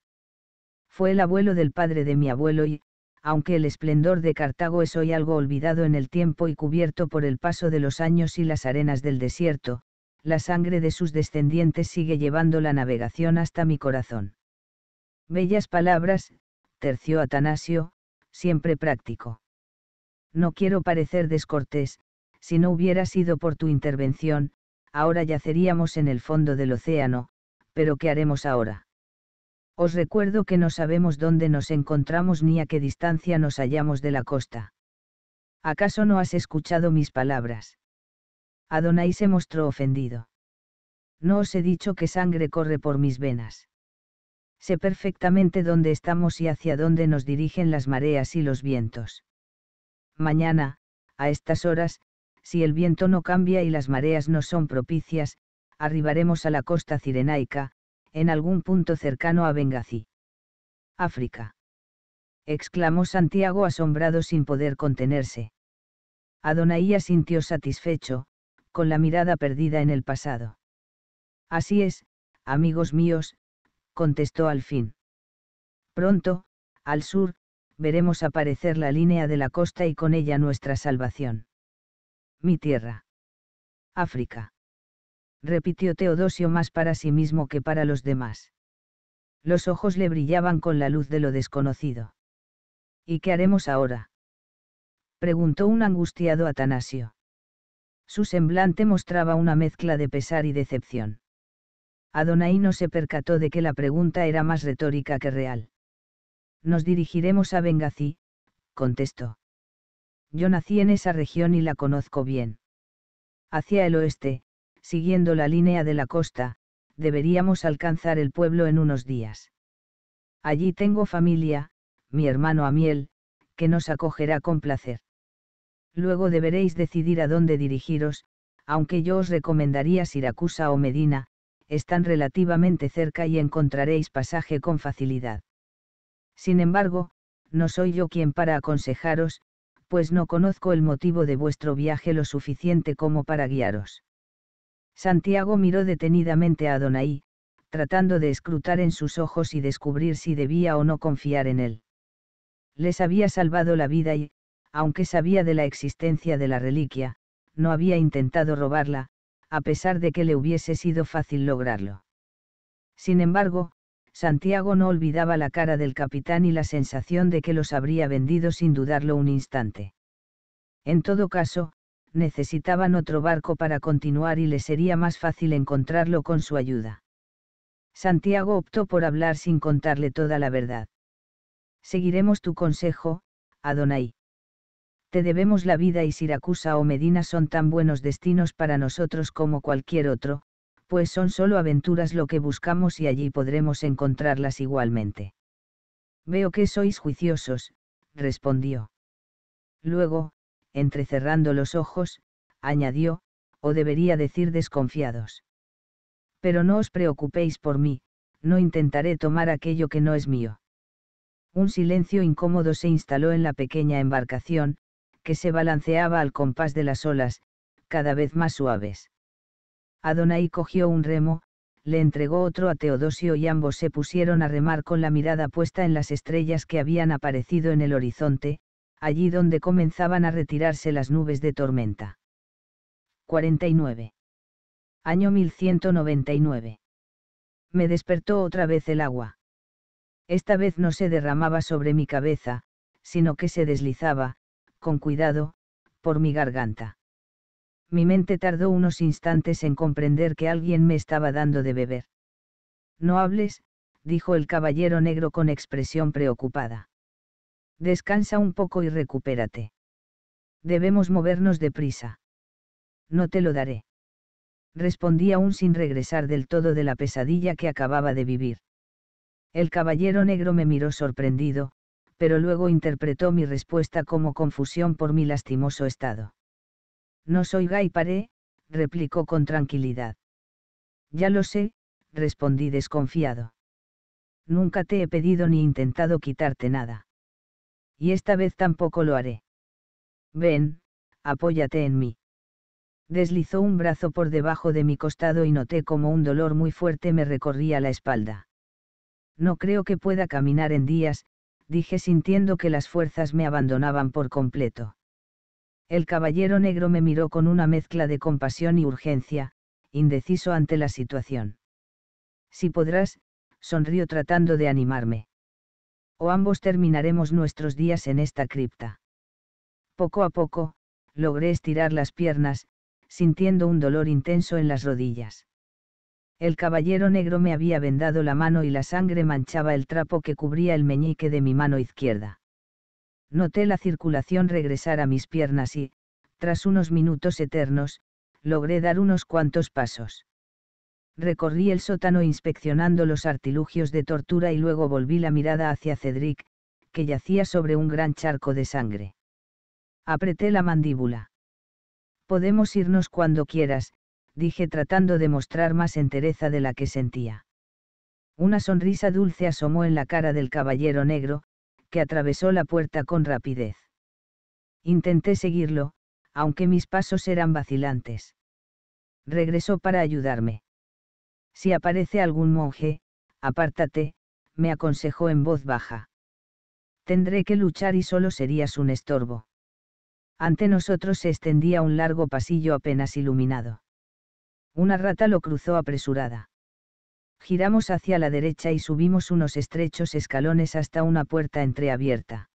fue el abuelo del padre de mi abuelo y, aunque el esplendor de Cartago es hoy algo olvidado en el tiempo y cubierto por el paso de los años y las arenas del desierto, la sangre de sus descendientes sigue llevando la navegación hasta mi corazón. Bellas palabras, terció Atanasio, siempre práctico. No quiero parecer descortés, si no hubiera sido por tu intervención, ahora yaceríamos en el fondo del océano, pero ¿qué haremos ahora? Os recuerdo que no sabemos dónde nos encontramos ni a qué distancia nos hallamos de la costa. ¿Acaso no has escuchado mis palabras? Adonai se mostró ofendido. No os he dicho que sangre corre por mis venas. Sé perfectamente dónde estamos y hacia dónde nos dirigen las mareas y los vientos. Mañana, a estas horas, si el viento no cambia y las mareas no son propicias, arribaremos a la costa cirenaica, en algún punto cercano a Benghazi. África. exclamó Santiago asombrado sin poder contenerse. Adonai sintió satisfecho, con la mirada perdida en el pasado. Así es, amigos míos, contestó al fin. Pronto, al sur, veremos aparecer la línea de la costa y con ella nuestra salvación. Mi tierra. África repitió Teodosio más para sí mismo que para los demás. Los ojos le brillaban con la luz de lo desconocido. ¿Y qué haremos ahora? preguntó un angustiado Atanasio. Su semblante mostraba una mezcla de pesar y decepción. Adonai no se percató de que la pregunta era más retórica que real. Nos dirigiremos a Benghazi? contestó. Yo nací en esa región y la conozco bien. Hacia el oeste, siguiendo la línea de la costa, deberíamos alcanzar el pueblo en unos días. Allí tengo familia, mi hermano Amiel, que nos acogerá con placer. Luego deberéis decidir a dónde dirigiros, aunque yo os recomendaría Siracusa o Medina, están relativamente cerca y encontraréis pasaje con facilidad. Sin embargo, no soy yo quien para aconsejaros, pues no conozco el motivo de vuestro viaje lo suficiente como para guiaros. Santiago miró detenidamente a Adonai, tratando de escrutar en sus ojos y descubrir si debía o no confiar en él. Les había salvado la vida y, aunque sabía de la existencia de la reliquia, no había intentado robarla, a pesar de que le hubiese sido fácil lograrlo. Sin embargo, Santiago no olvidaba la cara del capitán y la sensación de que los habría vendido sin dudarlo un instante. En todo caso, necesitaban otro barco para continuar y les sería más fácil encontrarlo con su ayuda. Santiago optó por hablar sin contarle toda la verdad. Seguiremos tu consejo, Adonai. Te debemos la vida y Siracusa o Medina son tan buenos destinos para nosotros como cualquier otro, pues son solo aventuras lo que buscamos y allí podremos encontrarlas igualmente. Veo que sois juiciosos, respondió. Luego, entrecerrando los ojos, añadió, o debería decir desconfiados. Pero no os preocupéis por mí, no intentaré tomar aquello que no es mío. Un silencio incómodo se instaló en la pequeña embarcación, que se balanceaba al compás de las olas, cada vez más suaves. Adonai cogió un remo, le entregó otro a Teodosio y ambos se pusieron a remar con la mirada puesta en las estrellas que habían aparecido en el horizonte, allí donde comenzaban a retirarse las nubes de tormenta. 49. Año 1199. Me despertó otra vez el agua. Esta vez no se derramaba sobre mi cabeza, sino que se deslizaba, con cuidado, por mi garganta. Mi mente tardó unos instantes en comprender que alguien me estaba dando de beber. No hables, dijo el caballero negro con expresión preocupada. Descansa un poco y recupérate. Debemos movernos deprisa. No te lo daré. Respondí aún sin regresar del todo de la pesadilla que acababa de vivir. El caballero negro me miró sorprendido, pero luego interpretó mi respuesta como confusión por mi lastimoso estado. No soy gay replicó con tranquilidad. Ya lo sé, respondí desconfiado. Nunca te he pedido ni intentado quitarte nada y esta vez tampoco lo haré. Ven, apóyate en mí. Deslizó un brazo por debajo de mi costado y noté como un dolor muy fuerte me recorría la espalda. No creo que pueda caminar en días, dije sintiendo que las fuerzas me abandonaban por completo. El caballero negro me miró con una mezcla de compasión y urgencia, indeciso ante la situación. Si podrás, sonrió tratando de animarme o ambos terminaremos nuestros días en esta cripta. Poco a poco, logré estirar las piernas, sintiendo un dolor intenso en las rodillas. El caballero negro me había vendado la mano y la sangre manchaba el trapo que cubría el meñique de mi mano izquierda. Noté la circulación regresar a mis piernas y, tras unos minutos eternos, logré dar unos cuantos pasos. Recorrí el sótano inspeccionando los artilugios de tortura y luego volví la mirada hacia Cedric, que yacía sobre un gran charco de sangre. Apreté la mandíbula. Podemos irnos cuando quieras, dije tratando de mostrar más entereza de la que sentía. Una sonrisa dulce asomó en la cara del caballero negro, que atravesó la puerta con rapidez. Intenté seguirlo, aunque mis pasos eran vacilantes. Regresó para ayudarme. Si aparece algún monje, apártate, me aconsejó en voz baja. Tendré que luchar y solo serías un estorbo. Ante nosotros se extendía un largo pasillo apenas iluminado. Una rata lo cruzó apresurada. Giramos hacia la derecha y subimos unos estrechos escalones hasta una puerta entreabierta.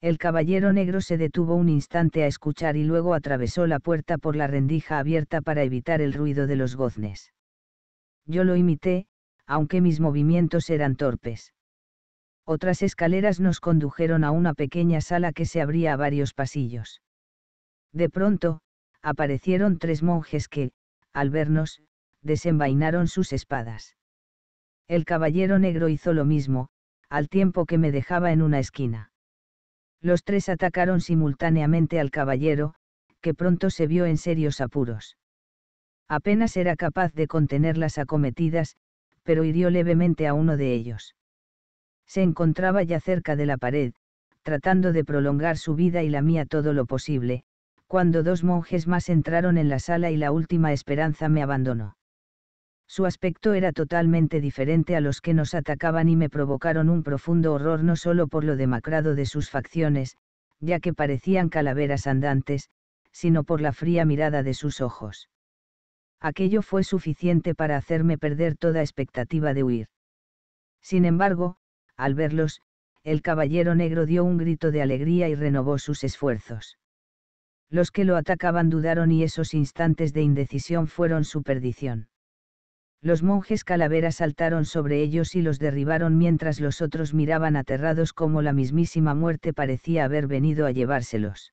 El caballero negro se detuvo un instante a escuchar y luego atravesó la puerta por la rendija abierta para evitar el ruido de los goznes. Yo lo imité, aunque mis movimientos eran torpes. Otras escaleras nos condujeron a una pequeña sala que se abría a varios pasillos. De pronto, aparecieron tres monjes que, al vernos, desenvainaron sus espadas. El caballero negro hizo lo mismo, al tiempo que me dejaba en una esquina. Los tres atacaron simultáneamente al caballero, que pronto se vio en serios apuros apenas era capaz de contener las acometidas, pero hirió levemente a uno de ellos. Se encontraba ya cerca de la pared, tratando de prolongar su vida y la mía todo lo posible, cuando dos monjes más entraron en la sala y la última esperanza me abandonó. Su aspecto era totalmente diferente a los que nos atacaban y me provocaron un profundo horror no solo por lo demacrado de sus facciones, ya que parecían calaveras andantes, sino por la fría mirada de sus ojos aquello fue suficiente para hacerme perder toda expectativa de huir. Sin embargo, al verlos, el caballero negro dio un grito de alegría y renovó sus esfuerzos. Los que lo atacaban dudaron y esos instantes de indecisión fueron su perdición. Los monjes calaveras saltaron sobre ellos y los derribaron mientras los otros miraban aterrados como la mismísima muerte parecía haber venido a llevárselos.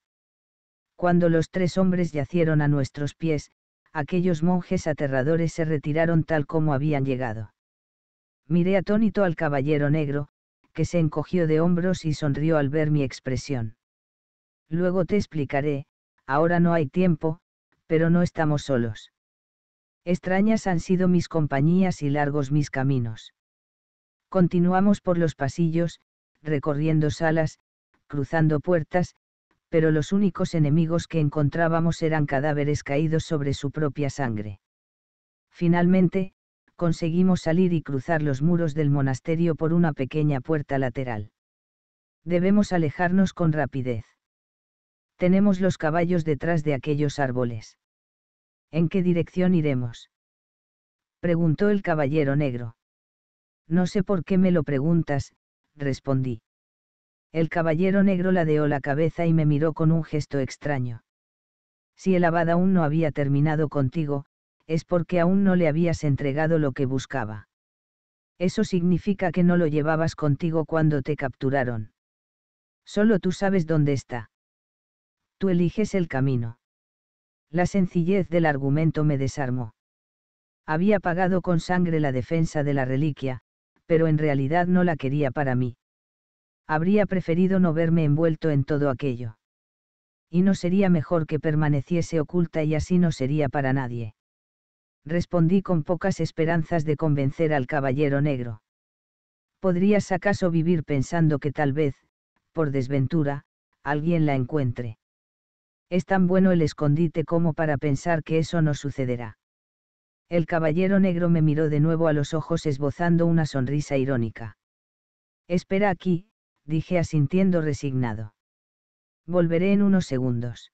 Cuando los tres hombres yacieron a nuestros pies, aquellos monjes aterradores se retiraron tal como habían llegado. Miré atónito al caballero negro, que se encogió de hombros y sonrió al ver mi expresión. Luego te explicaré, ahora no hay tiempo, pero no estamos solos. Extrañas han sido mis compañías y largos mis caminos. Continuamos por los pasillos, recorriendo salas, cruzando puertas, pero los únicos enemigos que encontrábamos eran cadáveres caídos sobre su propia sangre. Finalmente, conseguimos salir y cruzar los muros del monasterio por una pequeña puerta lateral. Debemos alejarnos con rapidez. Tenemos los caballos detrás de aquellos árboles. ¿En qué dirección iremos? preguntó el caballero negro. No sé por qué me lo preguntas, respondí. El caballero negro ladeó la cabeza y me miró con un gesto extraño. Si el abad aún no había terminado contigo, es porque aún no le habías entregado lo que buscaba. Eso significa que no lo llevabas contigo cuando te capturaron. Solo tú sabes dónde está. Tú eliges el camino. La sencillez del argumento me desarmó. Había pagado con sangre la defensa de la reliquia, pero en realidad no la quería para mí habría preferido no verme envuelto en todo aquello. Y no sería mejor que permaneciese oculta y así no sería para nadie. Respondí con pocas esperanzas de convencer al caballero negro. ¿Podrías acaso vivir pensando que tal vez, por desventura, alguien la encuentre? Es tan bueno el escondite como para pensar que eso no sucederá. El caballero negro me miró de nuevo a los ojos esbozando una sonrisa irónica. Espera aquí, dije asintiendo resignado. Volveré en unos segundos.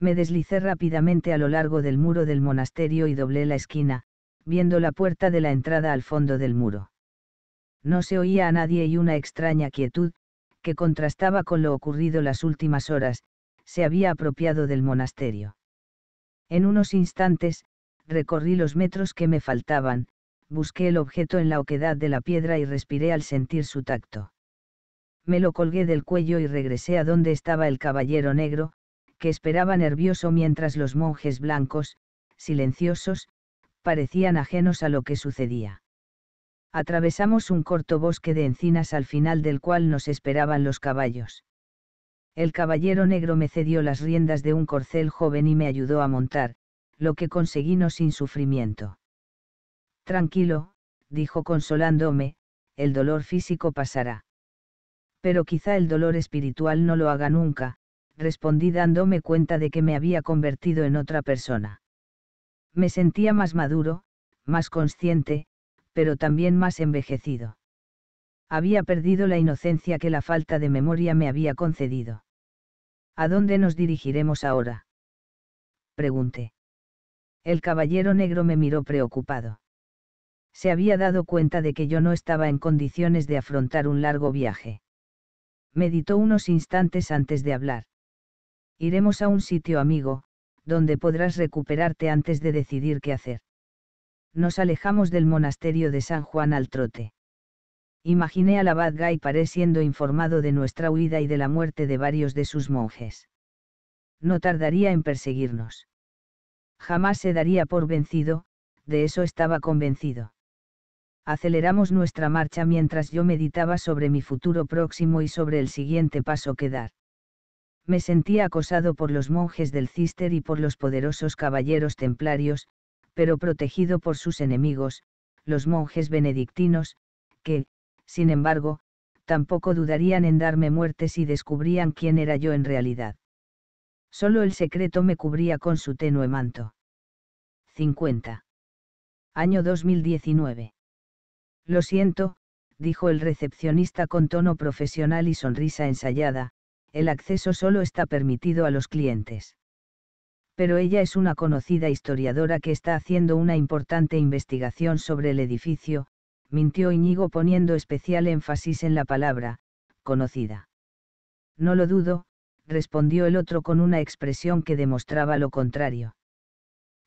Me deslicé rápidamente a lo largo del muro del monasterio y doblé la esquina, viendo la puerta de la entrada al fondo del muro. No se oía a nadie y una extraña quietud, que contrastaba con lo ocurrido las últimas horas, se había apropiado del monasterio. En unos instantes, recorrí los metros que me faltaban, busqué el objeto en la oquedad de la piedra y respiré al sentir su tacto me lo colgué del cuello y regresé a donde estaba el caballero negro, que esperaba nervioso mientras los monjes blancos, silenciosos, parecían ajenos a lo que sucedía. Atravesamos un corto bosque de encinas al final del cual nos esperaban los caballos. El caballero negro me cedió las riendas de un corcel joven y me ayudó a montar, lo que conseguí no sin sufrimiento. Tranquilo, dijo consolándome, el dolor físico pasará pero quizá el dolor espiritual no lo haga nunca, respondí dándome cuenta de que me había convertido en otra persona. Me sentía más maduro, más consciente, pero también más envejecido. Había perdido la inocencia que la falta de memoria me había concedido. ¿A dónde nos dirigiremos ahora? Pregunté. El caballero negro me miró preocupado. Se había dado cuenta de que yo no estaba en condiciones de afrontar un largo viaje meditó unos instantes antes de hablar. Iremos a un sitio amigo, donde podrás recuperarte antes de decidir qué hacer. Nos alejamos del monasterio de San Juan al trote. Imaginé al abad Guy Paré siendo informado de nuestra huida y de la muerte de varios de sus monjes. No tardaría en perseguirnos. Jamás se daría por vencido, de eso estaba convencido aceleramos nuestra marcha mientras yo meditaba sobre mi futuro próximo y sobre el siguiente paso que dar. Me sentía acosado por los monjes del cister y por los poderosos caballeros templarios, pero protegido por sus enemigos, los monjes benedictinos, que, sin embargo, tampoco dudarían en darme muerte si descubrían quién era yo en realidad. Solo el secreto me cubría con su tenue manto. 50. Año 2019. Lo siento, dijo el recepcionista con tono profesional y sonrisa ensayada, el acceso solo está permitido a los clientes. Pero ella es una conocida historiadora que está haciendo una importante investigación sobre el edificio, mintió Iñigo poniendo especial énfasis en la palabra, conocida. No lo dudo, respondió el otro con una expresión que demostraba lo contrario.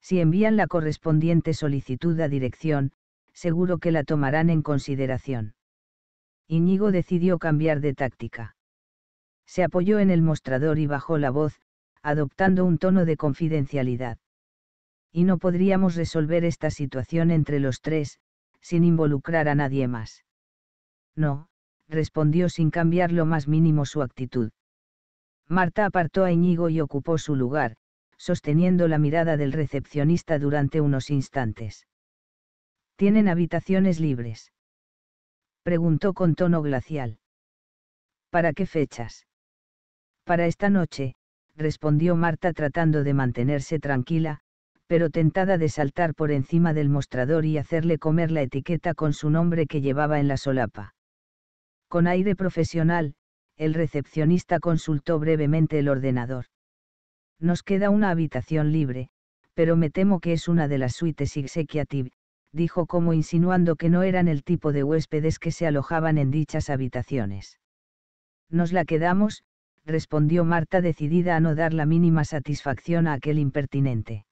Si envían la correspondiente solicitud a dirección, seguro que la tomarán en consideración. Iñigo decidió cambiar de táctica. Se apoyó en el mostrador y bajó la voz, adoptando un tono de confidencialidad. Y no podríamos resolver esta situación entre los tres, sin involucrar a nadie más. No, respondió sin cambiar lo más mínimo su actitud. Marta apartó a Iñigo y ocupó su lugar, sosteniendo la mirada del recepcionista durante unos instantes. ¿Tienen habitaciones libres? Preguntó con tono glacial. ¿Para qué fechas? Para esta noche, respondió Marta tratando de mantenerse tranquila, pero tentada de saltar por encima del mostrador y hacerle comer la etiqueta con su nombre que llevaba en la solapa. Con aire profesional, el recepcionista consultó brevemente el ordenador. Nos queda una habitación libre, pero me temo que es una de las suites executive, dijo como insinuando que no eran el tipo de huéspedes que se alojaban en dichas habitaciones. Nos la quedamos, respondió Marta decidida a no dar la mínima satisfacción a aquel impertinente.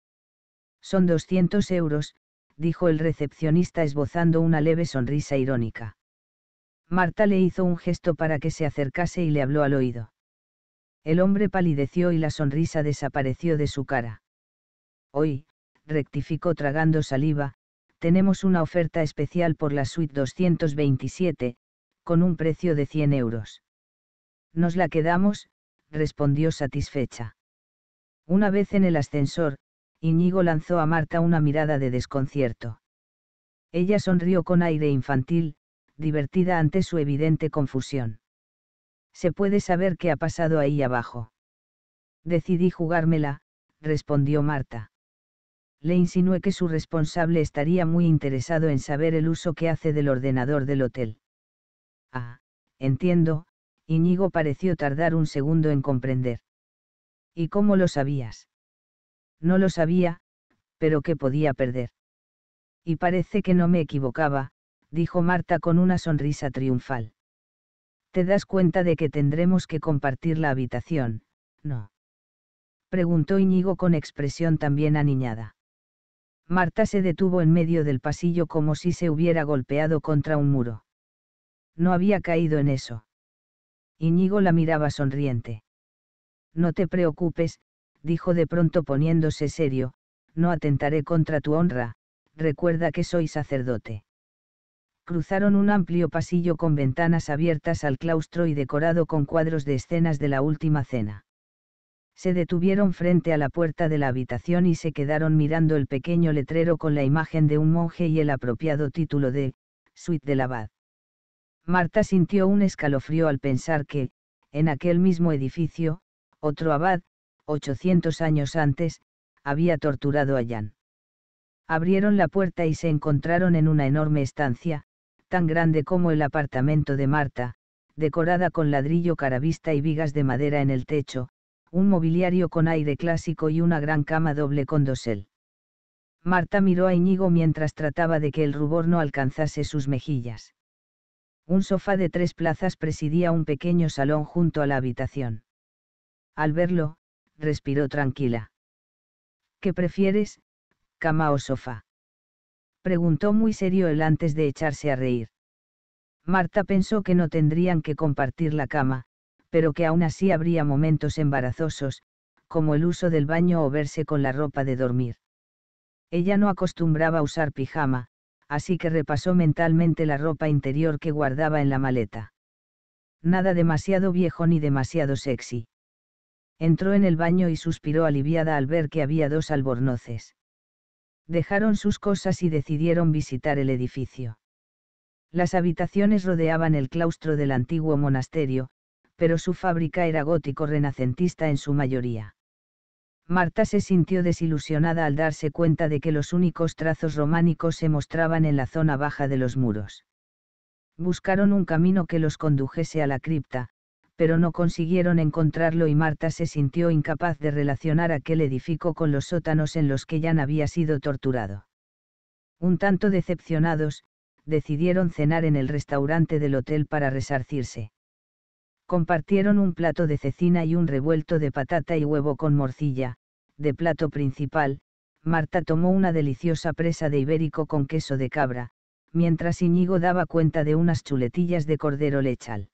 Son 200 euros, dijo el recepcionista esbozando una leve sonrisa irónica. Marta le hizo un gesto para que se acercase y le habló al oído. El hombre palideció y la sonrisa desapareció de su cara. Hoy, rectificó tragando saliva, tenemos una oferta especial por la suite 227, con un precio de 100 euros. Nos la quedamos, respondió satisfecha. Una vez en el ascensor, Iñigo lanzó a Marta una mirada de desconcierto. Ella sonrió con aire infantil, divertida ante su evidente confusión. ¿Se puede saber qué ha pasado ahí abajo? Decidí jugármela, respondió Marta le insinué que su responsable estaría muy interesado en saber el uso que hace del ordenador del hotel. Ah, entiendo, Iñigo pareció tardar un segundo en comprender. ¿Y cómo lo sabías? No lo sabía, pero ¿qué podía perder? Y parece que no me equivocaba, dijo Marta con una sonrisa triunfal. ¿Te das cuenta de que tendremos que compartir la habitación? No. Preguntó Iñigo con expresión también aniñada. Marta se detuvo en medio del pasillo como si se hubiera golpeado contra un muro. No había caído en eso. Iñigo la miraba sonriente. No te preocupes, dijo de pronto poniéndose serio, no atentaré contra tu honra, recuerda que soy sacerdote. Cruzaron un amplio pasillo con ventanas abiertas al claustro y decorado con cuadros de escenas de la Última Cena se detuvieron frente a la puerta de la habitación y se quedaron mirando el pequeño letrero con la imagen de un monje y el apropiado título de, Suite del Abad. Marta sintió un escalofrío al pensar que, en aquel mismo edificio, otro abad, 800 años antes, había torturado a Jan. Abrieron la puerta y se encontraron en una enorme estancia, tan grande como el apartamento de Marta, decorada con ladrillo caravista y vigas de madera en el techo, un mobiliario con aire clásico y una gran cama doble con dosel. Marta miró a Íñigo mientras trataba de que el rubor no alcanzase sus mejillas. Un sofá de tres plazas presidía un pequeño salón junto a la habitación. Al verlo, respiró tranquila. ¿Qué prefieres, cama o sofá? Preguntó muy serio él antes de echarse a reír. Marta pensó que no tendrían que compartir la cama, pero que aún así habría momentos embarazosos, como el uso del baño o verse con la ropa de dormir. Ella no acostumbraba a usar pijama, así que repasó mentalmente la ropa interior que guardaba en la maleta. Nada demasiado viejo ni demasiado sexy. Entró en el baño y suspiró aliviada al ver que había dos albornoces. Dejaron sus cosas y decidieron visitar el edificio. Las habitaciones rodeaban el claustro del antiguo monasterio, pero su fábrica era gótico-renacentista en su mayoría. Marta se sintió desilusionada al darse cuenta de que los únicos trazos románicos se mostraban en la zona baja de los muros. Buscaron un camino que los condujese a la cripta, pero no consiguieron encontrarlo y Marta se sintió incapaz de relacionar aquel edificio con los sótanos en los que Jan había sido torturado. Un tanto decepcionados, decidieron cenar en el restaurante del hotel para resarcirse. Compartieron un plato de cecina y un revuelto de patata y huevo con morcilla, de plato principal, Marta tomó una deliciosa presa de ibérico con queso de cabra, mientras Iñigo daba cuenta de unas chuletillas de cordero lechal.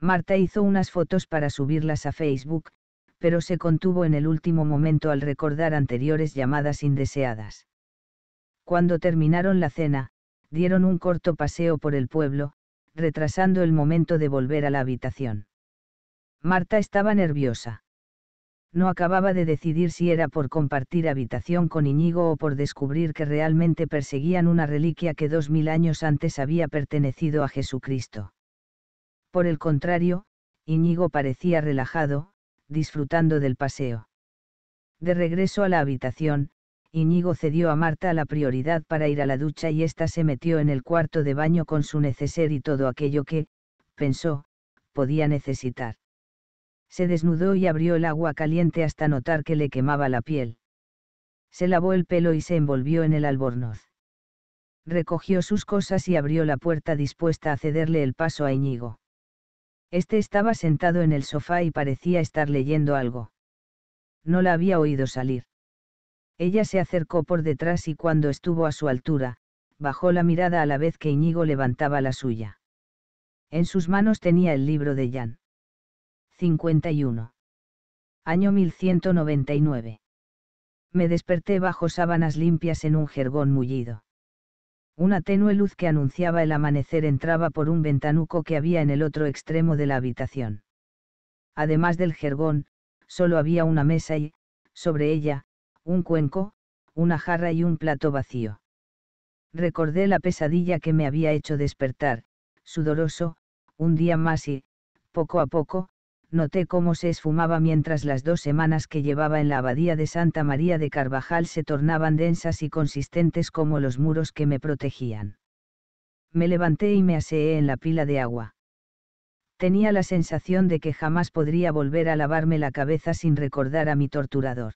Marta hizo unas fotos para subirlas a Facebook, pero se contuvo en el último momento al recordar anteriores llamadas indeseadas. Cuando terminaron la cena, dieron un corto paseo por el pueblo, retrasando el momento de volver a la habitación. Marta estaba nerviosa. No acababa de decidir si era por compartir habitación con Iñigo o por descubrir que realmente perseguían una reliquia que dos mil años antes había pertenecido a Jesucristo. Por el contrario, Iñigo parecía relajado, disfrutando del paseo. De regreso a la habitación, Iñigo cedió a Marta la prioridad para ir a la ducha y ésta se metió en el cuarto de baño con su neceser y todo aquello que, pensó, podía necesitar. Se desnudó y abrió el agua caliente hasta notar que le quemaba la piel. Se lavó el pelo y se envolvió en el albornoz. Recogió sus cosas y abrió la puerta dispuesta a cederle el paso a Iñigo. Este estaba sentado en el sofá y parecía estar leyendo algo. No la había oído salir. Ella se acercó por detrás y cuando estuvo a su altura, bajó la mirada a la vez que Iñigo levantaba la suya. En sus manos tenía el libro de Jan. 51. Año 1199. Me desperté bajo sábanas limpias en un jergón mullido. Una tenue luz que anunciaba el amanecer entraba por un ventanuco que había en el otro extremo de la habitación. Además del jergón, solo había una mesa y, sobre ella, un cuenco, una jarra y un plato vacío. Recordé la pesadilla que me había hecho despertar, sudoroso, un día más y, poco a poco, noté cómo se esfumaba mientras las dos semanas que llevaba en la abadía de Santa María de Carvajal se tornaban densas y consistentes como los muros que me protegían. Me levanté y me aseé en la pila de agua. Tenía la sensación de que jamás podría volver a lavarme la cabeza sin recordar a mi torturador.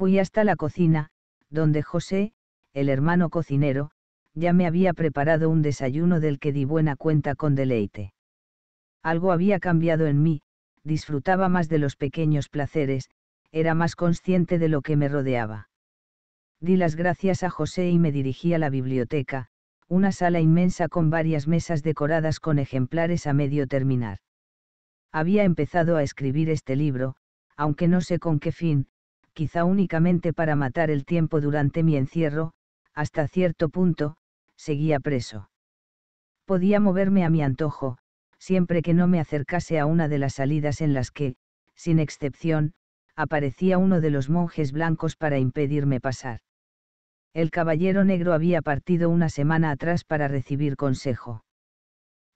Fui hasta la cocina, donde José, el hermano cocinero, ya me había preparado un desayuno del que di buena cuenta con deleite. Algo había cambiado en mí, disfrutaba más de los pequeños placeres, era más consciente de lo que me rodeaba. Di las gracias a José y me dirigí a la biblioteca, una sala inmensa con varias mesas decoradas con ejemplares a medio terminar. Había empezado a escribir este libro, aunque no sé con qué fin, quizá únicamente para matar el tiempo durante mi encierro, hasta cierto punto, seguía preso. Podía moverme a mi antojo, siempre que no me acercase a una de las salidas en las que, sin excepción, aparecía uno de los monjes blancos para impedirme pasar. El caballero negro había partido una semana atrás para recibir consejo.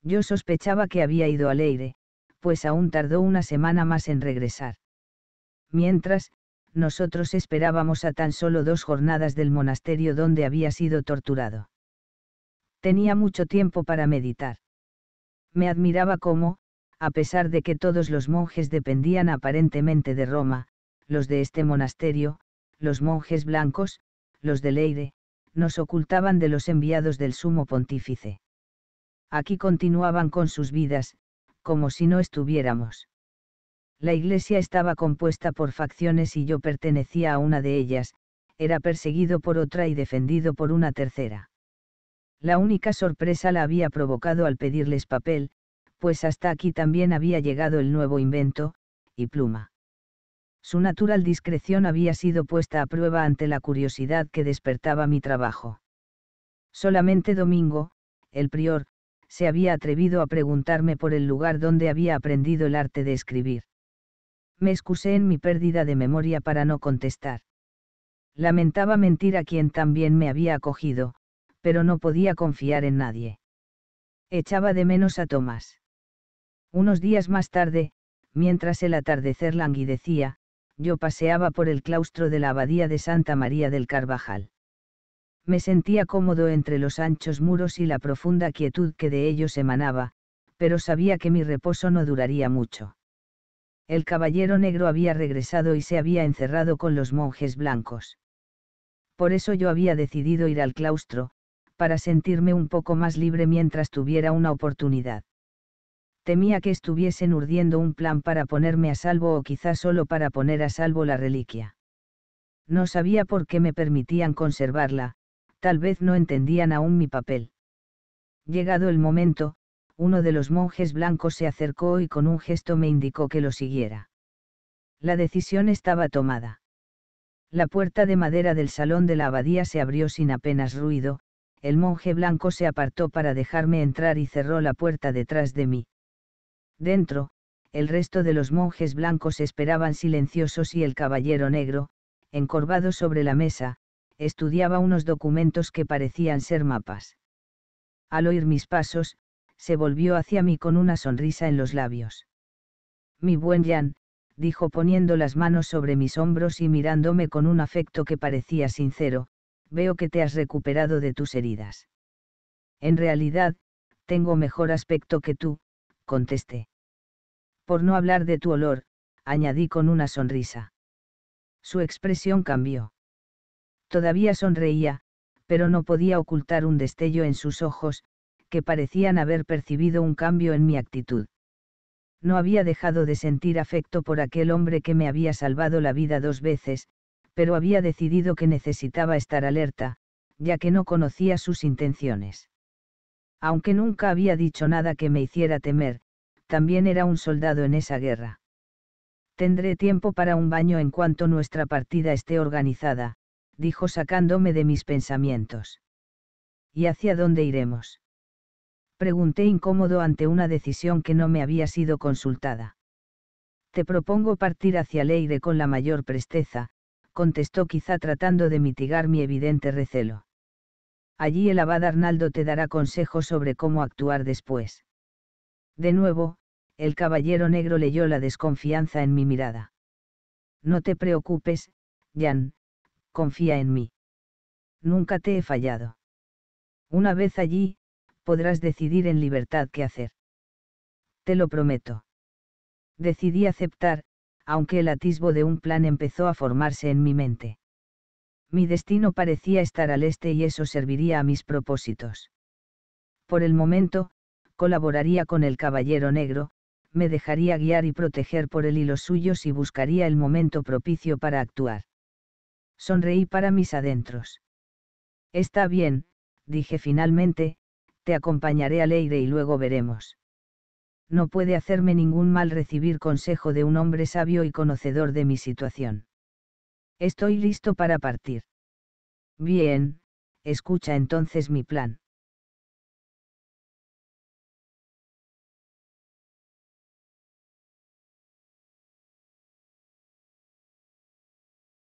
Yo sospechaba que había ido al aire, pues aún tardó una semana más en regresar. Mientras, nosotros esperábamos a tan solo dos jornadas del monasterio donde había sido torturado. Tenía mucho tiempo para meditar. Me admiraba cómo, a pesar de que todos los monjes dependían aparentemente de Roma, los de este monasterio, los monjes blancos, los de Leire, nos ocultaban de los enviados del sumo pontífice. Aquí continuaban con sus vidas, como si no estuviéramos. La iglesia estaba compuesta por facciones y yo pertenecía a una de ellas, era perseguido por otra y defendido por una tercera. La única sorpresa la había provocado al pedirles papel, pues hasta aquí también había llegado el nuevo invento, y pluma. Su natural discreción había sido puesta a prueba ante la curiosidad que despertaba mi trabajo. Solamente Domingo, el prior, se había atrevido a preguntarme por el lugar donde había aprendido el arte de escribir me excusé en mi pérdida de memoria para no contestar. Lamentaba mentir a quien también me había acogido, pero no podía confiar en nadie. Echaba de menos a Tomás. Unos días más tarde, mientras el atardecer languidecía, yo paseaba por el claustro de la abadía de Santa María del Carvajal. Me sentía cómodo entre los anchos muros y la profunda quietud que de ellos emanaba, pero sabía que mi reposo no duraría mucho el caballero negro había regresado y se había encerrado con los monjes blancos. Por eso yo había decidido ir al claustro, para sentirme un poco más libre mientras tuviera una oportunidad. Temía que estuviesen urdiendo un plan para ponerme a salvo o quizás solo para poner a salvo la reliquia. No sabía por qué me permitían conservarla, tal vez no entendían aún mi papel. Llegado el momento, uno de los monjes blancos se acercó y con un gesto me indicó que lo siguiera. La decisión estaba tomada. La puerta de madera del salón de la abadía se abrió sin apenas ruido, el monje blanco se apartó para dejarme entrar y cerró la puerta detrás de mí. Dentro, el resto de los monjes blancos esperaban silenciosos y el caballero negro, encorvado sobre la mesa, estudiaba unos documentos que parecían ser mapas. Al oír mis pasos, se volvió hacia mí con una sonrisa en los labios. Mi buen Jan, dijo poniendo las manos sobre mis hombros y mirándome con un afecto que parecía sincero, veo que te has recuperado de tus heridas. En realidad, tengo mejor aspecto que tú, contesté. Por no hablar de tu olor, añadí con una sonrisa. Su expresión cambió. Todavía sonreía, pero no podía ocultar un destello en sus ojos, que parecían haber percibido un cambio en mi actitud. No había dejado de sentir afecto por aquel hombre que me había salvado la vida dos veces, pero había decidido que necesitaba estar alerta, ya que no conocía sus intenciones. Aunque nunca había dicho nada que me hiciera temer, también era un soldado en esa guerra. Tendré tiempo para un baño en cuanto nuestra partida esté organizada, dijo sacándome de mis pensamientos. ¿Y hacia dónde iremos? pregunté incómodo ante una decisión que no me había sido consultada. Te propongo partir hacia Leire con la mayor presteza, contestó quizá tratando de mitigar mi evidente recelo. Allí el abad Arnaldo te dará consejos sobre cómo actuar después. De nuevo, el caballero negro leyó la desconfianza en mi mirada. No te preocupes, Jan, confía en mí. Nunca te he fallado. Una vez allí, podrás decidir en libertad qué hacer. Te lo prometo. Decidí aceptar, aunque el atisbo de un plan empezó a formarse en mi mente. Mi destino parecía estar al este y eso serviría a mis propósitos. Por el momento, colaboraría con el Caballero Negro, me dejaría guiar y proteger por él y los suyos y buscaría el momento propicio para actuar. Sonreí para mis adentros. Está bien, dije finalmente, te acompañaré a Leire y luego veremos. No puede hacerme ningún mal recibir consejo de un hombre sabio y conocedor de mi situación. Estoy listo para partir. Bien, escucha entonces mi plan.